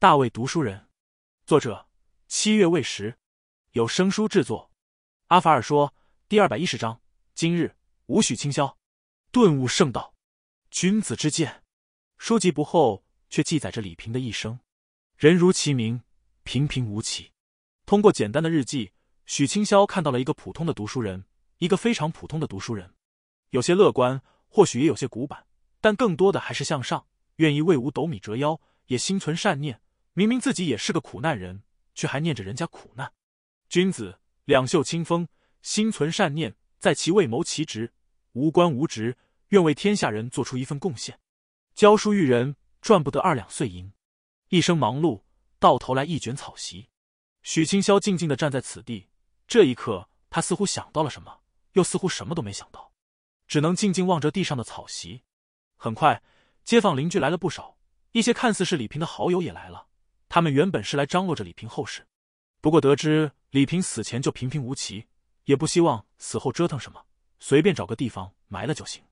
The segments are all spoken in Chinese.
大卫读书人，作者七月未时，有声书制作。阿法尔说：第二百一十章，今日吾许清霄顿悟圣道，君子之见。书籍不厚，却记载着李平的一生。人如其名，平平无奇。通过简单的日记，许清霄看到了一个普通的读书人，一个非常普通的读书人。有些乐观，或许也有些古板，但更多的还是向上，愿意为五斗米折腰，也心存善念。明明自己也是个苦难人，却还念着人家苦难。君子两袖清风，心存善念，在其未谋其职，无官无职，愿为天下人做出一份贡献。教书育人，赚不得二两碎银，一生忙碌，到头来一卷草席。许清霄静静的站在此地，这一刻，他似乎想到了什么，又似乎什么都没想到，只能静静望着地上的草席。很快，街坊邻居来了不少，一些看似是李平的好友也来了。他们原本是来张罗着李平后事，不过得知李平死前就平平无奇，也不希望死后折腾什么，随便找个地方埋了就行。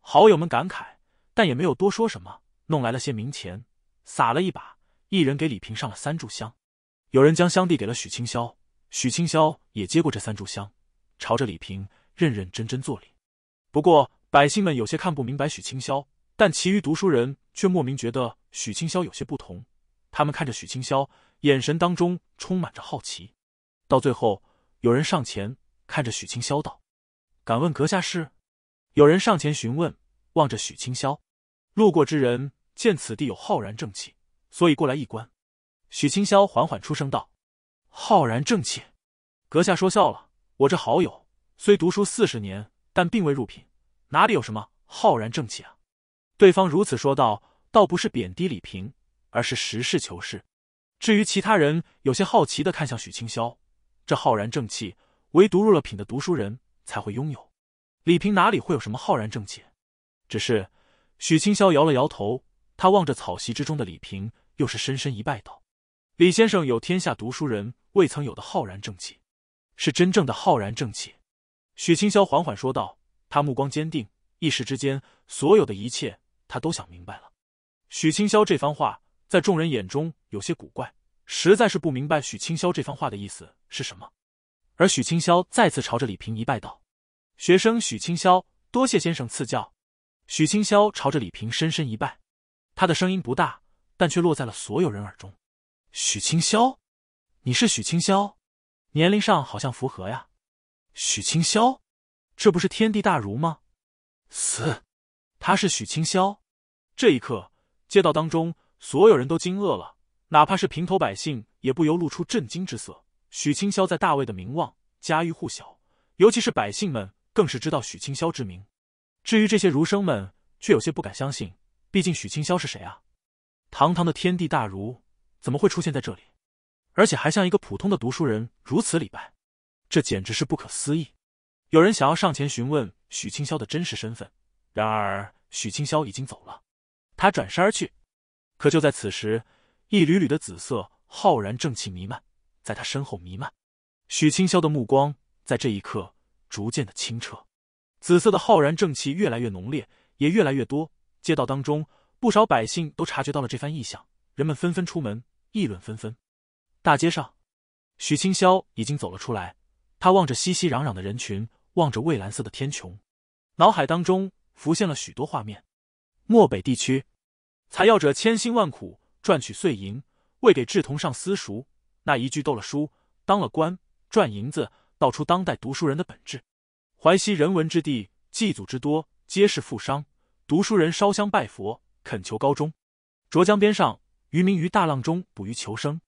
好友们感慨，但也没有多说什么，弄来了些冥钱，撒了一把，一人给李平上了三炷香。有人将香递给了许清霄，许清霄也接过这三炷香，朝着李平认认真真作礼。不过百姓们有些看不明白许清霄，但其余读书人却莫名觉得许清霄有些不同。他们看着许清霄，眼神当中充满着好奇。到最后，有人上前看着许清霄道：“敢问阁下是？”有人上前询问，望着许清霄。路过之人见此地有浩然正气，所以过来一观。许清霄缓缓出声道：“浩然正气，阁下说笑了。我这好友虽读书四十年，但并未入品，哪里有什么浩然正气啊？”对方如此说道，倒不是贬低李平。而是实事求是。至于其他人，有些好奇的看向许清霄，这浩然正气，唯独入了品的读书人才会拥有。李平哪里会有什么浩然正气？只是许清霄摇了摇头，他望着草席之中的李平，又是深深一拜道：“李先生有天下读书人未曾有的浩然正气，是真正的浩然正气。”许清霄缓缓说道，他目光坚定，一时之间，所有的一切他都想明白了。许清霄这番话。在众人眼中有些古怪，实在是不明白许清霄这番话的意思是什么。而许清霄再次朝着李平一拜道：“学生许清霄，多谢先生赐教。”许清霄朝着李平深深一拜，他的声音不大，但却落在了所有人耳中。许清霄，你是许清霄？年龄上好像符合呀。许清霄，这不是天地大儒吗？死，他是许清霄。这一刻，街道当中。所有人都惊愕了，哪怕是平头百姓，也不由露出震惊之色。许清霄在大魏的名望家喻户晓，尤其是百姓们更是知道许清霄之名。至于这些儒生们，却有些不敢相信，毕竟许清霄是谁啊？堂堂的天地大儒怎么会出现在这里，而且还像一个普通的读书人如此礼拜？这简直是不可思议！有人想要上前询问许清霄的真实身份，然而许清霄已经走了，他转身而去。可就在此时，一缕缕的紫色浩然正气弥漫在他身后，弥漫。许清霄的目光在这一刻逐渐的清澈，紫色的浩然正气越来越浓烈，也越来越多。街道当中，不少百姓都察觉到了这番异象，人们纷纷出门议论纷纷。大街上，许清霄已经走了出来，他望着熙熙攘攘的人群，望着蔚蓝色的天穹，脑海当中浮现了许多画面：漠北地区。采药者千辛万苦赚取碎银，为给志童上私塾。那一句“斗了书，当了官，赚银子”，道出当代读书人的本质。淮西人文之地，祭祖之多，皆是富商。读书人烧香拜佛，恳求高中。浊江边上，渔民于大浪中捕鱼求生。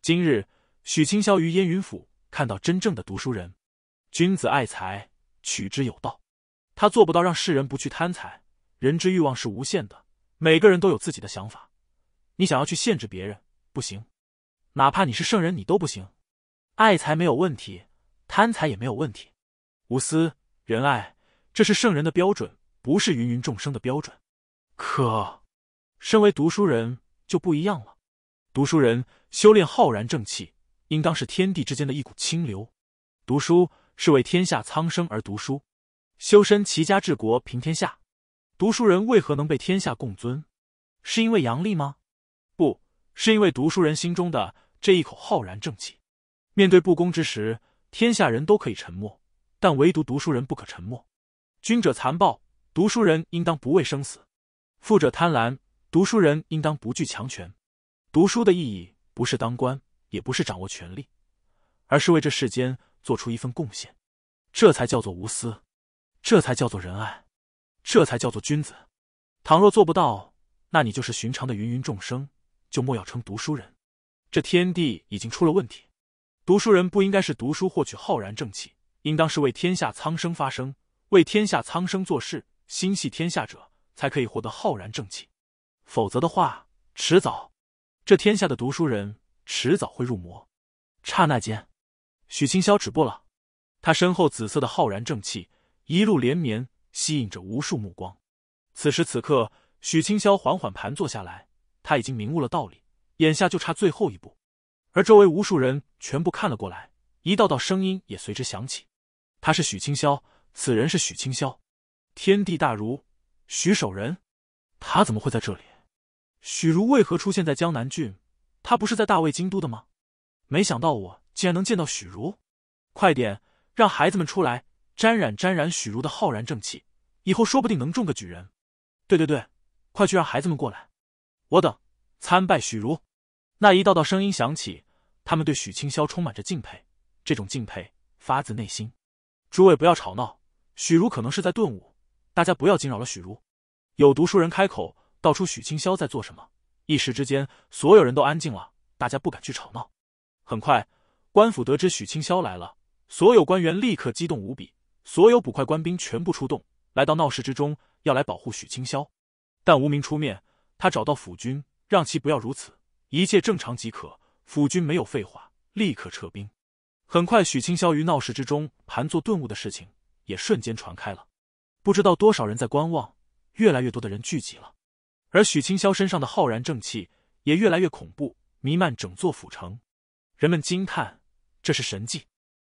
今日，许清霄于烟云府看到真正的读书人。君子爱财，取之有道。他做不到让世人不去贪财，人之欲望是无限的。每个人都有自己的想法，你想要去限制别人不行，哪怕你是圣人，你都不行。爱财没有问题，贪财也没有问题。无私仁爱，这是圣人的标准，不是芸芸众生的标准。可，身为读书人就不一样了。读书人修炼浩然正气，应当是天地之间的一股清流。读书是为天下苍生而读书，修身齐家治国平天下。读书人为何能被天下共尊？是因为阳历吗？不是因为读书人心中的这一口浩然正气。面对不公之时，天下人都可以沉默，但唯独读书人不可沉默。君者残暴，读书人应当不畏生死；富者贪婪，读书人应当不惧强权。读书的意义不是当官，也不是掌握权力，而是为这世间做出一份贡献，这才叫做无私，这才叫做仁爱。这才叫做君子。倘若做不到，那你就是寻常的芸芸众生，就莫要称读书人。这天地已经出了问题，读书人不应该是读书获取浩然正气，应当是为天下苍生发声，为天下苍生做事。心系天下者，才可以获得浩然正气。否则的话，迟早这天下的读书人，迟早会入魔。刹那间，许清霄止步了，他身后紫色的浩然正气一路连绵。吸引着无数目光。此时此刻，许清霄缓缓盘坐下来，他已经明悟了道理，眼下就差最后一步。而周围无数人全部看了过来，一道道声音也随之响起：“他是许清霄，此人是许清霄，天地大儒许守仁，他怎么会在这里？许如为何出现在江南郡？他不是在大卫京都的吗？没想到我竟然能见到许如！快点，让孩子们出来！”沾染沾染许茹的浩然正气，以后说不定能中个举人。对对对，快去让孩子们过来，我等参拜许茹。那一道道声音响起，他们对许清霄充满着敬佩，这种敬佩发自内心。诸位不要吵闹，许茹可能是在顿悟，大家不要惊扰了许茹。有读书人开口道出许清霄在做什么，一时之间所有人都安静了，大家不敢去吵闹。很快，官府得知许清霄来了，所有官员立刻激动无比。所有捕快官兵全部出动，来到闹市之中，要来保护许清霄。但无名出面，他找到府君，让其不要如此，一切正常即可。府君没有废话，立刻撤兵。很快，许清霄于闹市之中盘坐顿悟的事情也瞬间传开了，不知道多少人在观望，越来越多的人聚集了。而许清霄身上的浩然正气也越来越恐怖，弥漫整座府城。人们惊叹这是神迹，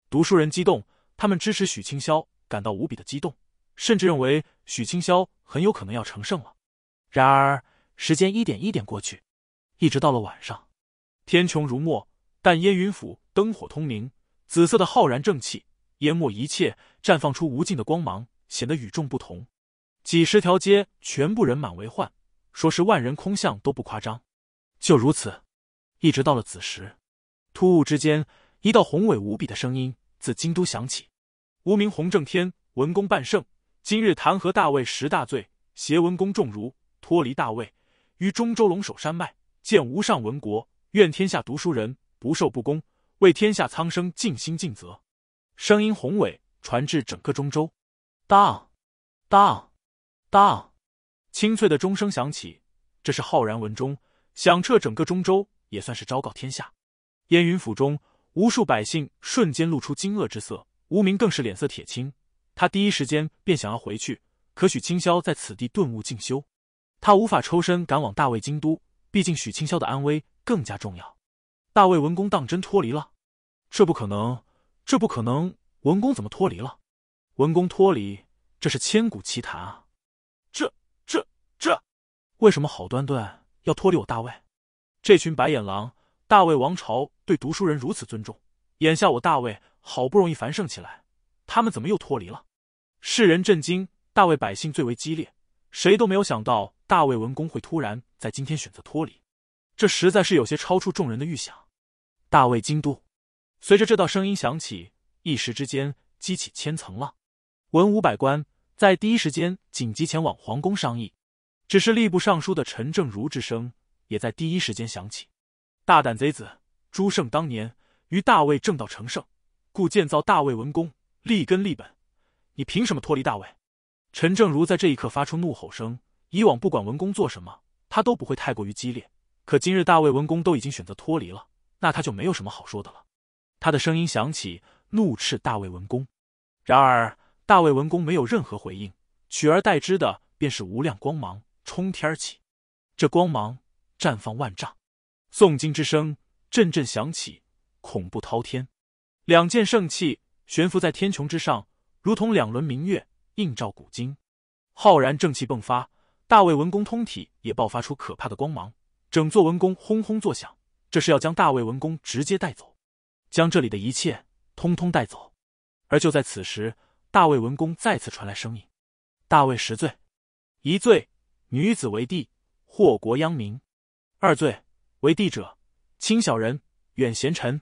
读书人激动。他们支持许清霄，感到无比的激动，甚至认为许清霄很有可能要成圣了。然而，时间一点一点过去，一直到了晚上，天穹如墨，但烟云府灯火通明，紫色的浩然正气淹没一切，绽放出无尽的光芒，显得与众不同。几十条街全部人满为患，说是万人空巷都不夸张。就如此，一直到了子时，突兀之间，一道宏伟无比的声音。自京都响起，无名洪正天文公半圣，今日弹劾大魏十大罪，挟文公重儒脱离大魏，于中州龙首山脉建无上文国，愿天下读书人不受不公，为天下苍生尽心尽责。声音宏伟，传至整个中州。当当当，清脆的钟声响起，这是浩然文钟，响彻整个中州，也算是昭告天下。烟云府中。无数百姓瞬间露出惊愕之色，无名更是脸色铁青。他第一时间便想要回去，可许清霄在此地顿悟进修，他无法抽身赶往大魏京都。毕竟许清霄的安危更加重要。大魏文公当真脱离了？这不可能！这不可能！文公怎么脱离了？文公脱离，这是千古奇谈啊！这、这、这，为什么好端端要脱离我大魏？这群白眼狼！大魏王朝对读书人如此尊重，眼下我大魏好不容易繁盛起来，他们怎么又脱离了？世人震惊，大魏百姓最为激烈，谁都没有想到大魏文公会突然在今天选择脱离，这实在是有些超出众人的预想。大魏京都，随着这道声音响起，一时之间激起千层浪，文武百官在第一时间紧急前往皇宫商议。只是吏部尚书的陈正儒之声也在第一时间响起。大胆贼子！朱胜当年于大魏正道成圣，故建造大魏文公立根立本。你凭什么脱离大魏？陈正如在这一刻发出怒吼声。以往不管文公做什么，他都不会太过于激烈。可今日大魏文公都已经选择脱离了，那他就没有什么好说的了。他的声音响起，怒斥大魏文公。然而大魏文公没有任何回应，取而代之的便是无量光芒冲天而起，这光芒绽放万丈。诵经之声阵阵响起，恐怖滔天。两件圣器悬浮在天穹之上，如同两轮明月，映照古今。浩然正气迸发，大卫文公通体也爆发出可怕的光芒，整座文宫轰轰作响。这是要将大卫文公直接带走，将这里的一切通通带走。而就在此时，大卫文公再次传来声音：“大卫十罪，一罪女子为帝，祸国殃民；二罪。”为帝者，亲小人，远贤臣。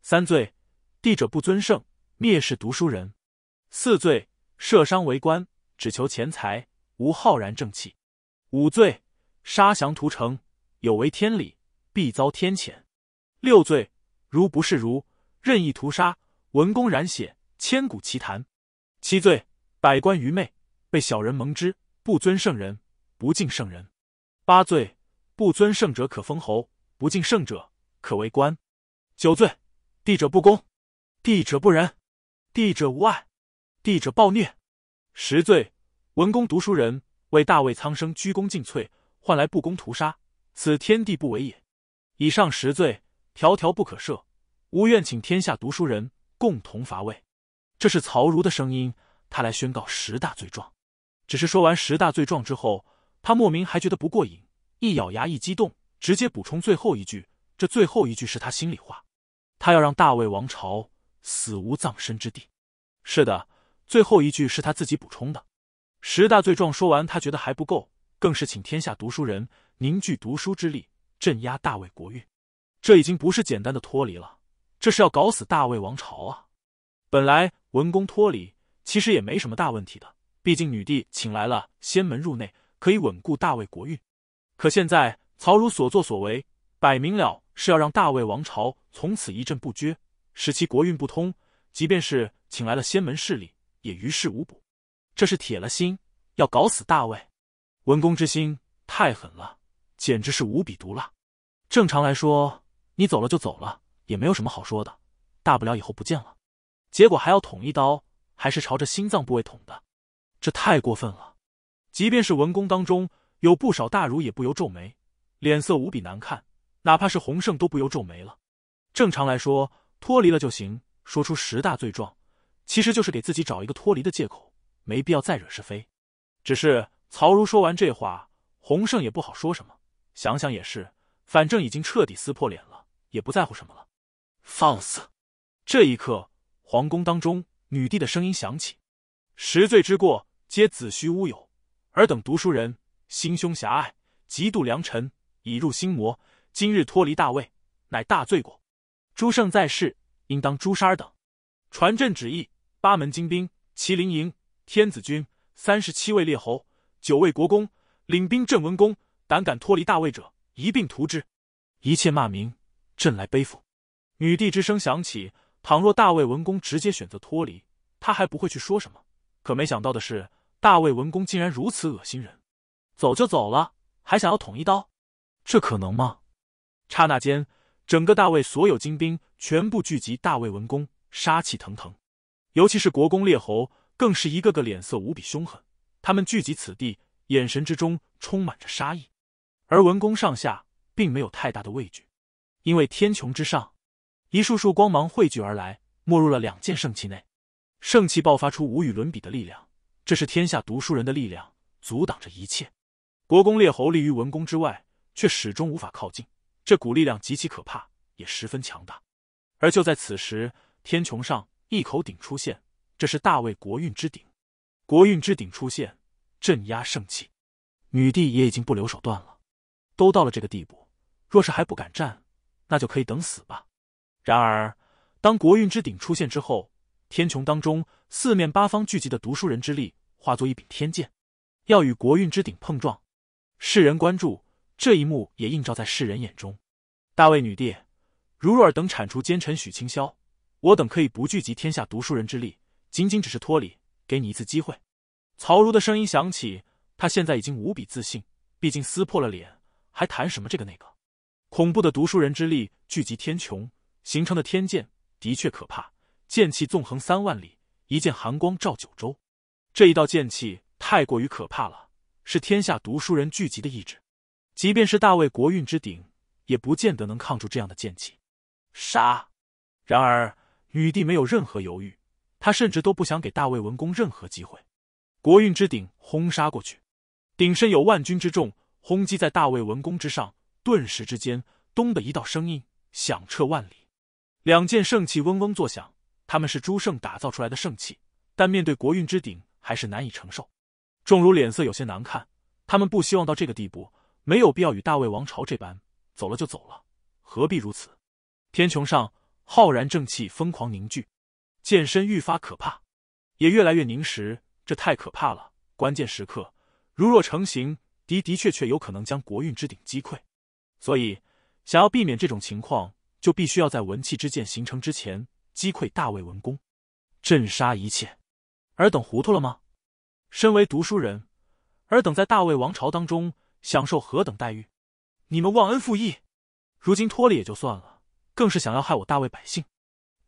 三罪，帝者不尊圣，蔑视读书人。四罪，射商为官，只求钱财，无浩然正气。五罪，杀降屠城，有违天理，必遭天谴。六罪，儒不是儒，任意屠杀，文公染血，千古奇谈。七罪，百官愚昧，被小人蒙之，不尊圣人，不敬圣人。八罪。不尊圣者可封侯，不敬圣者可为官。九罪，帝者不公，帝者不仁，帝者无爱，帝者暴虐。十罪，文公读书人为大魏苍生鞠躬尽瘁，换来不公屠杀，此天地不为也。以上十罪条条不可赦，吾愿请天下读书人共同伐魏。这是曹儒的声音，他来宣告十大罪状。只是说完十大罪状之后，他莫名还觉得不过瘾。一咬牙，一激动，直接补充最后一句。这最后一句是他心里话，他要让大魏王朝死无葬身之地。是的，最后一句是他自己补充的。十大罪状说完，他觉得还不够，更是请天下读书人凝聚读书之力，镇压大魏国运。这已经不是简单的脱离了，这是要搞死大魏王朝啊！本来文公脱离其实也没什么大问题的，毕竟女帝请来了仙门入内，可以稳固大魏国运。可现在，曹儒所作所为，摆明了是要让大魏王朝从此一振不绝，使其国运不通。即便是请来了仙门势力，也于事无补。这是铁了心要搞死大魏，文公之心太狠了，简直是无比毒辣。正常来说，你走了就走了，也没有什么好说的，大不了以后不见了。结果还要捅一刀，还是朝着心脏部位捅的，这太过分了。即便是文公当中。有不少大儒也不由皱眉，脸色无比难看，哪怕是洪胜都不由皱眉了。正常来说，脱离了就行，说出十大罪状，其实就是给自己找一个脱离的借口，没必要再惹是非。只是曹如说完这话，洪胜也不好说什么。想想也是，反正已经彻底撕破脸了，也不在乎什么了。放肆！这一刻，皇宫当中，女帝的声音响起：“十罪之过，皆子虚乌有，尔等读书人。”心胸狭隘，嫉妒良臣，已入心魔。今日脱离大魏，乃大罪过。诸圣在世，应当诛杀尔等。传朕旨意：八门精兵、麒麟营、天子军，三十七位列侯、九位国公，领兵镇文公。胆敢脱离大魏者，一并屠之。一切骂名，朕来背负。女帝之声响起。倘若大魏文公直接选择脱离，他还不会去说什么。可没想到的是，大魏文公竟然如此恶心人。走就走了，还想要捅一刀，这可能吗？刹那间，整个大魏所有精兵全部聚集大魏文公，杀气腾腾。尤其是国公列侯，更是一个个脸色无比凶狠。他们聚集此地，眼神之中充满着杀意。而文公上下并没有太大的畏惧，因为天穹之上，一束束光芒汇聚而来，没入了两件圣器内。圣器爆发出无与伦比的力量，这是天下读书人的力量，阻挡着一切。国公列侯立于文公之外，却始终无法靠近。这股力量极其可怕，也十分强大。而就在此时，天穹上一口鼎出现，这是大魏国运之鼎。国运之鼎出现，镇压圣气。女帝也已经不留手段了。都到了这个地步，若是还不敢战，那就可以等死吧。然而，当国运之鼎出现之后，天穹当中四面八方聚集的读书人之力化作一柄天剑，要与国运之鼎碰撞。世人关注这一幕，也映照在世人眼中。大卫女帝，如若尔等铲除奸臣许清霄，我等可以不聚集天下读书人之力，仅仅只是托离，给你一次机会。曹如的声音响起，他现在已经无比自信。毕竟撕破了脸，还谈什么这个那个？恐怖的读书人之力聚集天穹，形成的天剑的确可怕，剑气纵横三万里，一剑寒光照九州。这一道剑气太过于可怕了。是天下读书人聚集的意志，即便是大魏国运之鼎，也不见得能抗住这样的剑气。杀！然而女帝没有任何犹豫，她甚至都不想给大魏文公任何机会。国运之鼎轰杀过去，鼎身有万钧之重，轰击在大魏文公之上，顿时之间，咚的一道声音响彻万里。两件圣器嗡嗡作响，他们是诸圣打造出来的圣器，但面对国运之鼎，还是难以承受。仲儒脸色有些难看，他们不希望到这个地步，没有必要与大魏王朝这般走了就走了，何必如此？天穹上浩然正气疯狂凝聚，剑身愈发可怕，也越来越凝实，这太可怕了！关键时刻，如若成形，的的确确有可能将国运之鼎击溃。所以，想要避免这种情况，就必须要在文气之剑形成之前击溃大魏文公，镇杀一切。尔等糊涂了吗？身为读书人，尔等在大魏王朝当中享受何等待遇？你们忘恩负义，如今脱离也就算了，更是想要害我大魏百姓，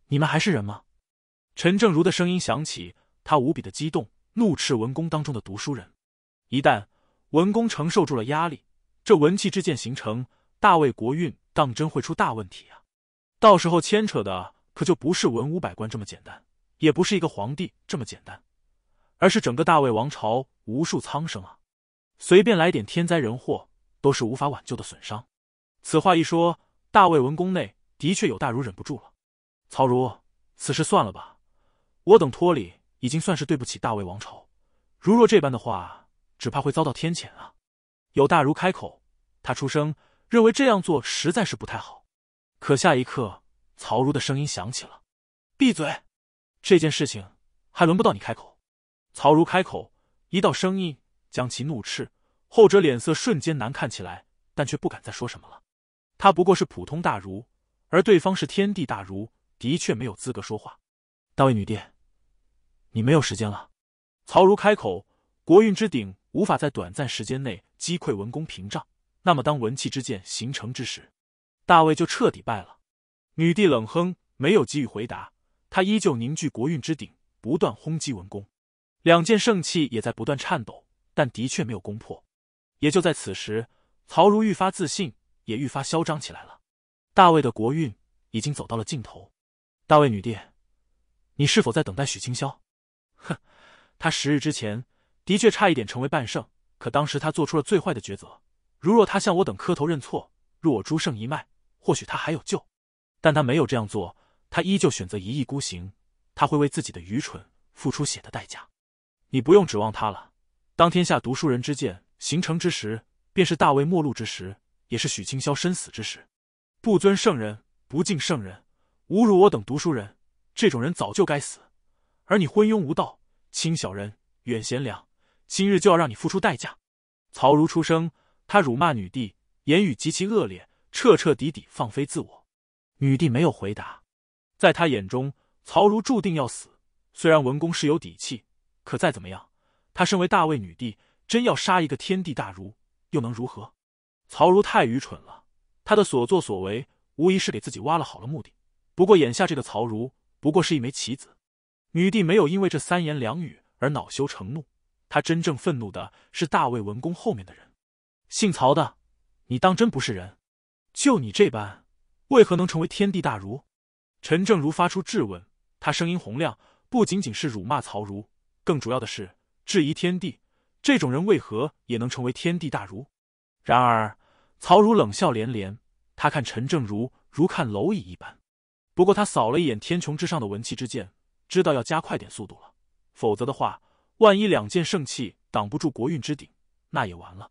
你们还是人吗？陈正如的声音响起，他无比的激动，怒斥文公当中的读书人。一旦文公承受住了压力，这文气之剑形成，大魏国运当真会出大问题啊！到时候牵扯的可就不是文武百官这么简单，也不是一个皇帝这么简单。而是整个大魏王朝无数苍生啊，随便来点天灾人祸都是无法挽救的损伤。此话一说，大魏文宫内的确有大儒忍不住了。曹如，此事算了吧，我等脱离已经算是对不起大魏王朝，如若这般的话，只怕会遭到天谴啊。有大儒开口，他出声认为这样做实在是不太好。可下一刻，曹如的声音响起了：“闭嘴，这件事情还轮不到你开口。”曹如开口，一道声音将其怒斥，后者脸色瞬间难看起来，但却不敢再说什么了。他不过是普通大儒，而对方是天地大儒，的确没有资格说话。大卫女帝，你没有时间了。曹如开口，国运之鼎无法在短暂时间内击溃文公屏障，那么当文气之剑形成之时，大卫就彻底败了。女帝冷哼，没有给予回答，她依旧凝聚国运之鼎，不断轰击文公。两件圣器也在不断颤抖，但的确没有攻破。也就在此时，曹如愈发自信，也愈发嚣张起来了。大卫的国运已经走到了尽头。大卫女帝，你是否在等待许清霄？哼，他十日之前的确差一点成为半圣，可当时他做出了最坏的抉择。如若他向我等磕头认错，入我诸圣一脉，或许他还有救。但他没有这样做，他依旧选择一意孤行。他会为自己的愚蠢付出血的代价。你不用指望他了。当天下读书人之见形成之时，便是大魏末路之时，也是许清霄身死之时。不尊圣人，不敬圣人，侮辱我等读书人，这种人早就该死。而你昏庸无道，亲小人，远贤良，今日就要让你付出代价。曹如出生，他辱骂女帝，言语极其恶劣，彻彻底底放飞自我。女帝没有回答，在他眼中，曹如注定要死。虽然文公是有底气。可再怎么样，她身为大魏女帝，真要杀一个天地大儒，又能如何？曹如太愚蠢了，他的所作所为，无疑是给自己挖了好了墓地。不过眼下这个曹如，不过是一枚棋子。女帝没有因为这三言两语而恼羞成怒，她真正愤怒的是大魏文公后面的人。姓曹的，你当真不是人？就你这般，为何能成为天地大儒？陈正如发出质问，他声音洪亮，不仅仅是辱骂曹如。更主要的是，质疑天地这种人为何也能成为天地大儒？然而，曹儒冷笑连连，他看陈正如如看蝼蚁一般。不过，他扫了一眼天穹之上的文气之剑，知道要加快点速度了，否则的话，万一两件圣器挡不住国运之顶，那也完了。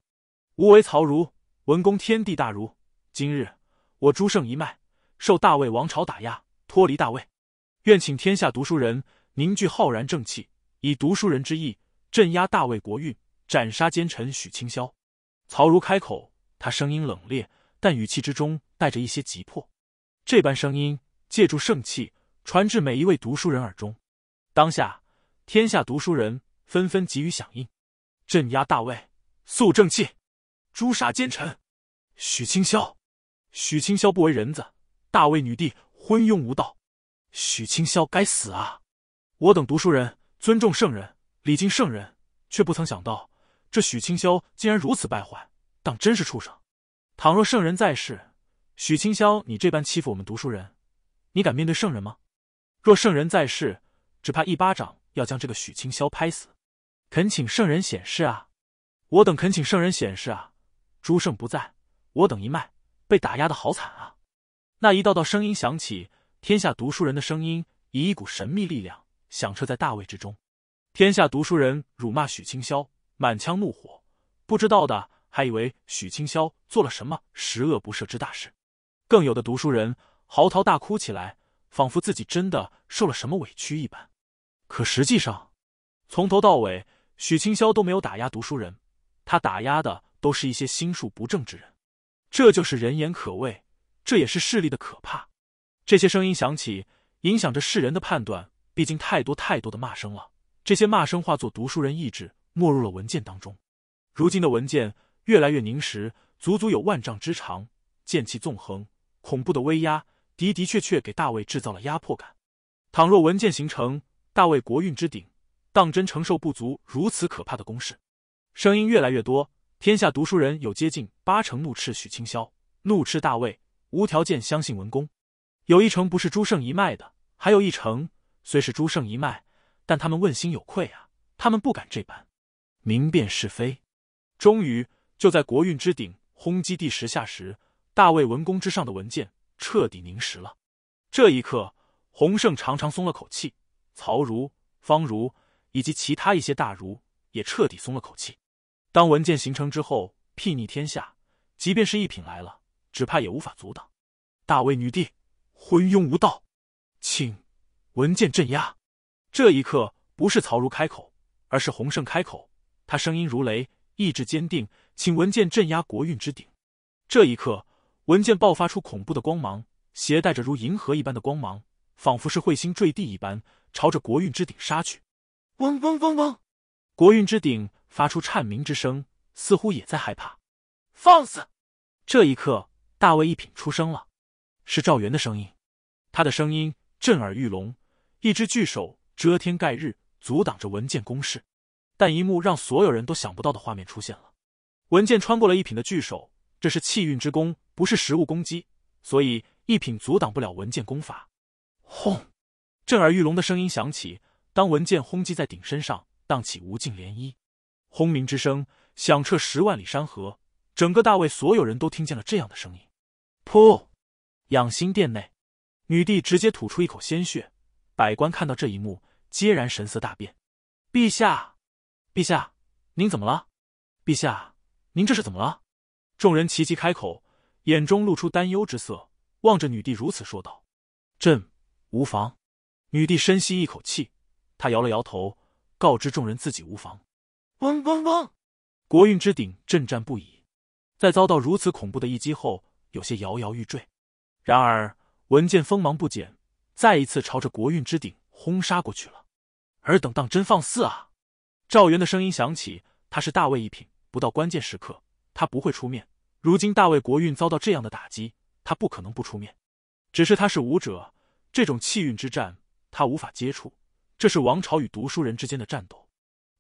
吾为曹儒，文公天地大儒。今日我诸圣一脉受大魏王朝打压，脱离大魏，愿请天下读书人凝聚浩然正气。以读书人之意镇压大魏国运，斩杀奸臣许清霄。曹如开口，他声音冷冽，但语气之中带着一些急迫。这般声音借助圣气传至每一位读书人耳中，当下天下读书人纷纷给予响应：镇压大魏，肃正气，诛杀奸臣许清霄。许清霄不为人子，大魏女帝昏庸无道，许清霄该死啊！我等读书人。尊重圣人，礼敬圣人，却不曾想到这许清霄竟然如此败坏，当真是畜生！倘若圣人在世，许清霄你这般欺负我们读书人，你敢面对圣人吗？若圣人在世，只怕一巴掌要将这个许清霄拍死！恳请圣人显示啊！我等恳请圣人显示啊！诸圣不在，我等一脉被打压的好惨啊！那一道道声音响起，天下读书人的声音，以一股神秘力量。响彻在大魏之中，天下读书人辱骂许清霄，满腔怒火，不知道的还以为许清霄做了什么十恶不赦之大事。更有的读书人嚎啕大哭起来，仿佛自己真的受了什么委屈一般。可实际上，从头到尾，许清霄都没有打压读书人，他打压的都是一些心术不正之人。这就是人言可畏，这也是势力的可怕。这些声音响起，影响着世人的判断。毕竟太多太多的骂声了，这些骂声化作读书人意志，没入了文件当中。如今的文件越来越凝实，足足有万丈之长，剑气纵横，恐怖的威压的的确确给大卫制造了压迫感。倘若文件形成，大卫国运之顶，当真承受不足如此可怕的攻势。声音越来越多，天下读书人有接近八成怒斥许清霄，怒斥大卫无条件相信文公，有一成不是朱圣一脉的，还有一成。虽是朱圣一脉，但他们问心有愧啊！他们不敢这般，明辨是非。终于，就在国运之顶轰击第十下时，大魏文公之上的文件彻底凝实了。这一刻，洪胜长长松了口气，曹如、方如以及其他一些大儒也彻底松了口气。当文件形成之后，睥睨天下，即便是一品来了，只怕也无法阻挡。大魏女帝昏庸无道，请。文件镇压，这一刻不是曹如开口，而是洪胜开口。他声音如雷，意志坚定，请文件镇压国运之顶。这一刻，文件爆发出恐怖的光芒，携带着如银河一般的光芒，仿佛是彗星坠地一般，朝着国运之顶杀去。嗡嗡嗡嗡，国运之顶发出颤鸣之声，似乎也在害怕。放肆！这一刻，大卫一品出声了，是赵元的声音，他的声音震耳欲聋。一只巨手遮天盖日，阻挡着文件攻势，但一幕让所有人都想不到的画面出现了。文件穿过了一品的巨手，这是气运之功，不是实物攻击，所以一品阻挡不了文件功法。轰！震耳欲聋的声音响起，当文件轰击在鼎身上，荡起无尽涟漪，轰鸣之声响彻十万里山河，整个大魏所有人都听见了这样的声音。噗！养心殿内，女帝直接吐出一口鲜血。百官看到这一幕，皆然神色大变。陛下，陛下，您怎么了？陛下，您这是怎么了？众人齐齐开口，眼中露出担忧之色，望着女帝，如此说道：“朕无妨。”女帝深吸一口气，她摇了摇头，告知众人自己无妨。嗡嗡嗡，国运之鼎震颤不已，在遭到如此恐怖的一击后，有些摇摇欲坠。然而，文件锋芒不减。再一次朝着国运之顶轰杀过去了，尔等当真放肆啊！赵元的声音响起，他是大魏一品，不到关键时刻他不会出面。如今大魏国运遭到这样的打击，他不可能不出面。只是他是武者，这种气运之战他无法接触，这是王朝与读书人之间的战斗，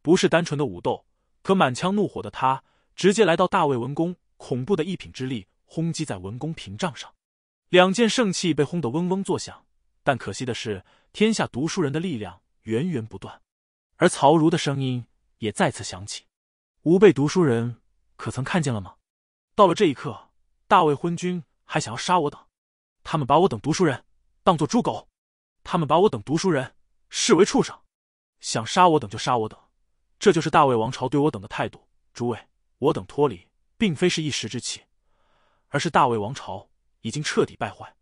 不是单纯的武斗。可满腔怒火的他直接来到大魏文宫，恐怖的一品之力轰击在文宫屏障上，两件圣器被轰得嗡嗡作响。但可惜的是，天下读书人的力量源源不断，而曹如的声音也再次响起：“吾辈读书人，可曾看见了吗？”到了这一刻，大魏昏君还想要杀我等，他们把我等读书人当做猪狗，他们把我等读书人视为畜生，想杀我等就杀我等，这就是大魏王朝对我等的态度。诸位，我等脱离并非是一时之气，而是大魏王朝已经彻底败坏。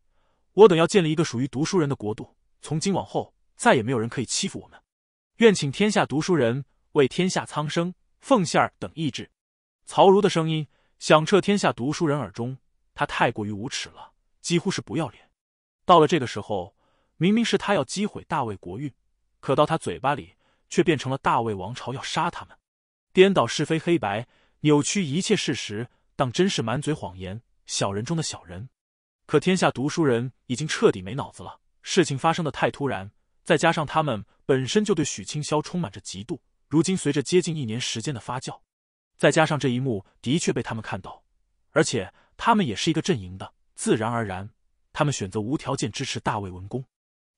我等要建立一个属于读书人的国度，从今往后再也没有人可以欺负我们。愿请天下读书人为天下苍生奉献尔等意志。曹如的声音响彻天下读书人耳中，他太过于无耻了，几乎是不要脸。到了这个时候，明明是他要击毁大魏国运，可到他嘴巴里却变成了大魏王朝要杀他们，颠倒是非黑白，扭曲一切事实，当真是满嘴谎言，小人中的小人。可天下读书人已经彻底没脑子了。事情发生的太突然，再加上他们本身就对许清霄充满着嫉妒，如今随着接近一年时间的发酵，再加上这一幕的确被他们看到，而且他们也是一个阵营的，自然而然，他们选择无条件支持大魏文公。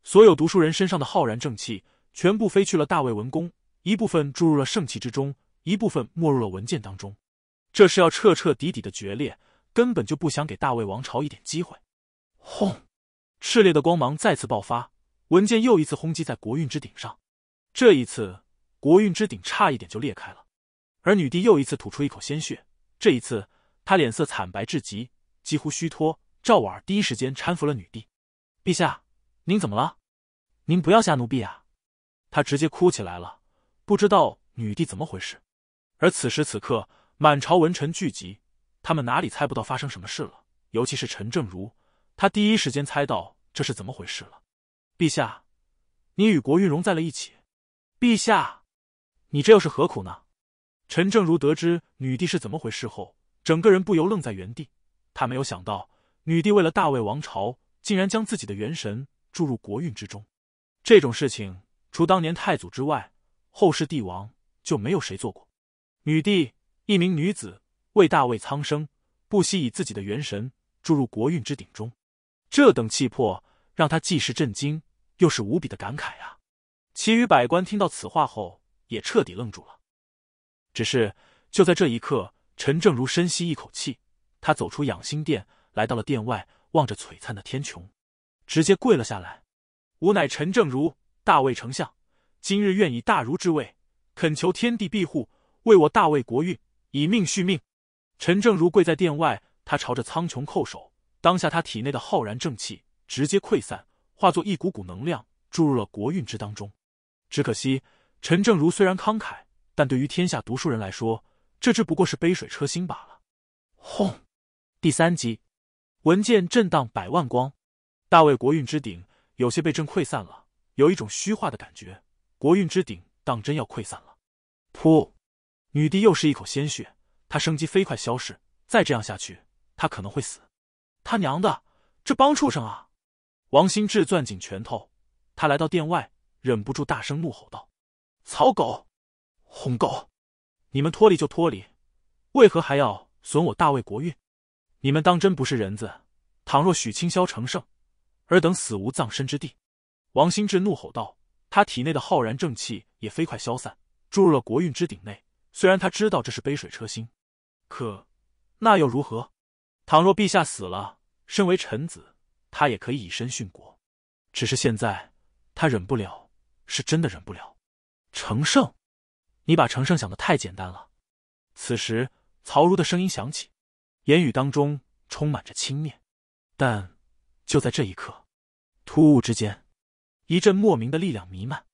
所有读书人身上的浩然正气全部飞去了大魏文公，一部分注入了圣器之中，一部分没入了文件当中。这是要彻彻底底的决裂，根本就不想给大魏王朝一点机会。轰！炽烈的光芒再次爆发，文件又一次轰击在国运之顶上。这一次，国运之顶差一点就裂开了。而女帝又一次吐出一口鲜血，这一次她脸色惨白至极，几乎虚脱。赵婉儿第一时间搀扶了女帝：“陛下，您怎么了？您不要吓奴婢啊！”她直接哭起来了，不知道女帝怎么回事。而此时此刻，满朝文臣聚集，他们哪里猜不到发生什么事了？尤其是陈正如。他第一时间猜到这是怎么回事了。陛下，你与国运融在了一起。陛下，你这又是何苦呢？陈正如得知女帝是怎么回事后，整个人不由愣在原地。他没有想到，女帝为了大魏王朝，竟然将自己的元神注入国运之中。这种事情，除当年太祖之外，后世帝王就没有谁做过。女帝，一名女子为大魏苍生，不惜以自己的元神注入国运之鼎中。这等气魄，让他既是震惊，又是无比的感慨啊！其余百官听到此话后，也彻底愣住了。只是就在这一刻，陈正如深吸一口气，他走出养心殿，来到了殿外，望着璀璨的天穹，直接跪了下来：“吾乃陈正如，大魏丞相，今日愿以大儒之位，恳求天地庇护，为我大魏国运，以命续命。”陈正如跪在殿外，他朝着苍穹叩首。当下，他体内的浩然正气直接溃散，化作一股股能量注入了国运之当中。只可惜，陈正如虽然慷慨，但对于天下读书人来说，这只不过是杯水车薪罢了。轰！第三击，文件震荡百万光，大卫国运之顶有些被震溃散了，有一种虚化的感觉。国运之顶当真要溃散了！噗！女帝又是一口鲜血，她生机飞快消逝，再这样下去，她可能会死。他娘的，这帮畜生啊！王新志攥紧拳头，他来到殿外，忍不住大声怒吼道：“草狗，红狗，你们脱离就脱离，为何还要损我大魏国运？你们当真不是人子！倘若许清霄成圣，尔等死无葬身之地！”王新志怒吼道，他体内的浩然正气也飞快消散，注入了国运之鼎内。虽然他知道这是杯水车薪，可那又如何？倘若陛下死了，身为臣子，他也可以以身殉国。只是现在他忍不了，是真的忍不了。程胜，你把程胜想的太简单了。此时，曹如的声音响起，言语当中充满着轻蔑。但就在这一刻，突兀之间，一阵莫名的力量弥漫。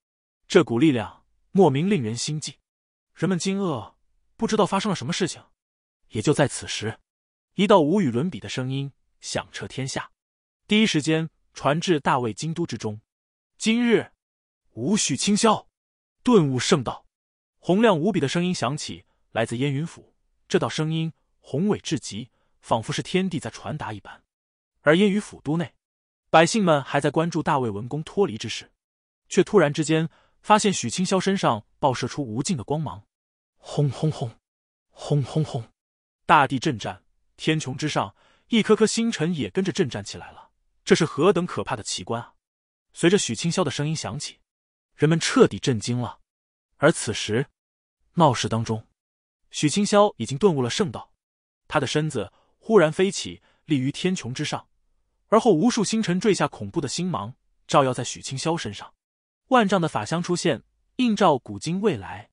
这股力量莫名令人心悸，人们惊愕，不知道发生了什么事情。也就在此时。一道无与伦比的声音响彻天下，第一时间传至大魏京都之中。今日，吾许清霄顿悟圣道，洪亮无比的声音响起，来自烟云府。这道声音宏伟至极，仿佛是天地在传达一般。而烟云府都内，百姓们还在关注大魏文公脱离之事，却突然之间发现许清霄身上爆射出无尽的光芒。轰轰轰，轰轰轰，大地震颤。天穹之上，一颗颗星辰也跟着震颤起来了。这是何等可怕的奇观啊！随着许清霄的声音响起，人们彻底震惊了。而此时，闹市当中，许清霄已经顿悟了圣道，他的身子忽然飞起，立于天穹之上。而后，无数星辰坠下，恐怖的星芒照耀在许清霄身上，万丈的法相出现，映照古今未来，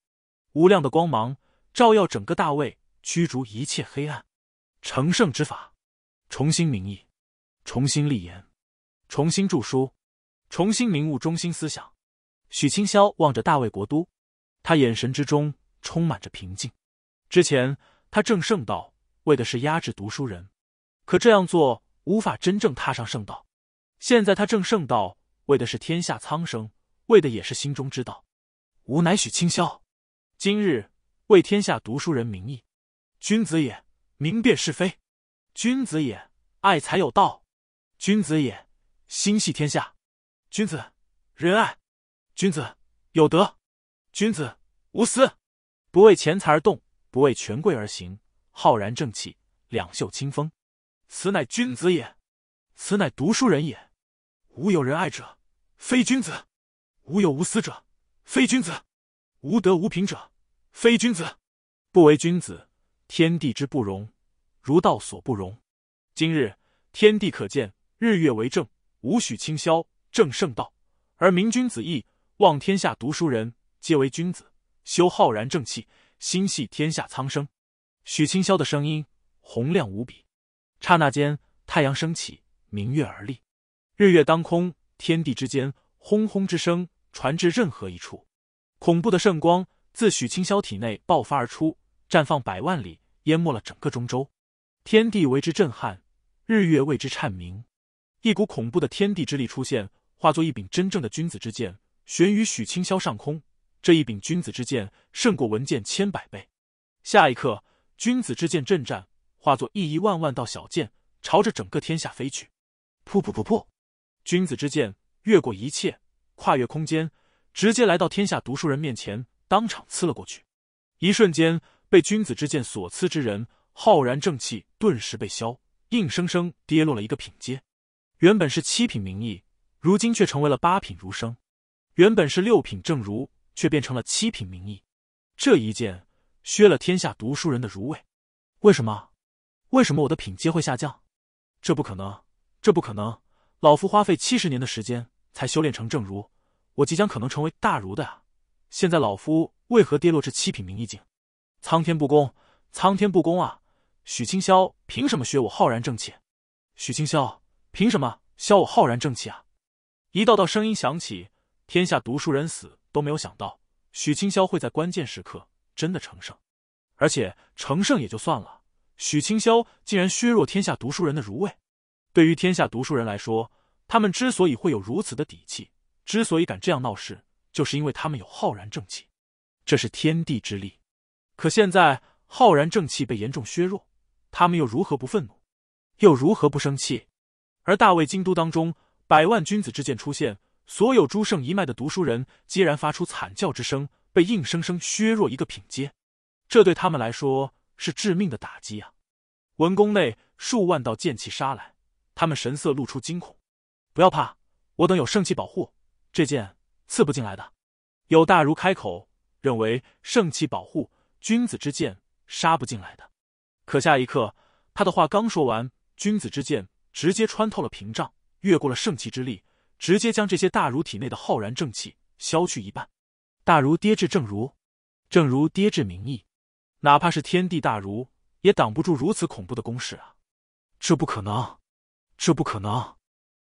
无量的光芒照耀整个大魏，驱逐一切黑暗。成圣之法，重新名义，重新立言，重新著书，重新明悟中心思想。许清霄望着大魏国都，他眼神之中充满着平静。之前他正圣道为的是压制读书人，可这样做无法真正踏上圣道。现在他正圣道为的是天下苍生，为的也是心中之道。吾乃许清霄，今日为天下读书人名义，君子也。明辨是非，君子也；爱财有道，君子也；心系天下，君子仁爱，君子有德，君子无私，不为钱财而动，不为权贵而行，浩然正气，两袖清风，此乃君子也，此乃读书人也。无有仁爱者，非君子；无有无私者，非君子；无德无品者，非君子。不为君子。天地之不容，如道所不容。今日天地可见，日月为证。吾许清霄正圣道，而明君子义，望天下读书人皆为君子，修浩然正气，心系天下苍生。许清霄的声音洪亮无比，刹那间太阳升起，明月而立，日月当空，天地之间，轰轰之声传至任何一处。恐怖的圣光自许清霄体内爆发而出。绽放百万里，淹没了整个中州，天地为之震撼，日月为之颤鸣。一股恐怖的天地之力出现，化作一柄真正的君子之剑，悬于许清霄上空。这一柄君子之剑胜过文剑千百倍。下一刻，君子之剑震颤，化作亿亿万万道小剑，朝着整个天下飞去。噗噗噗噗！君子之剑越过一切，跨越空间，直接来到天下读书人面前，当场刺了过去。一瞬间。被君子之剑所刺之人，浩然正气顿时被消，硬生生跌落了一个品阶。原本是七品名义，如今却成为了八品儒生；原本是六品正儒，却变成了七品名义。这一剑削了天下读书人的儒味。为什么？为什么我的品阶会下降？这不可能！这不可能！老夫花费七十年的时间才修炼成正儒，我即将可能成为大儒的啊！现在老夫为何跌落至七品名义境？苍天不公，苍天不公啊！许清霄凭什么削我浩然正气？许清霄凭什么削我浩然正气啊？一道道声音响起，天下读书人死都没有想到，许清霄会在关键时刻真的成圣，而且成圣也就算了，许清霄竟然削弱天下读书人的儒位。对于天下读书人来说，他们之所以会有如此的底气，之所以敢这样闹事，就是因为他们有浩然正气，这是天地之力。可现在浩然正气被严重削弱，他们又如何不愤怒，又如何不生气？而大魏京都当中，百万君子之剑出现，所有诸圣一脉的读书人皆然发出惨叫之声，被硬生生削弱一个品阶，这对他们来说是致命的打击呀！文宫内数万道剑气杀来，他们神色露出惊恐。不要怕，我等有圣气保护，这剑刺不进来的。有大儒开口，认为圣气保护。君子之剑杀不进来的，可下一刻，他的话刚说完，君子之剑直接穿透了屏障，越过了圣气之力，直接将这些大儒体内的浩然正气消去一半。大儒跌至正儒，正儒跌至名意，哪怕是天地大儒也挡不住如此恐怖的攻势啊！这不可能，这不可能！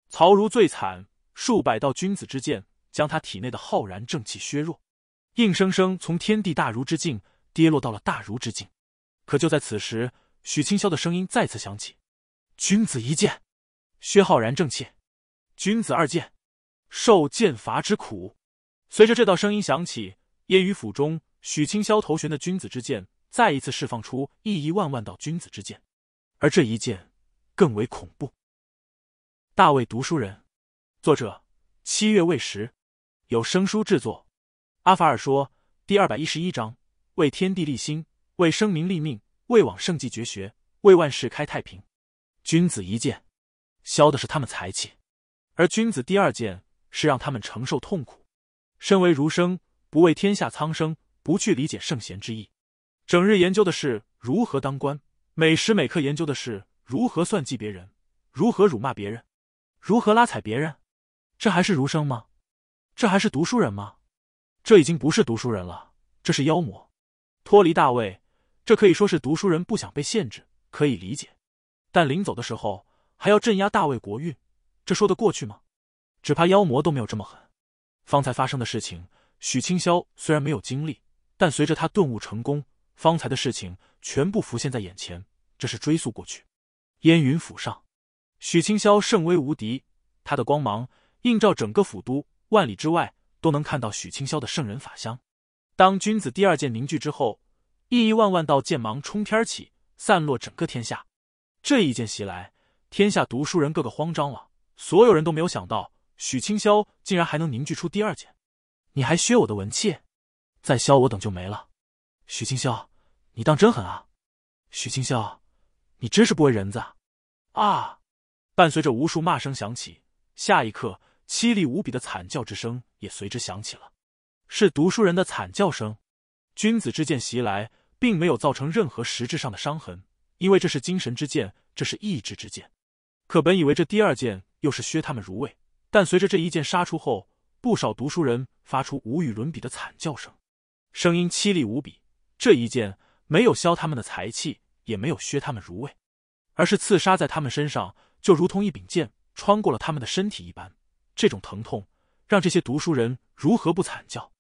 曹如最惨，数百道君子之剑将他体内的浩然正气削弱，硬生生从天地大儒之境。跌落到了大儒之境，可就在此时，许清霄的声音再次响起：“君子一剑，薛浩然正气；君子二剑，受剑罚之苦。”随着这道声音响起，烟雨府中许清霄头悬的君子之剑，再一次释放出亿亿万万道君子之剑，而这一剑更为恐怖。大卫读书人，作者七月未时，有声书制作，阿法尔说第二百一十一章。为天地立心，为生民立命，为往圣继绝学，为万世开太平。君子一剑，削的是他们财气；而君子第二剑，是让他们承受痛苦。身为儒生，不为天下苍生，不去理解圣贤之意，整日研究的是如何当官，每时每刻研究的是如何算计别人，如何辱骂别人，如何拉踩别人。这还是儒生吗？这还是读书人吗？这已经不是读书人了，这是妖魔。脱离大卫，这可以说是读书人不想被限制，可以理解。但临走的时候还要镇压大卫国运，这说得过去吗？只怕妖魔都没有这么狠。方才发生的事情，许清霄虽然没有经历，但随着他顿悟成功，方才的事情全部浮现在眼前。这是追溯过去。烟云府上，许清霄圣威无敌，他的光芒映照整个府都，万里之外都能看到许清霄的圣人法相。当君子第二剑凝聚之后，亿亿万万道剑芒冲天起，散落整个天下。这一剑袭来，天下读书人个个慌张了。所有人都没有想到，许清霄竟然还能凝聚出第二剑。你还削我的文气？再削我等就没了！许清霄，你当真狠啊！许清霄，你真是不为人子啊！伴随着无数骂声响起，下一刻，凄厉无比的惨叫之声也随之响起了。是读书人的惨叫声，君子之剑袭来，并没有造成任何实质上的伤痕，因为这是精神之剑，这是意志之剑。可本以为这第二剑又是削他们如畏，但随着这一剑杀出后，不少读书人发出无与伦比的惨叫声，声音凄厉无比。这一剑没有削他们的财气，也没有削他们如畏，而是刺杀在他们身上，就如同一柄剑穿过了他们的身体一般。这种疼痛让这些读书人如何不惨叫？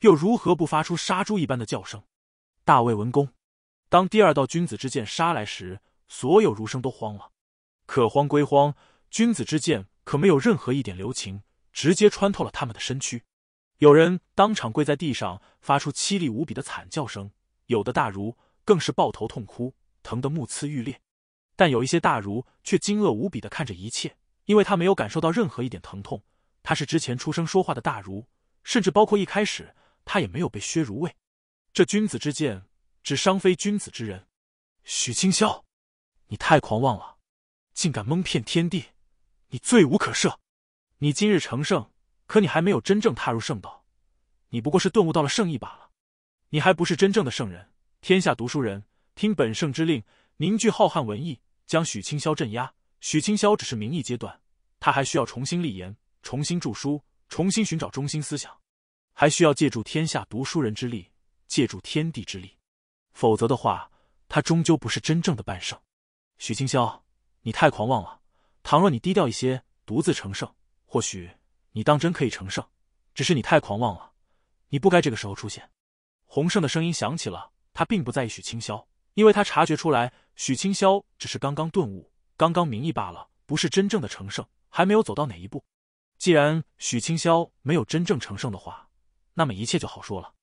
又如何不发出杀猪一般的叫声？大魏文公，当第二道君子之剑杀来时，所有儒生都慌了。可慌归慌，君子之剑可没有任何一点留情，直接穿透了他们的身躯。有人当场跪在地上，发出凄厉无比的惨叫声；有的大儒更是抱头痛哭，疼得目眦欲裂。但有一些大儒却惊愕无比的看着一切，因为他没有感受到任何一点疼痛。他是之前出声说话的大儒，甚至包括一开始。他也没有被削如卫，这君子之剑只伤非君子之人。许清霄，你太狂妄了，竟敢蒙骗天地，你罪无可赦。你今日成圣，可你还没有真正踏入圣道，你不过是顿悟到了圣意罢了，你还不是真正的圣人。天下读书人，听本圣之令，凝聚浩瀚文意，将许清霄镇压。许清霄只是名义阶段，他还需要重新立言，重新著书，重新寻找中心思想。还需要借助天下读书人之力，借助天地之力，否则的话，他终究不是真正的半圣。许清霄，你太狂妄了。倘若你低调一些，独自成圣，或许你当真可以成圣。只是你太狂妄了，你不该这个时候出现。洪胜的声音响起了，他并不在意许清霄，因为他察觉出来，许清霄只是刚刚顿悟，刚刚明意罢了，不是真正的成圣，还没有走到哪一步。既然许清霄没有真正成圣的话，那么一切就好说了。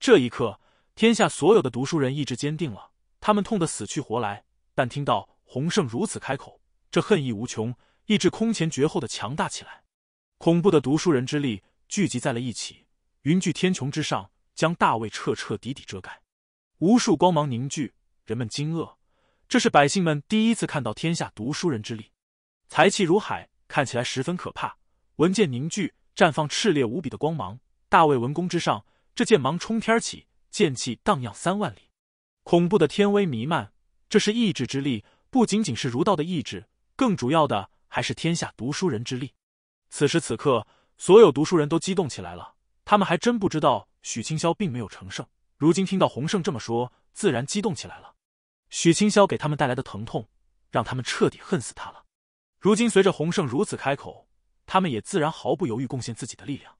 这一刻，天下所有的读书人意志坚定了，他们痛得死去活来，但听到洪胜如此开口，这恨意无穷，意志空前绝后的强大起来，恐怖的读书人之力聚集在了一起，云聚天穹之上，将大卫彻彻底底遮盖。无数光芒凝聚，人们惊愕，这是百姓们第一次看到天下读书人之力，财气如海，看起来十分可怕。文件凝聚，绽放炽烈无比的光芒。大卫文公之上，这剑芒冲天起，剑气荡漾三万里，恐怖的天威弥漫。这是意志之力，不仅仅是儒道的意志，更主要的还是天下读书人之力。此时此刻，所有读书人都激动起来了。他们还真不知道许清霄并没有成圣，如今听到洪胜这么说，自然激动起来了。许清霄给他们带来的疼痛，让他们彻底恨死他了。如今随着洪胜如此开口，他们也自然毫不犹豫贡献自己的力量。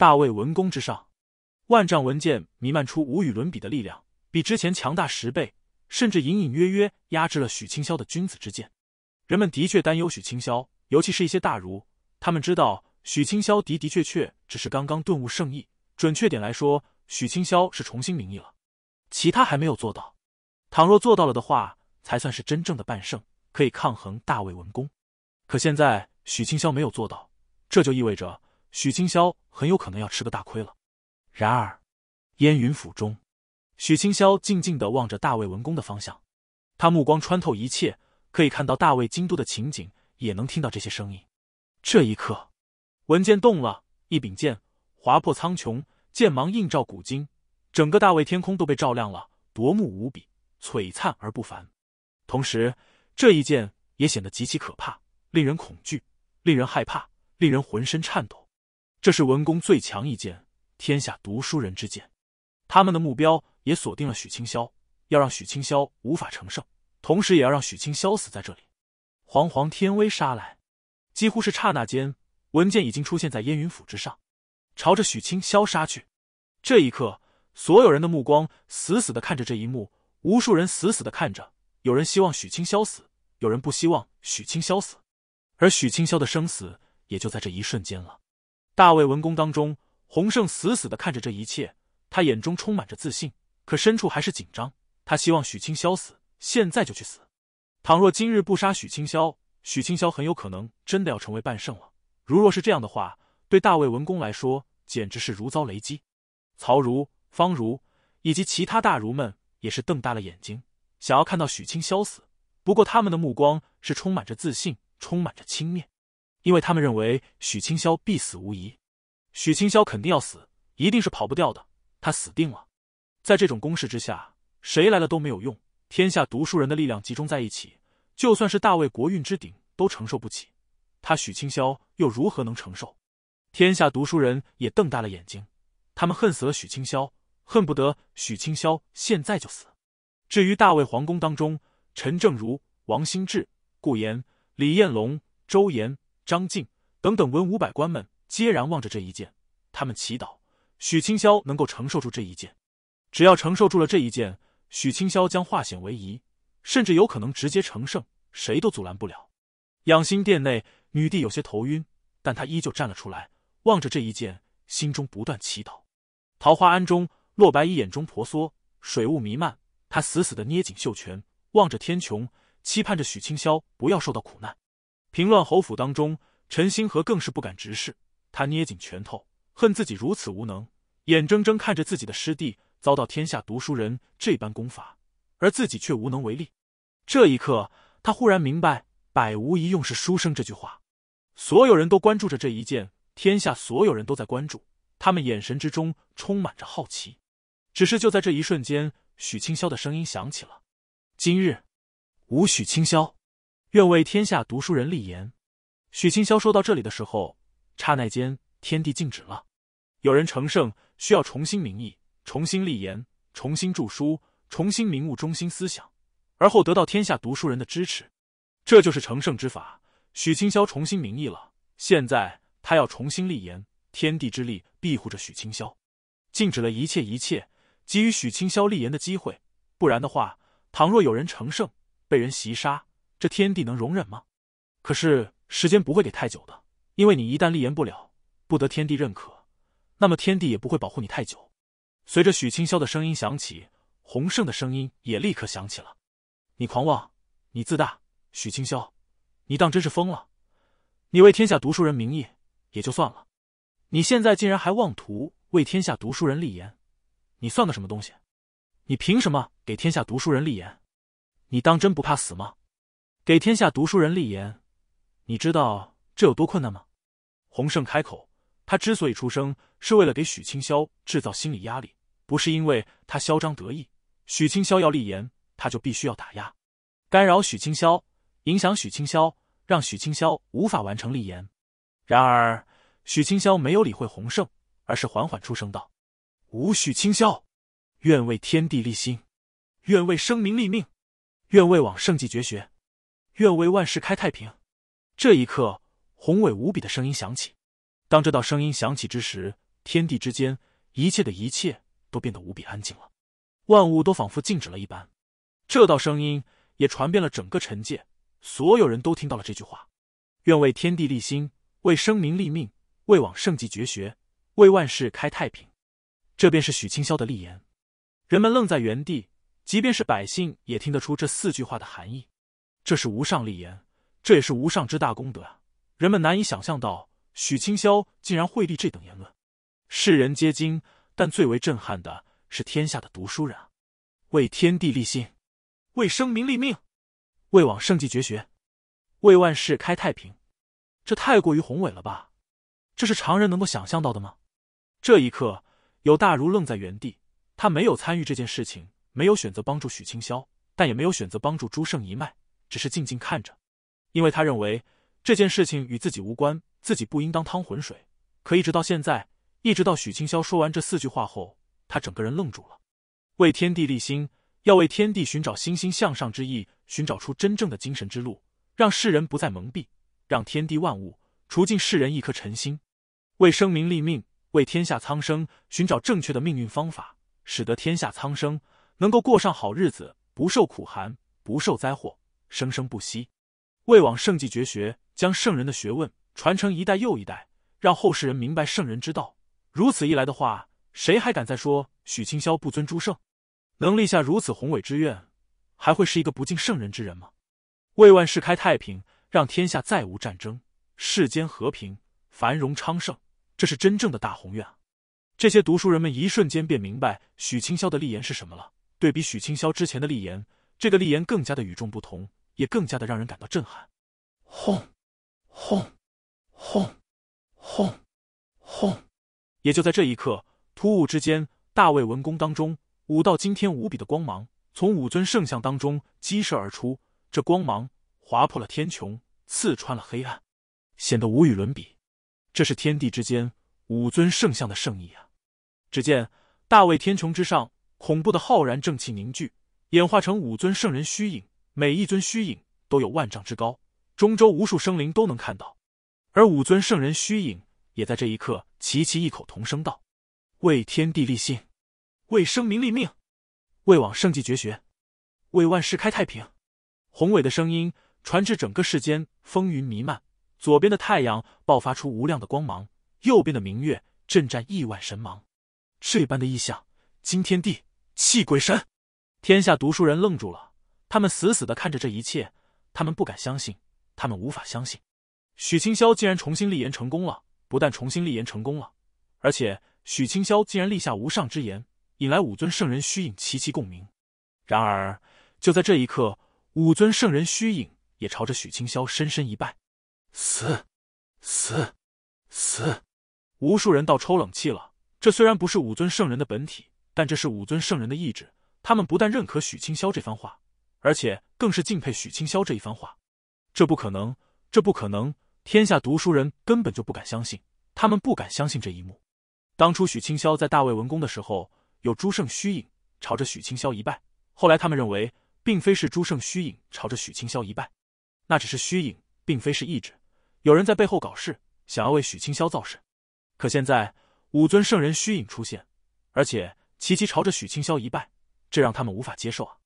大卫文公之上，万丈文剑弥漫出无与伦比的力量，比之前强大十倍，甚至隐隐约约压制了许清霄的君子之剑。人们的确担忧许清霄，尤其是一些大儒，他们知道许清霄的的确确只是刚刚顿悟圣意，准确点来说，许清霄是重新名义了，其他还没有做到。倘若做到了的话，才算是真正的半圣，可以抗衡大卫文公。可现在许清霄没有做到，这就意味着。许清霄很有可能要吃个大亏了。然而，烟云府中，许清霄静静的望着大魏文公的方向，他目光穿透一切，可以看到大魏京都的情景，也能听到这些声音。这一刻，文剑动了，一柄剑划破苍穹，剑芒映照古今，整个大魏天空都被照亮了，夺目无比，璀璨而不凡。同时，这一剑也显得极其可怕，令人恐惧，令人害怕，令人浑身颤抖。这是文公最强一剑，天下读书人之剑。他们的目标也锁定了许清霄，要让许清霄无法成胜，同时也要让许清霄死在这里。煌煌天威杀来，几乎是刹那间，文件已经出现在烟云府之上，朝着许清霄杀去。这一刻，所有人的目光死死的看着这一幕，无数人死死的看着，有人希望许清霄死，有人不希望许清霄死，而许清霄的生死也就在这一瞬间了。大卫文公当中，洪胜死死的看着这一切，他眼中充满着自信，可深处还是紧张。他希望许清霄死，现在就去死。倘若今日不杀许清霄，许清霄很有可能真的要成为半圣了。如若是这样的话，对大卫文公来说简直是如遭雷击。曹如、方如以及其他大儒们也是瞪大了眼睛，想要看到许清霄死。不过他们的目光是充满着自信，充满着轻蔑。因为他们认为许清霄必死无疑，许清霄肯定要死，一定是跑不掉的，他死定了。在这种攻势之下，谁来了都没有用。天下读书人的力量集中在一起，就算是大魏国运之鼎都承受不起，他许清霄又如何能承受？天下读书人也瞪大了眼睛，他们恨死了许清霄，恨不得许清霄现在就死。至于大魏皇宫当中，陈正如、王兴志、顾炎、李彦龙、周延。张静等等文武百官们皆然望着这一剑，他们祈祷许清霄能够承受住这一剑。只要承受住了这一剑，许清霄将化险为夷，甚至有可能直接成圣，谁都阻拦不了。养心殿内，女帝有些头晕，但她依旧站了出来，望着这一剑，心中不断祈祷。桃花庵中，洛白衣眼中婆娑，水雾弥漫，她死死地捏紧袖拳，望着天穹，期盼着许清霄不要受到苦难。平乱侯府当中，陈星河更是不敢直视。他捏紧拳头，恨自己如此无能，眼睁睁看着自己的师弟遭到天下读书人这般攻伐，而自己却无能为力。这一刻，他忽然明白“百无一用是书生”这句话。所有人都关注着这一剑，天下所有人都在关注，他们眼神之中充满着好奇。只是就在这一瞬间，许清霄的声音响起了：“今日，吾许清霄。”愿为天下读书人立言。许清霄说到这里的时候，刹那间天地静止了。有人成圣，需要重新明义、重新立言、重新著书、重新明悟中心思想，而后得到天下读书人的支持，这就是成圣之法。许清霄重新明义了，现在他要重新立言。天地之力庇护着许清霄，禁止了一切一切，给予许清霄立言的机会。不然的话，倘若有人成圣，被人袭杀。这天地能容忍吗？可是时间不会给太久的，因为你一旦立言不了，不得天地认可，那么天地也不会保护你太久。随着许清霄的声音响起，洪胜的声音也立刻响起了：“你狂妄，你自大，许清霄，你当真是疯了！你为天下读书人名义也就算了，你现在竟然还妄图为天下读书人立言，你算个什么东西？你凭什么给天下读书人立言？你当真不怕死吗？”给天下读书人立言，你知道这有多困难吗？洪胜开口，他之所以出生，是为了给许清霄制造心理压力，不是因为他嚣张得意。许清霄要立言，他就必须要打压、干扰许清霄，影响许清霄，让许清霄无法完成立言。然而，许清霄没有理会洪胜，而是缓缓出声道：“吾许清霄，愿为天地立心，愿为生民立命，愿为往圣继绝学。”愿为万世开太平。这一刻，宏伟无比的声音响起。当这道声音响起之时，天地之间，一切的一切都变得无比安静了，万物都仿佛静止了一般。这道声音也传遍了整个尘界，所有人都听到了这句话：“愿为天地立心，为生民立命，为往圣继绝学，为万世开太平。”这便是许清霄的立言。人们愣在原地，即便是百姓也听得出这四句话的含义。这是无上立言，这也是无上之大功德啊！人们难以想象到许清霄竟然会立这等言论，世人皆惊。但最为震撼的是天下的读书人啊！为天地立心，为生民立命，为往圣继绝学，为万世开太平。这太过于宏伟了吧？这是常人能够想象到的吗？这一刻，有大儒愣在原地。他没有参与这件事情，没有选择帮助许清霄，但也没有选择帮助朱圣一脉。只是静静看着，因为他认为这件事情与自己无关，自己不应当趟浑水。可一直到现在，一直到许清霄说完这四句话后，他整个人愣住了。为天地立心，要为天地寻找欣欣向上之意，寻找出真正的精神之路，让世人不再蒙蔽，让天地万物除尽世人一颗尘心。为生民立命，为天下苍生寻找正确的命运方法，使得天下苍生能够过上好日子，不受苦寒，不受灾祸。生生不息，魏往圣迹绝学，将圣人的学问传承一代又一代，让后世人明白圣人之道。如此一来的话，谁还敢再说许清霄不尊诸圣？能立下如此宏伟之愿，还会是一个不敬圣人之人吗？为万世开太平，让天下再无战争，世间和平繁荣昌盛，这是真正的大宏愿啊！这些读书人们一瞬间便明白许清霄的立言是什么了。对比许清霄之前的立言，这个立言更加的与众不同。也更加的让人感到震撼。轰！轰！轰！轰！轰！也就在这一刻，突兀之间，大魏文宫当中，五道惊天无比的光芒从五尊圣像当中激射而出。这光芒划破了天穹，刺穿了黑暗，显得无与伦比。这是天地之间五尊圣像的圣意啊！只见大魏天穹之上，恐怖的浩然正气凝聚，演化成五尊圣人虚影。每一尊虚影都有万丈之高，中州无数生灵都能看到，而五尊圣人虚影也在这一刻齐齐异口同声道：“为天地立信，为生民立命，为往圣继绝学，为万世开太平。”宏伟的声音传至整个世间，风云弥漫。左边的太阳爆发出无量的光芒，右边的明月震战亿万神芒。这般的异象惊天地，泣鬼神。天下读书人愣住了。他们死死的看着这一切，他们不敢相信，他们无法相信，许清霄竟然重新立言成功了，不但重新立言成功了，而且许清霄竟然立下无上之言，引来五尊圣人虚影齐齐共鸣。然而就在这一刻，五尊圣人虚影也朝着许清霄深深一拜，死，死，死！无数人倒抽冷气了。这虽然不是五尊圣人的本体，但这是五尊圣人的意志。他们不但认可许清霄这番话。而且更是敬佩许清霄这一番话，这不可能，这不可能！天下读书人根本就不敢相信，他们不敢相信这一幕。当初许清霄在大魏文公的时候，有诸圣虚影朝着许清霄一拜，后来他们认为，并非是诸圣虚影朝着许清霄一拜，那只是虚影，并非是意志。有人在背后搞事，想要为许清霄造势。可现在五尊圣人虚影出现，而且齐齐朝着许清霄一拜，这让他们无法接受啊！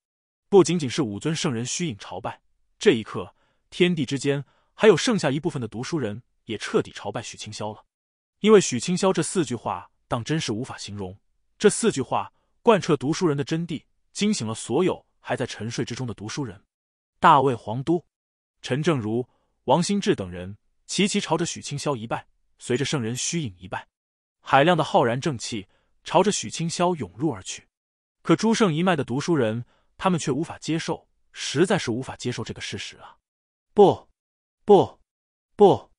不仅仅是五尊圣人虚影朝拜，这一刻，天地之间还有剩下一部分的读书人也彻底朝拜许清霄了。因为许清霄这四句话，当真是无法形容。这四句话贯彻读书人的真谛，惊醒了所有还在沉睡之中的读书人。大魏皇都，陈正如、王兴志等人齐齐朝着许清霄一拜，随着圣人虚影一拜，海量的浩然正气朝着许清霄涌入而去。可朱圣一脉的读书人。他们却无法接受，实在是无法接受这个事实啊！不，不，不，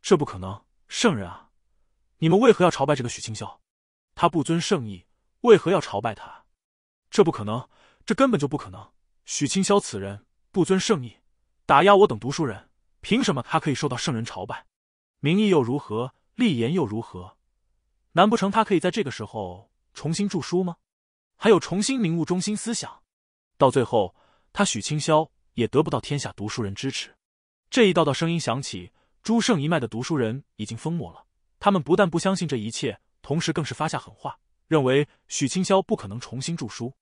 这不可能！圣人啊，你们为何要朝拜这个许清霄？他不遵圣意，为何要朝拜他？这不可能，这根本就不可能！许清霄此人不遵圣意，打压我等读书人，凭什么他可以受到圣人朝拜？名义又如何？立言又如何？难不成他可以在这个时候重新著书吗？还有重新明悟中心思想？到最后，他许清霄也得不到天下读书人支持。这一道道声音响起，朱圣一脉的读书人已经疯魔了。他们不但不相信这一切，同时更是发下狠话，认为许清霄不可能重新著书。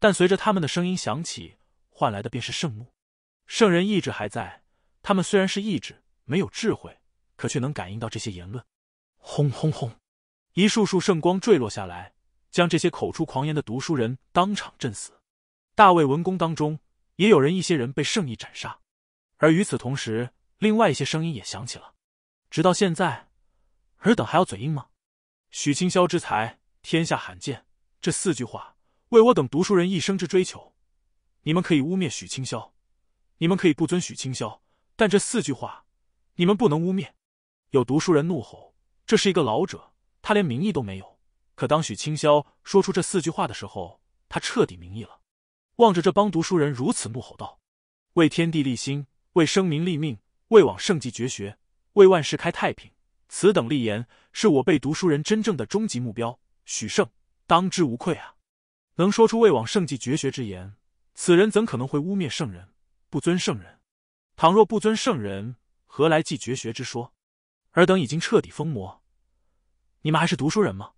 但随着他们的声音响起，换来的便是圣怒。圣人意志还在，他们虽然是意志没有智慧，可却能感应到这些言论。轰轰轰！一束束圣光坠落下来，将这些口出狂言的读书人当场震死。大魏文公当中，也有人，一些人被圣意斩杀，而与此同时，另外一些声音也响起了。直到现在，尔等还要嘴硬吗？许清霄之才，天下罕见，这四句话为我等读书人一生之追求。你们可以污蔑许清霄，你们可以不尊许清霄，但这四句话，你们不能污蔑。有读书人怒吼：“这是一个老者，他连名义都没有。”可当许清霄说出这四句话的时候，他彻底名义了。望着这帮读书人，如此怒吼道：“为天地立心，为生民立命，为往圣继绝学，为万世开太平。此等立言，是我辈读书人真正的终极目标。许胜当之无愧啊！能说出‘为往圣继绝学’之言，此人怎可能会污蔑圣人、不尊圣人？倘若不尊圣人，何来继绝学之说？尔等已经彻底疯魔，你们还是读书人吗？”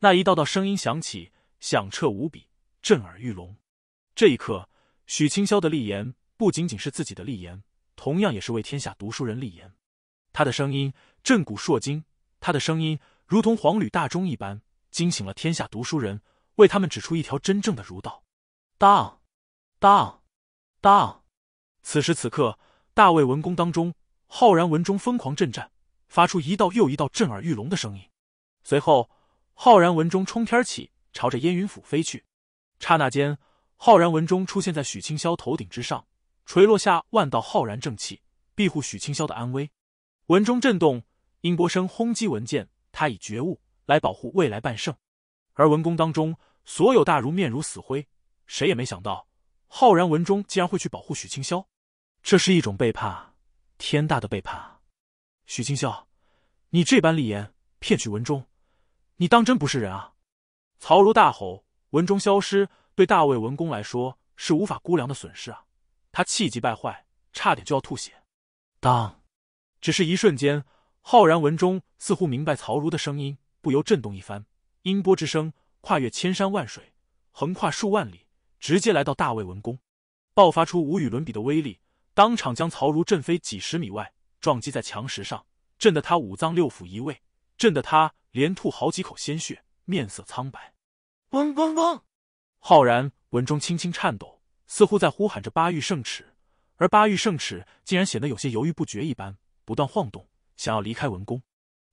那一道道声音响起，响彻无比，震耳欲聋。这一刻，许清霄的立言不仅仅是自己的立言，同样也是为天下读书人立言。他的声音震古烁今，他的声音如同黄吕大钟一般，惊醒了天下读书人，为他们指出一条真正的儒道。当，当，当！此时此刻，大魏文宫当中，浩然文中疯狂震颤，发出一道又一道震耳欲聋的声音。随后，浩然文中冲天起，朝着烟云府飞去。刹那间。浩然文中出现在许清霄头顶之上，垂落下万道浩然正气，庇护许清霄的安危。文中震动，音波声轰击文件，他以觉悟，来保护未来半圣。而文宫当中，所有大儒面如死灰，谁也没想到，浩然文中竟然会去保护许清霄，这是一种背叛天大的背叛许清霄，你这般立言骗取文中，你当真不是人啊！曹如大吼，文中消失。对大魏文公来说是无法估量的损失啊！他气急败坏，差点就要吐血。当，只是一瞬间，浩然文中似乎明白曹如的声音，不由震动一番，音波之声跨越千山万水，横跨数万里，直接来到大魏文公，爆发出无与伦比的威力，当场将曹如震飞几十米外，撞击在墙石上，震得他五脏六腑移位，震得他连吐好几口鲜血，面色苍白。嗡嗡嗡。浩然文中轻轻颤抖，似乎在呼喊着八域圣尺，而八域圣尺竟然显得有些犹豫不决一般，不断晃动，想要离开文宫。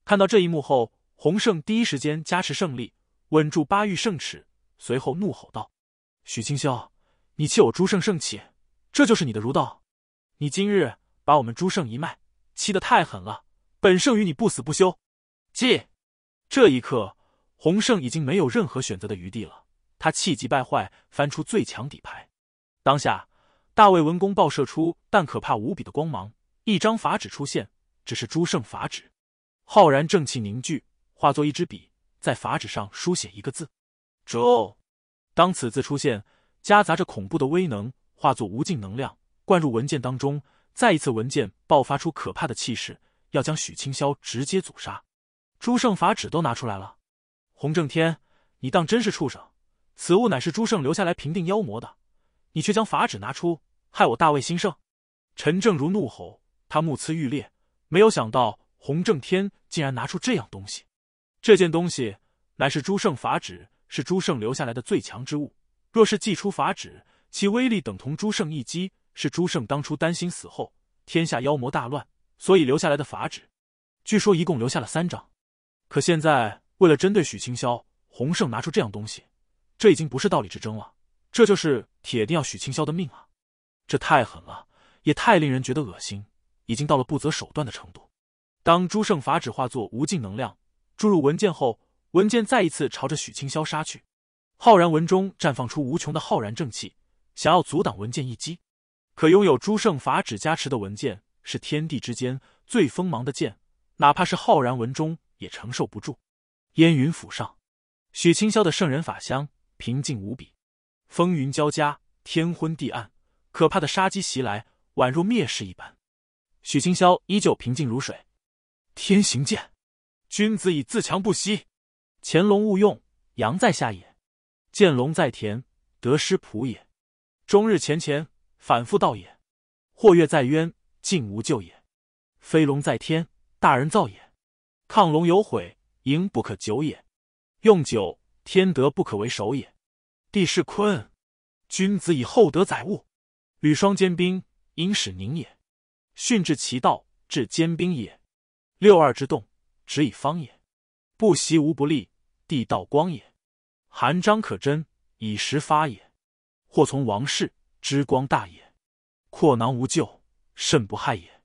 看到这一幕后，洪胜第一时间加持圣力，稳住八域圣尺，随后怒吼道：“许清霄，你弃我朱圣圣器，这就是你的儒道？你今日把我们朱圣一脉气得太狠了，本圣与你不死不休！”即这一刻，洪胜已经没有任何选择的余地了。他气急败坏，翻出最强底牌。当下，大卫文公爆射出但可怕无比的光芒，一张法纸出现，只是诸圣法纸，浩然正气凝聚，化作一支笔，在法纸上书写一个字“周。当此字出现，夹杂着恐怖的威能，化作无尽能量灌入文件当中，再一次文件爆发出可怕的气势，要将许清霄直接阻杀。诸圣法纸都拿出来了，洪正天，你当真是畜生！此物乃是朱圣留下来平定妖魔的，你却将法旨拿出，害我大魏兴盛！陈正如怒吼，他目眦欲裂。没有想到洪正天竟然拿出这样东西。这件东西乃是朱圣法旨，是朱圣留下来的最强之物。若是祭出法旨，其威力等同朱圣一击，是朱圣当初担心死后天下妖魔大乱，所以留下来的法旨。据说一共留下了三张，可现在为了针对许清霄，洪胜拿出这样东西。这已经不是道理之争了，这就是铁定要许清霄的命啊！这太狠了，也太令人觉得恶心，已经到了不择手段的程度。当诸圣法旨化作无尽能量注入文件后，文件再一次朝着许清霄杀去。浩然文中绽放出无穷的浩然正气，想要阻挡文件一击，可拥有诸圣法旨加持的文件是天地之间最锋芒的剑，哪怕是浩然文中也承受不住。烟云府上，许清霄的圣人法香。平静无比，风云交加，天昏地暗，可怕的杀机袭来，宛若灭世一般。许清霄依旧平静如水。天行健，君子以自强不息。潜龙勿用，阳在下也；见龙在田，得失仆也。终日前乾，反复道也。或月在渊，静无咎也。飞龙在天，大人造也。亢龙有悔，盈不可久也。用九。天德不可为首也，地势坤，君子以厚德载物。履霜坚冰，因使凝也；训至其道，至坚冰也。六二之动，止以方也。不习无不利，地道光也。寒章可贞，以时发也。或从王事，知光大也。扩囊无咎，甚不害也。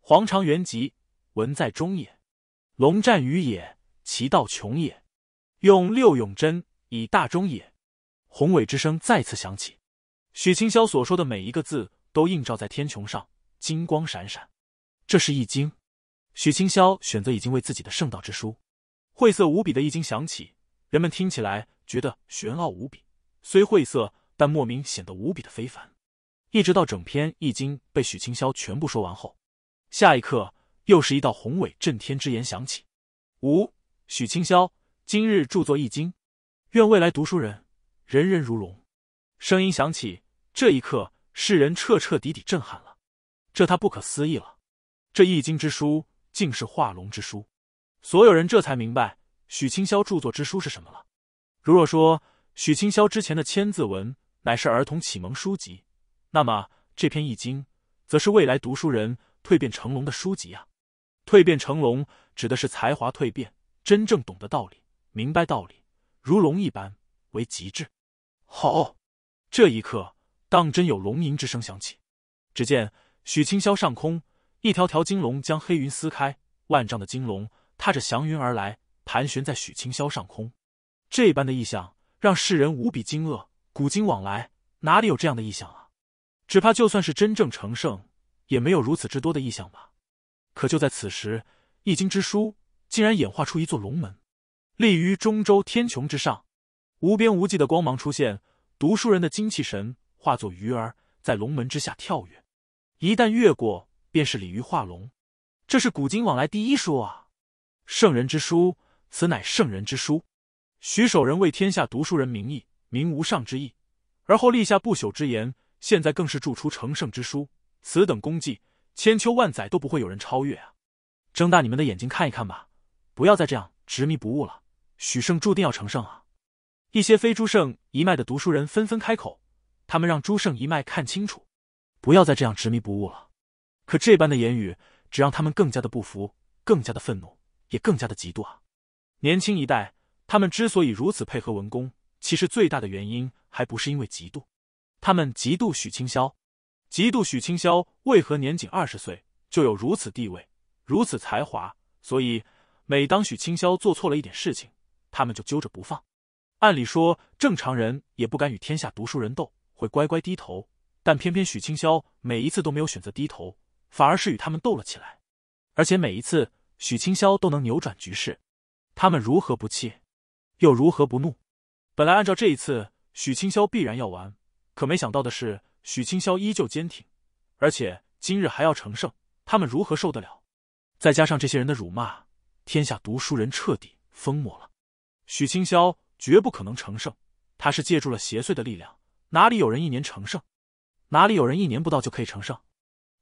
黄长元吉，文在中也。龙战于野，其道穷也。用六永贞以大中也，宏伟之声再次响起。许清霄所说的每一个字都映照在天穹上，金光闪闪。这是《易经》，许清霄选择已经为自己的圣道之书。晦涩无比的《易经》响起，人们听起来觉得玄奥无比。虽晦涩，但莫名显得无比的非凡。一直到整篇《易经》被许清霄全部说完后，下一刻又是一道宏伟震天之言响起。五，许清霄。今日著作《易经》，愿未来读书人人人如龙。声音响起，这一刻，世人彻彻底底震撼了。这他不可思议了，这《易经》之书竟是化龙之书。所有人这才明白许清霄著作之书是什么了。如若说许清霄之前的《千字文》乃是儿童启蒙书籍，那么这篇《易经》则是未来读书人蜕变成龙的书籍啊！蜕变成龙，指的是才华蜕变，真正懂得道理。明白道理，如龙一般为极致，好。这一刻，当真有龙吟之声响起。只见许清霄上空，一条条金龙将黑云撕开，万丈的金龙踏着祥云而来，盘旋在许清霄上空。这般的异象，让世人无比惊愕。古今往来，哪里有这样的异象啊？只怕就算是真正成圣，也没有如此之多的异象吧。可就在此时，易经之书竟然演化出一座龙门。立于中州天穹之上，无边无际的光芒出现。读书人的精气神化作鱼儿，在龙门之下跳跃。一旦越过，便是鲤鱼化龙。这是古今往来第一书啊！圣人之书，此乃圣人之书。徐守仁为天下读书人名义，名无上之意，而后立下不朽之言。现在更是著出成圣之书，此等功绩，千秋万载都不会有人超越啊！睁大你们的眼睛看一看吧，不要再这样执迷不悟了。许胜注定要成圣啊！一些非朱胜一脉的读书人纷纷开口，他们让朱胜一脉看清楚，不要再这样执迷不悟了。可这般的言语，只让他们更加的不服，更加的愤怒，也更加的嫉妒啊！年轻一代，他们之所以如此配合文公，其实最大的原因还不是因为嫉妒，他们嫉妒许清霄，嫉妒许清霄为何年仅二十岁就有如此地位、如此才华。所以，每当许清霄做错了一点事情，他们就揪着不放，按理说正常人也不敢与天下读书人斗，会乖乖低头。但偏偏许清霄每一次都没有选择低头，反而是与他们斗了起来。而且每一次许清霄都能扭转局势，他们如何不气，又如何不怒？本来按照这一次许清霄必然要完，可没想到的是许清霄依旧坚挺，而且今日还要成胜，他们如何受得了？再加上这些人的辱骂，天下读书人彻底疯魔了。许清霄绝不可能成圣，他是借助了邪祟的力量。哪里有人一年成圣？哪里有人一年不到就可以成圣？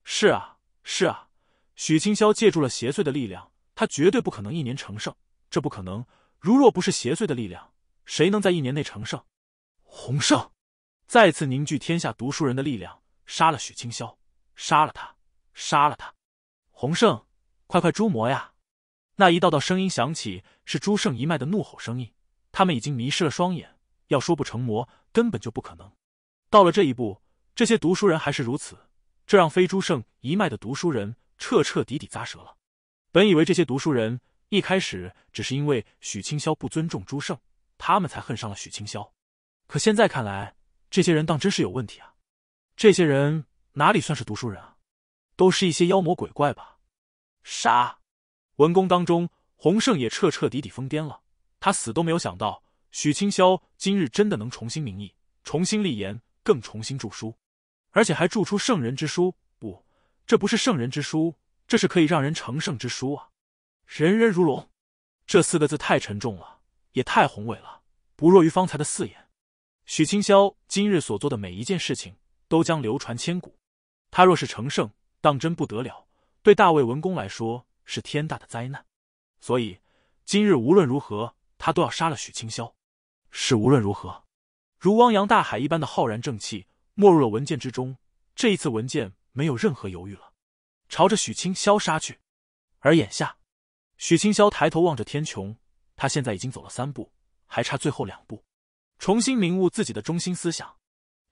是啊，是啊，许清霄借助了邪祟的力量，他绝对不可能一年成圣，这不可能。如若不是邪祟的力量，谁能在一年内成圣？洪胜，再次凝聚天下读书人的力量，杀了许清霄，杀了他，杀了他！洪胜，快快诛魔呀！那一道道声音响起。是朱胜一脉的怒吼声音，他们已经迷失了双眼。要说不成魔，根本就不可能。到了这一步，这些读书人还是如此，这让非朱胜一脉的读书人彻彻底底咂舌了。本以为这些读书人一开始只是因为许清霄不尊重朱胜，他们才恨上了许清霄，可现在看来，这些人当真是有问题啊！这些人哪里算是读书人啊？都是一些妖魔鬼怪吧？杀！文宫当中。洪胜也彻彻底底疯癫了，他死都没有想到许清霄今日真的能重新名义、重新立言，更重新著书，而且还著出圣人之书。不，这不是圣人之书，这是可以让人成圣之书啊！人人如龙，这四个字太沉重了，也太宏伟了，不弱于方才的四言。许清霄今日所做的每一件事情都将流传千古。他若是成圣，当真不得了，对大魏文公来说是天大的灾难。所以，今日无论如何，他都要杀了许清霄。是无论如何，如汪洋大海一般的浩然正气没入了文件之中。这一次，文件没有任何犹豫了，朝着许清霄杀去。而眼下，许清霄抬头望着天穹，他现在已经走了三步，还差最后两步，重新明悟自己的中心思想。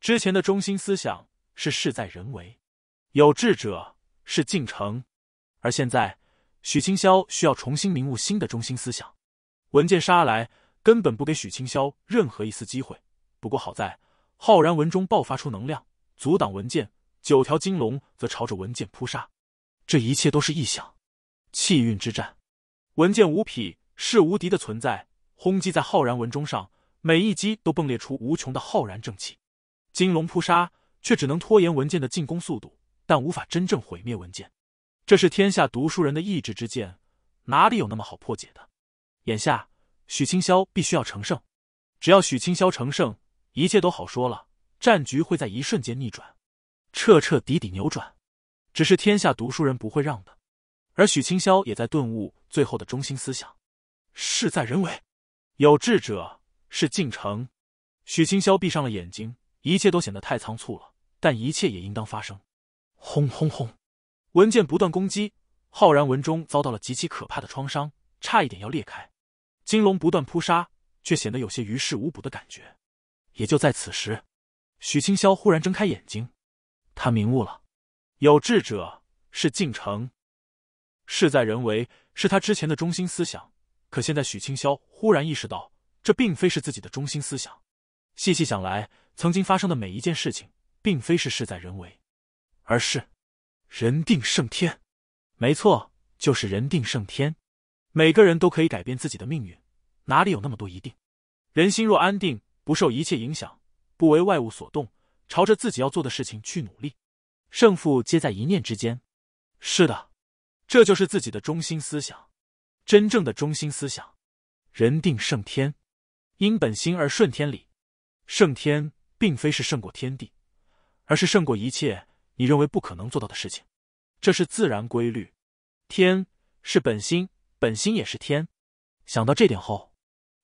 之前的中心思想是“事在人为，有志者事竟成”，而现在。许清霄需要重新明悟新的中心思想。文件杀来，根本不给许清霄任何一丝机会。不过好在浩然文中爆发出能量，阻挡文件；九条金龙则朝着文件扑杀。这一切都是臆想。气运之战，文件无匹，是无敌的存在。轰击在浩然文中上，每一击都迸裂出无穷的浩然正气。金龙扑杀，却只能拖延文件的进攻速度，但无法真正毁灭文件。这是天下读书人的意志之剑，哪里有那么好破解的？眼下，许清霄必须要成圣。只要许清霄成圣，一切都好说了。战局会在一瞬间逆转，彻彻底底扭转。只是天下读书人不会让的。而许清霄也在顿悟最后的中心思想：事在人为，有志者事竟成。许清霄闭上了眼睛，一切都显得太仓促了。但一切也应当发生。轰轰轰！文件不断攻击，浩然文中遭到了极其可怕的创伤，差一点要裂开。金龙不断扑杀，却显得有些于事无补的感觉。也就在此时，许清霄忽然睁开眼睛，他明悟了：有志者是进城，事在人为是他之前的中心思想。可现在，许清霄忽然意识到，这并非是自己的中心思想。细细想来，曾经发生的每一件事情，并非是事在人为，而是……人定胜天，没错，就是人定胜天。每个人都可以改变自己的命运，哪里有那么多一定？人心若安定，不受一切影响，不为外物所动，朝着自己要做的事情去努力，胜负皆在一念之间。是的，这就是自己的中心思想，真正的中心思想：人定胜天，因本心而顺天理。胜天并非是胜过天地，而是胜过一切。你认为不可能做到的事情，这是自然规律。天是本心，本心也是天。想到这点后，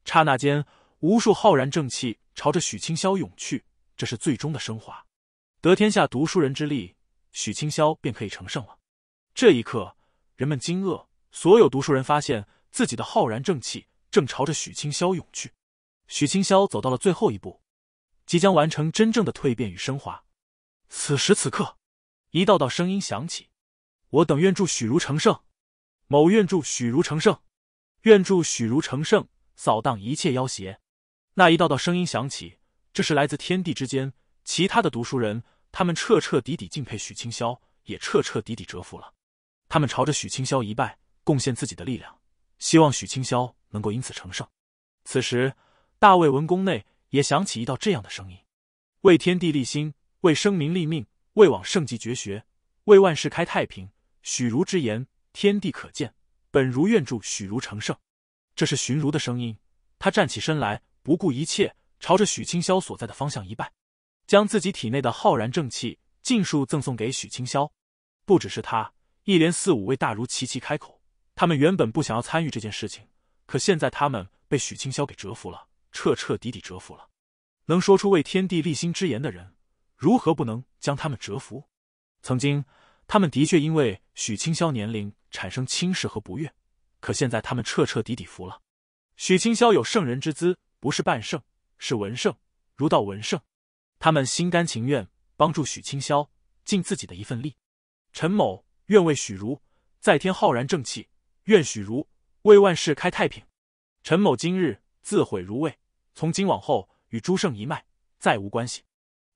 刹那间，无数浩然正气朝着许清霄涌去。这是最终的升华，得天下读书人之力，许清霄便可以成圣了。这一刻，人们惊愕，所有读书人发现自己的浩然正气正朝着许清霄涌去。许清霄走到了最后一步，即将完成真正的蜕变与升华。此时此刻。一道道声音响起，我等愿助许如成圣。某愿助许如成圣，愿助许如成圣，扫荡一切妖邪。那一道道声音响起，这是来自天地之间。其他的读书人，他们彻彻底底敬佩许清霄，也彻彻底底折服了。他们朝着许清霄一拜，贡献自己的力量，希望许清霄能够因此成圣。此时，大魏文宫内也响起一道这样的声音：为天地立心，为生民立命。为往圣继绝学，为万世开太平。许如之言，天地可见。本如愿助许如成圣。这是荀如的声音。他站起身来，不顾一切，朝着许清霄所在的方向一拜，将自己体内的浩然正气尽数赠送给许清霄。不只是他，一连四五位大儒齐齐开口。他们原本不想要参与这件事情，可现在他们被许清霄给折服了，彻彻底底折服了。能说出为天地立心之言的人。如何不能将他们折服？曾经他们的确因为许清霄年龄产生轻视和不悦，可现在他们彻彻底底服了。许清霄有圣人之姿，不是半圣，是文圣，儒道文圣。他们心甘情愿帮助许清霄，尽自己的一份力。陈某愿为许如在天浩然正气，愿许如为万世开太平。陈某今日自毁如位，从今往后与诸圣一脉再无关系。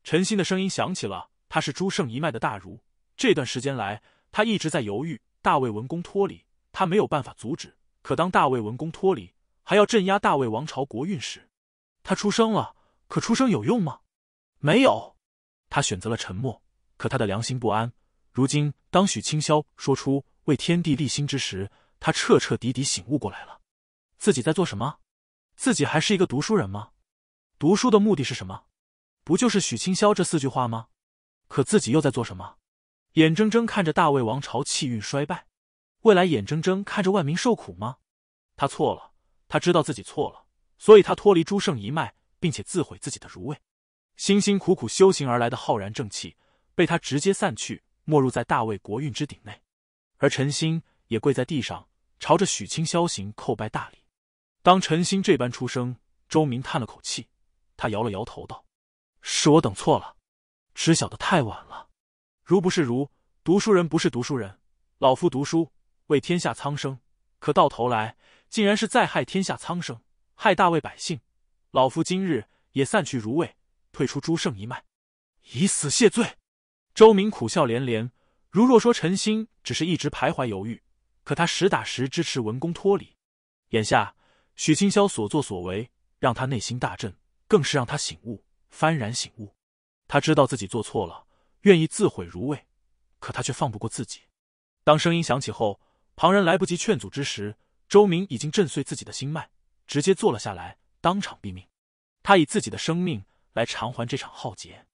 陈新的声音响起了。他是朱圣一脉的大儒，这段时间来，他一直在犹豫。大魏文公脱离，他没有办法阻止。可当大魏文公脱离，还要镇压大魏王朝国运时，他出生了。可出生有用吗？没有。他选择了沉默。可他的良心不安。如今，当许清霄说出“为天地立心”之时，他彻彻底底醒悟过来了。自己在做什么？自己还是一个读书人吗？读书的目的是什么？不就是许清霄这四句话吗？可自己又在做什么？眼睁睁看着大魏王朝气运衰败，未来眼睁睁看着万民受苦吗？他错了，他知道自己错了，所以他脱离朱圣一脉，并且自毁自己的如位。辛辛苦苦修行而来的浩然正气，被他直接散去，没入在大魏国运之顶内。而陈星也跪在地上，朝着许清霄行叩拜大礼。当陈星这般出声，周明叹了口气，他摇了摇头道。是我等错了，知晓的太晚了。如不是如读书人，不是读书人，老夫读书为天下苍生，可到头来竟然是在害天下苍生，害大魏百姓。老夫今日也散去如位，退出诸圣一脉，以死谢罪。周明苦笑连连。如若说陈兴只是一直徘徊犹豫，可他实打实支持文公脱离。眼下许清霄所作所为，让他内心大震，更是让他醒悟。幡然醒悟，他知道自己做错了，愿意自毁如猬，可他却放不过自己。当声音响起后，旁人来不及劝阻之时，周明已经震碎自己的心脉，直接坐了下来，当场毙命。他以自己的生命来偿还这场浩劫。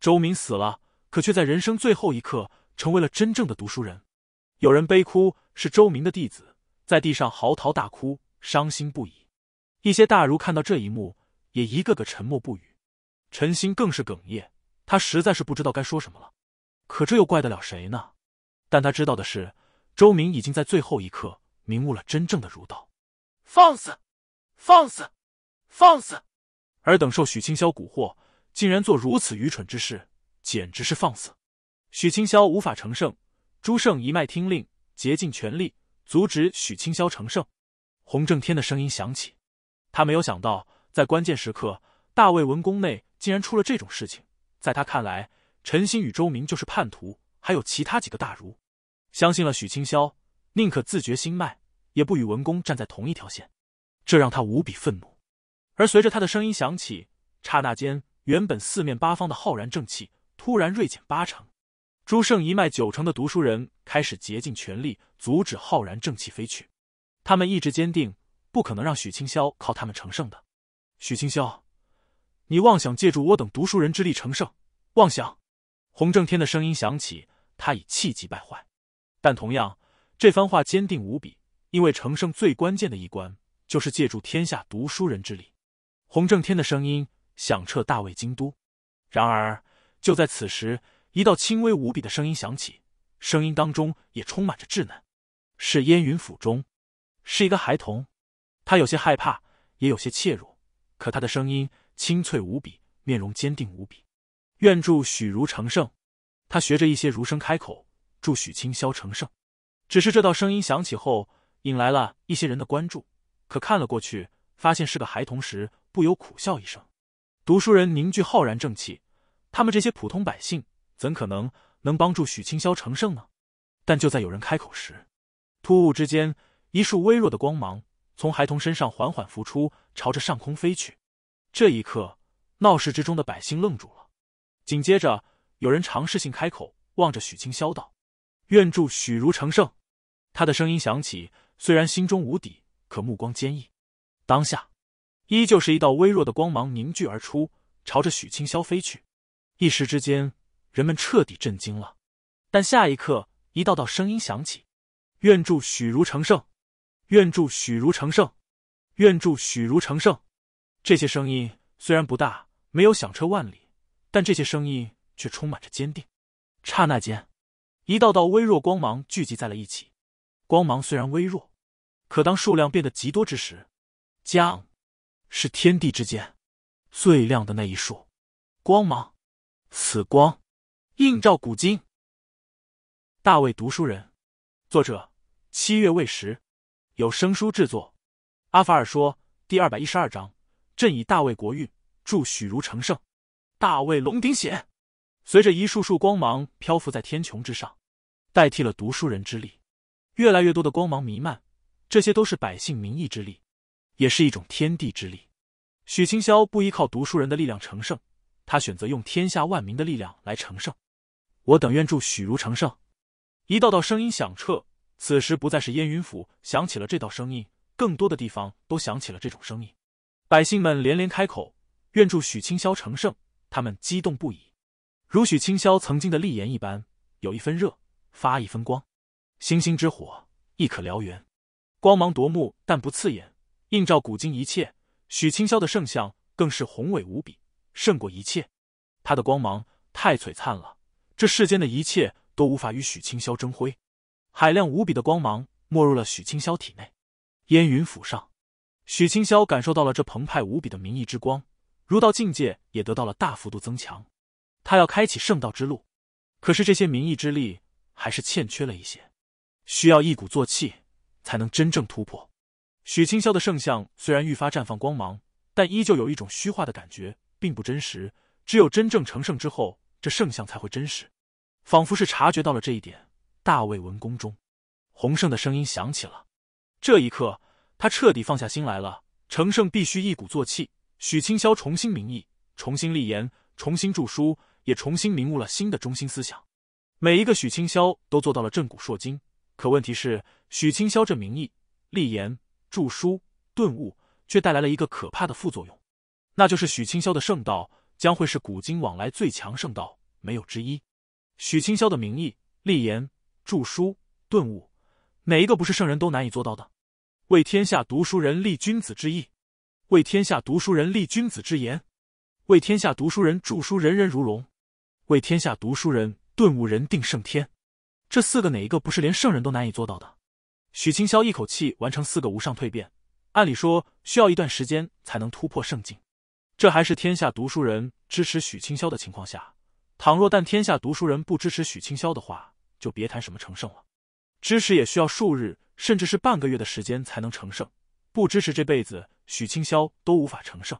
周明死了，可却在人生最后一刻成为了真正的读书人。有人悲哭，是周明的弟子，在地上嚎啕大哭，伤心不已。一些大儒看到这一幕，也一个个沉默不语。陈星更是哽咽，他实在是不知道该说什么了。可这又怪得了谁呢？但他知道的是，周明已经在最后一刻明悟了真正的儒道。放肆！放肆！放肆！尔等受许清霄蛊惑，竟然做如此愚蠢之事，简直是放肆！许清霄无法成圣，朱胜一脉听令，竭尽全力阻止许清霄成圣。洪正天的声音响起，他没有想到，在关键时刻，大魏文宫内。竟然出了这种事情，在他看来，陈兴与周明就是叛徒，还有其他几个大儒，相信了许清霄，宁可自绝心脉，也不与文公站在同一条线，这让他无比愤怒。而随着他的声音响起，刹那间，原本四面八方的浩然正气突然锐减八成，朱圣一脉九成的读书人开始竭尽全力阻止浩然正气飞去，他们意志坚定，不可能让许清霄靠他们成圣的。许清霄。你妄想借助我等读书人之力成圣，妄想！洪正天的声音响起，他已气急败坏，但同样，这番话坚定无比，因为成圣最关键的一关就是借助天下读书人之力。洪正天的声音响彻大魏京都，然而就在此时，一道轻微无比的声音响起，声音当中也充满着稚嫩，是烟云府中，是一个孩童，他有些害怕，也有些怯弱，可他的声音。清脆无比，面容坚定无比，愿助许如成圣。他学着一些儒生开口，祝许清霄成圣。只是这道声音响起后，引来了一些人的关注。可看了过去，发现是个孩童时，不由苦笑一声。读书人凝聚浩然正气，他们这些普通百姓怎可能能帮助许清霄成圣呢？但就在有人开口时，突兀之间，一束微弱的光芒从孩童身上缓缓浮出，朝着上空飞去。这一刻，闹市之中的百姓愣住了。紧接着，有人尝试性开口，望着许清霄道：“愿助许如成圣。”他的声音响起，虽然心中无底，可目光坚毅。当下，依旧是一道微弱的光芒凝聚而出，朝着许清霄飞去。一时之间，人们彻底震惊了。但下一刻，一道道声音响起：“愿助许如成圣，愿助许如成圣，愿助许如成圣。”这些声音虽然不大，没有响彻万里，但这些声音却充满着坚定。刹那间，一道道微弱光芒聚集在了一起。光芒虽然微弱，可当数量变得极多之时，将，是天地之间，最亮的那一束光芒。此光，映照古今。大卫读书人，作者七月未时，有声书制作。阿法尔说，第二百一十二章。朕以大魏国运助许如成圣，大卫龙鼎血，随着一束束光芒漂浮在天穹之上，代替了读书人之力。越来越多的光芒弥漫，这些都是百姓民意之力，也是一种天地之力。许清霄不依靠读书人的力量成圣，他选择用天下万民的力量来成圣。我等愿助许如成圣。一道道声音响彻，此时不再是烟云府响起了这道声音，更多的地方都响起了这种声音。百姓们连连开口，愿助许清霄成圣。他们激动不已，如许清霄曾经的立言一般，有一分热，发一分光，星星之火亦可燎原。光芒夺目，但不刺眼，映照古今一切。许清霄的圣像更是宏伟无比，胜过一切。他的光芒太璀璨了，这世间的一切都无法与许清霄争辉。海量无比的光芒没入了许清霄体内，烟云府上。许清霄感受到了这澎湃无比的民意之光，儒道境界也得到了大幅度增强。他要开启圣道之路，可是这些民意之力还是欠缺了一些，需要一鼓作气才能真正突破。许清霄的圣像虽然愈发绽放光芒，但依旧有一种虚化的感觉，并不真实。只有真正成圣之后，这圣像才会真实。仿佛是察觉到了这一点，大魏文宫中，洪盛的声音响起了。这一刻。他彻底放下心来了。成圣必须一鼓作气。许清霄重新明义、重新立言、重新著书，也重新明悟了新的中心思想。每一个许清霄都做到了震古烁今。可问题是，许清霄这明义、立言、著书、顿悟，却带来了一个可怕的副作用，那就是许清霄的圣道将会是古今往来最强圣道，没有之一。许清霄的名义、立言、著书、顿悟，哪一个不是圣人都难以做到的？为天下读书人立君子之义，为天下读书人立君子之言，为天下读书人著书人人如龙，为天下读书人顿悟人定胜天。这四个哪一个不是连圣人都难以做到的？许清霄一口气完成四个无上蜕变，按理说需要一段时间才能突破圣境。这还是天下读书人支持许清霄的情况下，倘若但天下读书人不支持许清霄的话，就别谈什么成圣了。支持也需要数日，甚至是半个月的时间才能成圣。不支持，这辈子许清霄都无法成圣。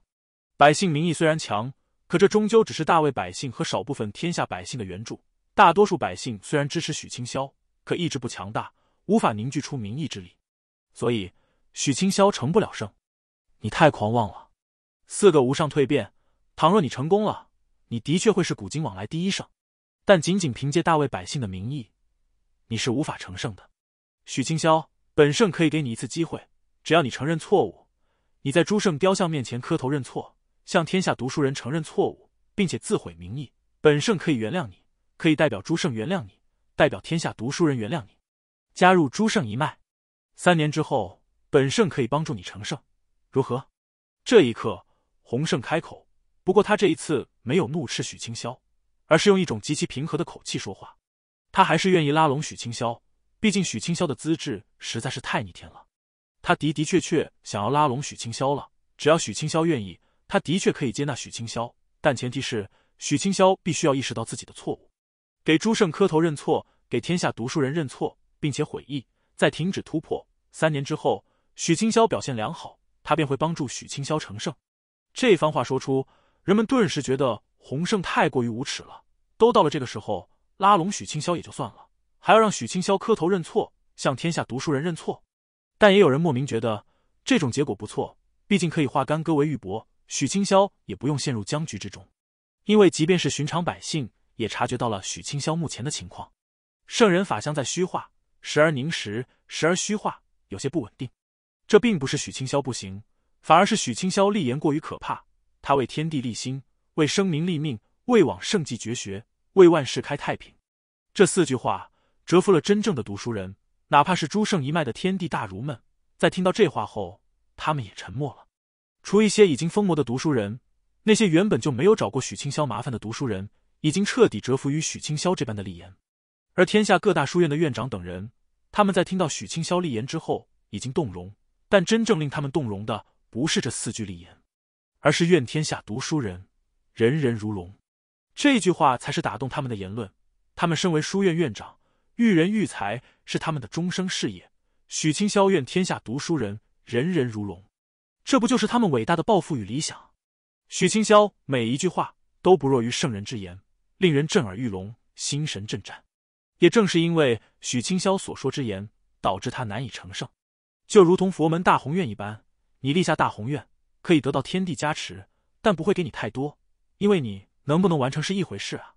百姓民意虽然强，可这终究只是大魏百姓和少部分天下百姓的援助。大多数百姓虽然支持许清霄，可意志不强大，无法凝聚出民意之力，所以许清霄成不了圣。你太狂妄了！四个无上蜕变，倘若你成功了，你的确会是古今往来第一圣。但仅仅凭借大魏百姓的名义，你是无法成圣的，许清霄，本圣可以给你一次机会，只要你承认错误，你在诸圣雕像面前磕头认错，向天下读书人承认错误，并且自毁名义，本圣可以原谅你，可以代表诸圣原谅你，代表天下读书人原谅你，加入诸圣一脉，三年之后，本圣可以帮助你成圣，如何？这一刻，洪圣开口，不过他这一次没有怒斥许清霄，而是用一种极其平和的口气说话。他还是愿意拉拢许清霄，毕竟许清霄的资质实在是太逆天了。他的的确确想要拉拢许清霄了，只要许清霄愿意，他的确可以接纳许清霄。但前提是许清霄必须要意识到自己的错误，给朱胜磕头认错，给天下读书人认错，并且悔意。在停止突破三年之后，许清霄表现良好，他便会帮助许清霄成圣。这番话说出，人们顿时觉得洪胜太过于无耻了。都到了这个时候。拉拢许清霄也就算了，还要让许清霄磕头认错，向天下读书人认错。但也有人莫名觉得这种结果不错，毕竟可以化干戈为玉帛，许清霄也不用陷入僵局之中。因为即便是寻常百姓，也察觉到了许清霄目前的情况：圣人法相在虚化，时而凝实，时而虚化，有些不稳定。这并不是许清霄不行，反而是许清霄立言过于可怕。他为天地立心，为生民立命，为往圣继绝学。为万世开太平，这四句话折服了真正的读书人，哪怕是朱圣一脉的天地大儒们，在听到这话后，他们也沉默了。除一些已经疯魔的读书人，那些原本就没有找过许清霄麻烦的读书人，已经彻底折服于许清霄这般的立言。而天下各大书院的院长等人，他们在听到许清霄立言之后，已经动容。但真正令他们动容的，不是这四句立言，而是愿天下读书人，人人如龙。这句话才是打动他们的言论。他们身为书院院长，育人育才是他们的终生事业。许清霄愿天下读书人，人人如龙，这不就是他们伟大的抱负与理想？许清霄每一句话都不弱于圣人之言，令人震耳欲聋，心神震颤。也正是因为许清霄所说之言，导致他难以成圣，就如同佛门大宏愿一般。你立下大宏愿，可以得到天地加持，但不会给你太多，因为你。能不能完成是一回事啊，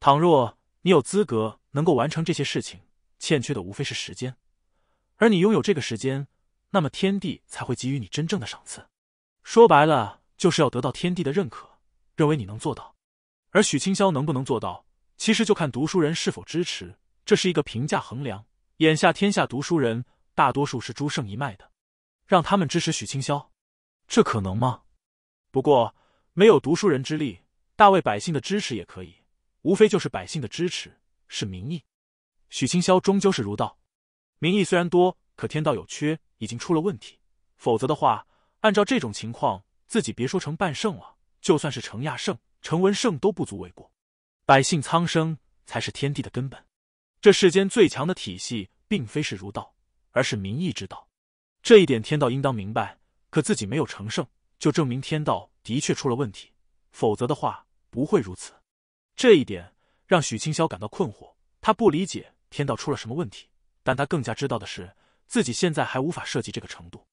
倘若你有资格能够完成这些事情，欠缺的无非是时间，而你拥有这个时间，那么天帝才会给予你真正的赏赐。说白了，就是要得到天帝的认可，认为你能做到。而许清霄能不能做到，其实就看读书人是否支持，这是一个评价衡量。眼下天下读书人大多数是朱圣一脉的，让他们支持许清霄，这可能吗？不过没有读书人之力。大卫百姓的支持也可以，无非就是百姓的支持是民意。许清霄终究是儒道，民意虽然多，可天道有缺，已经出了问题。否则的话，按照这种情况，自己别说成半圣了，就算是成亚圣、成文圣都不足为过。百姓苍生才是天地的根本，这世间最强的体系并非是儒道，而是民意之道。这一点天道应当明白，可自己没有成圣，就证明天道的确出了问题。否则的话。不会如此，这一点让许清霄感到困惑。他不理解天道出了什么问题，但他更加知道的是，自己现在还无法设计这个程度。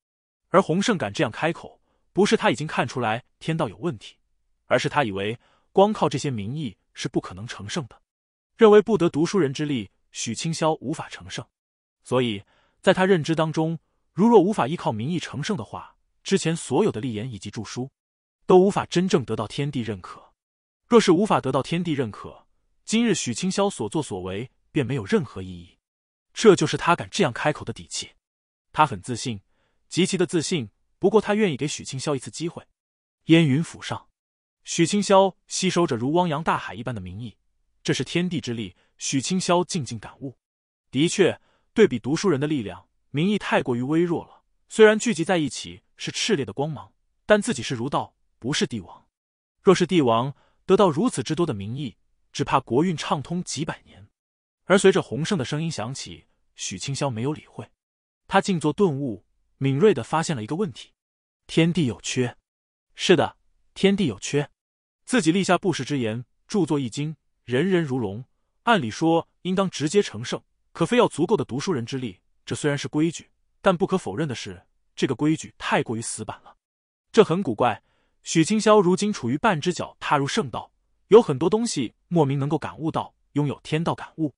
而洪胜敢这样开口，不是他已经看出来天道有问题，而是他以为光靠这些名义是不可能成圣的，认为不得读书人之力，许清霄无法成圣。所以，在他认知当中，如若无法依靠名义成圣的话，之前所有的立言以及著书，都无法真正得到天地认可。若是无法得到天地认可，今日许清霄所作所为便没有任何意义。这就是他敢这样开口的底气，他很自信，极其的自信。不过他愿意给许清霄一次机会。烟云府上，许清霄吸收着如汪洋大海一般的名义，这是天地之力。许清霄静静感悟。的确，对比读书人的力量，名义太过于微弱了。虽然聚集在一起是炽烈的光芒，但自己是儒道，不是帝王。若是帝王。得到如此之多的民意，只怕国运畅通几百年。而随着洪胜的声音响起，许清霄没有理会，他静坐顿悟，敏锐的发现了一个问题：天地有缺。是的，天地有缺。自己立下不世之言，著作一经，人人如龙。按理说应当直接成圣，可非要足够的读书人之力。这虽然是规矩，但不可否认的是，这个规矩太过于死板了。这很古怪。许清霄如今处于半只脚踏入圣道，有很多东西莫名能够感悟到，拥有天道感悟，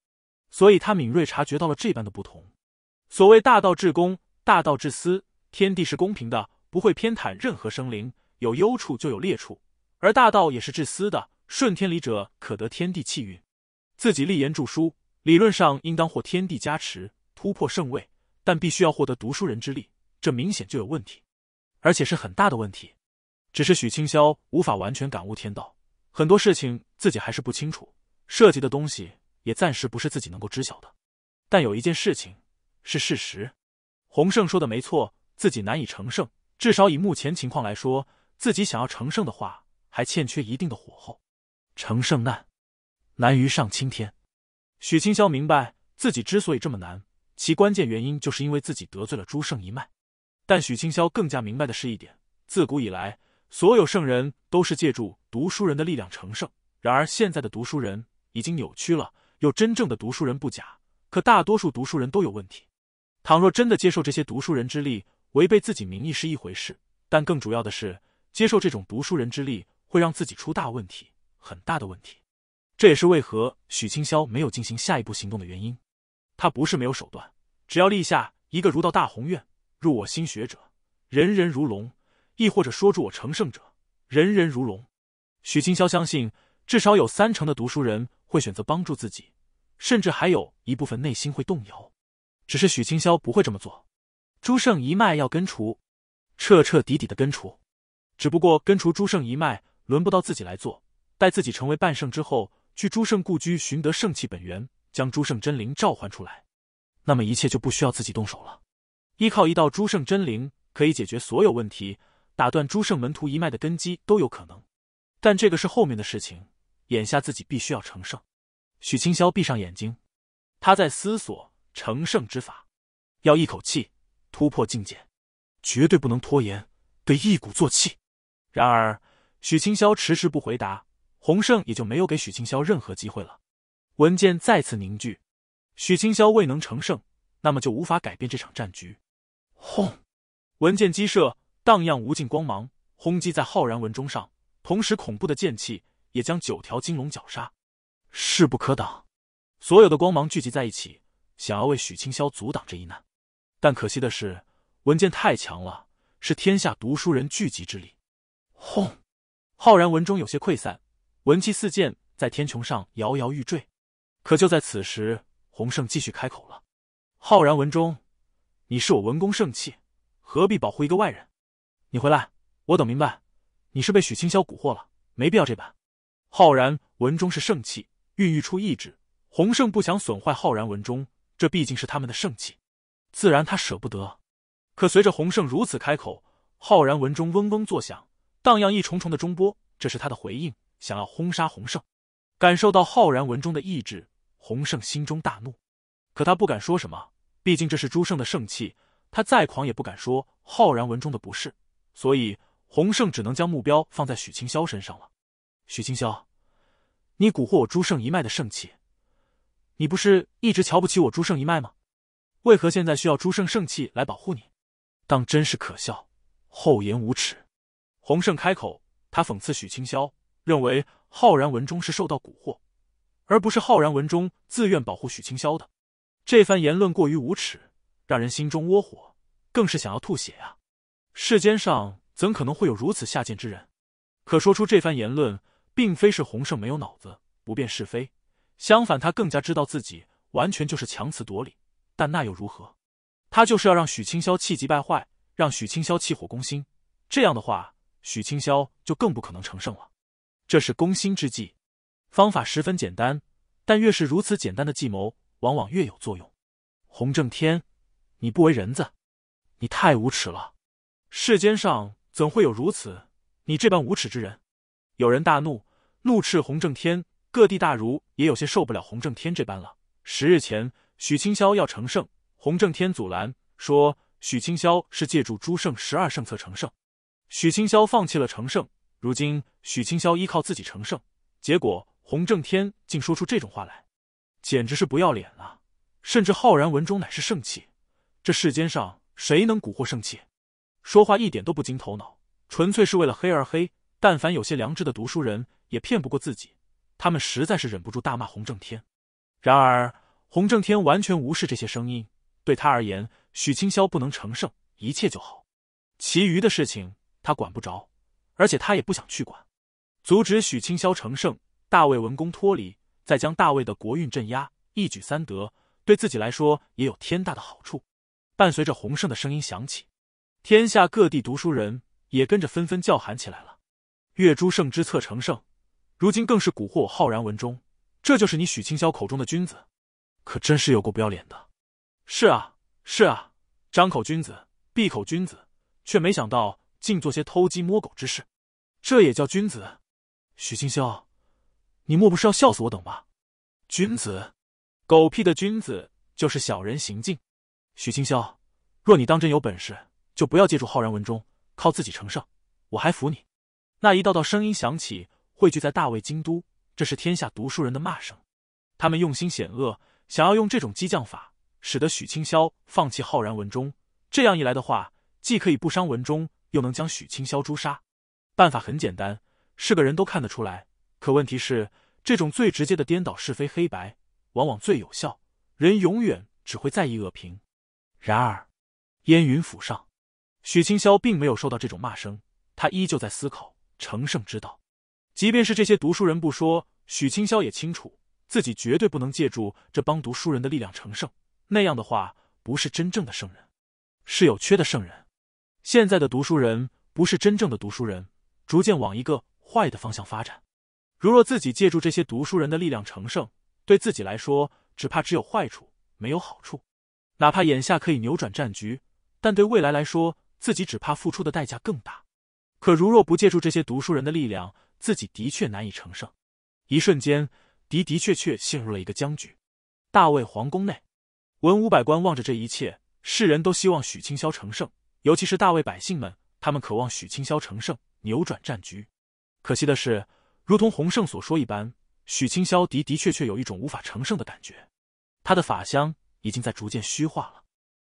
所以他敏锐察觉到了这般的不同。所谓大道至公，大道至私，天地是公平的，不会偏袒任何生灵，有优处就有劣处，而大道也是至私的，顺天理者可得天地气运。自己立言著书，理论上应当获天地加持，突破圣位，但必须要获得读书人之力，这明显就有问题，而且是很大的问题。只是许清霄无法完全感悟天道，很多事情自己还是不清楚，涉及的东西也暂时不是自己能够知晓的。但有一件事情是事实，洪胜说的没错，自己难以成圣。至少以目前情况来说，自己想要成圣的话，还欠缺一定的火候。成圣难，难于上青天。许清霄明白，自己之所以这么难，其关键原因就是因为自己得罪了朱圣一脉。但许清霄更加明白的是一点：自古以来。所有圣人都是借助读书人的力量成圣，然而现在的读书人已经扭曲了。有真正的读书人不假，可大多数读书人都有问题。倘若真的接受这些读书人之力，违背自己名义是一回事，但更主要的是，接受这种读书人之力会让自己出大问题，很大的问题。这也是为何许清霄没有进行下一步行动的原因。他不是没有手段，只要立下一个儒道大宏愿，入我心学者，人人如龙。亦或者说，助我成圣者，人人如龙。许清霄相信，至少有三成的读书人会选择帮助自己，甚至还有一部分内心会动摇。只是许清霄不会这么做。朱圣一脉要根除，彻彻底底的根除。只不过根除朱圣一脉，轮不到自己来做。待自己成为半圣之后，去朱圣故居寻得圣气本源，将朱圣真灵召唤出来，那么一切就不需要自己动手了。依靠一道朱圣真灵，可以解决所有问题。打断朱圣门徒一脉的根基都有可能，但这个是后面的事情。眼下自己必须要成圣。许清霄闭上眼睛，他在思索成圣之法，要一口气突破境界，绝对不能拖延，得一鼓作气。然而许清霄迟迟不回答，洪胜也就没有给许清霄任何机会了。文件再次凝聚，许清霄未能成圣，那么就无法改变这场战局。轰！文件激射。荡漾无尽光芒，轰击在浩然文中上，同时恐怖的剑气也将九条金龙绞杀，势不可挡。所有的光芒聚集在一起，想要为许清霄阻挡这一难，但可惜的是，文剑太强了，是天下读书人聚集之力。轰！浩然文中有些溃散，文气四溅，在天穹上摇摇欲坠。可就在此时，洪胜继续开口了：“浩然文中，你是我文公圣器，何必保护一个外人？”你回来，我等明白，你是被许清霄蛊惑了，没必要这般。浩然文中是圣气，孕育出意志。洪胜不想损坏浩然文中，这毕竟是他们的圣气，自然他舍不得。可随着洪胜如此开口，浩然文中嗡嗡作响，荡漾一重重的中波，这是他的回应，想要轰杀洪胜。感受到浩然文中的意志，洪胜心中大怒，可他不敢说什么，毕竟这是朱胜的圣气，他再狂也不敢说浩然文中的不是。所以，洪胜只能将目标放在许清霄身上了。许清霄，你蛊惑我朱胜一脉的圣气，你不是一直瞧不起我朱胜一脉吗？为何现在需要朱胜圣气来保护你？当真是可笑，厚颜无耻！洪胜开口，他讽刺许清霄，认为浩然文中是受到蛊惑，而不是浩然文中自愿保护许清霄的。这番言论过于无耻，让人心中窝火，更是想要吐血啊！世间上怎可能会有如此下贱之人？可说出这番言论，并非是洪胜没有脑子，不辨是非。相反，他更加知道自己完全就是强词夺理。但那又如何？他就是要让许清霄气急败坏，让许清霄气火攻心。这样的话，许清霄就更不可能成圣了。这是攻心之计，方法十分简单，但越是如此简单的计谋，往往越有作用。洪正天，你不为人子，你太无耻了！世间上怎会有如此你这般无耻之人？有人大怒，怒斥洪正天。各地大儒也有些受不了洪正天这般了。十日前，许清霄要成圣，洪正天阻拦，说许清霄是借助诸圣十二圣策成圣。许清霄放弃了成圣，如今许清霄依靠自己成圣，结果洪正天竟说出这种话来，简直是不要脸了！甚至浩然文中乃是圣器，这世间上谁能蛊惑圣器？”说话一点都不经头脑，纯粹是为了黑而黑。但凡有些良知的读书人，也骗不过自己。他们实在是忍不住大骂洪正天。然而，洪正天完全无视这些声音。对他而言，许清霄不能成圣，一切就好。其余的事情他管不着，而且他也不想去管。阻止许清霄成圣，大魏文公脱离，再将大魏的国运镇压，一举三得，对自己来说也有天大的好处。伴随着洪胜的声音响起。天下各地读书人也跟着纷纷叫喊起来了。月诸圣之策成圣，如今更是蛊惑我浩然文中，这就是你许清霄口中的君子，可真是有过不要脸的。是啊，是啊，张口君子，闭口君子，却没想到竟做些偷鸡摸狗之事，这也叫君子？许清霄，你莫不是要笑死我等吧？君子，狗屁的君子，就是小人行径。许清霄，若你当真有本事。就不要借助浩然文中，靠自己成圣，我还服你！那一道道声音响起，汇聚在大魏京都，这是天下读书人的骂声。他们用心险恶，想要用这种激将法，使得许清霄放弃浩然文中。这样一来的话，既可以不伤文中，又能将许清霄诛杀。办法很简单，是个人都看得出来。可问题是，这种最直接的颠倒是非黑白，往往最有效。人永远只会在意恶评。然而，烟云府上。许清霄并没有受到这种骂声，他依旧在思考成圣之道。即便是这些读书人不说，许清霄也清楚自己绝对不能借助这帮读书人的力量成圣。那样的话，不是真正的圣人，是有缺的圣人。现在的读书人不是真正的读书人，逐渐往一个坏的方向发展。如若自己借助这些读书人的力量成圣，对自己来说，只怕只有坏处没有好处。哪怕眼下可以扭转战局，但对未来来说，自己只怕付出的代价更大，可如若不借助这些读书人的力量，自己的确难以成圣。一瞬间，的的确确陷入了一个僵局。大魏皇宫内，文武百官望着这一切，世人都希望许清霄成圣，尤其是大魏百姓们，他们渴望许清霄成圣，扭转战局。可惜的是，如同洪胜所说一般，许清霄的的确确有一种无法成圣的感觉，他的法相已经在逐渐虚化了。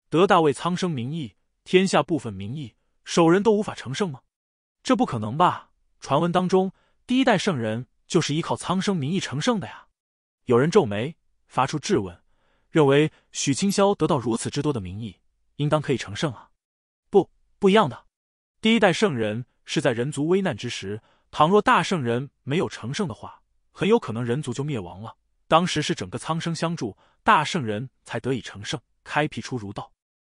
得大魏苍生名义，天下部分名义，守人都无法成圣吗？这不可能吧！传闻当中，第一代圣人就是依靠苍生名义成圣的呀。有人皱眉，发出质问，认为许清霄得到如此之多的名义，应当可以成圣啊！不，不一样的。第一代圣人是在人族危难之时，倘若大圣人没有成圣的话，很有可能人族就灭亡了。当时是整个苍生相助，大圣人才得以成圣，开辟出儒道。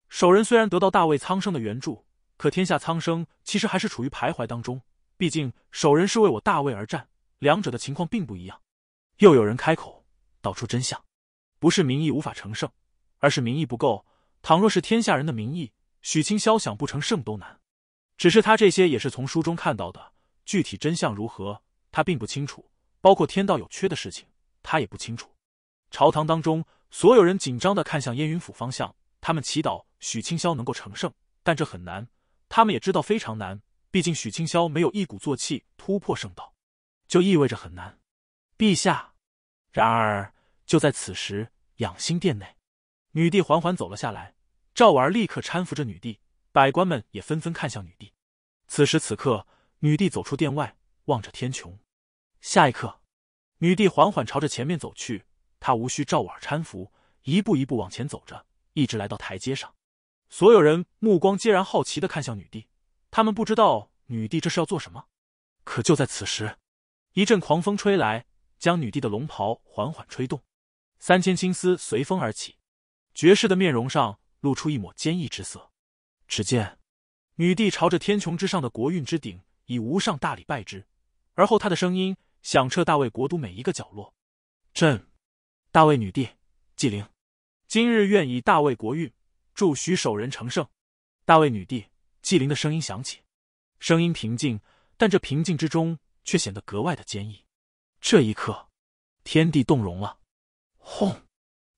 守人虽然得到大魏苍生的援助，可天下苍生其实还是处于徘徊当中。毕竟守人是为我大魏而战，两者的情况并不一样。又有人开口道出真相：不是民意无法成圣，而是民意不够。倘若是天下人的民意，许清霄想不成圣都难。只是他这些也是从书中看到的，具体真相如何，他并不清楚。包括天道有缺的事情，他也不清楚。朝堂当中，所有人紧张的看向烟云府方向。他们祈祷许清霄能够成圣，但这很难。他们也知道非常难，毕竟许清霄没有一鼓作气突破圣道，就意味着很难。陛下。然而，就在此时，养心殿内，女帝缓缓走了下来。赵婉儿立刻搀扶着女帝，百官们也纷纷看向女帝。此时此刻，女帝走出殿外，望着天穹。下一刻，女帝缓缓朝着前面走去，她无需赵婉儿搀扶，一步一步往前走着。一直来到台阶上，所有人目光皆然好奇的看向女帝，他们不知道女帝这是要做什么。可就在此时，一阵狂风吹来，将女帝的龙袍缓缓吹动，三千青丝随风而起，绝世的面容上露出一抹坚毅之色。只见女帝朝着天穹之上的国运之顶以无上大礼拜之，而后她的声音响彻大卫国都每一个角落：“朕，大卫女帝纪灵。”今日愿以大魏国运助徐守仁成圣，大魏女帝纪灵的声音响起，声音平静，但这平静之中却显得格外的坚毅。这一刻，天地动容了。轰！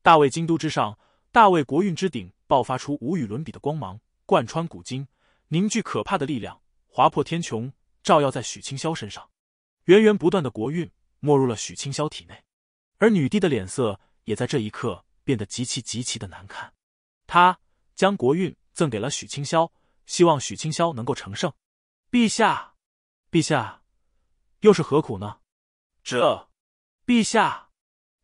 大魏京都之上，大魏国运之顶爆发出无与伦比的光芒，贯穿古今，凝聚可怕的力量，划破天穹，照耀在许清霄身上。源源不断的国运没入了许清霄体内，而女帝的脸色也在这一刻。变得极其极其的难看，他将国运赠给了许清霄，希望许清霄能够成圣。陛下，陛下，又是何苦呢？这，陛下，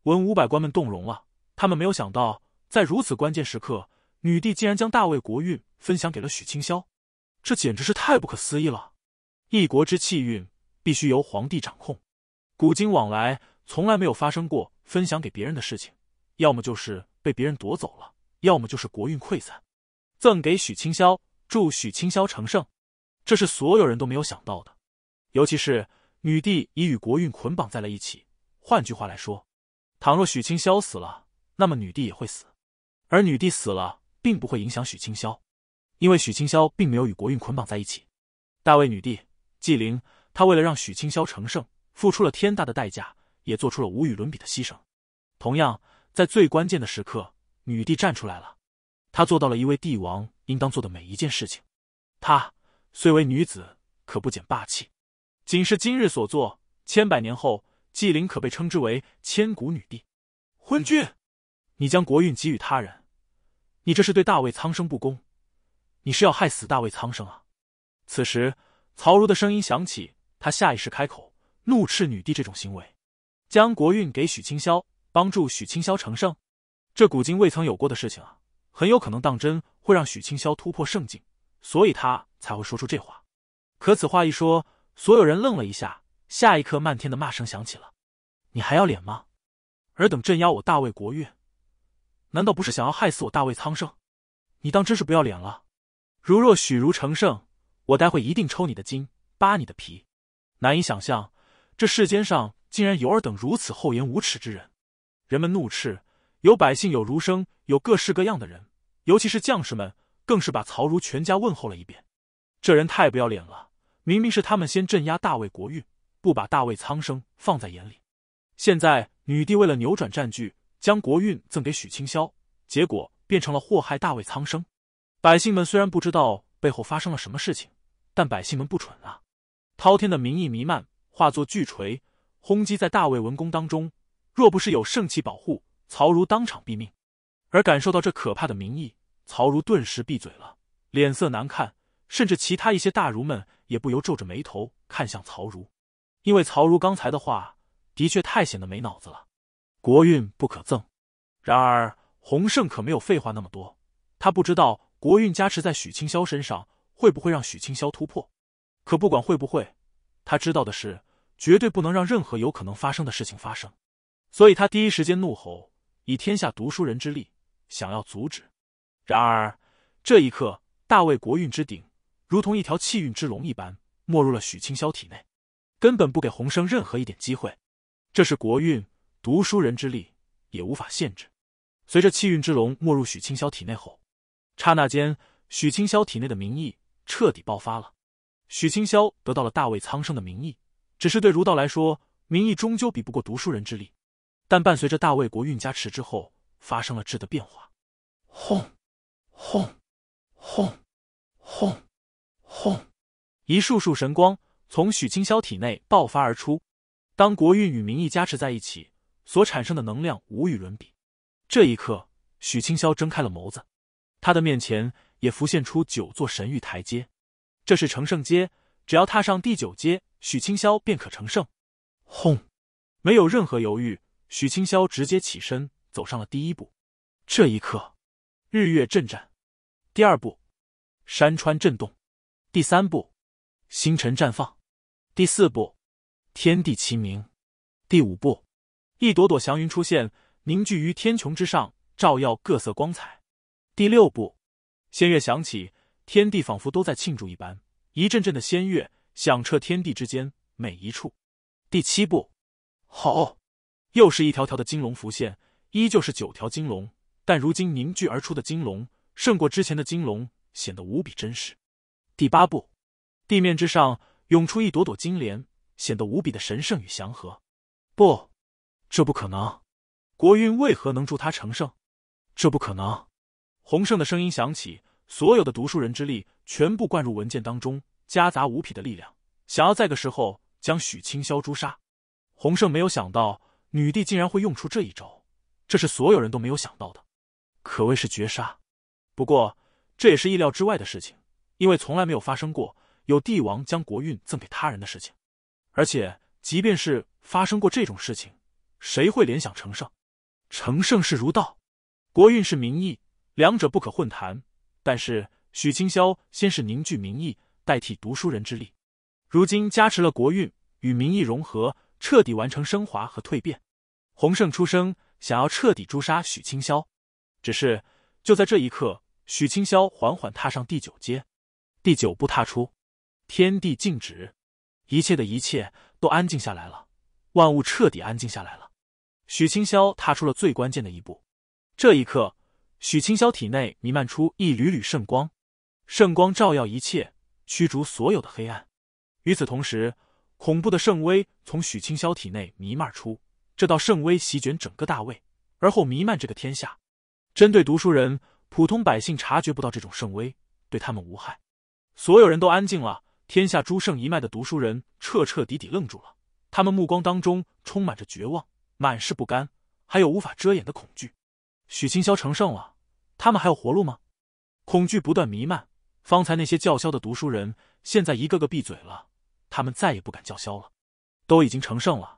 文武百官们动容了，他们没有想到，在如此关键时刻，女帝竟然将大魏国运分享给了许清霄，这简直是太不可思议了！一国之气运必须由皇帝掌控，古今往来从来没有发生过分享给别人的事情。要么就是被别人夺走了，要么就是国运溃散。赠给许清霄，祝许清霄成圣，这是所有人都没有想到的。尤其是女帝已与国运捆绑在了一起。换句话来说，倘若许清霄死了，那么女帝也会死。而女帝死了，并不会影响许清霄，因为许清霄并没有与国运捆绑在一起。大卫女帝纪灵，她为了让许清霄成圣，付出了天大的代价，也做出了无与伦比的牺牲。同样。在最关键的时刻，女帝站出来了，她做到了一位帝王应当做的每一件事情。她虽为女子，可不减霸气。仅是今日所做，千百年后，纪灵可被称之为千古女帝。昏君，你将国运给予他人，你这是对大魏苍生不公，你是要害死大魏苍生啊！此时，曹如的声音响起，他下意识开口怒斥女帝这种行为，将国运给许清霄。帮助许清霄成圣，这古今未曾有过的事情啊，很有可能当真会让许清霄突破圣境，所以他才会说出这话。可此话一说，所有人愣了一下，下一刻漫天的骂声响起了：“你还要脸吗？尔等镇压我大魏国运，难道不是想要害死我大魏苍生？你当真是不要脸了！如若许如成圣，我待会一定抽你的筋，扒你的皮！难以想象，这世间上竟然有尔等如此厚颜无耻之人！”人们怒斥：有百姓，有儒生，有各式各样的人，尤其是将士们，更是把曹儒全家问候了一遍。这人太不要脸了！明明是他们先镇压大魏国运，不把大魏苍生放在眼里。现在女帝为了扭转战局，将国运赠给许清霄，结果变成了祸害大魏苍生。百姓们虽然不知道背后发生了什么事情，但百姓们不蠢啊！滔天的民意弥漫，化作巨锤，轰击在大魏文宫当中。若不是有圣器保护，曹如当场毙命。而感受到这可怕的名义，曹如顿时闭嘴了，脸色难看，甚至其他一些大儒们也不由皱着眉头看向曹如，因为曹如刚才的话的确太显得没脑子了。国运不可赠，然而洪胜可没有废话那么多。他不知道国运加持在许清霄身上会不会让许清霄突破，可不管会不会，他知道的是绝对不能让任何有可能发生的事情发生。所以他第一时间怒吼，以天下读书人之力想要阻止。然而，这一刻，大魏国运之鼎如同一条气运之龙一般没入了许清霄体内，根本不给洪生任何一点机会。这是国运，读书人之力也无法限制。随着气运之龙没入许清霄体内后，刹那间，许清霄体内的名义彻底爆发了。许清霄得到了大魏苍生的名义，只是对儒道来说，名义终究比不过读书人之力。但伴随着大魏国运加持之后，发生了质的变化。轰，轰，轰，轰，轰！一束束神光从许清霄体内爆发而出。当国运与民意加持在一起，所产生的能量无与伦比。这一刻，许清霄睁开了眸子，他的面前也浮现出九座神域台阶。这是成圣阶，只要踏上第九阶，许清霄便可成圣。轰！没有任何犹豫。许清霄直接起身，走上了第一步。这一刻，日月震颤；第二步，山川震动；第三步，星辰绽放；第四步，天地齐鸣；第五步，一朵朵祥云出现，凝聚于天穹之上，照耀各色光彩；第六步，仙乐响起，天地仿佛都在庆祝一般，一阵阵的仙乐响彻天地之间，每一处。第七步，好。又是一条条的金龙浮现，依旧是九条金龙，但如今凝聚而出的金龙胜过之前的金龙，显得无比真实。第八步，地面之上涌出一朵朵金莲，显得无比的神圣与祥和。不，这不可能！国运为何能助他成圣？这不可能！洪胜的声音响起，所有的读书人之力全部灌入文件当中，夹杂无匹的力量，想要在个时候将许清霄诛杀。洪胜没有想到。女帝竟然会用出这一招，这是所有人都没有想到的，可谓是绝杀。不过这也是意料之外的事情，因为从来没有发生过有帝王将国运赠给他人的事情。而且即便是发生过这种事情，谁会联想成圣？成圣是儒道，国运是民意，两者不可混谈。但是许清霄先是凝聚民意，代替读书人之力，如今加持了国运，与民意融合，彻底完成升华和蜕变。洪胜出生，想要彻底诛杀许清霄，只是就在这一刻，许清霄缓缓踏上第九阶，第九步踏出，天地静止，一切的一切都安静下来了，万物彻底安静下来了。许清霄踏出了最关键的一步，这一刻，许清霄体内弥漫出一缕缕圣光，圣光照耀一切，驱逐所有的黑暗。与此同时，恐怖的圣威从许清霄体内弥漫出。这道圣威席卷整个大魏，而后弥漫这个天下。针对读书人、普通百姓，察觉不到这种圣威，对他们无害。所有人都安静了。天下诸圣一脉的读书人彻彻底底愣住了，他们目光当中充满着绝望，满是不甘，还有无法遮掩的恐惧。许清霄成圣了，他们还有活路吗？恐惧不断弥漫。方才那些叫嚣的读书人，现在一个个闭嘴了，他们再也不敢叫嚣了。都已经成圣了。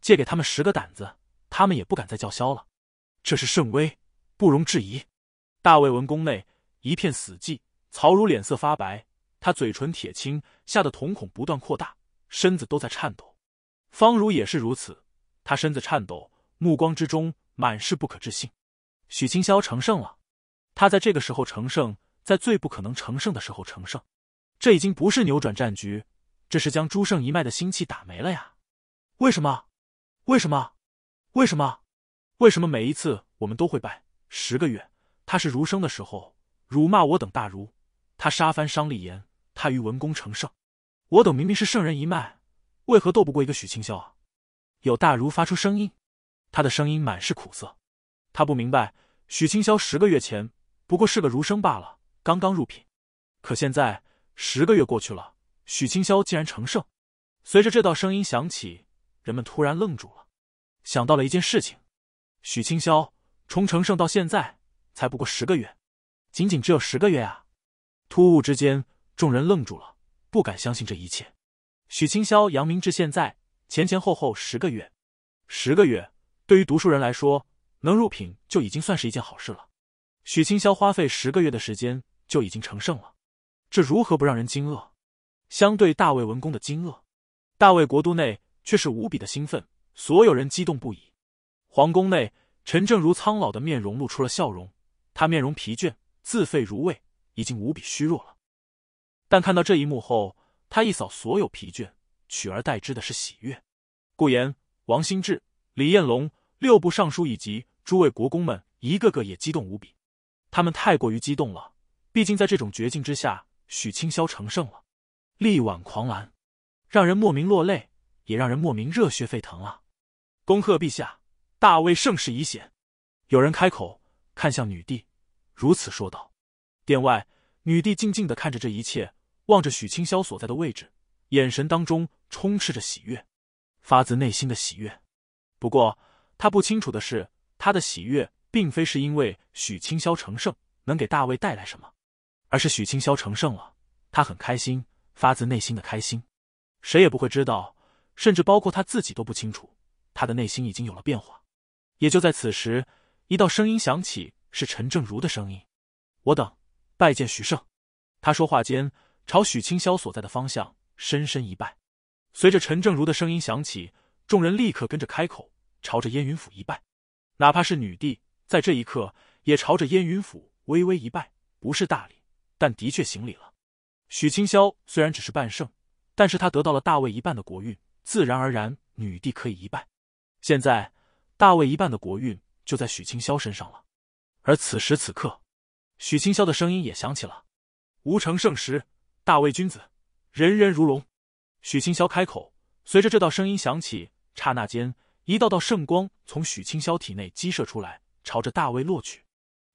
借给他们十个胆子，他们也不敢再叫嚣了。这是圣威，不容置疑。大魏文宫内一片死寂，曹儒脸色发白，他嘴唇铁青，吓得瞳孔不断扩大，身子都在颤抖。方如也是如此，他身子颤抖，目光之中满是不可置信。许清霄成圣了，他在这个时候成圣，在最不可能成圣的时候成圣，这已经不是扭转战局，这是将诸圣一脉的心气打没了呀！为什么？为什么？为什么？为什么每一次我们都会败？十个月，他是儒生的时候，辱骂我等大儒；他杀翻商立言，他与文公成圣。我等明明是圣人一脉，为何斗不过一个许清霄啊？有大儒发出声音，他的声音满是苦涩，他不明白，许清霄十个月前不过是个儒生罢了，刚刚入品，可现在十个月过去了，许清霄竟然成圣。随着这道声音响起。人们突然愣住了，想到了一件事情：许清霄从成圣到现在才不过十个月，仅仅只有十个月啊！突兀之间，众人愣住了，不敢相信这一切。许清霄、扬明志现在前前后后十个月，十个月对于读书人来说，能入品就已经算是一件好事了。许清霄花费十个月的时间就已经成圣了，这如何不让人惊愕？相对大魏文公的惊愕，大魏国都内。却是无比的兴奋，所有人激动不已。皇宫内，陈正如苍老的面容露出了笑容，他面容疲倦，自废如胃，已经无比虚弱了。但看到这一幕后，他一扫所有疲倦，取而代之的是喜悦。顾炎、王新志、李彦龙、六部尚书以及诸位国公们，一个个也激动无比。他们太过于激动了，毕竟在这种绝境之下，许清霄成圣了，力挽狂澜，让人莫名落泪。也让人莫名热血沸腾啊！恭贺陛下，大魏盛世已显。有人开口，看向女帝，如此说道。殿外，女帝静静的看着这一切，望着许清霄所在的位置，眼神当中充斥着喜悦，发自内心的喜悦。不过，她不清楚的是，她的喜悦并非是因为许清霄成圣能给大魏带来什么，而是许清霄成圣了，她很开心，发自内心的开心。谁也不会知道。甚至包括他自己都不清楚，他的内心已经有了变化。也就在此时，一道声音响起，是陈正如的声音：“我等拜见许胜。”他说话间，朝许清霄所在的方向深深一拜。随着陈正如的声音响起，众人立刻跟着开口，朝着燕云府一拜。哪怕是女帝，在这一刻也朝着燕云府微微一拜，不是大礼，但的确行礼了。许清霄虽然只是半圣，但是他得到了大魏一半的国运。自然而然，女帝可以一拜。现在，大魏一半的国运就在许清霄身上了。而此时此刻，许清霄的声音也响起了：“无成圣时，大魏君子，人人如龙。”许清霄开口，随着这道声音响起，刹那间，一道道圣光从许清霄体内激射出来，朝着大魏落去。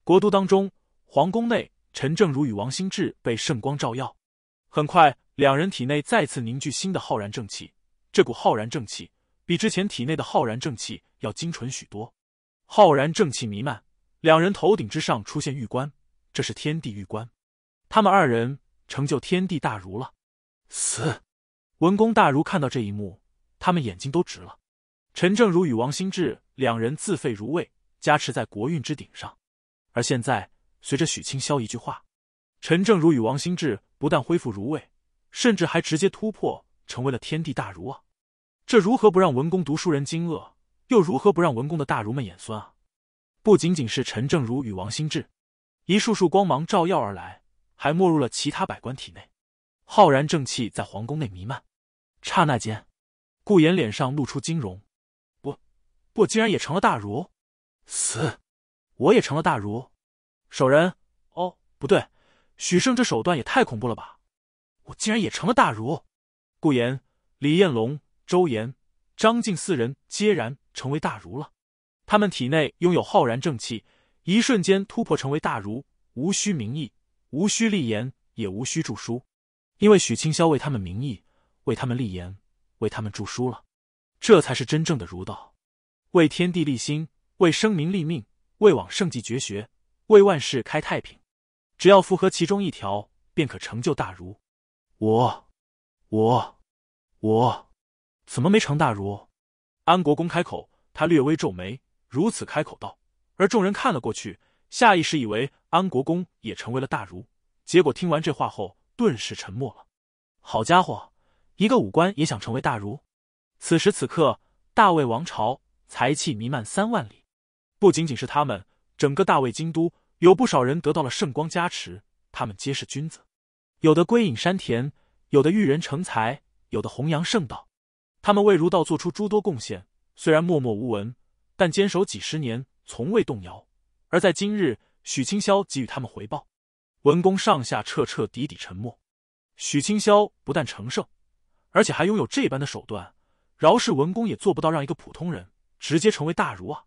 国都当中，皇宫内，陈正如与王兴志被圣光照耀，很快，两人体内再次凝聚新的浩然正气。这股浩然正气比之前体内的浩然正气要精纯许多，浩然正气弥漫，两人头顶之上出现玉冠，这是天地玉冠，他们二人成就天地大儒了。死！文公大儒看到这一幕，他们眼睛都直了。陈正如与王兴志两人自废如位，加持在国运之顶上，而现在随着许清霄一句话，陈正如与王兴志不但恢复如位，甚至还直接突破成为了天地大儒啊！这如何不让文公读书人惊愕？又如何不让文公的大儒们眼酸啊？不仅仅是陈正如与王兴志，一束束光芒照耀而来，还没入了其他百官体内，浩然正气在皇宫内弥漫。刹那间，顾炎脸上露出惊容：“不，不，竟然也成了大儒！死，我也成了大儒！”守仁，哦，不对，许胜这手段也太恐怖了吧！我竟然也成了大儒！顾炎、李彦龙。周延、张晋四人皆然成为大儒了。他们体内拥有浩然正气，一瞬间突破成为大儒，无需名义，无需立言，也无需著书，因为许清霄为他们名义，为他们立言，为他们著书了。这才是真正的儒道：为天地立心，为生民立命，为往圣继绝学，为万世开太平。只要符合其中一条，便可成就大儒。我，我，我。怎么没成大儒？安国公开口，他略微皱眉，如此开口道。而众人看了过去，下意识以为安国公也成为了大儒。结果听完这话后，顿时沉默了。好家伙，一个武官也想成为大儒？此时此刻，大魏王朝财气弥漫三万里，不仅仅是他们，整个大魏京都有不少人得到了圣光加持，他们皆是君子。有的归隐山田，有的育人成才，有的弘扬圣道。他们为儒道做出诸多贡献，虽然默默无闻，但坚守几十年，从未动摇。而在今日，许清霄给予他们回报，文公上下彻彻底底沉默。许清霄不但成圣，而且还拥有这般的手段，饶是文公也做不到让一个普通人直接成为大儒啊！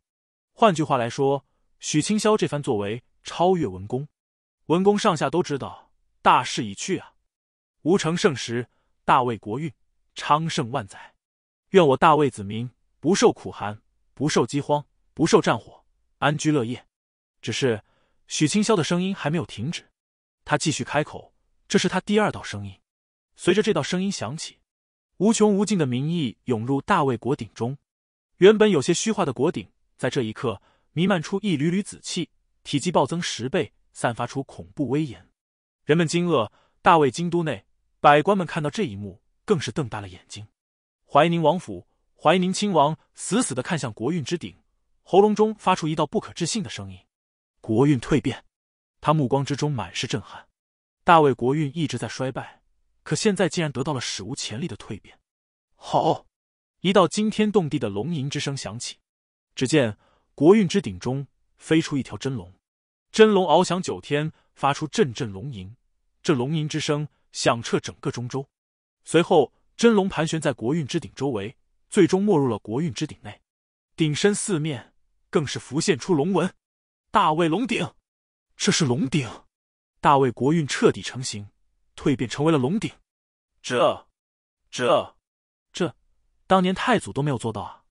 换句话来说，许清霄这番作为超越文公，文公上下都知道大势已去啊！吴成圣时，大魏国运昌盛万载。愿我大魏子民不受苦寒，不受饥荒，不受战火，安居乐业。只是许清霄的声音还没有停止，他继续开口：“这是他第二道声音。”随着这道声音响起，无穷无尽的民意涌入大魏国鼎中，原本有些虚化的国鼎，在这一刻弥漫出一缕缕紫气，体积暴增十倍，散发出恐怖威严。人们惊愕，大魏京都内百官们看到这一幕，更是瞪大了眼睛。怀宁王府，怀宁亲王死死的看向国运之鼎，喉咙中发出一道不可置信的声音：“国运蜕变！”他目光之中满是震撼。大魏国运一直在衰败，可现在竟然得到了史无前例的蜕变！好，一道惊天动地的龙吟之声响起。只见国运之鼎中飞出一条真龙，真龙翱翔九天，发出阵阵龙吟。这龙吟之声响彻整个中州。随后。真龙盘旋在国运之顶周围，最终没入了国运之顶内。顶身四面更是浮现出龙纹。大卫龙鼎，这是龙鼎！大卫国运彻底成型，蜕变成为了龙鼎。这，这，这，当年太祖都没有做到啊！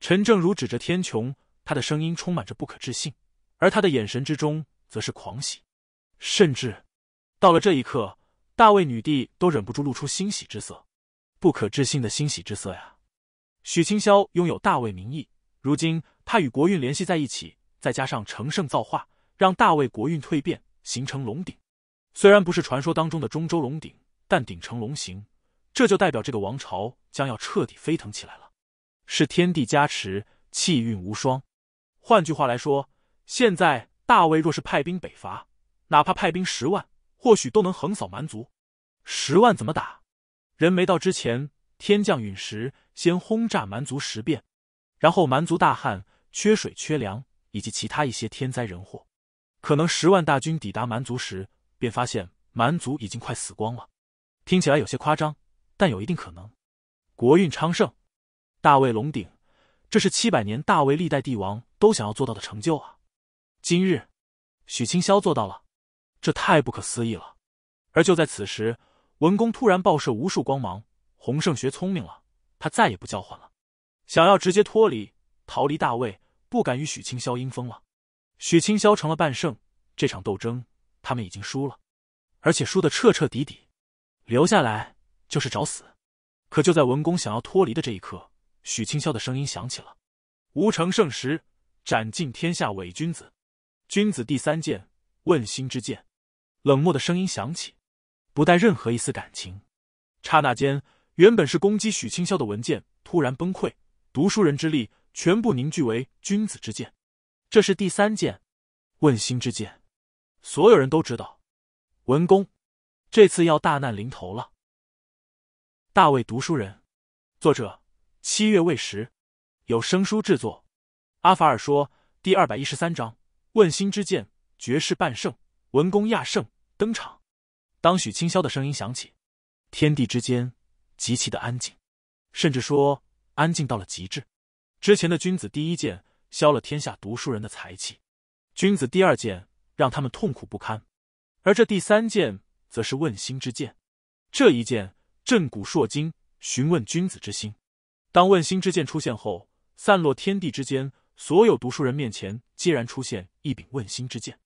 陈正如指着天穹，他的声音充满着不可置信，而他的眼神之中则是狂喜。甚至到了这一刻，大卫女帝都忍不住露出欣喜之色。不可置信的欣喜之色呀！许清霄拥有大魏名义，如今他与国运联系在一起，再加上乘胜造化，让大魏国运蜕变，形成龙鼎。虽然不是传说当中的中州龙鼎，但鼎成龙形，这就代表这个王朝将要彻底飞腾起来了。是天地加持，气运无双。换句话来说，现在大魏若是派兵北伐，哪怕派兵十万，或许都能横扫蛮族。十万怎么打？人没到之前，天降陨石，先轰炸蛮族十遍，然后蛮族大旱，缺水、缺粮，以及其他一些天灾人祸，可能十万大军抵达蛮族时，便发现蛮族已经快死光了。听起来有些夸张，但有一定可能。国运昌盛，大魏龙鼎，这是七百年大魏历代帝王都想要做到的成就啊！今日，许清霄做到了，这太不可思议了。而就在此时。文公突然爆射无数光芒，洪胜学聪明了，他再也不叫唤了，想要直接脱离，逃离大魏，不敢与许清霄阴风了。许清霄成了半圣，这场斗争他们已经输了，而且输得彻彻底底。留下来就是找死。可就在文公想要脱离的这一刻，许清霄的声音响起了：“吾成圣时，斩尽天下伪君子，君子第三剑，问心之剑。”冷漠的声音响起。不带任何一丝感情，刹那间，原本是攻击许清霄的文件突然崩溃，读书人之力全部凝聚为君子之剑。这是第三剑，问心之剑。所有人都知道，文公这次要大难临头了。大卫读书人，作者七月未时，有声书制作，阿法尔说，第二百一十三章，问心之剑，绝世半圣，文公亚圣登场。当许清霄的声音响起，天地之间极其的安静，甚至说安静到了极致。之前的君子第一剑削了天下读书人的才气，君子第二剑让他们痛苦不堪，而这第三剑则是问心之剑。这一剑震古烁今，询问君子之心。当问心之剑出现后，散落天地之间，所有读书人面前皆然出现一柄问心之剑。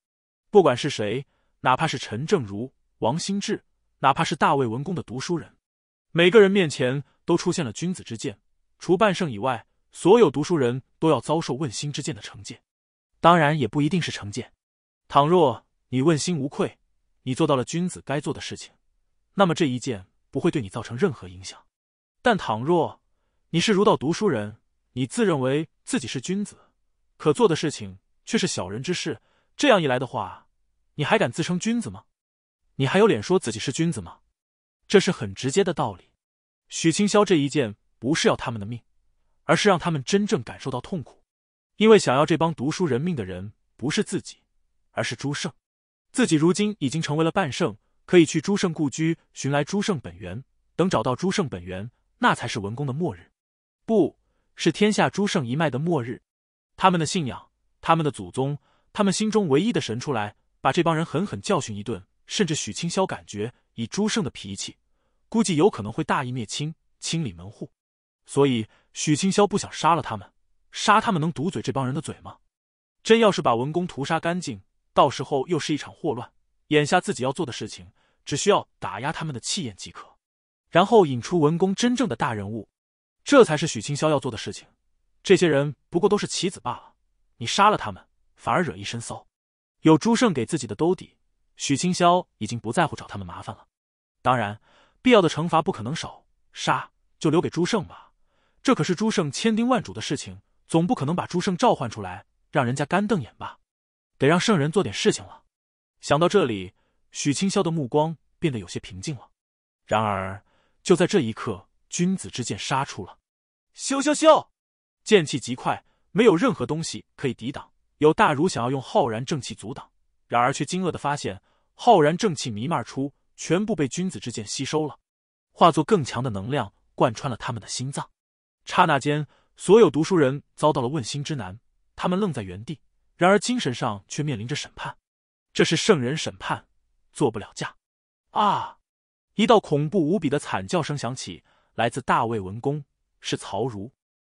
不管是谁，哪怕是陈正如。王兴志，哪怕是大魏文公的读书人，每个人面前都出现了君子之剑。除半圣以外，所有读书人都要遭受问心之剑的惩戒。当然，也不一定是惩戒。倘若你问心无愧，你做到了君子该做的事情，那么这一剑不会对你造成任何影响。但倘若你是儒道读书人，你自认为自己是君子，可做的事情却是小人之事，这样一来的话，你还敢自称君子吗？你还有脸说自己是君子吗？这是很直接的道理。许清霄这一剑不是要他们的命，而是让他们真正感受到痛苦。因为想要这帮读书人命的人不是自己，而是朱圣。自己如今已经成为了半圣，可以去朱圣故居寻来朱圣本源。等找到朱圣本源，那才是文公的末日，不是天下朱圣一脉的末日。他们的信仰，他们的祖宗，他们心中唯一的神出来，把这帮人狠狠教训一顿。甚至许清霄感觉，以朱胜的脾气，估计有可能会大义灭亲，清理门户。所以许清霄不想杀了他们，杀他们能堵嘴这帮人的嘴吗？真要是把文公屠杀干净，到时候又是一场祸乱。眼下自己要做的事情，只需要打压他们的气焰即可，然后引出文公真正的大人物，这才是许清霄要做的事情。这些人不过都是棋子罢了，你杀了他们，反而惹一身骚。有朱胜给自己的兜底。许清霄已经不在乎找他们麻烦了，当然，必要的惩罚不可能少，杀就留给朱胜吧，这可是朱胜千叮万嘱的事情，总不可能把朱胜召唤出来，让人家干瞪眼吧，得让圣人做点事情了。想到这里，许清霄的目光变得有些平静了。然而，就在这一刻，君子之剑杀出了，咻咻咻，剑气极快，没有任何东西可以抵挡，有大儒想要用浩然正气阻挡。然而，却惊愕的发现，浩然正气弥漫出，全部被君子之剑吸收了，化作更强的能量，贯穿了他们的心脏。刹那间，所有读书人遭到了问心之难，他们愣在原地，然而精神上却面临着审判。这是圣人审判，做不了假。啊！一道恐怖无比的惨叫声响起，来自大魏文公，是曹如。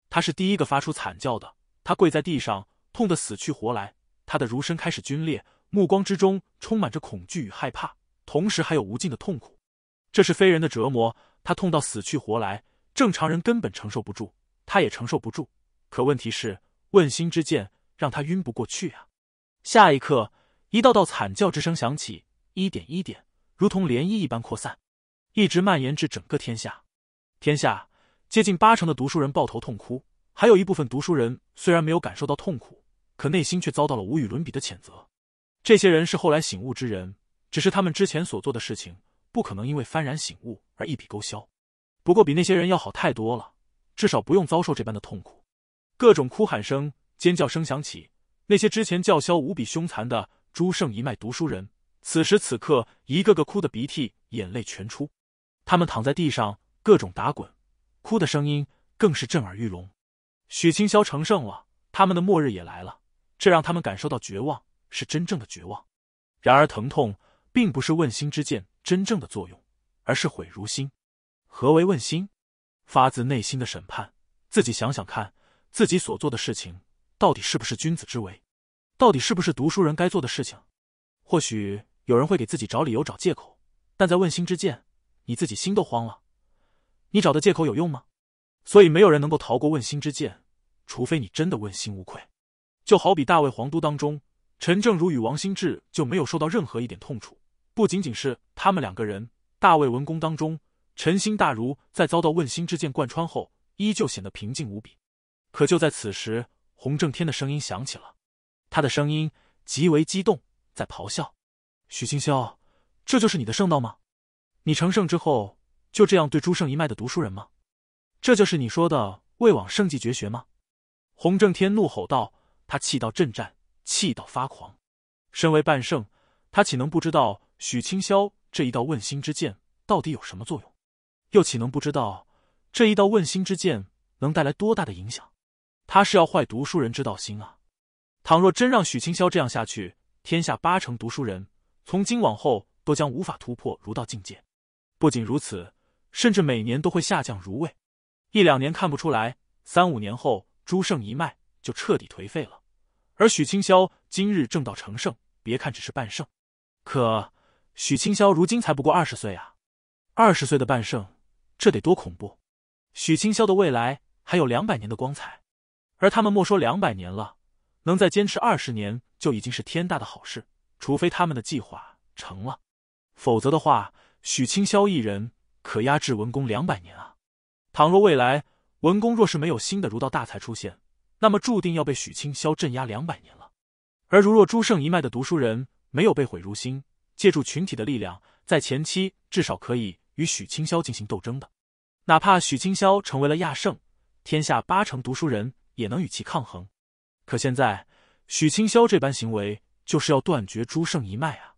他是第一个发出惨叫的。他跪在地上，痛得死去活来，他的儒身开始皲裂。目光之中充满着恐惧与害怕，同时还有无尽的痛苦。这是非人的折磨，他痛到死去活来，正常人根本承受不住，他也承受不住。可问题是，问心之剑让他晕不过去啊！下一刻，一道道惨叫之声响起，一点一点，如同涟漪一般扩散，一直蔓延至整个天下。天下接近八成的读书人抱头痛哭，还有一部分读书人虽然没有感受到痛苦，可内心却遭到了无与伦比的谴责。这些人是后来醒悟之人，只是他们之前所做的事情，不可能因为幡然醒悟而一笔勾销。不过比那些人要好太多了，至少不用遭受这般的痛苦。各种哭喊声、尖叫声响起，那些之前叫嚣无比凶残的朱圣一脉读书人，此时此刻一个个哭得鼻涕眼泪全出，他们躺在地上各种打滚，哭的声音更是震耳欲聋。许清霄成圣了，他们的末日也来了，这让他们感受到绝望。是真正的绝望，然而疼痛并不是问心之剑真正的作用，而是悔如心。何为问心？发自内心的审判，自己想想看，自己所做的事情到底是不是君子之为？到底是不是读书人该做的事情？或许有人会给自己找理由、找借口，但在问心之剑，你自己心都慌了，你找的借口有用吗？所以没有人能够逃过问心之剑，除非你真的问心无愧。就好比大魏皇都当中。陈正如与王兴志就没有受到任何一点痛楚，不仅仅是他们两个人。大魏文公当中，陈兴大儒在遭到问心之剑贯穿后，依旧显得平静无比。可就在此时，洪正天的声音响起了，他的声音极为激动，在咆哮：“许清霄，这就是你的圣道吗？你成圣之后就这样对朱圣一脉的读书人吗？这就是你说的魏往圣迹绝学吗？”洪正天怒吼道，他气到震颤。气到发狂，身为半圣，他岂能不知道许清霄这一道问心之剑到底有什么作用？又岂能不知道这一道问心之剑能带来多大的影响？他是要坏读书人之道心啊！倘若真让许清霄这样下去，天下八成读书人从今往后都将无法突破儒道境界。不仅如此，甚至每年都会下降儒位，一两年看不出来，三五年后，朱圣一脉就彻底颓废了。而许清霄今日正道成圣，别看只是半圣，可许清霄如今才不过二十岁啊！二十岁的半圣，这得多恐怖！许清霄的未来还有两百年的光彩，而他们莫说两百年了，能再坚持二十年就已经是天大的好事。除非他们的计划成了，否则的话，许清霄一人可压制文公两百年啊！倘若未来文公若是没有新的儒道大才出现，那么注定要被许清霄镇压两百年了，而如若朱圣一脉的读书人没有被毁，如新借助群体的力量，在前期至少可以与许清霄进行斗争的，哪怕许清霄成为了亚圣，天下八成读书人也能与其抗衡。可现在许清霄这般行为，就是要断绝朱圣一脉啊！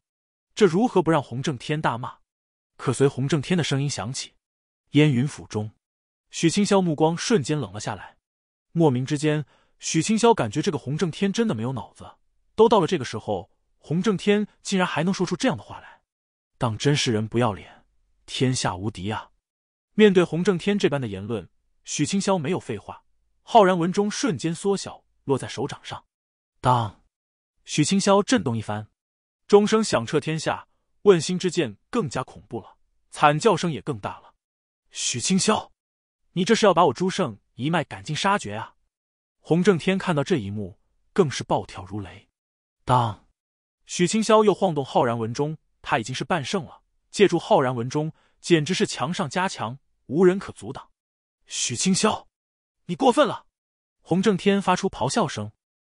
这如何不让洪正天大骂？可随洪正天的声音响起，烟云府中，许清霄目光瞬间冷了下来。莫名之间，许清霄感觉这个洪正天真的没有脑子。都到了这个时候，洪正天竟然还能说出这样的话来，当真是人不要脸，天下无敌啊！面对洪正天这般的言论，许清霄没有废话，浩然文中瞬间缩小，落在手掌上。当，许清霄震动一番，钟声响彻天下。问心之剑更加恐怖了，惨叫声也更大了。许清霄，你这是要把我朱胜？一脉赶尽杀绝啊！洪正天看到这一幕，更是暴跳如雷。当许清霄又晃动浩然文中，他已经是半圣了，借助浩然文中，简直是强上加强，无人可阻挡。许清霄，你过分了！洪正天发出咆哮声，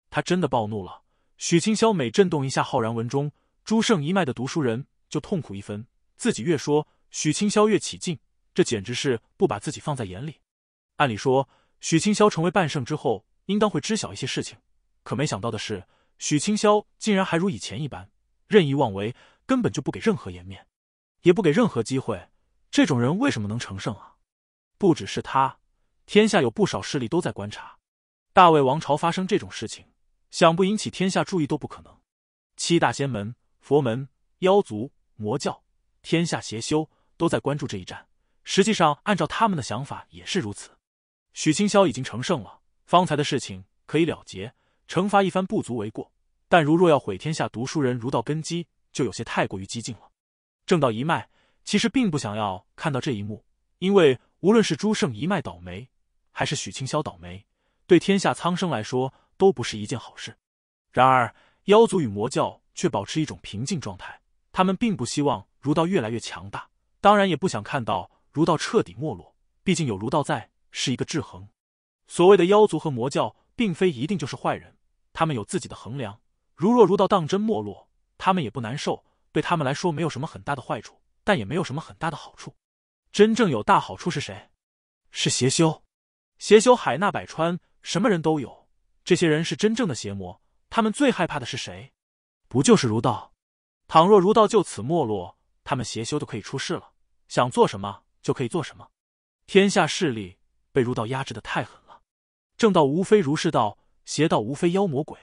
他真的暴怒了。许清霄每震动一下浩然文中，朱圣一脉的读书人就痛苦一分，自己越说，许清霄越起劲，这简直是不把自己放在眼里。按理说，许清霄成为半圣之后，应当会知晓一些事情。可没想到的是，许清霄竟然还如以前一般任意妄为，根本就不给任何颜面，也不给任何机会。这种人为什么能成圣啊？不只是他，天下有不少势力都在观察。大魏王朝发生这种事情，想不引起天下注意都不可能。七大仙门、佛门、妖族、魔教、天下邪修都在关注这一战。实际上，按照他们的想法也是如此。许清霄已经成圣了，方才的事情可以了结，惩罚一番不足为过。但如若要毁天下读书人儒道根基，就有些太过于激进了。正道一脉其实并不想要看到这一幕，因为无论是朱圣一脉倒霉，还是许清霄倒霉，对天下苍生来说都不是一件好事。然而妖族与魔教却保持一种平静状态，他们并不希望儒道越来越强大，当然也不想看到儒道彻底没落。毕竟有儒道在。是一个制衡。所谓的妖族和魔教，并非一定就是坏人，他们有自己的衡量。如若儒道当真没落，他们也不难受，对他们来说没有什么很大的坏处，但也没有什么很大的好处。真正有大好处是谁？是邪修。邪修海纳百川，什么人都有。这些人是真正的邪魔，他们最害怕的是谁？不就是儒道？倘若儒道就此没落，他们邪修就可以出世了，想做什么就可以做什么，天下势力。被儒道压制的太狠了，正道无非儒释道，邪道无非妖魔鬼。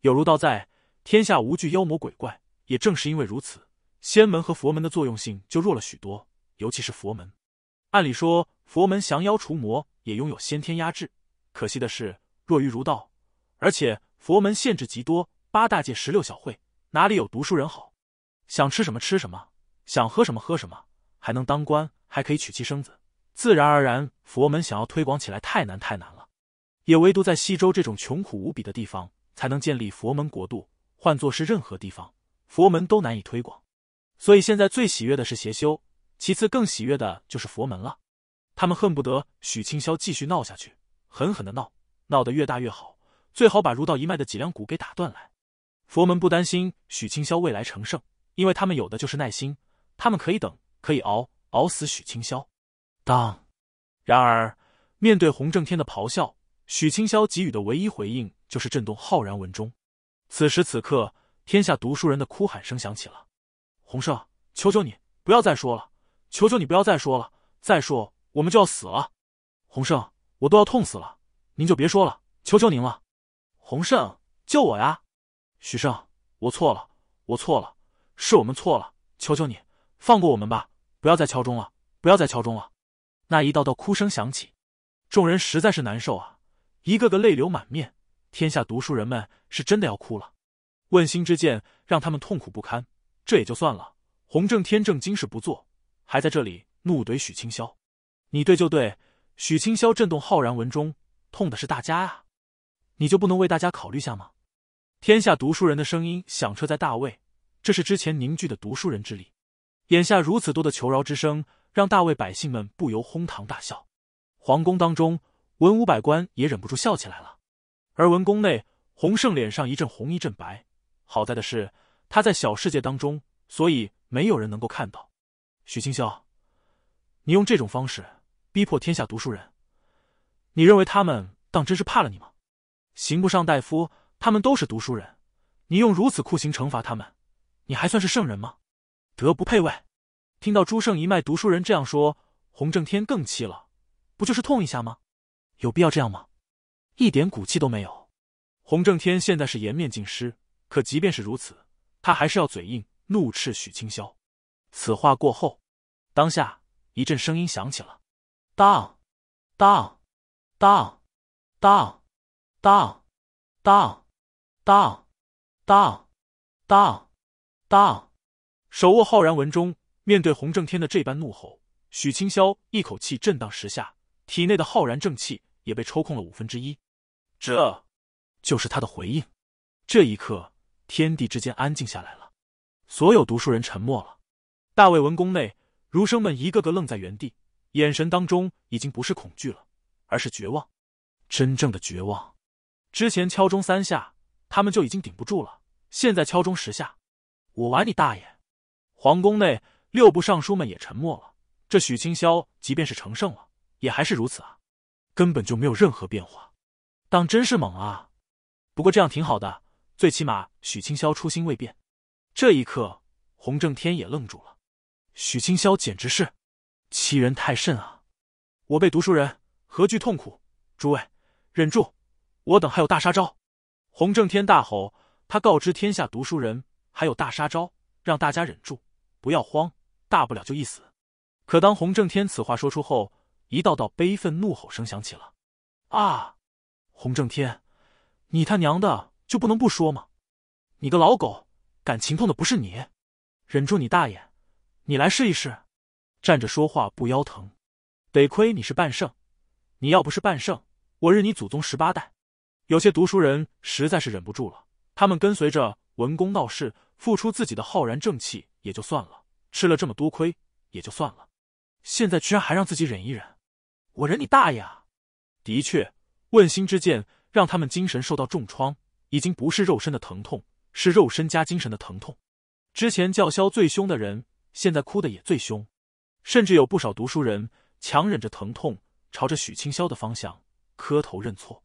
有儒道在，天下无惧妖魔鬼怪。也正是因为如此，仙门和佛门的作用性就弱了许多，尤其是佛门。按理说，佛门降妖除魔也拥有先天压制，可惜的是弱于儒道。而且佛门限制极多，八大界十六小会，哪里有读书人好？想吃什么吃什么，想喝什么喝什么，还能当官，还可以娶妻生子。自然而然，佛门想要推广起来太难太难了，也唯独在西周这种穷苦无比的地方才能建立佛门国度。换作是任何地方，佛门都难以推广。所以现在最喜悦的是邪修，其次更喜悦的就是佛门了。他们恨不得许清霄继续闹下去，狠狠的闹，闹得越大越好，最好把儒道一脉的脊梁骨给打断来。佛门不担心许清霄未来成圣，因为他们有的就是耐心，他们可以等，可以熬，熬死许清霄。当，然而，面对洪正天的咆哮，许清霄给予的唯一回应就是震动浩然文钟。此时此刻，天下读书人的哭喊声响起了：“洪胜，求求你不要再说了！求求你不要再说了！再说，我们就要死了！”洪胜，我都要痛死了，您就别说了，求求您了！洪胜，救我呀！许胜，我错了，我错了，是我们错了，求求你放过我们吧！不要再敲钟了，不要再敲钟了！那一道道哭声响起，众人实在是难受啊，一个个泪流满面。天下读书人们是真的要哭了，问心之剑让他们痛苦不堪。这也就算了，洪正天正今世不做，还在这里怒怼许清霄，你对就对。许清霄震动浩然文中，痛的是大家呀，你就不能为大家考虑下吗？天下读书人的声音响彻在大魏，这是之前凝聚的读书人之力，眼下如此多的求饶之声。让大魏百姓们不由哄堂大笑，皇宫当中文武百官也忍不住笑起来了。而文宫内，洪胜脸上一阵红一阵白，好在的是他在小世界当中，所以没有人能够看到。许清霄，你用这种方式逼迫天下读书人，你认为他们当真是怕了你吗？刑不上大夫，他们都是读书人，你用如此酷刑惩罚他们，你还算是圣人吗？德不配位。听到朱胜一脉读书人这样说，洪正天更气了。不就是痛一下吗？有必要这样吗？一点骨气都没有。洪正天现在是颜面尽失，可即便是如此，他还是要嘴硬，怒斥许清霄。此话过后，当下一阵声音响起了：当，当，当，当，当，当，当，当，当，当。手握浩然文中面对洪正天的这般怒吼，许清霄一口气震荡十下，体内的浩然正气也被抽空了五分之一，这，就是他的回应。这一刻，天地之间安静下来了，所有读书人沉默了。大魏文宫内，儒生们一个个愣在原地，眼神当中已经不是恐惧了，而是绝望，真正的绝望。之前敲钟三下，他们就已经顶不住了，现在敲钟十下，我玩你大爷！皇宫内。六部尚书们也沉默了。这许清霄即便是成圣了，也还是如此啊，根本就没有任何变化，当真是猛啊！不过这样挺好的，最起码许清霄初心未变。这一刻，洪正天也愣住了。许清霄简直是欺人太甚啊！我辈读书人何惧痛苦？诸位，忍住！我等还有大杀招！洪正天大吼，他告知天下读书人还有大杀招，让大家忍住，不要慌。大不了就一死。可当洪正天此话说出后，一道道悲愤怒吼声响起了。啊！洪正天，你他娘的就不能不说吗？你个老狗，感情痛的不是你？忍住你大爷，你来试一试。站着说话不腰疼。得亏你是半圣，你要不是半圣，我日你祖宗十八代！有些读书人实在是忍不住了，他们跟随着文公闹事，付出自己的浩然正气也就算了。吃了这么多亏也就算了，现在居然还让自己忍一忍，我忍你大爷啊！的确，问心之剑让他们精神受到重创，已经不是肉身的疼痛，是肉身加精神的疼痛。之前叫嚣最凶的人，现在哭的也最凶，甚至有不少读书人强忍着疼痛，朝着许清霄的方向磕头认错，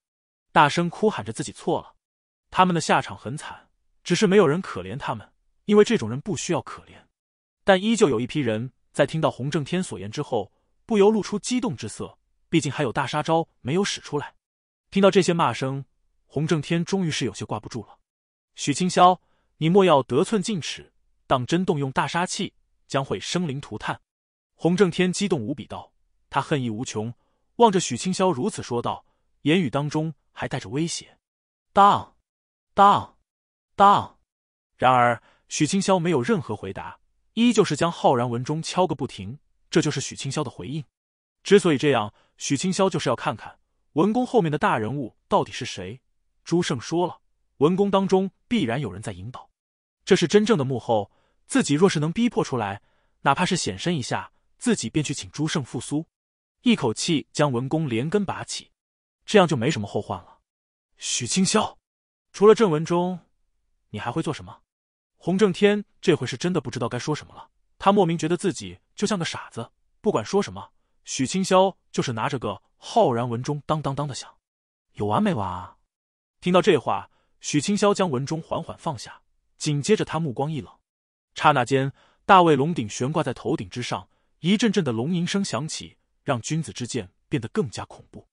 大声哭喊着自己错了。他们的下场很惨，只是没有人可怜他们，因为这种人不需要可怜。但依旧有一批人在听到洪正天所言之后，不由露出激动之色。毕竟还有大杀招没有使出来。听到这些骂声，洪正天终于是有些挂不住了。“许清霄，你莫要得寸进尺，当真动用大杀器，将会生灵涂炭！”洪正天激动无比道，他恨意无穷，望着许清霄如此说道，言语当中还带着威胁。当，当，当！然而许清霄没有任何回答。依旧是将浩然文中敲个不停，这就是许清霄的回应。之所以这样，许清霄就是要看看文公后面的大人物到底是谁。朱胜说了，文公当中必然有人在引导，这是真正的幕后。自己若是能逼迫出来，哪怕是显身一下，自己便去请朱胜复苏，一口气将文公连根拔起，这样就没什么后患了。许清霄，除了正文中，你还会做什么？洪正天这回是真的不知道该说什么了，他莫名觉得自己就像个傻子，不管说什么，许清霄就是拿着个浩然文钟当当当的响，有完没完啊？听到这话，许清霄将文钟缓缓放下，紧接着他目光一冷，刹那间，大卫龙鼎悬挂在头顶之上，一阵阵的龙吟声响起，让君子之剑变得更加恐怖。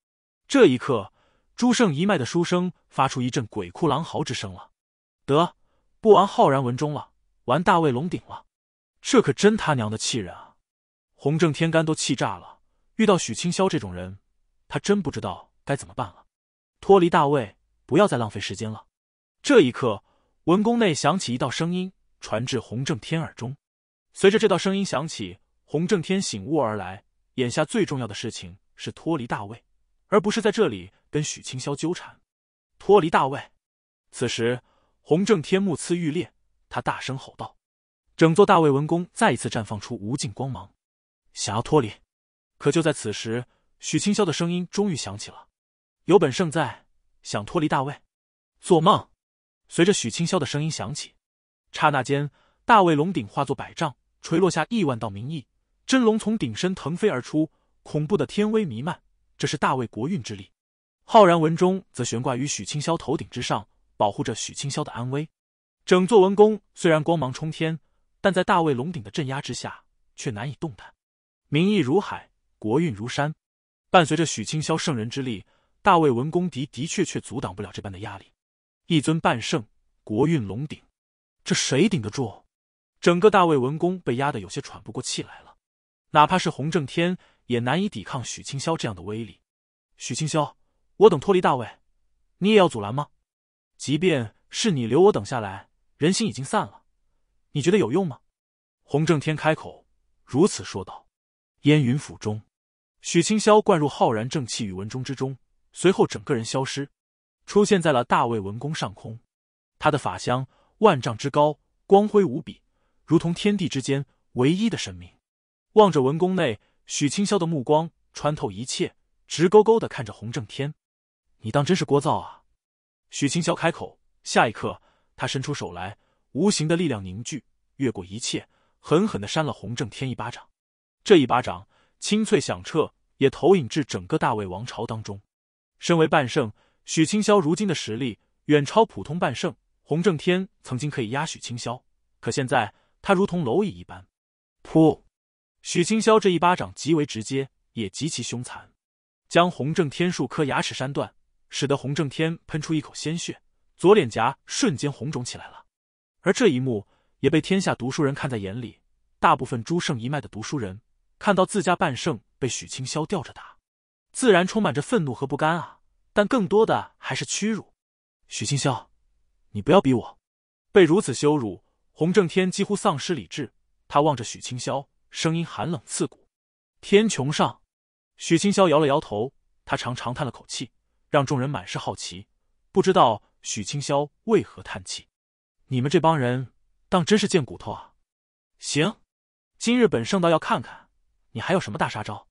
这一刻，朱圣一脉的书生发出一阵鬼哭狼嚎之声了，得。不玩浩然文中了，玩大卫龙鼎了，这可真他娘的气人啊！洪正天干都气炸了，遇到许清霄这种人，他真不知道该怎么办了。脱离大卫，不要再浪费时间了。这一刻，文宫内响起一道声音，传至洪正天耳中。随着这道声音响起，洪正天醒悟而来。眼下最重要的事情是脱离大卫，而不是在这里跟许清霄纠缠。脱离大卫。此时。洪正天目眦欲裂，他大声吼道：“整座大魏文宫再一次绽放出无尽光芒，想要脱离？可就在此时，许清霄的声音终于响起了：‘有本圣在，想脱离大魏，做梦！’随着许清霄的声音响起，刹那间，大魏龙鼎化作百丈，垂落下亿万道明意。真龙从鼎身腾飞而出，恐怖的天威弥漫。这是大魏国运之力。浩然文中则悬挂于许清霄头顶之上。”保护着许清霄的安危，整座文宫虽然光芒冲天，但在大魏龙鼎的镇压之下，却难以动弹。民意如海，国运如山，伴随着许清霄圣人之力，大魏文宫的的确确阻挡不了这般的压力。一尊半圣，国运龙鼎，这谁顶得住？整个大魏文宫被压得有些喘不过气来了。哪怕是洪正天，也难以抵抗许清霄这样的威力。许清霄，我等脱离大魏，你也要阻拦吗？即便是你留我等下来，人心已经散了，你觉得有用吗？洪正天开口如此说道。烟云府中，许清霄灌入浩然正气与文中之中，随后整个人消失，出现在了大魏文宫上空。他的法相万丈之高，光辉无比，如同天地之间唯一的神明。望着文宫内，许清霄的目光穿透一切，直勾勾的看着洪正天：“你当真是聒噪啊！”许清霄开口，下一刻，他伸出手来，无形的力量凝聚，越过一切，狠狠的扇了洪正天一巴掌。这一巴掌清脆响彻，也投影至整个大魏王朝当中。身为半圣，许清霄如今的实力远超普通半圣。洪正天曾经可以压许清霄，可现在他如同蝼蚁一般。噗！许清霄这一巴掌极为直接，也极其凶残，将洪正天数颗牙齿扇断。使得洪正天喷出一口鲜血，左脸颊瞬间红肿起来了。而这一幕也被天下读书人看在眼里，大部分朱圣一脉的读书人看到自家半圣被许清霄吊着打，自然充满着愤怒和不甘啊！但更多的还是屈辱。许清霄，你不要逼我！被如此羞辱，洪正天几乎丧失理智。他望着许清霄，声音寒冷刺骨。天穹上，许清霄摇了摇头，他长长叹了口气。让众人满是好奇，不知道许清霄为何叹气。你们这帮人当真是贱骨头啊！行，今日本圣道要看看你还有什么大杀招。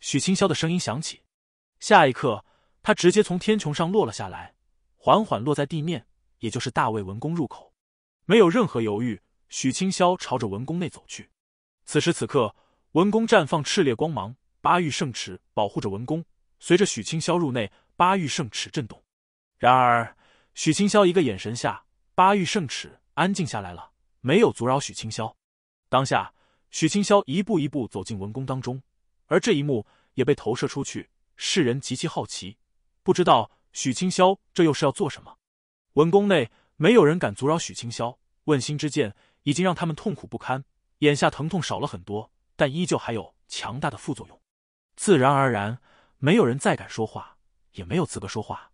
许清霄的声音响起，下一刻他直接从天穹上落了下来，缓缓落在地面，也就是大卫文宫入口。没有任何犹豫，许清霄朝着文宫内走去。此时此刻，文宫绽放炽烈光芒，八域圣池保护着文宫。随着许清霄入内。八玉圣尺震动，然而许清霄一个眼神下，八玉圣尺安静下来了，没有阻扰许清霄。当下，许清霄一步一步走进文宫当中，而这一幕也被投射出去，世人极其好奇，不知道许清霄这又是要做什么。文宫内没有人敢阻扰许清霄，问心之剑已经让他们痛苦不堪，眼下疼痛少了很多，但依旧还有强大的副作用。自然而然，没有人再敢说话。也没有资格说话。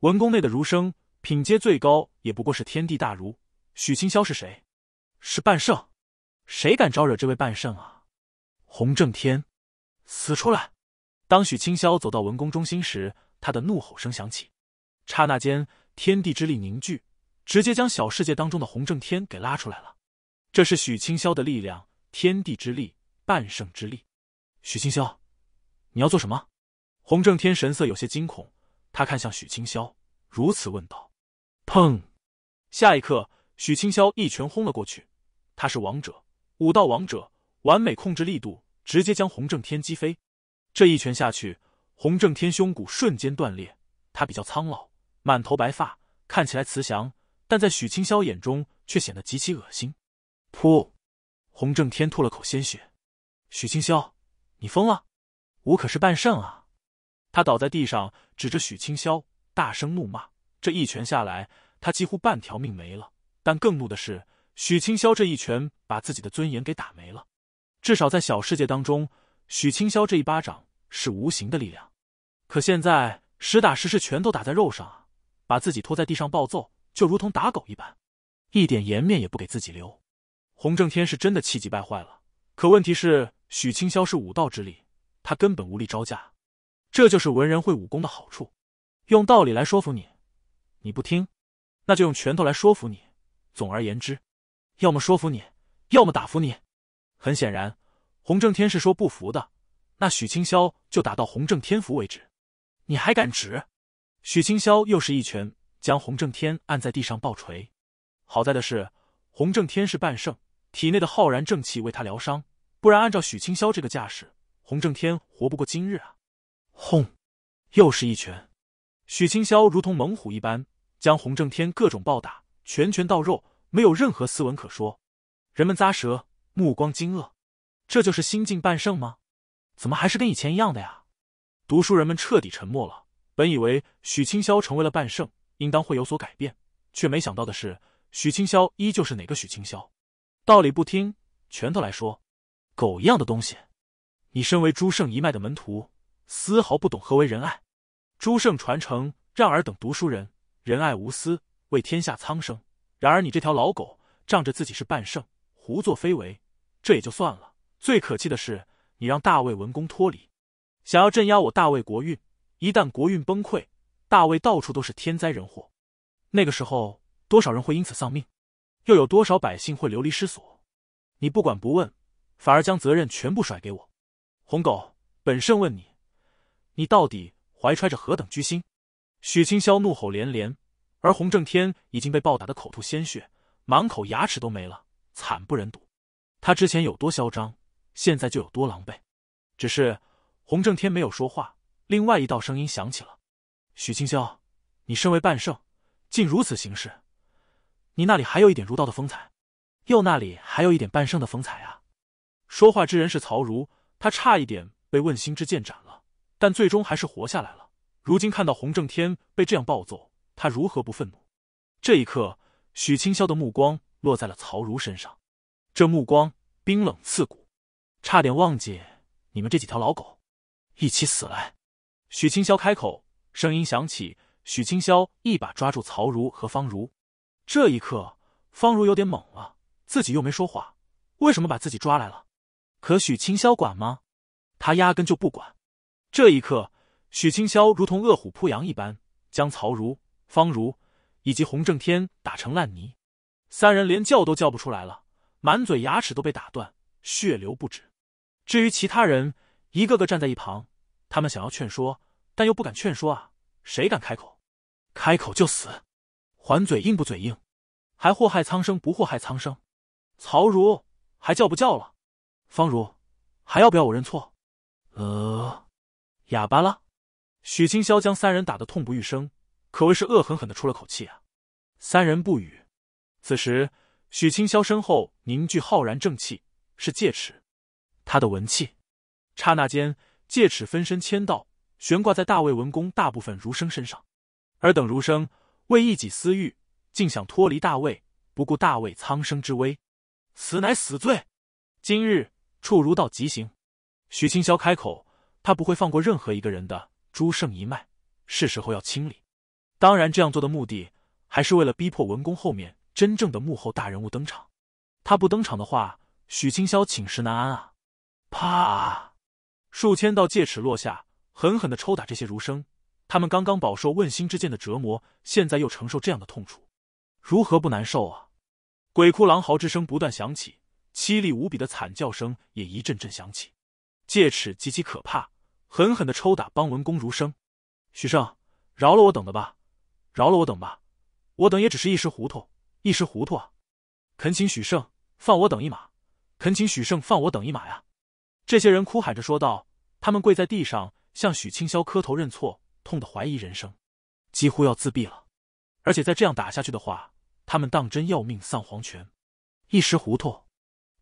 文宫内的儒生品阶最高也不过是天地大儒。许清霄是谁？是半圣，谁敢招惹这位半圣啊？洪正天，死出来！当许清霄走到文宫中心时，他的怒吼声响起。刹那间，天地之力凝聚，直接将小世界当中的洪正天给拉出来了。这是许清霄的力量，天地之力，半圣之力。许清霄，你要做什么？洪正天神色有些惊恐，他看向许清霄，如此问道：“砰！”下一刻，许清霄一拳轰了过去。他是王者，武道王者，完美控制力度，直接将洪正天击飞。这一拳下去，洪正天胸骨瞬间断裂。他比较苍老，满头白发，看起来慈祥，但在许清霄眼中却显得极其恶心。噗！洪正天吐了口鲜血。许清霄，你疯了！我可是半圣啊！他倒在地上，指着许清霄大声怒骂。这一拳下来，他几乎半条命没了。但更怒的是，许清霄这一拳把自己的尊严给打没了。至少在小世界当中，许清霄这一巴掌是无形的力量。可现在，实打实是拳头打在肉上啊，把自己拖在地上暴揍，就如同打狗一般，一点颜面也不给自己留。洪正天是真的气急败坏了。可问题是，许清霄是武道之力，他根本无力招架。这就是文人会武功的好处，用道理来说服你，你不听，那就用拳头来说服你。总而言之，要么说服你，要么打服你。很显然，洪正天是说不服的，那许清霄就打到洪正天服为止。你还敢指？许清霄又是一拳，将洪正天按在地上暴锤。好在的是，洪正天是半圣，体内的浩然正气为他疗伤，不然按照许清霄这个架势，洪正天活不过今日啊。轰！又是一拳，许清霄如同猛虎一般，将洪正天各种暴打，拳拳到肉，没有任何斯文可说。人们咂舌，目光惊愕。这就是新晋半圣吗？怎么还是跟以前一样的呀？读书人们彻底沉默了。本以为许清霄成为了半圣，应当会有所改变，却没想到的是，许清霄依旧是哪个许清霄。道理不听，拳头来说，狗一样的东西！你身为朱圣一脉的门徒。丝毫不懂何为仁爱，诸圣传承让尔等读书人仁爱无私，为天下苍生。然而你这条老狗仗着自己是半圣，胡作非为，这也就算了。最可气的是，你让大魏文公脱离，想要镇压我大魏国运。一旦国运崩溃，大魏到处都是天灾人祸。那个时候，多少人会因此丧命？又有多少百姓会流离失所？你不管不问，反而将责任全部甩给我。红狗，本圣问你。你到底怀揣着何等居心？许清霄怒吼连连，而洪正天已经被暴打的口吐鲜血，满口牙齿都没了，惨不忍睹。他之前有多嚣张，现在就有多狼狈。只是洪正天没有说话，另外一道声音响起了：“许清霄，你身为半圣，竟如此行事，你那里还有一点儒道的风采，又那里还有一点半圣的风采啊？”说话之人是曹如，他差一点被问心之剑斩。了。但最终还是活下来了。如今看到洪正天被这样暴揍，他如何不愤怒？这一刻，许清霄的目光落在了曹如身上，这目光冰冷刺骨。差点忘记你们这几条老狗，一起死来！许清霄开口，声音响起。许清霄一把抓住曹如和方如。这一刻，方如有点懵了，自己又没说话，为什么把自己抓来了？可许清霄管吗？他压根就不管。这一刻，许清霄如同饿虎扑羊一般，将曹如、方如以及洪正天打成烂泥，三人连叫都叫不出来了，满嘴牙齿都被打断，血流不止。至于其他人，一个个站在一旁，他们想要劝说，但又不敢劝说啊！谁敢开口？开口就死！还嘴硬不嘴硬？还祸害苍生不祸害苍生？曹如还叫不叫了？方如还要不要我认错？呃。哑巴了，许清霄将三人打得痛不欲生，可谓是恶狠狠的出了口气啊！三人不语。此时，许清霄身后凝聚浩然正气，是戒尺，他的文气。刹那间，戒尺分身千道，悬挂在大魏文公大部分儒生身上。尔等儒生为一己私欲，竟想脱离大魏，不顾大魏苍生之危，此乃死罪！今日触儒道极刑。许清霄开口。他不会放过任何一个人的。朱圣一脉是时候要清理。当然，这样做的目的还是为了逼迫文公后面真正的幕后大人物登场。他不登场的话，许清霄寝食难安啊！啪，数千道戒尺落下，狠狠的抽打这些儒生。他们刚刚饱受问心之剑的折磨，现在又承受这样的痛楚，如何不难受啊？鬼哭狼嚎之声不断响起，凄厉无比的惨叫声也一阵阵响起。戒尺极其可怕。狠狠的抽打邦文公儒生，许胜，饶了我等的吧，饶了我等吧，我等也只是一时糊涂，一时糊涂，啊！恳请许胜放我等一马，恳请许胜放我等一马呀！这些人哭喊着说道，他们跪在地上向许清霄磕头认错，痛得怀疑人生，几乎要自闭了。而且再这样打下去的话，他们当真要命丧黄泉。一时糊涂，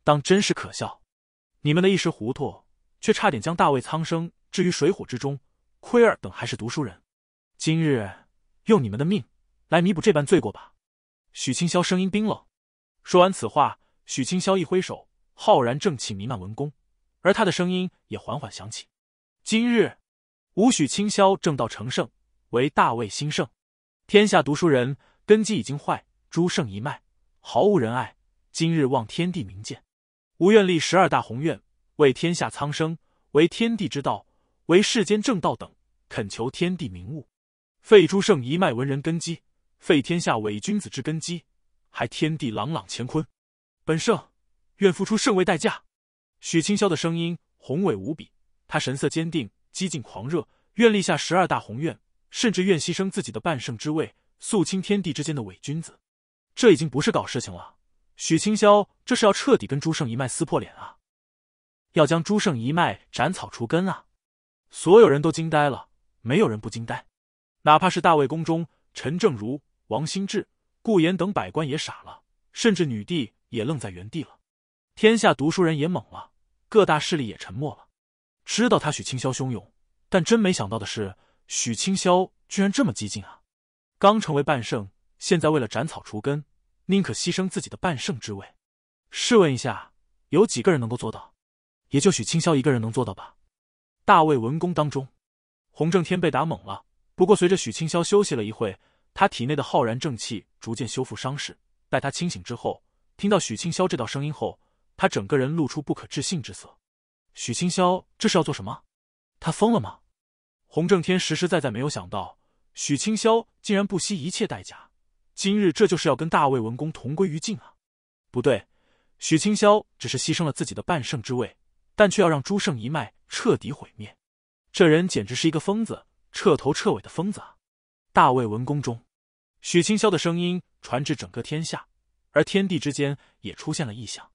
当真是可笑，你们的一时糊涂，却差点将大卫苍生。至于水火之中，亏儿等还是读书人，今日用你们的命来弥补这般罪过吧。许清霄声音冰冷，说完此话，许清霄一挥手，浩然正气弥漫文宫，而他的声音也缓缓响起：“今日，吾许清霄正道成圣，为大魏兴盛，天下读书人根基已经坏，诸圣一脉毫无人爱。今日望天地明鉴，吾愿立十二大宏愿，为天下苍生，为天地之道。”为世间正道等恳求天地明悟，废诸圣一脉文人根基，废天下伪君子之根基，还天地朗朗乾坤。本圣愿付出圣位代价。许清霄的声音宏伟无比，他神色坚定，激进狂热，愿立下十二大宏愿，甚至愿牺牲自己的半圣之位，肃清天地之间的伪君子。这已经不是搞事情了，许清霄这是要彻底跟朱圣一脉撕破脸啊！要将朱圣一脉斩草除根啊！所有人都惊呆了，没有人不惊呆，哪怕是大魏宫中陈正如、王新志、顾炎等百官也傻了，甚至女帝也愣在原地了。天下读书人也懵了，各大势力也沉默了。知道他许清霄汹涌，但真没想到的是，许清霄居然这么激进啊！刚成为半圣，现在为了斩草除根，宁可牺牲自己的半圣之位。试问一下，有几个人能够做到？也就许清霄一个人能做到吧。大魏文公当中，洪正天被打懵了。不过随着许清霄休息了一会，他体内的浩然正气逐渐修复伤势。待他清醒之后，听到许清霄这道声音后，他整个人露出不可置信之色。许清霄这是要做什么？他疯了吗？洪正天实实在在没有想到，许清霄竟然不惜一切代价，今日这就是要跟大魏文公同归于尽啊！不对，许清霄只是牺牲了自己的半圣之位。但却要让朱圣一脉彻底毁灭，这人简直是一个疯子，彻头彻尾的疯子啊！大魏文宫中，许清霄的声音传至整个天下，而天地之间也出现了异象，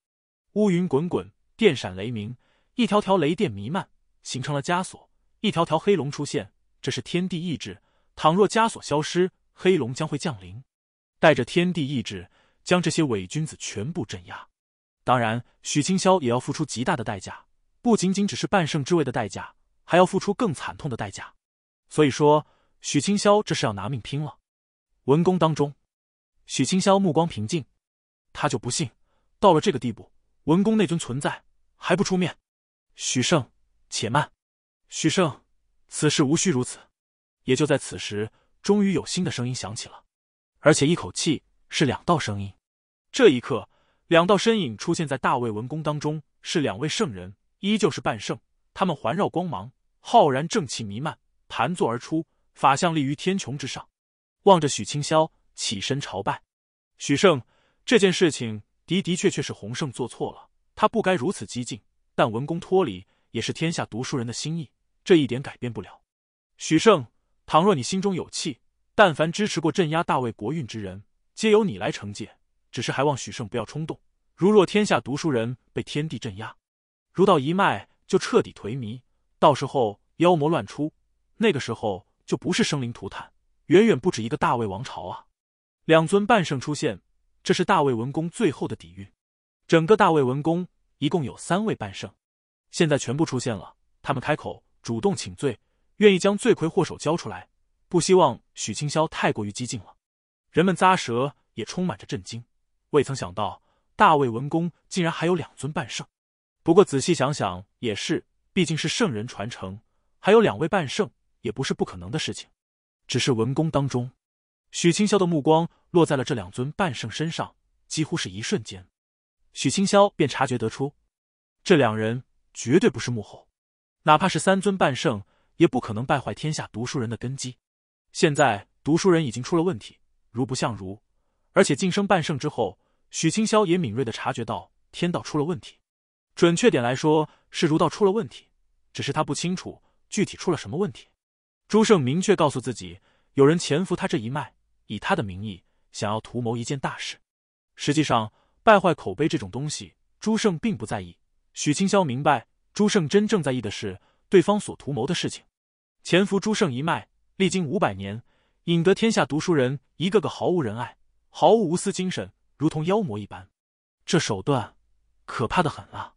乌云滚滚，电闪雷鸣，一条条雷电弥漫，形成了枷锁，一条条黑龙出现，这是天地意志。倘若枷锁消失，黑龙将会降临，带着天地意志，将这些伪君子全部镇压。当然，许清霄也要付出极大的代价。不仅仅只是半圣之位的代价，还要付出更惨痛的代价。所以说，许清霄这是要拿命拼了。文宫当中，许清霄目光平静，他就不信到了这个地步，文宫那尊存在还不出面。许胜，且慢！许胜，此事无需如此。也就在此时，终于有新的声音响起了，而且一口气是两道声音。这一刻，两道身影出现在大魏文宫当中，是两位圣人。依旧是半圣，他们环绕光芒，浩然正气弥漫，盘坐而出，法相立于天穹之上，望着许清霄起身朝拜。许胜，这件事情的的确确是洪胜做错了，他不该如此激进。但文公脱离也是天下读书人的心意，这一点改变不了。许胜，倘若你心中有气，但凡支持过镇压大魏国运之人，皆由你来惩戒。只是还望许胜不要冲动，如若天下读书人被天地镇压。如到一脉就彻底颓靡，到时候妖魔乱出，那个时候就不是生灵涂炭，远远不止一个大魏王朝啊！两尊半圣出现，这是大魏文公最后的底蕴。整个大魏文公一共有三位半圣，现在全部出现了。他们开口主动请罪，愿意将罪魁祸首交出来，不希望许清霄太过于激进了。人们咂舌，也充满着震惊，未曾想到大魏文公竟然还有两尊半圣。不过仔细想想也是，毕竟是圣人传承，还有两位半圣，也不是不可能的事情。只是文宫当中，许清霄的目光落在了这两尊半圣身上，几乎是一瞬间，许清霄便察觉得出，这两人绝对不是幕后。哪怕是三尊半圣，也不可能败坏天下读书人的根基。现在读书人已经出了问题，如不像如，而且晋升半圣之后，许清霄也敏锐的察觉到天道出了问题。准确点来说，是儒道出了问题，只是他不清楚具体出了什么问题。朱胜明确告诉自己，有人潜伏他这一脉，以他的名义想要图谋一件大事。实际上，败坏口碑这种东西，朱胜并不在意。许清霄明白，朱胜真正在意的是对方所图谋的事情。潜伏朱胜一脉，历经五百年，引得天下读书人一个个毫无人爱，毫无无私精神，如同妖魔一般。这手段，可怕的很啊！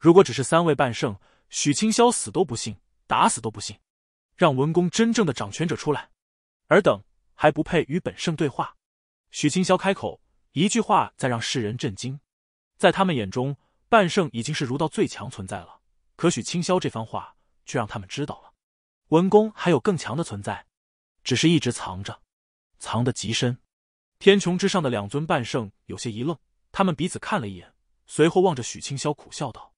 如果只是三位半圣，许清霄死都不信，打死都不信，让文公真正的掌权者出来，尔等还不配与本圣对话。许清霄开口，一句话再让世人震惊，在他们眼中，半圣已经是儒道最强存在了，可许清霄这番话却让他们知道了，文公还有更强的存在，只是一直藏着，藏得极深。天穹之上的两尊半圣有些一愣，他们彼此看了一眼，随后望着许清霄苦笑道。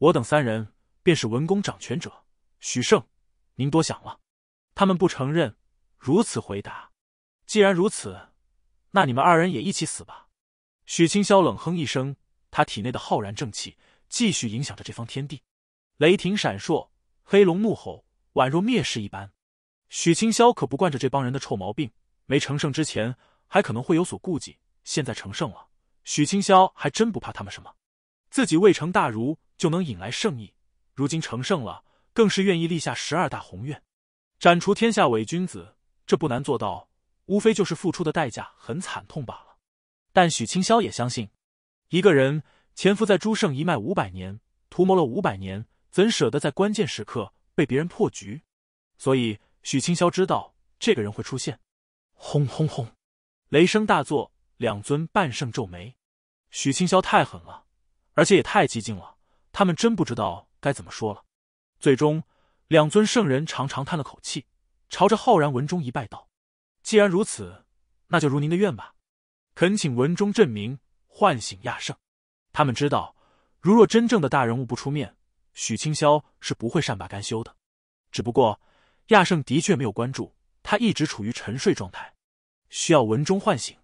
我等三人便是文公掌权者，许胜，您多想了。他们不承认，如此回答。既然如此，那你们二人也一起死吧！许清霄冷哼一声，他体内的浩然正气继续影响着这方天地，雷霆闪烁，黑龙怒吼，宛若灭世一般。许清霄可不惯着这帮人的臭毛病，没成圣之前还可能会有所顾忌，现在成圣了，许清霄还真不怕他们什么。自己未成大儒。就能引来圣意，如今成圣了，更是愿意立下十二大宏愿，斩除天下伪君子。这不难做到，无非就是付出的代价很惨痛罢了。但许清霄也相信，一个人潜伏在朱圣一脉五百年，图谋了五百年，怎舍得在关键时刻被别人破局？所以许清霄知道这个人会出现。轰轰轰，雷声大作，两尊半圣皱眉。许清霄太狠了，而且也太激进了。他们真不知道该怎么说了。最终，两尊圣人长长叹了口气，朝着浩然文中一拜道：“既然如此，那就如您的愿吧。恳请文中镇明唤醒亚圣。”他们知道，如若真正的大人物不出面，许清霄是不会善罢甘休的。只不过，亚圣的确没有关注他，一直处于沉睡状态，需要文中唤醒。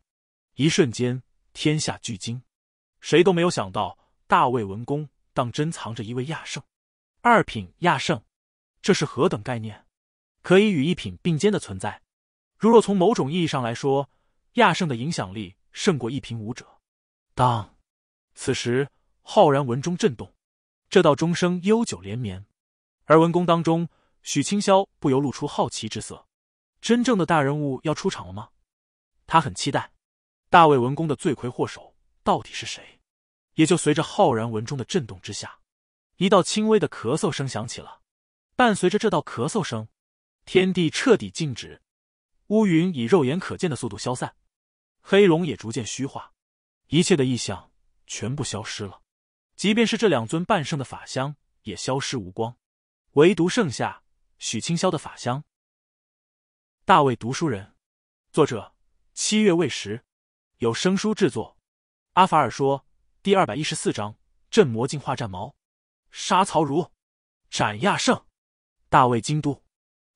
一瞬间，天下巨惊，谁都没有想到大魏文公。当真藏着一位亚圣，二品亚圣，这是何等概念？可以与一品并肩的存在。如若从某种意义上来说，亚圣的影响力胜过一品武者。当，此时浩然文中震动，这道钟声悠久连绵。而文宫当中，许清霄不由露出好奇之色。真正的大人物要出场了吗？他很期待。大魏文宫的罪魁祸首到底是谁？也就随着浩然文中的震动之下，一道轻微的咳嗽声响起了。伴随着这道咳嗽声，天地彻底静止，乌云以肉眼可见的速度消散，黑龙也逐渐虚化，一切的异象全部消失了。即便是这两尊半圣的法香也消失无光，唯独剩下许清霄的法香。大卫读书人，作者七月未时，有声书制作，阿法尔说。第二百一十四章镇魔镜化战矛，杀曹如，斩亚圣，大魏京都，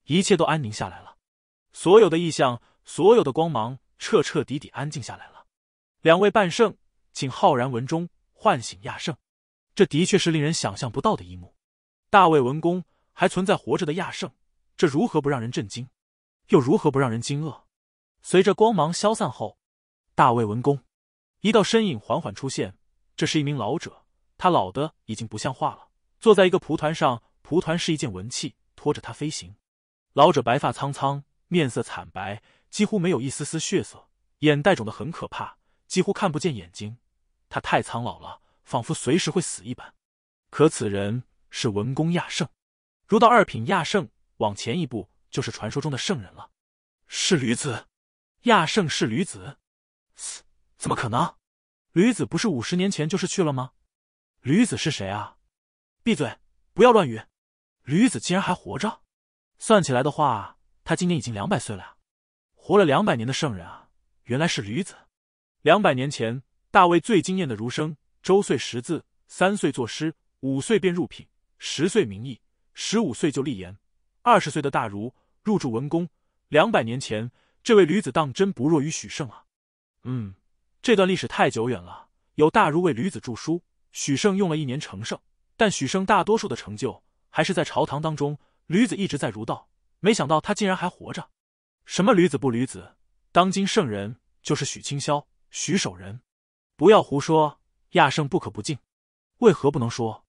一切都安宁下来了，所有的异象，所有的光芒，彻彻底底安静下来了。两位半圣，请浩然文中唤醒亚圣。这的确是令人想象不到的一幕。大魏文公还存在活着的亚圣，这如何不让人震惊？又如何不让人惊愕？随着光芒消散后，大魏文公一道身影缓缓出现。这是一名老者，他老的已经不像话了，坐在一个蒲团上，蒲团是一件文器，托着他飞行。老者白发苍苍，面色惨白，几乎没有一丝丝血色，眼袋肿得很可怕，几乎看不见眼睛。他太苍老了，仿佛随时会死一般。可此人是文公亚圣，如道二品亚圣，往前一步就是传说中的圣人了。是驴子，亚圣是驴子，嘶，怎么可能？吕子不是五十年前就是去了吗？吕子是谁啊？闭嘴，不要乱语。吕子竟然还活着，算起来的话，他今年已经两百岁了啊！活了两百年的圣人啊！原来是吕子。两百年前，大卫最惊艳的儒生，周岁识字，三岁作诗，五岁便入品，十岁名义，十五岁就立言，二十岁的大儒，入住文宫。两百年前，这位吕子当真不弱于许胜啊！嗯。这段历史太久远了。有大儒为吕子著书，许盛用了一年成圣。但许盛大多数的成就还是在朝堂当中。吕子一直在儒道，没想到他竟然还活着。什么吕子不吕子？当今圣人就是许清霄、许守仁。不要胡说，亚圣不可不敬。为何不能说？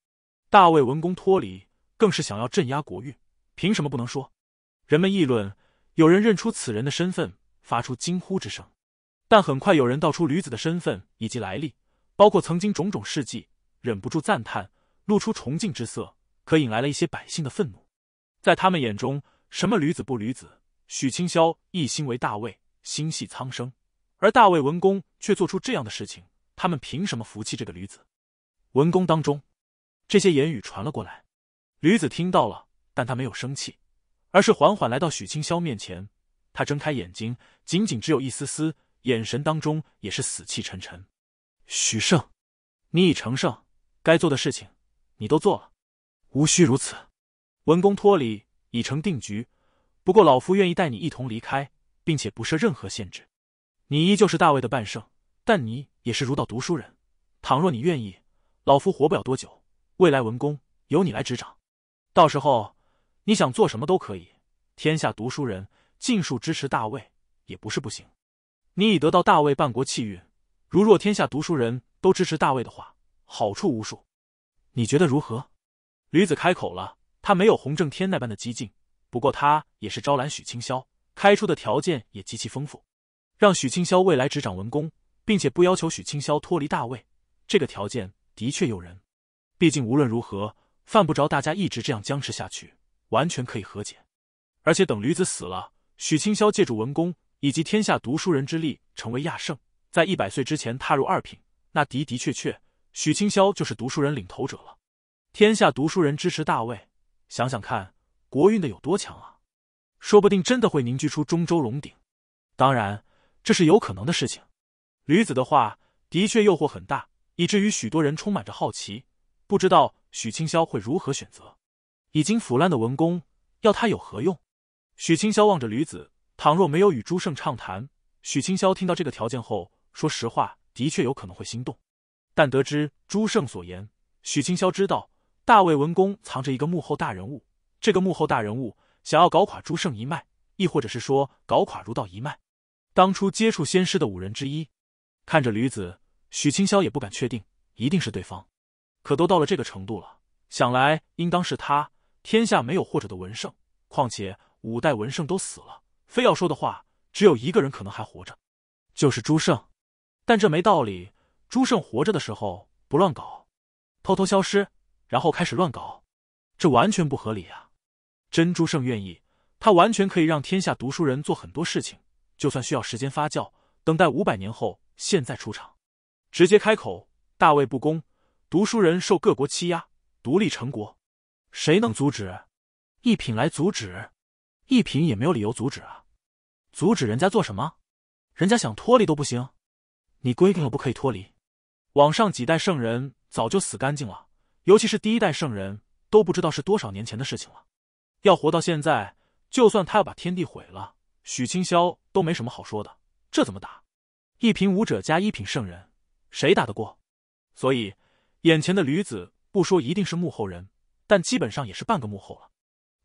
大魏文公脱离，更是想要镇压国运，凭什么不能说？人们议论，有人认出此人的身份，发出惊呼之声。但很快有人道出吕子的身份以及来历，包括曾经种种事迹，忍不住赞叹，露出崇敬之色，可引来了一些百姓的愤怒。在他们眼中，什么吕子不吕子？许清霄一心为大魏，心系苍生，而大魏文公却做出这样的事情，他们凭什么服气这个吕子？文公当中，这些言语传了过来，吕子听到了，但他没有生气，而是缓缓来到许清霄面前。他睁开眼睛，仅仅只有一丝丝。眼神当中也是死气沉沉。许胜，你已成圣，该做的事情你都做了，无需如此。文公脱离已成定局，不过老夫愿意带你一同离开，并且不设任何限制。你依旧是大魏的半圣，但你也是儒道读书人。倘若你愿意，老夫活不了多久，未来文公由你来执掌，到时候你想做什么都可以。天下读书人尽数支持大魏也不是不行。你已得到大魏半国气运，如若天下读书人都支持大魏的话，好处无数。你觉得如何？吕子开口了，他没有洪正天那般的激进，不过他也是招揽许清霄，开出的条件也极其丰富，让许清霄未来执掌文公，并且不要求许清霄脱离大魏。这个条件的确诱人，毕竟无论如何，犯不着大家一直这样僵持下去，完全可以和解。而且等驴子死了，许清霄借助文公。以及天下读书人之力成为亚圣，在一百岁之前踏入二品，那的的确确，许清霄就是读书人领头者了。天下读书人支持大魏，想想看，国运的有多强啊！说不定真的会凝聚出中州龙鼎。当然，这是有可能的事情。吕子的话的确诱惑很大，以至于许多人充满着好奇，不知道许清霄会如何选择。已经腐烂的文公，要他有何用？许清霄望着吕子。倘若没有与朱胜畅谈，许清霄听到这个条件后，说实话，的确有可能会心动。但得知朱胜所言，许清霄知道大魏文公藏着一个幕后大人物。这个幕后大人物想要搞垮朱胜一脉，亦或者是说搞垮儒道一脉。当初接触仙师的五人之一，看着驴子，许清霄也不敢确定一定是对方。可都到了这个程度了，想来应当是他。天下没有或者的文圣，况且五代文圣都死了。非要说的话，只有一个人可能还活着，就是朱胜。但这没道理。朱胜活着的时候不乱搞，偷偷消失，然后开始乱搞，这完全不合理呀！真朱胜愿意，他完全可以让天下读书人做很多事情，就算需要时间发酵，等待五百年后，现在出场，直接开口：大魏不公，读书人受各国欺压，独立成国，谁能阻止？一品来阻止，一品也没有理由阻止啊！阻止人家做什么？人家想脱离都不行。你规定了不可以脱离。网上几代圣人早就死干净了，尤其是第一代圣人，都不知道是多少年前的事情了。要活到现在，就算他要把天地毁了，许清霄都没什么好说的。这怎么打？一品武者加一品圣人，谁打得过？所以，眼前的驴子不说一定是幕后人，但基本上也是半个幕后了。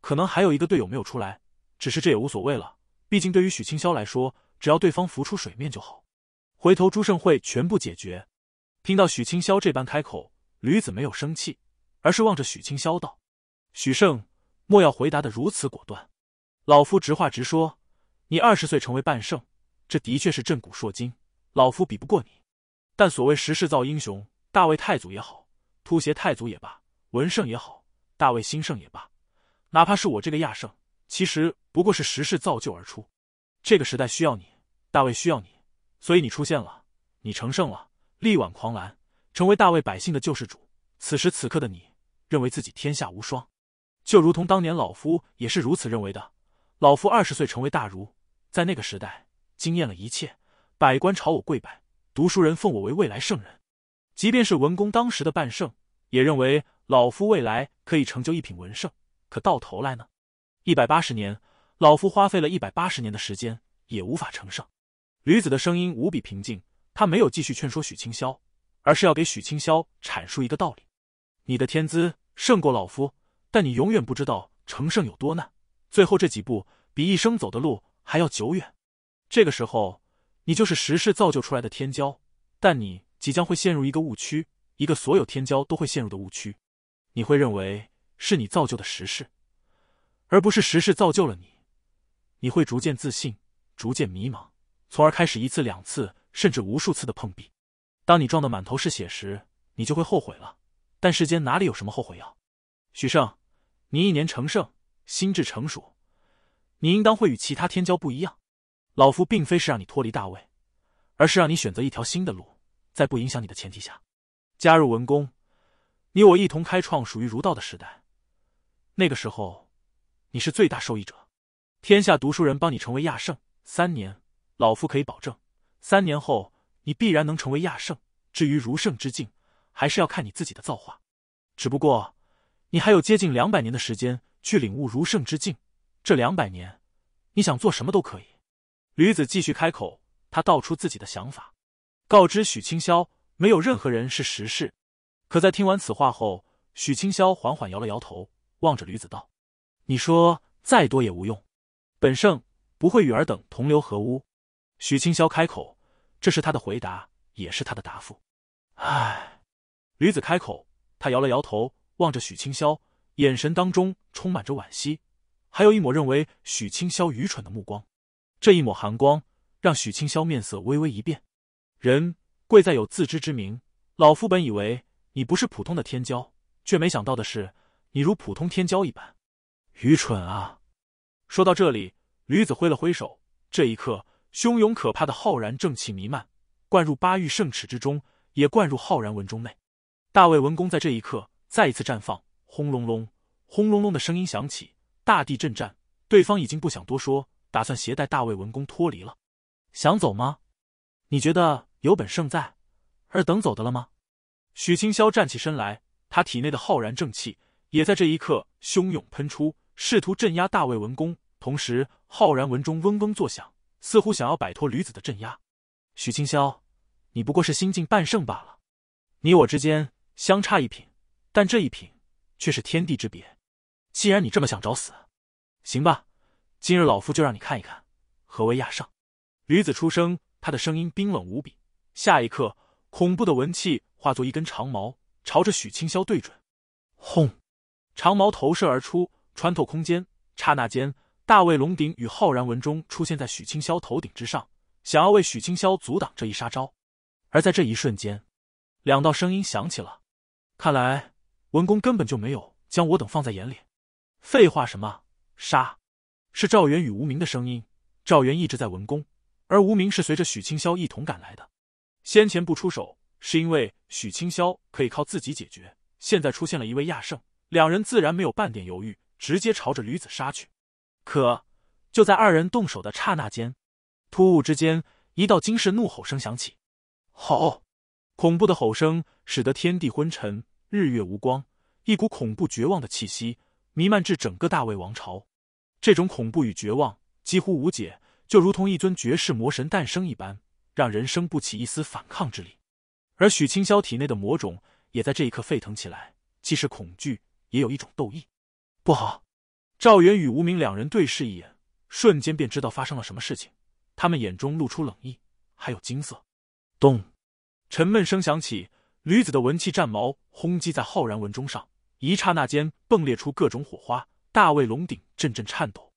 可能还有一个队友没有出来，只是这也无所谓了。毕竟，对于许清霄来说，只要对方浮出水面就好。回头朱胜会全部解决。听到许清霄这般开口，吕子没有生气，而是望着许清霄道：“许胜，莫要回答的如此果断。老夫直话直说，你二十岁成为半圣，这的确是震古烁今。老夫比不过你。但所谓时势造英雄，大魏太祖也好，突厥太祖也罢，文圣也好，大魏新圣也罢，哪怕是我这个亚圣。”其实不过是时势造就而出。这个时代需要你，大卫需要你，所以你出现了，你成圣了，力挽狂澜，成为大卫百姓的救世主。此时此刻的你，认为自己天下无双，就如同当年老夫也是如此认为的。老夫二十岁成为大儒，在那个时代惊艳了一切，百官朝我跪拜，读书人奉我为未来圣人。即便是文公当时的半圣，也认为老夫未来可以成就一品文圣。可到头来呢？一百八十年，老夫花费了一百八十年的时间，也无法成圣。吕子的声音无比平静，他没有继续劝说许清霄，而是要给许清霄阐述一个道理：你的天资胜过老夫，但你永远不知道成圣有多难。最后这几步，比一生走的路还要久远。这个时候，你就是时势造就出来的天骄，但你即将会陷入一个误区，一个所有天骄都会陷入的误区：你会认为是你造就的时势。而不是时势造就了你，你会逐渐自信，逐渐迷茫，从而开始一次、两次，甚至无数次的碰壁。当你撞得满头是血时，你就会后悔了。但世间哪里有什么后悔药？许胜，你一年成圣，心智成熟，你应当会与其他天骄不一样。老夫并非是让你脱离大位，而是让你选择一条新的路，在不影响你的前提下，加入文宫，你我一同开创属于儒道的时代。那个时候。你是最大受益者，天下读书人帮你成为亚圣，三年，老夫可以保证，三年后你必然能成为亚圣。至于儒圣之境，还是要看你自己的造化。只不过，你还有接近两百年的时间去领悟儒圣之境，这两百年，你想做什么都可以。吕子继续开口，他道出自己的想法，告知许清霄，没有任何人是实事。可在听完此话后，许清霄缓缓摇了摇头，望着吕子道。你说再多也无用，本圣不会与尔等同流合污。许清霄开口，这是他的回答，也是他的答复。唉，吕子开口，他摇了摇头，望着许清霄，眼神当中充满着惋惜，还有一抹认为许清霄愚蠢的目光。这一抹寒光让许清霄面色微微一变。人贵在有自知之明，老夫本以为你不是普通的天骄，却没想到的是，你如普通天骄一般。愚蠢啊！说到这里，吕子挥了挥手。这一刻，汹涌可怕的浩然正气弥漫，灌入八域圣池之中，也灌入浩然文中内。大卫文公在这一刻再一次绽放。轰隆隆，轰隆隆的声音响起，大地震颤。对方已经不想多说，打算携带大卫文公脱离了。想走吗？你觉得有本圣在，而等走的了吗？许清霄站起身来，他体内的浩然正气也在这一刻汹涌喷出。试图镇压大魏文公，同时浩然文中嗡嗡作响，似乎想要摆脱吕子的镇压。许清霄，你不过是新晋半圣罢了，你我之间相差一品，但这一品却是天地之别。既然你这么想找死，行吧，今日老夫就让你看一看何为亚圣。吕子出声，他的声音冰冷无比。下一刻，恐怖的文气化作一根长矛，朝着许清霄对准。轰，长矛投射而出。穿透空间，刹那间，大卫龙鼎与浩然文中出现在许清霄头顶之上，想要为许清霄阻挡这一杀招。而在这一瞬间，两道声音响起了：“看来文公根本就没有将我等放在眼里。”“废话什么？杀！”是赵元与无名的声音。赵元一直在文公，而无名是随着许清霄一同赶来的。先前不出手，是因为许清霄可以靠自己解决。现在出现了一位亚圣，两人自然没有半点犹豫。直接朝着吕子杀去，可就在二人动手的刹那间，突兀之间一道惊世怒吼声响起，吼！恐怖的吼声，使得天地昏沉，日月无光，一股恐怖绝望的气息弥漫至整个大魏王朝。这种恐怖与绝望几乎无解，就如同一尊绝世魔神诞生一般，让人生不起一丝反抗之力。而许清霄体内的魔种也在这一刻沸腾起来，既是恐惧，也有一种斗意。不好！赵元与无名两人对视一眼，瞬间便知道发生了什么事情。他们眼中露出冷意，还有金色。咚！沉闷声响起，吕子的文气战矛轰击在浩然文中上，一刹那间迸裂出各种火花。大卫龙鼎阵阵颤抖，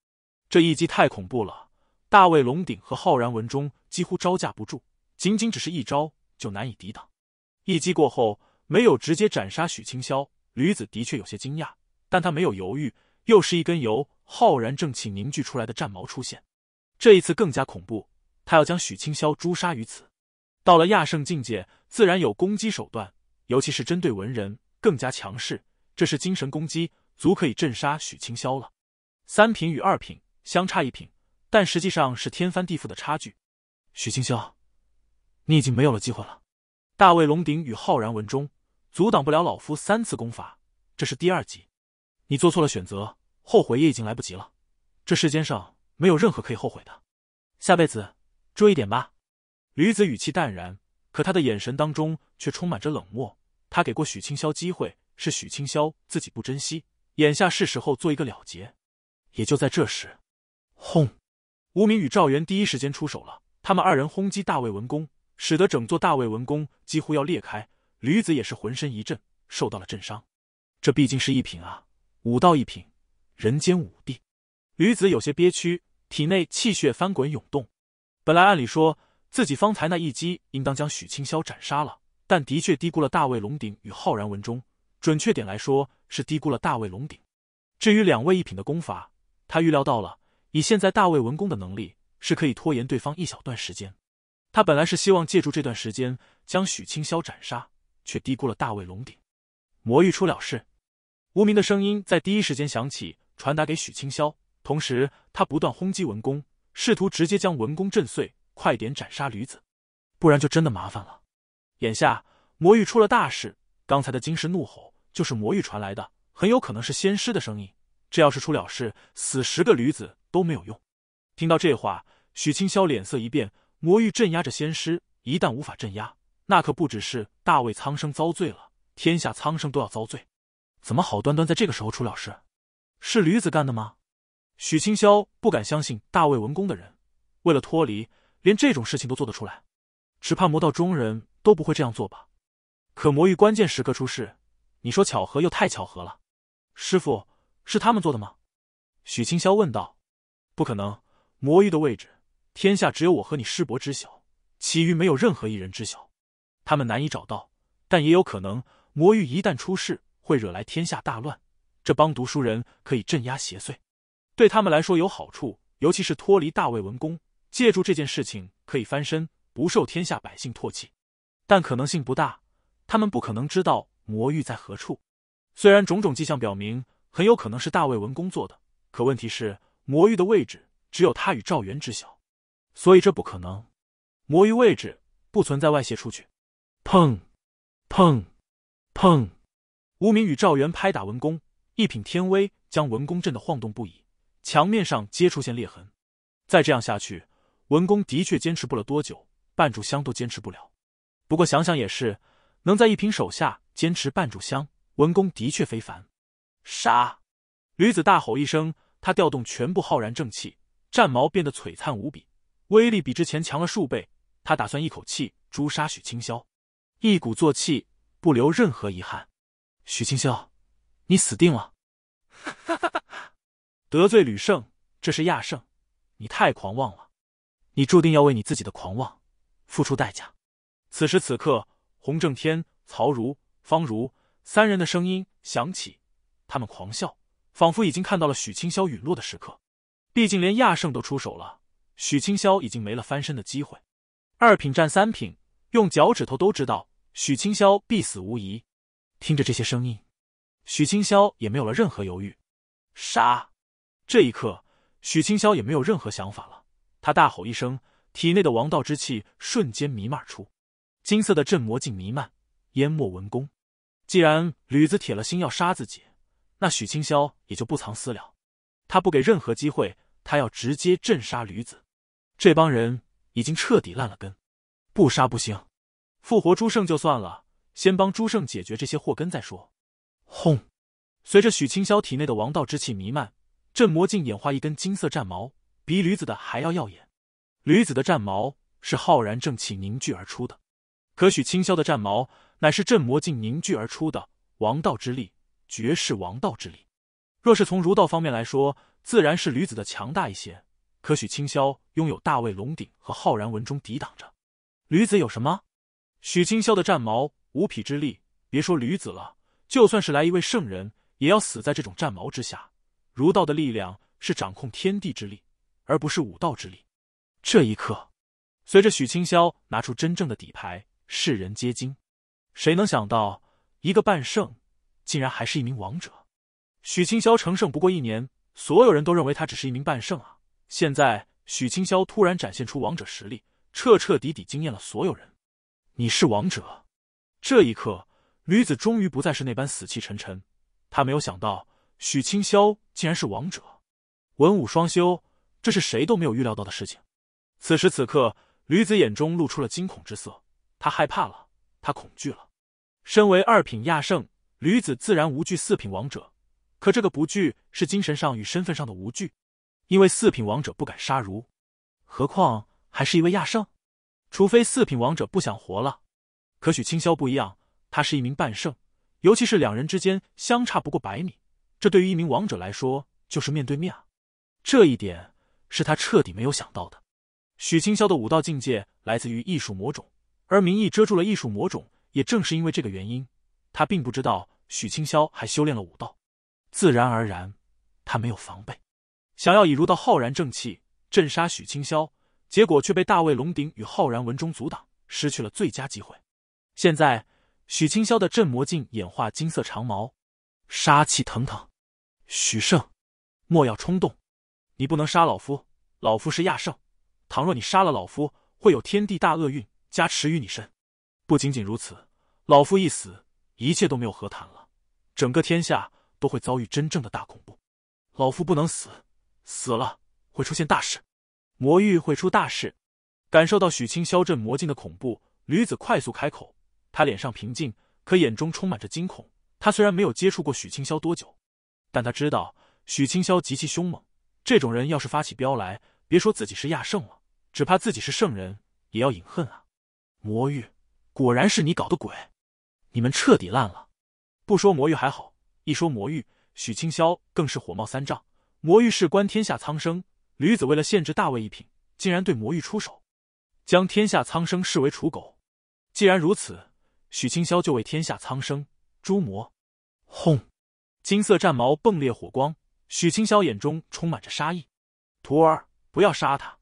这一击太恐怖了！大卫龙鼎和浩然文中几乎招架不住，仅仅只是一招就难以抵挡。一击过后，没有直接斩杀许清霄，吕子的确有些惊讶。但他没有犹豫，又是一根由浩然正气凝聚出来的战矛出现。这一次更加恐怖，他要将许清霄诛杀于此。到了亚圣境界，自然有攻击手段，尤其是针对文人，更加强势。这是精神攻击，足可以震杀许清霄了。三品与二品相差一品，但实际上是天翻地覆的差距。许清霄，你已经没有了机会了。大卫龙鼎与浩然文中阻挡不了老夫三次攻法，这是第二级。你做错了选择，后悔也已经来不及了。这世间上没有任何可以后悔的，下辈子注意点吧。吕子语气淡然，可他的眼神当中却充满着冷漠。他给过许清霄机会，是许清霄自己不珍惜。眼下是时候做一个了结。也就在这时，轰！无名与赵元第一时间出手了，他们二人轰击大魏文宫，使得整座大魏文宫几乎要裂开。吕子也是浑身一震，受到了震伤。这毕竟是一品啊。武道一品，人间武帝，吕子有些憋屈，体内气血翻滚涌动。本来按理说，自己方才那一击应当将许清霄斩杀了，但的确低估了大卫龙鼎与浩然文中，准确点来说是低估了大卫龙鼎。至于两位一品的功法，他预料到了，以现在大卫文公的能力，是可以拖延对方一小段时间。他本来是希望借助这段时间将许清霄斩杀，却低估了大卫龙鼎。魔域出了事。无名的声音在第一时间响起，传达给许清霄。同时，他不断轰击文公，试图直接将文公震碎。快点斩杀驴子，不然就真的麻烦了。眼下魔域出了大事，刚才的惊世怒吼就是魔域传来的，很有可能是仙师的声音。这要是出了事，死十个驴子都没有用。听到这话，许清霄脸色一变。魔域镇压着仙师，一旦无法镇压，那可不只是大魏苍生遭罪了，天下苍生都要遭罪。怎么好端端在这个时候出了事？是驴子干的吗？许清霄不敢相信，大魏文公的人为了脱离，连这种事情都做得出来，只怕魔道中人都不会这样做吧？可魔域关键时刻出事，你说巧合又太巧合了。师傅是他们做的吗？许清霄问道。不可能，魔域的位置，天下只有我和你师伯知晓，其余没有任何一人知晓，他们难以找到，但也有可能，魔域一旦出事。会惹来天下大乱，这帮读书人可以镇压邪祟，对他们来说有好处，尤其是脱离大魏文公，借助这件事情可以翻身，不受天下百姓唾弃。但可能性不大，他们不可能知道魔域在何处。虽然种种迹象表明，很有可能是大魏文公做的，可问题是魔域的位置只有他与赵元知晓，所以这不可能。魔域位置不存在外泄出去。砰，砰，砰。无名与赵元拍打文公，一品天威将文公震得晃动不已，墙面上皆出现裂痕。再这样下去，文公的确坚持不了多久，半炷香都坚持不了。不过想想也是，能在一品手下坚持半炷香，文公的确非凡。杀！吕子大吼一声，他调动全部浩然正气，战矛变得璀璨无比，威力比之前强了数倍。他打算一口气诛杀许清霄，一鼓作气，不留任何遗憾。许清霄，你死定了！哈哈哈！得罪吕胜，这是亚圣，你太狂妄了，你注定要为你自己的狂妄付出代价。此时此刻，洪正天、曹如、方如三人的声音响起，他们狂笑，仿佛已经看到了许清霄陨落的时刻。毕竟，连亚圣都出手了，许清霄已经没了翻身的机会。二品战三品，用脚趾头都知道，许清霄必死无疑。听着这些声音，许清霄也没有了任何犹豫，杀！这一刻，许清霄也没有任何想法了。他大吼一声，体内的王道之气瞬间弥漫出，金色的镇魔镜弥漫，淹没文公。既然吕子铁了心要杀自己，那许清霄也就不藏私了。他不给任何机会，他要直接镇杀吕子。这帮人已经彻底烂了根，不杀不行。复活朱胜就算了。先帮朱胜解决这些祸根再说。轰！随着许清霄体内的王道之气弥漫，镇魔镜演化一根金色战矛，比驴子的还要耀眼。驴子的战矛是浩然正气凝聚而出的，可许清霄的战矛乃是镇魔镜凝聚而出的王道之力，绝世王道之力。若是从儒道方面来说，自然是驴子的强大一些。可许清霄拥有大卫龙鼎和浩然文中抵挡着，驴子有什么？许清霄的战矛。五匹之力，别说驴子了，就算是来一位圣人，也要死在这种战矛之下。儒道的力量是掌控天地之力，而不是武道之力。这一刻，随着许清霄拿出真正的底牌，世人皆惊。谁能想到，一个半圣竟然还是一名王者？许清霄成圣不过一年，所有人都认为他只是一名半圣啊。现在，许清霄突然展现出王者实力，彻彻底底惊艳了所有人。你是王者。这一刻，吕子终于不再是那般死气沉沉。他没有想到，许清霄竟然是王者，文武双修，这是谁都没有预料到的事情。此时此刻，吕子眼中露出了惊恐之色，他害怕了，他恐惧了。身为二品亚圣，吕子自然无惧四品王者，可这个不惧是精神上与身份上的无惧，因为四品王者不敢杀儒，何况还是一位亚圣，除非四品王者不想活了。可许清霄不一样，他是一名半圣，尤其是两人之间相差不过百米，这对于一名王者来说就是面对面啊！这一点是他彻底没有想到的。许清霄的武道境界来自于艺术魔种，而名义遮住了艺术魔种，也正是因为这个原因，他并不知道许清霄还修炼了武道，自然而然，他没有防备，想要以儒道浩然正气镇杀许清霄，结果却被大卫龙鼎与浩然文中阻挡，失去了最佳机会。现在，许清霄的镇魔镜演化金色长矛，杀气腾腾。许胜，莫要冲动，你不能杀老夫。老夫是亚圣，倘若你杀了老夫，会有天地大厄运加持于你身。不仅仅如此，老夫一死，一切都没有和谈了，整个天下都会遭遇真正的大恐怖。老夫不能死，死了会出现大事，魔域会出大事。感受到许清霄镇魔镜的恐怖，吕子快速开口。他脸上平静，可眼中充满着惊恐。他虽然没有接触过许清霄多久，但他知道许清霄极其凶猛。这种人要是发起飙来，别说自己是亚圣了，只怕自己是圣人也要饮恨啊！魔域，果然是你搞的鬼！你们彻底烂了！不说魔域还好，一说魔域，许清霄更是火冒三丈。魔域事关天下苍生，吕子为了限制大卫一品，竟然对魔域出手，将天下苍生视为刍狗。既然如此，许清霄就为天下苍生诛魔，轰！金色战矛迸裂火光，许清霄眼中充满着杀意。徒儿，不要杀他！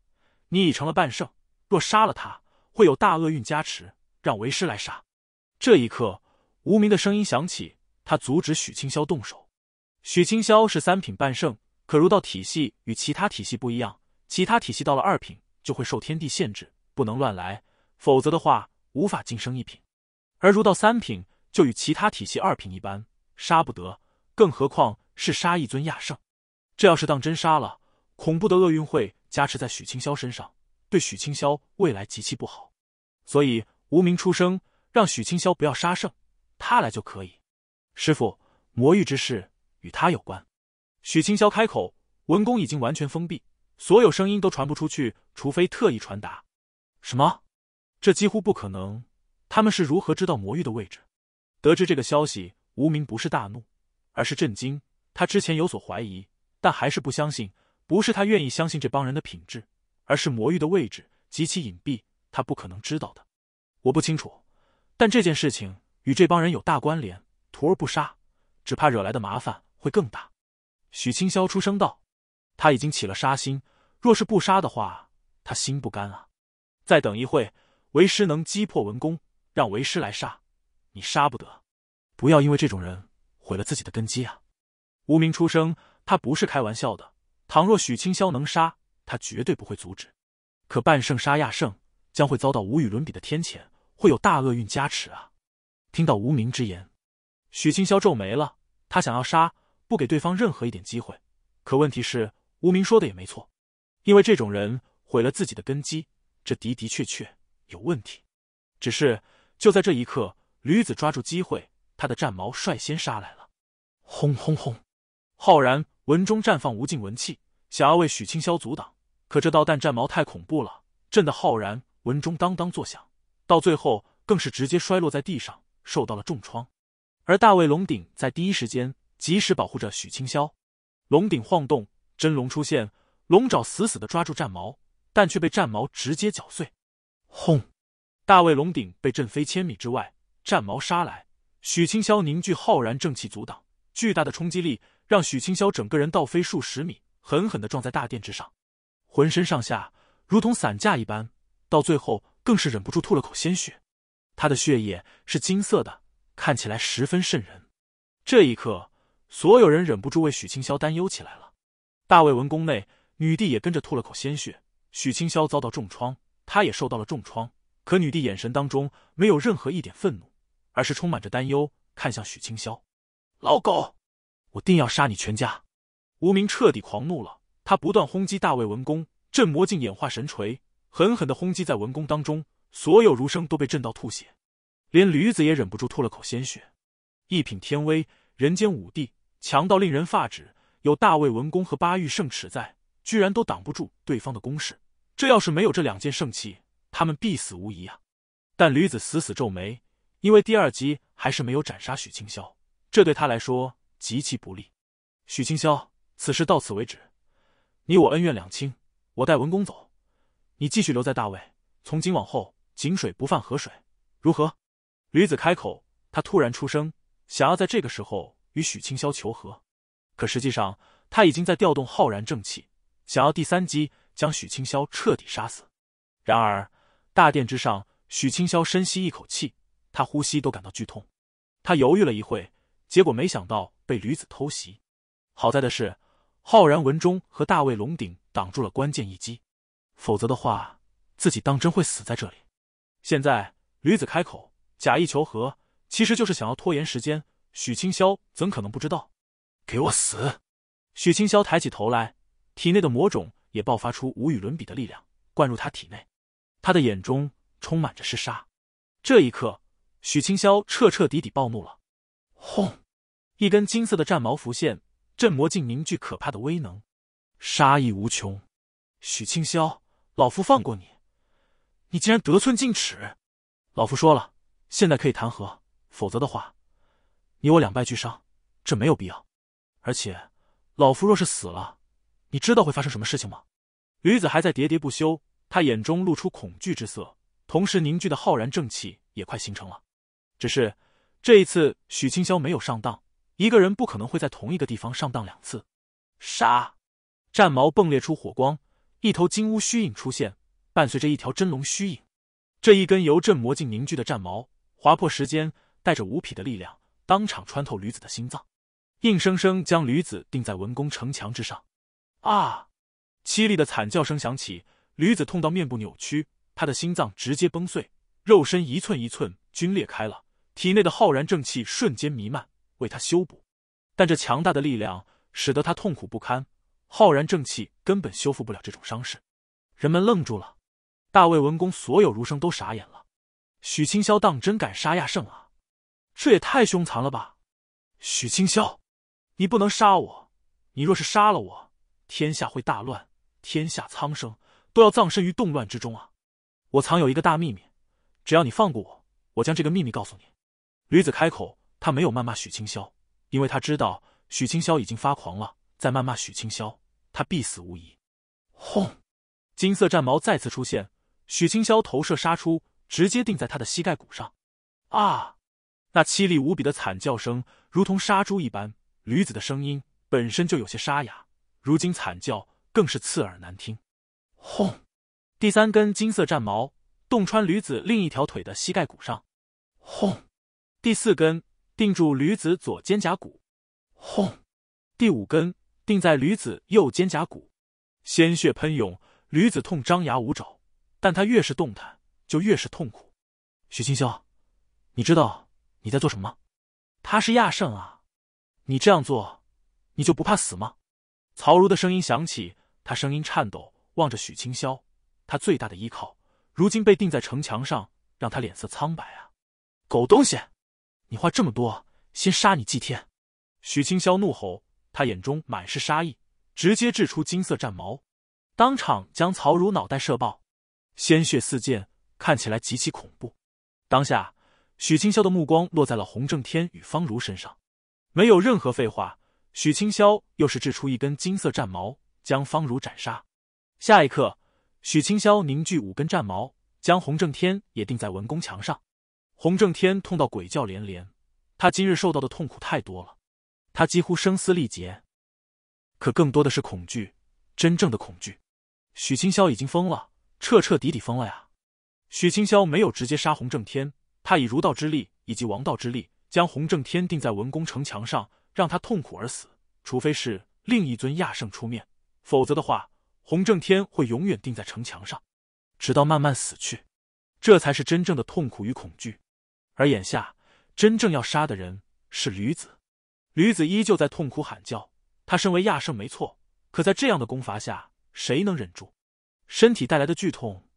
你已成了半圣，若杀了他，会有大厄运加持，让为师来杀。这一刻，无名的声音响起，他阻止许清霄动手。许清霄是三品半圣，可儒道体系与其他体系不一样，其他体系到了二品就会受天地限制，不能乱来，否则的话无法晋升一品。而如道三品就与其他体系二品一般，杀不得，更何况是杀一尊亚圣。这要是当真杀了，恐怖的厄运会加持在许清霄身上，对许清霄未来极其不好。所以无名出声，让许清霄不要杀圣，他来就可以。师傅，魔域之事与他有关。许清霄开口，文宫已经完全封闭，所有声音都传不出去，除非特意传达。什么？这几乎不可能。他们是如何知道魔域的位置？得知这个消息，无名不是大怒，而是震惊。他之前有所怀疑，但还是不相信。不是他愿意相信这帮人的品质，而是魔域的位置极其隐蔽，他不可能知道的。我不清楚，但这件事情与这帮人有大关联。徒儿不杀，只怕惹来的麻烦会更大。许清霄出声道：“他已经起了杀心，若是不杀的话，他心不甘啊！再等一会，为师能击破文宫。让为师来杀，你杀不得。不要因为这种人毁了自己的根基啊！无名出生，他不是开玩笑的。倘若许清霄能杀，他绝对不会阻止。可半圣杀亚圣，将会遭到无与伦比的天谴，会有大厄运加持啊！听到无名之言，许清霄皱眉了。他想要杀，不给对方任何一点机会。可问题是，无名说的也没错，因为这种人毁了自己的根基，这的的确确有问题。只是。就在这一刻，驴子抓住机会，他的战矛率先杀来了。轰轰轰！浩然文中绽放无尽文气，想要为许清霄阻挡，可这道弹战矛太恐怖了，震得浩然文中当当作响，到最后更是直接摔落在地上，受到了重创。而大卫龙鼎在第一时间及时保护着许清霄，龙鼎晃动，真龙出现，龙爪死死的抓住战矛，但却被战矛直接绞碎。轰！大卫龙鼎被震飞千米之外，战矛杀来，许清霄凝聚浩然正气阻挡，巨大的冲击力让许清霄整个人倒飞数十米，狠狠的撞在大殿之上，浑身上下如同散架一般，到最后更是忍不住吐了口鲜血。他的血液是金色的，看起来十分渗人。这一刻，所有人忍不住为许清霄担忧起来了。大卫文宫内，女帝也跟着吐了口鲜血。许清霄遭到重创，她也受到了重创。可女帝眼神当中没有任何一点愤怒，而是充满着担忧，看向许清霄。老狗，我定要杀你全家！无名彻底狂怒了，他不断轰击大卫文公镇魔镜演化神锤，狠狠的轰击在文公当中，所有儒生都被震到吐血，连驴子也忍不住吐了口鲜血。一品天威，人间武帝，强到令人发指。有大卫文公和八玉圣尺在，居然都挡不住对方的攻势。这要是没有这两件圣器，他们必死无疑啊！但吕子死死皱眉，因为第二击还是没有斩杀许清霄，这对他来说极其不利。许清霄，此事到此为止，你我恩怨两清，我带文公走，你继续留在大魏，从今往后井水不犯河水，如何？吕子开口，他突然出声，想要在这个时候与许清霄求和，可实际上他已经在调动浩然正气，想要第三击将许清霄彻底杀死。然而。大殿之上，许清霄深吸一口气，他呼吸都感到剧痛。他犹豫了一会，结果没想到被吕子偷袭。好在的是，浩然文钟和大卫龙鼎挡住了关键一击，否则的话，自己当真会死在这里。现在吕子开口假意求和，其实就是想要拖延时间。许清霄怎可能不知道？给我死！许清霄抬起头来，体内的魔种也爆发出无与伦比的力量，灌入他体内。他的眼中充满着嗜杀，这一刻，许清霄彻彻底底暴怒了。轰！一根金色的战矛浮现，震魔镜凝聚可怕的威能，杀意无穷。许清霄，老夫放过你，你竟然得寸进尺！老夫说了，现在可以谈和，否则的话，你我两败俱伤，这没有必要。而且，老夫若是死了，你知道会发生什么事情吗？驴子还在喋喋不休。他眼中露出恐惧之色，同时凝聚的浩然正气也快形成了。只是这一次，许清霄没有上当。一个人不可能会在同一个地方上当两次。杀！战矛迸裂出火光，一头金乌虚影出现，伴随着一条真龙虚影。这一根由镇魔镜凝聚的战矛，划破时间，带着无匹的力量，当场穿透驴子的心脏，硬生生将驴子钉在文宫城墙之上。啊！凄厉的惨叫声响起。女子痛到面部扭曲，他的心脏直接崩碎，肉身一寸一寸均裂开了，体内的浩然正气瞬间弥漫，为他修补。但这强大的力量使得他痛苦不堪，浩然正气根本修复不了这种伤势。人们愣住了，大魏文公所有儒生都傻眼了。许清霄当真敢杀亚圣啊？这也太凶残了吧！许清霄，你不能杀我，你若是杀了我，天下会大乱，天下苍生。都要葬身于动乱之中啊！我藏有一个大秘密，只要你放过我，我将这个秘密告诉你。驴子开口，他没有谩骂许清霄，因为他知道许清霄已经发狂了，在谩骂许清霄，他必死无疑。轰！金色战矛再次出现，许清霄投射杀出，直接钉在他的膝盖骨上。啊！那凄厉无比的惨叫声，如同杀猪一般。驴子的声音本身就有些沙哑，如今惨叫更是刺耳难听。轰！第三根金色战矛洞穿驴子另一条腿的膝盖骨上。轰！第四根定住驴子左肩胛骨。轰！第五根定在驴子右肩胛骨。鲜血喷涌，驴子痛张牙舞爪，但他越是动弹，就越是痛苦。许清霄，你知道你在做什么吗？他是亚圣啊！你这样做，你就不怕死吗？曹如的声音响起，他声音颤抖。望着许清霄，他最大的依靠如今被钉在城墙上，让他脸色苍白啊！狗东西，你话这么多，先杀你祭天！许清霄怒吼，他眼中满是杀意，直接掷出金色战矛，当场将曹如脑袋射爆，鲜血四溅，看起来极其恐怖。当下，许清霄的目光落在了洪正天与方如身上，没有任何废话，许清霄又是掷出一根金色战矛，将方如斩杀。下一刻，许清霄凝聚五根战矛，将洪正天也钉在文宫墙上。洪正天痛到鬼叫连连，他今日受到的痛苦太多了，他几乎声嘶力竭，可更多的是恐惧，真正的恐惧。许清霄已经疯了，彻彻底底疯了呀！许清霄没有直接杀洪正天，他以儒道之力以及王道之力，将洪正天钉在文宫城墙上，让他痛苦而死。除非是另一尊亚圣出面，否则的话。洪正天会永远钉在城墙上，直到慢慢死去，这才是真正的痛苦与恐惧。而眼下真正要杀的人是驴子，驴子依旧在痛苦喊叫。他身为亚圣没错，可在这样的攻伐下，谁能忍住？身体带来的剧痛，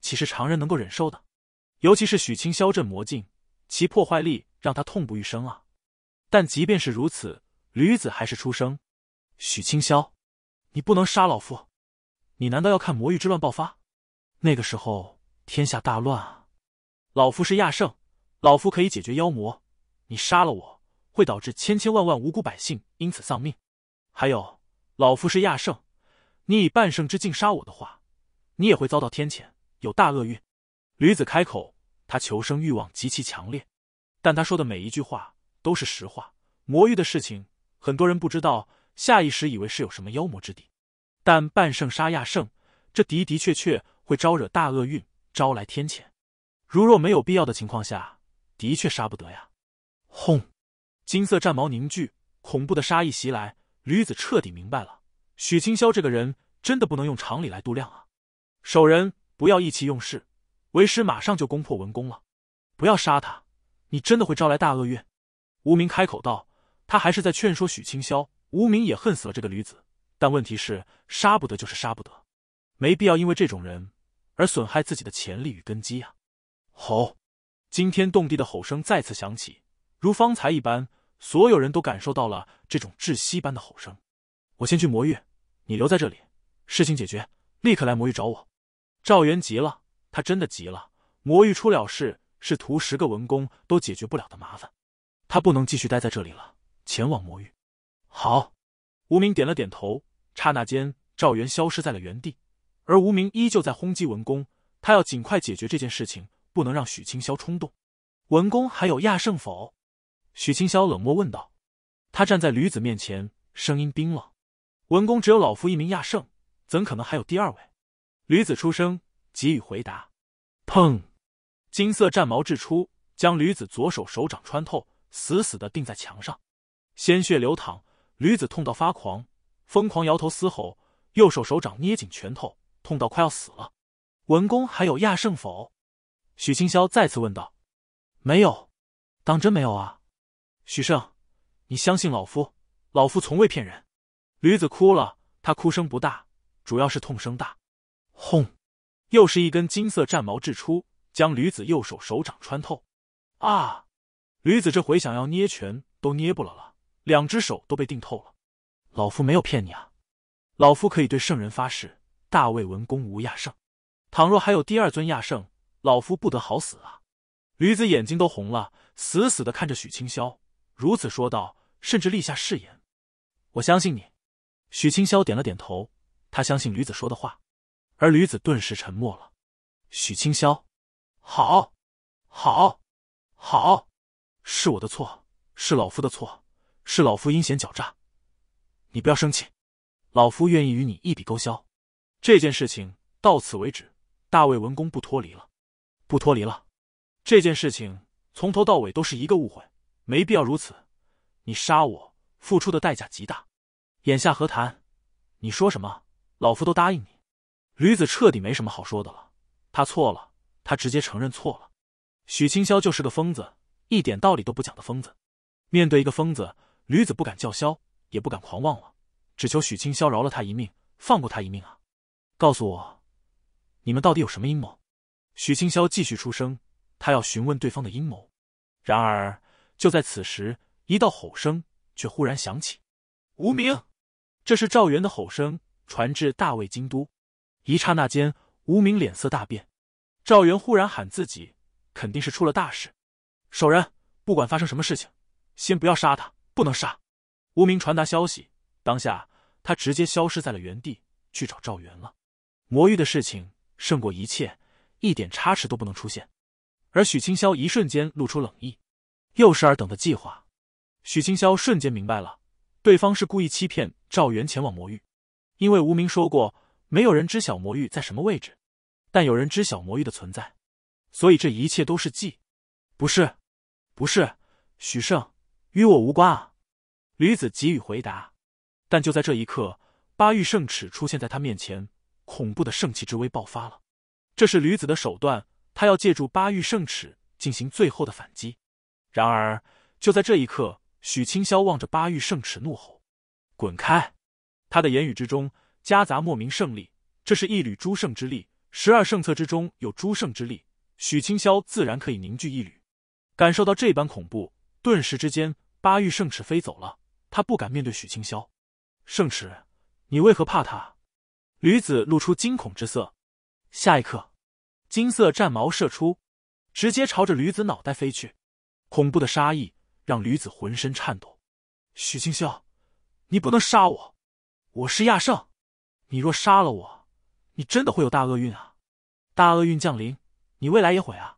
岂是常人能够忍受的？尤其是许清霄镇魔镜，其破坏力让他痛不欲生啊！但即便是如此，驴子还是出声：“许清霄，你不能杀老夫。”你难道要看魔域之乱爆发？那个时候天下大乱啊！老夫是亚圣，老夫可以解决妖魔。你杀了我，会导致千千万万无辜百姓因此丧命。还有，老夫是亚圣，你以半圣之境杀我的话，你也会遭到天谴，有大厄运。吕子开口，他求生欲望极其强烈，但他说的每一句话都是实话。魔域的事情，很多人不知道，下意识以为是有什么妖魔之地。但半圣杀亚圣，这的的确确会招惹大厄运，招来天谴。如若没有必要的情况下，的确杀不得呀！轰，金色战矛凝聚，恐怖的杀意袭来。吕子彻底明白了，许清霄这个人真的不能用常理来度量啊！守人，不要意气用事，为师马上就攻破文宫了，不要杀他，你真的会招来大厄运。无名开口道，他还是在劝说许清霄。无名也恨死了这个吕子。但问题是，杀不得就是杀不得，没必要因为这种人而损害自己的潜力与根基啊！吼！惊天动地的吼声再次响起，如方才一般，所有人都感受到了这种窒息般的吼声。我先去魔域，你留在这里，事情解决立刻来魔域找我。赵元急了，他真的急了，魔域出了事，是屠十个文工都解决不了的麻烦，他不能继续待在这里了，前往魔域。好。无名点了点头，刹那间，赵元消失在了原地，而无名依旧在轰击文公。他要尽快解决这件事情，不能让许清霄冲动。文公还有亚圣否？许清霄冷漠问道。他站在吕子面前，声音冰冷。文公只有老夫一名亚圣，怎可能还有第二位？吕子出声给予回答。砰！金色战矛掷出，将吕子左手手掌穿透，死死的钉在墙上，鲜血流淌。驴子痛到发狂，疯狂摇头嘶吼，右手手掌捏紧拳头，痛到快要死了。文公还有亚圣否？许清霄再次问道。没有，当真没有啊！许胜，你相信老夫，老夫从未骗人。驴子哭了，他哭声不大，主要是痛声大。轰！又是一根金色战矛掷出，将驴子右手手掌穿透。啊！驴子这回想要捏拳都捏不了了。两只手都被定透了，老夫没有骗你啊！老夫可以对圣人发誓，大魏文公无亚圣，倘若还有第二尊亚圣，老夫不得好死啊！驴子眼睛都红了，死死的看着许清霄，如此说道，甚至立下誓言。我相信你，许清霄点了点头，他相信驴子说的话，而驴子顿时沉默了。许清霄，好，好，好，是我的错，是老夫的错。是老夫阴险狡诈，你不要生气，老夫愿意与你一笔勾销，这件事情到此为止。大魏文公不脱离了，不脱离了，这件事情从头到尾都是一个误会，没必要如此。你杀我，付出的代价极大。眼下和谈，你说什么，老夫都答应你。驴子彻底没什么好说的了，他错了，他直接承认错了。许清霄就是个疯子，一点道理都不讲的疯子，面对一个疯子。驴子不敢叫嚣，也不敢狂妄了，只求许清霄饶了他一命，放过他一命啊！告诉我，你们到底有什么阴谋？许清霄继续出声，他要询问对方的阴谋。然而，就在此时，一道吼声却忽然响起：“无名！”这是赵元的吼声，传至大魏京都。一刹那间，无名脸色大变。赵元忽然喊自己，肯定是出了大事。守人，不管发生什么事情，先不要杀他。不能杀，无名传达消息。当下，他直接消失在了原地，去找赵元了。魔域的事情胜过一切，一点差池都不能出现。而许清霄一瞬间露出冷意，又是尔等的计划。许清霄瞬间明白了，对方是故意欺骗赵元前往魔域，因为无名说过，没有人知晓魔域在什么位置，但有人知晓魔域的存在，所以这一切都是计。不是，不是，许胜。与我无关啊！吕子给予回答，但就在这一刻，八玉圣尺出现在他面前，恐怖的圣气之威爆发了。这是吕子的手段，他要借助八玉圣尺进行最后的反击。然而，就在这一刻，许清霄望着八玉圣尺怒吼：“滚开！”他的言语之中夹杂莫名胜利，这是一缕诸圣之力。十二圣策之中有诸圣之力，许清霄自然可以凝聚一缕。感受到这般恐怖。顿时之间，八玉圣齿飞走了。他不敢面对许清霄。圣齿，你为何怕他？驴子露出惊恐之色。下一刻，金色战矛射出，直接朝着驴子脑袋飞去。恐怖的杀意让驴子浑身颤抖。许清霄，你不能杀我！我是亚圣，你若杀了我，你真的会有大厄运啊！大厄运降临，你未来也毁啊！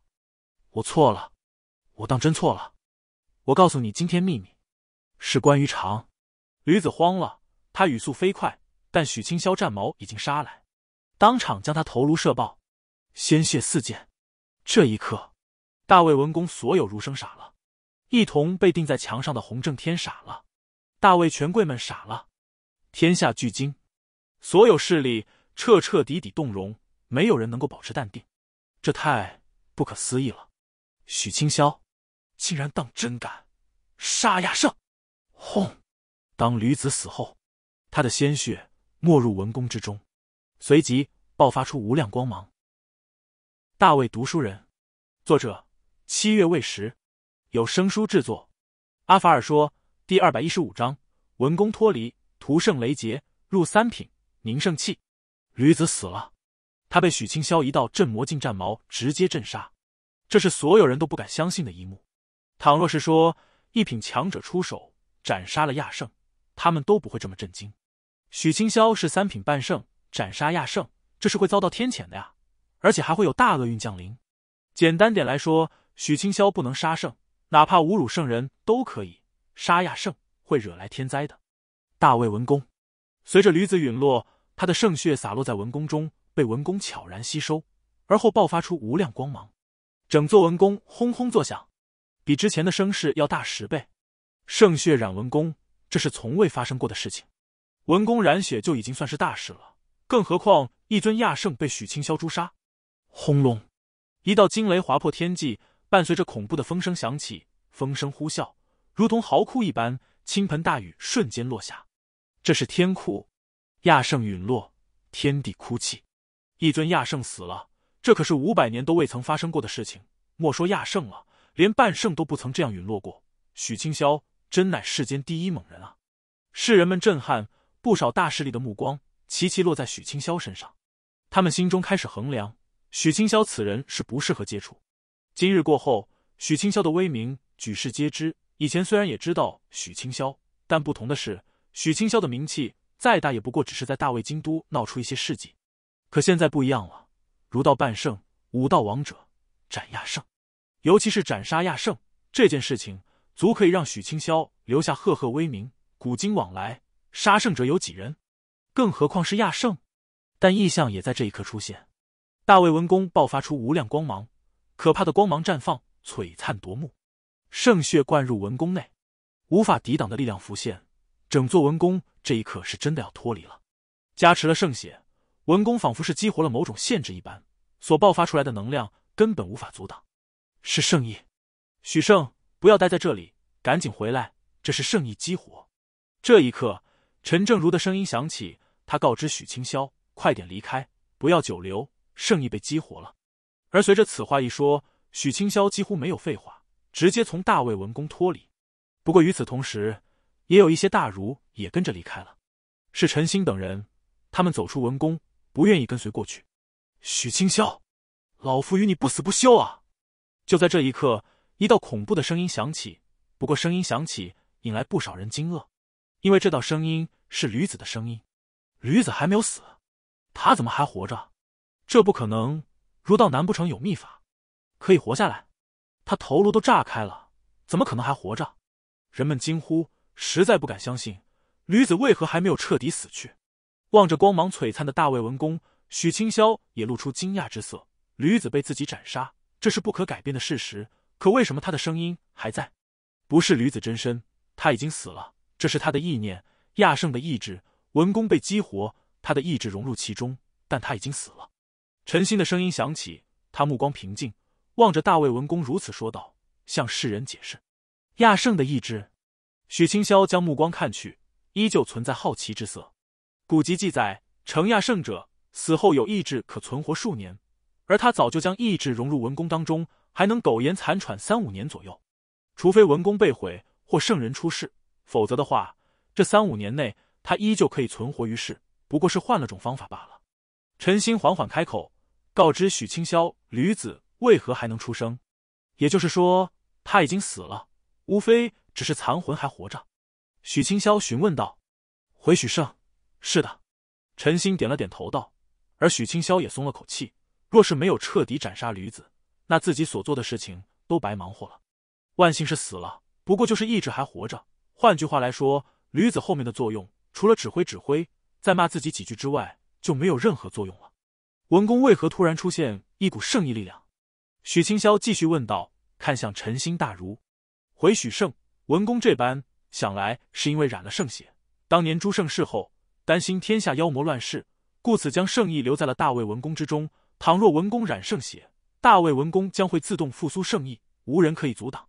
我错了，我当真错了。我告诉你，今天秘密是关于长驴子慌了。他语速飞快，但许清霄战矛已经杀来，当场将他头颅射爆，鲜血四溅。这一刻，大魏文公所有儒生傻了，一同被钉在墙上的洪正天傻了，大魏权贵们傻了，天下巨惊，所有势力彻彻底底动容，没有人能够保持淡定。这太不可思议了，许清霄。竟然当真敢杀亚圣！轰！当驴子死后，他的鲜血没入文宫之中，随即爆发出无量光芒。大卫读书人，作者七月未时，有声书制作。阿法尔说：第二百一十五章，文宫脱离，屠圣雷杰入三品凝圣器。驴子死了，他被许清霄一道镇魔镜战矛直接镇杀，这是所有人都不敢相信的一幕。倘若是说一品强者出手斩杀了亚圣，他们都不会这么震惊。许清霄是三品半圣，斩杀亚圣，这是会遭到天谴的呀，而且还会有大厄运降临。简单点来说，许清霄不能杀圣，哪怕侮辱圣人都可以，杀亚圣会惹来天灾的。大魏文公，随着驴子陨落，他的圣血洒落在文宫中，被文宫悄然吸收，而后爆发出无量光芒，整座文宫轰轰作响。比之前的声势要大十倍，圣血染文公，这是从未发生过的事情。文公染血就已经算是大事了，更何况一尊亚圣被许清霄诛杀。轰隆，一道惊雷划破天际，伴随着恐怖的风声响起，风声呼啸，如同嚎哭一般。倾盆大雨瞬间落下，这是天哭。亚圣陨落，天地哭泣。一尊亚圣死了，这可是五百年都未曾发生过的事情。莫说亚圣了。连半圣都不曾这样陨落过，许清霄真乃世间第一猛人啊！世人们震撼，不少大势力的目光齐齐落在许清霄身上，他们心中开始衡量许清霄此人是不适合接触。今日过后，许清霄的威名举世皆知。以前虽然也知道许清霄，但不同的是，许清霄的名气再大，也不过只是在大魏京都闹出一些事迹。可现在不一样了，儒道半圣，武道王者，斩亚圣。尤其是斩杀亚圣这件事情，足可以让许清霄留下赫赫威名。古今往来，杀圣者有几人？更何况是亚圣？但异象也在这一刻出现，大卫文公爆发出无量光芒，可怕的光芒绽放，璀璨夺目。圣血灌入文宫内，无法抵挡的力量浮现，整座文宫这一刻是真的要脱离了。加持了圣血，文宫仿佛是激活了某种限制一般，所爆发出来的能量根本无法阻挡。是圣意，许胜，不要待在这里，赶紧回来！这是圣意激活。这一刻，陈正如的声音响起，他告知许清霄：“快点离开，不要久留。”圣意被激活了。而随着此话一说，许清霄几乎没有废话，直接从大魏文宫脱离。不过与此同时，也有一些大儒也跟着离开了。是陈兴等人，他们走出文宫，不愿意跟随过去。许清霄，老夫与你不死不休啊！就在这一刻，一道恐怖的声音响起。不过，声音响起引来不少人惊愕，因为这道声音是驴子的声音。驴子还没有死，他怎么还活着？这不可能！儒道难不成有秘法，可以活下来？他头颅都炸开了，怎么可能还活着？人们惊呼，实在不敢相信驴子为何还没有彻底死去。望着光芒璀璨的大魏文公许清霄，也露出惊讶之色。驴子被自己斩杀。这是不可改变的事实。可为什么他的声音还在？不是吕子真身，他已经死了。这是他的意念，亚圣的意志，文公被激活，他的意志融入其中，但他已经死了。陈新的声音响起，他目光平静，望着大卫文公如此说道，向世人解释亚圣的意志。许清霄将目光看去，依旧存在好奇之色。古籍记载，成亚圣者死后有意志，可存活数年。而他早就将意志融入文宫当中，还能苟延残喘三五年左右，除非文宫被毁或圣人出世，否则的话，这三五年内他依旧可以存活于世，不过是换了种方法罢了。陈心缓缓开口，告知许清霄：“吕子为何还能出生？也就是说，他已经死了，无非只是残魂还活着。”许清霄询问道：“回许胜，是的。”陈心点了点头道，而许清霄也松了口气。若是没有彻底斩杀驴子，那自己所做的事情都白忙活了。万幸是死了，不过就是意志还活着。换句话来说，驴子后面的作用，除了指挥指挥，再骂自己几句之外，就没有任何作用了。文公为何突然出现一股圣意力量？许清霄继续问道，看向陈兴大儒。回许胜，文公这般想来，是因为染了圣血。当年朱圣逝后，担心天下妖魔乱世，故此将圣意留在了大魏文公之中。倘若文公染圣血，大魏文公将会自动复苏圣意，无人可以阻挡。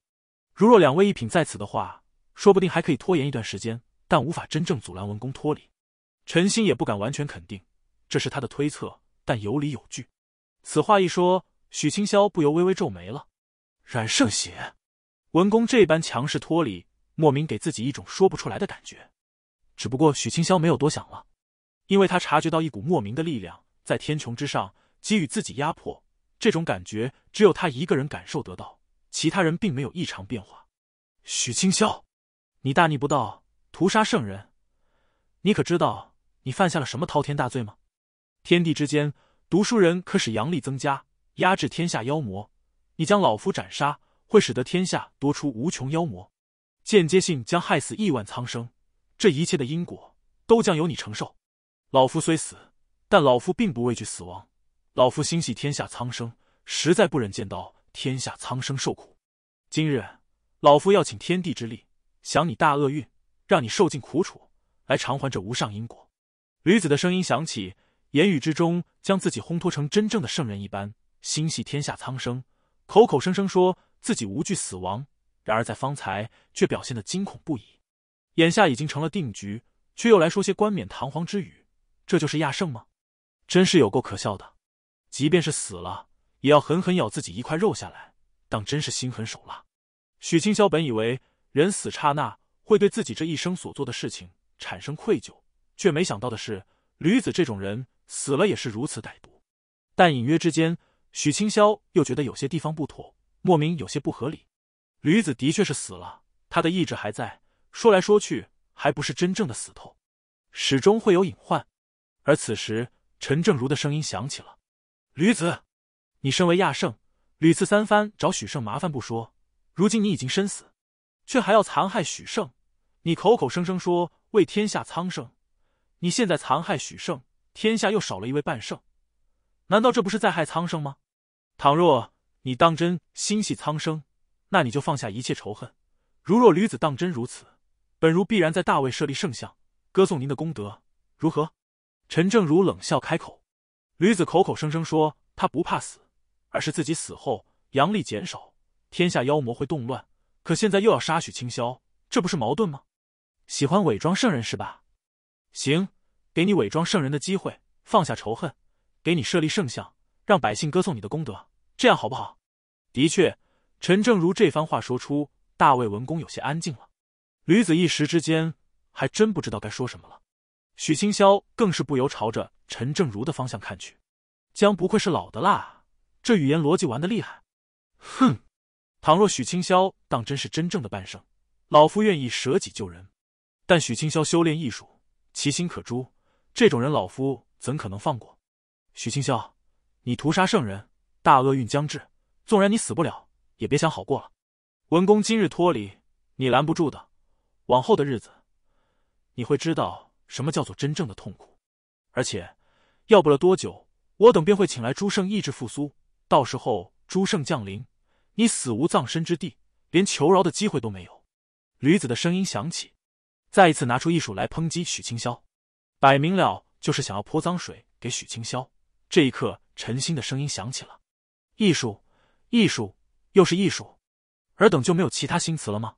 如若两位一品在此的话，说不定还可以拖延一段时间，但无法真正阻拦文公脱离。陈心也不敢完全肯定，这是他的推测，但有理有据。此话一说，许清霄不由微微皱眉了。染圣血，文公这般强势脱离，莫名给自己一种说不出来的感觉。只不过许清霄没有多想了，因为他察觉到一股莫名的力量在天穹之上。给予自己压迫，这种感觉只有他一个人感受得到，其他人并没有异常变化。许清霄，你大逆不道，屠杀圣人，你可知道你犯下了什么滔天大罪吗？天地之间，读书人可使阳力增加，压制天下妖魔。你将老夫斩杀，会使得天下多出无穷妖魔，间接性将害死亿万苍生。这一切的因果都将由你承受。老夫虽死，但老夫并不畏惧死亡。老夫心系天下苍生，实在不忍见到天下苍生受苦。今日，老夫要请天地之力，享你大厄运，让你受尽苦楚，来偿还这无上因果。吕子的声音响起，言语之中将自己烘托成真正的圣人一般，心系天下苍生，口口声声说自己无惧死亡，然而在方才却表现得惊恐不已。眼下已经成了定局，却又来说些冠冕堂皇之语，这就是亚圣吗？真是有够可笑的。即便是死了，也要狠狠咬自己一块肉下来，当真是心狠手辣。许清霄本以为人死刹那会对自己这一生所做的事情产生愧疚，却没想到的是，吕子这种人死了也是如此歹毒。但隐约之间，许清霄又觉得有些地方不妥，莫名有些不合理。吕子的确是死了，他的意志还在，说来说去还不是真正的死透，始终会有隐患。而此时，陈正如的声音响起了。吕子，你身为亚圣，屡次三番找许盛麻烦不说，如今你已经身死，却还要残害许盛。你口口声声说为天下苍生，你现在残害许盛，天下又少了一位半圣，难道这不是在害苍生吗？倘若你当真心系苍生，那你就放下一切仇恨。如若吕子当真如此，本如必然在大魏设立圣像，歌颂您的功德，如何？陈正如冷笑开口。吕子口口声声说他不怕死，而是自己死后阳力减少，天下妖魔会动乱。可现在又要杀许清霄，这不是矛盾吗？喜欢伪装圣人是吧？行，给你伪装圣人的机会，放下仇恨，给你设立圣像，让百姓歌颂你的功德，这样好不好？的确，陈正如这番话说出，大魏文公有些安静了。吕子一时之间还真不知道该说什么了。许清霄更是不由朝着陈正如的方向看去，姜不愧是老的辣，这语言逻辑玩的厉害。哼，倘若许清霄当真是真正的半圣，老夫愿意舍己救人。但许清霄修炼艺术，其心可诛，这种人老夫怎可能放过？许清霄，你屠杀圣人，大厄运将至，纵然你死不了，也别想好过了。文公今日脱离，你拦不住的。往后的日子，你会知道。什么叫做真正的痛苦？而且，要不了多久，我等便会请来朱圣意志复苏。到时候，朱圣降临，你死无葬身之地，连求饶的机会都没有。驴子的声音响起，再一次拿出艺术来抨击许清霄，摆明了就是想要泼脏水给许清霄。这一刻，陈星的声音响起了：“艺术，艺术，又是艺术，尔等就没有其他新词了吗？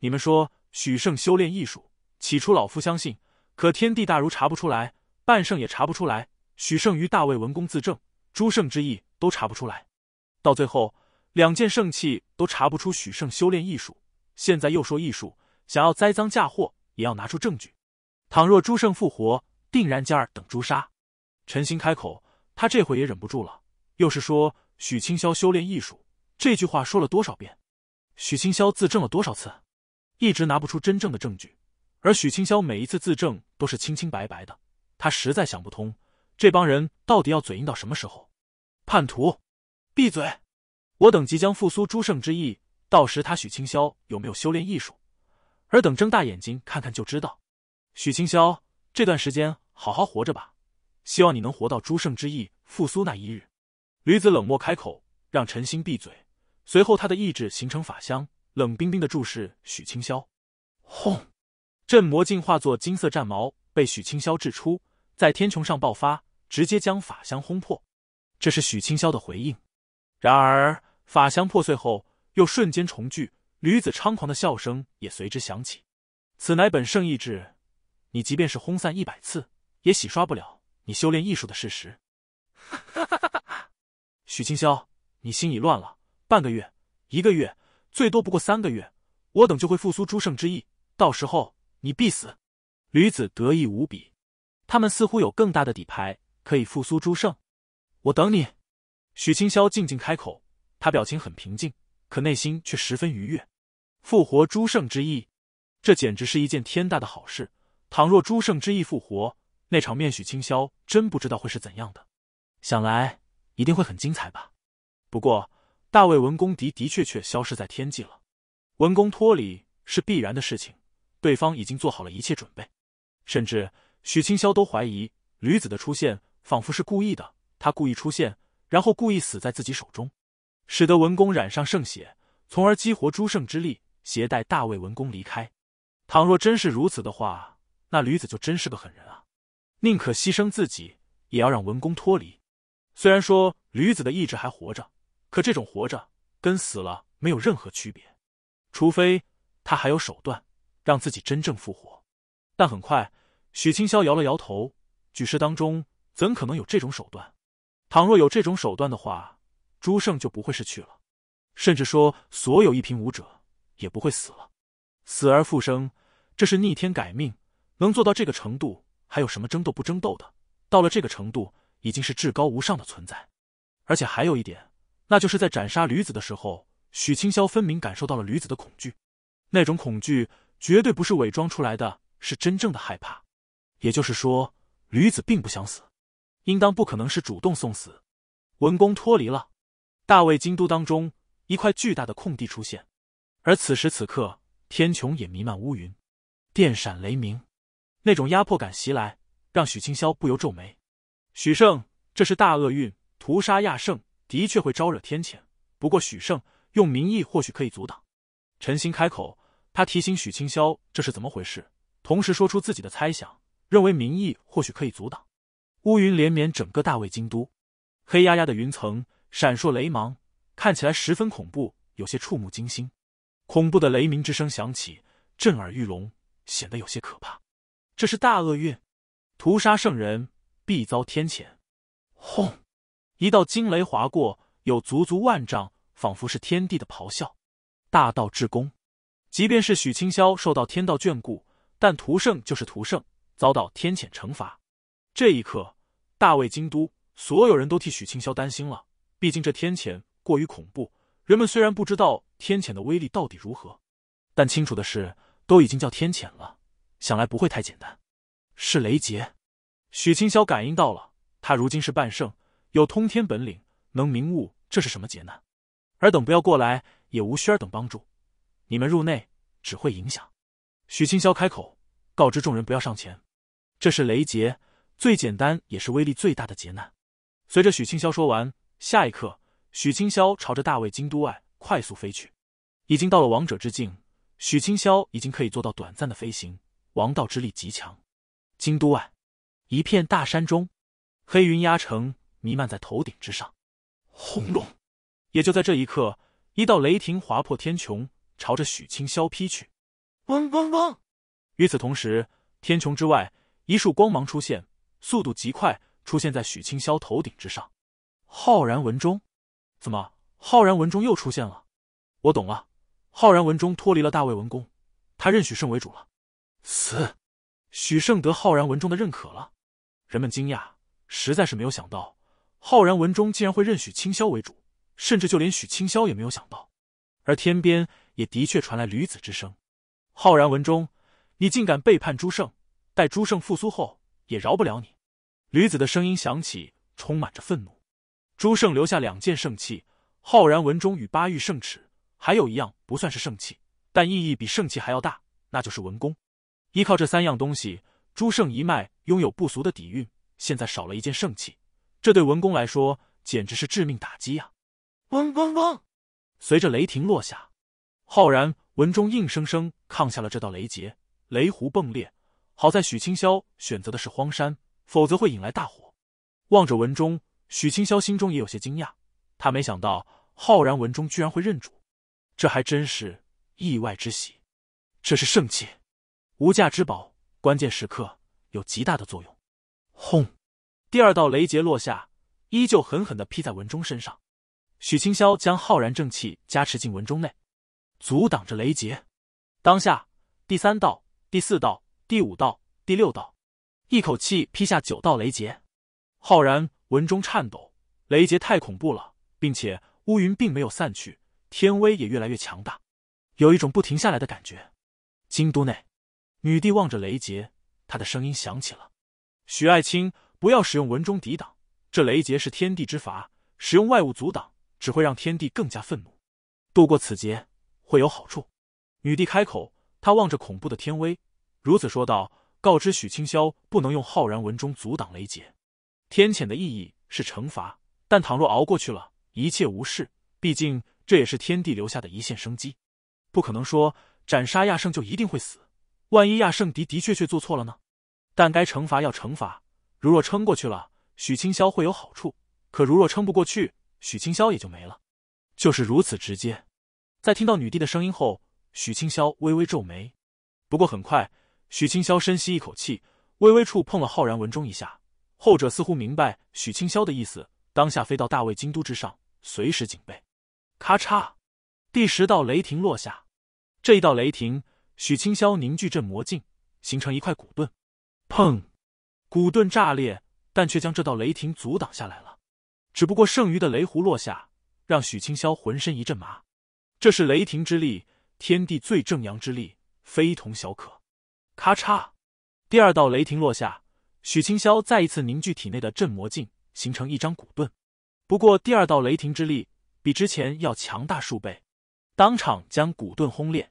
你们说，许胜修炼艺术，起初老夫相信。”可天地大如查不出来，半圣也查不出来，许圣于大魏文公自证，诸圣之意都查不出来，到最后两件圣器都查不出许圣修炼艺术，现在又说艺术，想要栽赃嫁祸，也要拿出证据。倘若诸圣复活，定然加尔等诛杀。陈心开口，他这回也忍不住了，又是说许清霄修炼艺术，这句话说了多少遍？许清霄自证了多少次？一直拿不出真正的证据。而许清霄每一次自证都是清清白白的，他实在想不通这帮人到底要嘴硬到什么时候。叛徒，闭嘴！我等即将复苏诸圣之意，到时他许清霄有没有修炼艺术，尔等睁大眼睛看看就知道。许清霄，这段时间好好活着吧，希望你能活到诸圣之意复苏那一日。吕子冷漠开口，让陈星闭嘴。随后他的意志形成法相，冷冰冰的注视许清霄。轰！镇魔镜化作金色战矛，被许清霄掷出，在天穹上爆发，直接将法相轰破。这是许清霄的回应。然而，法相破碎后又瞬间重聚，吕子猖狂的笑声也随之响起。此乃本圣意志，你即便是轰散一百次，也洗刷不了你修炼艺术的事实。哈哈哈！许清霄，你心已乱了。半个月，一个月，最多不过三个月，我等就会复苏诸圣之意。到时候。你必死，吕子得意无比。他们似乎有更大的底牌，可以复苏朱胜。我等你，许清霄静静开口。他表情很平静，可内心却十分愉悦。复活朱胜之意，这简直是一件天大的好事。倘若朱胜之意复活，那场面许清霄真不知道会是怎样的。想来一定会很精彩吧。不过，大魏文公的的确确消失在天际了。文公脱离是必然的事情。对方已经做好了一切准备，甚至许清霄都怀疑吕子的出现仿佛是故意的。他故意出现，然后故意死在自己手中，使得文公染上圣血，从而激活诸圣之力，携带大魏文公离开。倘若真是如此的话，那吕子就真是个狠人啊！宁可牺牲自己，也要让文公脱离。虽然说吕子的意志还活着，可这种活着跟死了没有任何区别，除非他还有手段。让自己真正复活，但很快，许清霄摇了摇头。举世当中怎可能有这种手段？倘若有这种手段的话，朱胜就不会失去了，甚至说所有一品武者也不会死了。死而复生，这是逆天改命，能做到这个程度，还有什么争斗不争斗的？到了这个程度，已经是至高无上的存在。而且还有一点，那就是在斩杀吕子的时候，许清霄分明感受到了吕子的恐惧，那种恐惧。绝对不是伪装出来的，是真正的害怕。也就是说，驴子并不想死，应当不可能是主动送死。文公脱离了，大卫京都当中一块巨大的空地出现，而此时此刻，天穹也弥漫乌云，电闪雷鸣，那种压迫感袭来，让许清霄不由皱眉。许胜，这是大厄运，屠杀亚圣的确会招惹天谴。不过许胜用名义或许可以阻挡。陈星开口。他提醒许清霄这是怎么回事，同时说出自己的猜想，认为民意或许可以阻挡。乌云连绵整个大魏京都，黑压压的云层闪烁雷芒，看起来十分恐怖，有些触目惊心。恐怖的雷鸣之声响起，震耳欲聋，显得有些可怕。这是大厄运，屠杀圣人必遭天谴。轰！一道惊雷划过，有足足万丈，仿佛是天地的咆哮。大道至公。即便是许清霄受到天道眷顾，但屠圣就是屠圣，遭到天谴惩罚。这一刻，大魏京都所有人都替许清霄担心了。毕竟这天谴过于恐怖。人们虽然不知道天谴的威力到底如何，但清楚的是，都已经叫天谴了，想来不会太简单。是雷劫！许清霄感应到了，他如今是半圣，有通天本领，能明悟这是什么劫难。尔等不要过来，也无需尔等帮助。你们入内只会影响。许清霄开口，告知众人不要上前。这是雷劫，最简单也是威力最大的劫难。随着许清霄说完，下一刻，许清霄朝着大魏京都外快速飞去。已经到了王者之境，许清霄已经可以做到短暂的飞行。王道之力极强。京都外，一片大山中，黑云压城，弥漫在头顶之上。轰隆！也就在这一刻，一道雷霆划破天穹。朝着许清霄劈去，嗡嗡嗡！与此同时，天穹之外一束光芒出现，速度极快，出现在许清霄头顶之上。浩然文中，怎么？浩然文中又出现了？我懂了，浩然文中脱离了大魏文公，他认许胜为主了。死！许胜得浩然文中的认可了。人们惊讶，实在是没有想到，浩然文中竟然会认许清霄为主，甚至就连许清霄也没有想到，而天边。也的确传来吕子之声。浩然文中，你竟敢背叛朱胜，待朱胜复苏后，也饶不了你！吕子的声音响起，充满着愤怒。朱胜留下两件圣器，浩然文中与八玉圣尺，还有一样不算是圣器，但意义比圣器还要大，那就是文功。依靠这三样东西，朱胜一脉拥有不俗的底蕴。现在少了一件圣器，这对文公来说简直是致命打击呀！嗡嗡嗡，随着雷霆落下。浩然文中硬生生抗下了这道雷劫，雷弧迸裂。好在许清霄选择的是荒山，否则会引来大火。望着文中，许清霄心中也有些惊讶，他没想到浩然文中居然会认主，这还真是意外之喜。这是圣器，无价之宝，关键时刻有极大的作用。轰，第二道雷劫落下，依旧狠狠的劈在文中身上。许清霄将浩然正气加持进文中内。阻挡着雷劫，当下第三道、第四道、第五道、第六道，一口气劈下九道雷劫。浩然文中颤抖，雷劫太恐怖了，并且乌云并没有散去，天威也越来越强大，有一种不停下来的感觉。京都内，女帝望着雷劫，她的声音响起了：“许爱卿，不要使用文中抵挡，这雷劫是天地之罚，使用外物阻挡只会让天地更加愤怒。渡过此劫。”会有好处。女帝开口，她望着恐怖的天威，如此说道：“告知许清霄，不能用浩然文中阻挡雷劫。天谴的意义是惩罚，但倘若熬过去了，一切无事。毕竟这也是天帝留下的一线生机。不可能说斩杀亚圣就一定会死。万一亚圣的的确确做错了呢？但该惩罚要惩罚。如若撑过去了，许清霄会有好处；可如若撑不过去，许清霄也就没了。就是如此直接。”在听到女帝的声音后，许清霄微微皱眉。不过很快，许清霄深吸一口气，微微触碰了浩然文中一下。后者似乎明白许清霄的意思，当下飞到大魏京都之上，随时警备。咔嚓，第十道雷霆落下。这一道雷霆，许清霄凝聚镇魔镜，形成一块古盾。砰，古盾炸裂，但却将这道雷霆阻挡下来了。只不过剩余的雷弧落下，让许清霄浑身一阵麻。这是雷霆之力，天地最正阳之力，非同小可。咔嚓，第二道雷霆落下，许清霄再一次凝聚体内的镇魔镜，形成一张古盾。不过，第二道雷霆之力比之前要强大数倍，当场将古盾轰裂。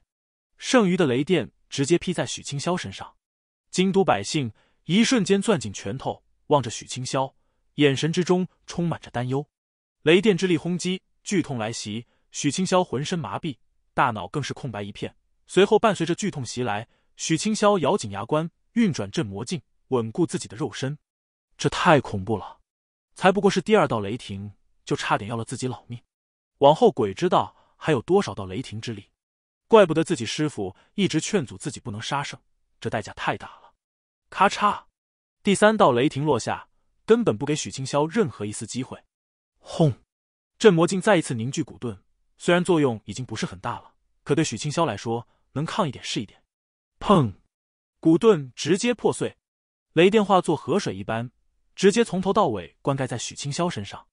剩余的雷电直接劈在许清霄身上。京都百姓一瞬间攥紧拳头，望着许清霄，眼神之中充满着担忧。雷电之力轰击，剧痛来袭。许清霄浑身麻痹，大脑更是空白一片。随后，伴随着剧痛袭来，许清霄咬紧牙关，运转镇魔镜，稳固自己的肉身。这太恐怖了！才不过是第二道雷霆，就差点要了自己老命。往后鬼知道还有多少道雷霆之力。怪不得自己师傅一直劝阻自己不能杀生，这代价太大了。咔嚓，第三道雷霆落下，根本不给许清霄任何一丝机会。轰！镇魔镜再一次凝聚骨盾。虽然作用已经不是很大了，可对许清霄来说，能抗一点是一点。砰！古盾直接破碎，雷电化作河水一般，直接从头到尾灌溉在许清霄身上。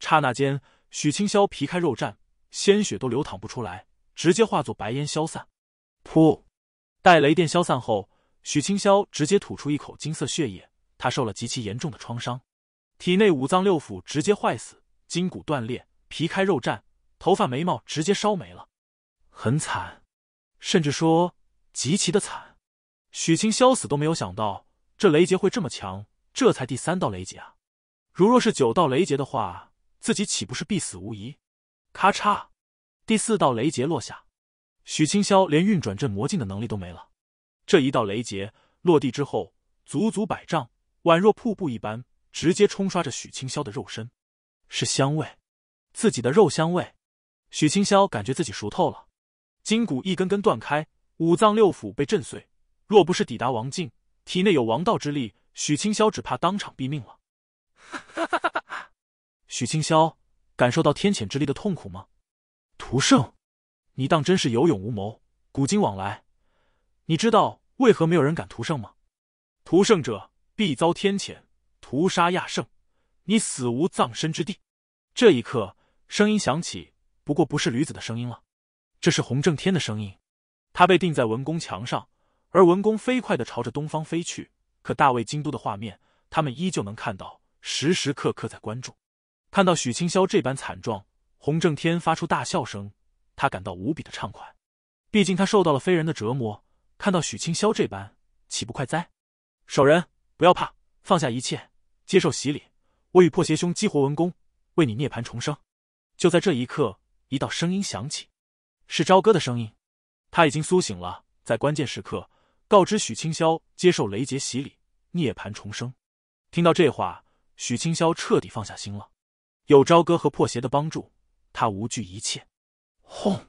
刹那间，许清霄皮开肉绽，鲜血都流淌不出来，直接化作白烟消散。噗！待雷电消散后，许清霄直接吐出一口金色血液。他受了极其严重的创伤，体内五脏六腑直接坏死，筋骨断裂，皮开肉绽。头发、眉毛直接烧没了，很惨，甚至说极其的惨。许清霄死都没有想到，这雷劫会这么强。这才第三道雷劫啊，如若是九道雷劫的话，自己岂不是必死无疑？咔嚓，第四道雷劫落下，许清霄连运转镇魔镜的能力都没了。这一道雷劫落地之后，足足百丈，宛若瀑布一般，直接冲刷着许清霄的肉身。是香味，自己的肉香味。许清霄感觉自己熟透了，筋骨一根根断开，五脏六腑被震碎。若不是抵达王境，体内有王道之力，许清霄只怕当场毙命了。哈哈哈哈哈！许清霄，感受到天谴之力的痛苦吗？屠圣，你当真是有勇无谋。古今往来，你知道为何没有人敢屠圣吗？屠圣者必遭天谴，屠杀亚圣，你死无葬身之地。这一刻，声音响起。不过不是驴子的声音了，这是洪正天的声音。他被钉在文公墙上，而文公飞快的朝着东方飞去。可大卫京都的画面，他们依旧能看到，时时刻刻在关注。看到许清霄这般惨状，洪正天发出大笑声，他感到无比的畅快。毕竟他受到了非人的折磨，看到许清霄这般，岂不快哉？守人，不要怕，放下一切，接受洗礼。我与破邪兄激活文公，为你涅槃重生。就在这一刻。一道声音响起，是朝歌的声音。他已经苏醒了，在关键时刻告知许清霄接受雷劫洗礼，涅盘重生。听到这话，许清霄彻底放下心了。有朝歌和破邪的帮助，他无惧一切。轰！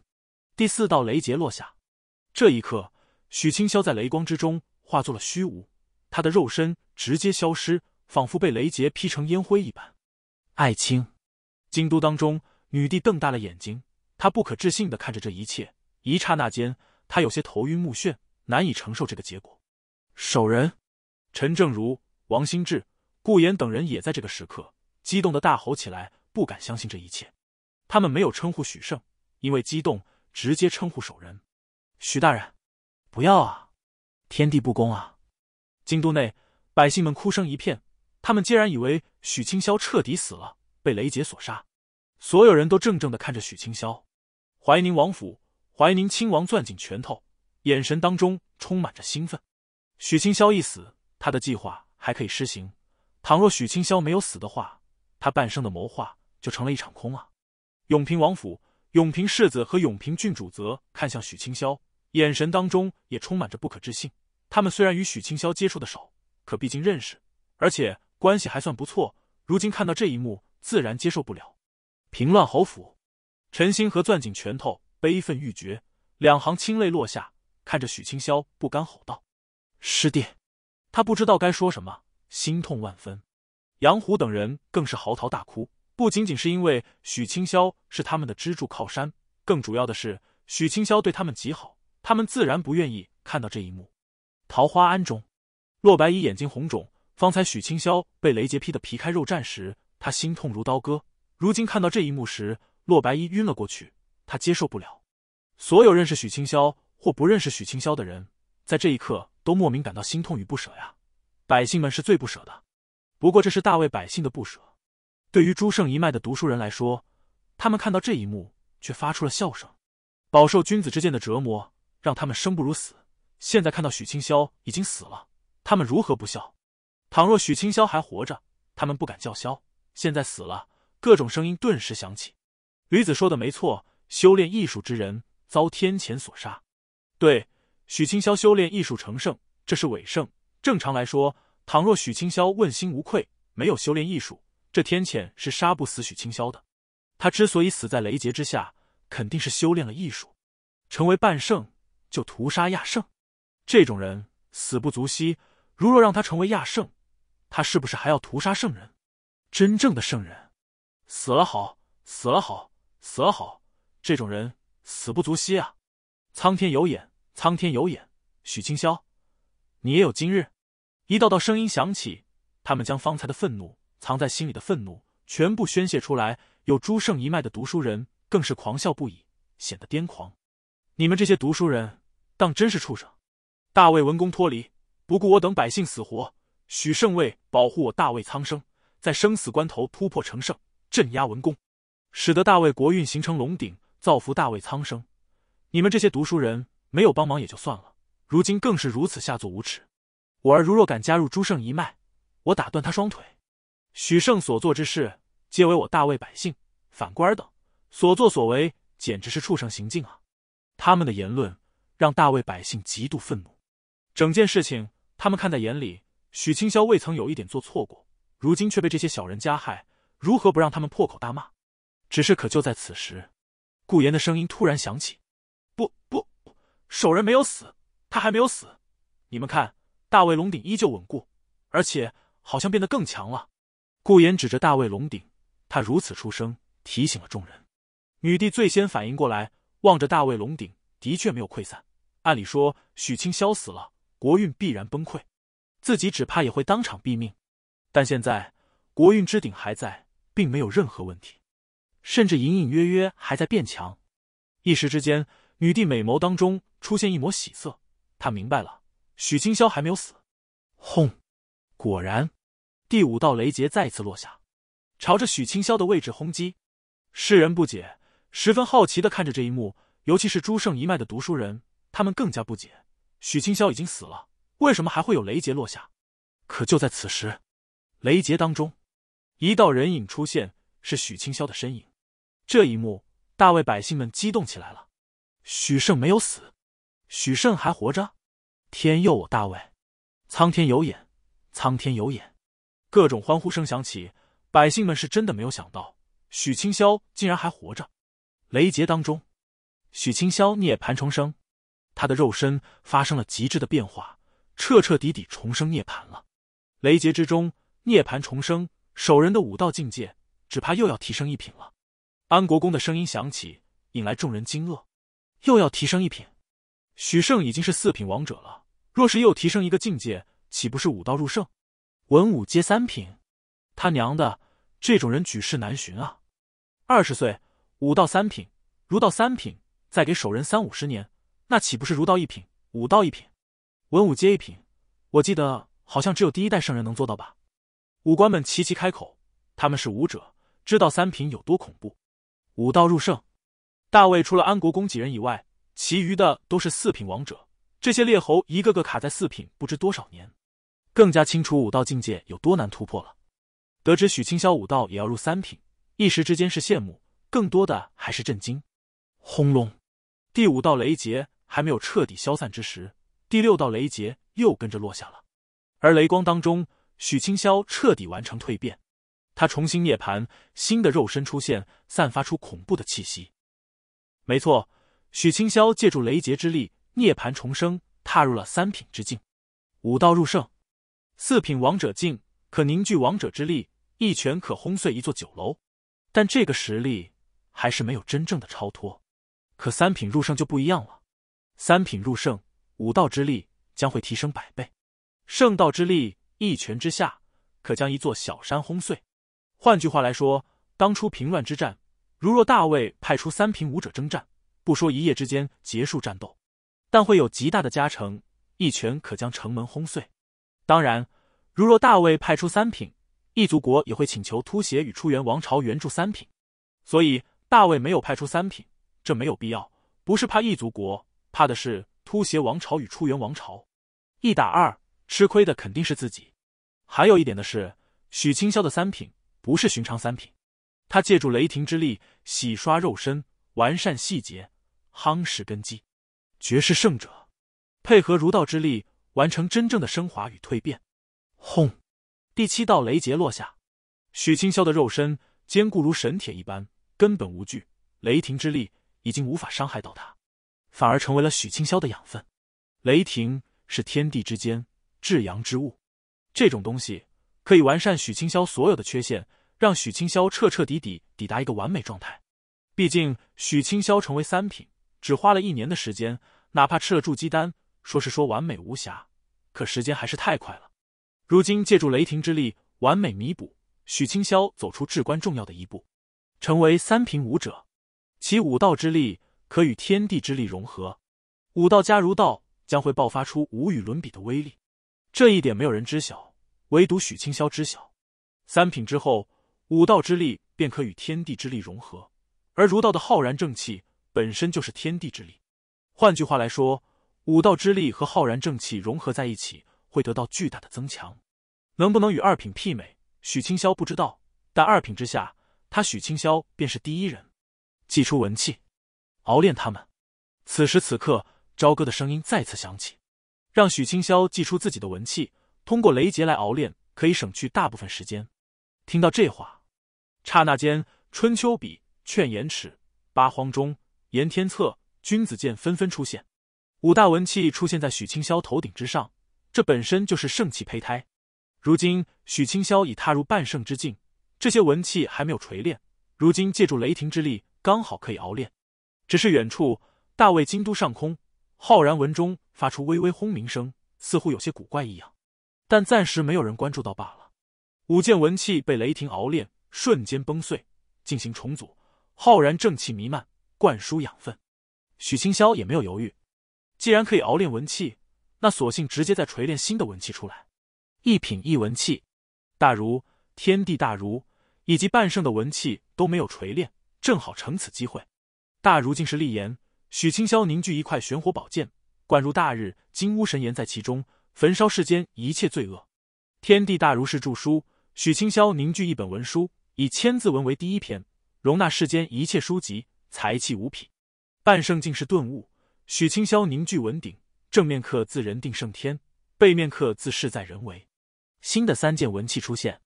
第四道雷劫落下，这一刻，许清霄在雷光之中化作了虚无，他的肉身直接消失，仿佛被雷劫劈成烟灰一般。爱卿，京都当中。女帝瞪大了眼睛，她不可置信的看着这一切，一刹那间，她有些头晕目眩，难以承受这个结果。守人，陈正如、王新志、顾炎等人也在这个时刻激动的大吼起来，不敢相信这一切。他们没有称呼许胜，因为激动，直接称呼守人。许大人，不要啊！天地不公啊！京都内，百姓们哭声一片，他们竟然以为许清霄彻底死了，被雷劫所杀。所有人都怔怔的看着许清霄。怀宁王府，怀宁亲王攥紧拳头，眼神当中充满着兴奋。许清霄一死，他的计划还可以施行；倘若许清霄没有死的话，他半生的谋划就成了一场空啊！永平王府，永平世子和永平郡主则看向许清霄，眼神当中也充满着不可置信。他们虽然与许清霄接触的少，可毕竟认识，而且关系还算不错。如今看到这一幕，自然接受不了。平乱侯府，陈星河攥紧拳头，悲愤欲绝，两行清泪落下，看着许清霄，不甘吼道：“师弟！”他不知道该说什么，心痛万分。杨虎等人更是嚎啕大哭，不仅仅是因为许清霄是他们的支柱靠山，更主要的是许清霄对他们极好，他们自然不愿意看到这一幕。桃花庵中，洛白衣眼睛红肿，方才许清霄被雷劫劈的皮开肉绽时，他心痛如刀割。如今看到这一幕时，洛白衣晕了过去。他接受不了。所有认识许清霄或不认识许清霄的人，在这一刻都莫名感到心痛与不舍呀。百姓们是最不舍的。不过这是大魏百姓的不舍。对于朱圣一脉的读书人来说，他们看到这一幕却发出了笑声。饱受君子之剑的折磨，让他们生不如死。现在看到许清霄已经死了，他们如何不笑？倘若许清霄还活着，他们不敢叫嚣。现在死了。各种声音顿时响起，吕子说的没错，修炼艺术之人遭天谴所杀。对，许清霄修炼艺术成圣，这是伪圣。正常来说，倘若许清霄问心无愧，没有修炼艺术，这天谴是杀不死许清霄的。他之所以死在雷劫之下，肯定是修炼了艺术，成为半圣就屠杀亚圣，这种人死不足惜。如若让他成为亚圣，他是不是还要屠杀圣人？真正的圣人？死了好，死了好，死了好！这种人死不足惜啊！苍天有眼，苍天有眼！许清霄，你也有今日！一道道声音响起，他们将方才的愤怒，藏在心里的愤怒全部宣泄出来。有朱圣一脉的读书人更是狂笑不已，显得癫狂。你们这些读书人，当真是畜生！大魏文公脱离，不顾我等百姓死活，许圣为保护我大魏苍生，在生死关头突破成圣。镇压文公，使得大魏国运形成龙鼎，造福大魏苍生。你们这些读书人没有帮忙也就算了，如今更是如此下作无耻。我儿如若敢加入朱圣一脉，我打断他双腿。许胜所做之事，皆为我大魏百姓。反观尔等所作所为，简直是畜生行径啊！他们的言论让大魏百姓极度愤怒。整件事情他们看在眼里，许清霄未曾有一点做错过，如今却被这些小人加害。如何不让他们破口大骂？只是可就在此时，顾言的声音突然响起：“不不，守人没有死，他还没有死。你们看，大卫龙鼎依旧稳固，而且好像变得更强了。”顾言指着大卫龙鼎，他如此出声提醒了众人。女帝最先反应过来，望着大卫龙鼎，的确没有溃散。按理说，许清霄死了，国运必然崩溃，自己只怕也会当场毙命。但现在，国运之顶还在。并没有任何问题，甚至隐隐约约还在变强。一时之间，女帝美眸当中出现一抹喜色，她明白了，许清霄还没有死。轰！果然，第五道雷劫再次落下，朝着许清霄的位置轰击。世人不解，十分好奇的看着这一幕，尤其是朱圣一脉的读书人，他们更加不解：许清霄已经死了，为什么还会有雷劫落下？可就在此时，雷劫当中。一道人影出现，是许清霄的身影。这一幕，大卫百姓们激动起来了。许胜没有死，许胜还活着！天佑我大卫，苍天有眼，苍天有眼！各种欢呼声响起，百姓们是真的没有想到，许清霄竟然还活着。雷劫当中，许清霄涅槃重生，他的肉身发生了极致的变化，彻彻底底重生涅槃了。雷劫之中，涅槃重生。守人的武道境界，只怕又要提升一品了。安国公的声音响起，引来众人惊愕。又要提升一品？许胜已经是四品王者了，若是又提升一个境界，岂不是武道入圣？文武皆三品？他娘的，这种人举世难寻啊！二十岁，武道三品，儒道三品，再给守人三五十年，那岂不是儒道一品，武道一品，文武皆一品？我记得好像只有第一代圣人能做到吧？武官们齐齐开口，他们是武者，知道三品有多恐怖。武道入圣，大卫除了安国公几人以外，其余的都是四品王者。这些猎侯一个个卡在四品不知多少年，更加清楚武道境界有多难突破了。得知许清霄武道也要入三品，一时之间是羡慕，更多的还是震惊。轰隆，第五道雷劫还没有彻底消散之时，第六道雷劫又跟着落下了，而雷光当中。许清霄彻底完成蜕变，他重新涅槃，新的肉身出现，散发出恐怖的气息。没错，许清霄借助雷劫之力涅盘重生，踏入了三品之境，武道入圣，四品王者境可凝聚王者之力，一拳可轰碎一座酒楼。但这个实力还是没有真正的超脱。可三品入圣就不一样了，三品入圣，武道之力将会提升百倍，圣道之力。一拳之下，可将一座小山轰碎。换句话来说，当初平乱之战，如若大卫派出三品武者征战，不说一夜之间结束战斗，但会有极大的加成。一拳可将城门轰碎。当然，如若大卫派出三品，异族国也会请求突邪与出元王朝援助三品。所以，大卫没有派出三品，这没有必要。不是怕异族国，怕的是突邪王朝与出元王朝，一打二。吃亏的肯定是自己，还有一点的是，许清霄的三品不是寻常三品，他借助雷霆之力洗刷肉身，完善细节，夯实根基，绝世圣者，配合儒道之力，完成真正的升华与蜕变。轰，第七道雷劫落下，许清霄的肉身坚固如神铁一般，根本无惧雷霆之力，已经无法伤害到他，反而成为了许清霄的养分。雷霆是天地之间。至阳之物，这种东西可以完善许清霄所有的缺陷，让许清霄彻彻底底抵达一个完美状态。毕竟许清霄成为三品只花了一年的时间，哪怕吃了筑基丹，说是说完美无瑕，可时间还是太快了。如今借助雷霆之力，完美弥补许清霄走出至关重要的一步，成为三品武者，其武道之力可与天地之力融合，武道加儒道将会爆发出无与伦比的威力。这一点没有人知晓，唯独许清霄知晓。三品之后，武道之力便可与天地之力融合，而儒道的浩然正气本身就是天地之力。换句话来说，武道之力和浩然正气融合在一起，会得到巨大的增强。能不能与二品媲美，许清霄不知道。但二品之下，他许清霄便是第一人。祭出文气，熬炼他们。此时此刻，朝歌的声音再次响起。让许清霄祭出自己的文气，通过雷劫来熬炼，可以省去大部分时间。听到这话，刹那间，春秋笔、劝言尺、八荒中、颜天策、君子剑纷纷出现，五大文气出现在许清霄头顶之上。这本身就是圣器胚胎，如今许清霄已踏入半圣之境，这些文气还没有锤炼，如今借助雷霆之力，刚好可以熬炼。只是远处大魏京都上空。浩然文中发出微微轰鸣声，似乎有些古怪异样，但暂时没有人关注到罢了。五件文器被雷霆熬炼，瞬间崩碎，进行重组。浩然正气弥漫，灌输养分。许清霄也没有犹豫，既然可以熬炼文器，那索性直接再锤炼新的文器出来。一品一文器，大儒、天地大儒以及半圣的文器都没有锤炼，正好乘此机会，大儒竟是立言。许清霄凝聚一块玄火宝剑，灌入大日金乌神炎在其中，焚烧世间一切罪恶。天地大如是著书，许清霄凝聚一本文书，以千字文为第一篇，容纳世间一切书籍，才气无匹。半圣境是顿悟，许清霄凝聚文鼎，正面刻字“人定胜天”，背面刻字“事在人为”。新的三件文器出现，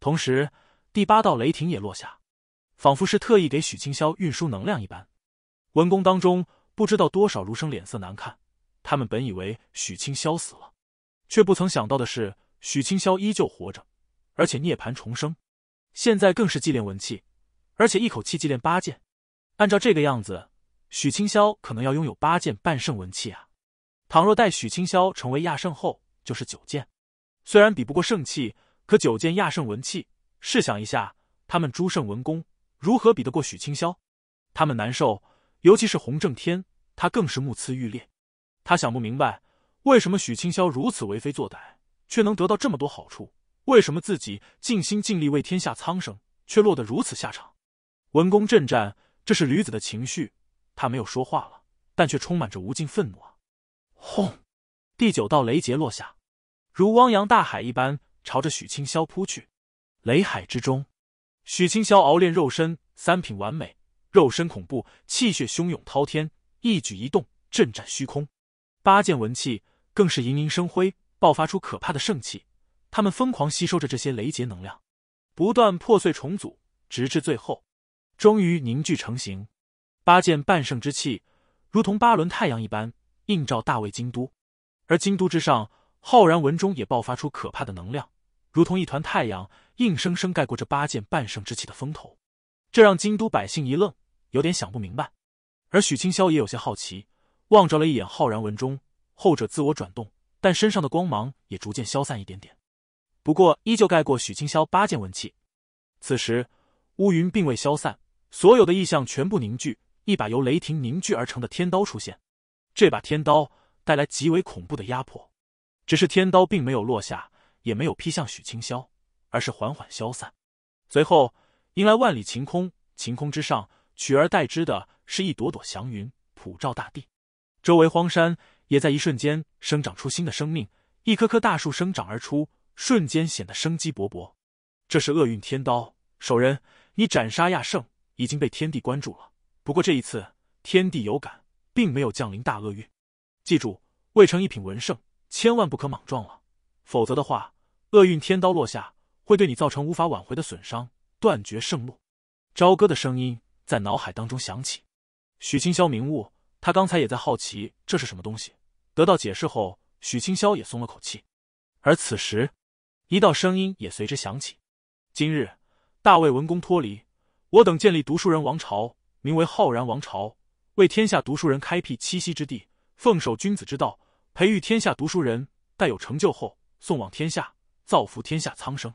同时第八道雷霆也落下，仿佛是特意给许清霄运输能量一般。文公当中，不知道多少儒生脸色难看。他们本以为许清霄死了，却不曾想到的是，许清霄依旧活着，而且涅盘重生。现在更是祭炼文气，而且一口气祭炼八件。按照这个样子，许清霄可能要拥有八件半圣文器啊！倘若待许清霄成为亚圣后，就是九件。虽然比不过圣器，可九件亚圣文器，试想一下，他们诸圣文公如何比得过许清霄？他们难受。尤其是洪正天，他更是目眦欲裂。他想不明白，为什么许清霄如此为非作歹，却能得到这么多好处？为什么自己尽心尽力为天下苍生，却落得如此下场？文公震战，这是吕子的情绪。他没有说话了，但却充满着无尽愤怒啊！轰！第九道雷劫落下，如汪洋大海一般朝着许清霄扑去。雷海之中，许清霄熬炼肉身，三品完美。肉身恐怖，气血汹涌滔天，一举一动震颤虚空。八件文器更是盈盈生辉，爆发出可怕的圣气。他们疯狂吸收着这些雷劫能量，不断破碎重组，直至最后，终于凝聚成型。八件半圣之气如同八轮太阳一般，映照大卫京都。而京都之上，浩然文中也爆发出可怕的能量，如同一团太阳，硬生生盖过这八件半圣之气的风头，这让京都百姓一愣。有点想不明白，而许清霄也有些好奇，望着了一眼浩然文中，后者自我转动，但身上的光芒也逐渐消散一点点，不过依旧盖过许清霄八件文器。此时乌云并未消散，所有的意象全部凝聚，一把由雷霆凝聚而成的天刀出现，这把天刀带来极为恐怖的压迫，只是天刀并没有落下，也没有劈向许清霄，而是缓缓消散，随后迎来万里晴空，晴空之上。取而代之的是一朵朵祥云普照大地，周围荒山也在一瞬间生长出新的生命，一棵棵大树生长而出，瞬间显得生机勃勃。这是厄运天刀，守人，你斩杀亚圣已经被天地关注了。不过这一次天地有感，并没有降临大厄运。记住，未成一品文圣，千万不可莽撞了，否则的话，厄运天刀落下会对你造成无法挽回的损伤，断绝圣路。朝歌的声音。在脑海当中响起，许清霄明悟，他刚才也在好奇这是什么东西。得到解释后，许清霄也松了口气。而此时，一道声音也随之响起：“今日，大魏文公脱离，我等建立读书人王朝，名为浩然王朝，为天下读书人开辟栖息之地，奉守君子之道，培育天下读书人。待有成就后，送往天下，造福天下苍生。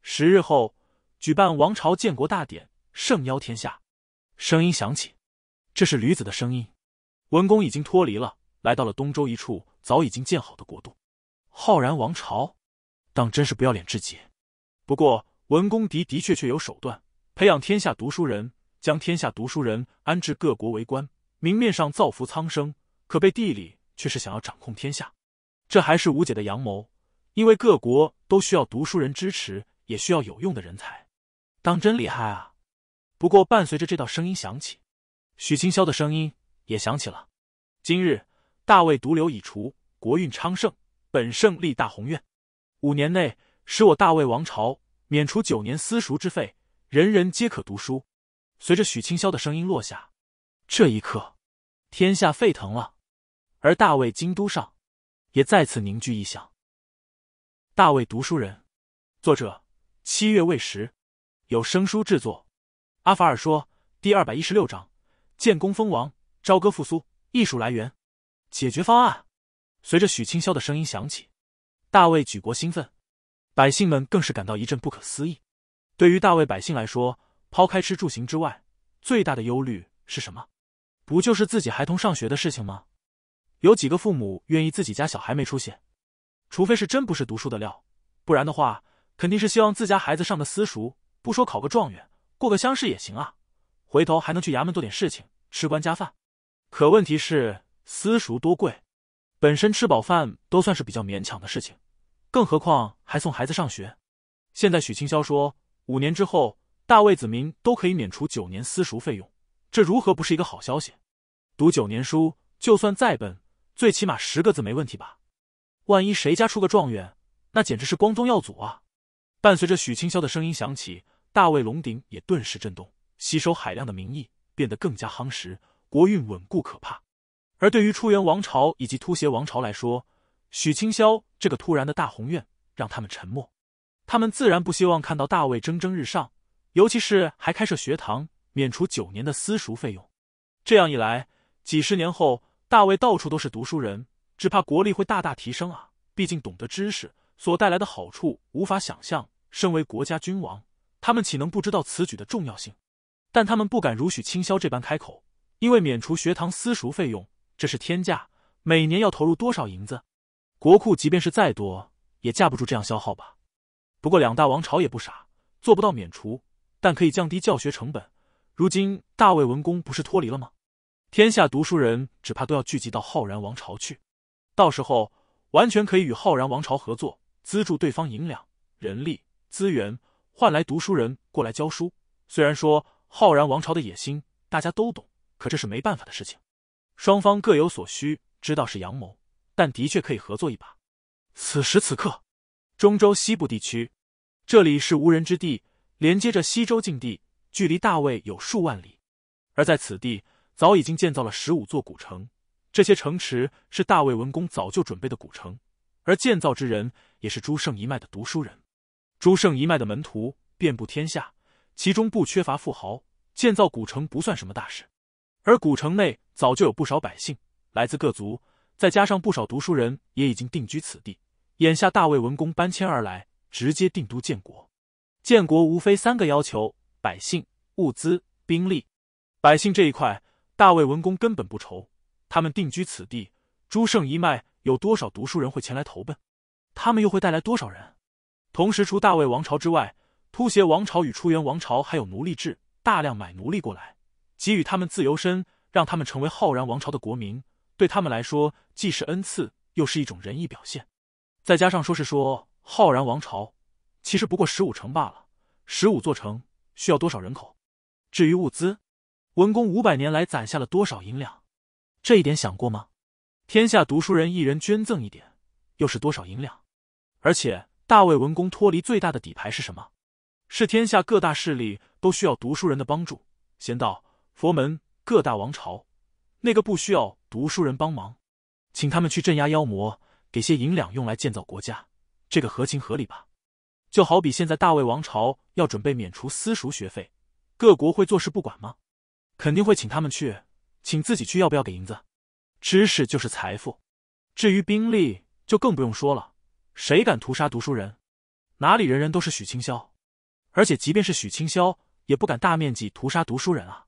十日后，举办王朝建国大典，盛邀天下。”声音响起，这是驴子的声音。文公已经脱离了，来到了东周一处早已经建好的国度——浩然王朝。当真是不要脸至极。不过文公的的确确有手段，培养天下读书人，将天下读书人安置各国为官，明面上造福苍生，可背地里却是想要掌控天下。这还是无解的阳谋，因为各国都需要读书人支持，也需要有用的人才。当真厉害啊！不过，伴随着这道声音响起，许清霄的声音也响起了。今日大魏毒瘤已除，国运昌盛，本胜立大宏愿。五年内，使我大魏王朝免除九年私塾之费，人人皆可读书。随着许清霄的声音落下，这一刻，天下沸腾了。而大魏京都上，也再次凝聚异响。《大魏读书人》，作者：七月未时，有声书制作。阿法尔说：“第二百一十六章，建功封王，朝歌复苏。艺术来源，解决方案。”随着许清霄的声音响起，大卫举国兴奋，百姓们更是感到一阵不可思议。对于大卫百姓来说，抛开吃住行之外，最大的忧虑是什么？不就是自己孩童上学的事情吗？有几个父母愿意自己家小孩没出息？除非是真不是读书的料，不然的话，肯定是希望自家孩子上的私塾，不说考个状元。”过个乡试也行啊，回头还能去衙门做点事情，吃官家饭。可问题是私塾多贵，本身吃饱饭都算是比较勉强的事情，更何况还送孩子上学。现在许清霄说，五年之后大魏子民都可以免除九年私塾费用，这如何不是一个好消息？读九年书，就算再笨，最起码十个字没问题吧？万一谁家出个状元，那简直是光宗耀祖啊！伴随着许清霄的声音响起。大卫龙鼎也顿时震动，吸收海量的民意，变得更加夯实，国运稳固可怕。而对于初元王朝以及突袭王朝来说，许清霄这个突然的大宏愿让他们沉默。他们自然不希望看到大卫蒸蒸日上，尤其是还开设学堂，免除九年的私塾费用。这样一来，几十年后，大卫到处都是读书人，只怕国力会大大提升啊！毕竟懂得知识所带来的好处无法想象。身为国家君王。他们岂能不知道此举的重要性？但他们不敢如许清宵这般开口，因为免除学堂私塾费用，这是天价，每年要投入多少银子？国库即便是再多，也架不住这样消耗吧。不过两大王朝也不傻，做不到免除，但可以降低教学成本。如今大魏文公不是脱离了吗？天下读书人只怕都要聚集到浩然王朝去，到时候完全可以与浩然王朝合作，资助对方银两、人力、资源。换来读书人过来教书，虽然说浩然王朝的野心大家都懂，可这是没办法的事情。双方各有所需，知道是阳谋，但的确可以合作一把。此时此刻，中州西部地区，这里是无人之地，连接着西周境地，距离大魏有数万里。而在此地，早已经建造了十五座古城，这些城池是大魏文公早就准备的古城，而建造之人也是朱圣一脉的读书人。朱圣一脉的门徒遍布天下，其中不缺乏富豪。建造古城不算什么大事，而古城内早就有不少百姓来自各族，再加上不少读书人也已经定居此地。眼下大魏文公搬迁而来，直接定都建国。建国无非三个要求：百姓、物资、兵力。百姓这一块，大魏文公根本不愁。他们定居此地，朱圣一脉有多少读书人会前来投奔？他们又会带来多少人？同时，除大魏王朝之外，突厥王朝与出元王朝还有奴隶制，大量买奴隶过来，给予他们自由身，让他们成为浩然王朝的国民。对他们来说，既是恩赐，又是一种仁义表现。再加上说是说浩然王朝，其实不过十五城罢了。十五座城需要多少人口？至于物资，文公五百年来攒下了多少银两？这一点想过吗？天下读书人一人捐赠一点，又是多少银两？而且。大魏文公脱离最大的底牌是什么？是天下各大势力都需要读书人的帮助。贤道佛门各大王朝，那个不需要读书人帮忙，请他们去镇压妖魔，给些银两用来建造国家，这个合情合理吧？就好比现在大魏王朝要准备免除私塾学费，各国会坐视不管吗？肯定会请他们去，请自己去要不要给银子？知识就是财富，至于兵力就更不用说了。谁敢屠杀读书人？哪里人人都是许清霄？而且，即便是许清霄，也不敢大面积屠杀读书人啊！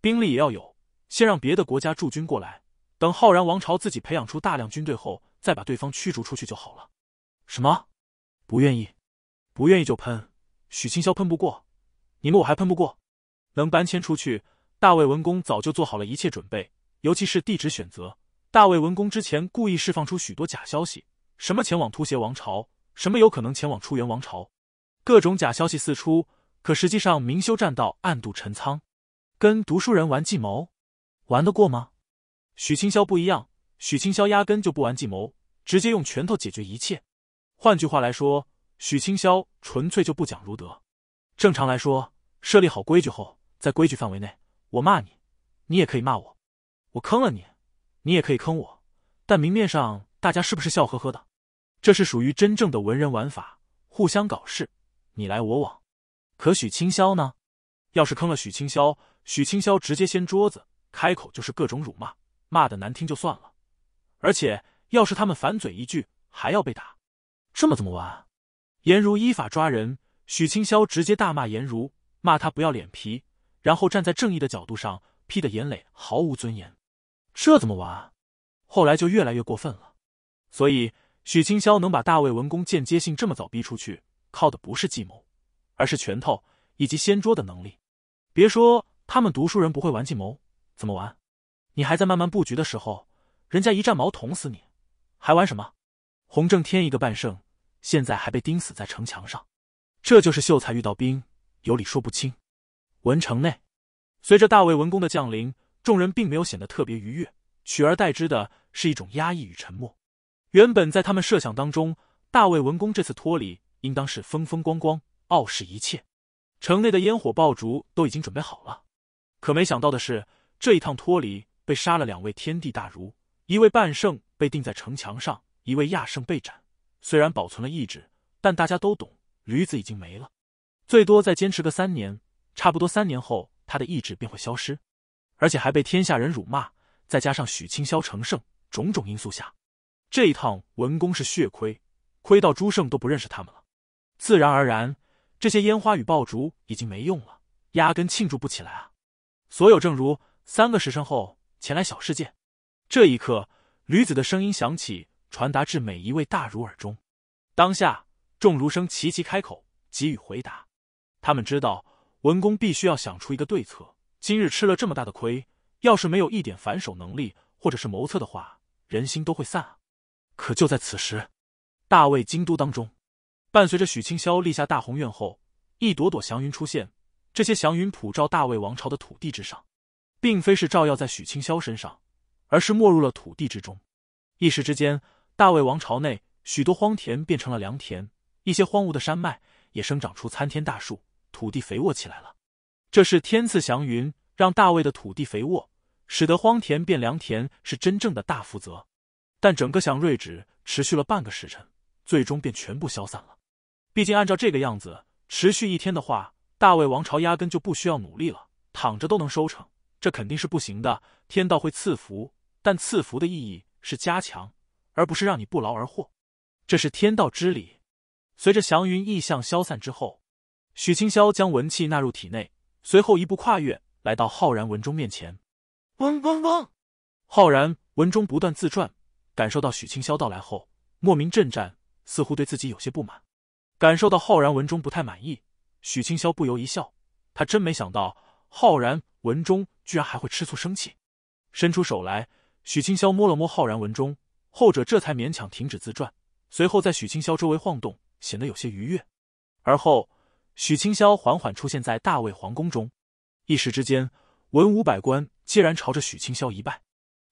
兵力也要有，先让别的国家驻军过来，等浩然王朝自己培养出大量军队后，再把对方驱逐出去就好了。什么？不愿意？不愿意就喷！许清霄喷不过，你们我还喷不过？能搬迁出去？大卫文公早就做好了一切准备，尤其是地址选择。大卫文公之前故意释放出许多假消息。什么前往突厥王朝？什么有可能前往出元王朝？各种假消息四出，可实际上明修栈道，暗度陈仓，跟读书人玩计谋，玩得过吗？许清霄不一样，许清霄压根就不玩计谋，直接用拳头解决一切。换句话来说，许清霄纯粹就不讲儒德。正常来说，设立好规矩后，在规矩范围内，我骂你，你也可以骂我；我坑了你，你也可以坑我。但明面上，大家是不是笑呵呵的？这是属于真正的文人玩法，互相搞事，你来我往。可许清霄呢？要是坑了许清霄，许清霄直接掀桌子，开口就是各种辱骂，骂的难听就算了。而且要是他们反嘴一句，还要被打，这么怎么玩？颜如依法抓人，许清霄直接大骂颜如，骂他不要脸皮，然后站在正义的角度上批的颜磊毫无尊严，这怎么玩？后来就越来越过分了，所以。许清霄能把大魏文公间接性这么早逼出去，靠的不是计谋，而是拳头以及掀桌的能力。别说他们读书人不会玩计谋，怎么玩？你还在慢慢布局的时候，人家一战矛捅死你，还玩什么？洪正天一个半胜，现在还被钉死在城墙上，这就是秀才遇到兵，有理说不清。文城内，随着大魏文公的降临，众人并没有显得特别愉悦，取而代之的是一种压抑与沉默。原本在他们设想当中，大卫文公这次脱离应当是风风光光、傲视一切。城内的烟火爆竹都已经准备好了，可没想到的是，这一趟脱离被杀了两位天地大儒，一位半圣被钉在城墙上，一位亚圣被斩。虽然保存了意志，但大家都懂，驴子已经没了，最多再坚持个三年。差不多三年后，他的意志便会消失，而且还被天下人辱骂。再加上许清霄成圣，种种因素下。这一趟文公是血亏，亏到朱胜都不认识他们了。自然而然，这些烟花与爆竹已经没用了，压根庆祝不起来啊！所有正如三个时辰后前来小世界。这一刻，吕子的声音响起，传达至每一位大儒耳中。当下，众儒生齐齐开口给予回答。他们知道文公必须要想出一个对策。今日吃了这么大的亏，要是没有一点反手能力或者是谋策的话，人心都会散啊！可就在此时，大魏京都当中，伴随着许清霄立下大红愿后，一朵朵祥云出现。这些祥云普照大魏王朝的土地之上，并非是照耀在许清霄身上，而是没入了土地之中。一时之间，大魏王朝内许多荒田变成了良田，一些荒芜的山脉也生长出参天大树，土地肥沃起来了。这是天赐祥云，让大魏的土地肥沃，使得荒田变良田，是真正的大福泽。但整个祥瑞只持续了半个时辰，最终便全部消散了。毕竟按照这个样子持续一天的话，大魏王朝压根就不需要努力了，躺着都能收成，这肯定是不行的。天道会赐福，但赐福的意义是加强，而不是让你不劳而获，这是天道之理。随着祥云异象消散之后，许清霄将文气纳入体内，随后一步跨越，来到浩然文中面前。嗡嗡嗡，浩然文中不断自转。感受到许清霄到来后，莫名震颤，似乎对自己有些不满。感受到浩然文中不太满意，许清霄不由一笑。他真没想到，浩然文中居然还会吃醋生气。伸出手来，许清霄摸了摸浩然文中，后者这才勉强停止自转，随后在许清霄周围晃动，显得有些愉悦。而后，许清霄缓缓出现在大魏皇宫中，一时之间，文武百官皆然朝着许清霄一拜：“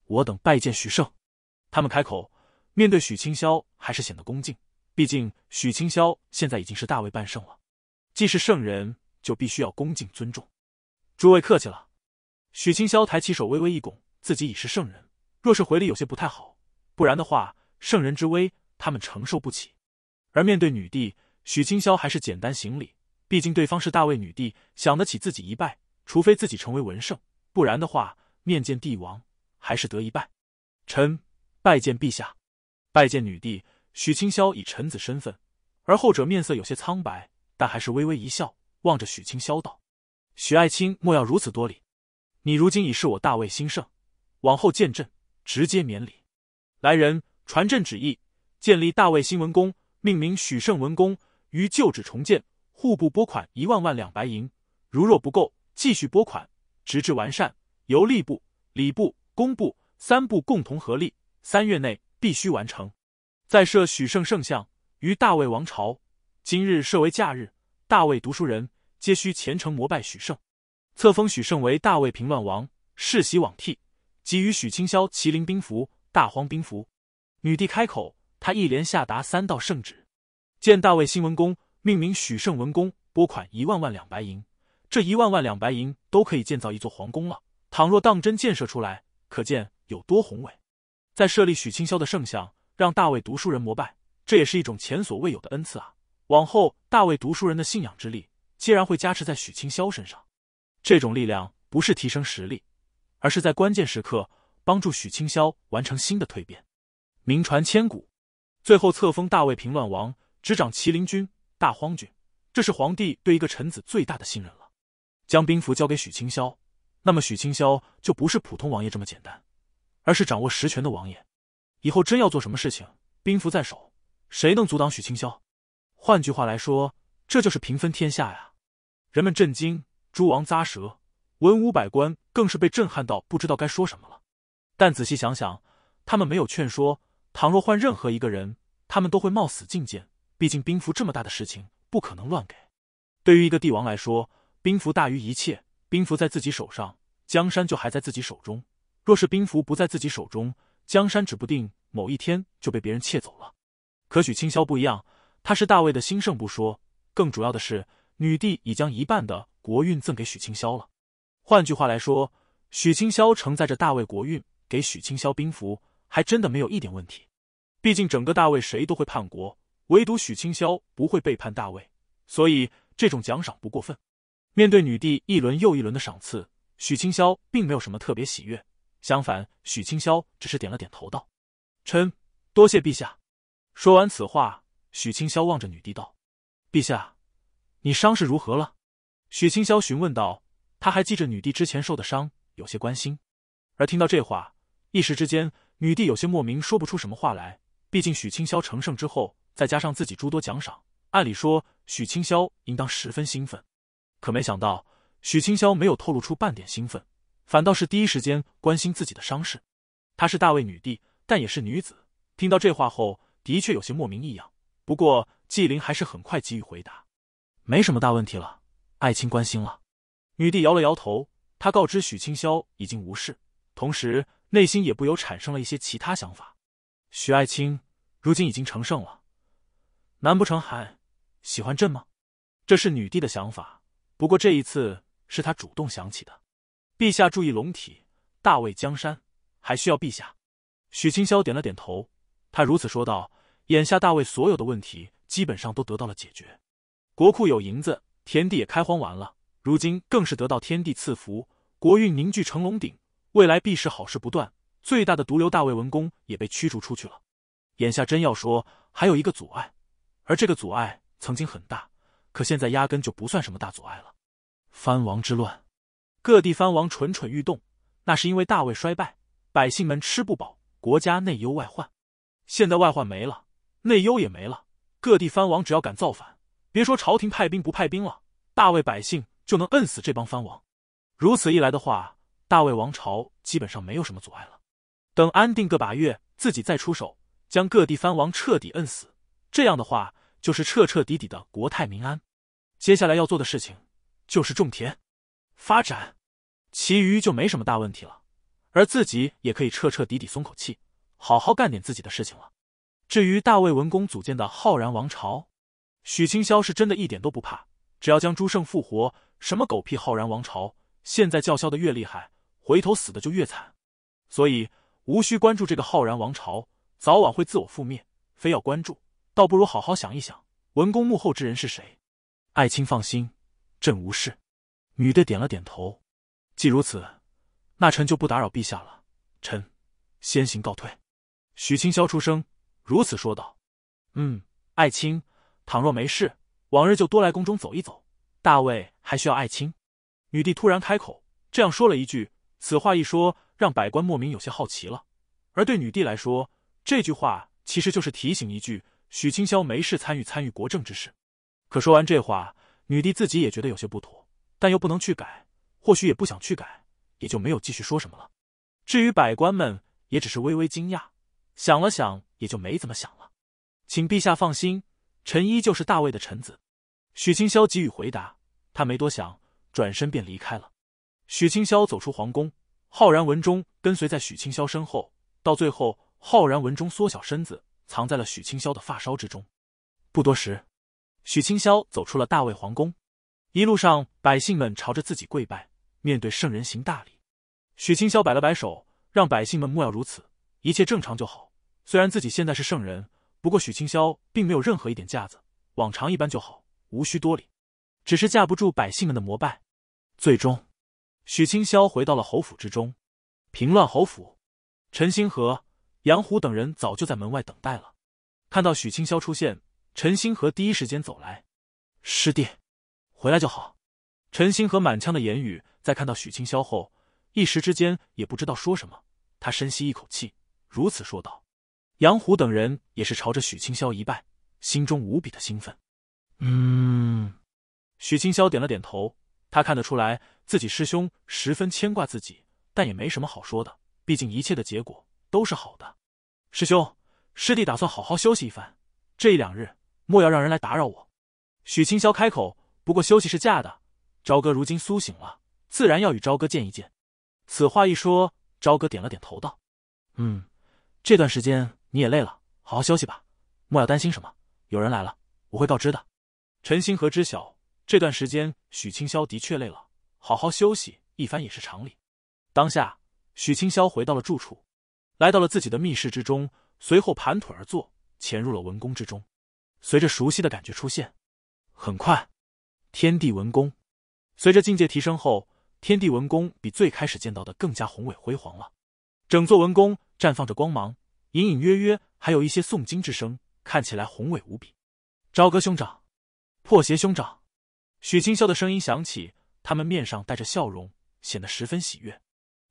我等拜见许胜。”他们开口，面对许清霄还是显得恭敬。毕竟许清霄现在已经是大魏半圣了，既是圣人，就必须要恭敬尊重。诸位客气了。许清霄抬起手微微一拱，自己已是圣人，若是回礼有些不太好。不然的话，圣人之威他们承受不起。而面对女帝，许清霄还是简单行礼。毕竟对方是大魏女帝，想得起自己一拜。除非自己成为文圣，不然的话，面见帝王还是得一拜。臣。拜见陛下，拜见女帝。许清霄以臣子身份，而后者面色有些苍白，但还是微微一笑，望着许清霄道：“许爱卿，莫要如此多礼。你如今已是我大魏兴盛，往后见朕直接免礼。来人，传朕旨意，建立大魏新文宫，命名许圣文宫，于旧址重建，户部拨款一万万两白银。如若不够，继续拨款，直至完善。由吏部、礼部、工部三部共同合力。”三月内必须完成，再设许胜圣像于大魏王朝，今日设为假日，大魏读书人皆需虔诚膜拜许胜，册封许胜为大魏平乱王，世袭罔替，给予许清霄麒麟兵符、大荒兵符。女帝开口，她一连下达三道圣旨，建大魏新文宫，命名许胜文宫，拨款一万万两白银，这一万万两白银都可以建造一座皇宫了。倘若当真建设出来，可见有多宏伟。再设立许清霄的圣像，让大魏读书人膜拜，这也是一种前所未有的恩赐啊！往后大魏读书人的信仰之力，竟然会加持在许清霄身上。这种力量不是提升实力，而是在关键时刻帮助许清霄完成新的蜕变，名传千古。最后册封大魏平乱王，执掌麒麟军、大荒军，这是皇帝对一个臣子最大的信任了。将兵符交给许清霄，那么许清霄就不是普通王爷这么简单。而是掌握实权的王爷，以后真要做什么事情，兵符在手，谁能阻挡许清霄？换句话来说，这就是平分天下呀！人们震惊，诸王咂舌，文武百官更是被震撼到，不知道该说什么了。但仔细想想，他们没有劝说。倘若换任何一个人，他们都会冒死觐见。毕竟兵符这么大的事情，不可能乱给。对于一个帝王来说，兵符大于一切。兵符在自己手上，江山就还在自己手中。若是兵符不在自己手中，江山指不定某一天就被别人窃走了。可许清宵不一样，他是大魏的兴盛不说，更主要的是女帝已将一半的国运赠给许清宵了。换句话来说，许清宵承载着大魏国运，给许清宵兵符还真的没有一点问题。毕竟整个大魏谁都会叛国，唯独许清宵不会背叛大魏，所以这种奖赏不过分。面对女帝一轮又一轮的赏赐，许清宵并没有什么特别喜悦。相反，许清霄只是点了点头，道：“臣多谢陛下。”说完此话，许清霄望着女帝道：“陛下，你伤势如何了？”许清霄询问道，他还记着女帝之前受的伤，有些关心。而听到这话，一时之间，女帝有些莫名，说不出什么话来。毕竟许清霄成圣之后，再加上自己诸多奖赏，按理说许清霄应当十分兴奋。可没想到，许清霄没有透露出半点兴奋。反倒是第一时间关心自己的伤势，她是大魏女帝，但也是女子。听到这话后，的确有些莫名异样。不过纪灵还是很快给予回答：“没什么大问题了，爱卿关心了。”女帝摇了摇头，她告知许清霄已经无事，同时内心也不由产生了一些其他想法。许爱卿如今已经成圣了，难不成还喜欢朕吗？这是女帝的想法，不过这一次是她主动想起的。陛下注意龙体，大魏江山还需要陛下。许清霄点了点头，他如此说道：“眼下大魏所有的问题基本上都得到了解决，国库有银子，田地也开荒完了，如今更是得到天地赐福，国运凝聚成龙鼎，未来必是好事不断。最大的毒瘤大魏文公也被驱逐出去了。眼下真要说，还有一个阻碍，而这个阻碍曾经很大，可现在压根就不算什么大阻碍了——藩王之乱。”各地藩王蠢蠢欲动，那是因为大魏衰败，百姓们吃不饱，国家内忧外患。现在外患没了，内忧也没了，各地藩王只要敢造反，别说朝廷派兵不派兵了，大魏百姓就能摁死这帮藩王。如此一来的话，大魏王朝基本上没有什么阻碍了。等安定个把月，自己再出手，将各地藩王彻底摁死。这样的话，就是彻彻底底的国泰民安。接下来要做的事情就是种田。发展，其余就没什么大问题了，而自己也可以彻彻底底松口气，好好干点自己的事情了。至于大魏文公组建的浩然王朝，许清霄是真的一点都不怕，只要将朱胜复活，什么狗屁浩然王朝，现在叫嚣的越厉害，回头死的就越惨。所以无需关注这个浩然王朝，早晚会自我覆灭。非要关注，倒不如好好想一想，文公幕后之人是谁。爱卿放心，朕无事。女的点了点头，既如此，那臣就不打扰陛下了，臣先行告退。许清霄出声如此说道：“嗯，爱卿，倘若没事，往日就多来宫中走一走。大魏还需要爱卿。”女帝突然开口，这样说了一句。此话一说，让百官莫名有些好奇了。而对女帝来说，这句话其实就是提醒一句：许清霄没事参与参与国政之事。可说完这话，女帝自己也觉得有些不妥。但又不能去改，或许也不想去改，也就没有继续说什么了。至于百官们，也只是微微惊讶，想了想，也就没怎么想了。请陛下放心，臣依旧是大魏的臣子。”许清霄给予回答，他没多想，转身便离开了。许清霄走出皇宫，浩然文中跟随在许清霄身后，到最后，浩然文中缩小身子，藏在了许清霄的发梢之中。不多时，许清霄走出了大魏皇宫。一路上，百姓们朝着自己跪拜，面对圣人行大礼。许清霄摆了摆手，让百姓们莫要如此，一切正常就好。虽然自己现在是圣人，不过许清霄并没有任何一点架子，往常一般就好，无需多礼。只是架不住百姓们的膜拜。最终，许清霄回到了侯府之中。平乱侯府，陈星河、杨虎等人早就在门外等待了。看到许清霄出现，陈星河第一时间走来：“师弟。”回来就好，陈星河满腔的言语，在看到许清霄后，一时之间也不知道说什么。他深吸一口气，如此说道。杨虎等人也是朝着许清霄一拜，心中无比的兴奋。嗯，许清霄点了点头，他看得出来，自己师兄十分牵挂自己，但也没什么好说的。毕竟一切的结果都是好的。师兄，师弟打算好好休息一番，这一两日莫要让人来打扰我。许清霄开口。不过休息是假的，朝哥如今苏醒了，自然要与朝哥见一见。此话一说，朝哥点了点头，道：“嗯，这段时间你也累了，好好休息吧，莫要担心什么。有人来了，我会告知的。”陈星河知晓这段时间许清霄的确累了，好好休息一番也是常理。当下，许清霄回到了住处，来到了自己的密室之中，随后盘腿而坐，潜入了文宫之中。随着熟悉的感觉出现，很快。天地文宫，随着境界提升后，天地文宫比最开始见到的更加宏伟辉煌了。整座文宫绽放着光芒，隐隐约约还有一些诵经之声，看起来宏伟无比。朝歌兄长，破邪兄长，许清霄的声音响起，他们面上带着笑容，显得十分喜悦。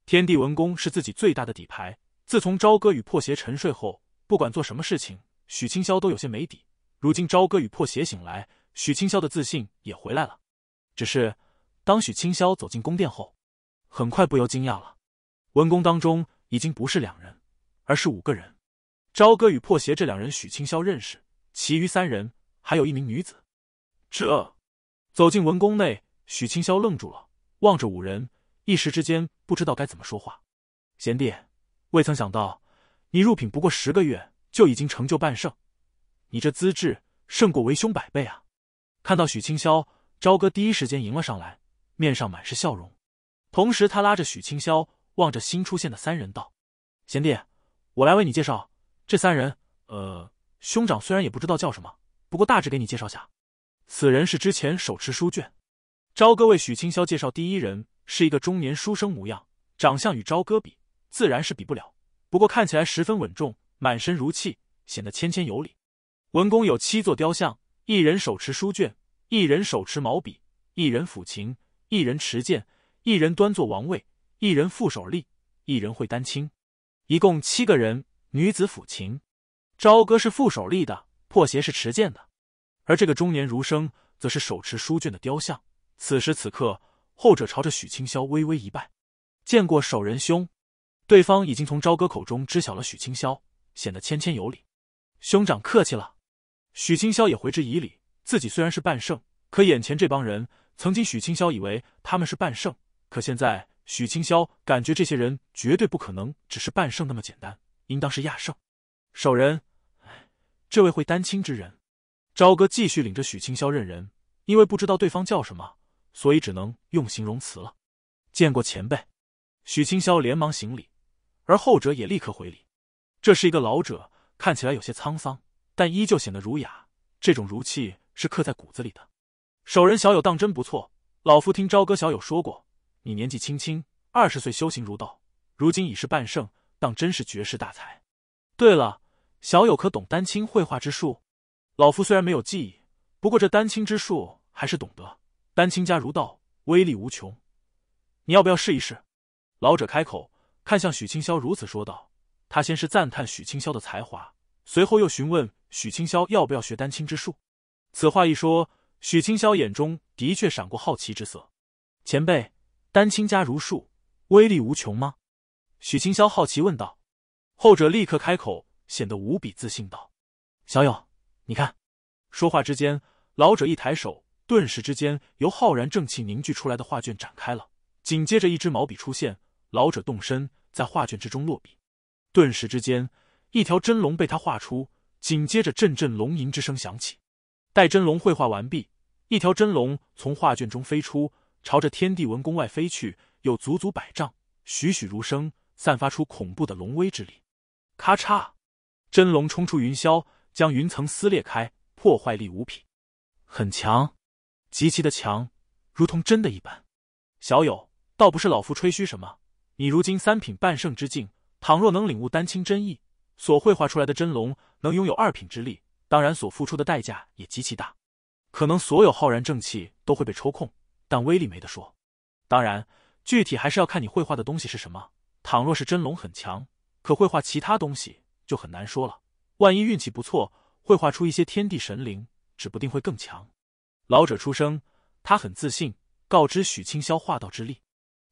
天地文宫是自己最大的底牌，自从朝歌与破邪沉睡后，不管做什么事情，许清霄都有些没底。如今朝歌与破邪醒来。许清霄的自信也回来了，只是当许清霄走进宫殿后，很快不由惊讶了。文宫当中已经不是两人，而是五个人。朝歌与破邪这两人许清霄认识，其余三人还有一名女子。这走进文宫内，许清霄愣住了，望着五人，一时之间不知道该怎么说话。贤弟，未曾想到你入品不过十个月，就已经成就半圣，你这资质胜过为兄百倍啊！看到许清霄，朝歌第一时间迎了上来，面上满是笑容。同时，他拉着许清霄，望着新出现的三人道：“贤弟，我来为你介绍这三人。呃，兄长虽然也不知道叫什么，不过大致给你介绍下。此人是之前手持书卷，朝歌为许清霄介绍第一人，是一个中年书生模样，长相与朝歌比自然是比不了，不过看起来十分稳重，满身儒气，显得谦谦有礼。文宫有七座雕像。”一人手持书卷，一人手持毛笔，一人抚琴，一人持剑，一人端坐王位，一人负手立，一人会丹青，一共七个人。女子抚琴，朝歌是负手立的，破邪是持剑的，而这个中年儒生则是手持书卷的雕像。此时此刻，后者朝着许清霄微微一拜，见过守仁兄。对方已经从朝歌口中知晓了许清霄，显得谦谦有礼。兄长客气了。许清霄也回之以礼。自己虽然是半圣，可眼前这帮人，曾经许清霄以为他们是半圣，可现在许清霄感觉这些人绝对不可能只是半圣那么简单，应当是亚圣。守人，这位会丹青之人，朝歌继续领着许清霄认人，因为不知道对方叫什么，所以只能用形容词了。见过前辈，许清霄连忙行礼，而后者也立刻回礼。这是一个老者，看起来有些沧桑。但依旧显得儒雅，这种儒气是刻在骨子里的。守人小友当真不错，老夫听朝歌小友说过，你年纪轻轻，二十岁修行儒道，如今已是半圣，当真是绝世大才。对了，小友可懂丹青绘画之术？老夫虽然没有技艺，不过这丹青之术还是懂得。丹青加儒道，威力无穷。你要不要试一试？老者开口，看向许清霄，如此说道。他先是赞叹许清霄的才华。随后又询问许清霄要不要学丹青之术。此话一说，许清霄眼中的确闪过好奇之色。前辈，丹青加如术，威力无穷吗？许清霄好奇问道。后者立刻开口，显得无比自信道：“小友，你看。”说话之间，老者一抬手，顿时之间由浩然正气凝聚出来的画卷展开了。紧接着，一支毛笔出现，老者动身在画卷之中落笔，顿时之间。一条真龙被他画出，紧接着阵阵龙吟之声响起。待真龙绘画完毕，一条真龙从画卷中飞出，朝着天地文宫外飞去，有足足百丈，栩栩如生，散发出恐怖的龙威之力。咔嚓！真龙冲出云霄，将云层撕裂开，破坏力无比，很强，极其的强，如同真的一般。小友，倒不是老夫吹嘘什么，你如今三品半圣之境，倘若能领悟丹青真意，所绘画出来的真龙能拥有二品之力，当然所付出的代价也极其大，可能所有浩然正气都会被抽空，但威力没得说。当然，具体还是要看你绘画的东西是什么。倘若是真龙很强，可绘画其他东西就很难说了。万一运气不错，绘画出一些天地神灵，指不定会更强。老者出声，他很自信，告知许清霄画道之力。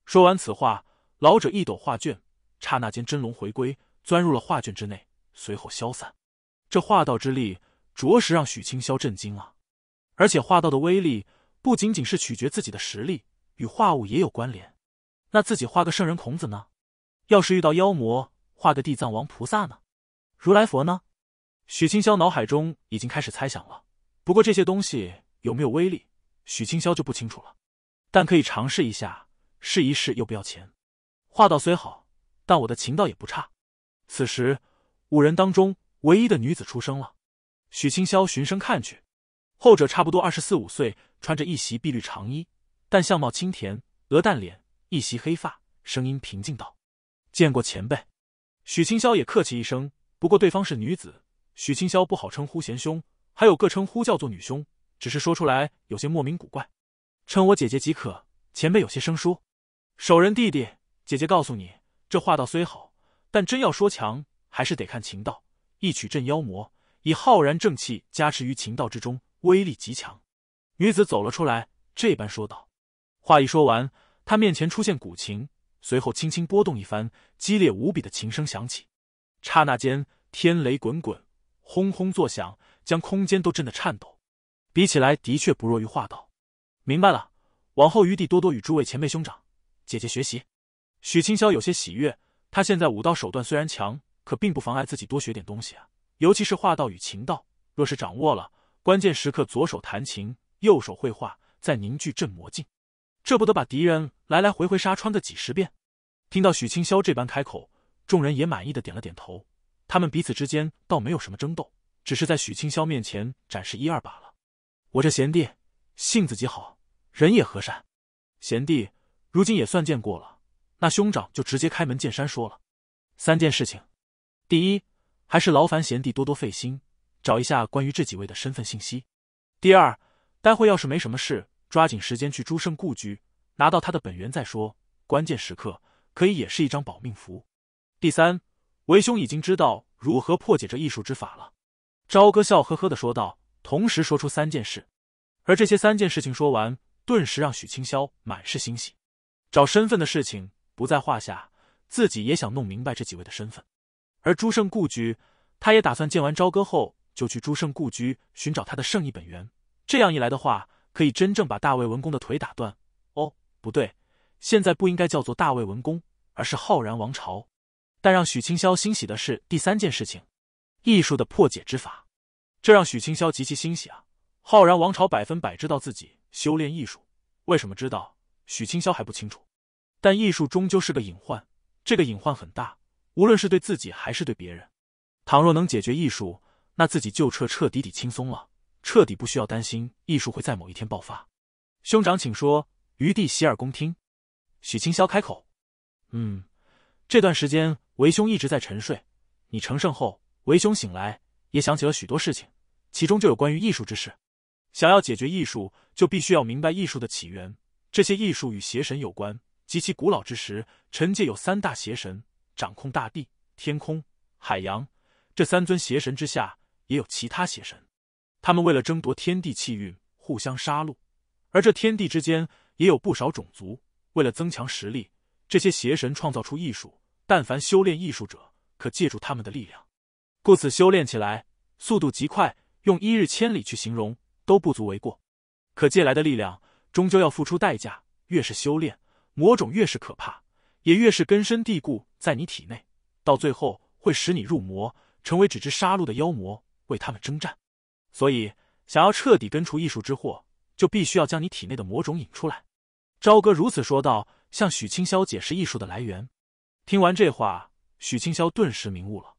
说完此话，老者一抖画卷，刹那间真龙回归。钻入了画卷之内，随后消散。这画道之力着实让许清霄震惊了。而且画道的威力不仅仅是取决自己的实力，与画物也有关联。那自己画个圣人孔子呢？要是遇到妖魔，画个地藏王菩萨呢？如来佛呢？许清霄脑海中已经开始猜想了。不过这些东西有没有威力，许清霄就不清楚了。但可以尝试一下，试一试又不要钱。画道虽好，但我的情道也不差。此时，五人当中唯一的女子出声了。许清霄循声看去，后者差不多二十四五岁，穿着一袭碧绿长衣，但相貌清甜，鹅蛋脸，一袭黑发，声音平静道：“见过前辈。”许清霄也客气一声，不过对方是女子，许清霄不好称呼贤兄，还有个称呼叫做女兄，只是说出来有些莫名古怪，称我姐姐即可。前辈有些生疏，守仁弟弟，姐姐告诉你，这话道虽好。但真要说强，还是得看琴道。一曲镇妖魔，以浩然正气加持于琴道之中，威力极强。女子走了出来，这般说道。话一说完，她面前出现古琴，随后轻轻拨动一番，激烈无比的琴声响起。刹那间，天雷滚滚，轰轰作响，将空间都震得颤抖。比起来，的确不弱于画道。明白了，往后余地多多与诸位前辈兄长、姐姐学习。许清霄有些喜悦。他现在武道手段虽然强，可并不妨碍自己多学点东西啊，尤其是画道与琴道，若是掌握了，关键时刻左手弹琴，右手绘画，再凝聚镇魔镜，这不得把敌人来来回回杀穿个几十遍？听到许清霄这般开口，众人也满意的点了点头。他们彼此之间倒没有什么争斗，只是在许清霄面前展示一二罢了。我这贤弟性子极好，人也和善，贤弟如今也算见过了。那兄长就直接开门见山说了三件事情：第一，还是劳烦贤弟多多费心，找一下关于这几位的身份信息；第二，待会要是没什么事，抓紧时间去朱胜故居拿到他的本源再说，关键时刻可以也是一张保命符；第三，为兄已经知道如何破解这艺术之法了。朝歌笑呵呵的说道，同时说出三件事。而这些三件事情说完，顿时让许清霄满是欣喜，找身份的事情。不在话下，自己也想弄明白这几位的身份。而朱圣故居，他也打算见完朝歌后就去朱圣故居寻找他的圣意本源。这样一来的话，可以真正把大魏文公的腿打断。哦，不对，现在不应该叫做大魏文公，而是浩然王朝。但让许清霄欣喜的是第三件事情，艺术的破解之法，这让许清霄极其欣喜啊！浩然王朝百分百知道自己修炼艺术，为什么知道？许清霄还不清楚。但艺术终究是个隐患，这个隐患很大，无论是对自己还是对别人。倘若能解决艺术，那自己就彻彻底底轻松了，彻底不需要担心艺术会在某一天爆发。兄长，请说，余弟洗耳恭听。许清霄开口：“嗯，这段时间为兄一直在沉睡，你成圣后，为兄醒来也想起了许多事情，其中就有关于艺术之事。想要解决艺术，就必须要明白艺术的起源，这些艺术与邪神有关。”极其古老之时，尘界有三大邪神掌控大地、天空、海洋。这三尊邪神之下，也有其他邪神。他们为了争夺天地气运，互相杀戮。而这天地之间，也有不少种族。为了增强实力，这些邪神创造出艺术。但凡修炼艺术者，可借助他们的力量，故此修炼起来速度极快，用一日千里去形容都不足为过。可借来的力量终究要付出代价，越是修炼。魔种越是可怕，也越是根深蒂固在你体内，到最后会使你入魔，成为只知杀戮的妖魔，为他们征战。所以，想要彻底根除艺术之祸，就必须要将你体内的魔种引出来。”朝歌如此说道，向许清霄解释艺术的来源。听完这话，许清霄顿时明悟了，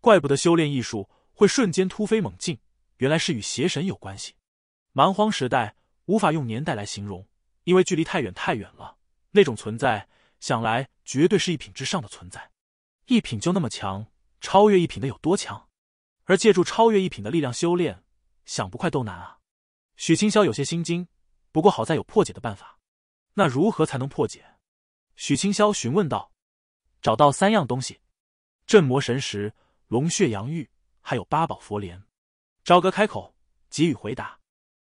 怪不得修炼艺术会瞬间突飞猛进，原来是与邪神有关系。蛮荒时代无法用年代来形容，因为距离太远太远了。那种存在，想来绝对是一品之上的存在。一品就那么强，超越一品的有多强？而借助超越一品的力量修炼，想不快都难啊！许清霄有些心惊，不过好在有破解的办法。那如何才能破解？许清霄询问道：“找到三样东西：镇魔神石、龙血阳玉，还有八宝佛莲。”朝歌开口给予回答。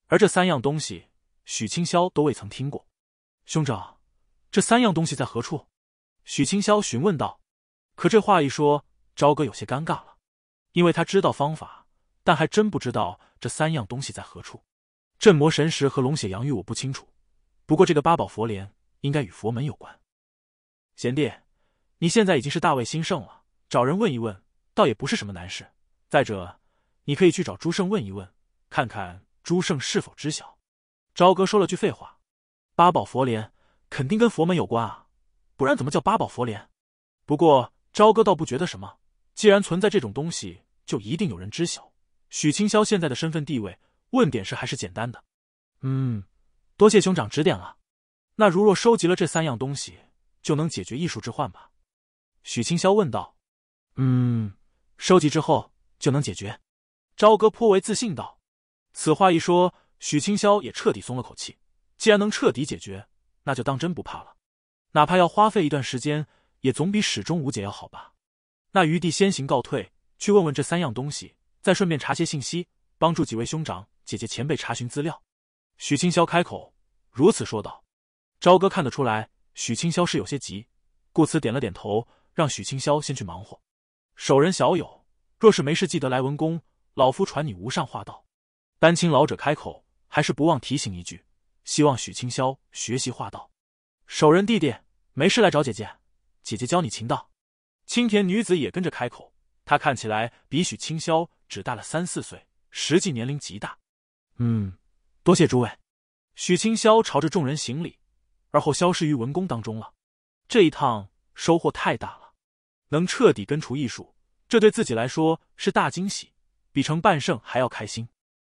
而这三样东西，许清霄都未曾听过。兄长。这三样东西在何处？许清霄询问道。可这话一说，朝歌有些尴尬了，因为他知道方法，但还真不知道这三样东西在何处。镇魔神石和龙血阳玉我不清楚，不过这个八宝佛莲应该与佛门有关。贤弟，你现在已经是大魏兴盛了，找人问一问，倒也不是什么难事。再者，你可以去找朱胜问一问，看看朱胜是否知晓。朝歌说了句废话：“八宝佛莲。”肯定跟佛门有关啊，不然怎么叫八宝佛莲？不过朝哥倒不觉得什么，既然存在这种东西，就一定有人知晓。许清霄现在的身份地位，问点事还是简单的。嗯，多谢兄长指点了。那如若收集了这三样东西，就能解决艺术之患吧？许清霄问道。嗯，收集之后就能解决。朝哥颇为自信道。此话一说，许清霄也彻底松了口气，既然能彻底解决。那就当真不怕了，哪怕要花费一段时间，也总比始终无解要好吧。那余弟先行告退，去问问这三样东西，再顺便查些信息，帮助几位兄长、姐姐前辈查询资料。许清霄开口如此说道。朝哥看得出来，许清霄是有些急，故此点了点头，让许清霄先去忙活。守人小友，若是没事，记得来文宫，老夫传你无上化道。丹青老者开口，还是不忘提醒一句。希望许清霄学习画道，守仁弟弟没事来找姐姐，姐姐教你琴道。青田女子也跟着开口，她看起来比许清霄只大了三四岁，实际年龄极大。嗯，多谢诸位。许清霄朝着众人行礼，而后消失于文宫当中了。这一趟收获太大了，能彻底根除艺术，这对自己来说是大惊喜，比成半圣还要开心。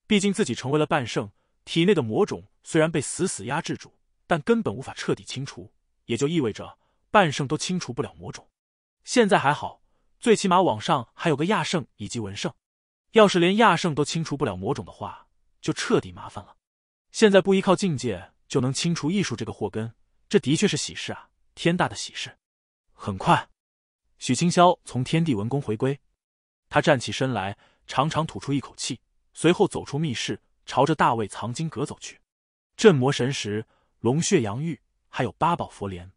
毕竟自己成为了半圣，体内的魔种。虽然被死死压制住，但根本无法彻底清除，也就意味着半圣都清除不了魔种。现在还好，最起码网上还有个亚圣以及文圣。要是连亚圣都清除不了魔种的话，就彻底麻烦了。现在不依靠境界就能清除艺术这个祸根，这的确是喜事啊，天大的喜事！很快，许清霄从天地文宫回归，他站起身来，长长吐出一口气，随后走出密室，朝着大卫藏经阁走去。镇魔神石、龙血阳玉，还有八宝佛莲，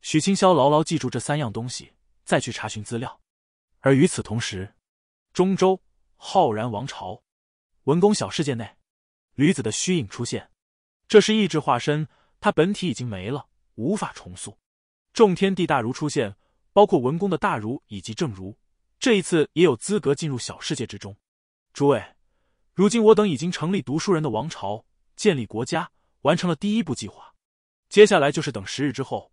许清霄牢牢记住这三样东西，再去查询资料。而与此同时，中州浩然王朝文公小世界内，吕子的虚影出现。这是意志化身，他本体已经没了，无法重塑。众天地大儒出现，包括文公的大儒以及正儒，这一次也有资格进入小世界之中。诸位，如今我等已经成立读书人的王朝，建立国家。完成了第一步计划，接下来就是等十日之后，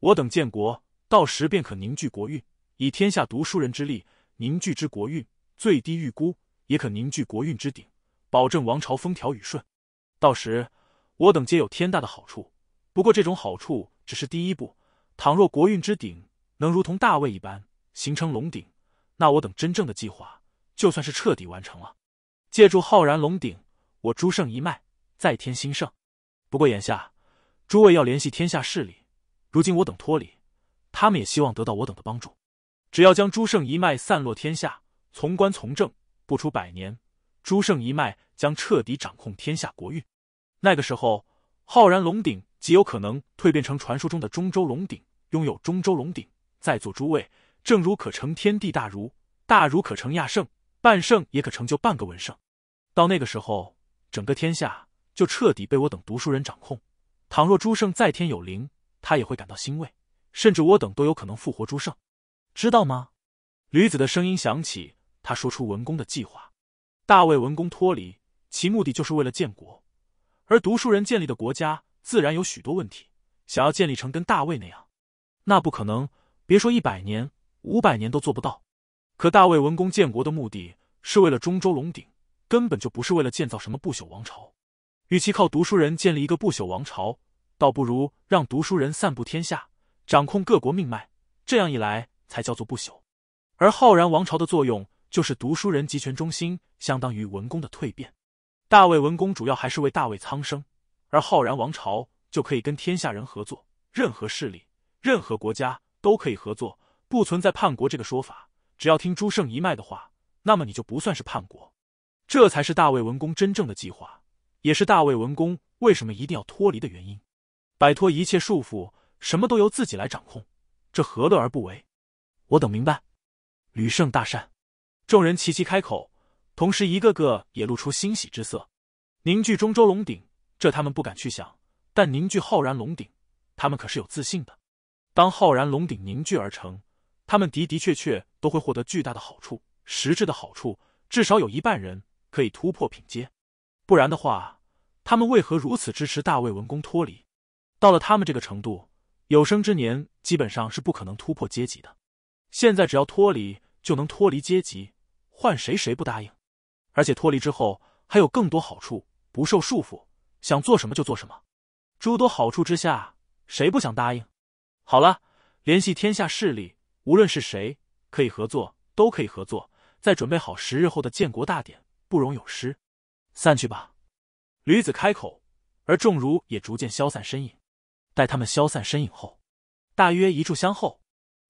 我等建国，到时便可凝聚国运，以天下读书人之力凝聚之国运，最低预估也可凝聚国运之顶，保证王朝风调雨顺。到时我等皆有天大的好处。不过这种好处只是第一步，倘若国运之顶能如同大卫一般形成龙鼎，那我等真正的计划就算是彻底完成了。借助浩然龙鼎，我朱圣一脉再添新盛。不过眼下，诸位要联系天下势力。如今我等脱离，他们也希望得到我等的帮助。只要将朱圣一脉散落天下，从官从政，不出百年，朱圣一脉将彻底掌控天下国运。那个时候，浩然龙鼎极有可能蜕变成传说中的中州龙鼎，拥有中州龙鼎。在座诸位，正如可成天地大儒，大儒可成亚圣，半圣也可成就半个文圣。到那个时候，整个天下。就彻底被我等读书人掌控。倘若朱圣在天有灵，他也会感到欣慰。甚至我等都有可能复活朱圣，知道吗？吕子的声音响起，他说出文公的计划：大魏文公脱离其目的，就是为了建国。而读书人建立的国家，自然有许多问题。想要建立成跟大魏那样，那不可能。别说一百年、五百年都做不到。可大魏文公建国的目的是为了中州龙鼎，根本就不是为了建造什么不朽王朝。与其靠读书人建立一个不朽王朝，倒不如让读书人散布天下，掌控各国命脉。这样一来，才叫做不朽。而浩然王朝的作用，就是读书人集权中心，相当于文公的蜕变。大魏文公主要还是为大魏苍生，而浩然王朝就可以跟天下人合作，任何势力、任何国家都可以合作，不存在叛国这个说法。只要听朱圣一脉的话，那么你就不算是叛国。这才是大魏文公真正的计划。也是大魏文公为什么一定要脱离的原因，摆脱一切束缚，什么都由自己来掌控，这何乐而不为？我等明白，吕胜大善，众人齐齐开口，同时一个个也露出欣喜之色。凝聚中州龙鼎，这他们不敢去想，但凝聚浩然龙鼎，他们可是有自信的。当浩然龙鼎凝聚而成，他们的的确确都会获得巨大的好处，实质的好处，至少有一半人可以突破品阶。不然的话，他们为何如此支持大魏文公脱离？到了他们这个程度，有生之年基本上是不可能突破阶级的。现在只要脱离，就能脱离阶级，换谁谁不答应？而且脱离之后还有更多好处，不受束缚，想做什么就做什么。诸多好处之下，谁不想答应？好了，联系天下势力，无论是谁可以合作，都可以合作。再准备好十日后的建国大典，不容有失。散去吧，吕子开口，而仲儒也逐渐消散身影。待他们消散身影后，大约一炷香后，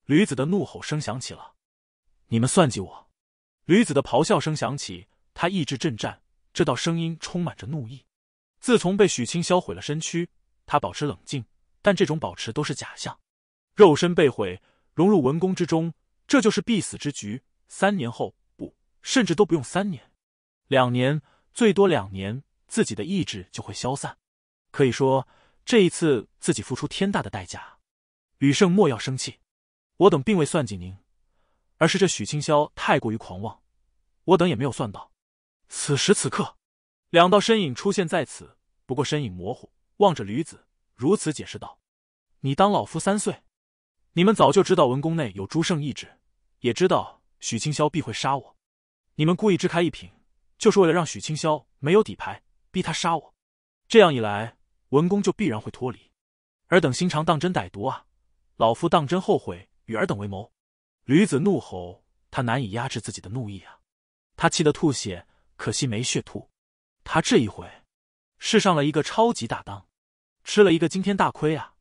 吕子的怒吼声响起了：“你们算计我！”吕子的咆哮声响起，他意志震颤，这道声音充满着怒意。自从被许清销毁了身躯，他保持冷静，但这种保持都是假象。肉身被毁，融入文宫之中，这就是必死之局。三年后，不，甚至都不用三年，两年。最多两年，自己的意志就会消散。可以说，这一次自己付出天大的代价。吕胜莫要生气，我等并未算计您，而是这许清霄太过于狂妄，我等也没有算到。此时此刻，两道身影出现在此，不过身影模糊，望着吕子如此解释道：“你当老夫三岁？你们早就知道文宫内有朱圣意志，也知道许清霄必会杀我，你们故意支开一品。”就是为了让许清霄没有底牌，逼他杀我。这样一来，文公就必然会脱离。尔等心肠当真歹毒啊！老夫当真后悔与尔等为谋。吕子怒吼，他难以压制自己的怒意啊！他气得吐血，可惜没血吐。他这一回是上了一个超级大当，吃了一个惊天大亏啊！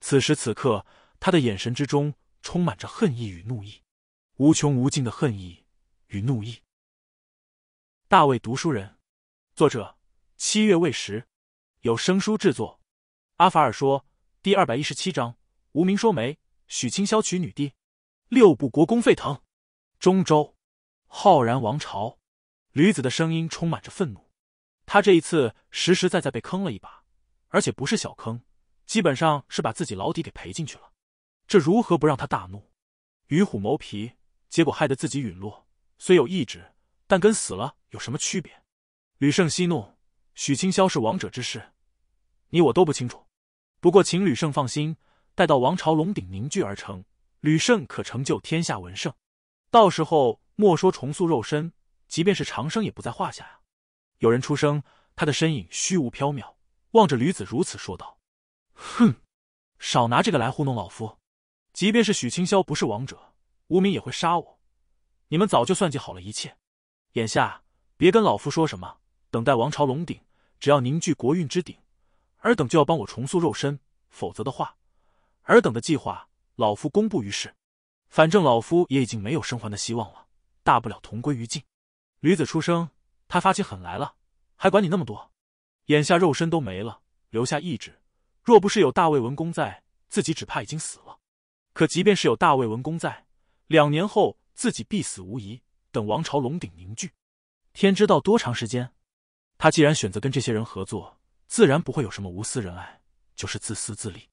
此时此刻，他的眼神之中充满着恨意与怒意，无穷无尽的恨意与怒意。大卫读书人，作者七月未时，有声书制作。阿法尔说，第二百一十七章。无名说媒，许清霄娶女帝，六部国公沸腾。中州，浩然王朝。驴子的声音充满着愤怒，他这一次实实在在被坑了一把，而且不是小坑，基本上是把自己老底给赔进去了。这如何不让他大怒？与虎谋皮，结果害得自己陨落。虽有意志。但跟死了有什么区别？吕胜息怒，许清霄是王者之事，你我都不清楚。不过，请吕胜放心，待到王朝龙鼎凝聚而成，吕胜可成就天下文圣。到时候莫说重塑肉身，即便是长生也不在话下呀。有人出声，他的身影虚无缥缈，望着吕子如此说道：“哼，少拿这个来糊弄老夫。即便是许清霄不是王者，无名也会杀我。你们早就算计好了一切。”眼下，别跟老夫说什么等待王朝龙鼎，只要凝聚国运之鼎，尔等就要帮我重塑肉身，否则的话，尔等的计划老夫公布于世。反正老夫也已经没有生还的希望了，大不了同归于尽。驴子出生，他发起狠来了，还管你那么多？眼下肉身都没了，留下意志。若不是有大魏文公在，自己只怕已经死了。可即便是有大魏文公在，两年后自己必死无疑。等王朝龙鼎凝聚，天知道多长时间。他既然选择跟这些人合作，自然不会有什么无私仁爱，就是自私自利。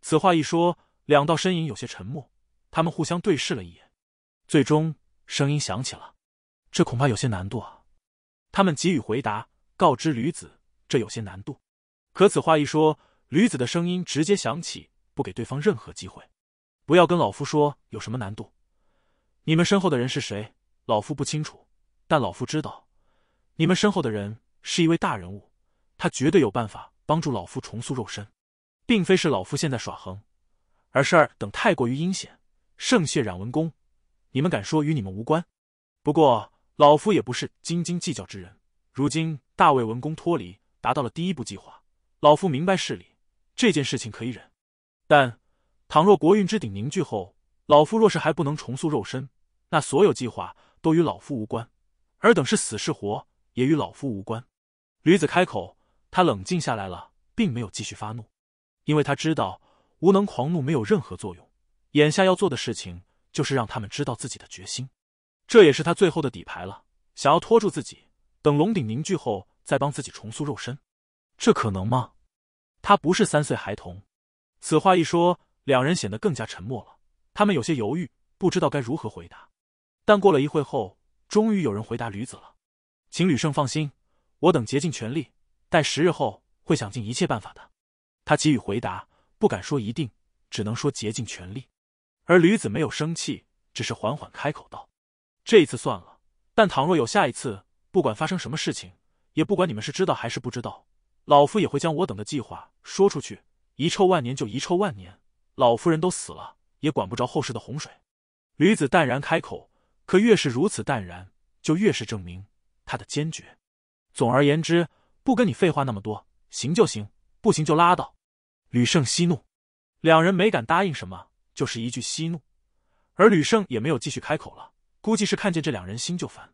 此话一说，两道身影有些沉默，他们互相对视了一眼，最终声音响起了：“这恐怕有些难度啊。”他们给予回答，告知吕子：“这有些难度。”可此话一说，吕子的声音直接响起，不给对方任何机会：“不要跟老夫说有什么难度，你们身后的人是谁？”老夫不清楚，但老夫知道，你们身后的人是一位大人物，他绝对有办法帮助老夫重塑肉身，并非是老夫现在耍横，而是尔等太过于阴险。圣血染文公，你们敢说与你们无关？不过老夫也不是斤斤计较之人。如今大魏文公脱离，达到了第一步计划，老夫明白事理，这件事情可以忍。但倘若国运之鼎凝聚后，老夫若是还不能重塑肉身，那所有计划。都与老夫无关，尔等是死是活也与老夫无关。驴子开口，他冷静下来了，并没有继续发怒，因为他知道无能狂怒没有任何作用。眼下要做的事情就是让他们知道自己的决心，这也是他最后的底牌了。想要拖住自己，等龙鼎凝聚后再帮自己重塑肉身，这可能吗？他不是三岁孩童。此话一说，两人显得更加沉默了。他们有些犹豫，不知道该如何回答。但过了一会后，终于有人回答吕子了，请吕胜放心，我等竭尽全力，待十日后会想尽一切办法的。他给予回答，不敢说一定，只能说竭尽全力。而吕子没有生气，只是缓缓开口道：“这一次算了，但倘若有下一次，不管发生什么事情，也不管你们是知道还是不知道，老夫也会将我等的计划说出去。遗臭万年就遗臭万年，老夫人都死了，也管不着后世的洪水。”吕子淡然开口。可越是如此淡然，就越是证明他的坚决。总而言之，不跟你废话那么多，行就行，不行就拉倒。吕胜息怒，两人没敢答应什么，就是一句息怒。而吕胜也没有继续开口了，估计是看见这两人心就烦。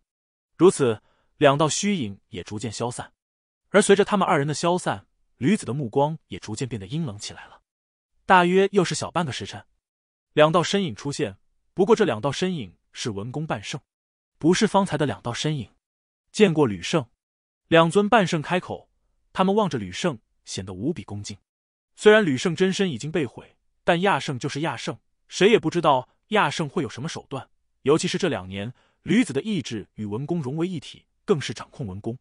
如此，两道虚影也逐渐消散，而随着他们二人的消散，吕子的目光也逐渐变得阴冷起来了。大约又是小半个时辰，两道身影出现，不过这两道身影。是文公半圣，不是方才的两道身影。见过吕圣，两尊半圣开口，他们望着吕圣，显得无比恭敬。虽然吕圣真身已经被毁，但亚圣就是亚圣，谁也不知道亚圣会有什么手段。尤其是这两年，吕子的意志与文公融为一体，更是掌控文公。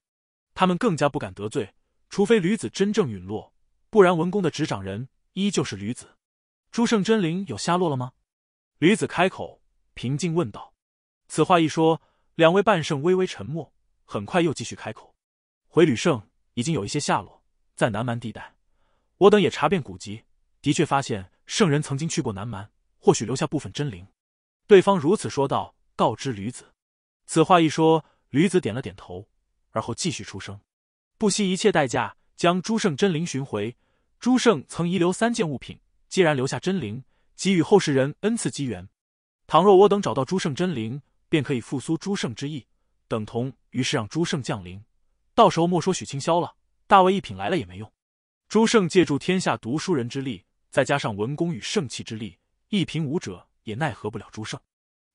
他们更加不敢得罪，除非吕子真正陨落，不然文公的执掌人依旧是吕子。朱圣真灵有下落了吗？吕子开口。平静问道：“此话一说，两位半圣微微沉默，很快又继续开口：‘回旅圣，已经有一些下落，在南蛮地带，我等也查遍古籍，的确发现圣人曾经去过南蛮，或许留下部分真灵。’”对方如此说道，告知吕子。此话一说，吕子点了点头，而后继续出声：“不惜一切代价将朱圣真灵寻回。朱圣曾遗留三件物品，既然留下真灵，给予后世人恩赐机缘。”倘若我等找到诸圣真灵，便可以复苏诸圣之意，等同于是让诸圣降临。到时候莫说许清霄了，大卫一品来了也没用。诸圣借助天下读书人之力，再加上文公与圣器之力，一品武者也奈何不了诸圣。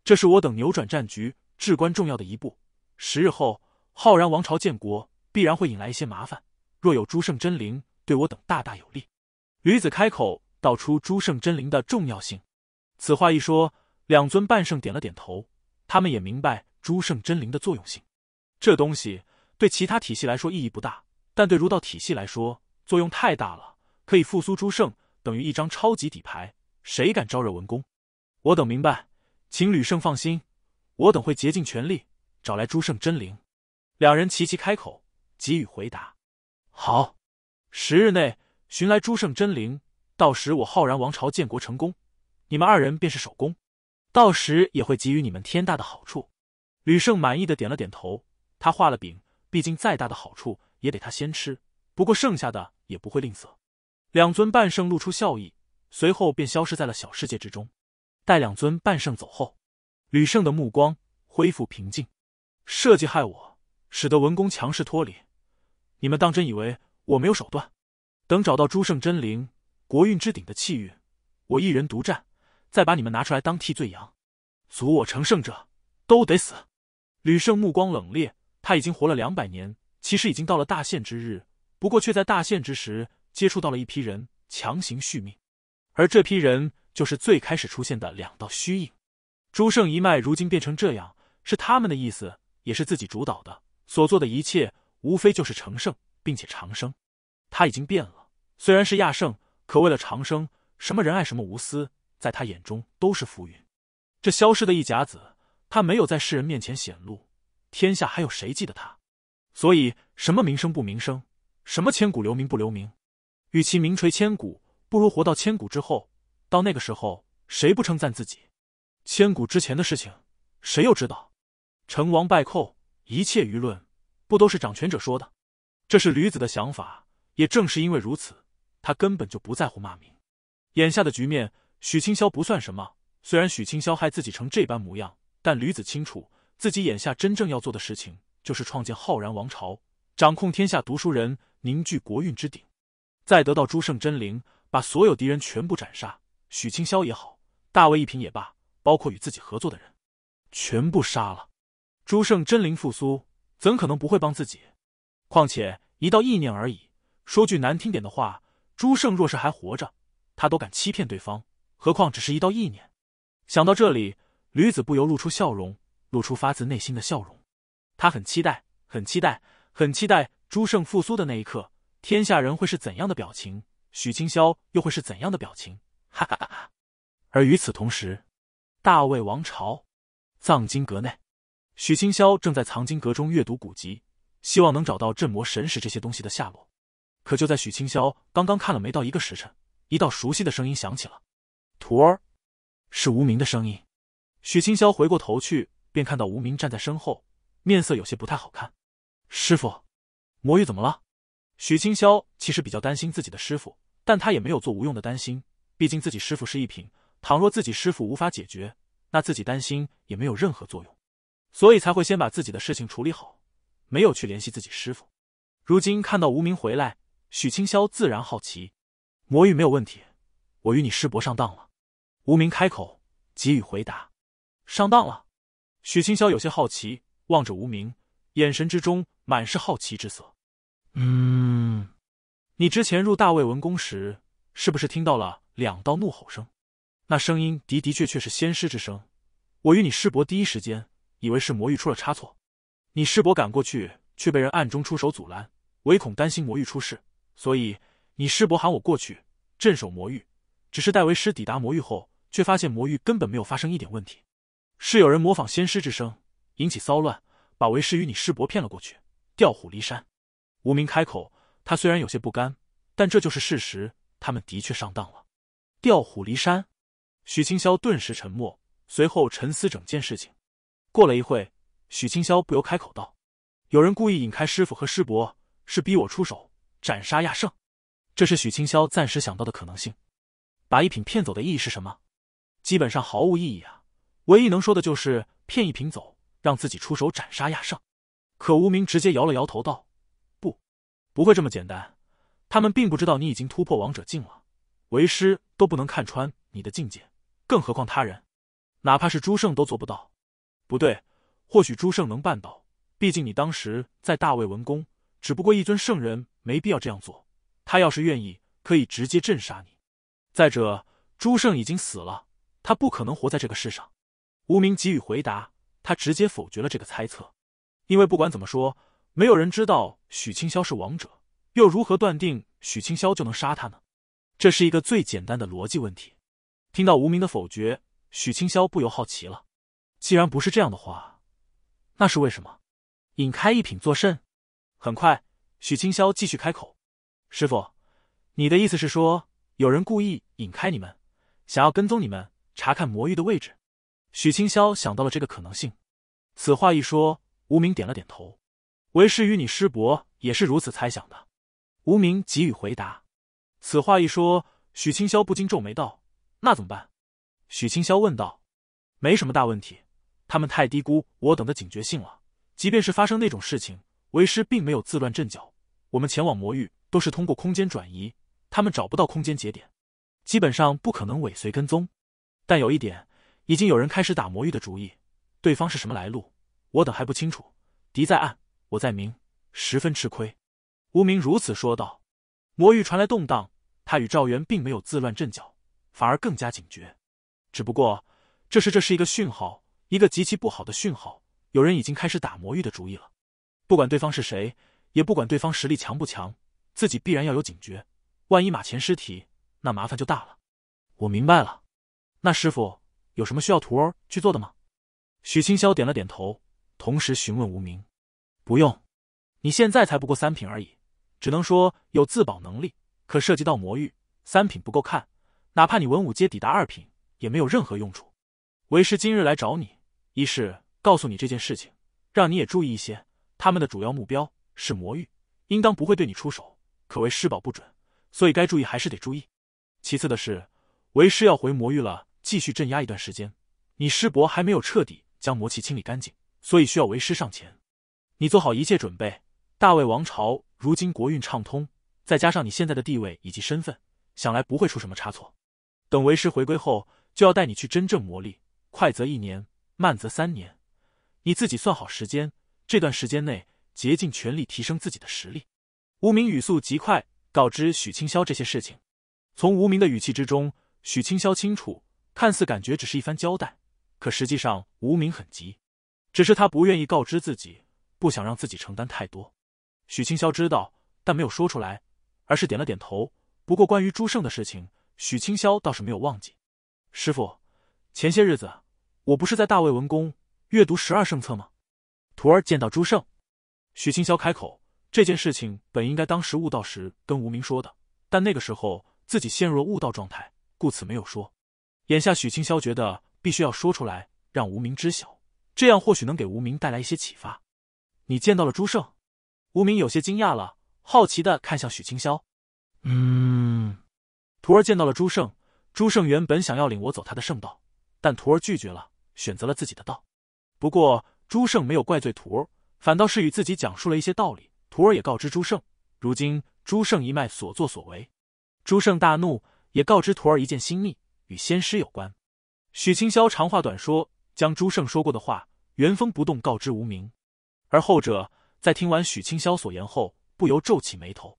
这是我等扭转战局至关重要的一步。十日后，浩然王朝建国必然会引来一些麻烦。若有诸圣真灵，对我等大大有利。吕子开口道出诸圣真灵的重要性。此话一说。两尊半圣点了点头，他们也明白诸圣真灵的作用性。这东西对其他体系来说意义不大，但对儒道体系来说作用太大了，可以复苏诸圣，等于一张超级底牌。谁敢招惹文公？我等明白，请吕圣放心，我等会竭尽全力找来诸圣真灵。两人齐齐开口给予回答。好，十日内寻来诸圣真灵，到时我浩然王朝建国成功，你们二人便是首功。到时也会给予你们天大的好处。吕胜满意的点了点头。他画了饼，毕竟再大的好处也得他先吃。不过剩下的也不会吝啬。两尊半圣露出笑意，随后便消失在了小世界之中。待两尊半圣走后，吕胜的目光恢复平静。设计害我，使得文公强势脱离。你们当真以为我没有手段？等找到诸圣真灵，国运之顶的气运，我一人独占。再把你们拿出来当替罪羊，阻我成圣者都得死。吕胜目光冷冽，他已经活了两百年，其实已经到了大限之日，不过却在大限之时接触到了一批人，强行续命。而这批人就是最开始出现的两道虚影。朱胜一脉如今变成这样，是他们的意思，也是自己主导的。所做的一切，无非就是成圣，并且长生。他已经变了，虽然是亚圣，可为了长生，什么仁爱，什么无私。在他眼中都是浮云，这消失的一甲子，他没有在世人面前显露，天下还有谁记得他？所以，什么名声不名声，什么千古留名不留名，与其名垂千古，不如活到千古之后。到那个时候，谁不称赞自己？千古之前的事情，谁又知道？成王败寇，一切舆论，不都是掌权者说的？这是驴子的想法，也正是因为如此，他根本就不在乎骂名。眼下的局面。许清霄不算什么，虽然许清霄害自己成这般模样，但吕子清楚，自己眼下真正要做的事情就是创建浩然王朝，掌控天下读书人，凝聚国运之顶，再得到诸圣真灵，把所有敌人全部斩杀。许清霄也好，大卫一品也罢，包括与自己合作的人，全部杀了。诸圣真灵复苏，怎可能不会帮自己？况且一道意念而已。说句难听点的话，朱圣若是还活着，他都敢欺骗对方。何况只是一道意念。想到这里，吕子不由露出笑容，露出发自内心的笑容。他很期待，很期待，很期待朱圣复苏的那一刻，天下人会是怎样的表情，许清霄又会是怎样的表情。哈哈哈！哈。而与此同时，大魏王朝，藏经阁内，许清霄正在藏经阁中阅读古籍，希望能找到镇魔神石这些东西的下落。可就在许清霄刚刚看了没到一个时辰，一道熟悉的声音响起了。徒儿，是无名的声音。许清霄回过头去，便看到无名站在身后，面色有些不太好看。师傅，魔玉怎么了？许清霄其实比较担心自己的师傅，但他也没有做无用的担心。毕竟自己师傅是一品，倘若自己师傅无法解决，那自己担心也没有任何作用，所以才会先把自己的事情处理好，没有去联系自己师傅。如今看到无名回来，许清霄自然好奇。魔玉没有问题，我与你师伯上当了。无名开口，给予回答：“上当了。”许清霄有些好奇，望着无名，眼神之中满是好奇之色。“嗯，你之前入大魏文宫时，是不是听到了两道怒吼声？那声音的的确确是仙师之声。我与你师伯第一时间以为是魔域出了差错，你师伯赶过去，却被人暗中出手阻拦，唯恐担心魔域出事，所以你师伯喊我过去镇守魔域。只是待为师抵达魔域后。”却发现魔域根本没有发生一点问题，是有人模仿仙师之声引起骚乱，把为师与你师伯骗了过去，调虎离山。无名开口，他虽然有些不甘，但这就是事实，他们的确上当了。调虎离山，许清霄顿时沉默，随后沉思整件事情。过了一会，许清霄不由开口道：“有人故意引开师傅和师伯，是逼我出手斩杀亚圣。”这是许清霄暂时想到的可能性。把一品骗走的意义是什么？基本上毫无意义啊！唯一能说的就是骗一瓶走，让自己出手斩杀亚圣。可无名直接摇了摇头道：“不，不会这么简单。他们并不知道你已经突破王者境了，为师都不能看穿你的境界，更何况他人？哪怕是朱胜都做不到。不对，或许朱胜能办到，毕竟你当时在大魏文宫，只不过一尊圣人，没必要这样做。他要是愿意，可以直接镇杀你。再者，朱胜已经死了。”他不可能活在这个世上，无名给予回答，他直接否决了这个猜测，因为不管怎么说，没有人知道许清霄是王者，又如何断定许清霄就能杀他呢？这是一个最简单的逻辑问题。听到无名的否决，许清霄不由好奇了：既然不是这样的话，那是为什么？引开一品作甚？很快，许清霄继续开口：“师傅，你的意思是说，有人故意引开你们，想要跟踪你们？”查看魔域的位置，许清霄想到了这个可能性。此话一说，无名点了点头。为师与你师伯也是如此猜想的。无名给予回答。此话一说，许清霄不禁皱眉道：“那怎么办？”许清霄问道：“没什么大问题，他们太低估我等的警觉性了。即便是发生那种事情，为师并没有自乱阵脚。我们前往魔域都是通过空间转移，他们找不到空间节点，基本上不可能尾随跟踪。”但有一点，已经有人开始打魔域的主意。对方是什么来路，我等还不清楚。敌在暗，我在明，十分吃亏。无名如此说道。魔域传来动荡，他与赵元并没有自乱阵脚，反而更加警觉。只不过，这是这是一个讯号，一个极其不好的讯号。有人已经开始打魔域的主意了。不管对方是谁，也不管对方实力强不强，自己必然要有警觉。万一马前失蹄，那麻烦就大了。我明白了。那师傅有什么需要徒儿去做的吗？许清霄点了点头，同时询问无名：“不用，你现在才不过三品而已，只能说有自保能力。可涉及到魔域，三品不够看。哪怕你文武皆抵达二品，也没有任何用处。为师今日来找你，一是告诉你这件事情，让你也注意一些。他们的主要目标是魔域，应当不会对你出手，可谓师保不准，所以该注意还是得注意。其次的是，为师要回魔域了。”继续镇压一段时间，你师伯还没有彻底将魔气清理干净，所以需要为师上前。你做好一切准备。大魏王朝如今国运畅通，再加上你现在的地位以及身份，想来不会出什么差错。等为师回归后，就要带你去真正磨砺，快则一年，慢则三年。你自己算好时间，这段时间内竭尽全力提升自己的实力。无名语速极快，告知许清宵这些事情。从无名的语气之中，许清宵清楚。看似感觉只是一番交代，可实际上无名很急，只是他不愿意告知自己，不想让自己承担太多。许清霄知道，但没有说出来，而是点了点头。不过关于朱胜的事情，许清霄倒是没有忘记。师傅，前些日子我不是在大魏文宫阅读十二圣策吗？徒儿见到朱胜，许清霄开口。这件事情本应该当时悟道时跟无名说的，但那个时候自己陷入了悟道状态，故此没有说。眼下，许清霄觉得必须要说出来，让无名知晓，这样或许能给无名带来一些启发。你见到了朱胜？无名有些惊讶了，好奇的看向许清霄。嗯，徒儿见到了朱胜。朱胜原本想要领我走他的圣道，但徒儿拒绝了，选择了自己的道。不过朱胜没有怪罪徒儿，反倒是与自己讲述了一些道理。徒儿也告知朱胜，如今朱胜一脉所作所为。朱胜大怒，也告知徒儿一件心意，与仙师有关，许清霄长话短说，将朱胜说过的话原封不动告知无名，而后者在听完许清霄所言后，不由皱起眉头。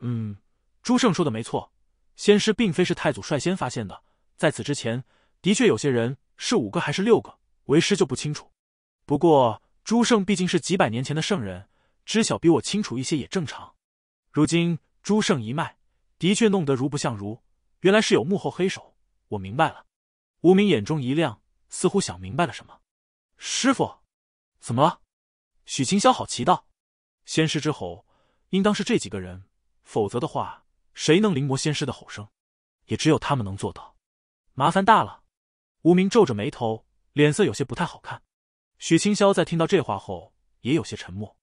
嗯，朱胜说的没错，仙师并非是太祖率先发现的，在此之前，的确有些人是五个还是六个，为师就不清楚。不过朱胜毕竟是几百年前的圣人，知晓比我清楚一些也正常。如今朱胜一脉的确弄得如不像如，原来是有幕后黑手。我明白了，无名眼中一亮，似乎想明白了什么。师傅，怎么了？许清霄好奇道：“仙师之吼，应当是这几个人，否则的话，谁能临摹仙师的吼声？也只有他们能做到。麻烦大了。”无名皱着眉头，脸色有些不太好看。许清霄在听到这话后，也有些沉默。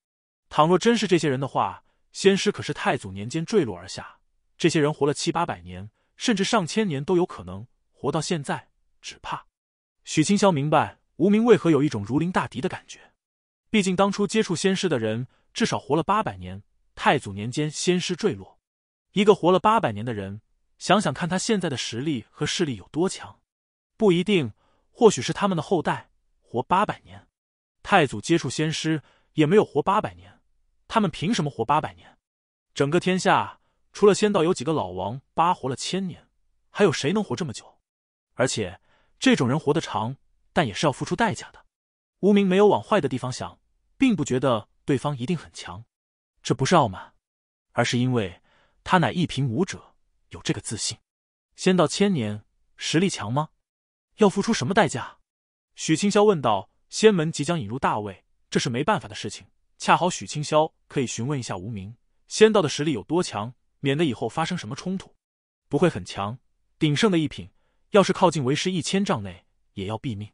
倘若真是这些人的话，仙师可是太祖年间坠落而下，这些人活了七八百年，甚至上千年都有可能。活到现在，只怕许清霄明白无名为何有一种如临大敌的感觉。毕竟当初接触仙师的人，至少活了八百年。太祖年间仙师坠落，一个活了八百年的人，想想看他现在的实力和势力有多强。不一定，或许是他们的后代活八百年。太祖接触仙师也没有活八百年，他们凭什么活八百年？整个天下除了仙道有几个老王八活了千年，还有谁能活这么久？而且这种人活得长，但也是要付出代价的。无名没有往坏的地方想，并不觉得对方一定很强。这不是傲慢，而是因为他乃一品武者，有这个自信。仙道千年，实力强吗？要付出什么代价？许清霄问道。仙门即将引入大位，这是没办法的事情。恰好许清霄可以询问一下无名，仙道的实力有多强，免得以后发生什么冲突。不会很强，鼎盛的一品。要是靠近为师一千丈内，也要毙命。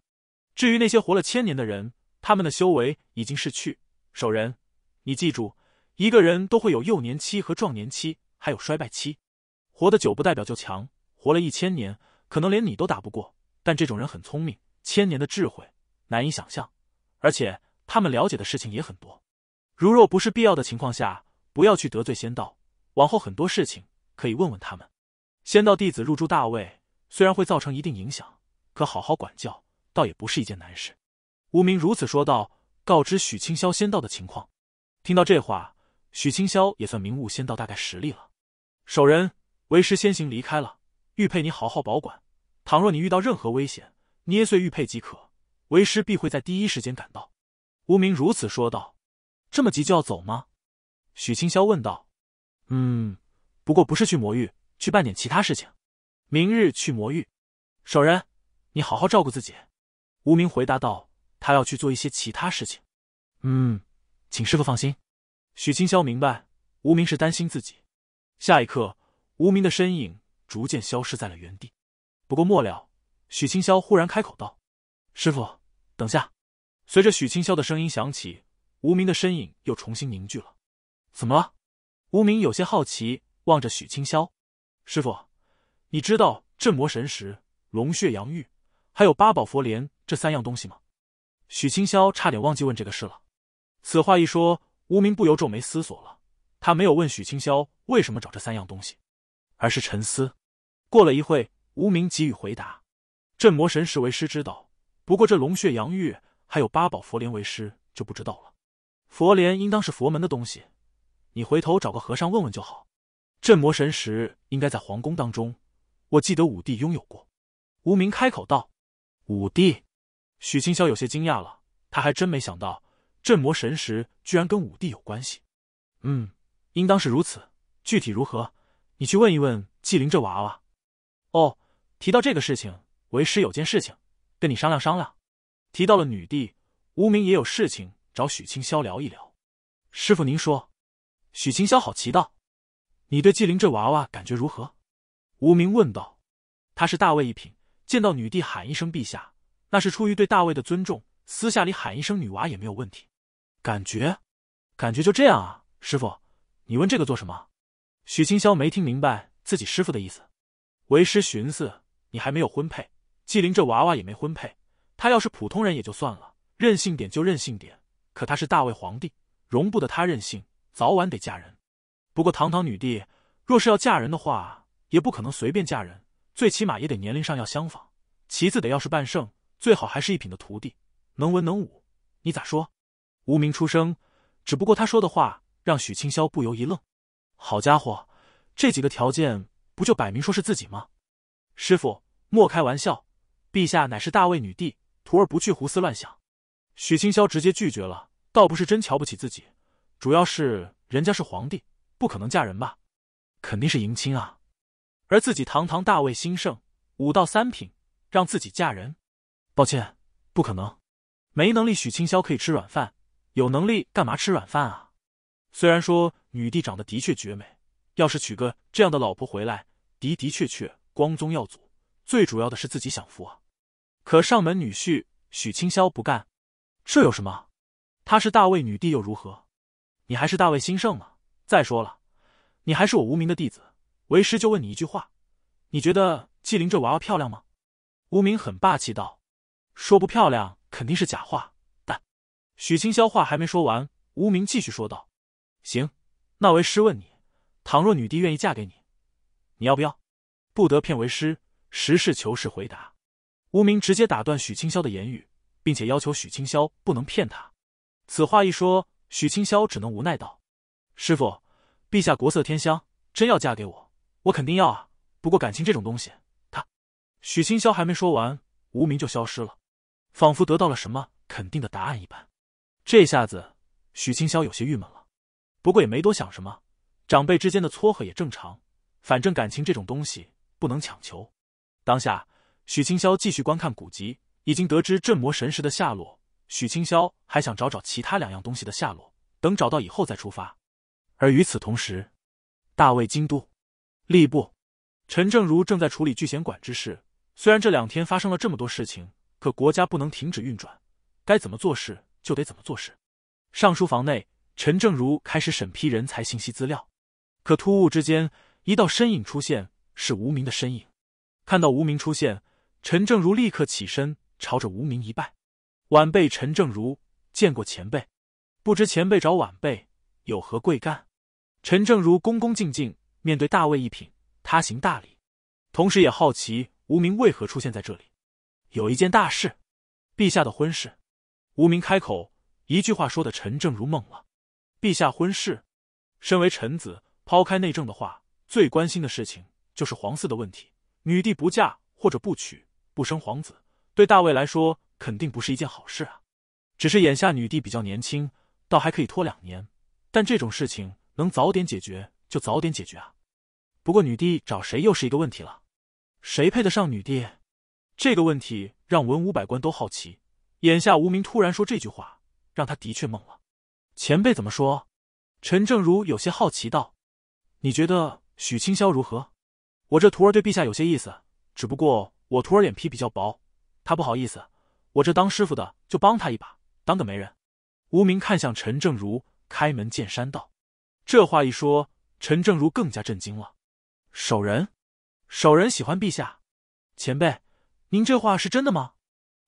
至于那些活了千年的人，他们的修为已经逝去。守人，你记住，一个人都会有幼年期和壮年期，还有衰败期。活得久不代表就强，活了一千年，可能连你都打不过。但这种人很聪明，千年的智慧难以想象，而且他们了解的事情也很多。如若不是必要的情况下，不要去得罪仙道。往后很多事情可以问问他们。仙道弟子入住大魏。虽然会造成一定影响，可好好管教倒也不是一件难事。无名如此说道，告知许清霄仙道的情况。听到这话，许清霄也算明悟仙道大概实力了。守人，为师先行离开了，玉佩你好好保管。倘若你遇到任何危险，捏碎玉佩即可，为师必会在第一时间赶到。无名如此说道。这么急就要走吗？许清霄问道。嗯，不过不是去魔域，去办点其他事情。明日去魔域，守人，你好好照顾自己。”无名回答道：“他要去做一些其他事情。”“嗯，请师傅放心。”许清霄明白无名是担心自己。下一刻，无名的身影逐渐消失在了原地。不过，末了，许清霄忽然开口道：“师傅，等下。”随着许清霄的声音响起，无名的身影又重新凝聚了。“怎么了？”无名有些好奇，望着许清霄：“师傅。”你知道镇魔神石、龙血阳玉，还有八宝佛莲这三样东西吗？许清霄差点忘记问这个事了。此话一说，无名不由皱眉思索了。他没有问许清霄为什么找这三样东西，而是沉思。过了一会，无名给予回答：“镇魔神石为师知道，不过这龙血阳玉还有八宝佛莲为师就不知道了。佛莲应当是佛门的东西，你回头找个和尚问问就好。镇魔神石应该在皇宫当中。”我记得五帝拥有过，无名开口道：“五帝。”许清霄有些惊讶了，他还真没想到镇魔神石居然跟五帝有关系。嗯，应当是如此。具体如何，你去问一问纪灵这娃娃。哦，提到这个事情，为师有件事情跟你商量商量。提到了女帝，无名也有事情找许清霄聊一聊。师傅，您说？许清霄好奇道：“你对纪灵这娃娃感觉如何？”无名问道：“他是大魏一品，见到女帝喊一声陛下，那是出于对大魏的尊重。私下里喊一声女娃也没有问题。感觉，感觉就这样啊，师傅，你问这个做什么？”许清霄没听明白自己师傅的意思。为师寻思，你还没有婚配，纪灵这娃娃也没婚配。他要是普通人也就算了，任性点就任性点。可他是大魏皇帝，容不得他任性，早晚得嫁人。不过堂堂女帝，若是要嫁人的话，也不可能随便嫁人，最起码也得年龄上要相仿，其次得要是半圣，最好还是一品的徒弟，能文能武。你咋说？无名出声，只不过他说的话让许清霄不由一愣。好家伙，这几个条件不就摆明说是自己吗？师傅莫开玩笑，陛下乃是大魏女帝，徒儿不去胡思乱想。许清霄直接拒绝了，倒不是真瞧不起自己，主要是人家是皇帝，不可能嫁人吧？肯定是迎亲啊。而自己堂堂大魏兴盛，武道三品，让自己嫁人？抱歉，不可能。没能力，许清霄可以吃软饭；有能力，干嘛吃软饭啊？虽然说女帝长得的确绝美，要是娶个这样的老婆回来，的的确确光宗耀祖。最主要的是自己享福啊。可上门女婿许清霄不干，这有什么？他是大魏女帝又如何？你还是大魏兴盛呢。再说了，你还是我无名的弟子。为师就问你一句话，你觉得纪灵这娃娃漂亮吗？无名很霸气道：“说不漂亮肯定是假话。”但许清霄话还没说完，无名继续说道：“行，那为师问你，倘若女帝愿意嫁给你，你要不要？不得骗为师，实事求是回答。”无名直接打断许清霄的言语，并且要求许清霄不能骗他。此话一说，许清霄只能无奈道：“师傅，陛下国色天香，真要嫁给我？”我肯定要啊，不过感情这种东西，他许清霄还没说完，无名就消失了，仿佛得到了什么肯定的答案一般。这下子许清霄有些郁闷了，不过也没多想什么，长辈之间的撮合也正常，反正感情这种东西不能强求。当下许清霄继续观看古籍，已经得知镇魔神石的下落，许清霄还想找找其他两样东西的下落，等找到以后再出发。而与此同时，大魏京都。吏部，陈正如正在处理聚贤馆之事。虽然这两天发生了这么多事情，可国家不能停止运转，该怎么做事就得怎么做事。上书房内，陈正如开始审批人才信息资料。可突兀之间，一道身影出现，是无名的身影。看到无名出现，陈正如立刻起身，朝着无名一拜：“晚辈陈正如，见过前辈。不知前辈找晚辈有何贵干？”陈正如恭恭敬敬。面对大卫一品，他行大礼，同时也好奇无名为何出现在这里。有一件大事，陛下的婚事。无名开口，一句话说的陈正如梦了。陛下婚事，身为臣子，抛开内政的话，最关心的事情就是皇嗣的问题。女帝不嫁或者不娶，不生皇子，对大卫来说肯定不是一件好事啊。只是眼下女帝比较年轻，倒还可以拖两年。但这种事情能早点解决。就早点解决啊！不过女帝找谁又是一个问题了，谁配得上女帝？这个问题让文武百官都好奇。眼下无名突然说这句话，让他的确懵了。前辈怎么说？陈正如有些好奇道：“你觉得许清霄如何？我这徒儿对陛下有些意思，只不过我徒儿脸皮比较薄，他不好意思。我这当师傅的就帮他一把，当个媒人。”无名看向陈正如，开门见山道：“这话一说。”陈正如更加震惊了，守人，守人喜欢陛下，前辈，您这话是真的吗？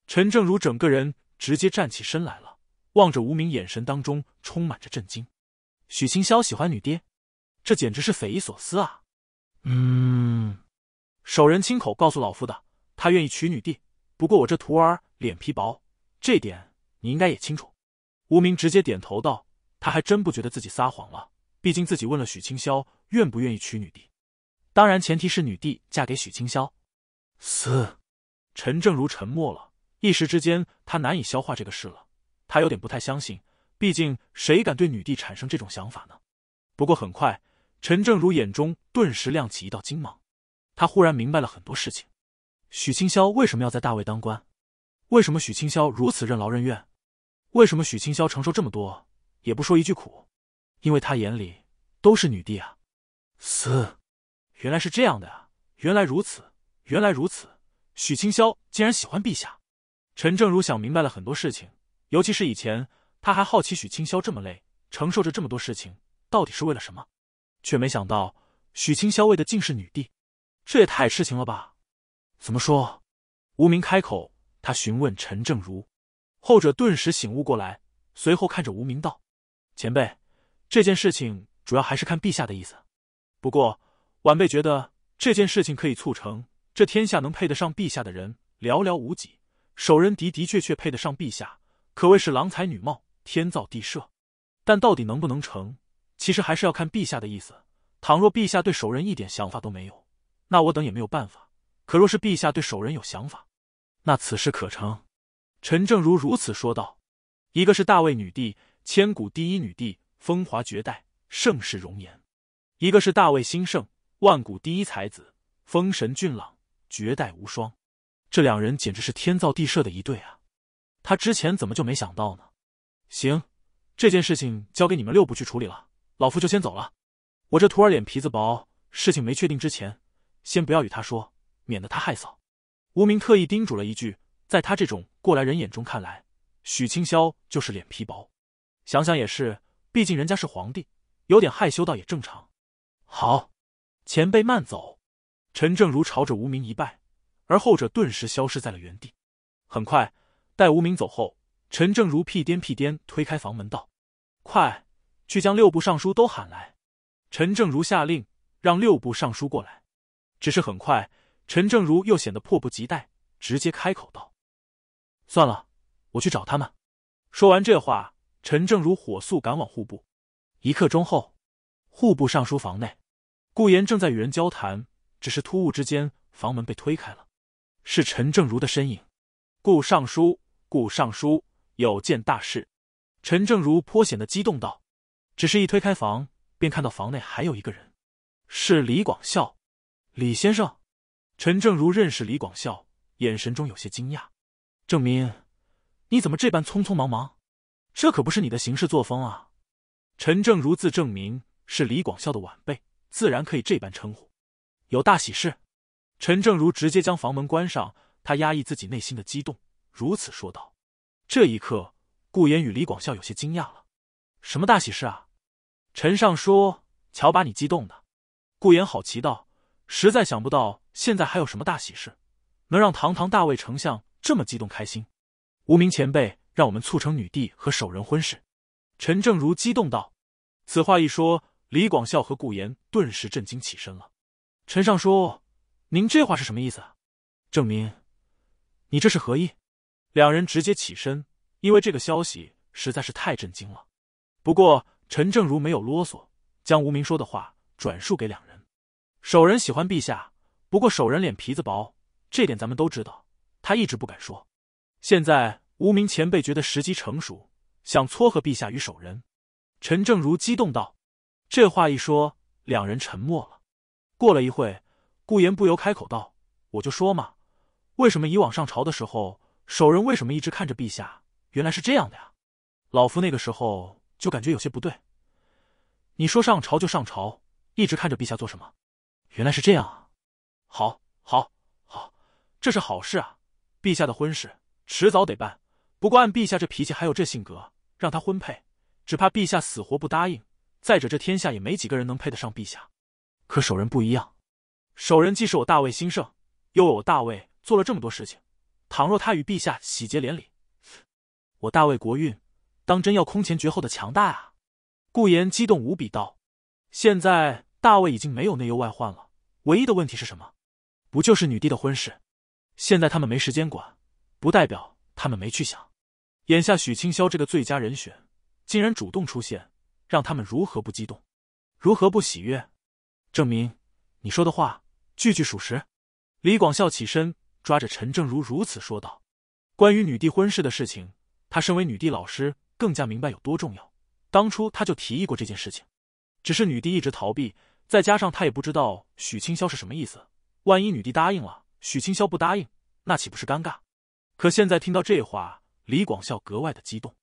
陈正如整个人直接站起身来了，望着无名，眼神当中充满着震惊。许清霄喜欢女爹，这简直是匪夷所思啊！嗯，守人亲口告诉老夫的，他愿意娶女帝，不过我这徒儿脸皮薄，这点你应该也清楚。无名直接点头道，他还真不觉得自己撒谎了。毕竟自己问了许清霄愿不愿意娶女帝，当然前提是女帝嫁给许清霄。死，陈正如沉默了，一时之间他难以消化这个事了，他有点不太相信。毕竟谁敢对女帝产生这种想法呢？不过很快，陈正如眼中顿时亮起一道金芒，他忽然明白了很多事情：许清霄为什么要在大魏当官？为什么许清霄如此任劳任怨？为什么许清霄承受这么多也不说一句苦？因为他眼里都是女帝啊！死，原来是这样的啊！原来如此，原来如此，许清霄竟然喜欢陛下！陈正如想明白了很多事情，尤其是以前，他还好奇许清霄这么累，承受着这么多事情，到底是为了什么？却没想到许清霄为的竟是女帝，这也太痴情了吧！怎么说？无名开口，他询问陈正如，后者顿时醒悟过来，随后看着无名道：“前辈。”这件事情主要还是看陛下的意思，不过晚辈觉得这件事情可以促成。这天下能配得上陛下的人寥寥无几，守人的的确确配得上陛下，可谓是郎才女貌，天造地设。但到底能不能成，其实还是要看陛下的意思。倘若陛下对守人一点想法都没有，那我等也没有办法。可若是陛下对守人有想法，那此事可成。陈正如如此说道：“一个是大魏女帝，千古第一女帝。”风华绝代，盛世容颜，一个是大魏兴盛，万古第一才子，风神俊朗，绝代无双。这两人简直是天造地设的一对啊！他之前怎么就没想到呢？行，这件事情交给你们六部去处理了，老夫就先走了。我这徒儿脸皮子薄，事情没确定之前，先不要与他说，免得他害臊。无名特意叮嘱了一句，在他这种过来人眼中看来，许清霄就是脸皮薄。想想也是。毕竟人家是皇帝，有点害羞倒也正常。好，前辈慢走。陈正如朝着无名一拜，而后者顿时消失在了原地。很快，待无名走后，陈正如屁颠屁颠推开房门道：“快去将六部尚书都喊来。”陈正如下令让六部尚书过来，只是很快，陈正如又显得迫不及待，直接开口道：“算了，我去找他们。”说完这话。陈正如火速赶往户部，一刻钟后，户部尚书房内，顾言正在与人交谈，只是突兀之间，房门被推开了，是陈正如的身影。顾尚书，顾尚书，有件大事。陈正如颇显得激动道：“只是一推开房，便看到房内还有一个人，是李广孝，李先生。”陈正如认识李广孝，眼神中有些惊讶：“郑明，你怎么这般匆匆忙忙？”这可不是你的行事作风啊！陈正如自证明是李广孝的晚辈，自然可以这般称呼。有大喜事！陈正如直接将房门关上，他压抑自己内心的激动，如此说道。这一刻，顾言与李广孝有些惊讶了：什么大喜事啊？陈尚书，瞧把你激动的！顾言好奇道：“实在想不到，现在还有什么大喜事，能让堂堂大魏丞相这么激动开心？”无名前辈。让我们促成女帝和守人婚事。”陈正如激动道。此话一说，李广孝和顾炎顿时震惊，起身了。“陈尚书，您这话是什么意思？”“证明，你这是何意？”两人直接起身，因为这个消息实在是太震惊了。不过，陈正如没有啰嗦，将无名说的话转述给两人：“守人喜欢陛下，不过守人脸皮子薄，这点咱们都知道，他一直不敢说。现在。”无名前辈觉得时机成熟，想撮合陛下与守人。陈正如激动道：“这话一说，两人沉默了。过了一会，顾言不由开口道：‘我就说嘛，为什么以往上朝的时候，守人为什么一直看着陛下？原来是这样的呀！老夫那个时候就感觉有些不对。你说上朝就上朝，一直看着陛下做什么？原来是这样啊！好，好，好，这是好事啊！陛下的婚事迟早得办。”不过按陛下这脾气还有这性格，让他婚配，只怕陛下死活不答应。再者，这天下也没几个人能配得上陛下。可守人不一样，守人既是我大魏兴盛，又为我大魏做了这么多事情。倘若他与陛下喜结连理，我大魏国运当真要空前绝后的强大啊！顾言激动无比道：“现在大魏已经没有内忧外患了，唯一的问题是什么？不就是女帝的婚事？现在他们没时间管，不代表他们没去想。”眼下许清霄这个最佳人选竟然主动出现，让他们如何不激动，如何不喜悦？证明，你说的话句句属实。李广笑起身，抓着陈正如如此说道：“关于女帝婚事的事情，他身为女帝老师，更加明白有多重要。当初他就提议过这件事情，只是女帝一直逃避，再加上他也不知道许清霄是什么意思。万一女帝答应了，许清霄不答应，那岂不是尴尬？可现在听到这话。”李广孝格外的激动，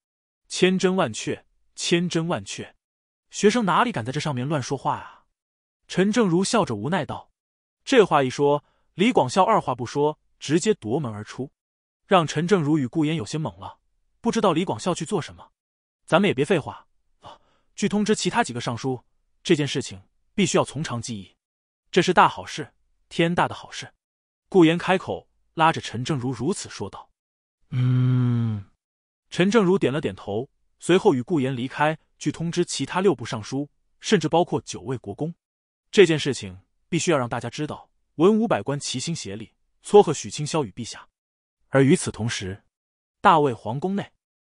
千真万确，千真万确，学生哪里敢在这上面乱说话啊？陈正如笑着无奈道。这话一说，李广孝二话不说，直接夺门而出，让陈正如与顾言有些懵了，不知道李广孝去做什么。咱们也别废话啊、去通知其他几个尚书，这件事情必须要从长计议。这是大好事，天大的好事。顾言开口拉着陈正如如此说道。嗯，陈正如点了点头，随后与顾炎离开，去通知其他六部尚书，甚至包括九位国公。这件事情必须要让大家知道，文武百官齐心协力，撮合许清霄与陛下。而与此同时，大魏皇宫内，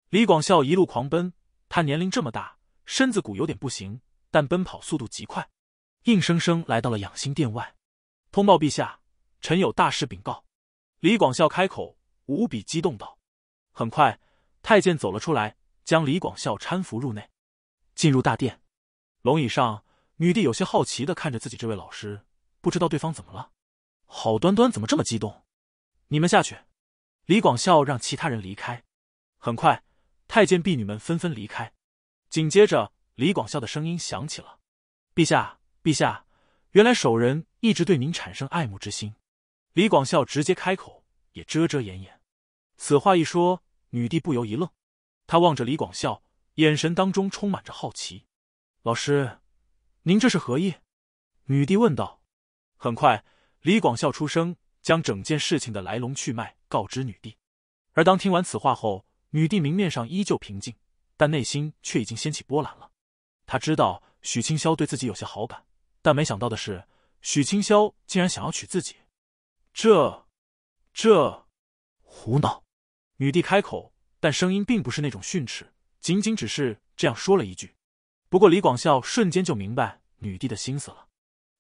李广孝一路狂奔。他年龄这么大，身子骨有点不行，但奔跑速度极快，硬生生来到了养心殿外，通报陛下：臣有大事禀告。李广孝开口。无比激动道：“很快，太监走了出来，将李广孝搀扶入内。进入大殿，龙椅上，女帝有些好奇的看着自己这位老师，不知道对方怎么了，好端端怎么这么激动？你们下去。”李广孝让其他人离开。很快，太监婢女们纷纷离开。紧接着，李广孝的声音响起了：“陛下，陛下，原来守人一直对您产生爱慕之心。”李广孝直接开口。也遮遮掩掩。此话一说，女帝不由一愣，她望着李广孝，眼神当中充满着好奇。“老师，您这是何意？”女帝问道。很快，李广孝出声，将整件事情的来龙去脉告知女帝。而当听完此话后，女帝明面上依旧平静，但内心却已经掀起波澜了。她知道许清霄对自己有些好感，但没想到的是，许清霄竟然想要娶自己。这……这，胡闹！女帝开口，但声音并不是那种训斥，仅仅只是这样说了一句。不过李广孝瞬间就明白女帝的心思了。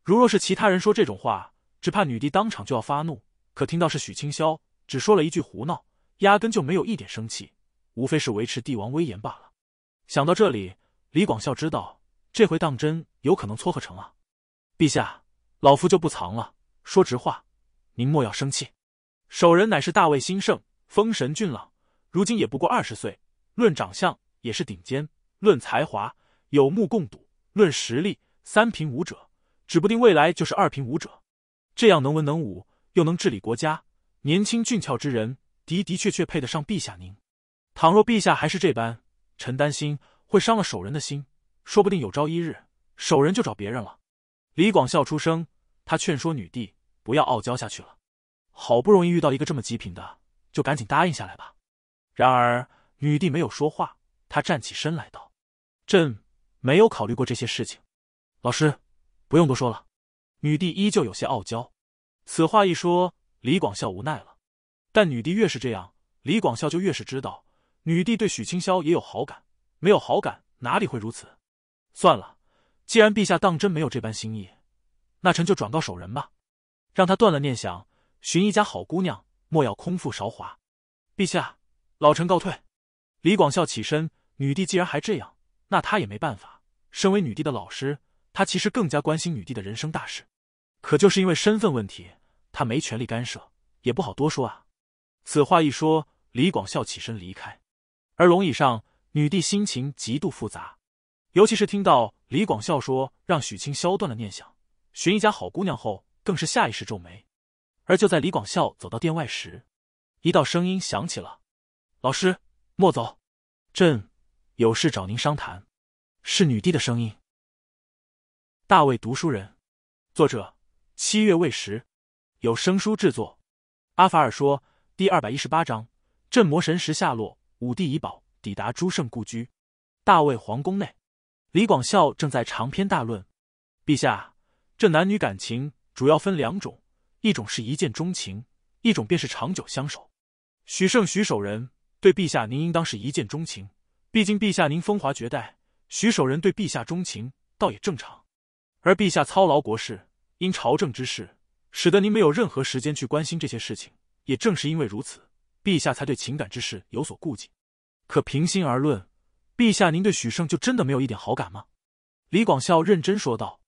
如若是其他人说这种话，只怕女帝当场就要发怒。可听到是许清霄，只说了一句“胡闹”，压根就没有一点生气，无非是维持帝王威严罢了。想到这里，李广孝知道这回当真有可能撮合成啊！陛下，老夫就不藏了，说直话，您莫要生气。守人乃是大魏新盛，风神俊朗，如今也不过二十岁。论长相也是顶尖，论才华有目共睹，论实力三品武者，指不定未来就是二品武者。这样能文能武，又能治理国家，年轻俊俏之人，的的确确配得上陛下您。倘若陛下还是这般，臣担心会伤了守人的心，说不定有朝一日守人就找别人了。李广笑出声，他劝说女帝不要傲娇下去了。好不容易遇到一个这么极品的，就赶紧答应下来吧。然而女帝没有说话，她站起身来道：“朕没有考虑过这些事情。”老师，不用多说了。女帝依旧有些傲娇。此话一说，李广孝无奈了。但女帝越是这样，李广孝就越是知道女帝对许清霄也有好感。没有好感，哪里会如此？算了，既然陛下当真没有这般心意，那臣就转告守人吧，让他断了念想。寻一家好姑娘，莫要空腹韶华。陛下，老臣告退。李广孝起身。女帝既然还这样，那他也没办法。身为女帝的老师，他其实更加关心女帝的人生大事。可就是因为身份问题，他没权利干涉，也不好多说啊。此话一说，李广孝起身离开。而龙椅上，女帝心情极度复杂。尤其是听到李广孝说让许清消断了念想，寻一家好姑娘后，更是下意识皱眉。而就在李广孝走到殿外时，一道声音响起了：“老师，莫走，朕有事找您商谈。”是女帝的声音。大卫读书人，作者七月未时，有声书制作。阿法尔说，第二百一十八章：镇魔神石下落，武帝遗宝抵达诸圣故居。大卫皇宫内，李广孝正在长篇大论：“陛下，这男女感情主要分两种。”一种是一见钟情，一种便是长久相守。许胜、许守仁对陛下您应当是一见钟情，毕竟陛下您风华绝代，许守仁对陛下钟情倒也正常。而陛下操劳国事，因朝政之事，使得您没有任何时间去关心这些事情。也正是因为如此，陛下才对情感之事有所顾忌。可平心而论，陛下您对许胜就真的没有一点好感吗？李广孝认真说道：“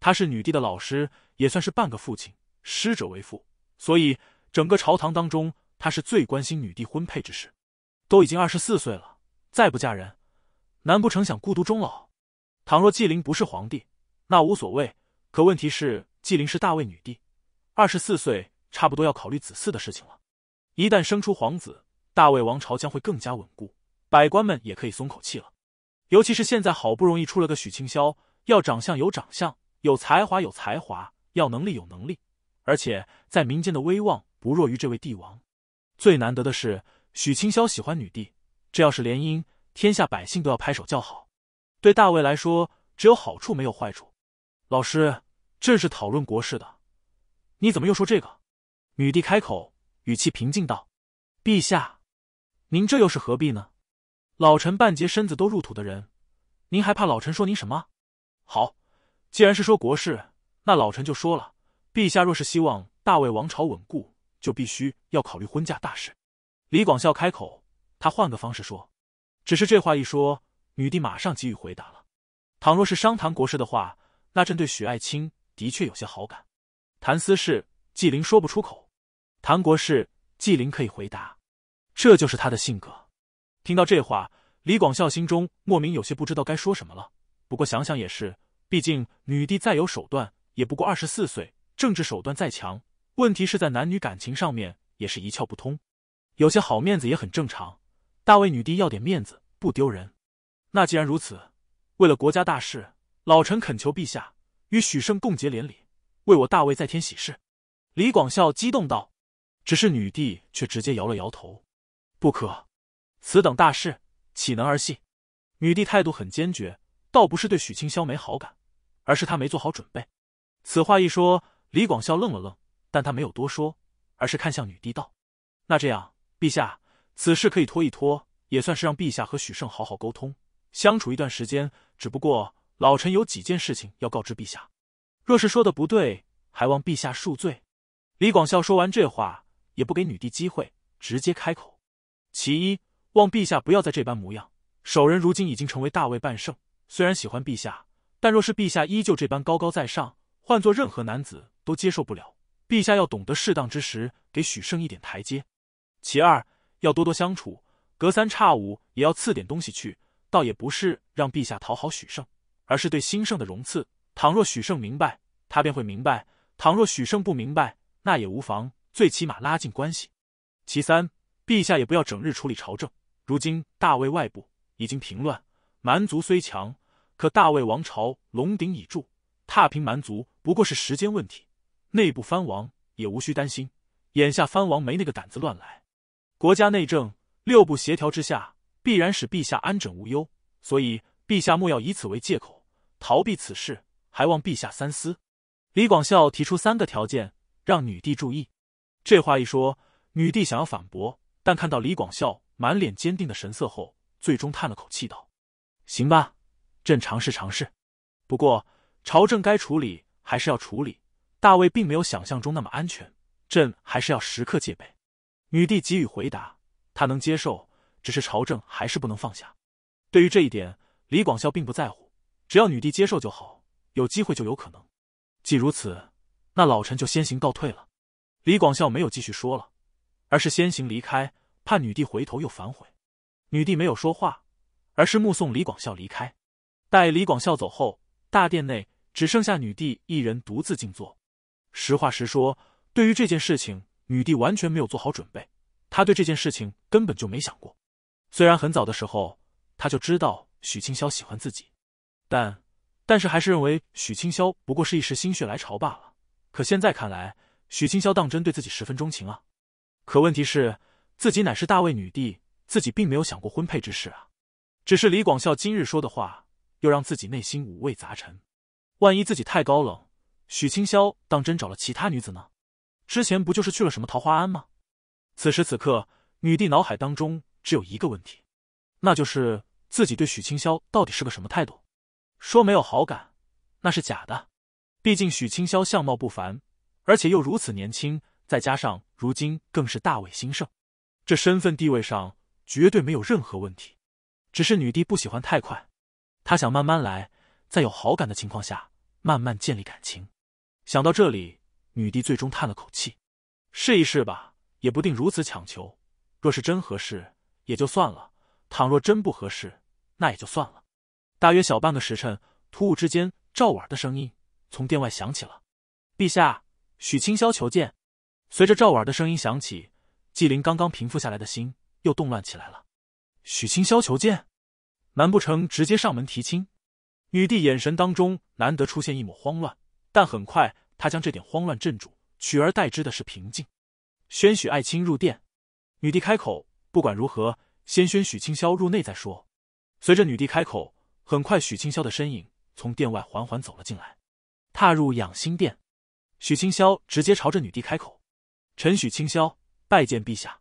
他是女帝的老师，也算是半个父亲。”师者为父，所以整个朝堂当中，他是最关心女帝婚配之事。都已经二十四岁了，再不嫁人，难不成想孤独终老？倘若纪灵不是皇帝，那无所谓。可问题是，纪灵是大魏女帝，二十四岁，差不多要考虑子嗣的事情了。一旦生出皇子，大魏王朝将会更加稳固，百官们也可以松口气了。尤其是现在好不容易出了个许清霄，要长相有长相，有才华有才华，要能力有能力。而且在民间的威望不弱于这位帝王。最难得的是，许清霄喜欢女帝，这要是联姻，天下百姓都要拍手叫好。对大卫来说，只有好处没有坏处。老师，这是讨论国事的，你怎么又说这个？女帝开口，语气平静道：“陛下，您这又是何必呢？老臣半截身子都入土的人，您还怕老臣说您什么？好，既然是说国事，那老臣就说了。”陛下若是希望大魏王朝稳固，就必须要考虑婚嫁大事。李广孝开口，他换个方式说：“只是这话一说，女帝马上给予回答了。倘若是商谈国事的话，那朕对许爱卿的确有些好感。谈私事，纪灵说不出口；谈国事，纪灵可以回答。这就是他的性格。”听到这话，李广孝心中莫名有些不知道该说什么了。不过想想也是，毕竟女帝再有手段，也不过二十四岁。政治手段再强，问题是在男女感情上面也是一窍不通。有些好面子也很正常。大卫女帝要点面子，不丢人。那既然如此，为了国家大事，老臣恳求陛下与许盛共结连理，为我大魏再添喜事。”李广孝激动道。只是女帝却直接摇了摇头：“不可，此等大事岂能儿戏？”女帝态度很坚决，倒不是对许清霄没好感，而是她没做好准备。此话一说。李广孝愣了愣，但他没有多说，而是看向女帝道：“那这样，陛下，此事可以拖一拖，也算是让陛下和许盛好好沟通、相处一段时间。只不过，老臣有几件事情要告知陛下，若是说的不对，还望陛下恕罪。”李广孝说完这话，也不给女帝机会，直接开口：“其一，望陛下不要在这般模样。守仁如今已经成为大魏半圣，虽然喜欢陛下，但若是陛下依旧这般高高在上。”换做任何男子都接受不了。陛下要懂得适当之时给许盛一点台阶。其二，要多多相处，隔三差五也要赐点东西去，倒也不是让陛下讨好许盛，而是对新盛的荣赐。倘若许盛明白，他便会明白；倘若许盛不明白，那也无妨，最起码拉近关系。其三，陛下也不要整日处理朝政。如今大魏外部已经平乱，蛮族虽强，可大魏王朝龙鼎已铸。踏平蛮族不过是时间问题，内部藩王也无需担心，眼下藩王没那个胆子乱来，国家内政六部协调之下，必然使陛下安枕无忧，所以陛下莫要以此为借口逃避此事，还望陛下三思。李广孝提出三个条件，让女帝注意。这话一说，女帝想要反驳，但看到李广孝满脸坚定的神色后，最终叹了口气道：“行吧，朕尝试尝试，不过。”朝政该处理还是要处理，大卫并没有想象中那么安全，朕还是要时刻戒备。女帝给予回答，她能接受，只是朝政还是不能放下。对于这一点，李广孝并不在乎，只要女帝接受就好，有机会就有可能。既如此，那老臣就先行告退了。李广孝没有继续说了，而是先行离开，怕女帝回头又反悔。女帝没有说话，而是目送李广孝离开。待李广孝走后，大殿内。只剩下女帝一人独自静坐。实话实说，对于这件事情，女帝完全没有做好准备。她对这件事情根本就没想过。虽然很早的时候，她就知道许清霄喜欢自己，但但是还是认为许清霄不过是一时心血来潮罢了。可现在看来，许清霄当真对自己十分钟情啊！可问题是，自己乃是大魏女帝，自己并没有想过婚配之事啊。只是李广孝今日说的话，又让自己内心五味杂陈。万一自己太高冷，许清霄当真找了其他女子呢？之前不就是去了什么桃花庵吗？此时此刻，女帝脑海当中只有一个问题，那就是自己对许清霄到底是个什么态度？说没有好感，那是假的。毕竟许清霄相貌不凡，而且又如此年轻，再加上如今更是大魏兴盛，这身份地位上绝对没有任何问题。只是女帝不喜欢太快，她想慢慢来。在有好感的情况下，慢慢建立感情。想到这里，女帝最终叹了口气：“试一试吧，也不定如此强求。若是真合适，也就算了；倘若真不合适，那也就算了。”大约小半个时辰，突兀之间，赵婉的声音从殿外响起了：“陛下，许清霄求见。”随着赵婉的声音响起，纪灵刚刚平复下来的心又动乱起来了。许清霄求见，难不成直接上门提亲？女帝眼神当中难得出现一抹慌乱，但很快她将这点慌乱镇住，取而代之的是平静。宣许爱卿入殿，女帝开口：“不管如何，先宣许清霄入内再说。”随着女帝开口，很快许清霄的身影从殿外缓缓走了进来，踏入养心殿，许清霄直接朝着女帝开口：“臣许清霄拜见陛下。”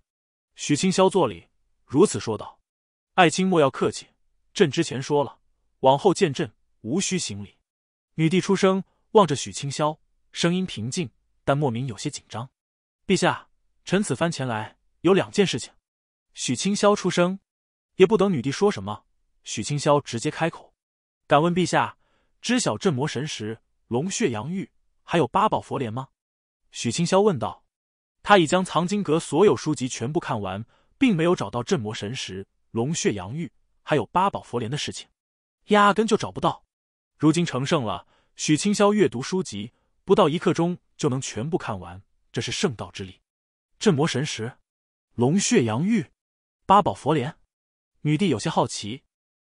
许清霄作礼，如此说道：“爱卿莫要客气，朕之前说了，往后见朕。”无需行礼，女帝出声，望着许清霄，声音平静，但莫名有些紧张。陛下，臣此番前来有两件事情。许清霄出声，也不等女帝说什么，许清霄直接开口：“敢问陛下，知晓镇魔神石、龙血阳玉，还有八宝佛莲吗？”许清霄问道。他已将藏经阁所有书籍全部看完，并没有找到镇魔神石、龙血阳玉，还有八宝佛莲的事情，压根就找不到。如今成圣了，许清霄阅读书籍不到一刻钟就能全部看完，这是圣道之力。镇魔神石、龙血阳玉、八宝佛莲，女帝有些好奇。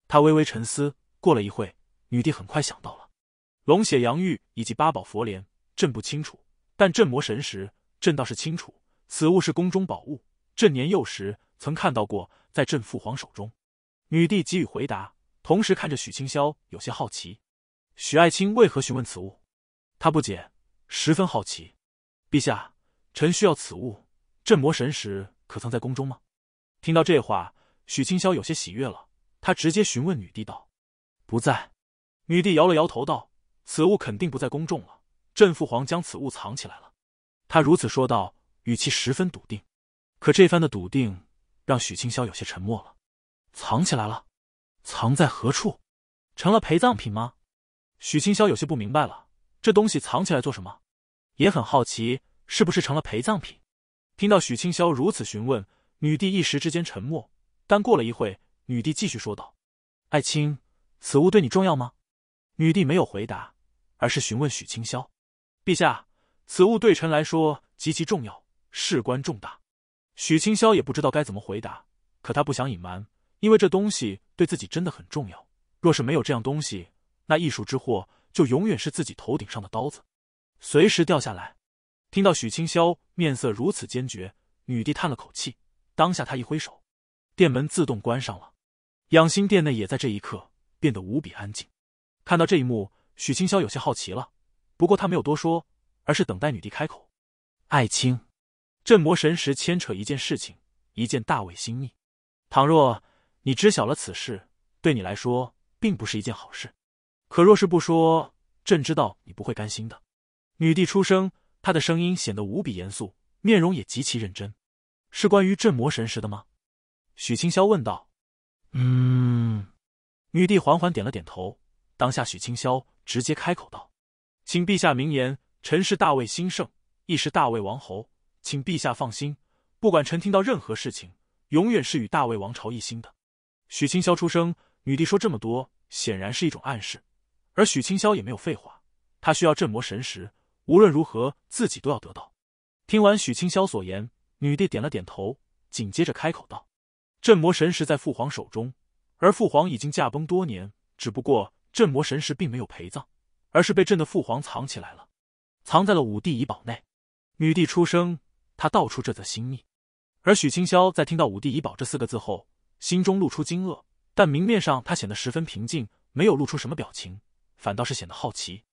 她微微沉思，过了一会，女帝很快想到了龙血阳玉以及八宝佛莲。朕不清楚，但镇魔神石，朕倒是清楚。此物是宫中宝物，朕年幼时曾看到过，在朕父皇手中。女帝给予回答，同时看着许清霄，有些好奇。许爱卿为何询问此物？他不解，十分好奇。陛下，臣需要此物。镇魔神石可曾在宫中吗？听到这话，许清霄有些喜悦了。他直接询问女帝道：“不在。”女帝摇了摇头道：“此物肯定不在宫中了。朕父皇将此物藏起来了。”他如此说道，语气十分笃定。可这番的笃定，让许清霄有些沉默了。藏起来了？藏在何处？成了陪葬品吗？许清霄有些不明白了，这东西藏起来做什么？也很好奇，是不是成了陪葬品？听到许清霄如此询问，女帝一时之间沉默。但过了一会，女帝继续说道：“爱卿，此物对你重要吗？”女帝没有回答，而是询问许清霄：“陛下，此物对臣来说极其重要，事关重大。”许清霄也不知道该怎么回答，可他不想隐瞒，因为这东西对自己真的很重要。若是没有这样东西，那艺术之祸就永远是自己头顶上的刀子，随时掉下来。听到许清霄面色如此坚决，女帝叹了口气。当下，她一挥手，殿门自动关上了。养心殿内也在这一刻变得无比安静。看到这一幕，许清霄有些好奇了，不过他没有多说，而是等待女帝开口：“爱卿，镇魔神石牵扯一件事情，一件大位心意。倘若你知晓了此事，对你来说并不是一件好事。”可若是不说，朕知道你不会甘心的。女帝出声，她的声音显得无比严肃，面容也极其认真。是关于镇魔神石的吗？许清霄问道。嗯。女帝缓缓点了点头。当下，许清霄直接开口道：“请陛下明言，臣是大魏兴盛，亦是大魏王侯，请陛下放心，不管臣听到任何事情，永远是与大魏王朝一心的。”许清霄出声，女帝说这么多，显然是一种暗示。而许清霄也没有废话，他需要镇魔神石，无论如何自己都要得到。听完许清霄所言，女帝点了点头，紧接着开口道：“镇魔神石在父皇手中，而父皇已经驾崩多年，只不过镇魔神石并没有陪葬，而是被朕的父皇藏起来了，藏在了武帝遗宝内。”女帝出生，她道出这则心秘。而许清霄在听到“武帝遗宝”这四个字后，心中露出惊愕，但明面上他显得十分平静，没有露出什么表情。反倒是显得好奇，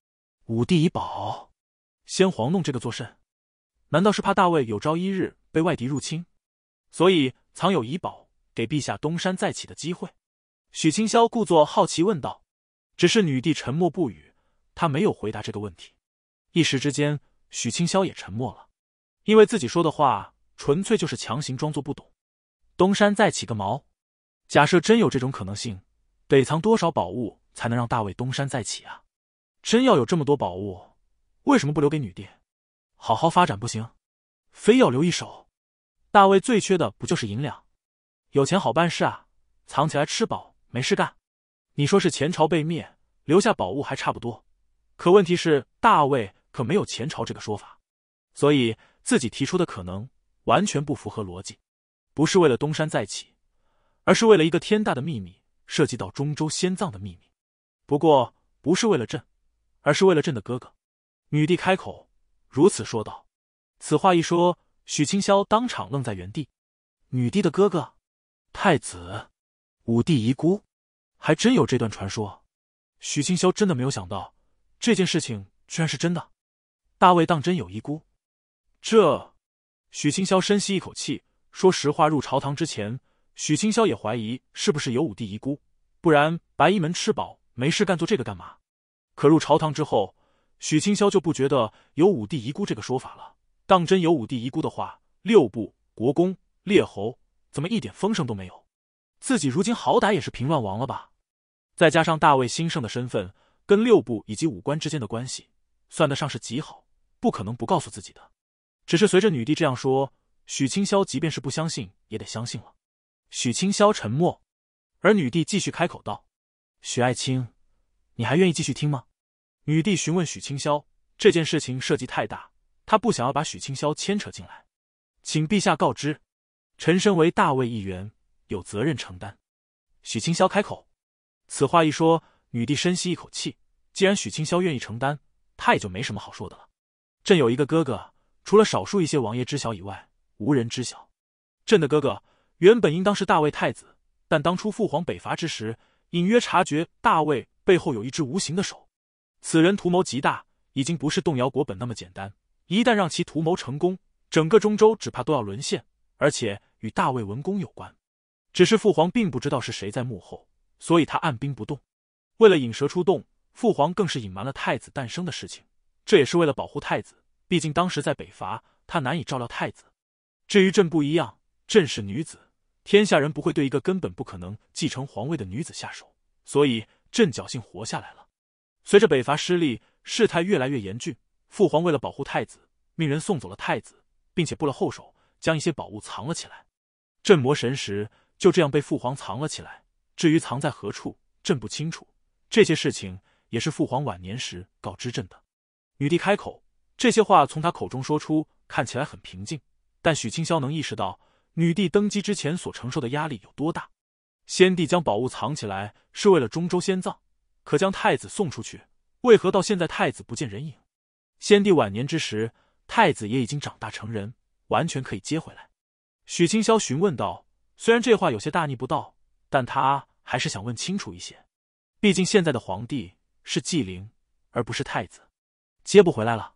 武帝遗宝，先皇弄这个作甚？难道是怕大魏有朝一日被外敌入侵，所以藏有遗宝，给陛下东山再起的机会？许清霄故作好奇问道。只是女帝沉默不语，她没有回答这个问题。一时之间，许清霄也沉默了，因为自己说的话纯粹就是强行装作不懂。东山再起个毛？假设真有这种可能性，得藏多少宝物？才能让大卫东山再起啊！真要有这么多宝物，为什么不留给女帝，好好发展不行？非要留一手？大卫最缺的不就是银两？有钱好办事啊！藏起来吃饱没事干。你说是前朝被灭留下宝物还差不多，可问题是大卫可没有前朝这个说法，所以自己提出的可能完全不符合逻辑。不是为了东山再起，而是为了一个天大的秘密，涉及到中州仙藏的秘密。不过不是为了朕，而是为了朕的哥哥。女帝开口，如此说道。此话一说，许清霄当场愣在原地。女帝的哥哥，太子，武帝遗孤，还真有这段传说。许清霄真的没有想到，这件事情居然是真的。大卫当真有遗孤？这……许清霄深吸一口气，说实话，入朝堂之前，许清霄也怀疑是不是有武帝遗孤，不然白衣门吃饱。没事干做这个干嘛？可入朝堂之后，许清霄就不觉得有武帝遗孤这个说法了。当真有武帝遗孤的话，六部、国公、列侯怎么一点风声都没有？自己如今好歹也是平乱王了吧？再加上大卫兴盛的身份，跟六部以及武官之间的关系算得上是极好，不可能不告诉自己的。只是随着女帝这样说，许清霄即便是不相信也得相信了。许清霄沉默，而女帝继续开口道。许爱卿，你还愿意继续听吗？女帝询问许清霄。这件事情涉及太大，他不想要把许清霄牵扯进来。请陛下告知，臣身为大魏一员，有责任承担。许清霄开口。此话一说，女帝深吸一口气。既然许清霄愿意承担，他也就没什么好说的了。朕有一个哥哥，除了少数一些王爷知晓以外，无人知晓。朕的哥哥原本应当是大魏太子，但当初父皇北伐之时。隐约察觉，大卫背后有一只无形的手。此人图谋极大，已经不是动摇国本那么简单。一旦让其图谋成功，整个中州只怕都要沦陷，而且与大卫文公有关。只是父皇并不知道是谁在幕后，所以他按兵不动。为了引蛇出洞，父皇更是隐瞒了太子诞生的事情。这也是为了保护太子，毕竟当时在北伐，他难以照料太子。至于朕不一样，朕是女子。天下人不会对一个根本不可能继承皇位的女子下手，所以朕侥幸活下来了。随着北伐失利，事态越来越严峻，父皇为了保护太子，命人送走了太子，并且布了后手，将一些宝物藏了起来。镇魔神石就这样被父皇藏了起来。至于藏在何处，朕不清楚。这些事情也是父皇晚年时告知朕的。女帝开口，这些话从她口中说出，看起来很平静，但许清霄能意识到。女帝登基之前所承受的压力有多大？先帝将宝物藏起来是为了中州仙葬，可将太子送出去，为何到现在太子不见人影？先帝晚年之时，太子也已经长大成人，完全可以接回来。许清霄询问道：“虽然这话有些大逆不道，但他还是想问清楚一些。毕竟现在的皇帝是纪灵，而不是太子，接不回来了。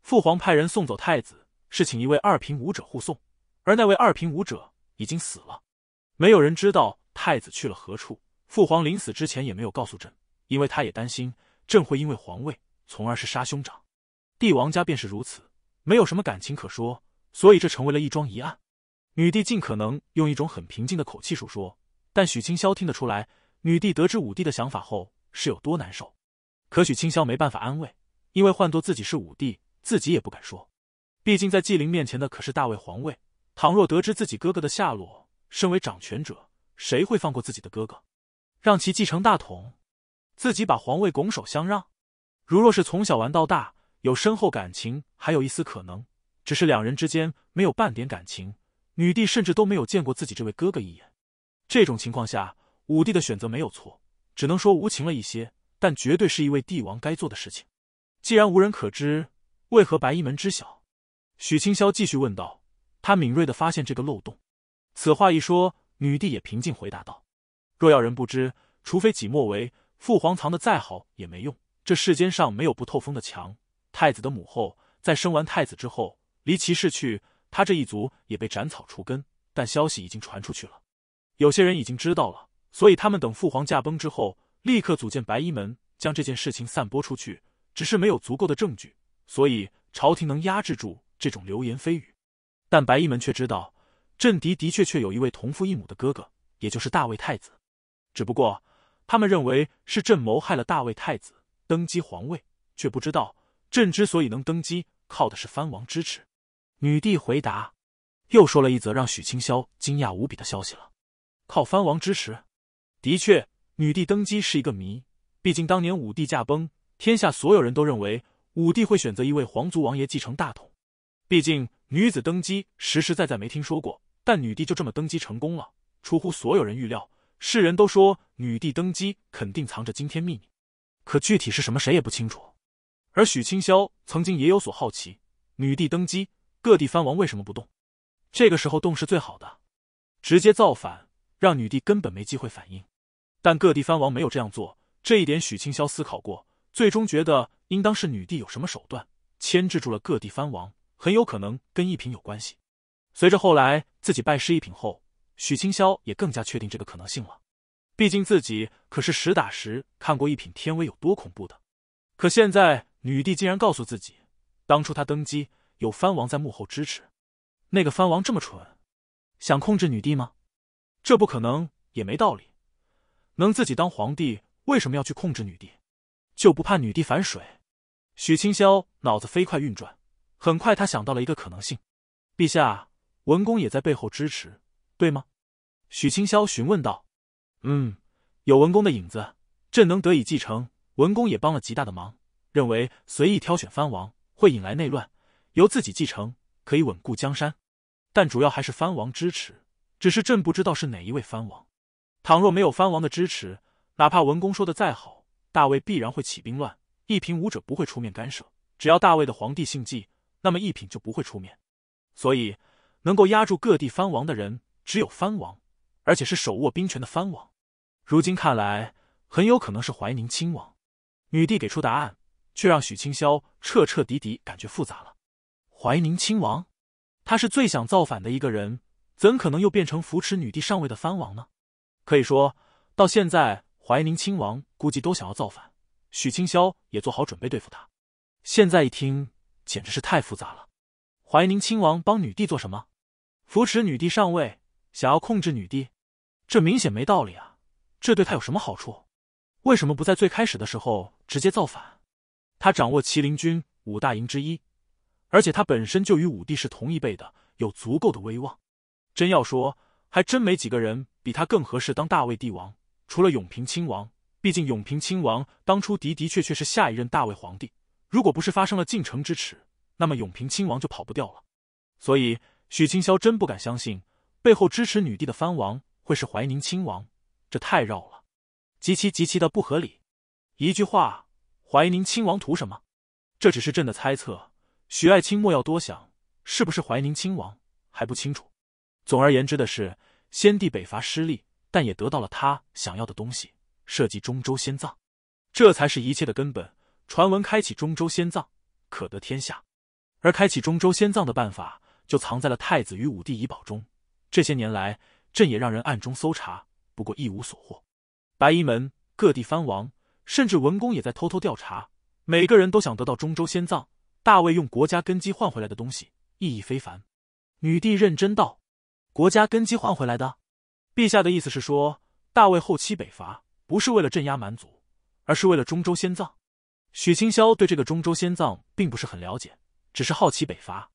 父皇派人送走太子，是请一位二品武者护送。”而那位二品武者已经死了，没有人知道太子去了何处。父皇临死之前也没有告诉朕，因为他也担心朕会因为皇位，从而是杀兄长。帝王家便是如此，没有什么感情可说，所以这成为了一桩疑案。女帝尽可能用一种很平静的口气述说，但许清霄听得出来，女帝得知武帝的想法后是有多难受。可许清霄没办法安慰，因为换做自己是武帝，自己也不敢说。毕竟在纪灵面前的可是大魏皇位。倘若得知自己哥哥的下落，身为掌权者，谁会放过自己的哥哥，让其继承大统？自己把皇位拱手相让？如若是从小玩到大，有深厚感情，还有一丝可能。只是两人之间没有半点感情，女帝甚至都没有见过自己这位哥哥一眼。这种情况下，武帝的选择没有错，只能说无情了一些，但绝对是一位帝王该做的事情。既然无人可知，为何白衣门知晓？许清霄继续问道。他敏锐的发现这个漏洞，此话一说，女帝也平静回答道：“若要人不知，除非己莫为。父皇藏的再好也没用，这世间上没有不透风的墙。太子的母后在生完太子之后，离奇逝去，他这一族也被斩草除根。但消息已经传出去了，有些人已经知道了，所以他们等父皇驾崩之后，立刻组建白衣门，将这件事情散播出去。只是没有足够的证据，所以朝廷能压制住这种流言蜚语。”但白衣门却知道，朕的的确确有一位同父异母的哥哥，也就是大魏太子。只不过他们认为是朕谋害了大魏太子，登基皇位，却不知道朕之所以能登基，靠的是藩王支持。女帝回答，又说了一则让许清霄惊讶无比的消息了。靠藩王支持，的确，女帝登基是一个谜。毕竟当年武帝驾崩，天下所有人都认为武帝会选择一位皇族王爷继承大统。毕竟女子登基，实实在在没听说过。但女帝就这么登基成功了，出乎所有人预料。世人都说女帝登基肯定藏着惊天秘密，可具体是什么，谁也不清楚。而许清霄曾经也有所好奇：女帝登基，各地藩王为什么不动？这个时候动是最好的，直接造反，让女帝根本没机会反应。但各地藩王没有这样做，这一点许清霄思考过，最终觉得应当是女帝有什么手段，牵制住了各地藩王。很有可能跟一品有关系。随着后来自己拜师一品后，许清霄也更加确定这个可能性了。毕竟自己可是实打实看过一品天威有多恐怖的。可现在女帝竟然告诉自己，当初她登基有藩王在幕后支持。那个藩王这么蠢，想控制女帝吗？这不可能，也没道理。能自己当皇帝，为什么要去控制女帝？就不怕女帝反水？许清霄脑子飞快运转。很快，他想到了一个可能性：，陛下，文公也在背后支持，对吗？许清霄询问道：“嗯，有文公的影子，朕能得以继承，文公也帮了极大的忙。认为随意挑选藩王会引来内乱，由自己继承可以稳固江山，但主要还是藩王支持。只是朕不知道是哪一位藩王。倘若没有藩王的支持，哪怕文公说的再好，大魏必然会起兵乱。一平武者不会出面干涉，只要大魏的皇帝姓纪。”那么一品就不会出面，所以能够压住各地藩王的人只有藩王，而且是手握兵权的藩王。如今看来，很有可能是怀宁亲王。女帝给出答案，却让许清霄彻彻底底感觉复杂了。怀宁亲王，他是最想造反的一个人，怎可能又变成扶持女帝上位的藩王呢？可以说，到现在怀宁亲王估计都想要造反，许清霄也做好准备对付他。现在一听。简直是太复杂了！怀宁亲王帮女帝做什么？扶持女帝上位，想要控制女帝，这明显没道理啊！这对他有什么好处？为什么不在最开始的时候直接造反？他掌握麒麟军五大营之一，而且他本身就与武帝是同一辈的，有足够的威望。真要说，还真没几个人比他更合适当大魏帝王，除了永平亲王。毕竟永平亲王当初的的确确是下一任大魏皇帝。如果不是发生了进城之耻，那么永平亲王就跑不掉了。所以许清霄真不敢相信，背后支持女帝的藩王会是怀宁亲王，这太绕了，极其极其的不合理。一句话，怀宁亲王图什么？这只是朕的猜测，许爱卿莫要多想。是不是怀宁亲王还不清楚。总而言之的是，先帝北伐失利，但也得到了他想要的东西，涉及中州先葬，这才是一切的根本。传闻开启中州仙葬可得天下，而开启中州仙葬的办法就藏在了太子与武帝遗宝中。这些年来，朕也让人暗中搜查，不过一无所获。白衣门、各地藩王，甚至文公也在偷偷调查，每个人都想得到中州仙葬。大魏用国家根基换回来的东西，意义非凡。女帝认真道：“国家根基换回来的，陛下的意思是说，大魏后期北伐不是为了镇压蛮族，而是为了中州仙葬。”许清霄对这个中州仙藏并不是很了解，只是好奇北伐。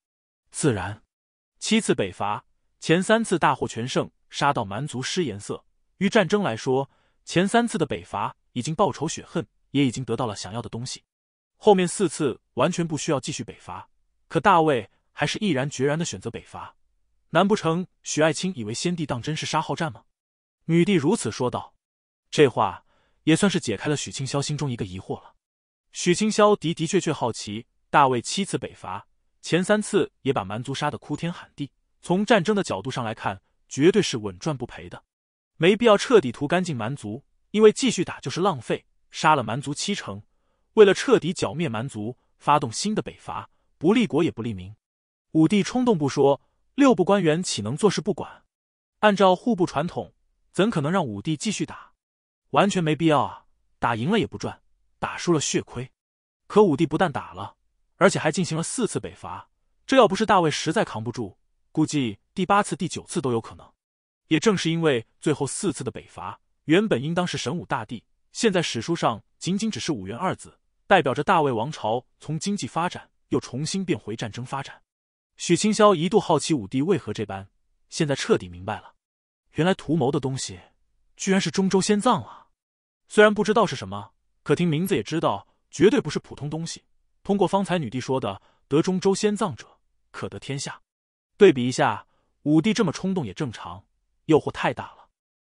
自然，七次北伐，前三次大获全胜，杀到蛮族失颜色。于战争来说，前三次的北伐已经报仇雪恨，也已经得到了想要的东西。后面四次完全不需要继续北伐，可大卫还是毅然决然的选择北伐。难不成许爱卿以为先帝当真是杀好战吗？女帝如此说道。这话也算是解开了许清霄心中一个疑惑了。许清霄的的确确好奇，大卫七次北伐，前三次也把蛮族杀得哭天喊地。从战争的角度上来看，绝对是稳赚不赔的，没必要彻底屠干净蛮族，因为继续打就是浪费。杀了蛮族七成，为了彻底剿灭蛮族，发动新的北伐，不利国也不利民。武帝冲动不说，六部官员岂能坐视不管？按照户部传统，怎可能让武帝继续打？完全没必要啊！打赢了也不赚。打输了血亏，可武帝不但打了，而且还进行了四次北伐。这要不是大魏实在扛不住，估计第八次、第九次都有可能。也正是因为最后四次的北伐，原本应当是神武大帝，现在史书上仅仅只是“武元”二字，代表着大魏王朝从经济发展又重新变回战争发展。许清霄一度好奇武帝为何这般，现在彻底明白了，原来图谋的东西居然是中州仙葬啊！虽然不知道是什么。可听名字也知道，绝对不是普通东西。通过方才女帝说的“得中州仙藏者，可得天下”，对比一下，武帝这么冲动也正常，诱惑太大了。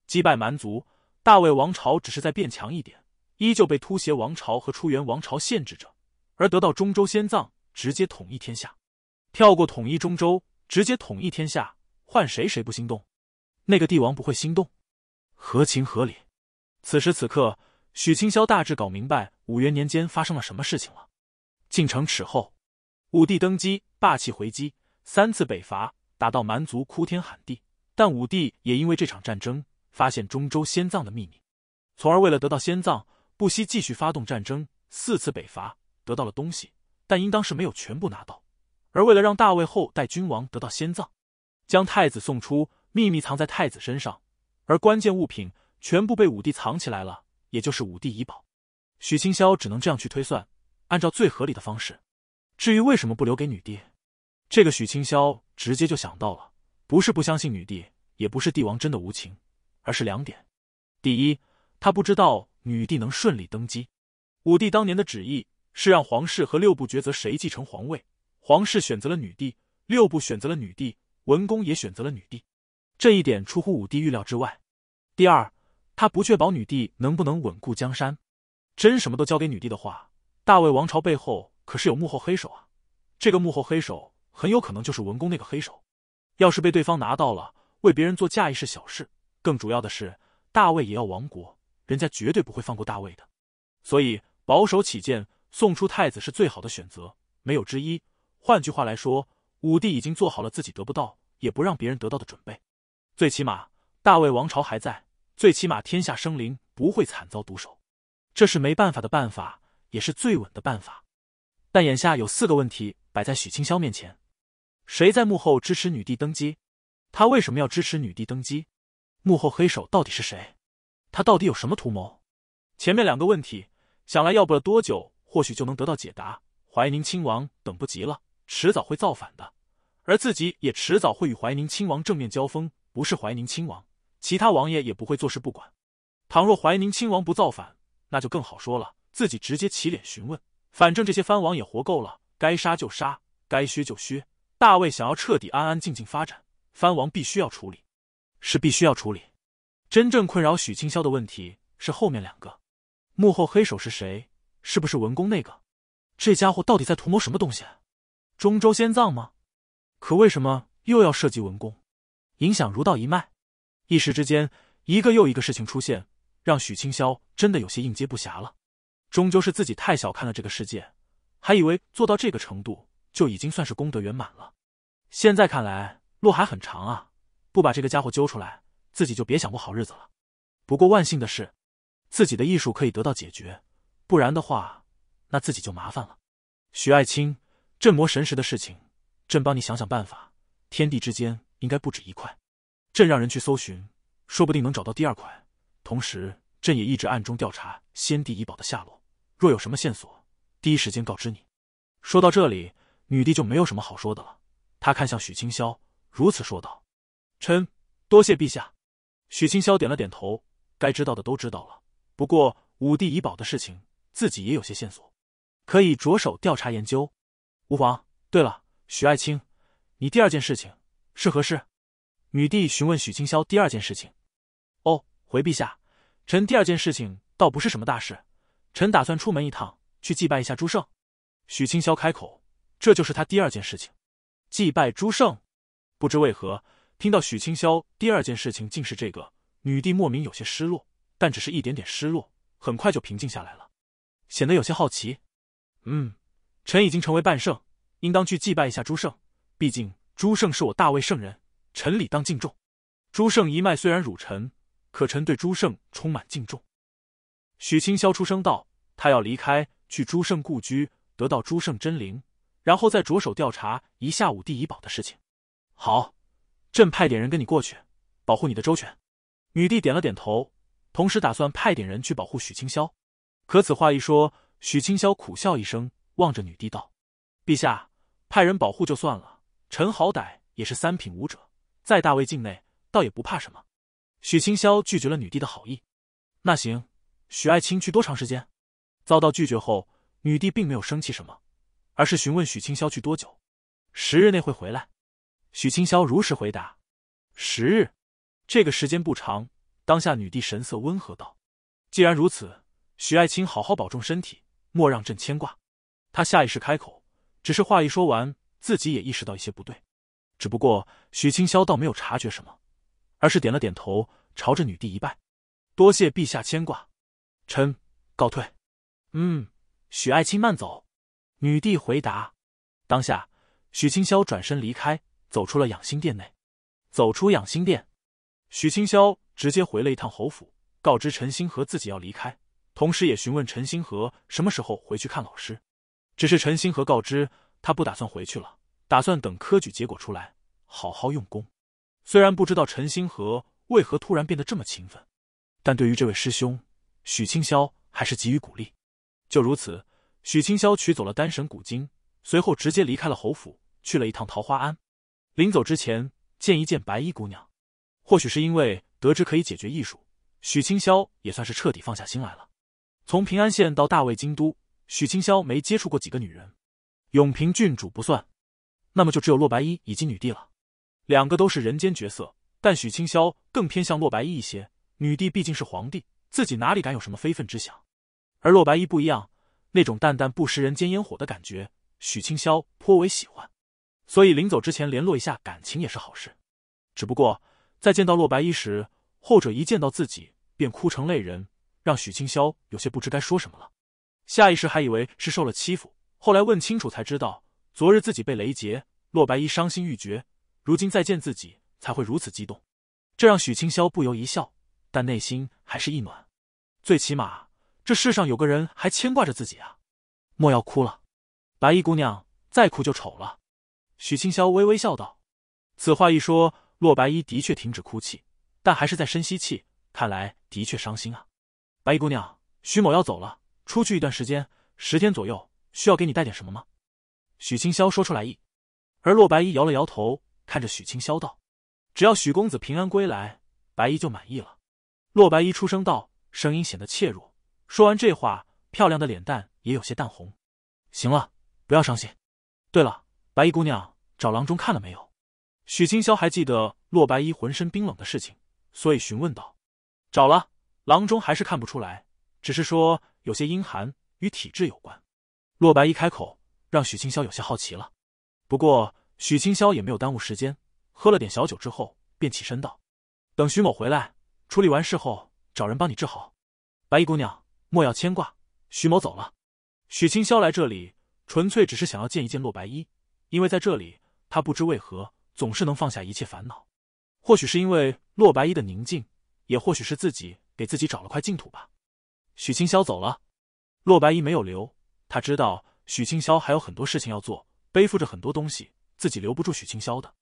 击败蛮族，大魏王朝只是在变强一点，依旧被突厥王朝和出元王朝限制着。而得到中州仙藏，直接统一天下，跳过统一中州，直接统一天下，换谁谁不心动？那个帝王不会心动？合情合理。此时此刻。许清霄大致搞明白五元年间发生了什么事情了。进城耻后，武帝登基，霸气回击，三次北伐，打到蛮族哭天喊地。但武帝也因为这场战争发现中州仙葬的秘密，从而为了得到仙葬，不惜继续发动战争，四次北伐，得到了东西，但应当是没有全部拿到。而为了让大魏后代君王得到仙葬，将太子送出，秘密藏在太子身上，而关键物品全部被武帝藏起来了。也就是武帝遗宝，许清霄只能这样去推算，按照最合理的方式。至于为什么不留给女帝，这个许清霄直接就想到了，不是不相信女帝，也不是帝王真的无情，而是两点：第一，他不知道女帝能顺利登基；武帝当年的旨意是让皇室和六部抉择谁继承皇位，皇室选择了女帝，六部选择了女帝，文公也选择了女帝，这一点出乎武帝预料之外；第二。他不确保女帝能不能稳固江山，真什么都交给女帝的话，大魏王朝背后可是有幕后黑手啊！这个幕后黑手很有可能就是文公那个黑手，要是被对方拿到了，为别人做嫁衣是小事，更主要的是大魏也要亡国，人家绝对不会放过大魏的。所以保守起见，送出太子是最好的选择，没有之一。换句话来说，武帝已经做好了自己得不到，也不让别人得到的准备，最起码大魏王朝还在。最起码天下生灵不会惨遭毒手，这是没办法的办法，也是最稳的办法。但眼下有四个问题摆在许清霄面前：谁在幕后支持女帝登基？他为什么要支持女帝登基？幕后黑手到底是谁？他到底有什么图谋？前面两个问题，想来要不了多久，或许就能得到解答。怀宁亲王等不及了，迟早会造反的，而自己也迟早会与怀宁亲王正面交锋，不是怀宁亲王。其他王爷也不会坐视不管。倘若怀宁亲王不造反，那就更好说了。自己直接起脸询问。反正这些藩王也活够了，该杀就杀，该削就削。大魏想要彻底安安静静发展，藩王必须要处理，是必须要处理。真正困扰许清霄的问题是后面两个：幕后黑手是谁？是不是文公那个？这家伙到底在图谋什么东西？中州仙葬吗？可为什么又要涉及文公，影响儒道一脉？一时之间，一个又一个事情出现，让许清霄真的有些应接不暇了。终究是自己太小看了这个世界，还以为做到这个程度就已经算是功德圆满了。现在看来，路还很长啊！不把这个家伙揪出来，自己就别想过好日子了。不过万幸的是，自己的艺术可以得到解决，不然的话，那自己就麻烦了。许爱卿，镇魔神石的事情，朕帮你想想办法。天地之间，应该不止一块。朕让人去搜寻，说不定能找到第二块。同时，朕也一直暗中调查先帝遗宝的下落。若有什么线索，第一时间告知你。说到这里，女帝就没有什么好说的了。她看向许清霄，如此说道：“臣多谢陛下。”许清霄点了点头，该知道的都知道了。不过，武帝遗宝的事情，自己也有些线索，可以着手调查研究。无妨。对了，许爱卿，你第二件事情是何事？女帝询问许清霄第二件事情：“哦，回陛下，臣第二件事情倒不是什么大事，臣打算出门一趟，去祭拜一下朱圣。”许清霄开口：“这就是他第二件事情，祭拜朱圣。”不知为何，听到许清霄第二件事情竟是这个，女帝莫名有些失落，但只是一点点失落，很快就平静下来了，显得有些好奇。“嗯，臣已经成为半圣，应当去祭拜一下朱圣，毕竟朱圣是我大魏圣人。”臣理当敬重，朱圣一脉虽然辱臣，可臣对朱圣充满敬重。许清霄出声道：“他要离开，去朱圣故居，得到朱圣真灵，然后再着手调查一下武帝遗宝的事情。”好，朕派点人跟你过去，保护你的周全。女帝点了点头，同时打算派点人去保护许清霄。可此话一说，许清霄苦笑一声，望着女帝道：“陛下派人保护就算了，臣好歹也是三品武者。”在大魏境内，倒也不怕什么。许清霄拒绝了女帝的好意。那行，许爱卿去多长时间？遭到拒绝后，女帝并没有生气什么，而是询问许清霄去多久。十日内会回来。许清霄如实回答。十日，这个时间不长。当下女帝神色温和道：“既然如此，许爱卿好好保重身体，莫让朕牵挂。”他下意识开口，只是话一说完，自己也意识到一些不对。只不过许清霄倒没有察觉什么，而是点了点头，朝着女帝一拜：“多谢陛下牵挂，臣告退。”“嗯，许爱卿慢走。”女帝回答。当下，许清霄转身离开，走出了养心殿内。走出养心殿，许清霄直接回了一趟侯府，告知陈星河自己要离开，同时也询问陈星河什么时候回去看老师。只是陈星河告知他不打算回去了。打算等科举结果出来，好好用功。虽然不知道陈星河为何突然变得这么勤奋，但对于这位师兄，许清霄还是给予鼓励。就如此，许清霄取走了丹神古经，随后直接离开了侯府，去了一趟桃花庵。临走之前，见一见白衣姑娘。或许是因为得知可以解决艺术，许清霄也算是彻底放下心来了。从平安县到大魏京都，许清霄没接触过几个女人，永平郡主不算。那么就只有洛白衣以及女帝了，两个都是人间角色，但许清霄更偏向洛白衣一些。女帝毕竟是皇帝，自己哪里敢有什么非分之想？而洛白衣不一样，那种淡淡不食人间烟火的感觉，许清霄颇为喜欢。所以临走之前联络一下感情也是好事。只不过在见到洛白衣时，后者一见到自己便哭成泪人，让许清霄有些不知该说什么了。下意识还以为是受了欺负，后来问清楚才知道。昨日自己被雷劫，洛白衣伤心欲绝。如今再见自己，才会如此激动。这让许清霄不由一笑，但内心还是一暖。最起码这世上有个人还牵挂着自己啊！莫要哭了，白衣姑娘，再哭就丑了。许清霄微微笑道。此话一说，洛白衣的确停止哭泣，但还是在深吸气，看来的确伤心啊。白衣姑娘，徐某要走了，出去一段时间，十天左右，需要给你带点什么吗？许清霄说出来意，而洛白衣摇了摇头，看着许清霄道：“只要许公子平安归来，白衣就满意了。”洛白衣出声道，声音显得怯弱。说完这话，漂亮的脸蛋也有些淡红。行了，不要伤心。对了，白衣姑娘找郎中看了没有？许清霄还记得洛白衣浑身冰冷的事情，所以询问道：“找了，郎中还是看不出来，只是说有些阴寒，与体质有关。”洛白衣开口。让许清霄有些好奇了，不过许清霄也没有耽误时间，喝了点小酒之后，便起身道：“等徐某回来，处理完事后，找人帮你治好。”白衣姑娘莫要牵挂，徐某走了。许清霄来这里纯粹只是想要见一见洛白衣，因为在这里，他不知为何总是能放下一切烦恼，或许是因为洛白衣的宁静，也或许是自己给自己找了块净土吧。许清霄走了，洛白衣没有留，他知道。许清霄还有很多事情要做，背负着很多东西，自己留不住许清霄的，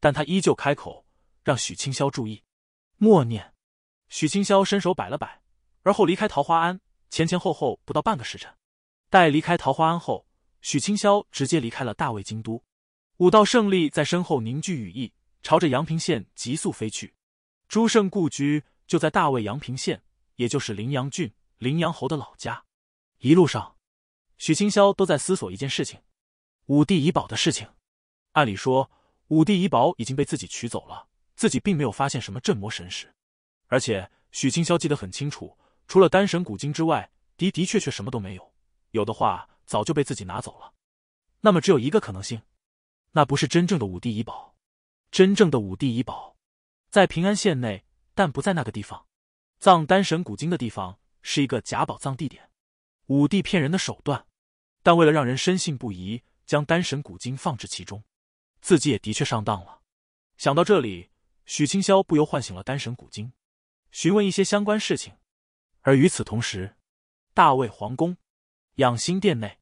但他依旧开口让许清霄注意，默念。许清霄伸手摆了摆，而后离开桃花庵。前前后后不到半个时辰，待离开桃花庵后，许清霄直接离开了大魏京都。武道胜利在身后凝聚羽翼，朝着阳平县急速飞去。朱胜故居就在大魏阳平县，也就是林阳郡林阳侯的老家。一路上。许清霄都在思索一件事情：武帝遗宝的事情。按理说，武帝遗宝已经被自己取走了，自己并没有发现什么镇魔神石。而且，许清霄记得很清楚，除了丹神古经之外，的的确确什么都没有。有的话，早就被自己拿走了。那么，只有一个可能性：那不是真正的武帝遗宝。真正的武帝遗宝在平安县内，但不在那个地方。藏丹神古经的地方是一个假宝藏地点，武帝骗人的手段。但为了让人深信不疑，将丹神古经放置其中，自己也的确上当了。想到这里，许清霄不由唤醒了丹神古经，询问一些相关事情。而与此同时，大魏皇宫养心殿内，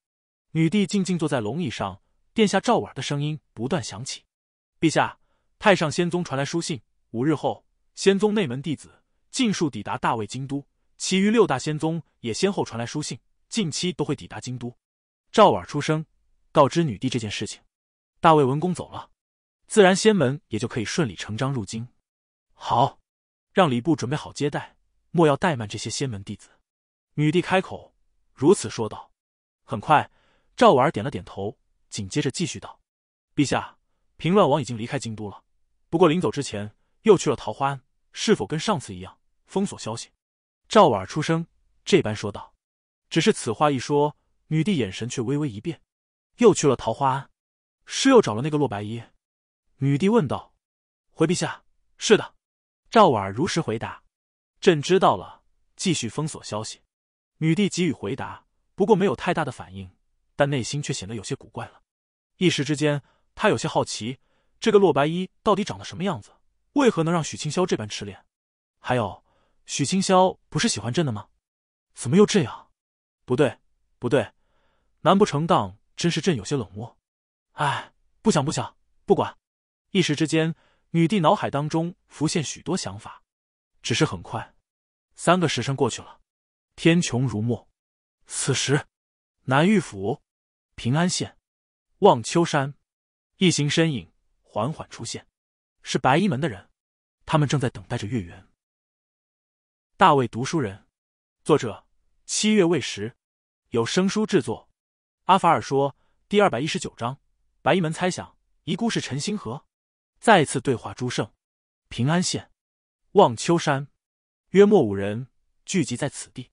女帝静静坐在龙椅上，殿下赵婉的声音不断响起：“陛下，太上仙宗传来书信，五日后仙宗内门弟子尽数抵达大魏京都，其余六大仙宗也先后传来书信，近期都会抵达京都。”赵婉儿出声告知女帝这件事情，大魏文公走了，自然仙门也就可以顺理成章入京。好，让礼部准备好接待，莫要怠慢这些仙门弟子。女帝开口如此说道。很快，赵婉儿点了点头，紧接着继续道：“陛下，平乱王已经离开京都了，不过临走之前又去了桃花庵，是否跟上次一样封锁消息？”赵婉儿出声这般说道。只是此话一说。女帝眼神却微微一变，又去了桃花庵，是又找了那个洛白衣。女帝问道：“回陛下，是的。”赵婉如实回答：“朕知道了，继续封锁消息。”女帝给予回答，不过没有太大的反应，但内心却显得有些古怪了。一时之间，他有些好奇，这个洛白衣到底长得什么样子？为何能让许清霄这般痴恋？还有，许清霄不是喜欢朕的吗？怎么又这样？不对，不对。难不成当真是朕有些冷漠？哎，不想不想，不管。一时之间，女帝脑海当中浮现许多想法，只是很快，三个时辰过去了，天穹如墨。此时，南玉府，平安县，望秋山，一行身影缓缓出现，是白衣门的人，他们正在等待着月圆。大卫读书人，作者：七月未时，有声书制作。阿法尔说：“第二百一十九章，白衣门猜想遗孤是陈星河。再次对话朱胜，平安县望秋山，约莫五人聚集在此地。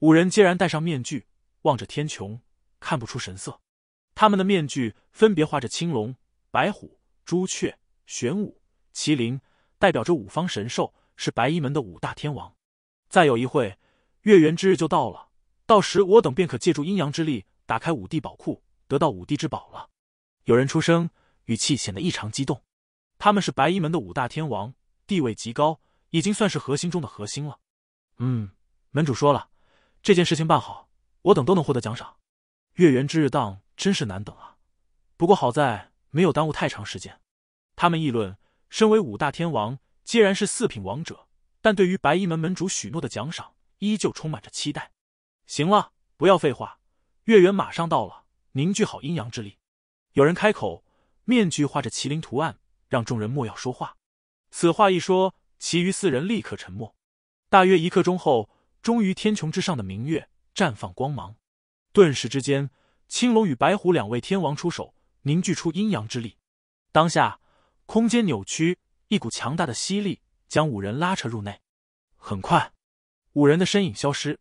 五人皆然戴上面具，望着天穹，看不出神色。他们的面具分别画着青龙、白虎、朱雀、玄武、麒麟，代表着五方神兽，是白衣门的五大天王。再有一会，月圆之日就到了，到时我等便可借助阴阳之力。”打开五帝宝库，得到五帝之宝了。有人出声，语气显得异常激动。他们是白衣门的五大天王，地位极高，已经算是核心中的核心了。嗯，门主说了，这件事情办好，我等都能获得奖赏。月圆之日当真是难等啊！不过好在没有耽误太长时间。他们议论，身为五大天王，既然是四品王者，但对于白衣门门主许诺的奖赏，依旧充满着期待。行了，不要废话。月圆马上到了，凝聚好阴阳之力。有人开口，面具画着麒麟图案，让众人莫要说话。此话一说，其余四人立刻沉默。大约一刻钟后，终于天穹之上的明月绽放光芒。顿时之间，青龙与白虎两位天王出手，凝聚出阴阳之力。当下，空间扭曲，一股强大的吸力将五人拉扯入内。很快，五人的身影消失，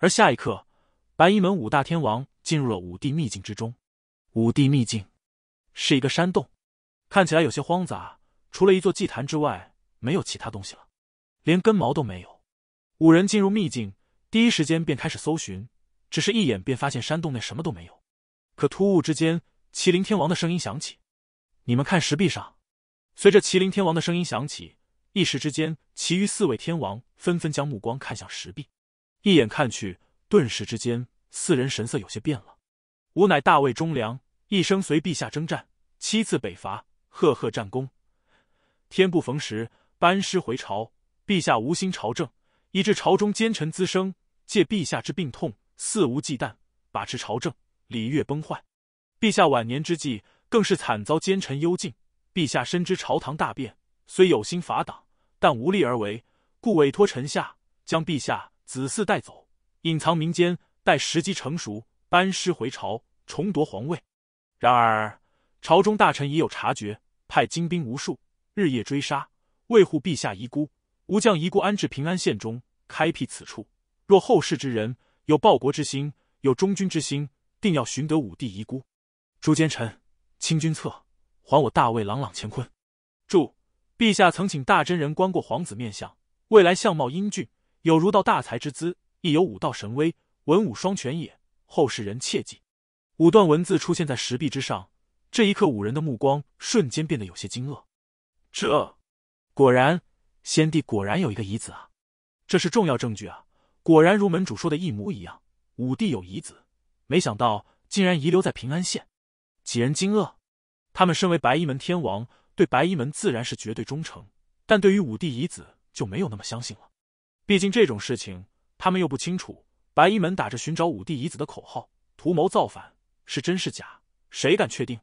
而下一刻。白衣门五大天王进入了五帝秘境之中。五帝秘境是一个山洞，看起来有些荒杂，除了一座祭坛之外，没有其他东西了，连根毛都没有。五人进入秘境，第一时间便开始搜寻，只是一眼便发现山洞内什么都没有。可突兀之间，麒麟天王的声音响起：“你们看石壁上！”随着麒麟天王的声音响起，一时之间，其余四位天王纷纷将目光看向石壁，一眼看去。顿时之间，四人神色有些变了。吾乃大魏忠良，一生随陛下征战，七次北伐，赫赫战功。天不逢时，班师回朝，陛下无心朝政，以致朝中奸臣滋生，借陛下之病痛，肆无忌惮把持朝政，礼乐崩坏。陛下晚年之际，更是惨遭奸臣幽禁。陛下深知朝堂大变，虽有心伐党，但无力而为，故委托臣下将陛下子嗣带走。隐藏民间，待时机成熟，班师回朝，重夺皇位。然而，朝中大臣已有察觉，派精兵无数，日夜追杀，为护陛下遗孤。吾将遗孤安置平安县中，开辟此处。若后世之人有报国之心，有忠君之心，定要寻得武帝遗孤。朱奸臣，清君侧，还我大魏朗朗乾坤。注：陛下曾请大真人观过皇子面相，未来相貌英俊，有儒道大才之姿。亦有武道神威，文武双全也。后世人切记。五段文字出现在石壁之上。这一刻，五人的目光瞬间变得有些惊愕。这果然，先帝果然有一个遗子啊！这是重要证据啊！果然如门主说的一模一样，武帝有遗子，没想到竟然遗留在平安县。几人惊愕，他们身为白衣门天王，对白衣门自然是绝对忠诚，但对于武帝遗子就没有那么相信了。毕竟这种事情……他们又不清楚，白衣门打着寻找五帝遗子的口号，图谋造反是真是假，谁敢确定？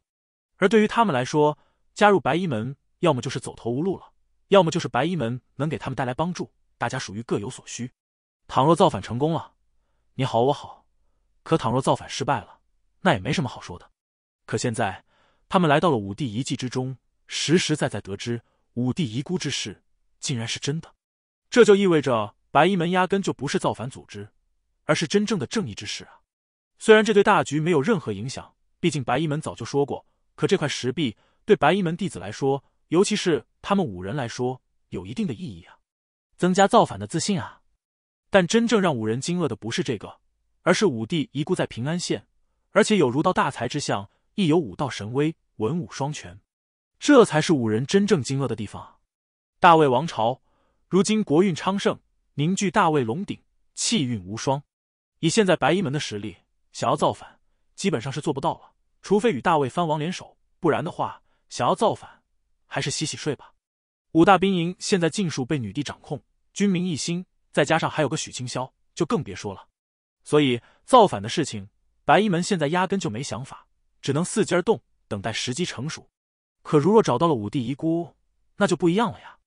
而对于他们来说，加入白衣门，要么就是走投无路了，要么就是白衣门能给他们带来帮助，大家属于各有所需。倘若造反成功了，你好我好；可倘若造反失败了，那也没什么好说的。可现在，他们来到了五帝遗迹之中，实实在在得知五帝遗孤之事竟然是真的，这就意味着。白衣门压根就不是造反组织，而是真正的正义之士啊！虽然这对大局没有任何影响，毕竟白衣门早就说过。可这块石壁对白衣门弟子来说，尤其是他们五人来说，有一定的意义啊，增加造反的自信啊！但真正让五人惊愕的不是这个，而是武帝遗孤在平安县，而且有儒道大才之相，亦有武道神威，文武双全，这才是五人真正惊愕的地方。大魏王朝如今国运昌盛。凝聚大魏龙鼎，气运无双。以现在白衣门的实力，想要造反，基本上是做不到了。除非与大魏藩王联手，不然的话，想要造反，还是洗洗睡吧。五大兵营现在尽数被女帝掌控，军民一心，再加上还有个许清宵，就更别说了。所以造反的事情，白衣门现在压根就没想法，只能伺机而动，等待时机成熟。可如若找到了五帝遗孤，那就不一样了呀。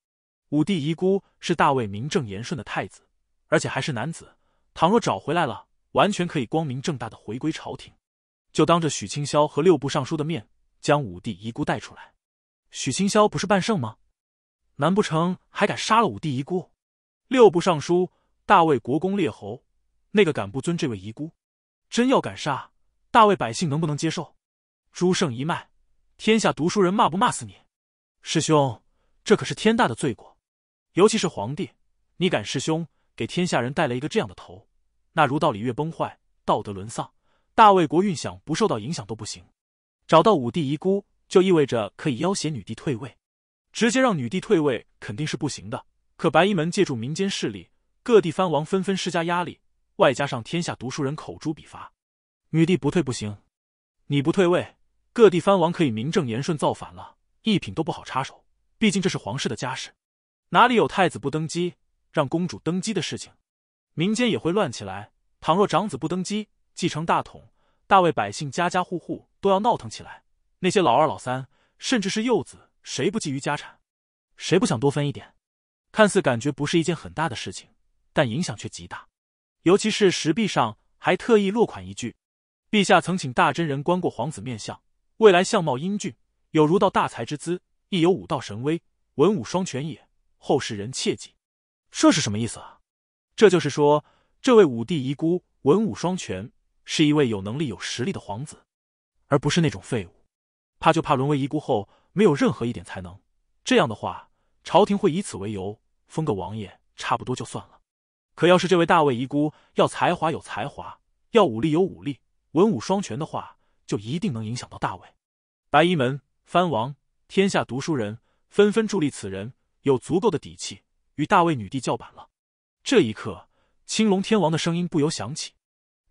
武帝遗孤是大魏名正言顺的太子，而且还是男子。倘若找回来了，完全可以光明正大的回归朝廷，就当着许清霄和六部尚书的面，将武帝遗孤带出来。许清霄不是半圣吗？难不成还敢杀了武帝遗孤？六部尚书、大魏国公列侯，那个敢不尊这位遗孤？真要敢杀，大魏百姓能不能接受？朱圣一脉，天下读书人骂不骂死你？师兄，这可是天大的罪过！尤其是皇帝，你敢弑兄，给天下人带了一个这样的头，那儒道礼乐崩坏，道德沦丧，大魏国运想不受到影响都不行。找到武帝遗孤，就意味着可以要挟女帝退位。直接让女帝退位肯定是不行的，可白衣门借助民间势力，各地藩王纷纷施加压力，外加上天下读书人口诛笔伐，女帝不退不行。你不退位，各地藩王可以名正言顺造反了，一品都不好插手，毕竟这是皇室的家事。哪里有太子不登基让公主登基的事情？民间也会乱起来。倘若长子不登基继承大统，大魏百姓家家户户都要闹腾起来。那些老二、老三，甚至是幼子，谁不觊觎家产？谁不想多分一点？看似感觉不是一件很大的事情，但影响却极大。尤其是石壁上还特意落款一句：“陛下曾请大真人观过皇子面相，未来相貌英俊，有儒道大才之姿，亦有武道神威，文武双全也。”后世人切记，这是什么意思啊？这就是说，这位武帝遗孤文武双全，是一位有能力、有实力的皇子，而不是那种废物。怕就怕沦为遗孤后没有任何一点才能，这样的话，朝廷会以此为由封个王爷，差不多就算了。可要是这位大魏遗孤要才华有才华，要武力有武力，文武双全的话，就一定能影响到大魏。白衣门、藩王、天下读书人纷纷助力此人。有足够的底气与大魏女帝叫板了。这一刻，青龙天王的声音不由响起：“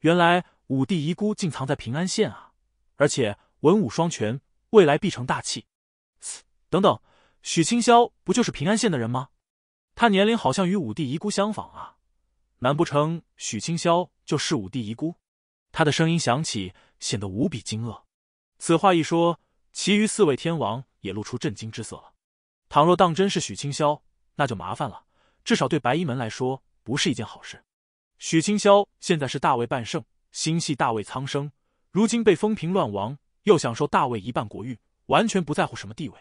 原来武帝遗孤竟藏在平安县啊！而且文武双全，未来必成大器。”嘶，等等，许清霄不就是平安县的人吗？他年龄好像与武帝遗孤相仿啊！难不成许清霄就是武帝遗孤？他的声音响起，显得无比惊愕。此话一说，其余四位天王也露出震惊之色了。倘若当真是许清霄，那就麻烦了。至少对白衣门来说，不是一件好事。许清霄现在是大魏半圣，心系大魏苍生。如今被风平乱王，又享受大魏一半国运，完全不在乎什么地位。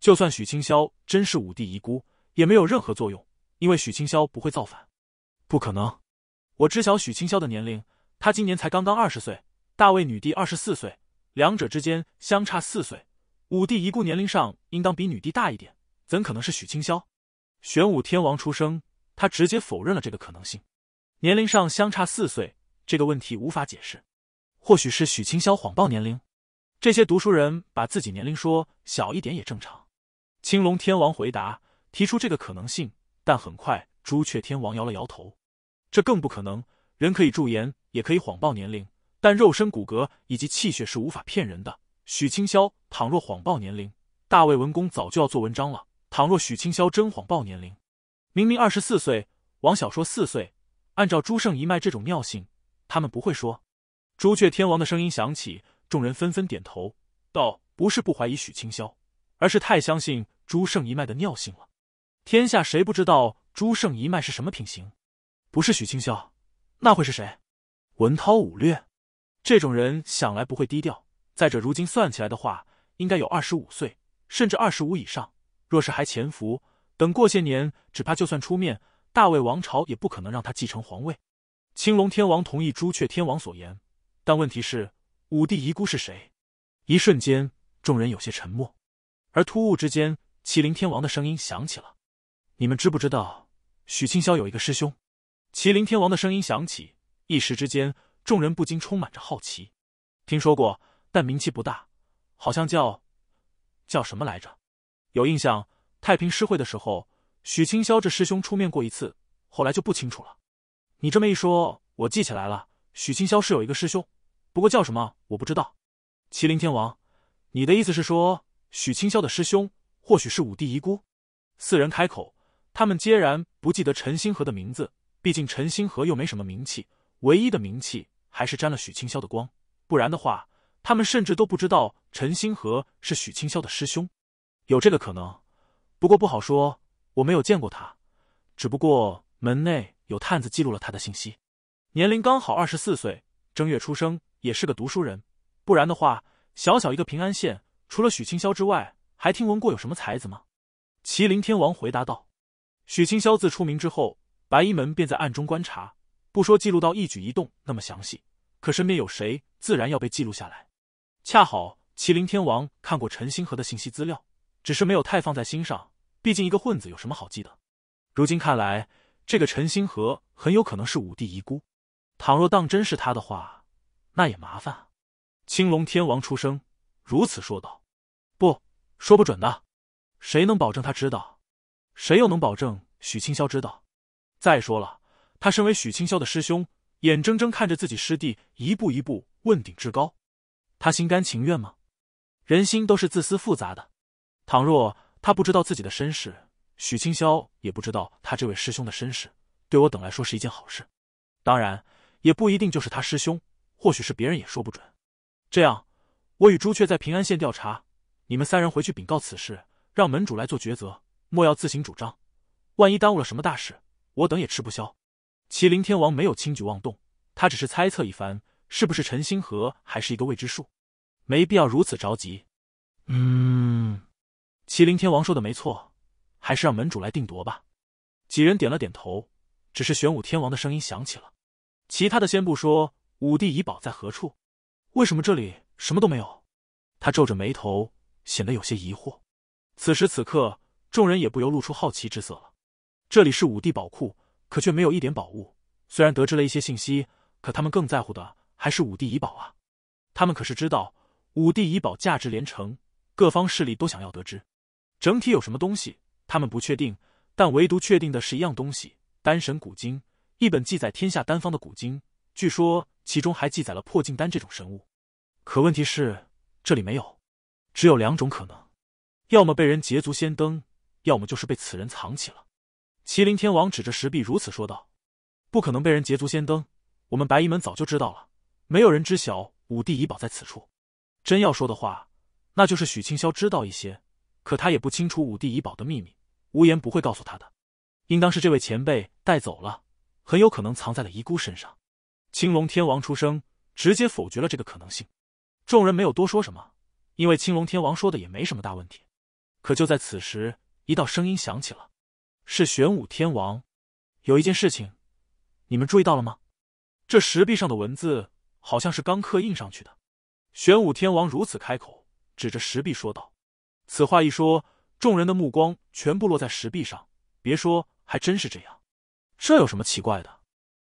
就算许清霄真是武帝遗孤，也没有任何作用，因为许清霄不会造反。不可能，我知晓许清霄的年龄，他今年才刚刚二十岁，大魏女帝二十四岁，两者之间相差四岁。武帝一顾年龄上应当比女帝大一点，怎可能是许清霄？玄武天王出生，他直接否认了这个可能性。年龄上相差四岁，这个问题无法解释。或许是许清霄谎报年龄？这些读书人把自己年龄说小一点也正常。青龙天王回答，提出这个可能性，但很快朱雀天王摇了摇头，这更不可能。人可以驻颜，也可以谎报年龄，但肉身骨骼以及气血是无法骗人的。许清霄倘若谎报年龄，大魏文公早就要做文章了。倘若许清霄真谎报年龄，明明二十四岁，王小说四岁，按照朱圣一脉这种尿性，他们不会说。朱雀天王的声音响起，众人纷纷点头道：“不是不怀疑许清霄，而是太相信朱圣一脉的尿性了。天下谁不知道朱圣一脉是什么品行？不是许清霄，那会是谁？文韬武略，这种人想来不会低调。”再者，如今算起来的话，应该有二十五岁，甚至二十五以上。若是还潜伏，等过些年，只怕就算出面，大魏王朝也不可能让他继承皇位。青龙天王同意朱雀天王所言，但问题是，武帝遗孤是谁？一瞬间，众人有些沉默。而突兀之间，麒麟天王的声音响起了：“你们知不知道，许清霄有一个师兄？”麒麟天王的声音响起，一时之间，众人不禁充满着好奇，听说过。但名气不大，好像叫叫什么来着？有印象，太平诗会的时候，许清霄这师兄出面过一次，后来就不清楚了。你这么一说，我记起来了。许清霄是有一个师兄，不过叫什么我不知道。麒麟天王，你的意思是说，许清霄的师兄或许是武帝遗孤？四人开口，他们皆然不记得陈星河的名字，毕竟陈星河又没什么名气，唯一的名气还是沾了许清霄的光，不然的话。他们甚至都不知道陈星河是许清霄的师兄，有这个可能，不过不好说。我没有见过他，只不过门内有探子记录了他的信息，年龄刚好二十四岁，正月出生，也是个读书人。不然的话，小小一个平安县，除了许清霄之外，还听闻过有什么才子吗？麒麟天王回答道：“许清霄自出名之后，白衣门便在暗中观察，不说记录到一举一动那么详细，可身边有谁，自然要被记录下来。”恰好麒麟天王看过陈星河的信息资料，只是没有太放在心上。毕竟一个混子有什么好记的？如今看来，这个陈星河很有可能是武帝遗孤。倘若当真是他的话，那也麻烦。青龙天王出声，如此说道：“不说不准的，谁能保证他知道？谁又能保证许清霄知道？再说了，他身为许清霄的师兄，眼睁睁看着自己师弟一步一步问鼎至高。”他心甘情愿吗？人心都是自私复杂的。倘若他不知道自己的身世，许清霄也不知道他这位师兄的身世，对我等来说是一件好事。当然，也不一定就是他师兄，或许是别人，也说不准。这样，我与朱雀在平安县调查，你们三人回去禀告此事，让门主来做抉择，莫要自行主张。万一耽误了什么大事，我等也吃不消。麒麟天王没有轻举妄动，他只是猜测一番。是不是陈星河还是一个未知数？没必要如此着急。嗯，麒麟天王说的没错，还是让门主来定夺吧。几人点了点头。只是玄武天王的声音响起了，其他的先不说，武帝遗宝在何处？为什么这里什么都没有？他皱着眉头，显得有些疑惑。此时此刻，众人也不由露出好奇之色了。这里是武帝宝库，可却没有一点宝物。虽然得知了一些信息，可他们更在乎的……还是五帝遗宝啊！他们可是知道五帝遗宝价值连城，各方势力都想要得知整体有什么东西。他们不确定，但唯独确定的是一样东西——丹神古经，一本记载天下丹方的古经。据说其中还记载了破镜丹这种神物。可问题是，这里没有，只有两种可能：要么被人捷足先登，要么就是被此人藏起了。麒麟天王指着石壁如此说道：“不可能被人捷足先登，我们白衣门早就知道了。”没有人知晓武帝遗宝在此处。真要说的话，那就是许清霄知道一些，可他也不清楚武帝遗宝的秘密，无言不会告诉他的。应当是这位前辈带走了，很有可能藏在了遗孤身上。青龙天王出声，直接否决了这个可能性。众人没有多说什么，因为青龙天王说的也没什么大问题。可就在此时，一道声音响起了：“是玄武天王，有一件事情，你们注意到了吗？这石壁上的文字。”好像是刚刻印上去的，玄武天王如此开口，指着石壁说道。此话一说，众人的目光全部落在石壁上。别说，还真是这样。这有什么奇怪的？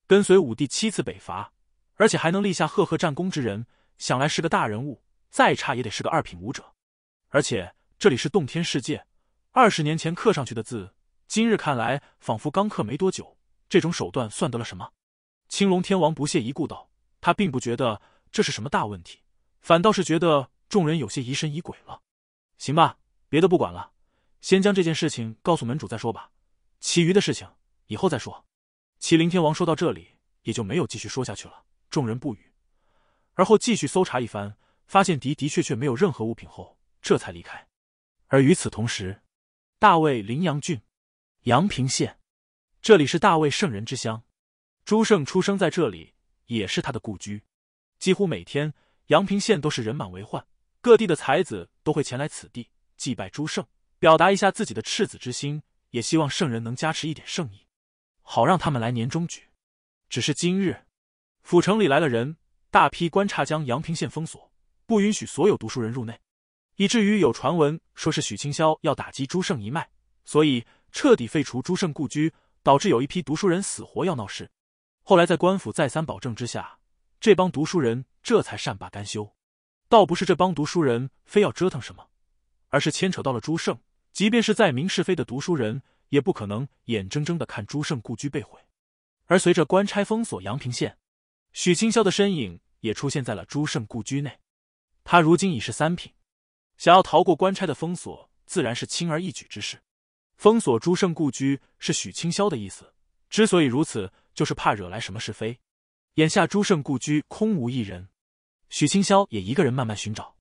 跟随武帝七次北伐，而且还能立下赫赫战功之人，想来是个大人物。再差也得是个二品武者。而且这里是洞天世界，二十年前刻上去的字，今日看来仿佛刚刻没多久。这种手段算得了什么？青龙天王不屑一顾道。他并不觉得这是什么大问题，反倒是觉得众人有些疑神疑鬼了。行吧，别的不管了，先将这件事情告诉门主再说吧。其余的事情以后再说。麒麟天王说到这里，也就没有继续说下去了。众人不语，而后继续搜查一番，发现的的确确没有任何物品后，这才离开。而与此同时，大卫临阳郡阳平县，这里是大卫圣人之乡，朱胜出生在这里。也是他的故居，几乎每天，阳平县都是人满为患，各地的才子都会前来此地祭拜朱圣，表达一下自己的赤子之心，也希望圣人能加持一点圣意，好让他们来年中举。只是今日，府城里来了人，大批官差将阳平县封锁，不允许所有读书人入内，以至于有传闻说是许清霄要打击朱圣一脉，所以彻底废除朱圣故居，导致有一批读书人死活要闹事。后来，在官府再三保证之下，这帮读书人这才善罢甘休。倒不是这帮读书人非要折腾什么，而是牵扯到了朱胜。即便是再明是非的读书人，也不可能眼睁睁的看朱胜故居被毁。而随着官差封锁阳平县，许清霄的身影也出现在了朱胜故居内。他如今已是三品，想要逃过官差的封锁，自然是轻而易举之事。封锁朱胜故居是许清霄的意思，之所以如此。就是怕惹来什么是非，眼下朱胜故居空无一人，许清霄也一个人慢慢寻找。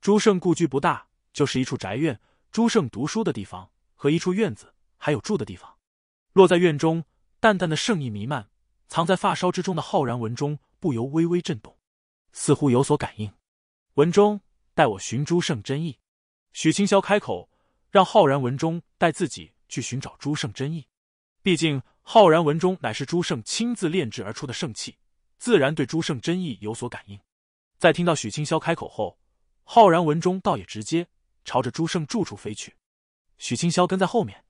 朱胜故居不大，就是一处宅院，朱胜读书的地方和一处院子，还有住的地方。落在院中，淡淡的圣意弥漫，藏在发梢之中的浩然文中不由微微震动，似乎有所感应。文中，待我寻朱胜真意。许清霄开口，让浩然文中带自己去寻找朱胜真意。毕竟。浩然文中乃是朱胜亲自炼制而出的圣器，自然对朱胜真意有所感应。在听到许清霄开口后，浩然文中倒也直接朝着朱胜住处飞去。许清霄跟在后面，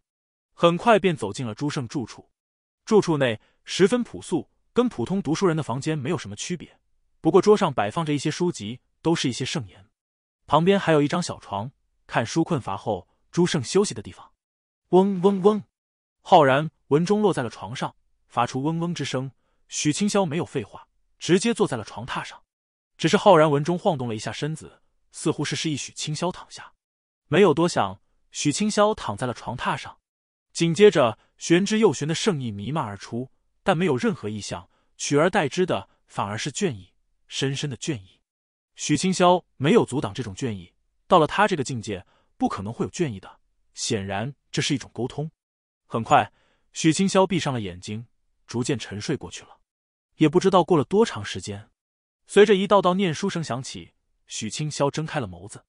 很快便走进了朱胜住处。住处内十分朴素，跟普通读书人的房间没有什么区别。不过桌上摆放着一些书籍，都是一些圣言。旁边还有一张小床，看书困乏后朱胜休息的地方。嗡嗡嗡。浩然文中落在了床上，发出嗡嗡之声。许清霄没有废话，直接坐在了床榻上。只是浩然文中晃动了一下身子，似乎是示意许清霄躺下。没有多想，许清霄躺在了床榻上。紧接着，玄之又玄的圣意弥漫而出，但没有任何异象，取而代之的反而是倦意，深深的倦意。许清霄没有阻挡这种倦意，到了他这个境界，不可能会有倦意的。显然，这是一种沟通。很快，许清霄闭上了眼睛，逐渐沉睡过去了。也不知道过了多长时间，随着一道道念书声响起，许清霄睁开了眸子。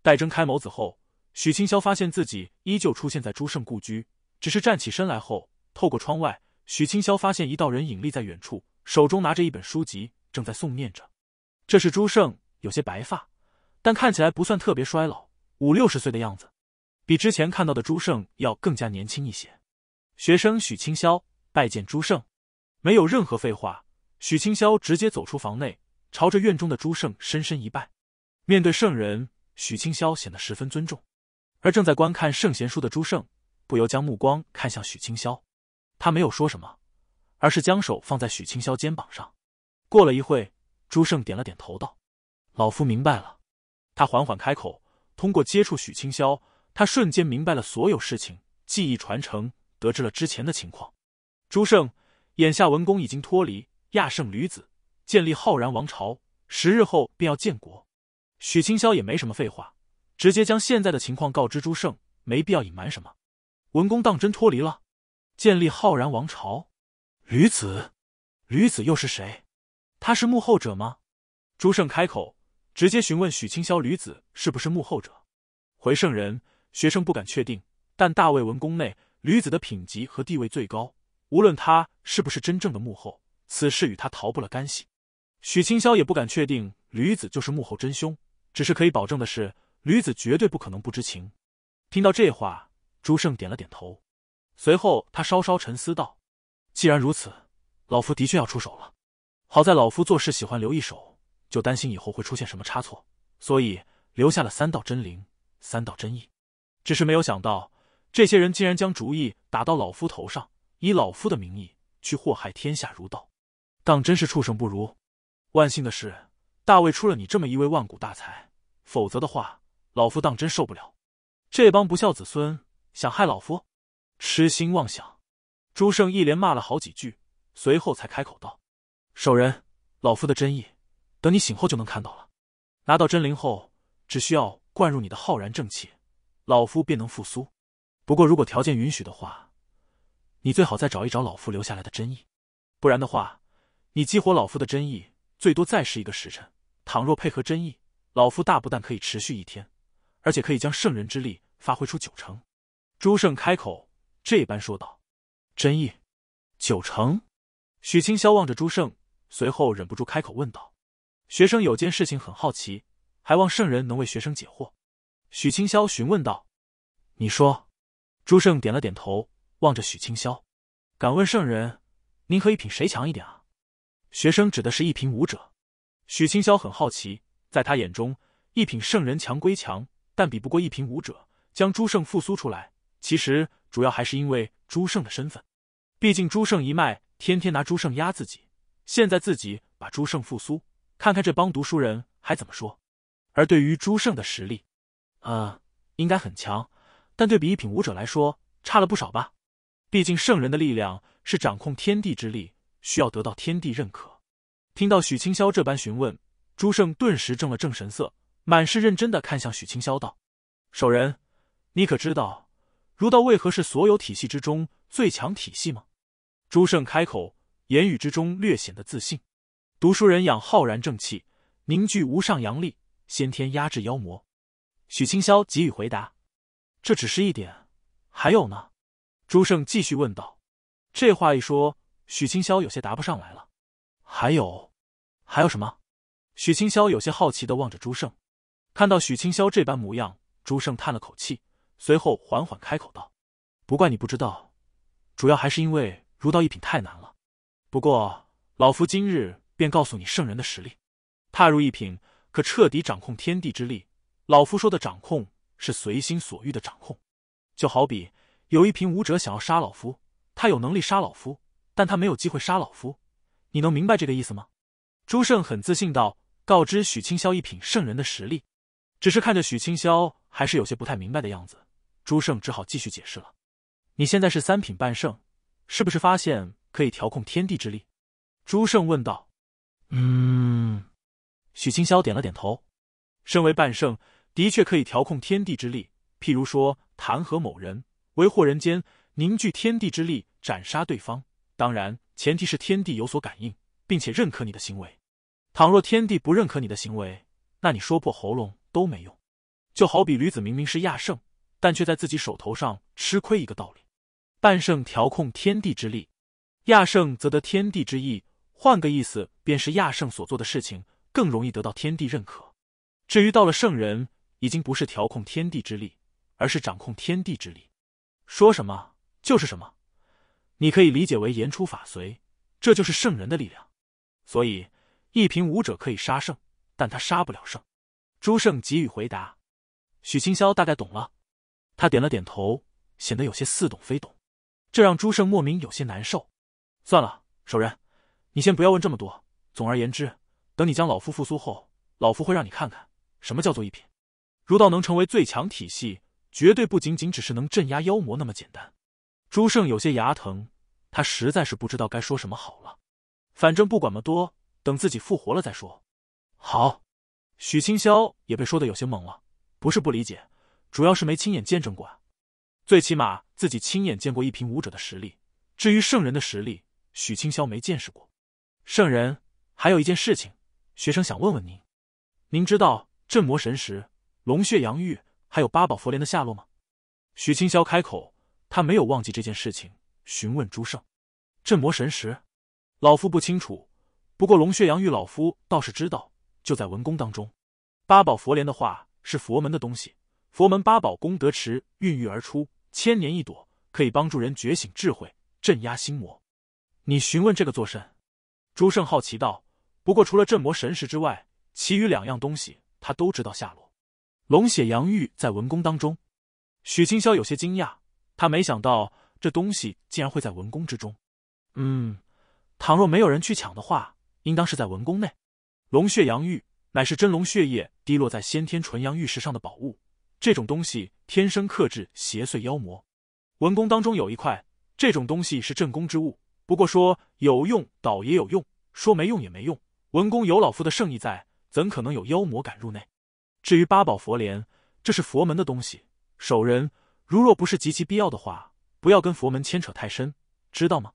待睁开眸子后，许清霄发现自己依旧出现在朱胜故居。只是站起身来后，透过窗外，许清霄发现一道人影立在远处，手中拿着一本书籍，正在诵念着。这是朱胜，有些白发，但看起来不算特别衰老，五六十岁的样子，比之前看到的朱胜要更加年轻一些。学生许清霄拜见朱胜，没有任何废话。许清霄直接走出房内，朝着院中的朱胜深深一拜。面对圣人，许清霄显得十分尊重。而正在观看圣贤书的朱胜不由将目光看向许清霄。他没有说什么，而是将手放在许清霄肩膀上。过了一会，朱胜点了点头，道：“老夫明白了。”他缓缓开口，通过接触许清霄，他瞬间明白了所有事情，技艺传承。得知了之前的情况，朱胜，眼下文公已经脱离亚圣吕子，建立浩然王朝，十日后便要建国。许清霄也没什么废话，直接将现在的情况告知朱胜，没必要隐瞒什么。文公当真脱离了，建立浩然王朝？吕子，吕子又是谁？他是幕后者吗？朱胜开口，直接询问许清霄：“吕子是不是幕后者？”回圣人，学生不敢确定，但大魏文公内。吕子的品级和地位最高，无论他是不是真正的幕后，此事与他逃不了干系。许清霄也不敢确定吕子就是幕后真凶，只是可以保证的是，吕子绝对不可能不知情。听到这话，朱胜点了点头，随后他稍稍沉思道：“既然如此，老夫的确要出手了。好在老夫做事喜欢留一手，就担心以后会出现什么差错，所以留下了三道真灵，三道真意。只是没有想到。”这些人竟然将主意打到老夫头上，以老夫的名义去祸害天下儒道，当真是畜生不如！万幸的是，大卫出了你这么一位万古大才，否则的话，老夫当真受不了。这帮不孝子孙想害老夫，痴心妄想！朱胜一连骂了好几句，随后才开口道：“守人，老夫的真意，等你醒后就能看到了。拿到真灵后，只需要灌入你的浩然正气，老夫便能复苏。”不过，如果条件允许的话，你最好再找一找老夫留下来的真意。不然的话，你激活老夫的真意，最多再是一个时辰。倘若配合真意，老夫大不但可以持续一天，而且可以将圣人之力发挥出九成。朱胜开口这般说道：“真意，九成。”许清霄望着朱胜，随后忍不住开口问道：“学生有件事情很好奇，还望圣人能为学生解惑。”许清霄询问道：“你说？”朱胜点了点头，望着许清霄：“敢问圣人，您和一品谁强一点啊？”学生指的是一品武者。许清霄很好奇，在他眼中，一品圣人强归强，但比不过一品武者。将朱胜复苏出来，其实主要还是因为朱胜的身份。毕竟朱胜一脉天天拿朱胜压自己，现在自己把朱胜复苏，看看这帮读书人还怎么说。而对于朱胜的实力，啊，应该很强。但对比一品武者来说，差了不少吧？毕竟圣人的力量是掌控天地之力，需要得到天地认可。听到许清霄这般询问，朱胜顿时正了正神色，满是认真的看向许清霄道：“守人，你可知道儒道为何是所有体系之中最强体系吗？”朱胜开口，言语之中略显得自信。读书人养浩然正气，凝聚无上阳力，先天压制妖魔。许清霄给予回答。这只是一点，还有呢？朱胜继续问道。这话一说，许清霄有些答不上来了。还有，还有什么？许清霄有些好奇的望着朱胜。看到许清霄这般模样，朱胜叹了口气，随后缓缓开口道：“不怪你不知道，主要还是因为儒道一品太难了。不过老夫今日便告诉你圣人的实力，踏入一品，可彻底掌控天地之力。老夫说的掌控。”是随心所欲的掌控，就好比有一品武者想要杀老夫，他有能力杀老夫，但他没有机会杀老夫，你能明白这个意思吗？朱胜很自信道。告知许清霄一品圣人的实力，只是看着许清霄还是有些不太明白的样子，朱胜只好继续解释了。你现在是三品半圣，是不是发现可以调控天地之力？朱胜问道。嗯，许清霄点了点头。身为半圣。的确可以调控天地之力，譬如说，弹劾某人为祸人间，凝聚天地之力斩杀对方。当然，前提是天地有所感应，并且认可你的行为。倘若天地不认可你的行为，那你说破喉咙都没用。就好比吕子明明是亚圣，但却在自己手头上吃亏一个道理。半圣调控天地之力，亚圣则得天地之意。换个意思，便是亚圣所做的事情更容易得到天地认可。至于到了圣人，已经不是调控天地之力，而是掌控天地之力。说什么就是什么，你可以理解为言出法随，这就是圣人的力量。所以一品武者可以杀圣，但他杀不了圣。朱胜给予回答，许清霄大概懂了，他点了点头，显得有些似懂非懂，这让朱胜莫名有些难受。算了，守人，你先不要问这么多。总而言之，等你将老夫复苏后，老夫会让你看看什么叫做一品。儒道能成为最强体系，绝对不仅仅只是能镇压妖魔那么简单。朱胜有些牙疼，他实在是不知道该说什么好了。反正不管么多，等自己复活了再说。好，许清霄也被说的有些懵了。不是不理解，主要是没亲眼见证过。最起码自己亲眼见过一品武者的实力，至于圣人的实力，许清霄没见识过。圣人，还有一件事情，学生想问问您，您知道镇魔神石？龙血阳玉还有八宝佛莲的下落吗？许清霄开口，他没有忘记这件事情，询问朱胜：“镇魔神石，老夫不清楚。不过龙血阳玉，老夫倒是知道，就在文宫当中。八宝佛莲的话，是佛门的东西，佛门八宝功德池孕育而出，千年一朵，可以帮助人觉醒智慧，镇压心魔。你询问这个作甚？”朱胜好奇道：“不过除了镇魔神石之外，其余两样东西，他都知道下落。”龙血阳玉在文宫当中，许清霄有些惊讶，他没想到这东西竟然会在文宫之中。嗯，倘若没有人去抢的话，应当是在文宫内。龙血阳玉乃是真龙血液滴落在先天纯阳玉石上的宝物，这种东西天生克制邪祟妖魔。文宫当中有一块这种东西是镇宫之物，不过说有用倒也有用，说没用也没用。文宫有老夫的圣意在，怎可能有妖魔敢入内？至于八宝佛莲，这是佛门的东西。守人如若不是极其必要的话，不要跟佛门牵扯太深，知道吗？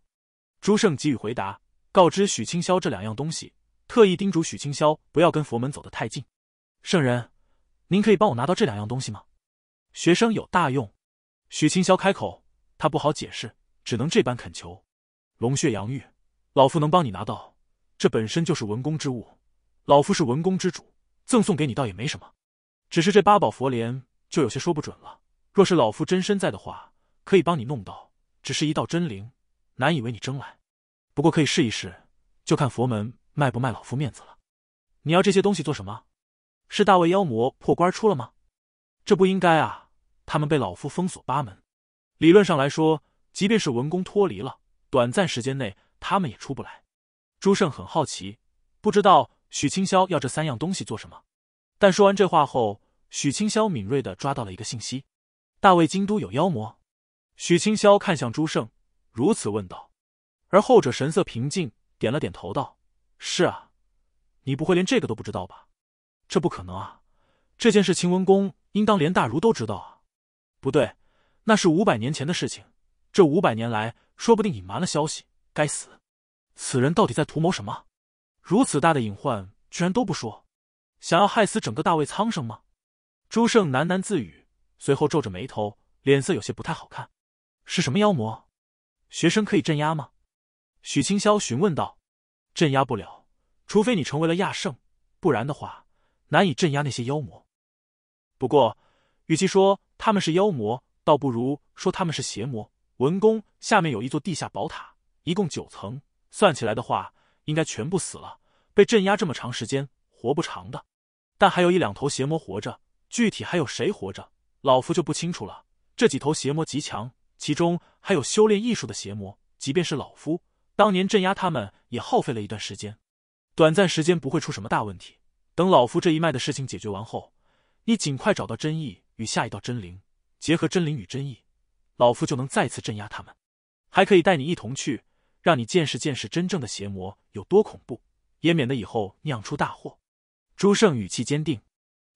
朱胜给予回答，告知许清霄这两样东西，特意叮嘱许清霄不要跟佛门走得太近。圣人，您可以帮我拿到这两样东西吗？学生有大用。许清霄开口，他不好解释，只能这般恳求。龙血阳玉，老夫能帮你拿到。这本身就是文公之物，老夫是文公之主，赠送给你倒也没什么。只是这八宝佛莲就有些说不准了。若是老夫真身在的话，可以帮你弄到；只是一道真灵，难以为你争来。不过可以试一试，就看佛门卖不卖老夫面子了。你要这些东西做什么？是大魏妖魔破关出了吗？这不应该啊！他们被老夫封锁八门，理论上来说，即便是文公脱离了，短暂时间内他们也出不来。朱胜很好奇，不知道许清霄要这三样东西做什么。但说完这话后，许清霄敏锐的抓到了一个信息：大卫京都有妖魔。许清霄看向朱胜，如此问道。而后者神色平静，点了点头道：“是啊，你不会连这个都不知道吧？这不可能啊！这件事秦文公应当连大儒都知道啊！不对，那是五百年前的事情，这五百年来说不定隐瞒了消息。该死，此人到底在图谋什么？如此大的隐患居然都不说！”想要害死整个大卫苍生吗？朱胜喃喃自语，随后皱着眉头，脸色有些不太好看。是什么妖魔？学生可以镇压吗？许清霄询问道：“镇压不了，除非你成为了亚圣，不然的话难以镇压那些妖魔。不过，与其说他们是妖魔，倒不如说他们是邪魔。文宫下面有一座地下宝塔，一共九层，算起来的话，应该全部死了。被镇压这么长时间，活不长的。”但还有一两头邪魔活着，具体还有谁活着，老夫就不清楚了。这几头邪魔极强，其中还有修炼艺术的邪魔，即便是老夫当年镇压他们，也耗费了一段时间。短暂时间不会出什么大问题。等老夫这一脉的事情解决完后，你尽快找到真意与下一道真灵，结合真灵与真意，老夫就能再次镇压他们，还可以带你一同去，让你见识见识真正的邪魔有多恐怖，也免得以后酿出大祸。朱胜语气坚定，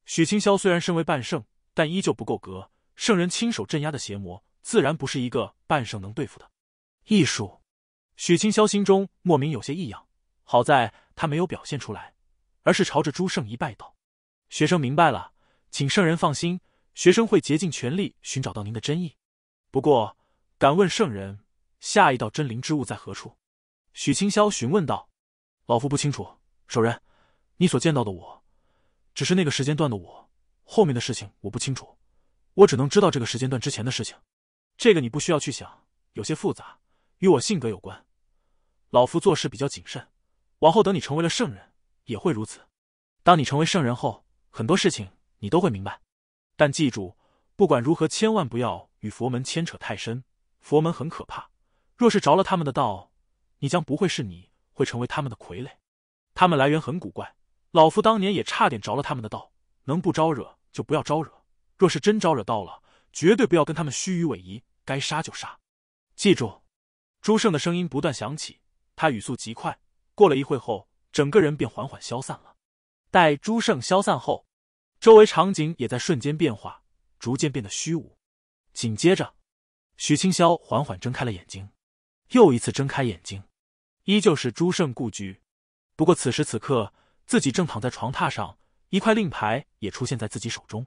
许清霄虽然身为半圣，但依旧不够格。圣人亲手镇压的邪魔，自然不是一个半圣能对付的。艺术，许清霄心中莫名有些异样，好在他没有表现出来，而是朝着朱胜一拜道：“学生明白了，请圣人放心，学生会竭尽全力寻找到您的真意。不过，敢问圣人，下一道真灵之物在何处？”许清霄询问道：“老夫不清楚，守人。”你所见到的我，只是那个时间段的我，后面的事情我不清楚，我只能知道这个时间段之前的事情。这个你不需要去想，有些复杂，与我性格有关。老夫做事比较谨慎，往后等你成为了圣人，也会如此。当你成为圣人后，很多事情你都会明白。但记住，不管如何，千万不要与佛门牵扯太深。佛门很可怕，若是着了他们的道，你将不会是你，会成为他们的傀儡。他们来源很古怪。老夫当年也差点着了他们的道，能不招惹就不要招惹。若是真招惹到了，绝对不要跟他们虚与委蛇，该杀就杀。记住，朱胜的声音不断响起，他语速极快。过了一会后，整个人便缓缓消散了。待朱胜消散后，周围场景也在瞬间变化，逐渐变得虚无。紧接着，许清霄缓缓睁开了眼睛，又一次睁开眼睛，依旧是朱胜故居。不过此时此刻。自己正躺在床榻上，一块令牌也出现在自己手中。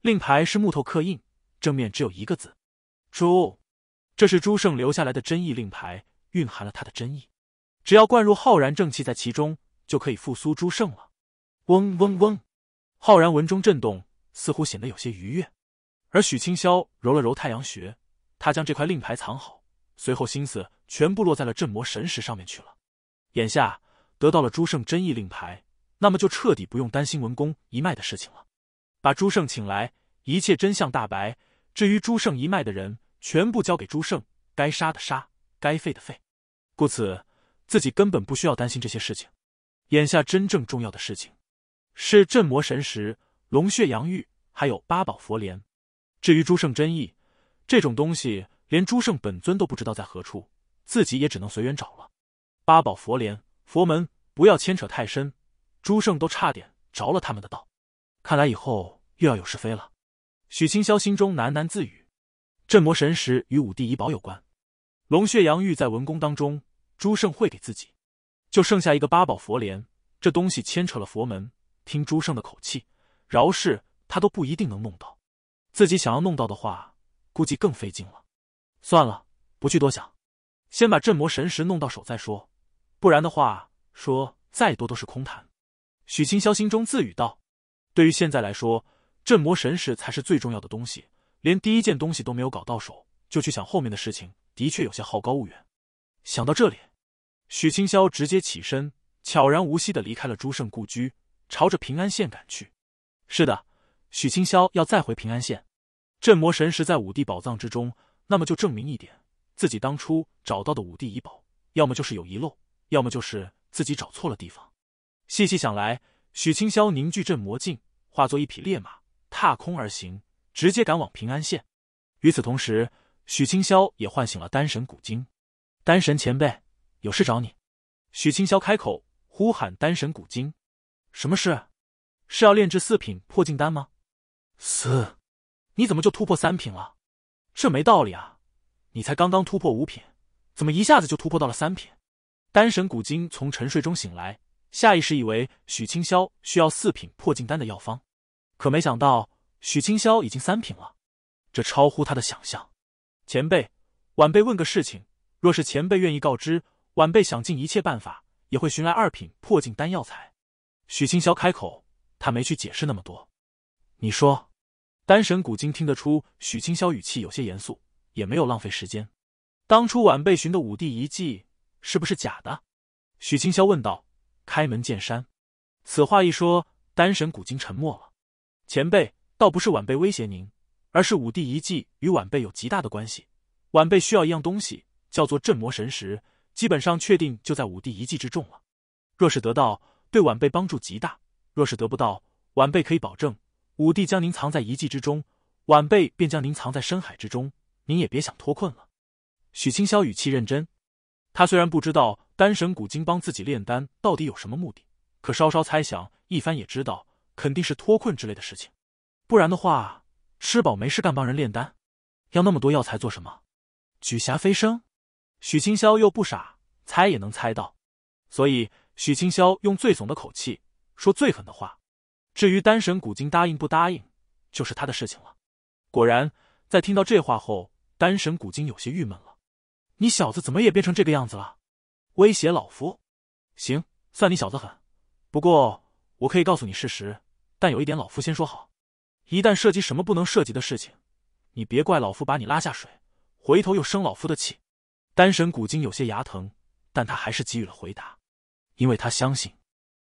令牌是木头刻印，正面只有一个字“朱”，这是朱胜留下来的真意令牌，蕴含了他的真意。只要灌入浩然正气在其中，就可以复苏朱胜了。嗡嗡嗡，浩然文中震动，似乎显得有些愉悦。而许清霄揉了揉太阳穴，他将这块令牌藏好，随后心思全部落在了镇魔神石上面去了。眼下得到了朱胜真意令牌。那么就彻底不用担心文公一脉的事情了，把朱胜请来，一切真相大白。至于朱胜一脉的人，全部交给朱胜，该杀的杀，该废的废。故此，自己根本不需要担心这些事情。眼下真正重要的事情，是镇魔神石、龙血阳玉，还有八宝佛莲。至于朱胜真意这种东西，连朱胜本尊都不知道在何处，自己也只能随缘找了。八宝佛莲，佛门不要牵扯太深。朱胜都差点着了他们的道，看来以后又要有是非了。许清霄心中喃喃自语：“镇魔神石与五帝遗宝有关，龙血阳玉在文宫当中，朱胜会给自己，就剩下一个八宝佛莲，这东西牵扯了佛门。听朱胜的口气，饶是他都不一定能弄到，自己想要弄到的话，估计更费劲了。算了，不去多想，先把镇魔神石弄到手再说，不然的话，说再多都是空谈。”许清霄心中自语道：“对于现在来说，镇魔神石才是最重要的东西。连第一件东西都没有搞到手，就去想后面的事情，的确有些好高骛远。”想到这里，许清霄直接起身，悄然无息的离开了朱胜故居，朝着平安县赶去。是的，许清霄要再回平安县。镇魔神石在五帝宝藏之中，那么就证明一点：自己当初找到的五帝遗宝，要么就是有遗漏，要么就是自己找错了地方。细细想来，许清霄凝聚镇魔镜，化作一匹烈马，踏空而行，直接赶往平安县。与此同时，许清霄也唤醒了丹神古今。丹神前辈，有事找你。许清霄开口呼喊丹神古今：“什么事？是要炼制四品破境丹吗？四，你怎么就突破三品了？这没道理啊！你才刚刚突破五品，怎么一下子就突破到了三品？”丹神古今从沉睡中醒来。下意识以为许清霄需要四品破境丹的药方，可没想到许清霄已经三品了，这超乎他的想象。前辈，晚辈问个事情，若是前辈愿意告知，晚辈想尽一切办法也会寻来二品破境丹药材。许清霄开口，他没去解释那么多。你说，丹神古今听得出许清霄语气有些严肃，也没有浪费时间。当初晚辈寻的五帝遗迹是不是假的？许清霄问道。开门见山，此话一说，丹神古今沉默了。前辈，倒不是晚辈威胁您，而是武帝遗迹与晚辈有极大的关系。晚辈需要一样东西，叫做镇魔神石，基本上确定就在武帝遗迹之中了。若是得到，对晚辈帮助极大；若是得不到，晚辈可以保证，武帝将您藏在遗迹之中，晚辈便将您藏在深海之中，您也别想脱困了。许清霄语气认真，他虽然不知道。丹神古今帮自己炼丹，到底有什么目的？可稍稍猜想一番，也知道肯定是脱困之类的事情，不然的话，吃饱没事干帮人炼丹，要那么多药材做什么？举霞飞升，许清霄又不傻，猜也能猜到。所以许清霄用最怂的口气说最狠的话。至于丹神古今答应不答应，就是他的事情了。果然，在听到这话后，丹神古今有些郁闷了：“你小子怎么也变成这个样子了？”威胁老夫？行，算你小子狠。不过我可以告诉你事实，但有一点老夫先说好：一旦涉及什么不能涉及的事情，你别怪老夫把你拉下水，回头又生老夫的气。丹神古今有些牙疼，但他还是给予了回答，因为他相信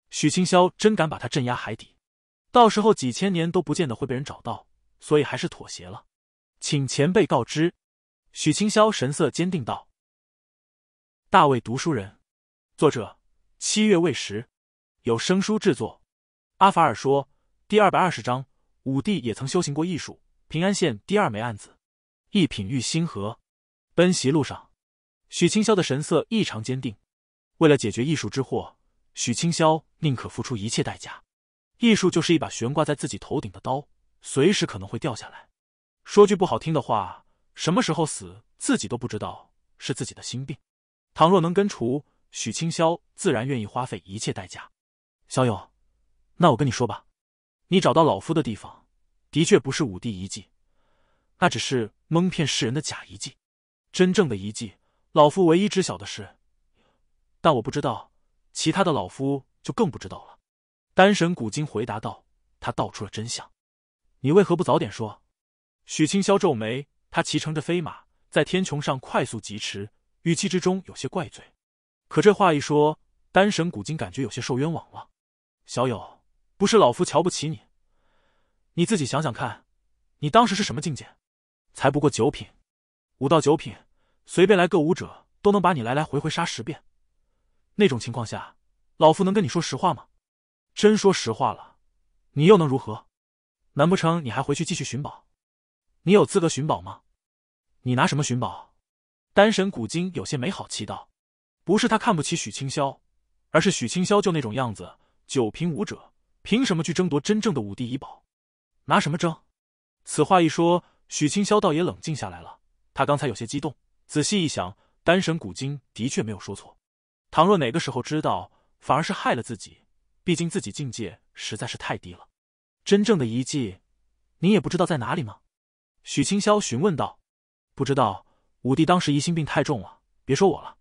许清霄真敢把他镇压海底，到时候几千年都不见得会被人找到，所以还是妥协了。请前辈告知。许清霄神色坚定道。大卫读书人，作者七月未时，有声书制作。阿法尔说，第二百二十章。武帝也曾修行过艺术。平安县第二枚案子，一品玉星河。奔袭路上，许清霄的神色异常坚定。为了解决艺术之祸，许清霄宁可付出一切代价。艺术就是一把悬挂在自己头顶的刀，随时可能会掉下来。说句不好听的话，什么时候死自己都不知道，是自己的心病。倘若能根除，许清霄自然愿意花费一切代价。小友，那我跟你说吧，你找到老夫的地方，的确不是武帝遗迹，那只是蒙骗世人的假遗迹。真正的遗迹，老夫唯一知晓的是，但我不知道，其他的老夫就更不知道了。丹神古今回答道：“他道出了真相。你为何不早点说？”许清霄皱眉，他骑乘着飞马，在天穹上快速疾驰。语气之中有些怪罪，可这话一说，丹神古今感觉有些受冤枉了。小友，不是老夫瞧不起你，你自己想想看，你当时是什么境界？才不过九品，五到九品，随便来个武者都能把你来来回回杀十遍。那种情况下，老夫能跟你说实话吗？真说实话了，你又能如何？难不成你还回去继续寻宝？你有资格寻宝吗？你拿什么寻宝？丹神古今有些没好气道：“不是他看不起许清霄，而是许清霄就那种样子，九品武者，凭什么去争夺真正的武帝遗宝？拿什么争？”此话一说，许清霄倒也冷静下来了。他刚才有些激动，仔细一想，丹神古今的确没有说错。倘若哪个时候知道，反而是害了自己。毕竟自己境界实在是太低了。真正的遗迹，你也不知道在哪里吗？”许清霄询问道。“不知道。”武帝当时疑心病太重了，别说我了，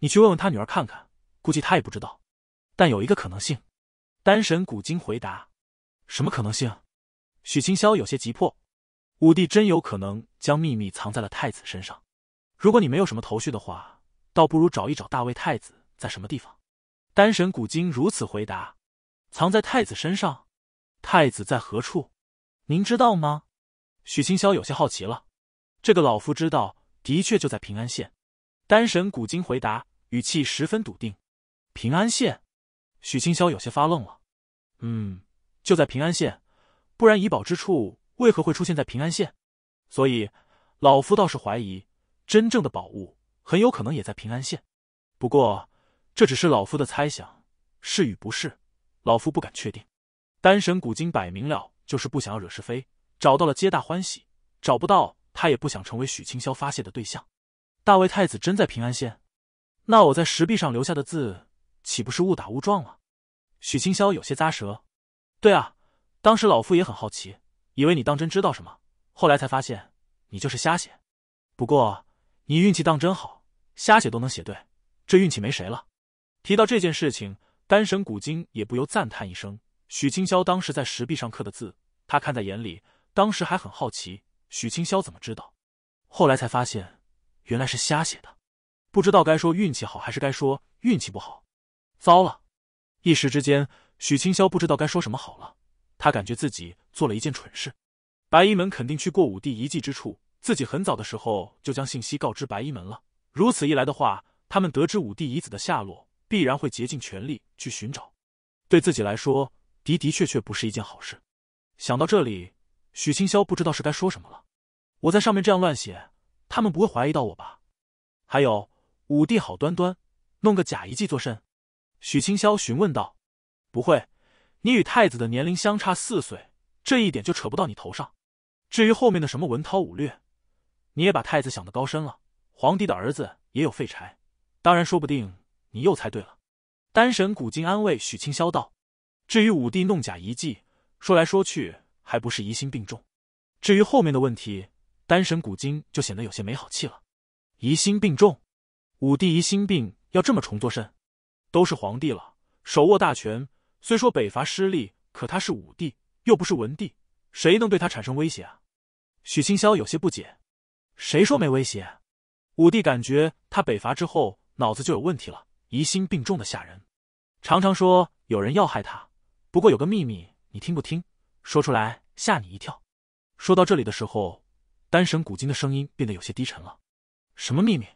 你去问问他女儿看看，估计他也不知道。但有一个可能性，丹神古今回答：“什么可能性？”许清霄有些急迫：“武帝真有可能将秘密藏在了太子身上。如果你没有什么头绪的话，倒不如找一找大魏太子在什么地方。”丹神古今如此回答：“藏在太子身上？太子在何处？您知道吗？”许清霄有些好奇了：“这个老夫知道。”的确就在平安县，丹神古今回答，语气十分笃定。平安县，许清霄有些发愣了。嗯，就在平安县，不然遗宝之处为何会出现在平安县？所以老夫倒是怀疑，真正的宝物很有可能也在平安县。不过这只是老夫的猜想，是与不是，老夫不敢确定。丹神古今摆明了就是不想要惹是非，找到了皆大欢喜，找不到。他也不想成为许清霄发泄的对象。大魏太子真在平安县，那我在石壁上留下的字，岂不是误打误撞了？许清霄有些咂舌。对啊，当时老夫也很好奇，以为你当真知道什么，后来才发现你就是瞎写。不过你运气当真好，瞎写都能写对，这运气没谁了。提到这件事情，丹神古今也不由赞叹一声：许清霄当时在石壁上刻的字，他看在眼里，当时还很好奇。许清霄怎么知道？后来才发现，原来是瞎写的。不知道该说运气好还是该说运气不好。糟了！一时之间，许清霄不知道该说什么好了。他感觉自己做了一件蠢事。白衣门肯定去过武帝遗迹之处，自己很早的时候就将信息告知白衣门了。如此一来的话，他们得知武帝遗子的下落，必然会竭尽全力去寻找。对自己来说，的的确确不是一件好事。想到这里。许清霄不知道是该说什么了。我在上面这样乱写，他们不会怀疑到我吧？还有，武帝好端端，弄个假遗迹作甚？许清霄询问道：“不会，你与太子的年龄相差四岁，这一点就扯不到你头上。至于后面的什么文韬武略，你也把太子想得高深了。皇帝的儿子也有废柴，当然说不定你又猜对了。”丹神古今安慰许清霄道：“至于武帝弄假遗迹，说来说去……”还不是疑心病重，至于后面的问题，丹神古今就显得有些没好气了。疑心病重，武帝疑心病要这么重做甚？都是皇帝了，手握大权。虽说北伐失利，可他是武帝，又不是文帝，谁能对他产生威胁啊？许清霄有些不解，谁说没威胁？武帝感觉他北伐之后脑子就有问题了，疑心病重的吓人，常常说有人要害他。不过有个秘密，你听不听？说出来吓你一跳。说到这里的时候，丹神古今的声音变得有些低沉了。什么秘密？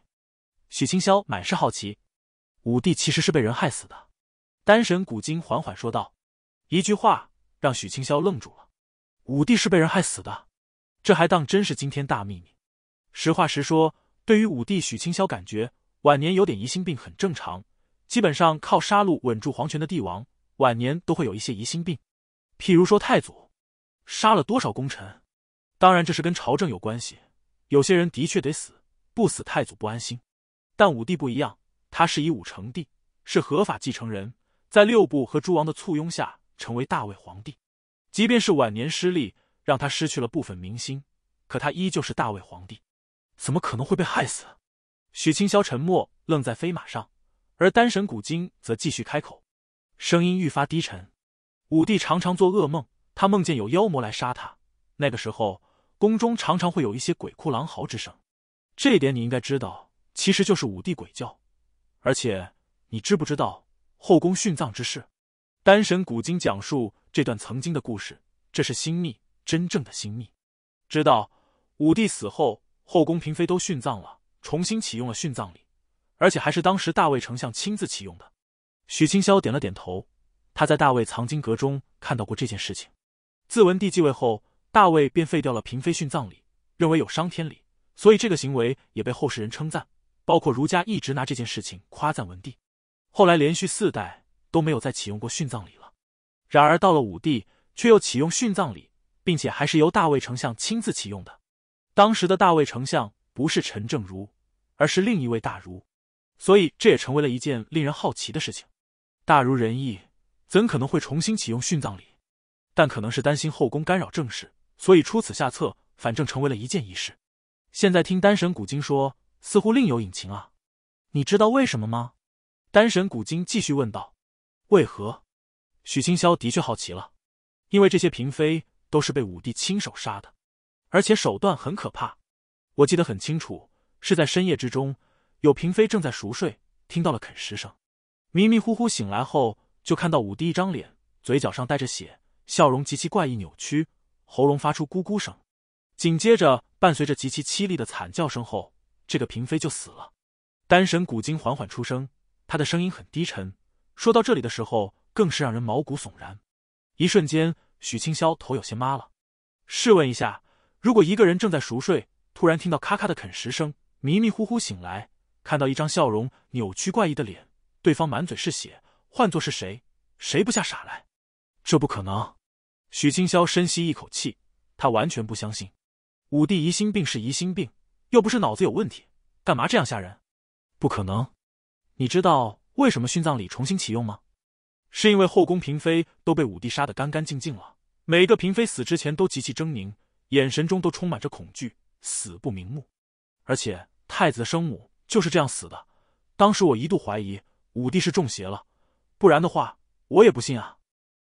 许清霄满是好奇。武帝其实是被人害死的。丹神古今缓缓说道。一句话让许清霄愣住了。武帝是被人害死的，这还当真是惊天大秘密。实话实说，对于武帝，许清霄感觉晚年有点疑心病很正常。基本上靠杀戮稳住皇权的帝王，晚年都会有一些疑心病。譬如说太祖。杀了多少功臣？当然，这是跟朝政有关系。有些人的确得死，不死太祖不安心。但武帝不一样，他是以武成帝，是合法继承人，在六部和诸王的簇拥下成为大魏皇帝。即便是晚年失利，让他失去了部分民心，可他依旧是大魏皇帝，怎么可能会被害死？许清霄沉默，愣在飞马上，而丹神古金则继续开口，声音愈发低沉：“武帝常常做噩梦。”他梦见有妖魔来杀他，那个时候宫中常常会有一些鬼哭狼嚎之声，这点你应该知道，其实就是五帝鬼叫。而且你知不知道后宫殉葬之事？丹神古今讲述这段曾经的故事，这是新秘，真正的新秘。知道武帝死后，后宫嫔妃都殉葬了，重新启用了殉葬礼，而且还是当时大魏丞相亲自启用的。许清霄点了点头，他在大魏藏经阁中看到过这件事情。自文帝继位后，大卫便废掉了嫔妃殉葬礼，认为有伤天理，所以这个行为也被后世人称赞，包括儒家一直拿这件事情夸赞文帝。后来连续四代都没有再启用过殉葬礼了。然而到了武帝，却又启用殉葬礼，并且还是由大卫丞相亲自启用的。当时的大卫丞相不是陈正如，而是另一位大儒，所以这也成为了一件令人好奇的事情：大儒仁义，怎可能会重新启用殉葬礼？但可能是担心后宫干扰政事，所以出此下策。反正成为了一件仪式。现在听丹神古今说，似乎另有隐情啊！你知道为什么吗？丹神古今继续问道：“为何？”许清霄的确好奇了，因为这些嫔妃都是被武帝亲手杀的，而且手段很可怕。我记得很清楚，是在深夜之中，有嫔妃正在熟睡，听到了啃食声，迷迷糊糊醒来后，就看到武帝一张脸，嘴角上带着血。笑容极其怪异扭曲，喉咙发出咕咕声，紧接着伴随着极其凄厉的惨叫声后，这个嫔妃就死了。丹神古今缓缓出声，他的声音很低沉，说到这里的时候更是让人毛骨悚然。一瞬间，许清霄头有些麻了。试问一下，如果一个人正在熟睡，突然听到咔咔的啃食声，迷迷糊糊醒来，看到一张笑容扭曲怪异的脸，对方满嘴是血，换作是谁，谁不下傻来？这不可能。许清宵深吸一口气，他完全不相信，武帝疑心病是疑心病，又不是脑子有问题，干嘛这样吓人？不可能！你知道为什么殉葬礼重新启用吗？是因为后宫嫔妃都被武帝杀得干干净净了，每个嫔妃死之前都极其狰狞，眼神中都充满着恐惧，死不瞑目。而且太子的生母就是这样死的。当时我一度怀疑武帝是中邪了，不然的话我也不信啊。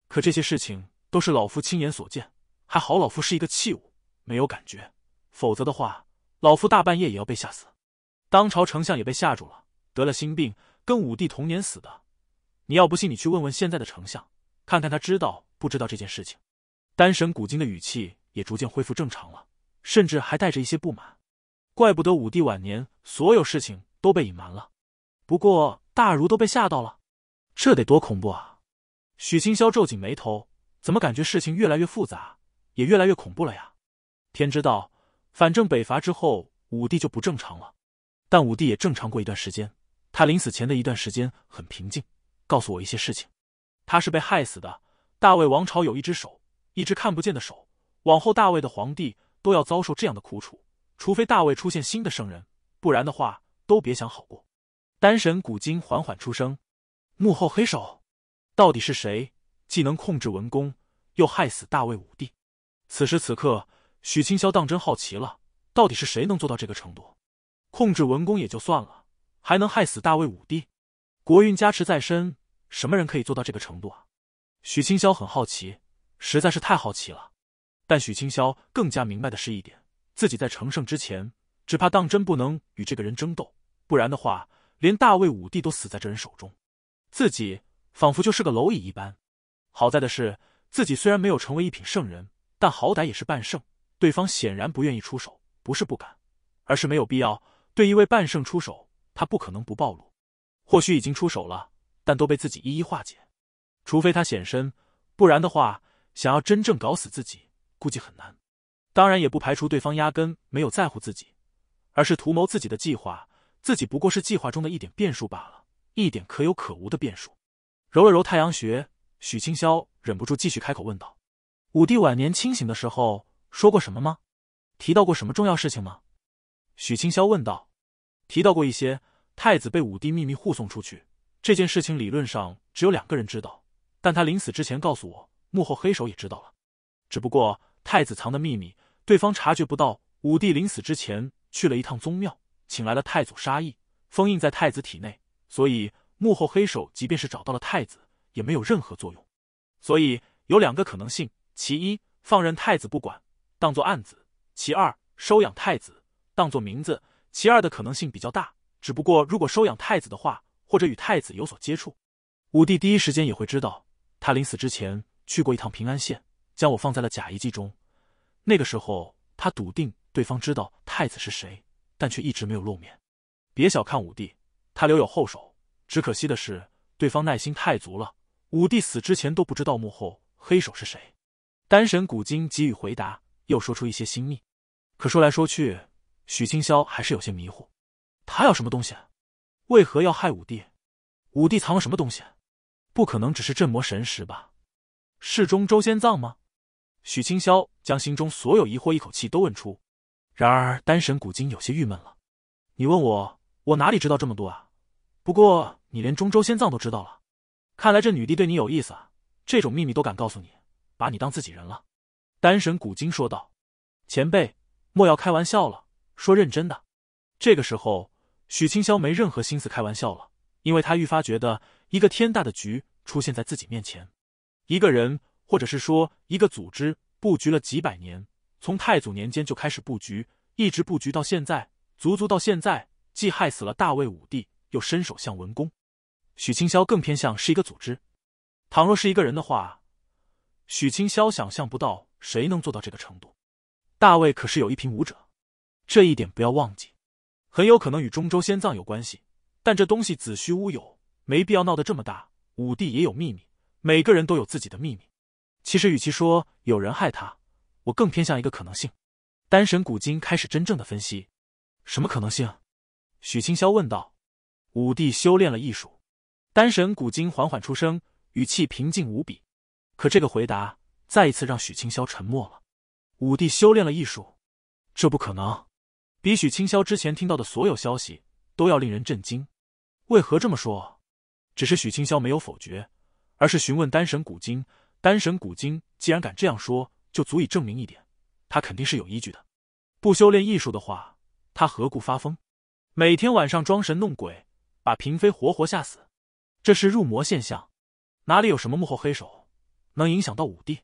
可这些事情……都是老夫亲眼所见，还好老夫是一个器物，没有感觉，否则的话，老夫大半夜也要被吓死。当朝丞相也被吓住了，得了心病，跟武帝同年死的。你要不信，你去问问现在的丞相，看看他知道不知道这件事情。丹神古今的语气也逐渐恢复正常了，甚至还带着一些不满。怪不得武帝晚年所有事情都被隐瞒了。不过大儒都被吓到了，这得多恐怖啊！许清霄皱紧眉头。怎么感觉事情越来越复杂，也越来越恐怖了呀？天知道，反正北伐之后，武帝就不正常了。但武帝也正常过一段时间，他临死前的一段时间很平静，告诉我一些事情。他是被害死的。大魏王朝有一只手，一只看不见的手。往后大魏的皇帝都要遭受这样的苦楚，除非大魏出现新的圣人，不然的话都别想好过。丹神古今缓缓出声：“幕后黑手，到底是谁？”既能控制文公，又害死大魏武帝。此时此刻，许清霄当真好奇了：到底是谁能做到这个程度？控制文公也就算了，还能害死大魏武帝？国运加持在身，什么人可以做到这个程度啊？许清霄很好奇，实在是太好奇了。但许清霄更加明白的是一点：自己在成圣之前，只怕当真不能与这个人争斗，不然的话，连大魏武帝都死在这人手中，自己仿佛就是个蝼蚁一般。好在的是，自己虽然没有成为一品圣人，但好歹也是半圣。对方显然不愿意出手，不是不敢，而是没有必要。对一位半圣出手，他不可能不暴露。或许已经出手了，但都被自己一一化解。除非他显身，不然的话，想要真正搞死自己，估计很难。当然，也不排除对方压根没有在乎自己，而是图谋自己的计划。自己不过是计划中的一点变数罢了，一点可有可无的变数。揉了揉太阳穴。许清霄忍不住继续开口问道：“武帝晚年清醒的时候说过什么吗？提到过什么重要事情吗？”许清霄问道：“提到过一些。太子被武帝秘密护送出去这件事情，理论上只有两个人知道。但他临死之前告诉我，幕后黑手也知道了。只不过太子藏的秘密，对方察觉不到。武帝临死之前去了一趟宗庙，请来了太祖杀意，封印在太子体内。所以幕后黑手即便是找到了太子。”也没有任何作用，所以有两个可能性：其一，放任太子不管，当作案子；其二，收养太子，当作名字。其二的可能性比较大。只不过，如果收养太子的话，或者与太子有所接触，武帝第一时间也会知道。他临死之前去过一趟平安县，将我放在了假遗迹中。那个时候，他笃定对方知道太子是谁，但却一直没有露面。别小看武帝，他留有后手。只可惜的是，对方耐心太足了。武帝死之前都不知道幕后黑手是谁，丹神古今给予回答，又说出一些心密。可说来说去，许清霄还是有些迷糊。他要什么东西？为何要害武帝？武帝藏了什么东西？不可能只是镇魔神石吧？是中周仙藏吗？许清霄将心中所有疑惑一口气都问出。然而丹神古今有些郁闷了：“你问我，我哪里知道这么多啊？不过你连中州仙藏都知道了。”看来这女帝对你有意思啊，这种秘密都敢告诉你，把你当自己人了。丹神古今说道：“前辈，莫要开玩笑了，说认真的。”这个时候，许清霄没任何心思开玩笑了，因为他愈发觉得一个天大的局出现在自己面前。一个人，或者是说一个组织，布局了几百年，从太祖年间就开始布局，一直布局到现在，足足到现在，既害死了大魏武帝，又伸手向文公。许清霄更偏向是一个组织，倘若是一个人的话，许清霄想象不到谁能做到这个程度。大卫可是有一品武者，这一点不要忘记。很有可能与中州仙藏有关系，但这东西子虚乌有，没必要闹得这么大。武帝也有秘密，每个人都有自己的秘密。其实，与其说有人害他，我更偏向一个可能性。丹神古今开始真正的分析，什么可能性？许清霄问道。武帝修炼了艺术。丹神古今缓缓出声，语气平静无比。可这个回答再一次让许清霄沉默了。武帝修炼了艺术，这不可能，比许清霄之前听到的所有消息都要令人震惊。为何这么说？只是许清霄没有否决，而是询问丹神古今。丹神古今既然敢这样说，就足以证明一点：他肯定是有依据的。不修炼艺术的话，他何故发疯？每天晚上装神弄鬼，把嫔妃活活吓死。这是入魔现象，哪里有什么幕后黑手能影响到武帝？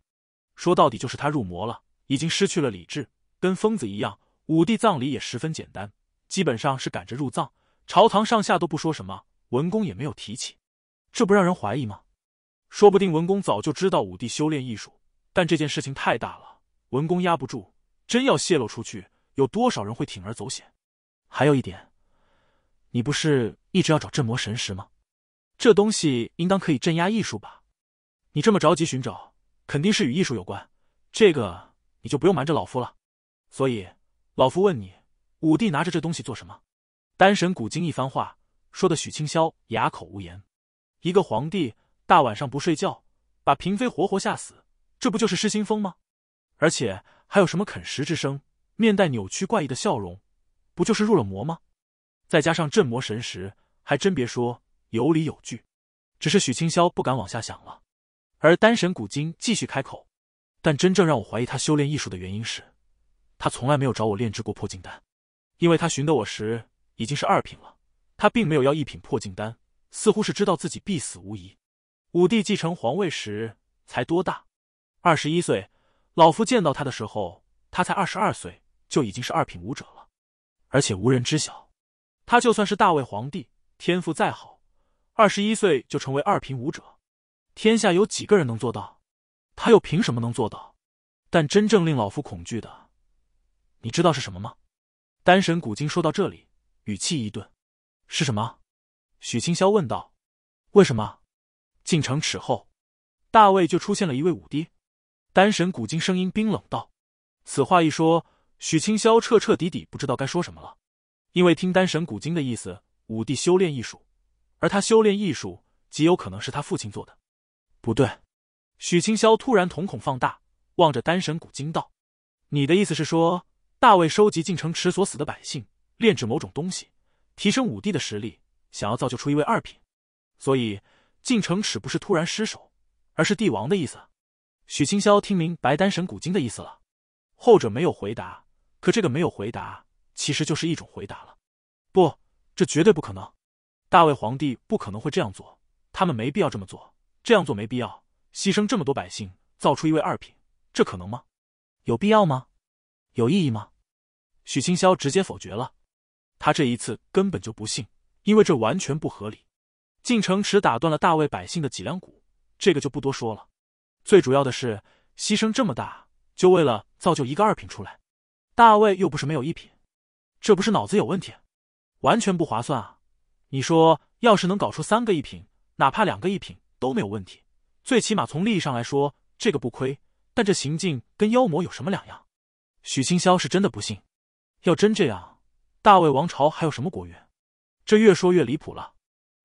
说到底就是他入魔了，已经失去了理智，跟疯子一样。武帝葬礼也十分简单，基本上是赶着入葬，朝堂上下都不说什么，文公也没有提起，这不让人怀疑吗？说不定文公早就知道武帝修炼艺术，但这件事情太大了，文公压不住，真要泄露出去，有多少人会铤而走险？还有一点，你不是一直要找镇魔神石吗？这东西应当可以镇压异术吧？你这么着急寻找，肯定是与艺术有关。这个你就不用瞒着老夫了。所以老夫问你，武帝拿着这东西做什么？丹神古今一番话说的，许清霄哑口无言。一个皇帝大晚上不睡觉，把嫔妃活活吓死，这不就是失心疯吗？而且还有什么啃食之声，面带扭曲怪异的笑容，不就是入了魔吗？再加上镇魔神石，还真别说。有理有据，只是许清霄不敢往下想了。而丹神古今继续开口，但真正让我怀疑他修炼艺术的原因是，他从来没有找我炼制过破镜丹，因为他寻得我时已经是二品了，他并没有要一品破镜丹，似乎是知道自己必死无疑。武帝继承皇位时才多大？二十一岁。老夫见到他的时候，他才二十二岁就已经是二品武者了，而且无人知晓。他就算是大魏皇帝，天赋再好。二十一岁就成为二品武者，天下有几个人能做到？他又凭什么能做到？但真正令老夫恐惧的，你知道是什么吗？丹神古今说到这里，语气一顿。是什么？许清霄问道。为什么？进城之后，大卫就出现了一位武帝。丹神古今声音冰冷道。此话一说，许清霄彻彻底底不知道该说什么了，因为听丹神古今的意思，武帝修炼艺术。而他修炼艺术，极有可能是他父亲做的。不对，许清霄突然瞳孔放大，望着丹神古经道：“你的意思是说，大卫收集晋城池所死的百姓，炼制某种东西，提升武帝的实力，想要造就出一位二品？所以晋城池不是突然失手，而是帝王的意思？”许清霄听明白丹神古经的意思了，后者没有回答，可这个没有回答，其实就是一种回答了。不，这绝对不可能。大魏皇帝不可能会这样做，他们没必要这么做，这样做没必要，牺牲这么多百姓造出一位二品，这可能吗？有必要吗？有意义吗？许清霄直接否决了，他这一次根本就不信，因为这完全不合理。晋城池打断了大魏百姓的脊梁骨，这个就不多说了。最主要的是，牺牲这么大，就为了造就一个二品出来，大魏又不是没有一品，这不是脑子有问题，完全不划算啊！你说，要是能搞出三个一品，哪怕两个一品都没有问题，最起码从利益上来说，这个不亏。但这行径跟妖魔有什么两样？许清宵是真的不信。要真这样，大魏王朝还有什么国运？这越说越离谱了。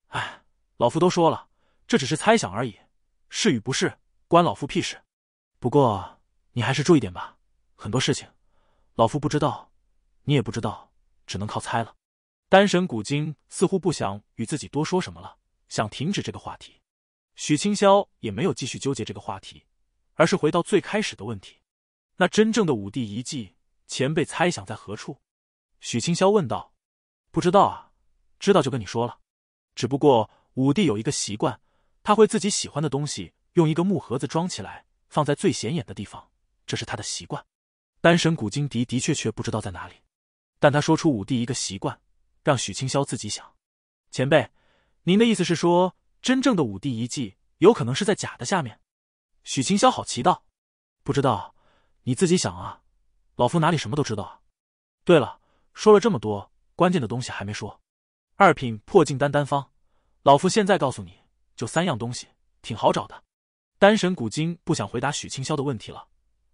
哎，老夫都说了，这只是猜想而已，是与不是，关老夫屁事。不过你还是注意点吧，很多事情，老夫不知道，你也不知道，只能靠猜了。丹神古今似乎不想与自己多说什么了，想停止这个话题。许清霄也没有继续纠结这个话题，而是回到最开始的问题：“那真正的武帝遗迹，前辈猜想在何处？”许清霄问道。“不知道啊，知道就跟你说了。只不过武帝有一个习惯，他会自己喜欢的东西用一个木盒子装起来，放在最显眼的地方，这是他的习惯。”丹神古今的的确确不知道在哪里，但他说出武帝一个习惯。让许清霄自己想，前辈，您的意思是说，真正的武帝遗迹有可能是在假的下面？许清霄好奇道：“不知道，你自己想啊。老夫哪里什么都知道。对了，说了这么多，关键的东西还没说。二品破境丹丹方，老夫现在告诉你，就三样东西，挺好找的。丹神古今不想回答许清霄的问题了，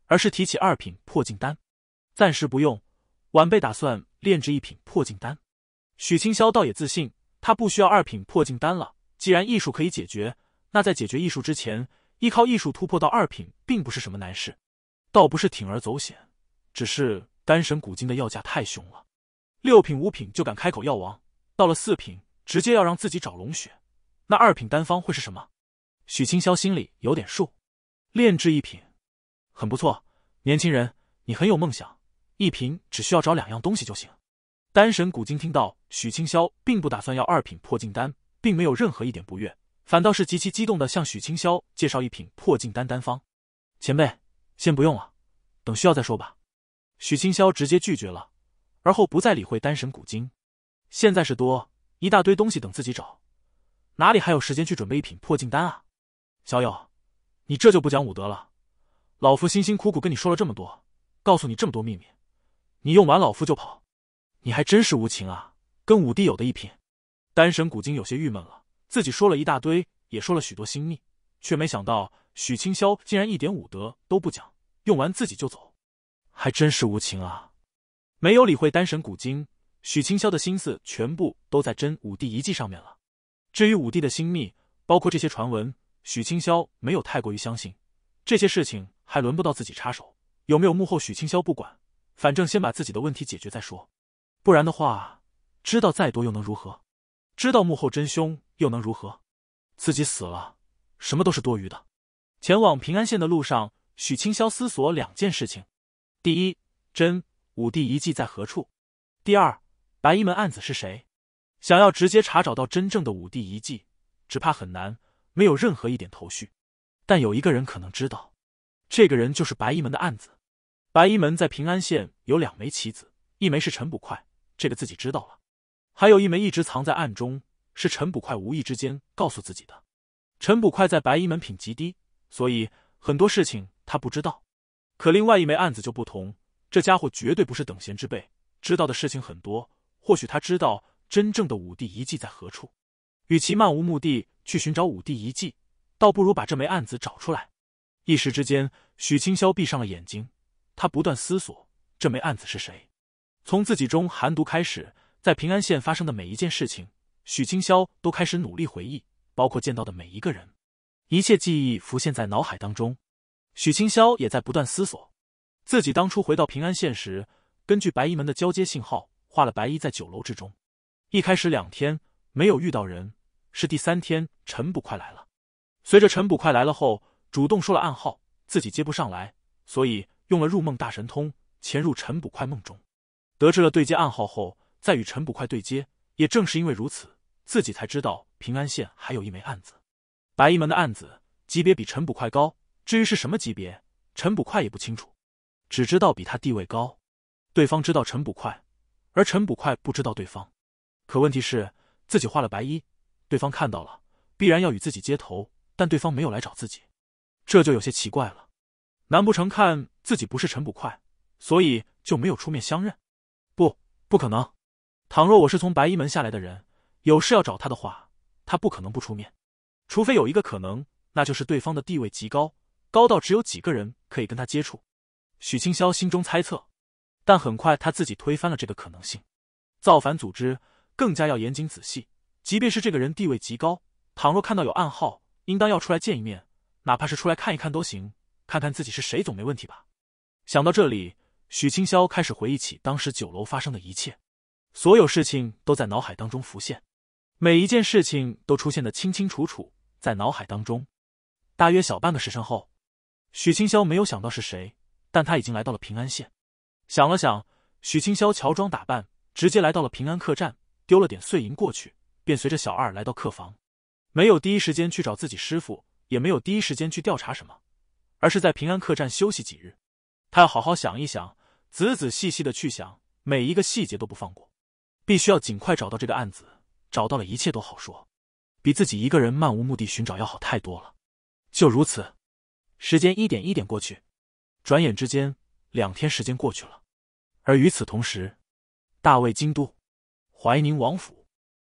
而是提起二品破境丹，暂时不用。晚辈打算炼制一品破境丹。”许清霄倒也自信，他不需要二品破境丹了。既然艺术可以解决，那在解决艺术之前，依靠艺术突破到二品并不是什么难事。倒不是铤而走险，只是丹神古今的要价太凶了。六品、五品就敢开口药王，到了四品，直接要让自己找龙血。那二品丹方会是什么？许清霄心里有点数。炼制一品，很不错。年轻人，你很有梦想。一品只需要找两样东西就行。丹神古今听到许清霄并不打算要二品破镜丹，并没有任何一点不悦，反倒是极其激动的向许清霄介绍一品破镜丹丹方。前辈，先不用了，等需要再说吧。许清霄直接拒绝了，而后不再理会丹神古今。现在是多一大堆东西等自己找，哪里还有时间去准备一品破镜丹啊？小友，你这就不讲武德了。老夫辛辛苦苦跟你说了这么多，告诉你这么多秘密，你用完老夫就跑？你还真是无情啊，跟武帝有的一拼。丹神古今有些郁闷了，自己说了一大堆，也说了许多心密，却没想到许清霄竟然一点武德都不讲，用完自己就走，还真是无情啊！没有理会丹神古今，许清霄的心思全部都在真武帝遗迹上面了。至于武帝的心密，包括这些传闻，许清霄没有太过于相信。这些事情还轮不到自己插手，有没有幕后，许清霄不管，反正先把自己的问题解决再说。不然的话，知道再多又能如何？知道幕后真凶又能如何？自己死了，什么都是多余的。前往平安县的路上，许清霄思索两件事情：第一，真武帝遗迹在何处；第二，白衣门案子是谁？想要直接查找到真正的武帝遗迹，只怕很难，没有任何一点头绪。但有一个人可能知道，这个人就是白衣门的案子。白衣门在平安县有两枚棋子，一枚是陈捕快。这个自己知道了，还有一枚一直藏在暗中，是陈捕快无意之间告诉自己的。陈捕快在白衣门品极低，所以很多事情他不知道。可另外一枚案子就不同，这家伙绝对不是等闲之辈，知道的事情很多。或许他知道真正的武帝遗迹在何处。与其漫无目的去寻找武帝遗迹，倒不如把这枚案子找出来。一时之间，许清霄闭上了眼睛，他不断思索这枚案子是谁。从自己中寒毒开始，在平安县发生的每一件事情，许清霄都开始努力回忆，包括见到的每一个人，一切记忆浮现在脑海当中。许清霄也在不断思索，自己当初回到平安县时，根据白衣门的交接信号，画了白衣在酒楼之中。一开始两天没有遇到人，是第三天陈捕快来了。随着陈捕快来了后，主动说了暗号，自己接不上来，所以用了入梦大神通，潜入陈捕快梦中。得知了对接暗号后，再与陈捕快对接。也正是因为如此，自己才知道平安县还有一枚案子，白衣门的案子级别比陈捕快高。至于是什么级别，陈捕快也不清楚，只知道比他地位高。对方知道陈捕快，而陈捕快不知道对方。可问题是，自己画了白衣，对方看到了，必然要与自己接头，但对方没有来找自己，这就有些奇怪了。难不成看自己不是陈捕快，所以就没有出面相认？不，不可能。倘若我是从白衣门下来的人，有事要找他的话，他不可能不出面。除非有一个可能，那就是对方的地位极高，高到只有几个人可以跟他接触。许清霄心中猜测，但很快他自己推翻了这个可能性。造反组织更加要严谨仔细，即便是这个人地位极高，倘若看到有暗号，应当要出来见一面，哪怕是出来看一看都行，看看自己是谁总没问题吧。想到这里。许清霄开始回忆起当时酒楼发生的一切，所有事情都在脑海当中浮现，每一件事情都出现的清清楚楚，在脑海当中。大约小半个时辰后，许清霄没有想到是谁，但他已经来到了平安县。想了想，许清霄乔装打扮，直接来到了平安客栈，丢了点碎银过去，便随着小二来到客房。没有第一时间去找自己师傅，也没有第一时间去调查什么，而是在平安客栈休息几日，他要好好想一想。仔仔细细的去想每一个细节都不放过，必须要尽快找到这个案子，找到了一切都好说，比自己一个人漫无目的寻找要好太多了。就如此，时间一点一点过去，转眼之间两天时间过去了，而与此同时，大魏京都，怀宁王府，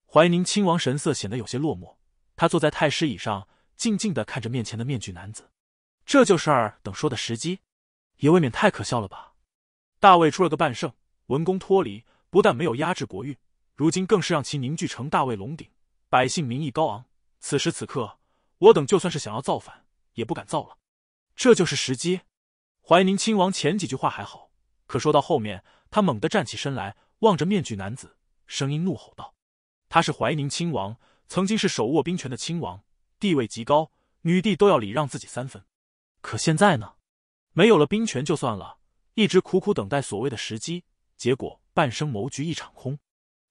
怀宁亲王神色显得有些落寞，他坐在太师椅上，静静的看着面前的面具男子，这就是二等说的时机，也未免太可笑了吧。大卫出了个半圣，文公脱离，不但没有压制国运，如今更是让其凝聚成大卫龙鼎，百姓民意高昂。此时此刻，我等就算是想要造反，也不敢造了。这就是时机。怀宁亲王前几句话还好，可说到后面，他猛地站起身来，望着面具男子，声音怒吼道：“他是怀宁亲王，曾经是手握兵权的亲王，地位极高，女帝都要礼让自己三分。可现在呢？没有了兵权就算了。”一直苦苦等待所谓的时机，结果半生谋局一场空，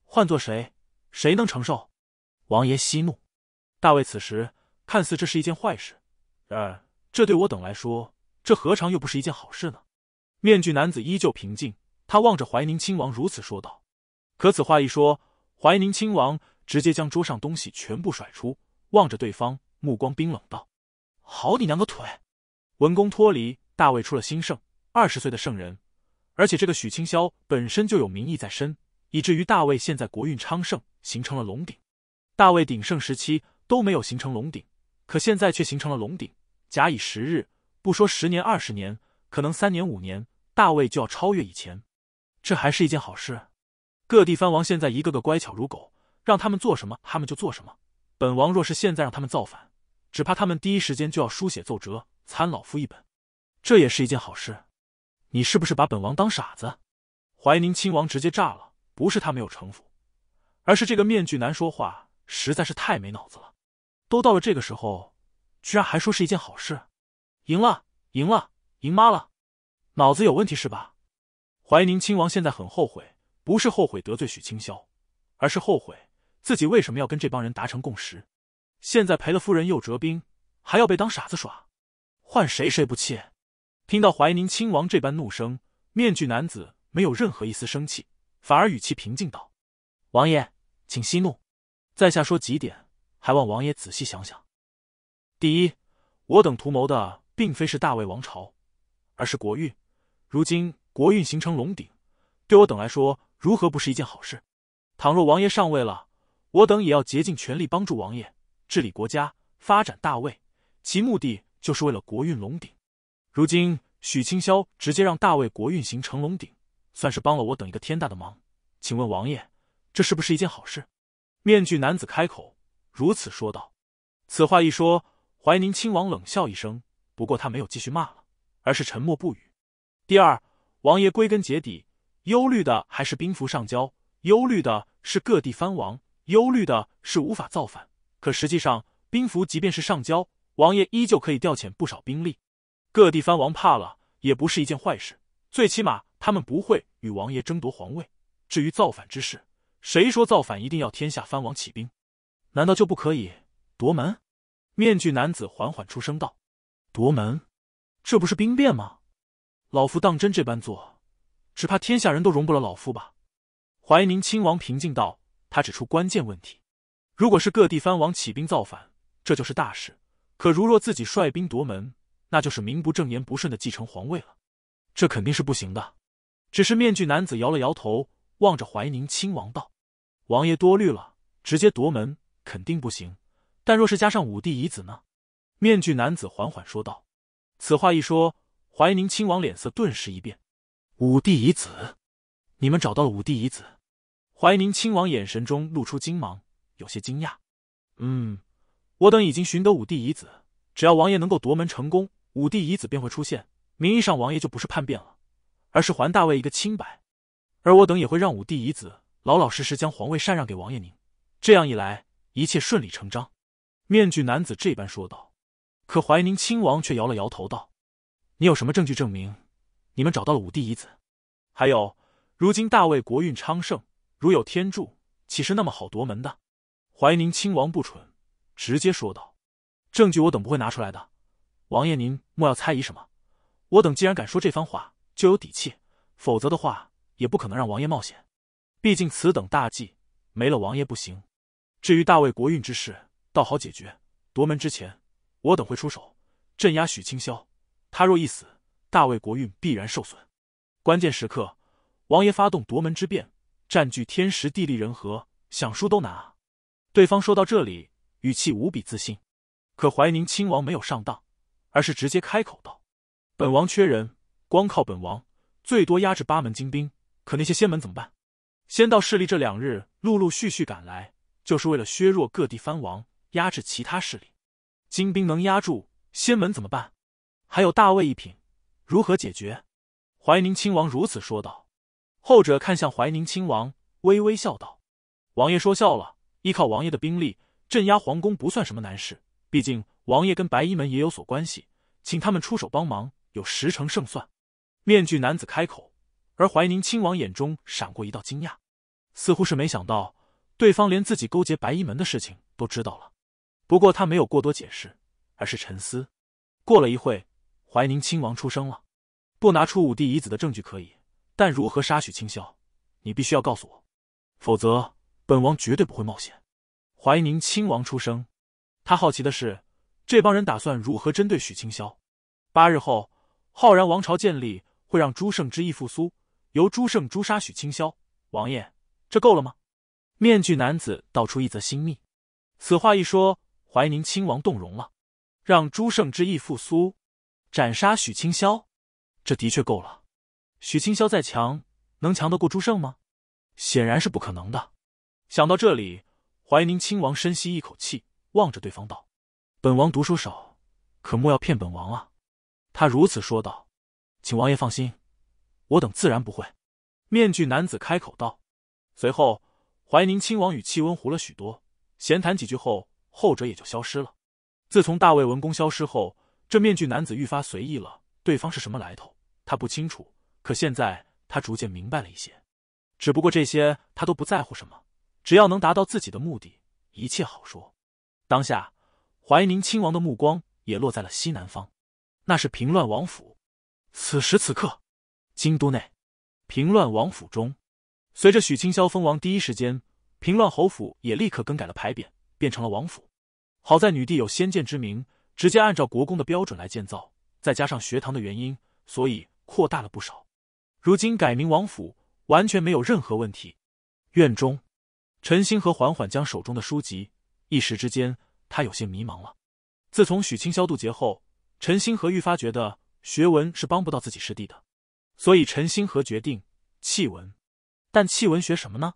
换做谁，谁能承受？王爷息怒。大卫此时看似这是一件坏事，然而这对我等来说，这何尝又不是一件好事呢？面具男子依旧平静，他望着怀宁亲王，如此说道。可此话一说，怀宁亲王直接将桌上东西全部甩出，望着对方，目光冰冷道：“好你娘的腿！文公脱离，大卫出了兴盛。”二十岁的圣人，而且这个许清霄本身就有名义在身，以至于大魏现在国运昌盛，形成了龙鼎。大魏鼎盛时期都没有形成龙鼎，可现在却形成了龙鼎。假以时日，不说十年二十年，可能三年五年，大魏就要超越以前。这还是一件好事。各地藩王现在一个个乖巧如狗，让他们做什么，他们就做什么。本王若是现在让他们造反，只怕他们第一时间就要书写奏折参老夫一本。这也是一件好事。你是不是把本王当傻子？怀宁亲王直接炸了！不是他没有城府，而是这个面具男说话实在是太没脑子了。都到了这个时候，居然还说是一件好事！赢了，赢了，赢妈了！脑子有问题是吧？怀宁亲王现在很后悔，不是后悔得罪许清霄，而是后悔自己为什么要跟这帮人达成共识。现在赔了夫人又折兵，还要被当傻子耍，换谁谁不气？听到怀宁亲王这般怒声，面具男子没有任何一丝生气，反而语气平静道：“王爷，请息怒，在下说几点，还望王爷仔细想想。第一，我等图谋的并非是大魏王朝，而是国运。如今国运形成龙鼎，对我等来说，如何不是一件好事？倘若王爷上位了，我等也要竭尽全力帮助王爷治理国家，发展大魏，其目的就是为了国运龙鼎。”如今许清霄直接让大魏国运行成龙鼎，算是帮了我等一个天大的忙。请问王爷，这是不是一件好事？面具男子开口如此说道。此话一说，怀宁亲王冷笑一声，不过他没有继续骂了，而是沉默不语。第二，王爷归根结底忧虑的还是兵符上交，忧虑的是各地藩王，忧虑的是无法造反。可实际上，兵符即便是上交，王爷依旧可以调遣不少兵力。各地藩王怕了，也不是一件坏事。最起码他们不会与王爷争夺皇位。至于造反之事，谁说造反一定要天下藩王起兵？难道就不可以夺门？面具男子缓缓出声道：“夺门，这不是兵变吗？老夫当真这般做，只怕天下人都容不了老夫吧？”怀宁亲王平静道：“他指出关键问题。如果是各地藩王起兵造反，这就是大事。可如若自己率兵夺门，”那就是名不正言不顺的继承皇位了，这肯定是不行的。只是面具男子摇了摇头，望着怀宁亲王道：“王爷多虑了，直接夺门肯定不行。但若是加上五帝遗子呢？”面具男子缓缓说道。此话一说，怀宁亲王脸色顿时一变：“五帝遗子？你们找到了五帝遗子？”怀宁亲王眼神中露出惊芒，有些惊讶：“嗯，我等已经寻得五帝遗子，只要王爷能够夺门成功。”武帝遗子便会出现，名义上王爷就不是叛变了，而是还大魏一个清白，而我等也会让武帝遗子老老实实将皇位禅让给王爷您。这样一来，一切顺理成章。面具男子这般说道。可怀宁亲王却摇了摇头道：“你有什么证据证明你们找到了武帝遗子？还有，如今大魏国运昌盛，如有天助，岂是那么好夺门的？”怀宁亲王不蠢，直接说道：“证据我等不会拿出来的。”王爷，您莫要猜疑什么。我等既然敢说这番话，就有底气；否则的话，也不可能让王爷冒险。毕竟此等大计没了王爷不行。至于大魏国运之事，倒好解决。夺门之前，我等会出手镇压许清霄。他若一死，大魏国运必然受损。关键时刻，王爷发动夺门之变，占据天时地利人和，想输都难啊！对方说到这里，语气无比自信。可怀宁亲王没有上当。而是直接开口道：“本王缺人，光靠本王最多压制八门精兵，可那些仙门怎么办？仙道势力这两日陆陆续续赶来，就是为了削弱各地藩王，压制其他势力。精兵能压住仙门怎么办？还有大魏一品，如何解决？”怀宁亲王如此说道。后者看向怀宁亲王，微微笑道：“王爷说笑了，依靠王爷的兵力镇压皇宫不算什么难事，毕竟……”王爷跟白衣门也有所关系，请他们出手帮忙，有十成胜算。面具男子开口，而怀宁亲王眼中闪过一道惊讶，似乎是没想到对方连自己勾结白衣门的事情都知道了。不过他没有过多解释，而是沉思。过了一会，怀宁亲王出声了：“不拿出武帝遗子的证据可以，但如何杀许清霄，你必须要告诉我，否则本王绝对不会冒险。”怀宁亲王出声，他好奇的是。这帮人打算如何针对许清霄？八日后，浩然王朝建立，会让朱圣之意复苏，由朱圣诛杀许清霄。王爷，这够了吗？面具男子道出一则新密。此话一说，怀宁亲王动容了。让朱圣之意复苏，斩杀许清霄，这的确够了。许清霄再强，能强得过朱圣吗？显然是不可能的。想到这里，怀宁亲王深吸一口气，望着对方道。本王读书少，可莫要骗本王啊！他如此说道。请王爷放心，我等自然不会。面具男子开口道。随后，怀宁亲王语气温乎了许多，闲谈几句后，后者也就消失了。自从大魏文公消失后，这面具男子愈发随意了。对方是什么来头，他不清楚，可现在他逐渐明白了一些。只不过这些他都不在乎什么，只要能达到自己的目的，一切好说。当下。怀宁亲王的目光也落在了西南方，那是平乱王府。此时此刻，京都内，平乱王府中，随着许清霄封王，第一时间，平乱侯府也立刻更改了牌匾，变成了王府。好在女帝有先见之明，直接按照国公的标准来建造，再加上学堂的原因，所以扩大了不少。如今改名王府，完全没有任何问题。院中，陈星河缓缓将手中的书籍，一时之间。他有些迷茫了。自从许清宵渡劫后，陈星河愈发觉得学文是帮不到自己师弟的，所以陈星河决定弃文。但弃文学什么呢？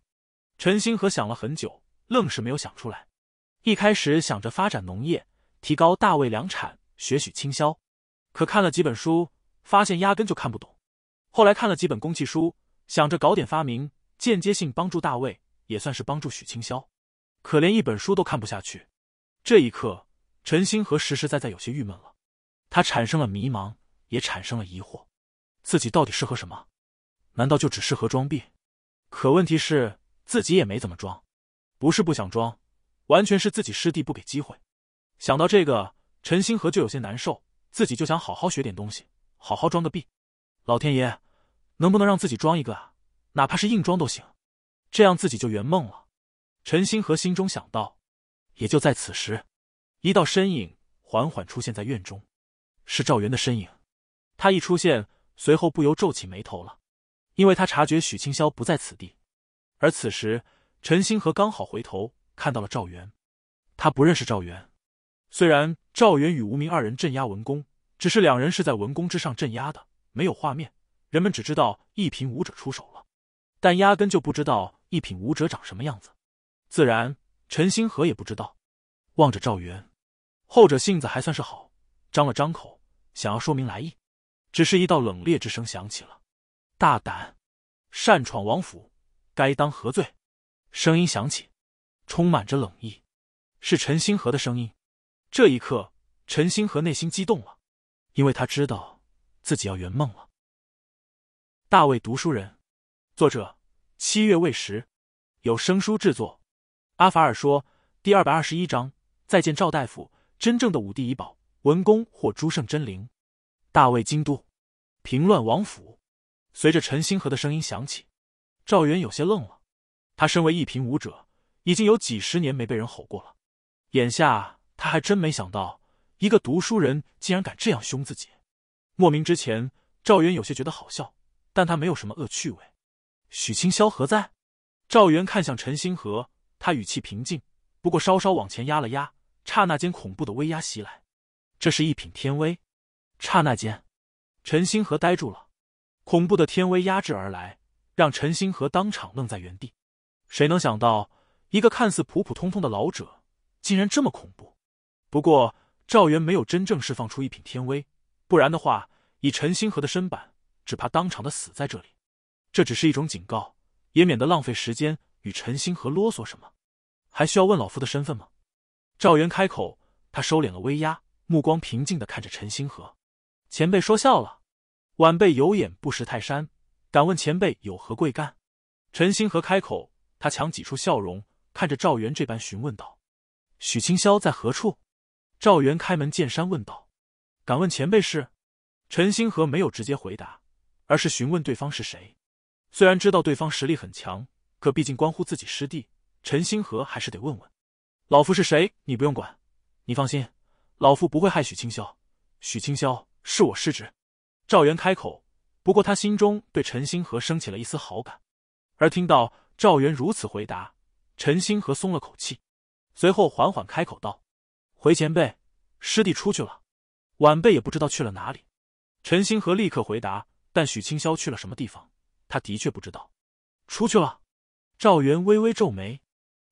陈星河想了很久，愣是没有想出来。一开始想着发展农业，提高大卫粮产，学许清宵。可看了几本书，发现压根就看不懂。后来看了几本工具书，想着搞点发明，间接性帮助大卫，也算是帮助许清宵。可连一本书都看不下去。这一刻，陈星河实实在在有些郁闷了，他产生了迷茫，也产生了疑惑，自己到底适合什么？难道就只适合装逼？可问题是自己也没怎么装，不是不想装，完全是自己师弟不给机会。想到这个，陈星河就有些难受，自己就想好好学点东西，好好装个逼。老天爷，能不能让自己装一个啊？哪怕是硬装都行，这样自己就圆梦了。陈星河心中想到。也就在此时，一道身影缓缓出现在院中，是赵元的身影。他一出现，随后不由皱起眉头了，因为他察觉许清霄不在此地。而此时，陈星河刚好回头看到了赵元，他不认识赵元。虽然赵元与无名二人镇压文公，只是两人是在文公之上镇压的，没有画面，人们只知道一品武者出手了，但压根就不知道一品武者长什么样子，自然。陈星河也不知道，望着赵元，后者性子还算是好，张了张口，想要说明来意，只是一道冷冽之声响起了：“大胆，擅闯王府，该当何罪？”声音响起，充满着冷意，是陈星河的声音。这一刻，陈星河内心激动了，因为他知道自己要圆梦了。大卫读书人，作者七月未时，有声书制作。阿法尔说：“第二百二十一章，再见赵大夫。真正的武帝遗宝，文公或诸圣真灵，大卫京都平乱王府。”随着陈星河的声音响起，赵元有些愣了。他身为一品武者，已经有几十年没被人吼过了。眼下他还真没想到，一个读书人竟然敢这样凶自己。莫名之前，赵元有些觉得好笑，但他没有什么恶趣味。许清霄何在？赵元看向陈星河。他语气平静，不过稍稍往前压了压，刹那间恐怖的威压袭来，这是一品天威。刹那间，陈星河呆住了，恐怖的天威压制而来，让陈星河当场愣在原地。谁能想到，一个看似普普通通的老者，竟然这么恐怖？不过赵元没有真正释放出一品天威，不然的话，以陈星河的身板，只怕当场的死在这里。这只是一种警告，也免得浪费时间。与陈星河啰嗦什么？还需要问老夫的身份吗？赵元开口，他收敛了威压，目光平静的看着陈星河。前辈说笑了，晚辈有眼不识泰山，敢问前辈有何贵干？陈星河开口，他强挤出笑容，看着赵元这般询问道：“许清霄在何处？”赵元开门见山问道：“敢问前辈是？”陈星河没有直接回答，而是询问对方是谁。虽然知道对方实力很强。可毕竟关乎自己师弟陈星河，还是得问问。老夫是谁？你不用管。你放心，老夫不会害许清霄。许清霄是我失职。赵元开口。不过他心中对陈星河升起了一丝好感。而听到赵元如此回答，陈星河松了口气，随后缓缓开口道：“回前辈，师弟出去了，晚辈也不知道去了哪里。”陈星河立刻回答。但许清霄去了什么地方，他的确不知道。出去了。赵元微微皱眉，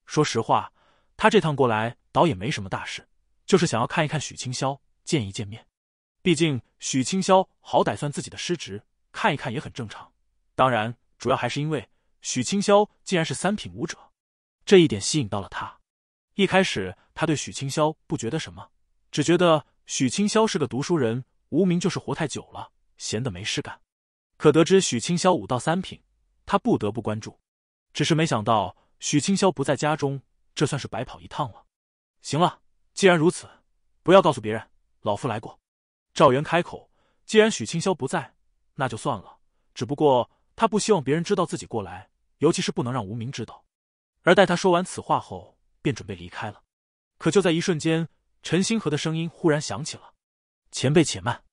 说实话，他这趟过来倒也没什么大事，就是想要看一看许清霄，见一见面。毕竟许清霄好歹算自己的师侄，看一看也很正常。当然，主要还是因为许清霄竟然是三品武者，这一点吸引到了他。一开始他对许清霄不觉得什么，只觉得许清霄是个读书人，无名就是活太久了，闲的没事干。可得知许清霄武到三品，他不得不关注。只是没想到许清霄不在家中，这算是白跑一趟了。行了，既然如此，不要告诉别人老夫来过。赵元开口，既然许清霄不在，那就算了。只不过他不希望别人知道自己过来，尤其是不能让无名知道。而待他说完此话后，便准备离开了。可就在一瞬间，陈星河的声音忽然响起了：“前辈且慢！”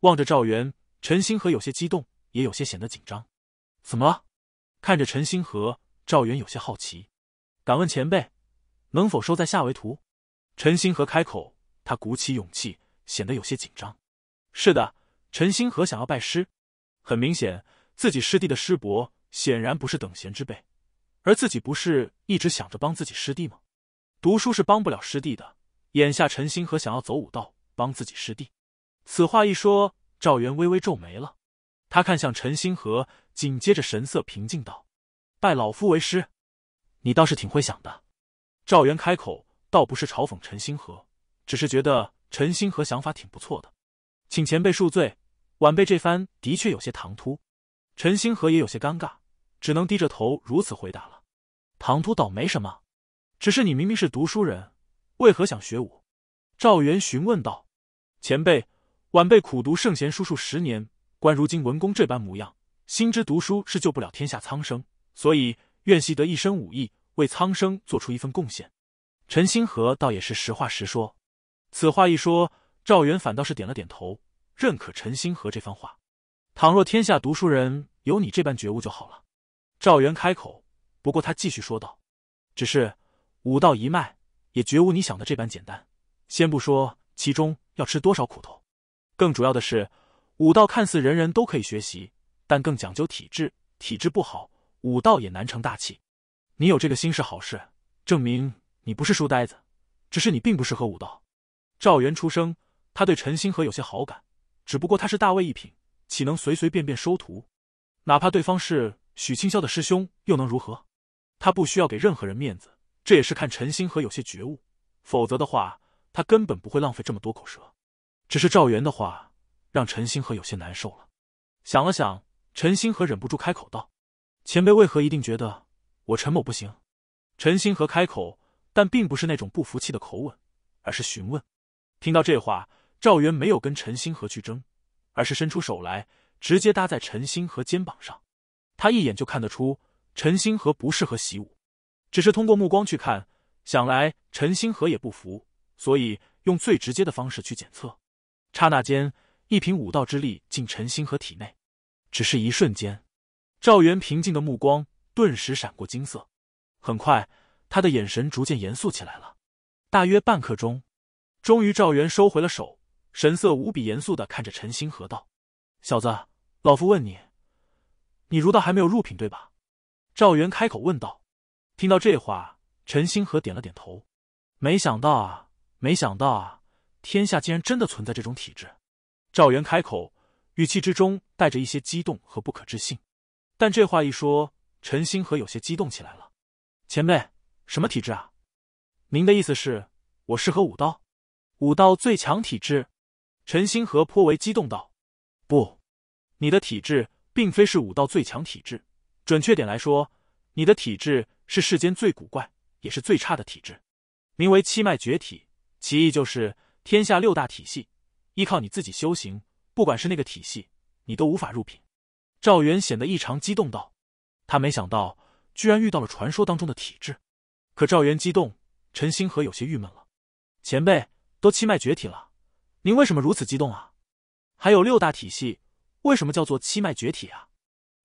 望着赵元，陈星河有些激动，也有些显得紧张。怎么了？看着陈星河，赵元有些好奇，敢问前辈，能否收在下为徒？陈星河开口，他鼓起勇气，显得有些紧张。是的，陈星河想要拜师。很明显，自己师弟的师伯显然不是等闲之辈，而自己不是一直想着帮自己师弟吗？读书是帮不了师弟的，眼下陈星河想要走武道，帮自己师弟。此话一说，赵元微微皱眉了。他看向陈星河，紧接着神色平静道：“拜老夫为师。”你倒是挺会想的。”赵元开口，倒不是嘲讽陈星河，只是觉得陈星河想法挺不错的。“请前辈恕罪，晚辈这番的确有些唐突。”陈星河也有些尴尬，只能低着头如此回答了。“唐突倒没什么，只是你明明是读书人，为何想学武？”赵元询问道。“前辈，晚辈苦读圣贤书数十年。”观如今文公这般模样，心知读书是救不了天下苍生，所以愿习得一身武艺，为苍生做出一份贡献。陈星河倒也是实话实说。此话一说，赵元反倒是点了点头，认可陈星河这番话。倘若天下读书人有你这般觉悟就好了。赵元开口，不过他继续说道：“只是武道一脉也绝无你想的这般简单。先不说其中要吃多少苦头，更主要的是……”武道看似人人都可以学习，但更讲究体质，体质不好，武道也难成大器。你有这个心是好事，证明你不是书呆子。只是你并不适合武道。赵元出生，他对陈星河有些好感，只不过他是大魏一品，岂能随随便便收徒？哪怕对方是许清霄的师兄，又能如何？他不需要给任何人面子。这也是看陈星河有些觉悟，否则的话，他根本不会浪费这么多口舌。只是赵元的话。让陈星河有些难受了，想了想，陈星河忍不住开口道：“前辈为何一定觉得我陈某不行？”陈星河开口，但并不是那种不服气的口吻，而是询问。听到这话，赵元没有跟陈星河去争，而是伸出手来，直接搭在陈星河肩膀上。他一眼就看得出陈星河不适合习武，只是通过目光去看，想来陈星河也不服，所以用最直接的方式去检测。刹那间。一瓶武道之力进陈星河体内，只是一瞬间，赵元平静的目光顿时闪过金色。很快，他的眼神逐渐严肃起来了。大约半刻钟，终于赵元收回了手，神色无比严肃的看着陈星河道：“小子，老夫问你，你儒道还没有入品对吧？”赵元开口问道。听到这话，陈星河点了点头。没想到啊，没想到啊，天下竟然真的存在这种体质。赵元开口，语气之中带着一些激动和不可置信。但这话一说，陈星河有些激动起来了。前辈，什么体质啊？您的意思是，我适合武道？武道最强体质？陈星河颇为激动道：“不，你的体质并非是武道最强体质，准确点来说，你的体质是世间最古怪，也是最差的体质，名为七脉绝体，其意就是天下六大体系。”依靠你自己修行，不管是那个体系，你都无法入品。赵元显得异常激动道：“他没想到，居然遇到了传说当中的体质。”可赵元激动，陈星河有些郁闷了：“前辈都七脉绝体了，您为什么如此激动啊？还有六大体系，为什么叫做七脉绝体啊？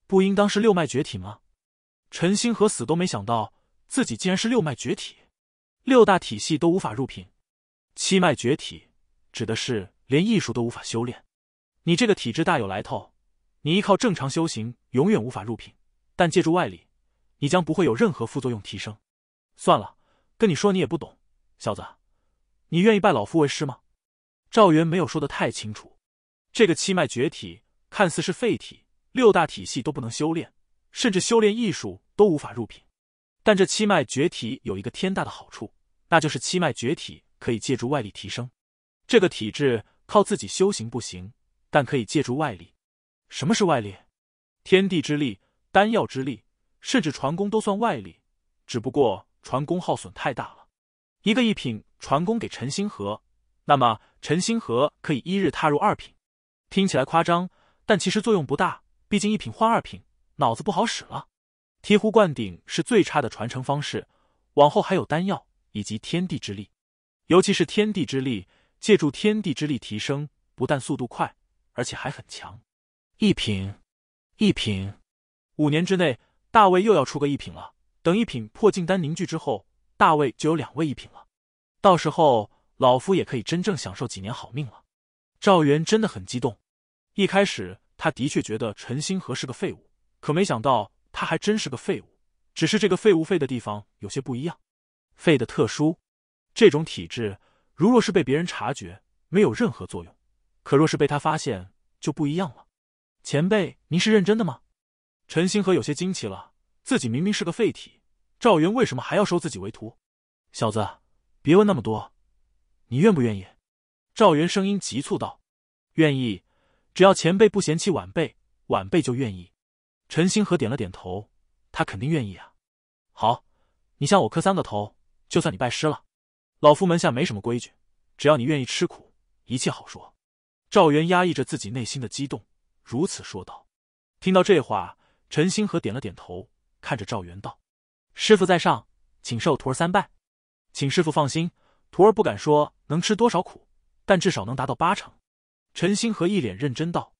不应当是六脉绝体吗？”陈星河死都没想到，自己竟然是六脉绝体，六大体系都无法入品。七脉绝体指的是。连艺术都无法修炼，你这个体质大有来头。你依靠正常修行，永远无法入品。但借助外力，你将不会有任何副作用提升。算了，跟你说你也不懂，小子，你愿意拜老夫为师吗？赵元没有说的太清楚。这个七脉绝体看似是废体，六大体系都不能修炼，甚至修炼艺术都无法入品。但这七脉绝体有一个天大的好处，那就是七脉绝体可以借助外力提升。这个体质。靠自己修行不行，但可以借助外力。什么是外力？天地之力、丹药之力，甚至传功都算外力。只不过传功耗损太大了。一个一品传功给陈星河，那么陈星河可以一日踏入二品。听起来夸张，但其实作用不大。毕竟一品换二品，脑子不好使了。醍醐灌顶是最差的传承方式。往后还有丹药以及天地之力，尤其是天地之力。借助天地之力提升，不但速度快，而且还很强。一品，一品，五年之内，大卫又要出个一品了。等一品破境丹凝聚之后，大卫就有两位一品了。到时候，老夫也可以真正享受几年好命了。赵元真的很激动。一开始，他的确觉得陈星河是个废物，可没想到他还真是个废物，只是这个废物废的地方有些不一样，废的特殊。这种体质。如若是被别人察觉，没有任何作用；可若是被他发现，就不一样了。前辈，您是认真的吗？陈星河有些惊奇了，自己明明是个废体，赵云为什么还要收自己为徒？小子，别问那么多，你愿不愿意？赵云声音急促道：“愿意，只要前辈不嫌弃晚辈，晚辈就愿意。”陈星河点了点头，他肯定愿意啊。好，你向我磕三个头，就算你拜师了。老夫门下没什么规矩，只要你愿意吃苦，一切好说。赵元压抑着自己内心的激动，如此说道。听到这话，陈星河点了点头，看着赵元道：“师傅在上，请受徒儿三拜。请师傅放心，徒儿不敢说能吃多少苦，但至少能达到八成。”陈星河一脸认真道：“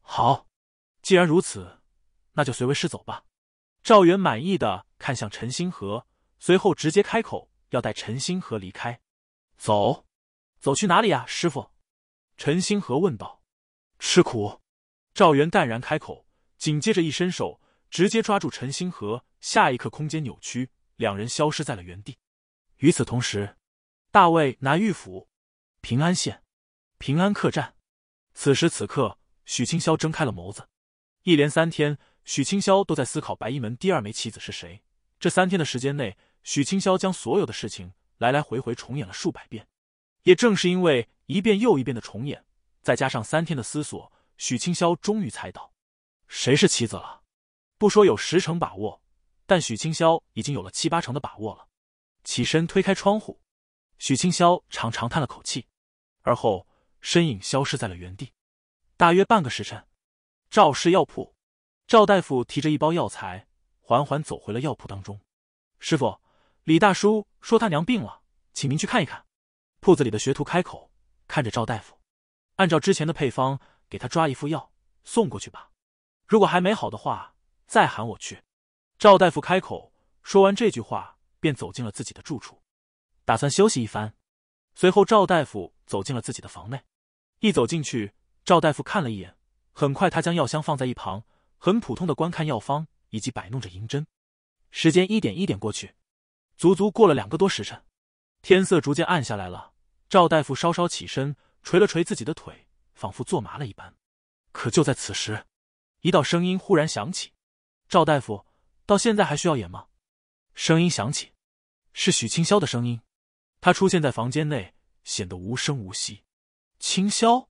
好，既然如此，那就随为师走吧。”赵元满意的看向陈星河，随后直接开口。要带陈星河离开，走，走去哪里呀，师傅？陈星河问道。吃苦，赵元淡然开口，紧接着一伸手，直接抓住陈星河。下一刻，空间扭曲，两人消失在了原地。与此同时，大卫南玉府，平安县，平安客栈。此时此刻，许清霄睁开了眸子。一连三天，许清霄都在思考白衣门第二枚棋子是谁。这三天的时间内。许清霄将所有的事情来来回回重演了数百遍，也正是因为一遍又一遍的重演，再加上三天的思索，许清霄终于猜到，谁是妻子了。不说有十成把握，但许清霄已经有了七八成的把握了。起身推开窗户，许清霄长长叹了口气，而后身影消失在了原地。大约半个时辰，赵氏药铺，赵大夫提着一包药材，缓缓走回了药铺当中，师傅。李大叔说：“他娘病了，请您去看一看。”铺子里的学徒开口，看着赵大夫：“按照之前的配方给他抓一副药，送过去吧。如果还没好的话，再喊我去。”赵大夫开口，说完这句话，便走进了自己的住处，打算休息一番。随后，赵大夫走进了自己的房内，一走进去，赵大夫看了一眼，很快他将药箱放在一旁，很普通的观看药方，以及摆弄着银针。时间一点一点过去。足足过了两个多时辰，天色逐渐暗下来了。赵大夫稍稍起身，捶了捶自己的腿，仿佛坐麻了一般。可就在此时，一道声音忽然响起：“赵大夫，到现在还需要演吗？”声音响起，是许清霄的声音。他出现在房间内，显得无声无息。清霄，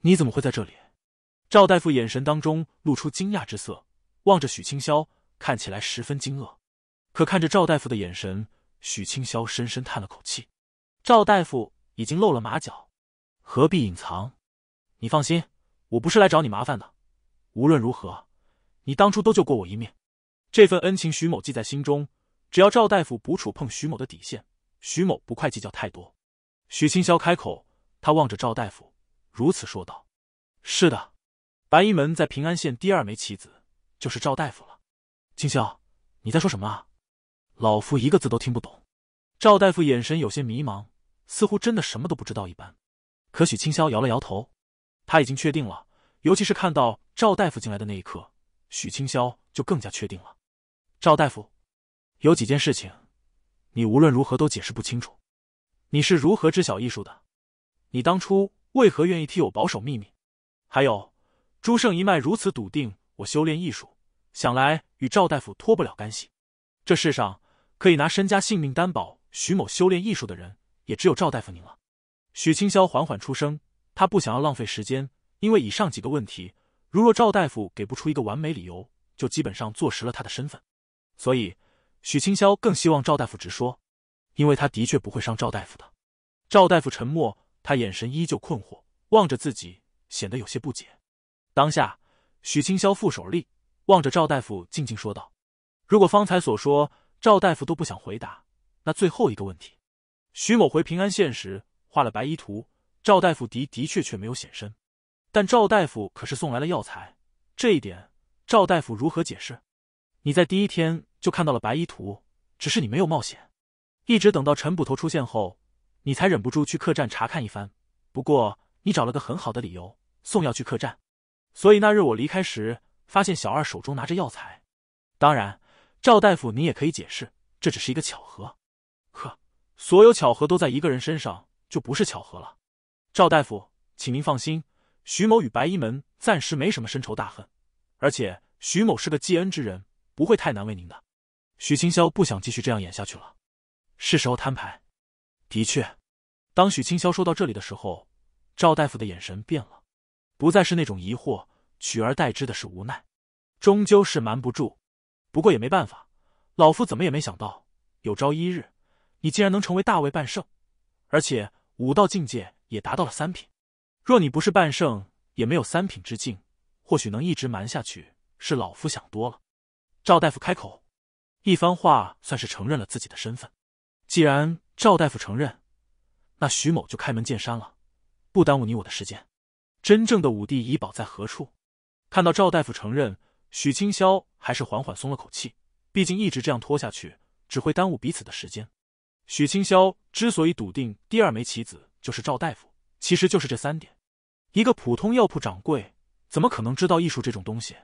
你怎么会在这里？赵大夫眼神当中露出惊讶之色，望着许清霄，看起来十分惊愕。可看着赵大夫的眼神，许清霄深深叹了口气。赵大夫已经露了马脚，何必隐藏？你放心，我不是来找你麻烦的。无论如何，你当初都救过我一命，这份恩情徐某记在心中。只要赵大夫不触碰徐某的底线，徐某不快计较太多。许清霄开口，他望着赵大夫，如此说道：“是的，白衣门在平安县第二枚棋子就是赵大夫了。清霄，你在说什么啊？”老夫一个字都听不懂，赵大夫眼神有些迷茫，似乎真的什么都不知道一般。可许清霄摇了摇头，他已经确定了。尤其是看到赵大夫进来的那一刻，许清霄就更加确定了。赵大夫，有几件事情，你无论如何都解释不清楚。你是如何知晓艺术的？你当初为何愿意替我保守秘密？还有，朱圣一脉如此笃定我修炼艺术，想来与赵大夫脱不了干系。这世上。可以拿身家性命担保，徐某修炼艺术的人也只有赵大夫您了。许清霄缓缓出声，他不想要浪费时间，因为以上几个问题，如若赵大夫给不出一个完美理由，就基本上坐实了他的身份。所以，许清霄更希望赵大夫直说，因为他的确不会伤赵大夫的。赵大夫沉默，他眼神依旧困惑，望着自己，显得有些不解。当下，许清霄负手立，望着赵大夫，静静说道：“如果方才所说……”赵大夫都不想回答。那最后一个问题，徐某回平安县时画了白衣图，赵大夫的的确确没有显身，但赵大夫可是送来了药材，这一点赵大夫如何解释？你在第一天就看到了白衣图，只是你没有冒险，一直等到陈捕头出现后，你才忍不住去客栈查看一番。不过你找了个很好的理由送药去客栈，所以那日我离开时发现小二手中拿着药材。当然。赵大夫，你也可以解释，这只是一个巧合。呵，所有巧合都在一个人身上，就不是巧合了。赵大夫，请您放心，徐某与白衣门暂时没什么深仇大恨，而且徐某是个记恩之人，不会太难为您的。许清霄不想继续这样演下去了，是时候摊牌。的确，当许清霄说到这里的时候，赵大夫的眼神变了，不再是那种疑惑，取而代之的是无奈，终究是瞒不住。不过也没办法，老夫怎么也没想到，有朝一日，你竟然能成为大魏半圣，而且武道境界也达到了三品。若你不是半圣，也没有三品之境，或许能一直瞒下去。是老夫想多了。赵大夫开口，一番话算是承认了自己的身份。既然赵大夫承认，那徐某就开门见山了，不耽误你我的时间。真正的武帝遗宝在何处？看到赵大夫承认。许清霄还是缓缓松了口气，毕竟一直这样拖下去，只会耽误彼此的时间。许清霄之所以笃定第二枚棋子就是赵大夫，其实就是这三点：一个普通药铺掌柜怎么可能知道艺术这种东西？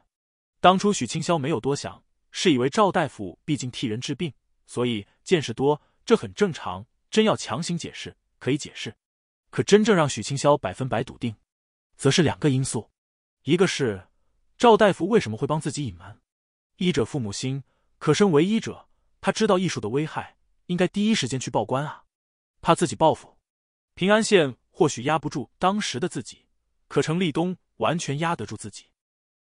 当初许清霄没有多想，是以为赵大夫毕竟替人治病，所以见识多，这很正常。真要强行解释，可以解释。可真正让许清霄百分百笃定，则是两个因素：一个是。赵大夫为什么会帮自己隐瞒？医者父母心，可身为医者，他知道艺术的危害，应该第一时间去报官啊！怕自己报复，平安县或许压不住当时的自己，可程立东完全压得住自己，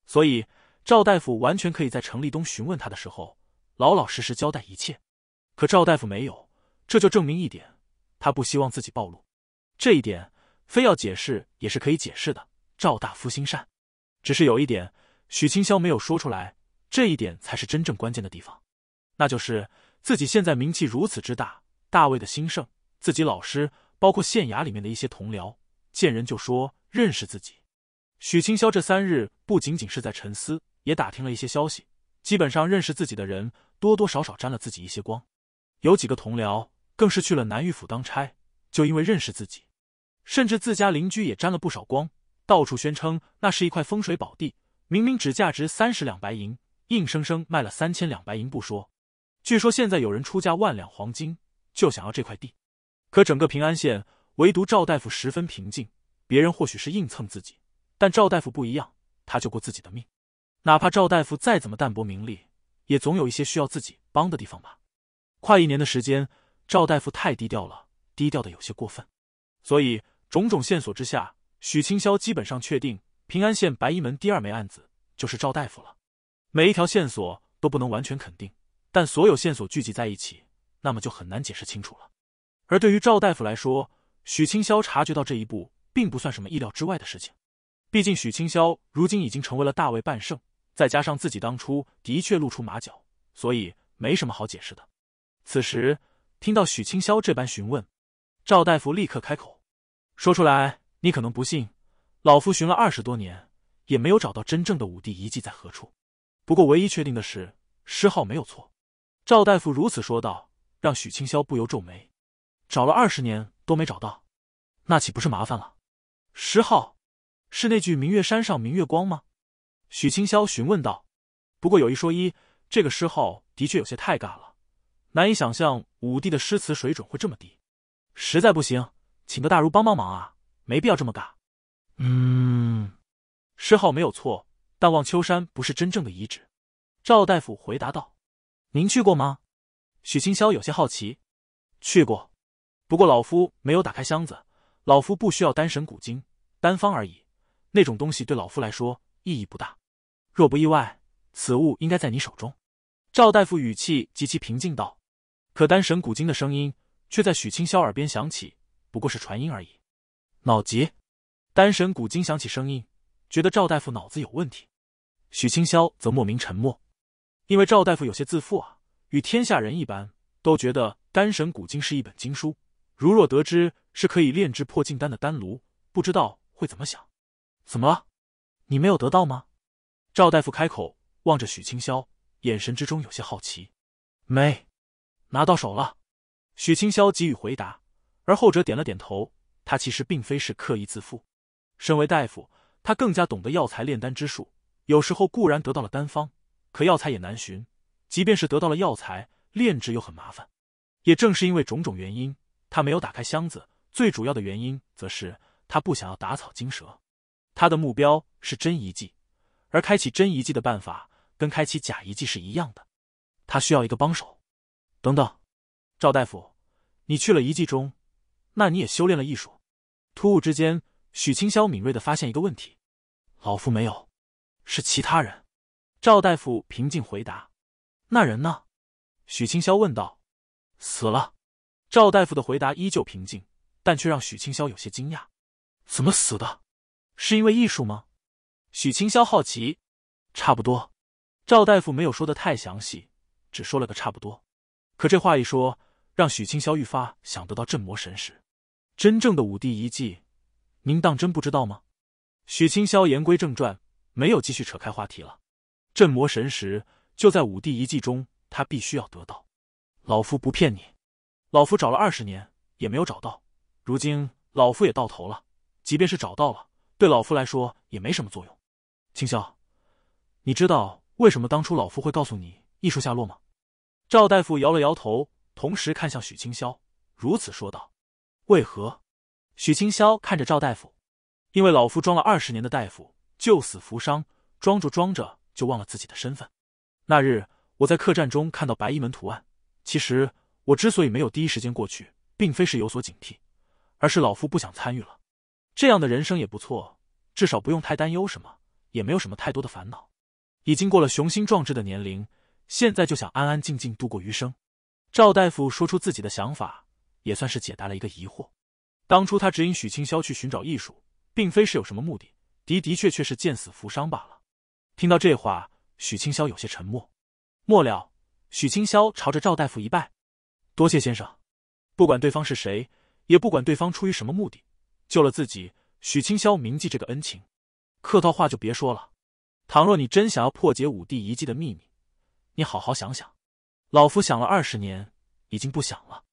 所以赵大夫完全可以在程立东询问他的时候，老老实实交代一切。可赵大夫没有，这就证明一点：他不希望自己暴露。这一点非要解释也是可以解释的。赵大夫心善，只是有一点。许清霄没有说出来，这一点才是真正关键的地方，那就是自己现在名气如此之大，大卫的兴盛，自己老师，包括县衙里面的一些同僚，见人就说认识自己。许清霄这三日不仅仅是在沉思，也打听了一些消息，基本上认识自己的人，多多少少沾了自己一些光。有几个同僚更是去了南御府当差，就因为认识自己，甚至自家邻居也沾了不少光，到处宣称那是一块风水宝地。明明只价值三十两白银，硬生生卖了三千两白银不说。据说现在有人出价万两黄金，就想要这块地。可整个平安县，唯独赵大夫十分平静。别人或许是硬蹭自己，但赵大夫不一样，他救过自己的命。哪怕赵大夫再怎么淡泊名利，也总有一些需要自己帮的地方吧。快一年的时间，赵大夫太低调了，低调的有些过分。所以种种线索之下，许清霄基本上确定。平安县白衣门第二枚案子就是赵大夫了，每一条线索都不能完全肯定，但所有线索聚集在一起，那么就很难解释清楚了。而对于赵大夫来说，许清霄察觉到这一步，并不算什么意料之外的事情。毕竟许清霄如今已经成为了大魏半圣，再加上自己当初的确露出马脚，所以没什么好解释的。此时听到许清霄这般询问，赵大夫立刻开口：“说出来，你可能不信。”老夫寻了二十多年，也没有找到真正的武帝遗迹在何处。不过，唯一确定的是，诗号没有错。赵大夫如此说道，让许清霄不由皱眉。找了二十年都没找到，那岂不是麻烦了？诗号是那句“明月山上明月光”吗？许清霄询问道。不过有一说一，这个诗号的确有些太尬了，难以想象武帝的诗词水准会这么低。实在不行，请个大儒帮帮忙啊！没必要这么尬。嗯，诗号没有错，但望秋山不是真正的遗址。赵大夫回答道：“您去过吗？”许清霄有些好奇。去过，不过老夫没有打开箱子。老夫不需要丹神古经丹方而已，那种东西对老夫来说意义不大。若不意外，此物应该在你手中。赵大夫语气极其平静道：“可丹神古经的声音却在许清霄耳边响起，不过是传音而已。”脑疾。丹神古今响起声音，觉得赵大夫脑子有问题。许清霄则莫名沉默，因为赵大夫有些自负啊。与天下人一般，都觉得丹神古今是一本经书，如若得知是可以炼制破禁丹的丹炉，不知道会怎么想。怎么了？你没有得到吗？赵大夫开口，望着许清霄，眼神之中有些好奇。没，拿到手了。许清霄给予回答，而后者点了点头。他其实并非是刻意自负。身为大夫，他更加懂得药材炼丹之术。有时候固然得到了丹方，可药材也难寻；即便是得到了药材，炼制又很麻烦。也正是因为种种原因，他没有打开箱子。最主要的原因，则是他不想要打草惊蛇。他的目标是真遗迹，而开启真遗迹的办法，跟开启假遗迹是一样的。他需要一个帮手。等等，赵大夫，你去了遗迹中，那你也修炼了艺术？突兀之间。许清霄敏锐的发现一个问题，老夫没有，是其他人。赵大夫平静回答。那人呢？许清霄问道。死了。赵大夫的回答依旧平静，但却让许清霄有些惊讶。怎么死的？是因为艺术吗？许清霄好奇。差不多。赵大夫没有说的太详细，只说了个差不多。可这话一说，让许清霄愈发想得到镇魔神石。真正的武帝遗迹。您当真不知道吗？许清霄言归正传，没有继续扯开话题了。镇魔神石就在五帝遗迹中，他必须要得到。老夫不骗你，老夫找了二十年也没有找到，如今老夫也到头了。即便是找到了，对老夫来说也没什么作用。清霄，你知道为什么当初老夫会告诉你艺术下落吗？赵大夫摇了摇头，同时看向许清霄，如此说道：“为何？”许清霄看着赵大夫，因为老夫装了二十年的大夫，救死扶伤，装着装着就忘了自己的身份。那日我在客栈中看到白衣门图案，其实我之所以没有第一时间过去，并非是有所警惕，而是老夫不想参与了。这样的人生也不错，至少不用太担忧什么，也没有什么太多的烦恼。已经过了雄心壮志的年龄，现在就想安安静静度过余生。赵大夫说出自己的想法，也算是解答了一个疑惑。当初他指引许清霄去寻找艺术，并非是有什么目的，的的确确是见死扶伤罢了。听到这话，许清霄有些沉默。末了，许清霄朝着赵大夫一拜：“多谢先生，不管对方是谁，也不管对方出于什么目的，救了自己，许清霄铭记这个恩情。客套话就别说了。倘若你真想要破解武帝遗迹的秘密，你好好想想。老夫想了二十年，已经不想了。”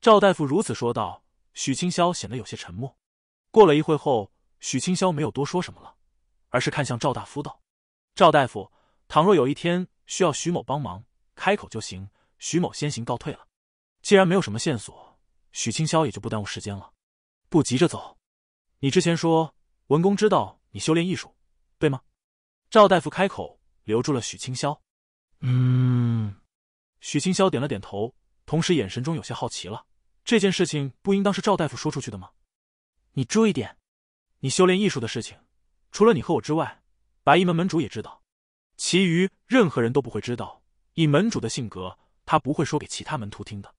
赵大夫如此说道。许清霄显得有些沉默，过了一会后，许清霄没有多说什么了，而是看向赵大夫道：“赵大夫，倘若有一天需要徐某帮忙，开口就行。徐某先行告退了。既然没有什么线索，许清霄也就不耽误时间了，不急着走。你之前说文公知道你修炼艺术，对吗？”赵大夫开口留住了许清霄。嗯，许清霄点了点头，同时眼神中有些好奇了。这件事情不应当是赵大夫说出去的吗？你注意点，你修炼艺术的事情，除了你和我之外，白衣门门主也知道，其余任何人都不会知道。以门主的性格，他不会说给其他门徒听的。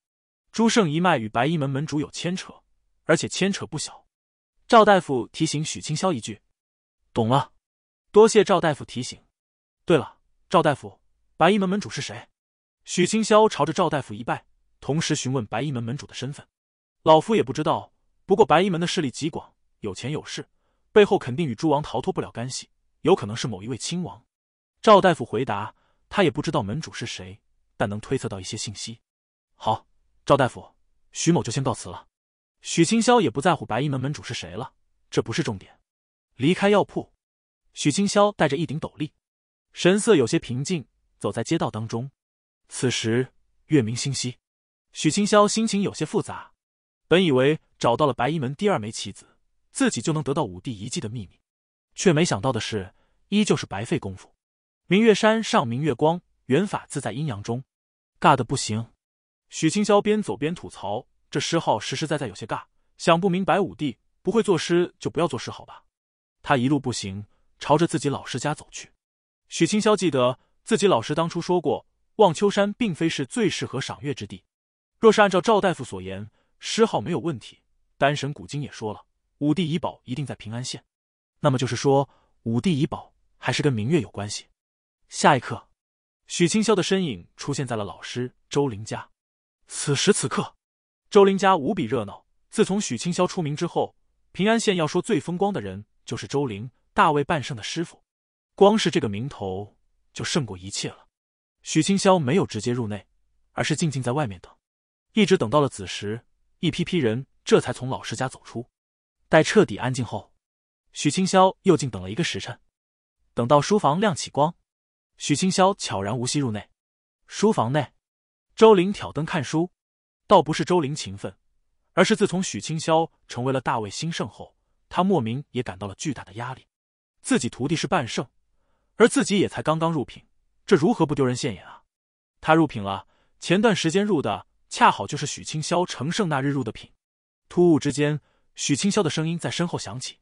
朱圣一脉与白衣门门主有牵扯，而且牵扯不小。赵大夫提醒许清霄一句：“懂了，多谢赵大夫提醒。”对了，赵大夫，白衣门门主是谁？许清霄朝着赵大夫一拜。同时询问白衣门门主的身份，老夫也不知道。不过白衣门的势力极广，有钱有势，背后肯定与诸王逃脱不了干系，有可能是某一位亲王。赵大夫回答，他也不知道门主是谁，但能推测到一些信息。好，赵大夫，徐某就先告辞了。许清霄也不在乎白衣门门主是谁了，这不是重点。离开药铺，许清霄带着一顶斗笠，神色有些平静，走在街道当中。此时月明星稀。许清霄心情有些复杂，本以为找到了白衣门第二枚棋子，自己就能得到武帝遗迹的秘密，却没想到的是，依旧是白费功夫。明月山上明月光，缘法自在阴阳中，尬的不行。许清霄边走边吐槽：“这诗号实实在在有些尬，想不明白武帝不会作诗，就不要作诗好吧。”他一路步行，朝着自己老师家走去。许清霄记得自己老师当初说过，望秋山并非是最适合赏月之地。若是按照赵大夫所言，尸号没有问题。丹神古经也说了，五帝遗宝一定在平安县。那么就是说，五帝遗宝还是跟明月有关系。下一刻，许清霄的身影出现在了老师周林家。此时此刻，周林家无比热闹。自从许清霄出名之后，平安县要说最风光的人就是周林，大魏半圣的师傅，光是这个名头就胜过一切了。许清霄没有直接入内，而是静静在外面等。一直等到了子时，一批批人这才从老师家走出。待彻底安静后，许清霄又静等了一个时辰。等到书房亮起光，许清霄悄然无息入内。书房内，周玲挑灯看书。倒不是周玲勤奋，而是自从许清霄成为了大魏新圣后，他莫名也感到了巨大的压力。自己徒弟是半圣，而自己也才刚刚入品，这如何不丢人现眼啊？他入品了，前段时间入的。恰好就是许清霄乘胜那日入的品，突兀之间，许清霄的声音在身后响起：“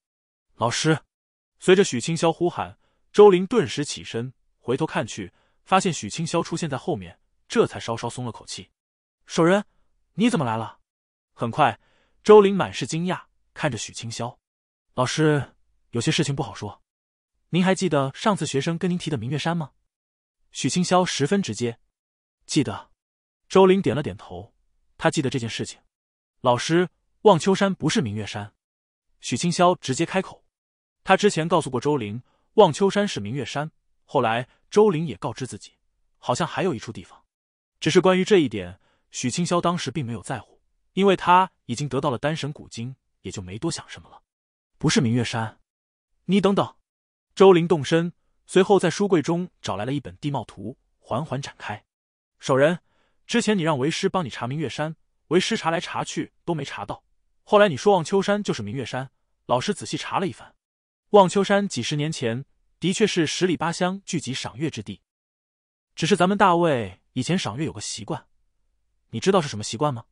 老师。”随着许清霄呼喊，周林顿时起身，回头看去，发现许清霄出现在后面，这才稍稍松了口气：“守人，你怎么来了？”很快，周林满是惊讶看着许清霄：“老师，有些事情不好说，您还记得上次学生跟您提的明月山吗？”许清霄十分直接：“记得。”周玲点了点头，他记得这件事情。老师，望秋山不是明月山。许清霄直接开口，他之前告诉过周玲，望秋山是明月山。后来周玲也告知自己，好像还有一处地方。只是关于这一点，许清霄当时并没有在乎，因为他已经得到了丹神古经，也就没多想什么了。不是明月山？你等等。周玲动身，随后在书柜中找来了一本地貌图，缓缓展开。守人。之前你让为师帮你查明月山，为师查来查去都没查到。后来你说望秋山就是明月山，老师仔细查了一番，望秋山几十年前的确是十里八乡聚集赏月之地。只是咱们大魏以前赏月有个习惯，你知道是什么习惯吗？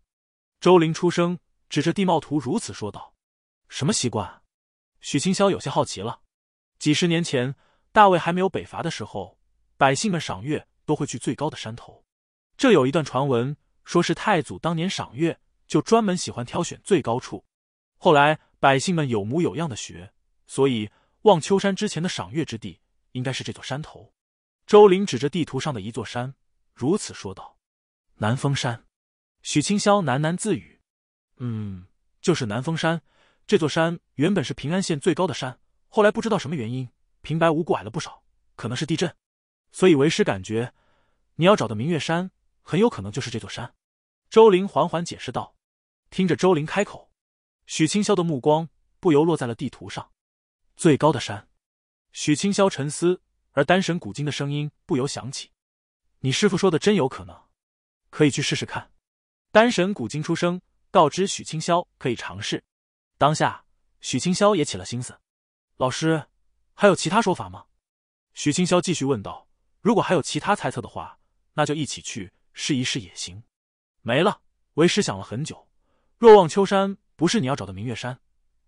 周林出声指着地貌图如此说道：“什么习惯？”许清霄有些好奇了。几十年前大魏还没有北伐的时候，百姓们赏月都会去最高的山头。这有一段传闻，说是太祖当年赏月，就专门喜欢挑选最高处。后来百姓们有模有样的学，所以望秋山之前的赏月之地应该是这座山头。周林指着地图上的一座山，如此说道：“南峰山。”许清霄喃喃自语：“嗯，就是南峰山。这座山原本是平安县最高的山，后来不知道什么原因，平白无故矮了不少，可能是地震。所以为师感觉，你要找的明月山。”很有可能就是这座山，周林缓缓解释道。听着周林开口，许清霄的目光不由落在了地图上。最高的山，许清霄沉思，而丹神古今的声音不由响起：“你师傅说的真有可能，可以去试试看。”丹神古今出声告知许清霄可以尝试。当下，许清霄也起了心思：“老师，还有其他说法吗？”许清霄继续问道：“如果还有其他猜测的话，那就一起去。”试一试也行，没了。为师想了很久，若望秋山不是你要找的明月山，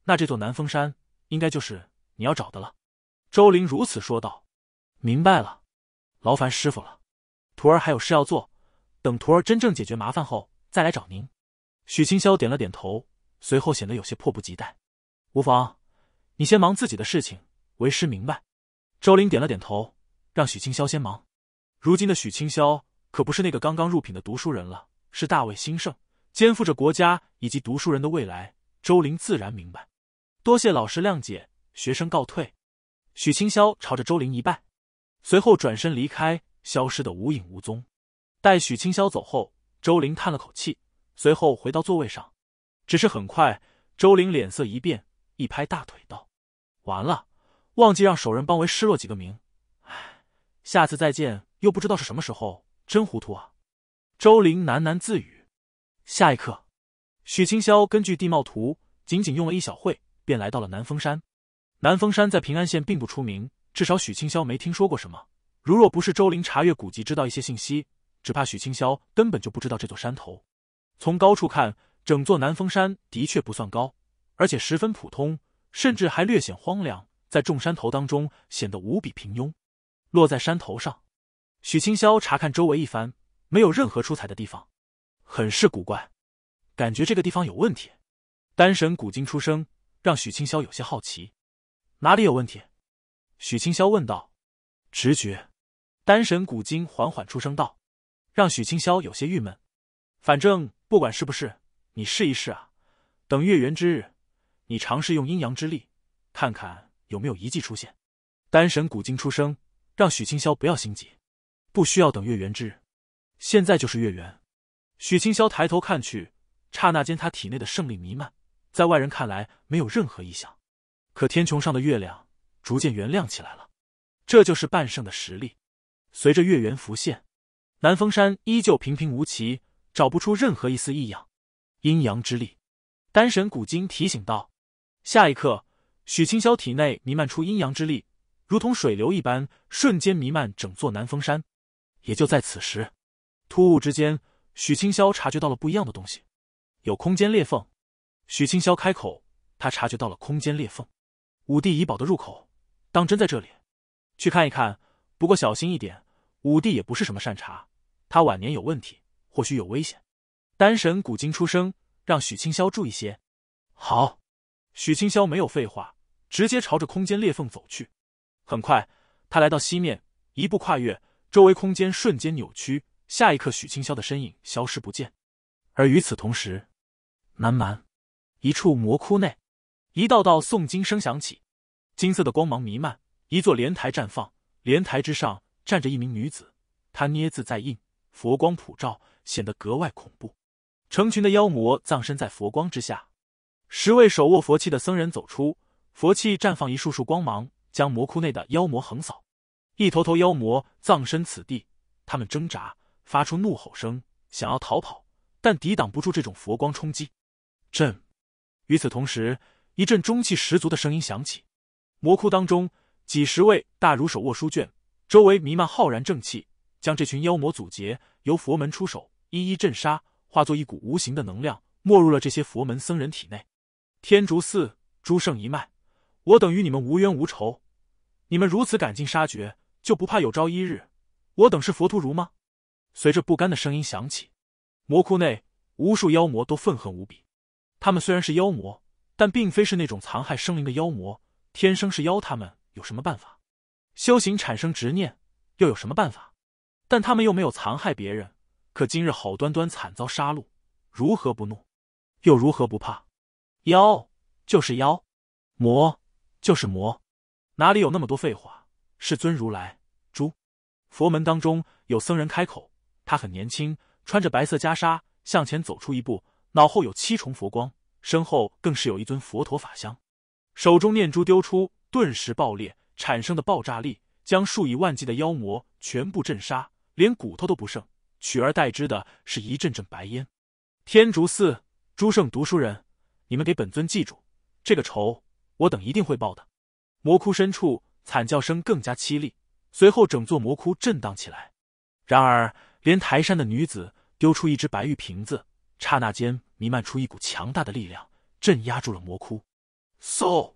那这座南峰山应该就是你要找的了。周林如此说道。明白了，劳烦师傅了，徒儿还有事要做，等徒儿真正解决麻烦后再来找您。许清霄点了点头，随后显得有些迫不及待。无妨，你先忙自己的事情，为师明白。周林点了点头，让许清霄先忙。如今的许清霄。可不是那个刚刚入品的读书人了，是大卫兴盛，肩负着国家以及读书人的未来。周林自然明白，多谢老师谅解，学生告退。许清霄朝着周林一拜，随后转身离开，消失的无影无踪。待许清霄走后，周林叹了口气，随后回到座位上。只是很快，周林脸色一变，一拍大腿道：“完了，忘记让守人帮为失落几个名。唉，下次再见又不知道是什么时候。”真糊涂啊！周玲喃喃自语。下一刻，许清霄根据地貌图，仅仅用了一小会，便来到了南峰山。南峰山在平安县并不出名，至少许清霄没听说过什么。如若不是周玲查阅古籍，知道一些信息，只怕许清霄根本就不知道这座山头。从高处看，整座南峰山的确不算高，而且十分普通，甚至还略显荒凉，在众山头当中显得无比平庸。落在山头上。许清霄查看周围一番，没有任何出彩的地方，很是古怪，感觉这个地方有问题。丹神古今出生，让许清霄有些好奇，哪里有问题？许清霄问道。直觉，丹神古今缓缓出声道，让许清霄有些郁闷。反正不管是不是，你试一试啊。等月圆之日，你尝试用阴阳之力，看看有没有遗迹出现。丹神古今出生，让许清霄不要心急。不需要等月圆之日，现在就是月圆。许清霄抬头看去，刹那间他体内的圣力弥漫，在外人看来没有任何异象，可天穹上的月亮逐渐圆亮起来了。这就是半圣的实力。随着月圆浮现，南峰山依旧平平无奇，找不出任何一丝异样。阴阳之力，丹神古今提醒道。下一刻，许清霄体内弥漫出阴阳之力，如同水流一般，瞬间弥漫整座南峰山。也就在此时，突兀之间，许清霄察觉到了不一样的东西，有空间裂缝。许清霄开口：“他察觉到了空间裂缝，五帝遗宝的入口，当真在这里？去看一看。不过小心一点，五帝也不是什么善茬，他晚年有问题，或许有危险。”丹神古今出生，让许清霄注意些。”好，许清霄没有废话，直接朝着空间裂缝走去。很快，他来到西面，一步跨越。周围空间瞬间扭曲，下一刻，许清霄的身影消失不见。而与此同时，南蛮一处魔窟内，一道道诵经声响起，金色的光芒弥漫，一座莲台绽放，莲台之上站着一名女子，她捏字在印，佛光普照，显得格外恐怖。成群的妖魔葬身在佛光之下，十位手握佛器的僧人走出，佛器绽放一束束光芒，将魔窟内的妖魔横扫。一头头妖魔葬身此地，他们挣扎，发出怒吼声，想要逃跑，但抵挡不住这种佛光冲击。震！与此同时，一阵中气十足的声音响起。魔窟当中，几十位大儒手握书卷，周围弥漫浩然正气，将这群妖魔阻截。由佛门出手，一一镇杀，化作一股无形的能量，没入了这些佛门僧人体内。天竺寺诸圣一脉，我等与你们无冤无仇，你们如此赶尽杀绝。就不怕有朝一日，我等是佛屠如吗？随着不甘的声音响起，魔窟内无数妖魔都愤恨无比。他们虽然是妖魔，但并非是那种残害生灵的妖魔。天生是妖，他们有什么办法？修行产生执念，又有什么办法？但他们又没有残害别人，可今日好端端惨遭杀戮，如何不怒？又如何不怕？妖就是妖，魔就是魔，哪里有那么多废话？世尊如来。佛门当中有僧人开口，他很年轻，穿着白色袈裟，向前走出一步，脑后有七重佛光，身后更是有一尊佛陀法相，手中念珠丢出，顿时爆裂，产生的爆炸力将数以万计的妖魔全部震杀，连骨头都不剩，取而代之的是一阵阵白烟。天竺寺诸圣读书人，你们给本尊记住，这个仇我等一定会报的。魔窟深处，惨叫声更加凄厉。随后，整座魔窟震荡起来。然而，连台山的女子丢出一只白玉瓶子，刹那间弥漫出一股强大的力量，镇压住了魔窟。嗖！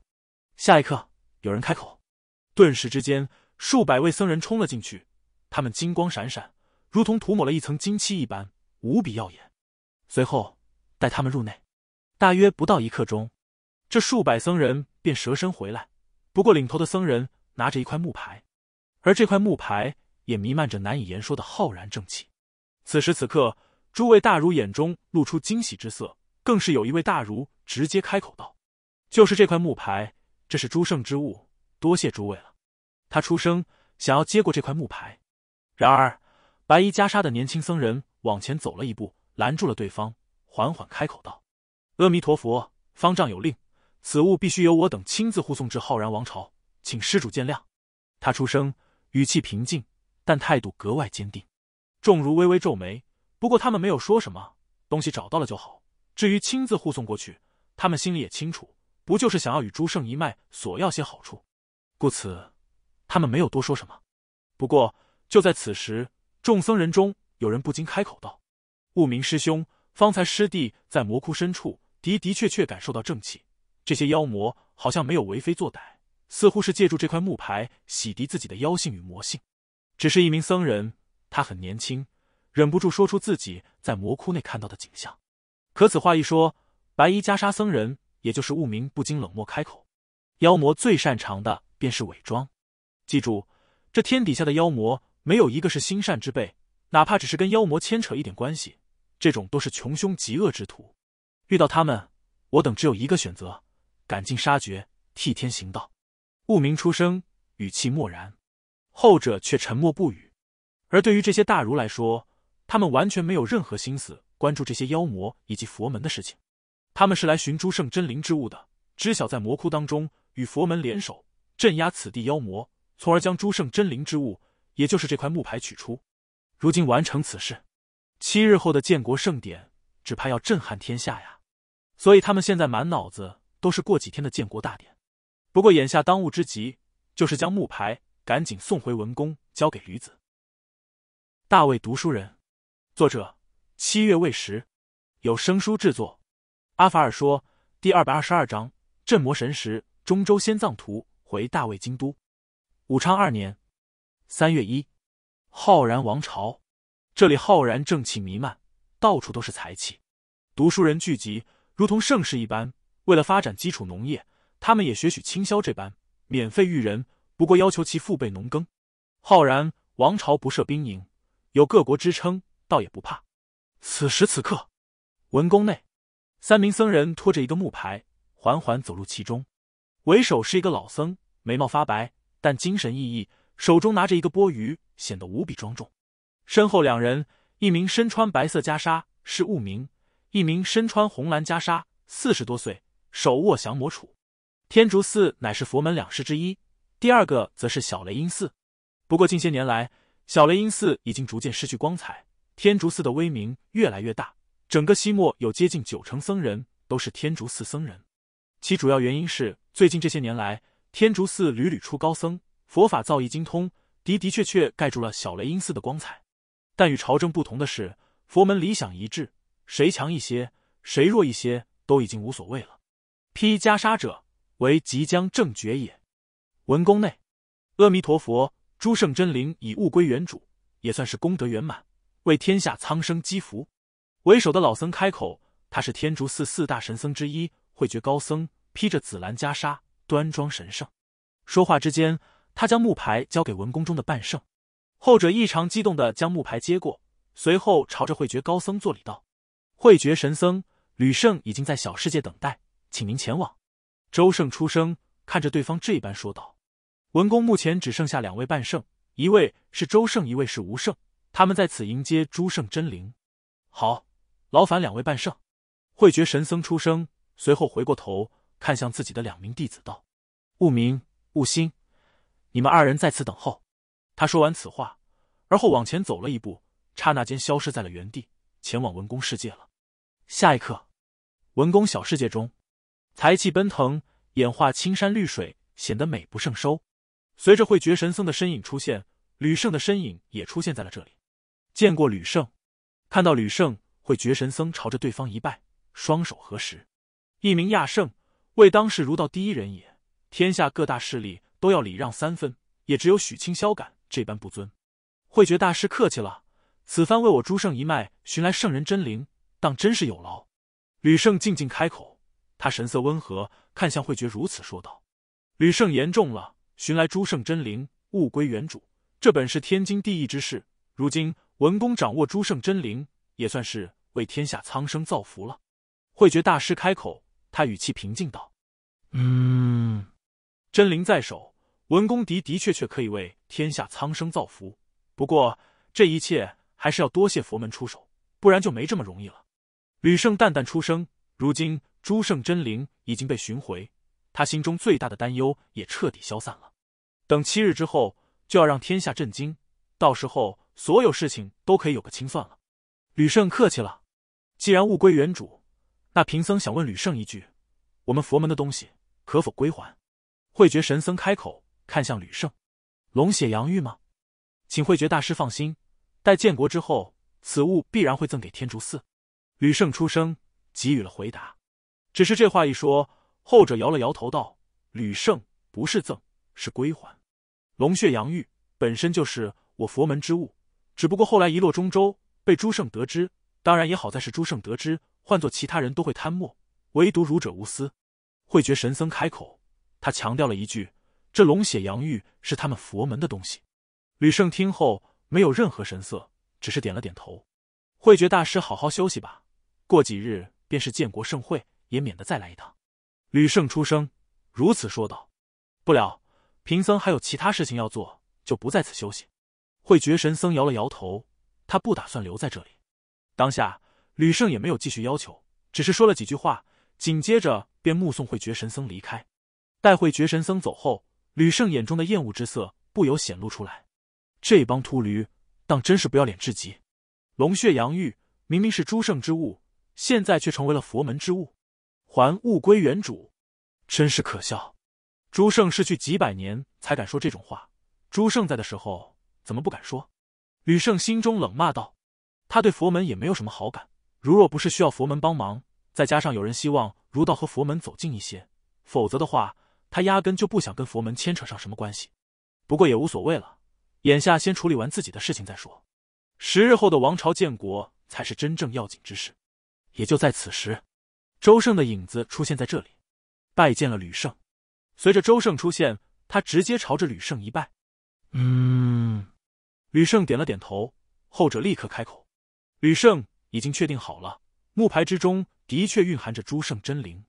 下一刻，有人开口，顿时之间，数百位僧人冲了进去。他们金光闪闪，如同涂抹了一层金漆一般，无比耀眼。随后，带他们入内。大约不到一刻钟，这数百僧人便蛇身回来。不过，领头的僧人拿着一块木牌。而这块木牌也弥漫着难以言说的浩然正气。此时此刻，诸位大儒眼中露出惊喜之色，更是有一位大儒直接开口道：“就是这块木牌，这是诸圣之物，多谢诸位了。”他出声想要接过这块木牌，然而白衣袈裟的年轻僧人往前走了一步，拦住了对方，缓缓开口道：“阿弥陀佛，方丈有令，此物必须由我等亲自护送至浩然王朝，请施主见谅。”他出声。语气平静，但态度格外坚定。众儒微微皱眉，不过他们没有说什么。东西找到了就好，至于亲自护送过去，他们心里也清楚，不就是想要与朱圣一脉索要些好处，故此，他们没有多说什么。不过，就在此时，众僧人中有人不禁开口道：“悟明师兄，方才师弟在魔窟深处，的的确确感受到正气，这些妖魔好像没有为非作歹。”似乎是借助这块木牌洗涤自己的妖性与魔性，只是一名僧人，他很年轻，忍不住说出自己在魔窟内看到的景象。可此话一说，白衣袈裟僧人，也就是悟明，不禁冷漠开口：“妖魔最擅长的便是伪装，记住，这天底下的妖魔没有一个是心善之辈，哪怕只是跟妖魔牵扯一点关系，这种都是穷凶极恶之徒。遇到他们，我等只有一个选择：赶尽杀绝，替天行道。”悟明出声，语气漠然，后者却沉默不语。而对于这些大儒来说，他们完全没有任何心思关注这些妖魔以及佛门的事情。他们是来寻诸圣真灵之物的，知晓在魔窟当中与佛门联手镇压此地妖魔，从而将诸圣真灵之物，也就是这块木牌取出。如今完成此事，七日后的建国盛典，只怕要震撼天下呀！所以他们现在满脑子都是过几天的建国大典。不过眼下当务之急就是将木牌赶紧送回文宫，交给驴子。大卫读书人，作者七月未时，有声书制作。阿法尔说，第二百二十二章：镇魔神石、中州仙藏图、回大卫京都。武昌二年三月一，浩然王朝，这里浩然正气弥漫，到处都是财气，读书人聚集，如同盛世一般。为了发展基础农业。他们也学许清霄这般免费育人，不过要求其父辈农耕。浩然王朝不设兵营，有各国支撑，倒也不怕。此时此刻，文宫内，三名僧人拖着一个木牌，缓缓走入其中。为首是一个老僧，眉毛发白，但精神奕奕，手中拿着一个钵盂，显得无比庄重。身后两人，一名身穿白色袈裟是悟明，一名身穿红蓝袈裟，四十多岁，手握降魔杵。天竺寺乃是佛门两寺之一，第二个则是小雷音寺。不过近些年来，小雷音寺已经逐渐失去光彩，天竺寺的威名越来越大。整个西漠有接近九成僧人都是天竺寺僧人，其主要原因是最近这些年来，天竺寺屡屡出高僧，佛法造诣精通，的的确确盖住了小雷音寺的光彩。但与朝政不同的是，佛门理想一致，谁强一些，谁弱一些，都已经无所谓了。披袈裟者。为即将正觉也，文宫内，阿弥陀佛，诸圣真灵已物归原主，也算是功德圆满，为天下苍生积福。为首的老僧开口，他是天竺寺四大神僧之一，慧觉高僧，披着紫蓝袈裟，端庄神圣。说话之间，他将木牌交给文宫中的半圣，后者异常激动地将木牌接过，随后朝着慧觉高僧作礼道：“慧觉神僧，吕圣已经在小世界等待，请您前往。”周胜出声，看着对方这般说道：“文公目前只剩下两位半圣，一位是周胜，一位是吴胜，他们在此迎接诸圣真灵。好，劳烦两位半圣。”慧觉神僧出声，随后回过头看向自己的两名弟子道：“悟明、悟心，你们二人在此等候。”他说完此话，而后往前走了一步，刹那间消失在了原地，前往文公世界了。下一刻，文公小世界中。财气奔腾，演化青山绿水，显得美不胜收。随着慧觉神僧的身影出现，吕胜的身影也出现在了这里。见过吕胜，看到吕胜，慧觉神僧朝着对方一拜，双手合十。一名亚圣，为当世儒道第一人也。天下各大势力都要礼让三分，也只有许清萧敢这般不尊。慧觉大师客气了，此番为我朱圣一脉寻来圣人真灵，当真是有劳。吕胜静静开口。他神色温和，看向慧觉，如此说道：“吕胜言重了，寻来诸圣真灵，物归原主，这本是天经地义之事。如今文公掌握诸圣真灵，也算是为天下苍生造福了。”慧觉大师开口，他语气平静道：“嗯，真灵在手，文公的的确确可以为天下苍生造福。不过这一切还是要多谢佛门出手，不然就没这么容易了。”吕胜淡淡出声：“如今。”诸圣真灵已经被寻回，他心中最大的担忧也彻底消散了。等七日之后，就要让天下震惊，到时候所有事情都可以有个清算了。吕胜客气了，既然物归原主，那贫僧想问吕胜一句：我们佛门的东西可否归还？慧觉神僧开口看向吕胜：“龙血洋玉吗？”请慧觉大师放心，待建国之后，此物必然会赠给天竺寺。吕胜出声给予了回答。只是这话一说，后者摇了摇头道：“吕胜不是赠，是归还。龙血阳玉本身就是我佛门之物，只不过后来一落中州，被朱圣得知。当然也好在是朱圣得知，换做其他人都会贪墨，唯独儒者无私。”慧觉神僧开口，他强调了一句：“这龙血阳玉是他们佛门的东西。”吕胜听后没有任何神色，只是点了点头：“慧觉大师，好好休息吧。过几日便是建国盛会。”也免得再来一趟，吕胜出声如此说道：“不了，贫僧还有其他事情要做，就不在此休息。”慧觉神僧摇了摇头，他不打算留在这里。当下，吕胜也没有继续要求，只是说了几句话，紧接着便目送慧觉神僧离开。待慧觉神僧走后，吕胜眼中的厌恶之色不由显露出来。这帮秃驴，当真是不要脸至极！龙血阳玉明明是诸圣之物，现在却成为了佛门之物。还物归原主，真是可笑。朱胜是去几百年才敢说这种话，朱胜在的时候怎么不敢说？吕胜心中冷骂道：“他对佛门也没有什么好感。如若不是需要佛门帮忙，再加上有人希望儒道和佛门走近一些，否则的话，他压根就不想跟佛门牵扯上什么关系。不过也无所谓了，眼下先处理完自己的事情再说。十日后的王朝建国才是真正要紧之事。也就在此时。”周胜的影子出现在这里，拜见了吕胜。随着周胜出现，他直接朝着吕胜一拜。嗯，吕胜点了点头，后者立刻开口：“吕胜已经确定好了，木牌之中的确蕴含着朱圣真灵。”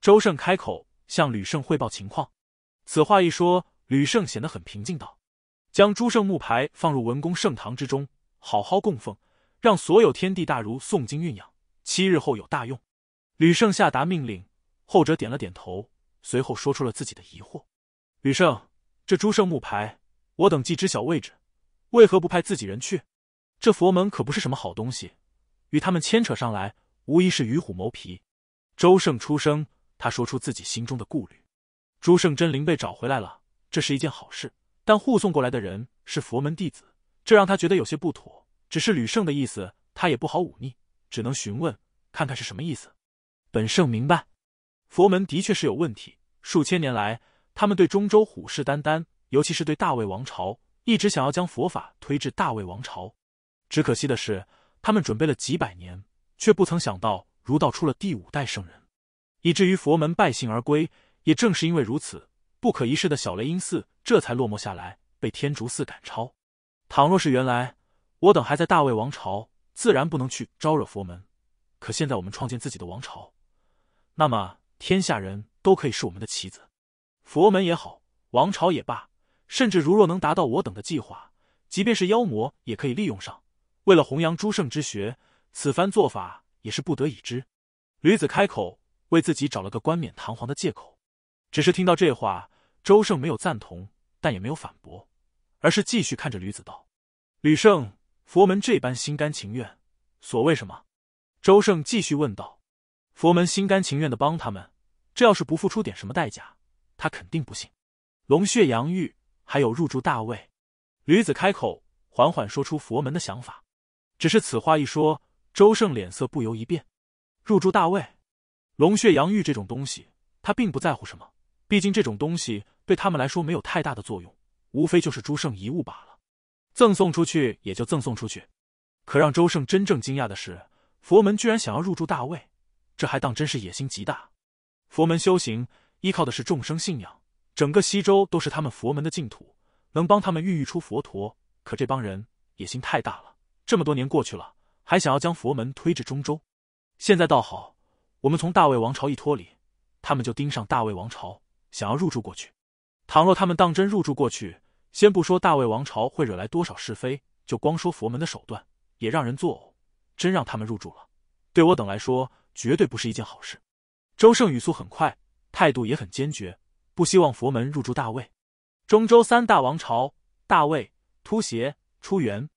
周胜开口向吕胜汇报情况。此话一说，吕胜显得很平静，道：“将朱圣木牌放入文公圣堂之中，好好供奉，让所有天地大儒诵经运养，七日后有大用。”吕胜下达命令，后者点了点头，随后说出了自己的疑惑：“吕胜，这朱圣木牌，我等既知晓位置，为何不派自己人去？这佛门可不是什么好东西，与他们牵扯上来，无疑是与虎谋皮。”周胜出声，他说出自己心中的顾虑：“朱圣真灵被找回来了，这是一件好事，但护送过来的人是佛门弟子，这让他觉得有些不妥。只是吕胜的意思，他也不好忤逆，只能询问看看是什么意思。”本圣明白，佛门的确是有问题。数千年来，他们对中州虎视眈眈，尤其是对大魏王朝，一直想要将佛法推至大魏王朝。只可惜的是，他们准备了几百年，却不曾想到儒道出了第五代圣人，以至于佛门败兴而归。也正是因为如此，不可一世的小雷音寺这才落寞下来，被天竺寺赶超。倘若是原来，我等还在大魏王朝，自然不能去招惹佛门。可现在，我们创建自己的王朝。那么天下人都可以是我们的棋子，佛门也好，王朝也罢，甚至如若能达到我等的计划，即便是妖魔也可以利用上。为了弘扬诸圣之学，此番做法也是不得已之。吕子开口，为自己找了个冠冕堂皇的借口。只是听到这话，周胜没有赞同，但也没有反驳，而是继续看着吕子道：“吕胜，佛门这般心甘情愿，所谓什么？”周胜继续问道。佛门心甘情愿的帮他们，这要是不付出点什么代价，他肯定不信。龙血阳玉还有入住大卫。驴子开口，缓缓说出佛门的想法。只是此话一说，周胜脸色不由一变。入住大卫。龙血阳玉这种东西，他并不在乎什么，毕竟这种东西对他们来说没有太大的作用，无非就是朱胜遗物罢了，赠送出去也就赠送出去。可让周胜真正惊讶的是，佛门居然想要入住大卫。这还当真是野心极大。佛门修行依靠的是众生信仰，整个西周都是他们佛门的净土，能帮他们孕育出佛陀。可这帮人野心太大了，这么多年过去了，还想要将佛门推至中州。现在倒好，我们从大魏王朝一脱离，他们就盯上大魏王朝，想要入驻过去。倘若他们当真入驻过去，先不说大魏王朝会惹来多少是非，就光说佛门的手段也让人作呕。真让他们入住了，对我等来说。绝对不是一件好事。周胜语速很快，态度也很坚决，不希望佛门入驻大魏。中周三大王朝，大魏、突邪、出元，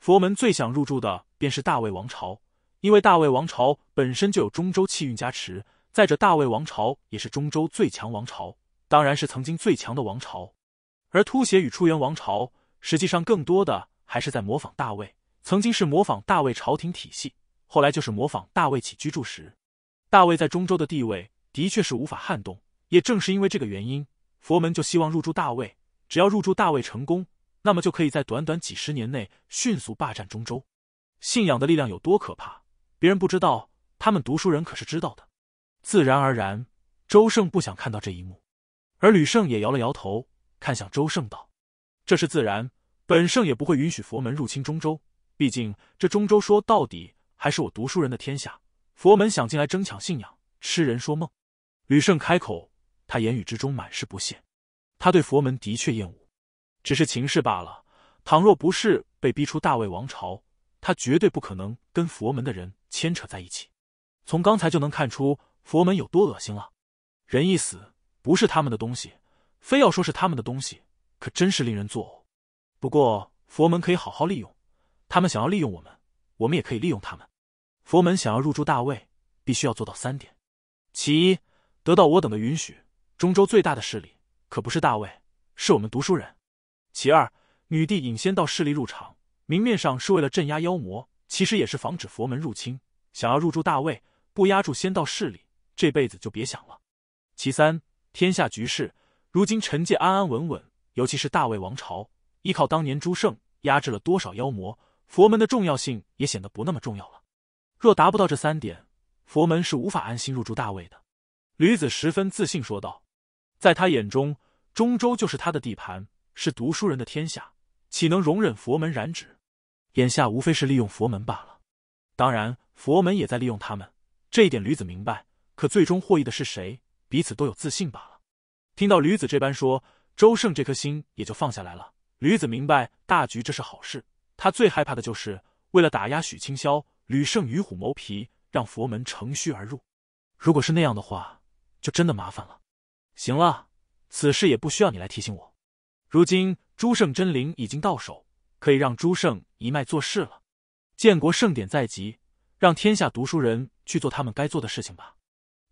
佛门最想入驻的便是大魏王朝，因为大魏王朝本身就有中周气运加持，再者大魏王朝也是中周最强王朝，当然是曾经最强的王朝。而突邪与出元王朝，实际上更多的还是在模仿大魏，曾经是模仿大魏朝廷体系。后来就是模仿大卫起居住时，大卫在中州的地位的确是无法撼动。也正是因为这个原因，佛门就希望入住大卫。只要入住大卫成功，那么就可以在短短几十年内迅速霸占中州。信仰的力量有多可怕？别人不知道，他们读书人可是知道的。自然而然，周胜不想看到这一幕，而吕胜也摇了摇头，看向周胜道：“这是自然，本圣也不会允许佛门入侵中州。毕竟这中州说到底。”还是我读书人的天下，佛门想进来争抢信仰，痴人说梦。吕胜开口，他言语之中满是不屑。他对佛门的确厌恶，只是情势罢了。倘若不是被逼出大魏王朝，他绝对不可能跟佛门的人牵扯在一起。从刚才就能看出佛门有多恶心了。人一死，不是他们的东西，非要说是他们的东西，可真是令人作呕。不过佛门可以好好利用，他们想要利用我们，我们也可以利用他们。佛门想要入住大魏，必须要做到三点：其一，得到我等的允许；中州最大的势力可不是大魏，是我们读书人。其二，女帝引仙道势力入场，明面上是为了镇压妖魔，其实也是防止佛门入侵。想要入住大魏，不压住仙道势力，这辈子就别想了。其三，天下局势如今臣妾安安稳稳，尤其是大魏王朝，依靠当年诸圣压制了多少妖魔，佛门的重要性也显得不那么重要了。若达不到这三点，佛门是无法安心入住大位的。吕子十分自信说道：“在他眼中，中州就是他的地盘，是读书人的天下，岂能容忍佛门染指？眼下无非是利用佛门罢了。当然，佛门也在利用他们，这一点吕子明白。可最终获益的是谁？彼此都有自信罢了。”听到吕子这般说，周胜这颗心也就放下来了。吕子明白大局这是好事，他最害怕的就是为了打压许清霄。吕胜与虎谋皮，让佛门乘虚而入。如果是那样的话，就真的麻烦了。行了，此事也不需要你来提醒我。如今诸圣真灵已经到手，可以让诸圣一脉做事了。建国盛典在即，让天下读书人去做他们该做的事情吧。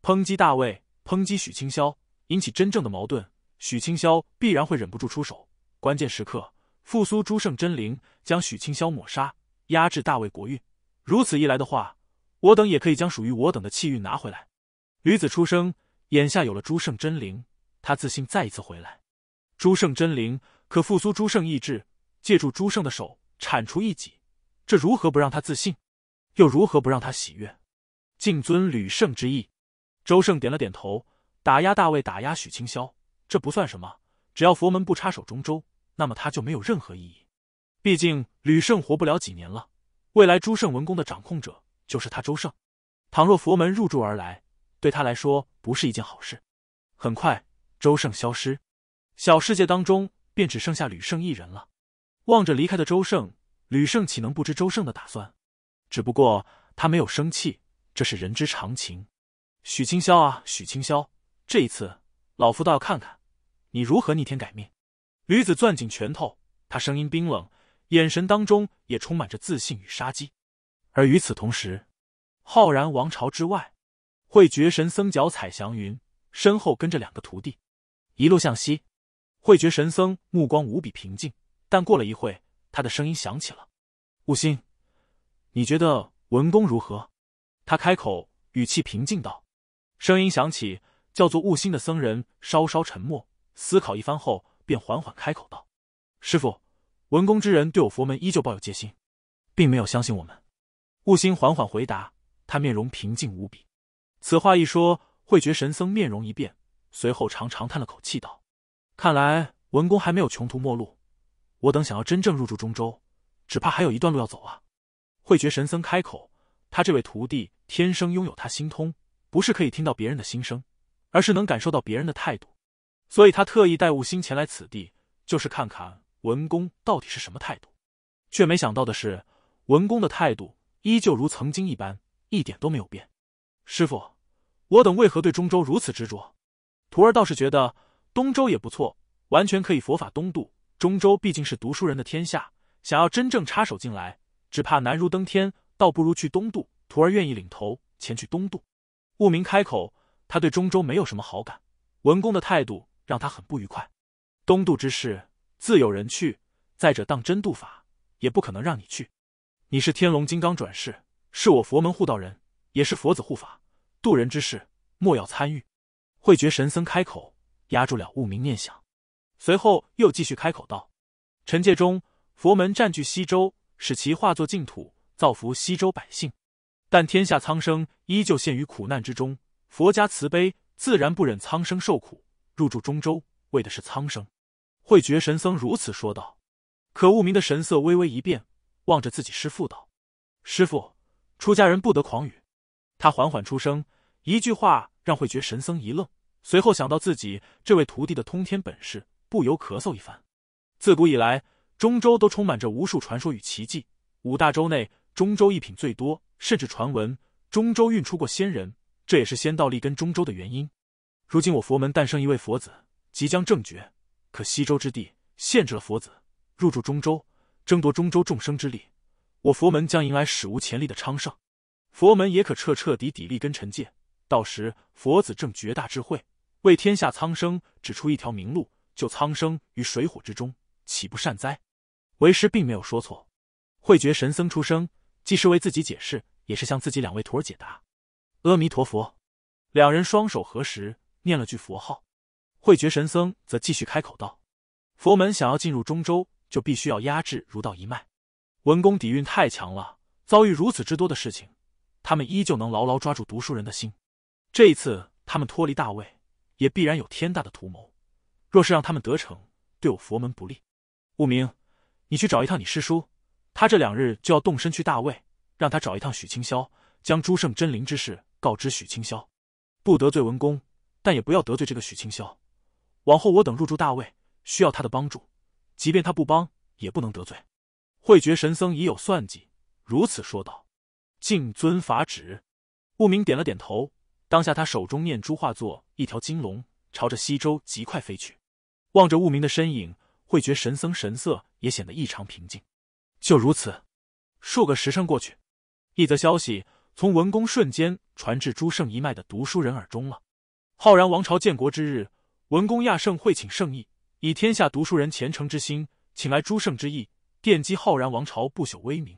抨击大卫，抨击许清霄，引起真正的矛盾。许清霄必然会忍不住出手。关键时刻复苏诸圣真灵，将许清霄抹杀，压制大卫国运。如此一来的话，我等也可以将属于我等的气运拿回来。吕子出生，眼下有了朱圣真灵，他自信再一次回来。朱圣真灵可复苏朱圣意志，借助朱圣的手铲除异己，这如何不让他自信？又如何不让他喜悦？敬遵吕圣之意。周胜点了点头，打压大卫，打压许清霄，这不算什么。只要佛门不插手中州，那么他就没有任何意义。毕竟吕圣活不了几年了。未来诸圣文公的掌控者就是他周胜，倘若佛门入驻而来，对他来说不是一件好事。很快，周胜消失，小世界当中便只剩下吕胜一人了。望着离开的周胜，吕胜岂能不知周胜的打算？只不过他没有生气，这是人之常情。许清霄啊，许清霄，这一次老夫倒要看看你如何逆天改命。吕子攥紧拳头，他声音冰冷。眼神当中也充满着自信与杀机，而与此同时，浩然王朝之外，慧觉神僧脚踩祥云，身后跟着两个徒弟，一路向西。慧觉神僧目光无比平静，但过了一会，他的声音响起了：“悟心，你觉得文公如何？”他开口，语气平静道。声音响起，叫做悟心的僧人稍稍沉默，思考一番后，便缓缓开口道：“师傅。”文公之人对我佛门依旧抱有戒心，并没有相信我们。悟心缓缓回答，他面容平静无比。此话一说，慧觉神僧面容一变，随后长长叹了口气道：“看来文公还没有穷途末路，我等想要真正入住中州，只怕还有一段路要走啊。”慧觉神僧开口：“他这位徒弟天生拥有他心通，不是可以听到别人的心声，而是能感受到别人的态度，所以他特意带悟心前来此地，就是看看。”文公到底是什么态度？却没想到的是，文公的态度依旧如曾经一般，一点都没有变。师傅，我等为何对中州如此执着？徒儿倒是觉得东周也不错，完全可以佛法东渡。中州毕竟是读书人的天下，想要真正插手进来，只怕难如登天，倒不如去东渡。徒儿愿意领头前去东渡。悟明开口，他对中州没有什么好感，文公的态度让他很不愉快。东渡之事。自有人去。再者，当真度法也不可能让你去。你是天龙金刚转世，是我佛门护道人，也是佛子护法，渡人之事莫要参与。慧觉神僧开口，压住了悟明念想，随后又继续开口道：“臣界中，佛门占据西周，使其化作净土，造福西周百姓。但天下苍生依旧陷于苦难之中，佛家慈悲，自然不忍苍生受苦，入住中州，为的是苍生。”慧觉神僧如此说道，可悟明的神色微微一变，望着自己师父道：“师父，出家人不得狂语。”他缓缓出声，一句话让慧觉神僧一愣，随后想到自己这位徒弟的通天本事，不由咳嗽一番。自古以来，中州都充满着无数传说与奇迹。五大洲内，中州一品最多，甚至传闻中州运出过仙人，这也是仙道力跟中州的原因。如今我佛门诞生一位佛子，即将正觉。可西周之地限制了佛子入住中州，争夺中州众生之力，我佛门将迎来史无前例的昌盛，佛门也可彻彻底底立根尘界。到时佛子正绝大智慧，为天下苍生指出一条明路，救苍生于水火之中，岂不善哉？为师并没有说错。慧觉神僧出生，既是为自己解释，也是向自己两位徒儿解答。阿弥陀佛，两人双手合十，念了句佛号。慧觉神僧则继续开口道：“佛门想要进入中州，就必须要压制儒道一脉。文公底蕴太强了，遭遇如此之多的事情，他们依旧能牢牢抓住读书人的心。这一次他们脱离大魏，也必然有天大的图谋。若是让他们得逞，对我佛门不利。悟明，你去找一趟你师叔，他这两日就要动身去大魏，让他找一趟许清霄，将诸圣真灵之事告知许清霄。不得罪文公，但也不要得罪这个许清霄。”往后我等入住大卫，需要他的帮助，即便他不帮，也不能得罪。慧觉神僧已有算计，如此说道：“敬遵法旨。”顾明点了点头，当下他手中念珠化作一条金龙，朝着西周极快飞去。望着顾明的身影，慧觉神僧神色也显得异常平静。就如此，数个时辰过去，一则消息从文公瞬间传至朱圣一脉的读书人耳中了：浩然王朝建国之日。文公亚圣会请圣意，以天下读书人虔诚之心，请来诸圣之意，奠基浩然王朝不朽威名。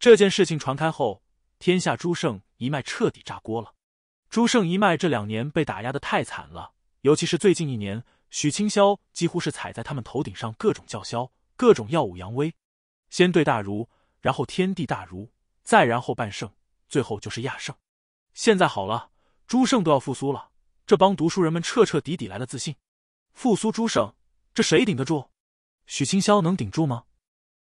这件事情传开后，天下诸圣一脉彻底炸锅了。诸圣一脉这两年被打压的太惨了，尤其是最近一年，许清霄几乎是踩在他们头顶上，各种叫嚣，各种耀武扬威。先对大儒，然后天地大儒，再然后半圣，最后就是亚圣。现在好了，诸圣都要复苏了。这帮读书人们彻彻底底来了自信，复苏诸省，这谁顶得住？许清霄能顶住吗？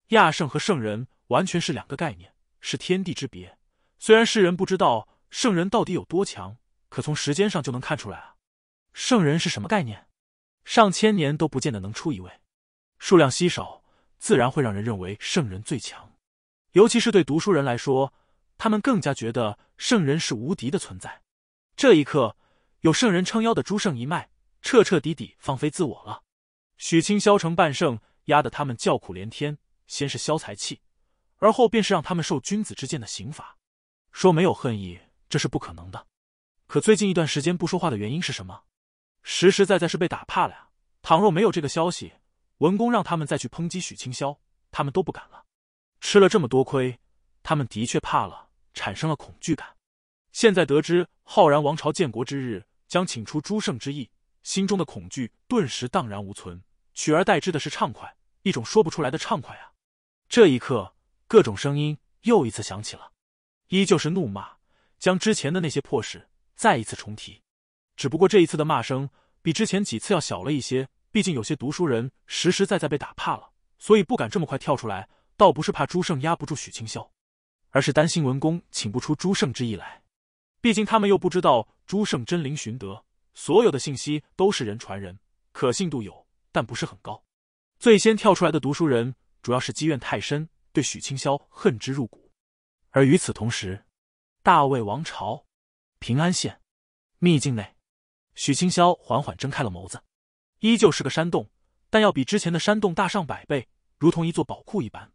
亚圣和圣人完全是两个概念，是天地之别。虽然世人不知道圣人到底有多强，可从时间上就能看出来啊。圣人是什么概念？上千年都不见得能出一位，数量稀少，自然会让人认为圣人最强。尤其是对读书人来说，他们更加觉得圣人是无敌的存在。这一刻。有圣人撑腰的朱圣一脉，彻彻底底放飞自我了。许清霄成半圣，压得他们叫苦连天。先是消财气，而后便是让他们受君子之剑的刑罚。说没有恨意，这是不可能的。可最近一段时间不说话的原因是什么？实实在在是被打怕了呀。倘若没有这个消息，文公让他们再去抨击许清霄，他们都不敢了。吃了这么多亏，他们的确怕了，产生了恐惧感。现在得知浩然王朝建国之日。将请出朱胜之意，心中的恐惧顿时荡然无存，取而代之的是畅快，一种说不出来的畅快啊！这一刻，各种声音又一次响起了，依旧是怒骂，将之前的那些破事再一次重提。只不过这一次的骂声比之前几次要小了一些，毕竟有些读书人实实在在被打怕了，所以不敢这么快跳出来。倒不是怕朱胜压不住许清霄，而是担心文公请不出朱胜之意来。毕竟他们又不知道朱圣真灵寻得所有的信息都是人传人，可信度有但不是很高。最先跳出来的读书人主要是积怨太深，对许清霄恨之入骨。而与此同时，大魏王朝，平安县，秘境内，许清霄缓缓睁开了眸子，依旧是个山洞，但要比之前的山洞大上百倍，如同一座宝库一般。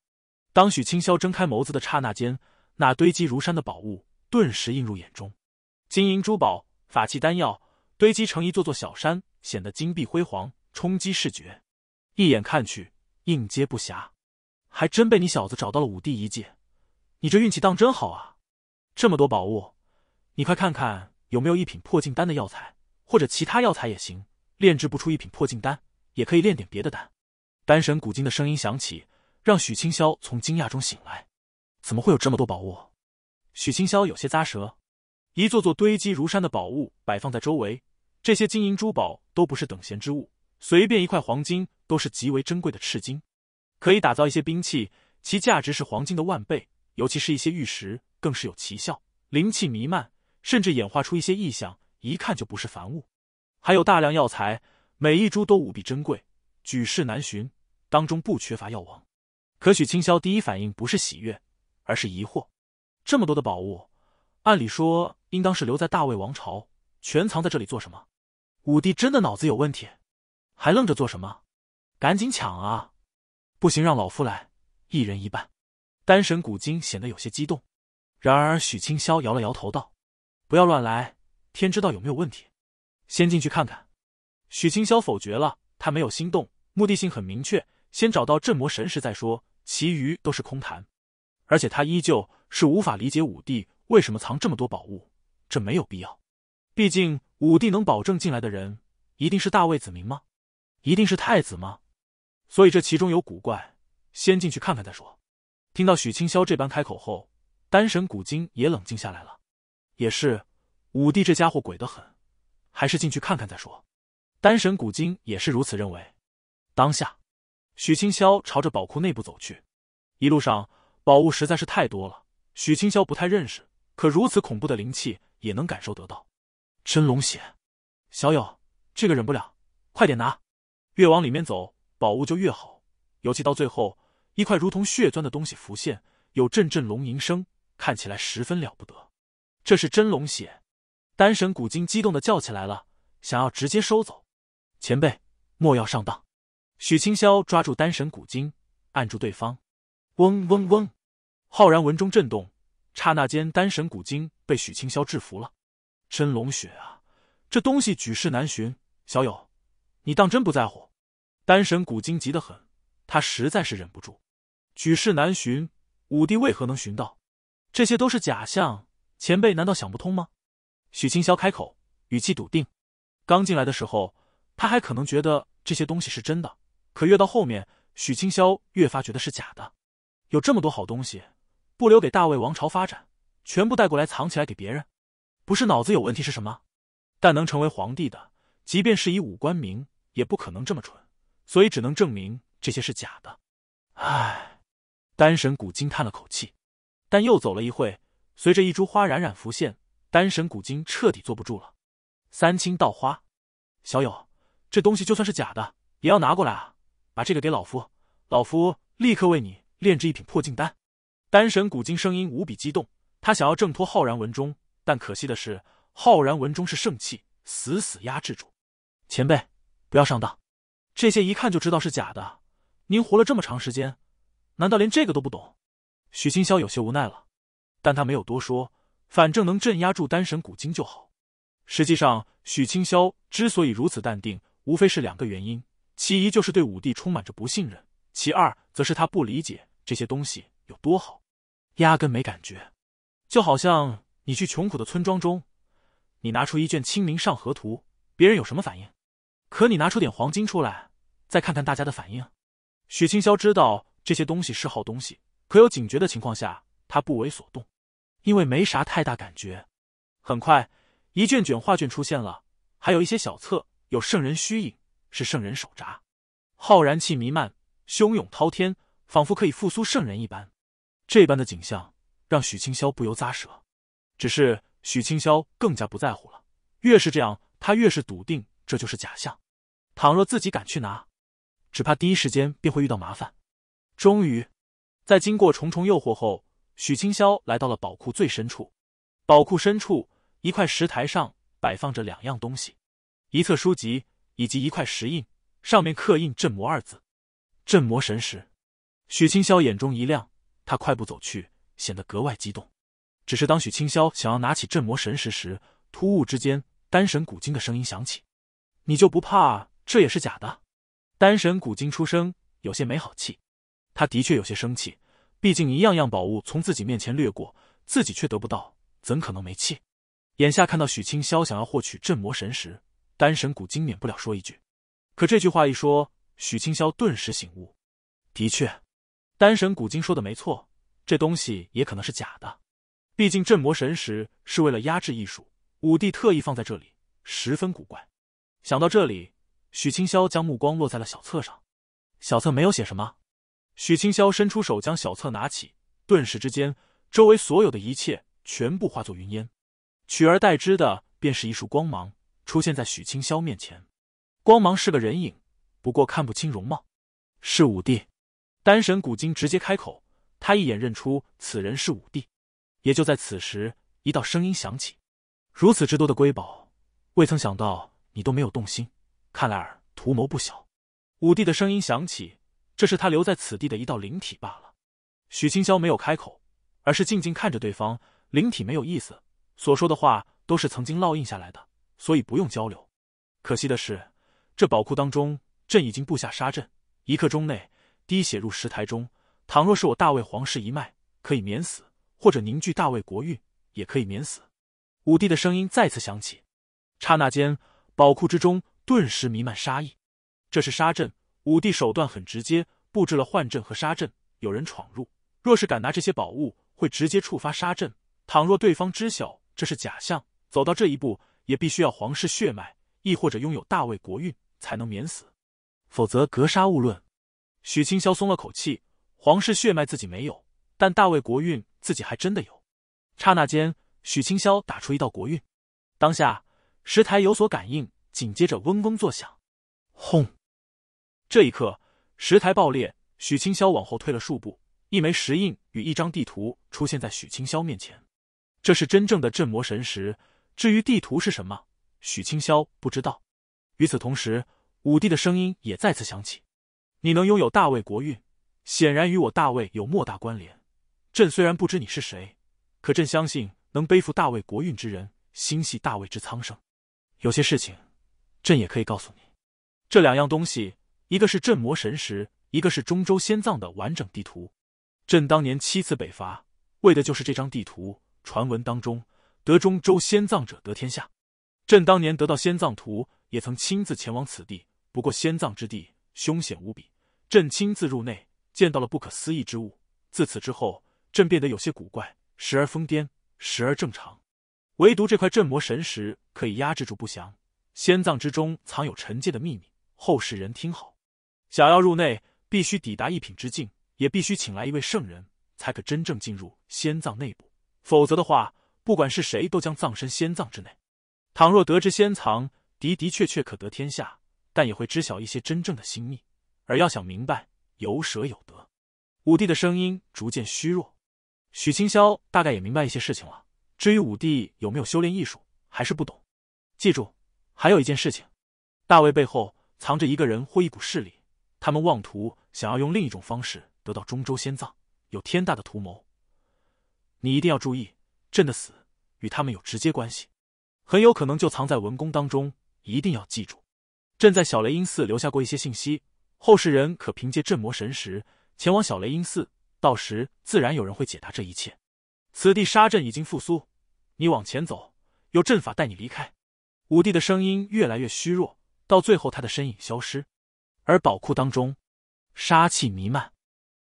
当许清霄睁开眸子的刹那间，那堆积如山的宝物。顿时映入眼中，金银珠宝、法器、丹药堆积成一座座小山，显得金碧辉煌，冲击视觉。一眼看去，应接不暇。还真被你小子找到了五帝遗迹，你这运气当真好啊！这么多宝物，你快看看有没有一品破境丹的药材，或者其他药材也行。炼制不出一品破境丹，也可以炼点别的丹。丹神古今的声音响起，让许清霄从惊讶中醒来。怎么会有这么多宝物？许清霄有些咂舌，一座座堆积如山的宝物摆放在周围，这些金银珠宝都不是等闲之物，随便一块黄金都是极为珍贵的赤金，可以打造一些兵器，其价值是黄金的万倍。尤其是一些玉石，更是有奇效，灵气弥漫，甚至演化出一些异象，一看就不是凡物。还有大量药材，每一株都无比珍贵，举世难寻，当中不缺乏药王。可许清霄第一反应不是喜悦，而是疑惑。这么多的宝物，按理说应当是留在大魏王朝，全藏在这里做什么？武帝真的脑子有问题，还愣着做什么？赶紧抢啊！不行，让老夫来，一人一半。丹神古今显得有些激动，然而许清霄摇了摇头道：“不要乱来，天知道有没有问题，先进去看看。”许清霄否决了，他没有心动，目的性很明确，先找到镇魔神石再说，其余都是空谈。而且他依旧。是无法理解武帝为什么藏这么多宝物，这没有必要。毕竟武帝能保证进来的人一定是大魏子民吗？一定是太子吗？所以这其中有古怪，先进去看看再说。听到许清霄这般开口后，丹神古今也冷静下来了。也是，武帝这家伙鬼得很，还是进去看看再说。丹神古今也是如此认为。当下，许清霄朝着宝库内部走去，一路上宝物实在是太多了。许清霄不太认识，可如此恐怖的灵气也能感受得到。真龙血，小友，这个忍不了，快点拿！越往里面走，宝物就越好，尤其到最后，一块如同血钻的东西浮现，有阵阵龙吟声，看起来十分了不得。这是真龙血！丹神古今激动的叫起来了，想要直接收走。前辈，莫要上当！许清霄抓住丹神古今，按住对方。嗡嗡嗡。浩然，文中震动，刹那间，丹神古经被许清霄制服了。真龙血啊，这东西举世难寻。小友，你当真不在乎？丹神古经急得很，他实在是忍不住。举世难寻，五帝为何能寻到？这些都是假象，前辈难道想不通吗？许清霄开口，语气笃定。刚进来的时候，他还可能觉得这些东西是真的，可越到后面，许清霄越发觉得是假的。有这么多好东西。不留给大魏王朝发展，全部带过来藏起来给别人，不是脑子有问题是什么？但能成为皇帝的，即便是以武官名，也不可能这么蠢，所以只能证明这些是假的。唉，丹神古今叹了口气，但又走了一会，随着一株花冉冉浮现，丹神古今彻底坐不住了。三清道花，小友，这东西就算是假的，也要拿过来啊！把这个给老夫，老夫立刻为你炼制一品破境丹。丹神古今声音无比激动，他想要挣脱浩然文钟，但可惜的是，浩然文钟是圣器，死死压制住。前辈，不要上当，这些一看就知道是假的。您活了这么长时间，难道连这个都不懂？许清霄有些无奈了，但他没有多说，反正能镇压住丹神古今就好。实际上，许清霄之所以如此淡定，无非是两个原因：其一就是对武帝充满着不信任；其二则是他不理解这些东西有多好。压根没感觉，就好像你去穷苦的村庄中，你拿出一卷《清明上河图》，别人有什么反应？可你拿出点黄金出来，再看看大家的反应。许清霄知道这些东西是好东西，可有警觉的情况下，他不为所动，因为没啥太大感觉。很快，一卷卷画卷出现了，还有一些小册，有圣人虚影，是圣人手札，浩然气弥漫，汹涌滔天，仿佛可以复苏圣人一般。这般的景象让许清霄不由咂舌，只是许清霄更加不在乎了。越是这样，他越是笃定这就是假象。倘若自己敢去拿，只怕第一时间便会遇到麻烦。终于，在经过重重诱惑后，许清霄来到了宝库最深处。宝库深处，一块石台上摆放着两样东西：一册书籍以及一块石印，上面刻印“镇魔”二字。镇魔神石，许清霄眼中一亮。他快步走去，显得格外激动。只是当许清霄想要拿起镇魔神石时，突兀之间，丹神古今的声音响起：“你就不怕这也是假的？”丹神古今出声，有些没好气。他的确有些生气，毕竟一样样宝物从自己面前掠过，自己却得不到，怎可能没气？眼下看到许清霄想要获取镇魔神石，丹神古今免不了说一句。可这句话一说，许清霄顿时醒悟，的确。三神古今说的没错，这东西也可能是假的。毕竟镇魔神石是为了压制异术，武帝特意放在这里，十分古怪。想到这里，许清霄将目光落在了小册上。小册没有写什么。许清霄伸出手将小册拿起，顿时之间，周围所有的一切全部化作云烟，取而代之的便是一束光芒出现在许清霄面前。光芒是个人影，不过看不清容貌，是武帝。丹神古今直接开口，他一眼认出此人是武帝。也就在此时，一道声音响起：“如此之多的瑰宝，未曾想到你都没有动心，看来尔图谋不小。”武帝的声音响起，这是他留在此地的一道灵体罢了。许清霄没有开口，而是静静看着对方。灵体没有意思，所说的话都是曾经烙印下来的，所以不用交流。可惜的是，这宝库当中，朕已经布下杀阵，一刻钟内。滴血入石台中，倘若是我大魏皇室一脉，可以免死；或者凝聚大魏国运，也可以免死。武帝的声音再次响起，刹那间，宝库之中顿时弥漫杀意。这是杀阵，武帝手段很直接，布置了幻阵和杀阵。有人闯入，若是敢拿这些宝物，会直接触发杀阵。倘若对方知晓这是假象，走到这一步，也必须要皇室血脉，亦或者拥有大魏国运，才能免死，否则格杀勿论。许清霄松了口气，皇室血脉自己没有，但大魏国运自己还真的有。刹那间，许清霄打出一道国运，当下石台有所感应，紧接着嗡嗡作响。轰！这一刻，石台爆裂，许清霄往后退了数步，一枚石印与一张地图出现在许清霄面前。这是真正的镇魔神石，至于地图是什么，许清霄不知道。与此同时，武帝的声音也再次响起。你能拥有大魏国运，显然与我大魏有莫大关联。朕虽然不知你是谁，可朕相信能背负大魏国运之人，心系大魏之苍生。有些事情，朕也可以告诉你。这两样东西，一个是镇魔神石，一个是中州仙藏的完整地图。朕当年七次北伐，为的就是这张地图。传闻当中，得中州仙藏者得天下。朕当年得到仙藏图，也曾亲自前往此地。不过仙藏之地凶险无比。朕亲自入内，见到了不可思议之物。自此之后，朕变得有些古怪，时而疯癫，时而正常。唯独这块镇魔神石可以压制住不祥。仙藏之中藏有臣界的秘密，后世人听好。想要入内，必须抵达一品之境，也必须请来一位圣人才可真正进入仙藏内部。否则的话，不管是谁，都将葬身仙藏之内。倘若得知仙藏的的确确可得天下，但也会知晓一些真正的心秘。而要想明白，有舍有得。武帝的声音逐渐虚弱。许清霄大概也明白一些事情了。至于武帝有没有修炼艺术，还是不懂。记住，还有一件事情：大卫背后藏着一个人或一股势力，他们妄图想要用另一种方式得到中州仙藏，有天大的图谋。你一定要注意，朕的死与他们有直接关系，很有可能就藏在文宫当中。一定要记住，朕在小雷音寺留下过一些信息。后世人可凭借镇魔神石前往小雷音寺，到时自然有人会解答这一切。此地杀阵已经复苏，你往前走，有阵法带你离开。武帝的声音越来越虚弱，到最后他的身影消失。而宝库当中，杀气弥漫。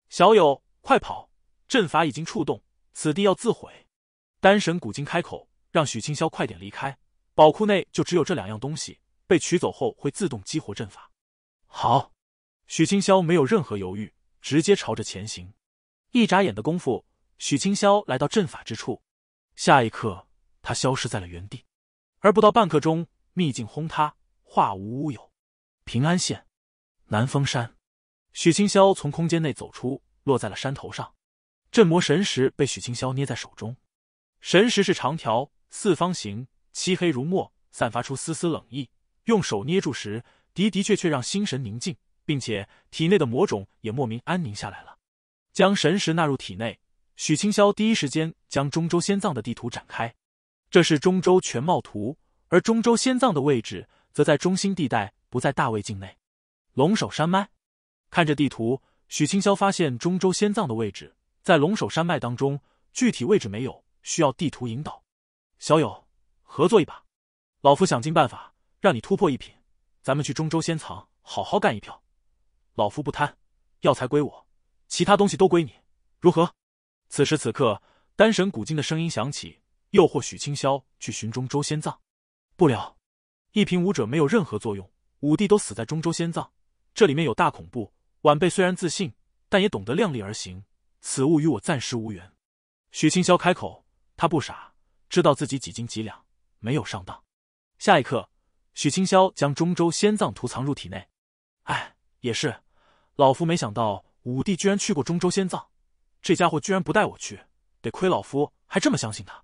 小友，快跑！阵法已经触动，此地要自毁。丹神古今开口，让许清霄快点离开。宝库内就只有这两样东西，被取走后会自动激活阵法。好。许清霄没有任何犹豫，直接朝着前行。一眨眼的功夫，许清霄来到阵法之处，下一刻他消失在了原地。而不到半刻钟，秘境轰塌，化无乌有。平安县，南峰山，许清霄从空间内走出，落在了山头上。镇魔神石被许清霄捏在手中，神石是长条四方形，漆黑如墨，散发出丝丝冷意。用手捏住时，的的确确让心神宁静。并且体内的魔种也莫名安宁下来了。将神石纳入体内，许清霄第一时间将中州仙藏的地图展开。这是中州全貌图，而中州仙藏的位置则在中心地带，不在大魏境内。龙首山脉，看着地图，许清霄发现中州仙藏的位置在龙首山脉当中，具体位置没有，需要地图引导。小友，合作一把，老夫想尽办法让你突破一品，咱们去中州仙藏好好干一票。老夫不贪，药材归我，其他东西都归你，如何？此时此刻，丹神古今的声音响起，诱惑许清霄去寻中州仙藏。不了，一品武者没有任何作用，五帝都死在中州仙藏，这里面有大恐怖。晚辈虽然自信，但也懂得量力而行，此物与我暂时无缘。许清霄开口，他不傻，知道自己几斤几两，没有上当。下一刻，许清霄将中州仙藏图藏入体内。哎。也是，老夫没想到武帝居然去过中州仙藏，这家伙居然不带我去，得亏老夫还这么相信他。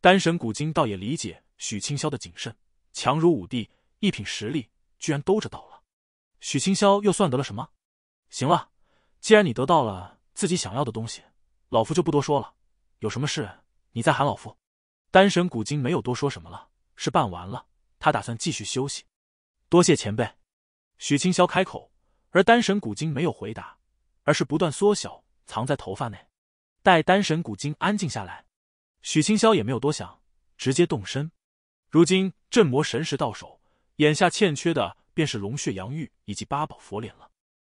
丹神古今倒也理解许清霄的谨慎，强如武帝一品实力，居然兜着到了，许清霄又算得了什么？行了，既然你得到了自己想要的东西，老夫就不多说了，有什么事你再喊老夫。丹神古今没有多说什么了，是办完了，他打算继续休息。多谢前辈，许清霄开口。而丹神古经没有回答，而是不断缩小，藏在头发内。待丹神古经安静下来，许清霄也没有多想，直接动身。如今镇魔神石到手，眼下欠缺的便是龙血阳玉以及八宝佛莲了。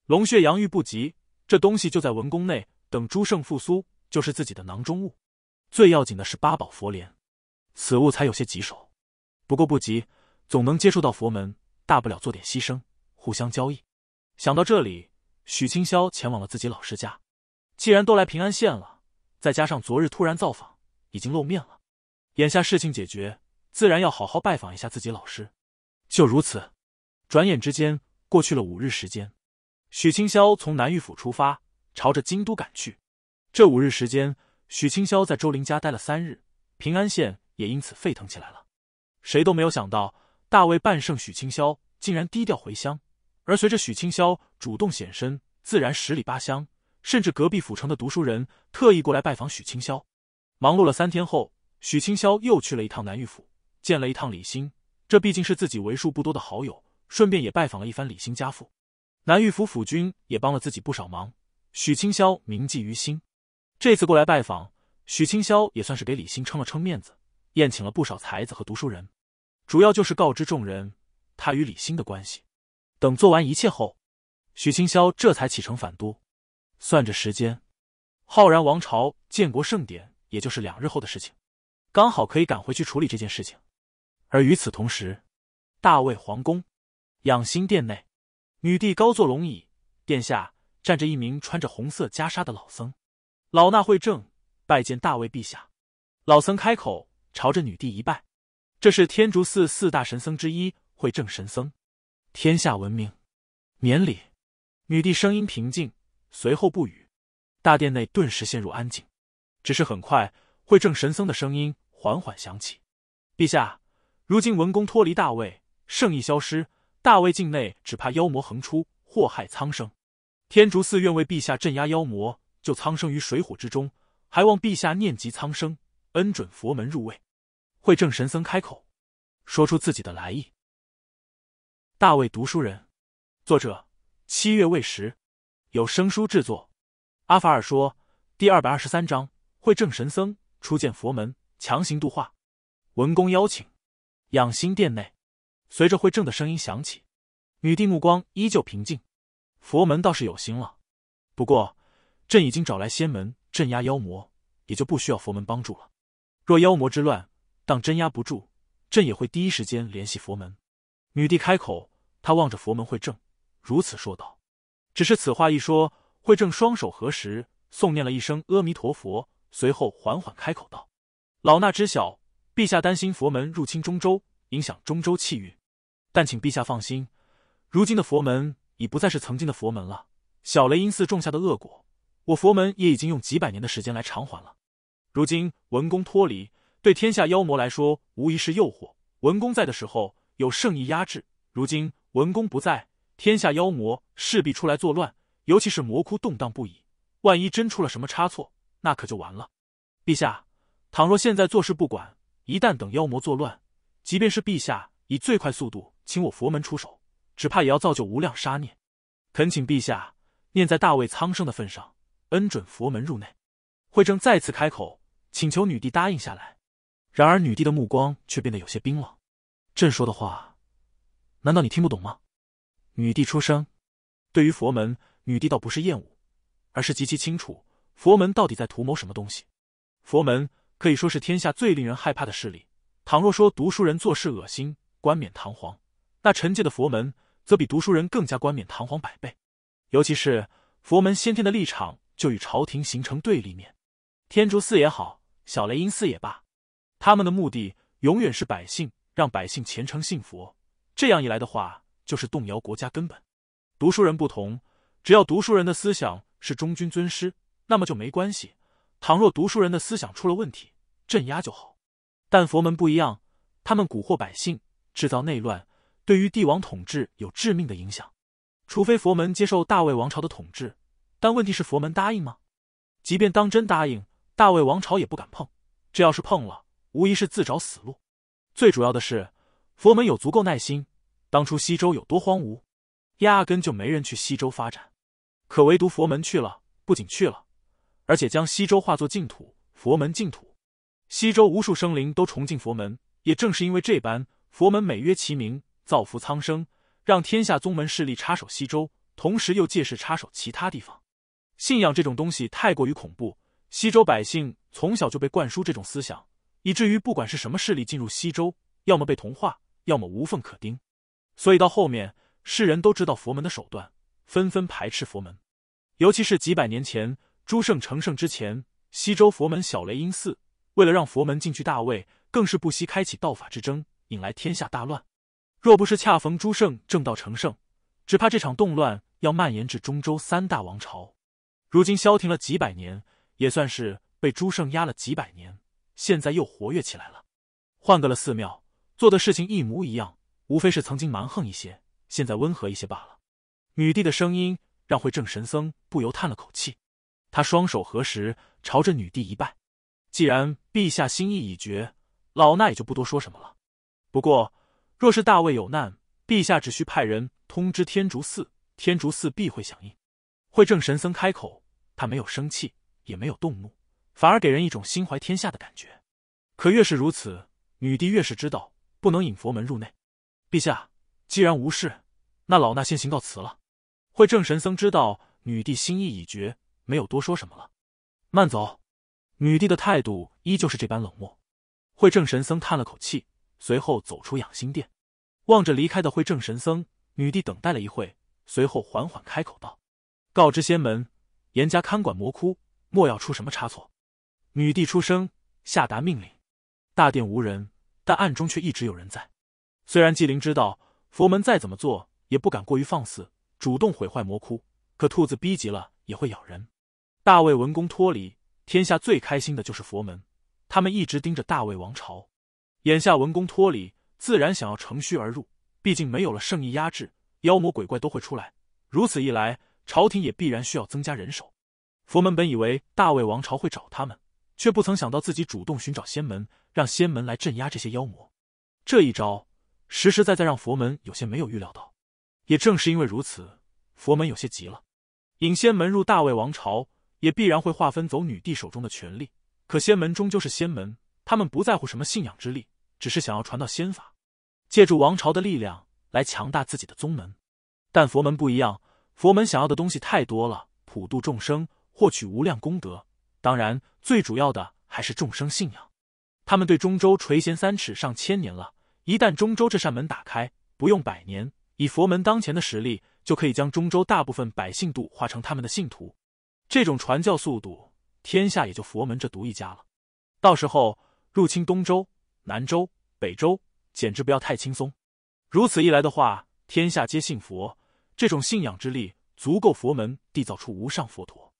龙血阳玉不急，这东西就在文宫内，等诸圣复苏，就是自己的囊中物。最要紧的是八宝佛莲，此物才有些棘手。不过不急，总能接触到佛门，大不了做点牺牲，互相交易。想到这里，许清霄前往了自己老师家。既然都来平安县了，再加上昨日突然造访，已经露面了。眼下事情解决，自然要好好拜访一下自己老师。就如此，转眼之间过去了五日时间。许清霄从南御府出发，朝着京都赶去。这五日时间，许清霄在周林家待了三日，平安县也因此沸腾起来了。谁都没有想到，大魏半圣许清霄竟然低调回乡。而随着许清霄主动显身，自然十里八乡，甚至隔壁府城的读书人特意过来拜访许清霄。忙碌了三天后，许清霄又去了一趟南玉府，见了一趟李欣。这毕竟是自己为数不多的好友，顺便也拜访了一番李欣家父。南玉府府君也帮了自己不少忙，许清霄铭记于心。这次过来拜访，许清霄也算是给李欣撑了撑面子，宴请了不少才子和读书人，主要就是告知众人他与李欣的关系。等做完一切后，许清霄这才启程返都。算着时间，浩然王朝建国盛典也就是两日后的事情，刚好可以赶回去处理这件事情。而与此同时，大魏皇宫养心殿内，女帝高坐龙椅，殿下站着一名穿着红色袈裟的老僧。老衲会正拜见大魏陛下。老僧开口，朝着女帝一拜。这是天竺寺四大神僧之一，慧正神僧。天下闻名，免礼。女帝声音平静，随后不语。大殿内顿时陷入安静。只是很快，慧正神僧的声音缓缓响起：“陛下，如今文公脱离大魏，圣意消失，大魏境内只怕妖魔横出，祸害苍生。天竺寺愿为陛下镇压妖魔，救苍生于水火之中，还望陛下念及苍生，恩准佛门入位。”慧正神僧开口，说出自己的来意。大卫读书人，作者七月未时，有声书制作。阿法尔说：第二百二十三章，会正神僧初见佛门，强行度化。文公邀请，养心殿内，随着会正的声音响起，女帝目光依旧平静。佛门倒是有心了，不过，朕已经找来仙门镇压妖魔，也就不需要佛门帮助了。若妖魔之乱当镇压不住，朕也会第一时间联系佛门。女帝开口，她望着佛门慧正，如此说道：“只是此话一说，慧正双手合十，诵念了一声阿弥陀佛，随后缓缓开口道：‘老衲知晓陛下担心佛门入侵中州，影响中州气运，但请陛下放心，如今的佛门已不再是曾经的佛门了。小雷音寺种下的恶果，我佛门也已经用几百年的时间来偿还了。如今文公脱离，对天下妖魔来说无疑是诱惑。文公在的时候。”有圣意压制，如今文公不在，天下妖魔势必出来作乱。尤其是魔窟动荡不已，万一真出了什么差错，那可就完了。陛下，倘若现在坐视不管，一旦等妖魔作乱，即便是陛下以最快速度请我佛门出手，只怕也要造就无量杀孽。恳请陛下念在大魏苍生的份上，恩准佛门入内。慧正再次开口请求女帝答应下来，然而女帝的目光却变得有些冰冷。朕说的话，难道你听不懂吗？女帝出声，对于佛门，女帝倒不是厌恶，而是极其清楚佛门到底在图谋什么东西。佛门可以说是天下最令人害怕的势力。倘若说读书人做事恶心，冠冕堂皇，那臣界的佛门则比读书人更加冠冕堂皇百倍。尤其是佛门先天的立场就与朝廷形成对立面。天竺寺也好，小雷音寺也罢，他们的目的永远是百姓。让百姓虔诚信佛，这样一来的话，就是动摇国家根本。读书人不同，只要读书人的思想是忠君尊师，那么就没关系。倘若读书人的思想出了问题，镇压就好。但佛门不一样，他们蛊惑百姓，制造内乱，对于帝王统治有致命的影响。除非佛门接受大魏王朝的统治，但问题是佛门答应吗？即便当真答应，大魏王朝也不敢碰。这要是碰了，无疑是自找死路。最主要的是，佛门有足够耐心。当初西周有多荒芜，压根就没人去西周发展，可唯独佛门去了，不仅去了，而且将西周化作净土，佛门净土。西周无数生灵都崇敬佛门，也正是因为这般，佛门美曰其名，造福苍生，让天下宗门势力插手西周，同时又借势插手其他地方。信仰这种东西太过于恐怖，西周百姓从小就被灌输这种思想。以至于不管是什么势力进入西周，要么被同化，要么无缝可钉。所以到后面，世人都知道佛门的手段，纷纷排斥佛门。尤其是几百年前，诸圣成圣之前，西周佛门小雷音寺，为了让佛门进去大位，更是不惜开启道法之争，引来天下大乱。若不是恰逢诸圣正道成圣，只怕这场动乱要蔓延至中州三大王朝。如今消停了几百年，也算是被诸圣压了几百年。现在又活跃起来了，换个了寺庙，做的事情一模一样，无非是曾经蛮横一些，现在温和一些罢了。女帝的声音让慧正神僧不由叹了口气，他双手合十，朝着女帝一拜。既然陛下心意已决，老衲也就不多说什么了。不过，若是大魏有难，陛下只需派人通知天竺寺，天竺寺必会响应。慧正神僧开口，他没有生气，也没有动怒。反而给人一种心怀天下的感觉，可越是如此，女帝越是知道不能引佛门入内。陛下既然无事，那老衲先行告辞了。会正神僧知道女帝心意已决，没有多说什么了。慢走。女帝的态度依旧是这般冷漠。会正神僧叹了口气，随后走出养心殿，望着离开的会正神僧，女帝等待了一会，随后缓缓开口道：“告知仙门，严加看管魔窟，莫要出什么差错。”女帝出声下达命令，大殿无人，但暗中却一直有人在。虽然纪灵知道佛门再怎么做也不敢过于放肆，主动毁坏魔窟，可兔子逼急了也会咬人。大魏文公脱离，天下最开心的就是佛门，他们一直盯着大魏王朝。眼下文公脱离，自然想要乘虚而入。毕竟没有了圣意压制，妖魔鬼怪都会出来。如此一来，朝廷也必然需要增加人手。佛门本以为大魏王朝会找他们。却不曾想到自己主动寻找仙门，让仙门来镇压这些妖魔，这一招实实在在让佛门有些没有预料到。也正是因为如此，佛门有些急了。引仙门入大魏王朝，也必然会划分走女帝手中的权力。可仙门终究是仙门，他们不在乎什么信仰之力，只是想要传道仙法，借助王朝的力量来强大自己的宗门。但佛门不一样，佛门想要的东西太多了，普度众生，获取无量功德，当然。最主要的还是众生信仰，他们对中州垂涎三尺上千年了。一旦中州这扇门打开，不用百年，以佛门当前的实力，就可以将中州大部分百姓度化成他们的信徒。这种传教速度，天下也就佛门这独一家了。到时候入侵东周、南周、北周，简直不要太轻松。如此一来的话，天下皆信佛，这种信仰之力足够佛门缔造出无上佛陀，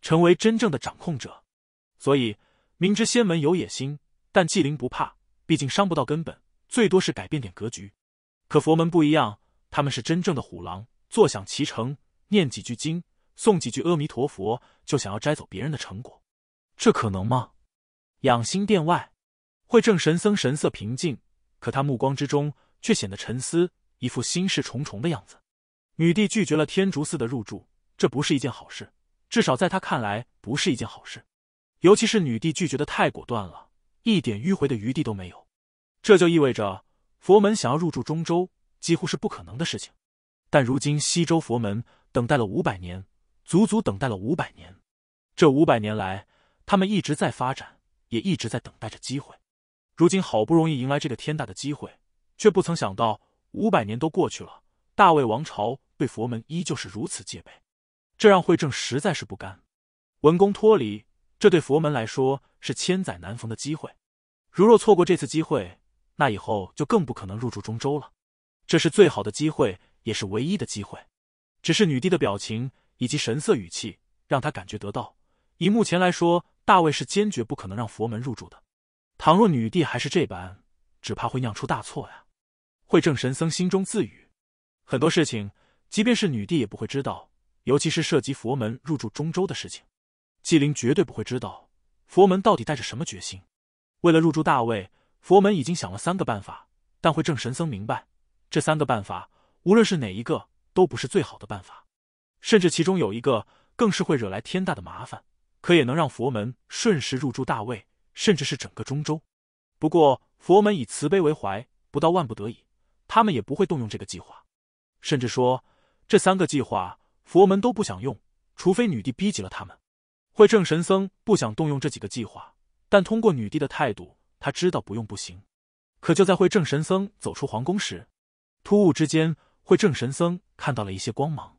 成为真正的掌控者。所以，明知仙门有野心，但纪灵不怕，毕竟伤不到根本，最多是改变点格局。可佛门不一样，他们是真正的虎狼，坐享其成，念几句经，诵几句阿弥陀佛，就想要摘走别人的成果，这可能吗？养心殿外，慧正神僧神色平静，可他目光之中却显得沉思，一副心事重重的样子。女帝拒绝了天竺寺的入住，这不是一件好事，至少在他看来不是一件好事。尤其是女帝拒绝的太果断了，一点迂回的余地都没有。这就意味着佛门想要入驻中州，几乎是不可能的事情。但如今西周佛门等待了五百年，足足等待了五百年。这五百年来，他们一直在发展，也一直在等待着机会。如今好不容易迎来这个天大的机会，却不曾想到五百年都过去了，大魏王朝对佛门依旧是如此戒备，这让惠正实在是不甘。文公脱离。这对佛门来说是千载难逢的机会，如若错过这次机会，那以后就更不可能入住中州了。这是最好的机会，也是唯一的机会。只是女帝的表情以及神色语气，让他感觉得到，以目前来说，大卫是坚决不可能让佛门入住的。倘若女帝还是这般，只怕会酿出大错呀。慧正神僧心中自语：很多事情，即便是女帝也不会知道，尤其是涉及佛门入住中州的事情。纪灵绝对不会知道，佛门到底带着什么决心。为了入住大魏，佛门已经想了三个办法，但会正神僧明白，这三个办法无论是哪一个都不是最好的办法，甚至其中有一个更是会惹来天大的麻烦。可也能让佛门顺势入住大卫，甚至是整个中州。不过，佛门以慈悲为怀，不到万不得已，他们也不会动用这个计划。甚至说，这三个计划佛门都不想用，除非女帝逼急了他们。慧正神僧不想动用这几个计划，但通过女帝的态度，他知道不用不行。可就在慧正神僧走出皇宫时，突兀之间，慧正神僧看到了一些光芒，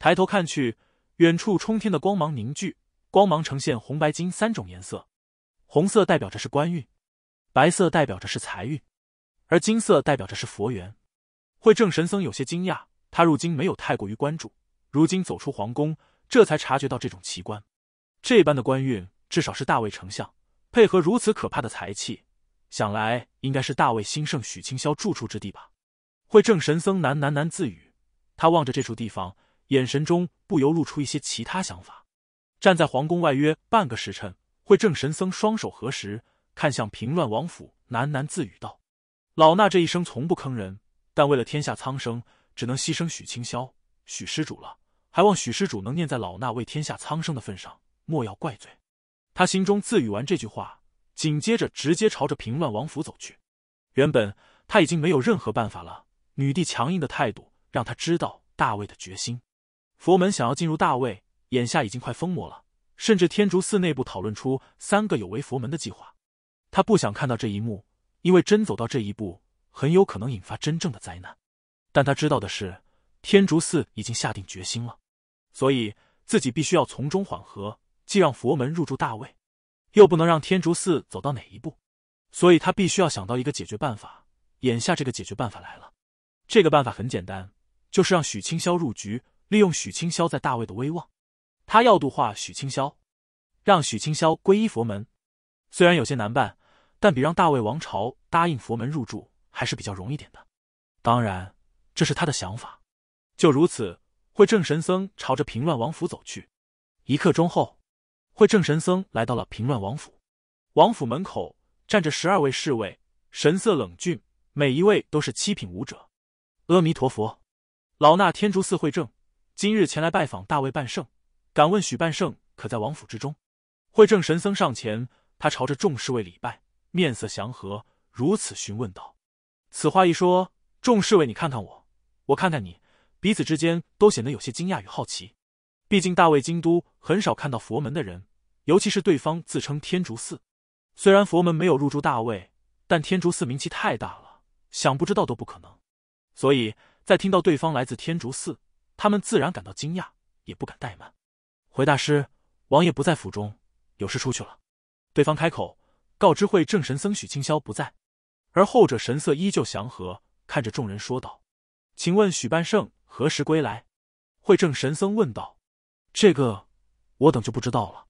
抬头看去，远处冲天的光芒凝聚，光芒呈现红、白、金三种颜色。红色代表着是官运，白色代表着是财运，而金色代表着是佛缘。慧正神僧有些惊讶，他入京没有太过于关注，如今走出皇宫，这才察觉到这种奇观。这般的官运，至少是大卫丞相配合如此可怕的财气，想来应该是大卫兴盛许清霄住处之地吧。慧正神僧喃喃喃自语，他望着这处地方，眼神中不由露出一些其他想法。站在皇宫外约半个时辰，慧正神僧双手合十，看向平乱王府，喃喃自语道：“老衲这一生从不坑人，但为了天下苍生，只能牺牲许清霄，许施主了。还望许施主能念在老衲为天下苍生的份上。”莫要怪罪，他心中自语完这句话，紧接着直接朝着平乱王府走去。原本他已经没有任何办法了，女帝强硬的态度让他知道大卫的决心。佛门想要进入大卫，眼下已经快疯魔了，甚至天竺寺内部讨论出三个有违佛门的计划。他不想看到这一幕，因为真走到这一步，很有可能引发真正的灾难。但他知道的是，天竺寺已经下定决心了，所以自己必须要从中缓和。既让佛门入驻大魏，又不能让天竺寺走到哪一步，所以他必须要想到一个解决办法。眼下这个解决办法来了，这个办法很简单，就是让许清霄入局，利用许清霄在大魏的威望，他要度化许清霄，让许清霄皈依佛门。虽然有些难办，但比让大魏王朝答应佛门入住还是比较容易点的。当然，这是他的想法。就如此，会正神僧朝着平乱王府走去。一刻钟后。惠正神僧来到了平乱王府，王府门口站着十二位侍卫，神色冷峻，每一位都是七品武者。阿弥陀佛，老衲天竺寺慧正，今日前来拜访大卫半圣，敢问许半圣可在王府之中？慧正神僧上前，他朝着众侍卫礼拜，面色祥和，如此询问道：“此话一说，众侍卫，你看看我，我看看你，彼此之间都显得有些惊讶与好奇。毕竟大卫京都很少看到佛门的人。”尤其是对方自称天竺寺，虽然佛门没有入住大卫，但天竺寺名气太大了，想不知道都不可能。所以，在听到对方来自天竺寺，他们自然感到惊讶，也不敢怠慢。回大师，王爷不在府中，有事出去了。对方开口告知会正神僧许清霄不在，而后者神色依旧祥和，看着众人说道：“请问许半圣何时归来？”会正神僧问道：“这个，我等就不知道了。”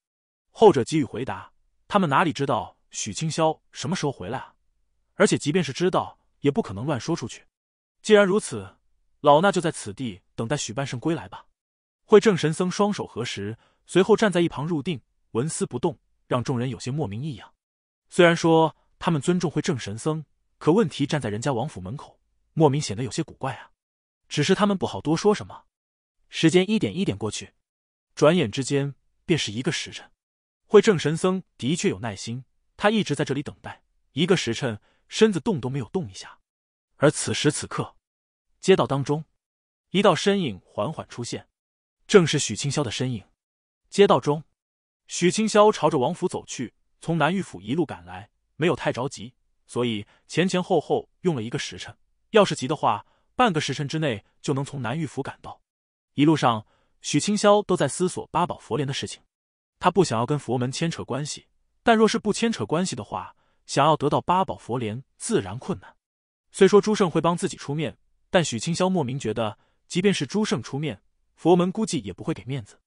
后者给予回答，他们哪里知道许清霄什么时候回来啊？而且即便是知道，也不可能乱说出去。既然如此，老衲就在此地等待许半圣归来吧。会正神僧双手合十，随后站在一旁入定，纹丝不动，让众人有些莫名异样。虽然说他们尊重会正神僧，可问题站在人家王府门口，莫名显得有些古怪啊。只是他们不好多说什么。时间一点一点过去，转眼之间便是一个时辰。慧正神僧的确有耐心，他一直在这里等待一个时辰，身子动都没有动一下。而此时此刻，街道当中，一道身影缓缓出现，正是许清霄的身影。街道中，许清霄朝着王府走去，从南玉府一路赶来，没有太着急，所以前前后后用了一个时辰。要是急的话，半个时辰之内就能从南玉府赶到。一路上，许清霄都在思索八宝佛莲的事情。他不想要跟佛门牵扯关系，但若是不牵扯关系的话，想要得到八宝佛莲自然困难。虽说朱胜会帮自己出面，但许清霄莫名觉得，即便是朱胜出面，佛门估计也不会给面子。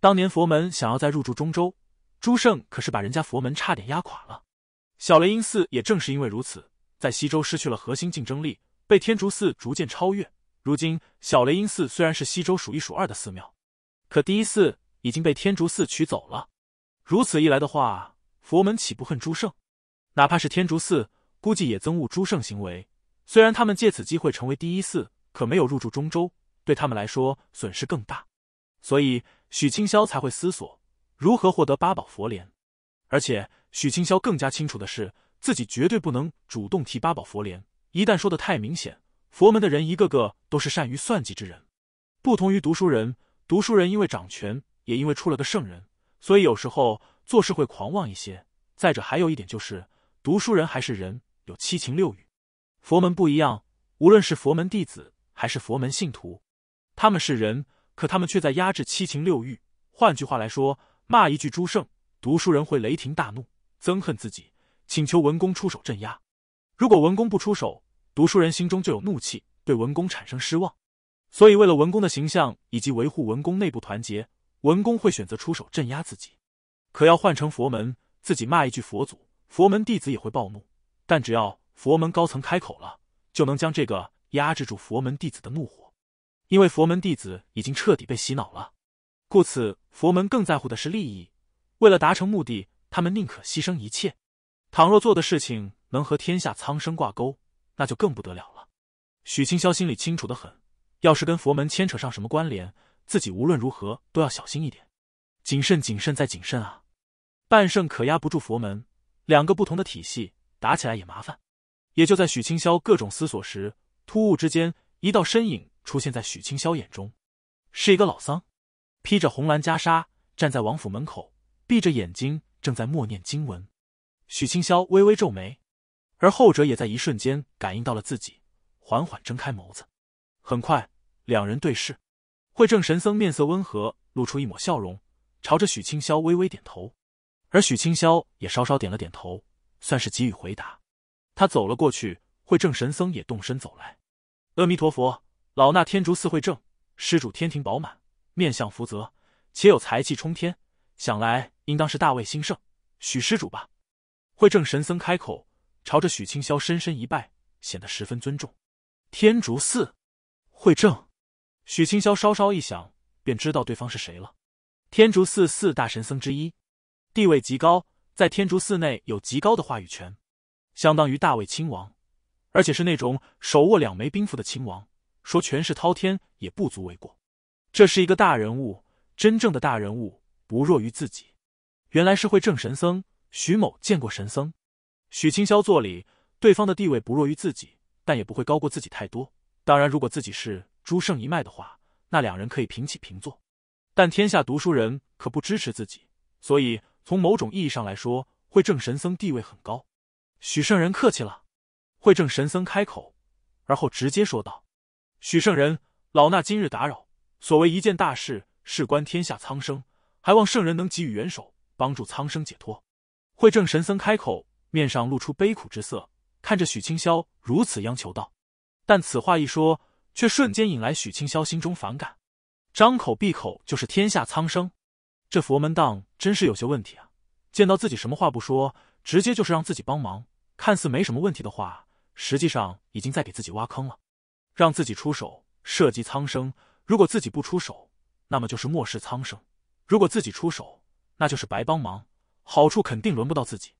当年佛门想要再入住中州，朱胜可是把人家佛门差点压垮了。小雷音寺也正是因为如此，在西周失去了核心竞争力，被天竺寺逐渐超越。如今小雷音寺虽然是西周数一数二的寺庙，可第一寺。已经被天竺寺取走了，如此一来的话，佛门岂不恨朱圣？哪怕是天竺寺，估计也憎恶朱圣行为。虽然他们借此机会成为第一寺，可没有入住中州，对他们来说损失更大。所以许清霄才会思索如何获得八宝佛莲。而且许清霄更加清楚的是，自己绝对不能主动提八宝佛莲。一旦说的太明显，佛门的人一个个都是善于算计之人。不同于读书人，读书人因为掌权。也因为出了个圣人，所以有时候做事会狂妄一些。再者，还有一点就是，读书人还是人，有七情六欲。佛门不一样，无论是佛门弟子还是佛门信徒，他们是人，可他们却在压制七情六欲。换句话来说，骂一句朱圣，读书人会雷霆大怒，憎恨自己，请求文公出手镇压。如果文公不出手，读书人心中就有怒气，对文公产生失望。所以，为了文公的形象以及维护文公内部团结。文公会选择出手镇压自己，可要换成佛门，自己骂一句佛祖，佛门弟子也会暴怒。但只要佛门高层开口了，就能将这个压制住佛门弟子的怒火。因为佛门弟子已经彻底被洗脑了，故此佛门更在乎的是利益。为了达成目的，他们宁可牺牲一切。倘若做的事情能和天下苍生挂钩，那就更不得了了。许清霄心里清楚的很，要是跟佛门牵扯上什么关联。自己无论如何都要小心一点，谨慎、谨慎再谨慎啊！半圣可压不住佛门，两个不同的体系打起来也麻烦。也就在许清霄各种思索时，突兀之间，一道身影出现在许清霄眼中，是一个老僧，披着红蓝袈裟，站在王府门口，闭着眼睛正在默念经文。许清霄微微皱眉，而后者也在一瞬间感应到了自己，缓缓睁开眸子。很快，两人对视。慧正神僧面色温和，露出一抹笑容，朝着许清霄微微点头，而许清霄也稍稍点了点头，算是给予回答。他走了过去，慧正神僧也动身走来。阿弥陀佛，老衲天竺寺慧正，施主天庭饱满，面相福泽，且有财气冲天，想来应当是大位兴盛，许施主吧？慧正神僧开口，朝着许清霄深深一拜，显得十分尊重。天竺寺，慧正。许清霄稍稍一想，便知道对方是谁了。天竺寺四大神僧之一，地位极高，在天竺寺内有极高的话语权，相当于大卫亲王，而且是那种手握两枚兵符的亲王，说权势滔天也不足为过。这是一个大人物，真正的大人物不弱于自己。原来是会正神僧，许某见过神僧。许清霄作礼，对方的地位不弱于自己，但也不会高过自己太多。当然，如果自己是……朱圣一脉的话，那两人可以平起平坐，但天下读书人可不支持自己，所以从某种意义上来说，慧正神僧地位很高。许圣人客气了，慧正神僧开口，而后直接说道：“许圣人，老衲今日打扰，所谓一件大事，事关天下苍生，还望圣人能给予援手，帮助苍生解脱。”慧正神僧开口，面上露出悲苦之色，看着许清霄如此央求道，但此话一说。却瞬间引来许清霄心中反感，张口闭口就是天下苍生，这佛门当真是有些问题啊！见到自己什么话不说，直接就是让自己帮忙，看似没什么问题的话，实际上已经在给自己挖坑了。让自己出手涉及苍生，如果自己不出手，那么就是漠视苍生；如果自己出手，那就是白帮忙，好处肯定轮不到自己。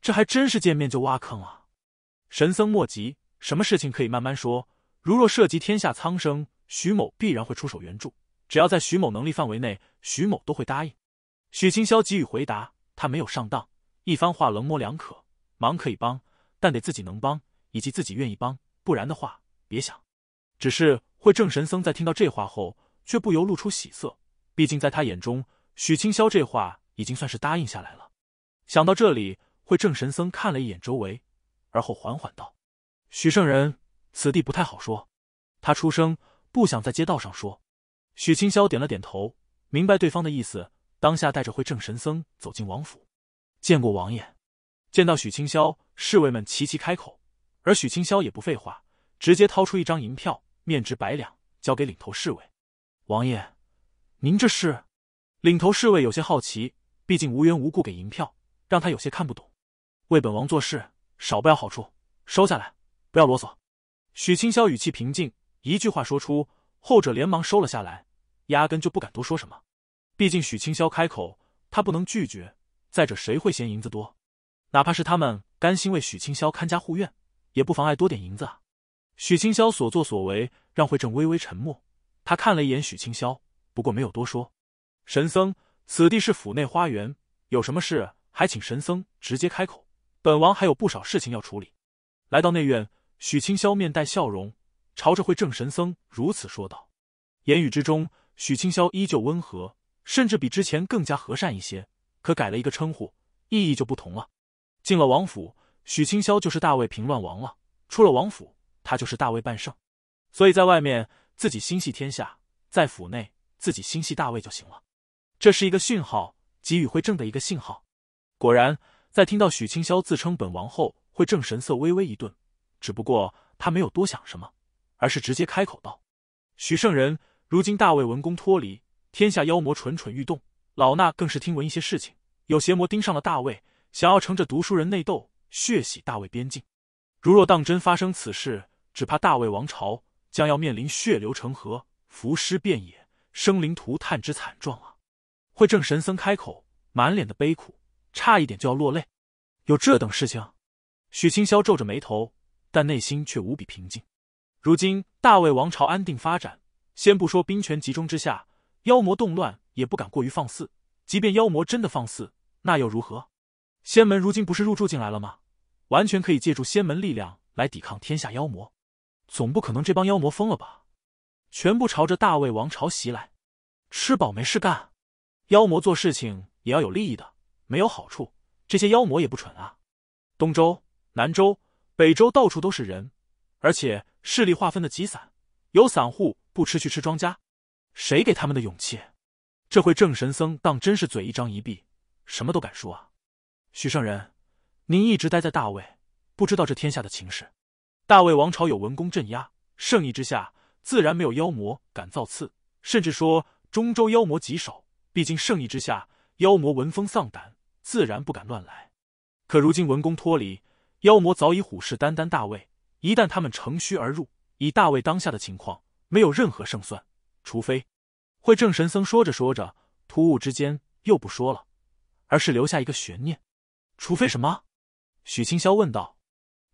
这还真是见面就挖坑啊！神僧莫急，什么事情可以慢慢说。如若涉及天下苍生，徐某必然会出手援助。只要在徐某能力范围内，徐某都会答应。许清霄给予回答，他没有上当。一番话，模两可，忙可以帮，但得自己能帮，以及自己愿意帮，不然的话，别想。只是慧正神僧在听到这话后，却不由露出喜色。毕竟在他眼中，许清霄这话已经算是答应下来了。想到这里，慧正神僧看了一眼周围，而后缓缓道：“许圣人。”此地不太好说，他出声不想在街道上说。许清霄点了点头，明白对方的意思，当下带着会正神僧走进王府，见过王爷。见到许清霄，侍卫们齐齐开口，而许清霄也不废话，直接掏出一张银票，面值百两，交给领头侍卫。王爷，您这是？领头侍卫有些好奇，毕竟无缘无故给银票，让他有些看不懂。为本王做事，少不要好处，收下来，不要啰嗦。许清霄语气平静，一句话说出，后者连忙收了下来，压根就不敢多说什么。毕竟许清霄开口，他不能拒绝。再者，谁会嫌银子多？哪怕是他们甘心为许清霄看家护院，也不妨碍多点银子啊。许清霄所作所为，让惠正微微沉默。他看了一眼许清霄，不过没有多说。神僧，此地是府内花园，有什么事，还请神僧直接开口。本王还有不少事情要处理。来到内院。许清霄面带笑容，朝着慧正神僧如此说道。言语之中，许清霄依旧温和，甚至比之前更加和善一些。可改了一个称呼，意义就不同了。进了王府，许清霄就是大魏平乱王了；出了王府，他就是大魏半圣。所以在外面，自己心系天下；在府内，自己心系大魏就行了。这是一个讯号，给予慧正的一个信号。果然，在听到许清霄自称本王后，慧正神色微微一顿。只不过他没有多想什么，而是直接开口道：“许圣人，如今大魏文公脱离，天下妖魔蠢蠢欲动。老衲更是听闻一些事情，有邪魔盯上了大魏，想要乘着读书人内斗，血洗大魏边境。如若当真发生此事，只怕大魏王朝将要面临血流成河、浮尸遍野、生灵涂炭之惨状啊！”会正神僧开口，满脸的悲苦，差一点就要落泪。有这等事情？许清霄皱着眉头。但内心却无比平静。如今大魏王朝安定发展，先不说兵权集中之下妖魔动乱也不敢过于放肆。即便妖魔真的放肆，那又如何？仙门如今不是入住进来了吗？完全可以借助仙门力量来抵抗天下妖魔。总不可能这帮妖魔疯了吧？全部朝着大魏王朝袭来，吃饱没事干。妖魔做事情也要有利益的，没有好处，这些妖魔也不蠢啊。东周、南周。北周到处都是人，而且势力划分的极散，有散户不吃去吃庄家，谁给他们的勇气？这回正神僧当真是嘴一张一闭，什么都敢说啊！徐圣人，您一直待在大魏，不知道这天下的情势。大魏王朝有文公镇压，圣意之下，自然没有妖魔敢造次，甚至说中州妖魔极少。毕竟圣意之下，妖魔闻风丧胆，自然不敢乱来。可如今文公脱离。妖魔早已虎视眈眈，大魏一旦他们乘虚而入，以大魏当下的情况，没有任何胜算。除非……会正神僧说着说着，突兀之间又不说了，而是留下一个悬念。除非什么？许清霄问道。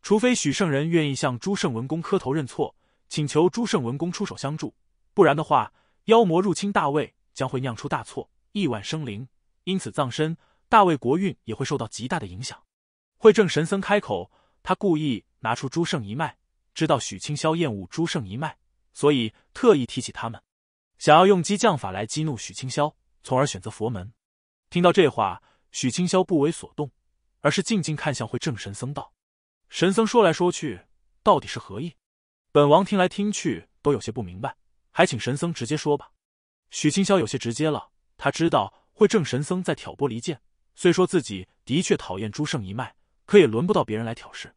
除非许圣人愿意向朱圣文公磕头认错，请求朱圣文公出手相助，不然的话，妖魔入侵大魏将会酿出大错，亿万生灵因此葬身，大魏国运也会受到极大的影响。慧正神僧开口，他故意拿出朱圣一脉，知道许清霄厌恶朱圣一脉，所以特意提起他们，想要用激将法来激怒许清霄，从而选择佛门。听到这话，许清霄不为所动，而是静静看向慧正神僧道：“神僧说来说去，到底是何意？本王听来听去都有些不明白，还请神僧直接说吧。”许清霄有些直接了，他知道慧正神僧在挑拨离间，虽说自己的确讨厌朱圣一脉。可也轮不到别人来挑事。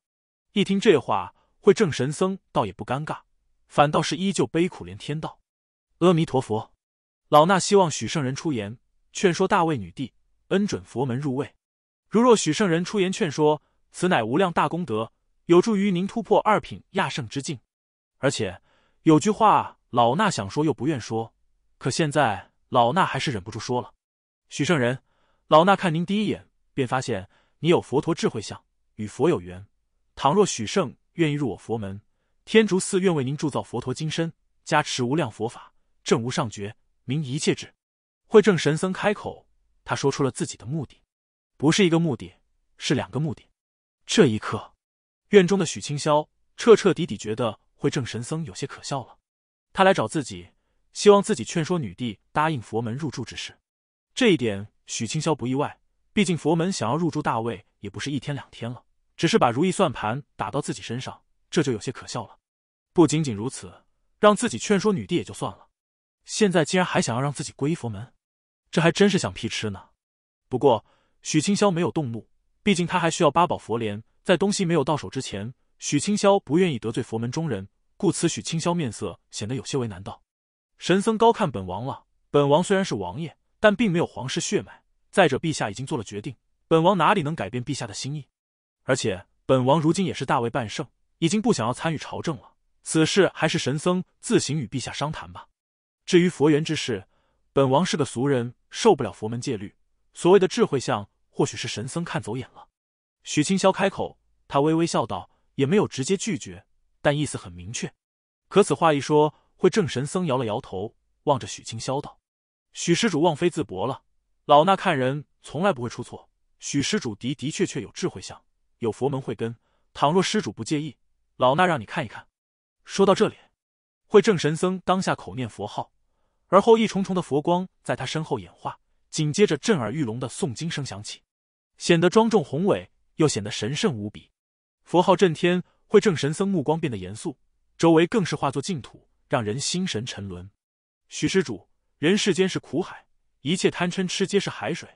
一听这话，会正神僧倒也不尴尬，反倒是依旧悲苦连天道：“阿弥陀佛，老衲希望许圣人出言劝说大魏女帝，恩准佛门入位。如若许圣人出言劝说，此乃无量大功德，有助于您突破二品亚圣之境。而且有句话，老衲想说又不愿说，可现在老衲还是忍不住说了。许圣人，老衲看您第一眼便发现。”你有佛陀智慧相，与佛有缘。倘若许胜愿意入我佛门，天竺寺愿为您铸造佛陀金身，加持无量佛法，证无上觉，明一切智。慧正神僧开口，他说出了自己的目的，不是一个目的，是两个目的。这一刻，院中的许清霄彻彻底底觉得慧正神僧有些可笑了。他来找自己，希望自己劝说女帝答应佛门入住之事。这一点，许清霄不意外。毕竟佛门想要入驻大魏也不是一天两天了，只是把如意算盘打到自己身上，这就有些可笑了。不仅仅如此，让自己劝说女帝也就算了，现在竟然还想要让自己皈依佛门，这还真是想屁吃呢。不过许清霄没有动怒，毕竟他还需要八宝佛莲，在东西没有到手之前，许清霄不愿意得罪佛门中人，故此许清霄面色显得有些为难道：“神僧高看本王了，本王虽然是王爷，但并没有皇室血脉。”再者，陛下已经做了决定，本王哪里能改变陛下的心意？而且，本王如今也是大魏半圣，已经不想要参与朝政了。此事还是神僧自行与陛下商谈吧。至于佛缘之事，本王是个俗人，受不了佛门戒律。所谓的智慧相，或许是神僧看走眼了。许清霄开口，他微微笑道，也没有直接拒绝，但意思很明确。可此话一说，会正神僧摇了摇头，望着许清霄道：“许施主，望飞自薄了。”老衲看人从来不会出错，许施主的的确确有智慧相，有佛门慧根。倘若施主不介意，老衲让你看一看。说到这里，慧正神僧当下口念佛号，而后一重重的佛光在他身后演化，紧接着震耳欲聋的诵经声响起，显得庄重宏伟，又显得神圣无比。佛号震天，慧正神僧目光变得严肃，周围更是化作净土，让人心神沉沦。许施主，人世间是苦海。一切贪嗔痴皆是海水，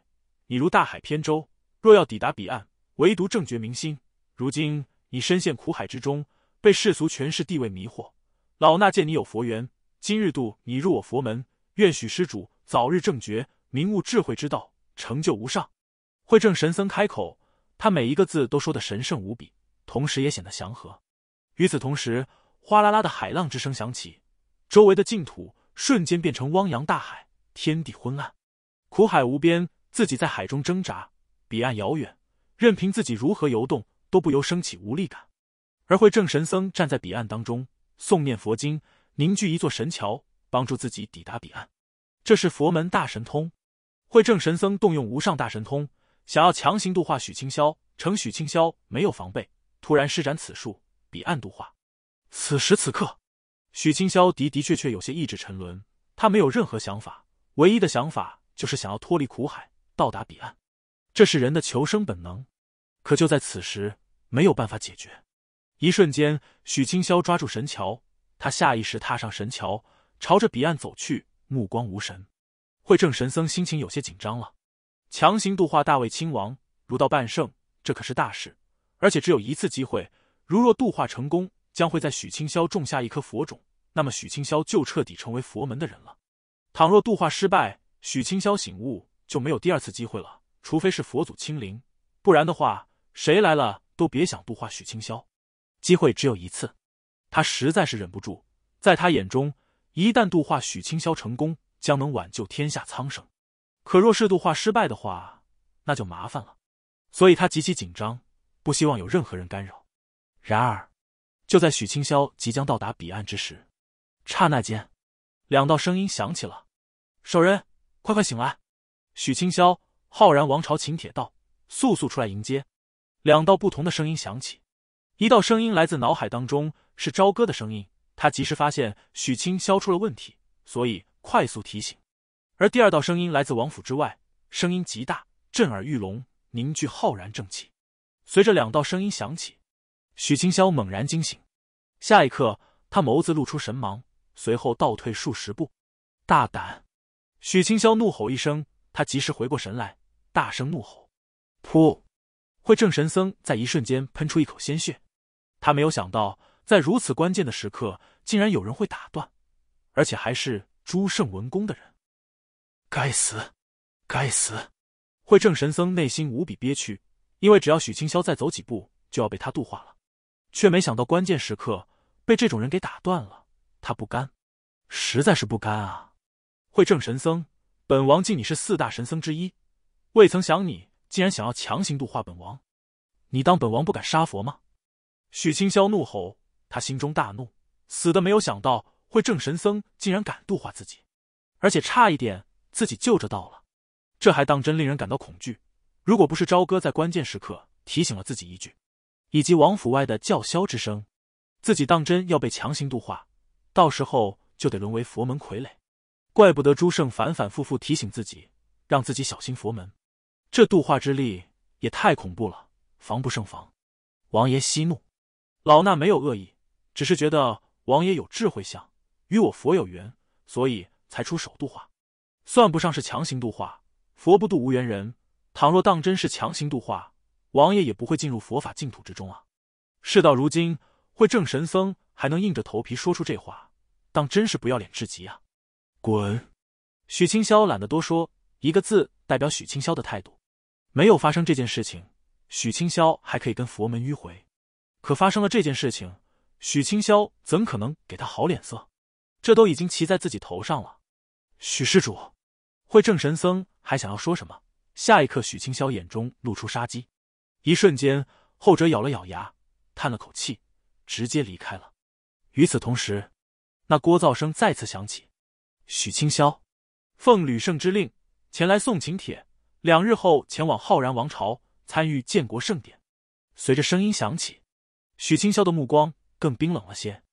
你如大海扁舟，若要抵达彼岸，唯独正觉明心。如今你深陷苦海之中，被世俗权势地位迷惑。老衲见你有佛缘，今日度你入我佛门，愿许施主早日正觉明悟智慧之道，成就无上。慧正神僧开口，他每一个字都说得神圣无比，同时也显得祥和。与此同时，哗啦啦的海浪之声响起，周围的净土瞬间变成汪洋大海，天地昏暗。苦海无边，自己在海中挣扎，彼岸遥远，任凭自己如何游动，都不由升起无力感。而慧正神僧站在彼岸当中，诵念佛经，凝聚一座神桥，帮助自己抵达彼岸。这是佛门大神通。慧正神僧动用无上大神通，想要强行度化许清霄。成许清霄没有防备，突然施展此术，彼岸度化。此时此刻，许清霄的的确确有些意志沉沦，他没有任何想法，唯一的想法。就是想要脱离苦海，到达彼岸，这是人的求生本能。可就在此时，没有办法解决。一瞬间，许清霄抓住神桥，他下意识踏上神桥，朝着彼岸走去，目光无神。慧正神僧心情有些紧张了。强行度化大魏亲王，儒道半圣，这可是大事，而且只有一次机会。如若度化成功，将会在许清霄种下一颗佛种，那么许清霄就彻底成为佛门的人了。倘若度化失败，许清霄醒悟，就没有第二次机会了。除非是佛祖亲临，不然的话，谁来了都别想度化许清霄。机会只有一次，他实在是忍不住。在他眼中，一旦度化许清霄成功，将能挽救天下苍生；可若是度化失败的话，那就麻烦了。所以他极其紧张，不希望有任何人干扰。然而，就在许清霄即将到达彼岸之时，刹那间，两道声音响起了：“守人。”快快醒来！许清霄，浩然王朝请帖道，速速出来迎接。两道不同的声音响起，一道声音来自脑海当中，是朝歌的声音。他及时发现许清霄出了问题，所以快速提醒。而第二道声音来自王府之外，声音极大，震耳欲聋，凝聚浩然正气。随着两道声音响起，许清霄猛然惊醒，下一刻他眸子露出神芒，随后倒退数十步，大胆。许清霄怒吼一声，他及时回过神来，大声怒吼：“噗！”会正神僧在一瞬间喷出一口鲜血。他没有想到，在如此关键的时刻，竟然有人会打断，而且还是朱圣文公的人。该死！该死！会正神僧内心无比憋屈，因为只要许清霄再走几步，就要被他度化了。却没想到关键时刻被这种人给打断了，他不甘，实在是不甘啊！慧正神僧，本王敬你是四大神僧之一，未曾想你竟然想要强行度化本王，你当本王不敢杀佛吗？许清霄怒吼，他心中大怒，死的没有想到，慧正神僧竟然敢度化自己，而且差一点自己就着道了，这还当真令人感到恐惧。如果不是朝歌在关键时刻提醒了自己一句，以及王府外的叫嚣之声，自己当真要被强行度化，到时候就得沦为佛门傀儡。怪不得朱胜反反复复提醒自己，让自己小心佛门，这度化之力也太恐怖了，防不胜防。王爷息怒，老衲没有恶意，只是觉得王爷有智慧相，与我佛有缘，所以才出手度化，算不上是强行度化。佛不度无缘人，倘若当真是强行度化，王爷也不会进入佛法净土之中啊。事到如今，会正神僧还能硬着头皮说出这话，当真是不要脸至极啊！滚！许清霄懒得多说一个字，代表许清霄的态度。没有发生这件事情，许清霄还可以跟佛门迂回。可发生了这件事情，许清霄怎可能给他好脸色？这都已经骑在自己头上了。许施主，会正神僧还想要说什么？下一刻，许清霄眼中露出杀机，一瞬间，后者咬了咬牙，叹了口气，直接离开了。与此同时，那聒噪声再次响起。许清霄，奉吕胜之令前来送请帖，两日后前往浩然王朝参与建国盛典。随着声音响起，许清霄的目光更冰冷了些。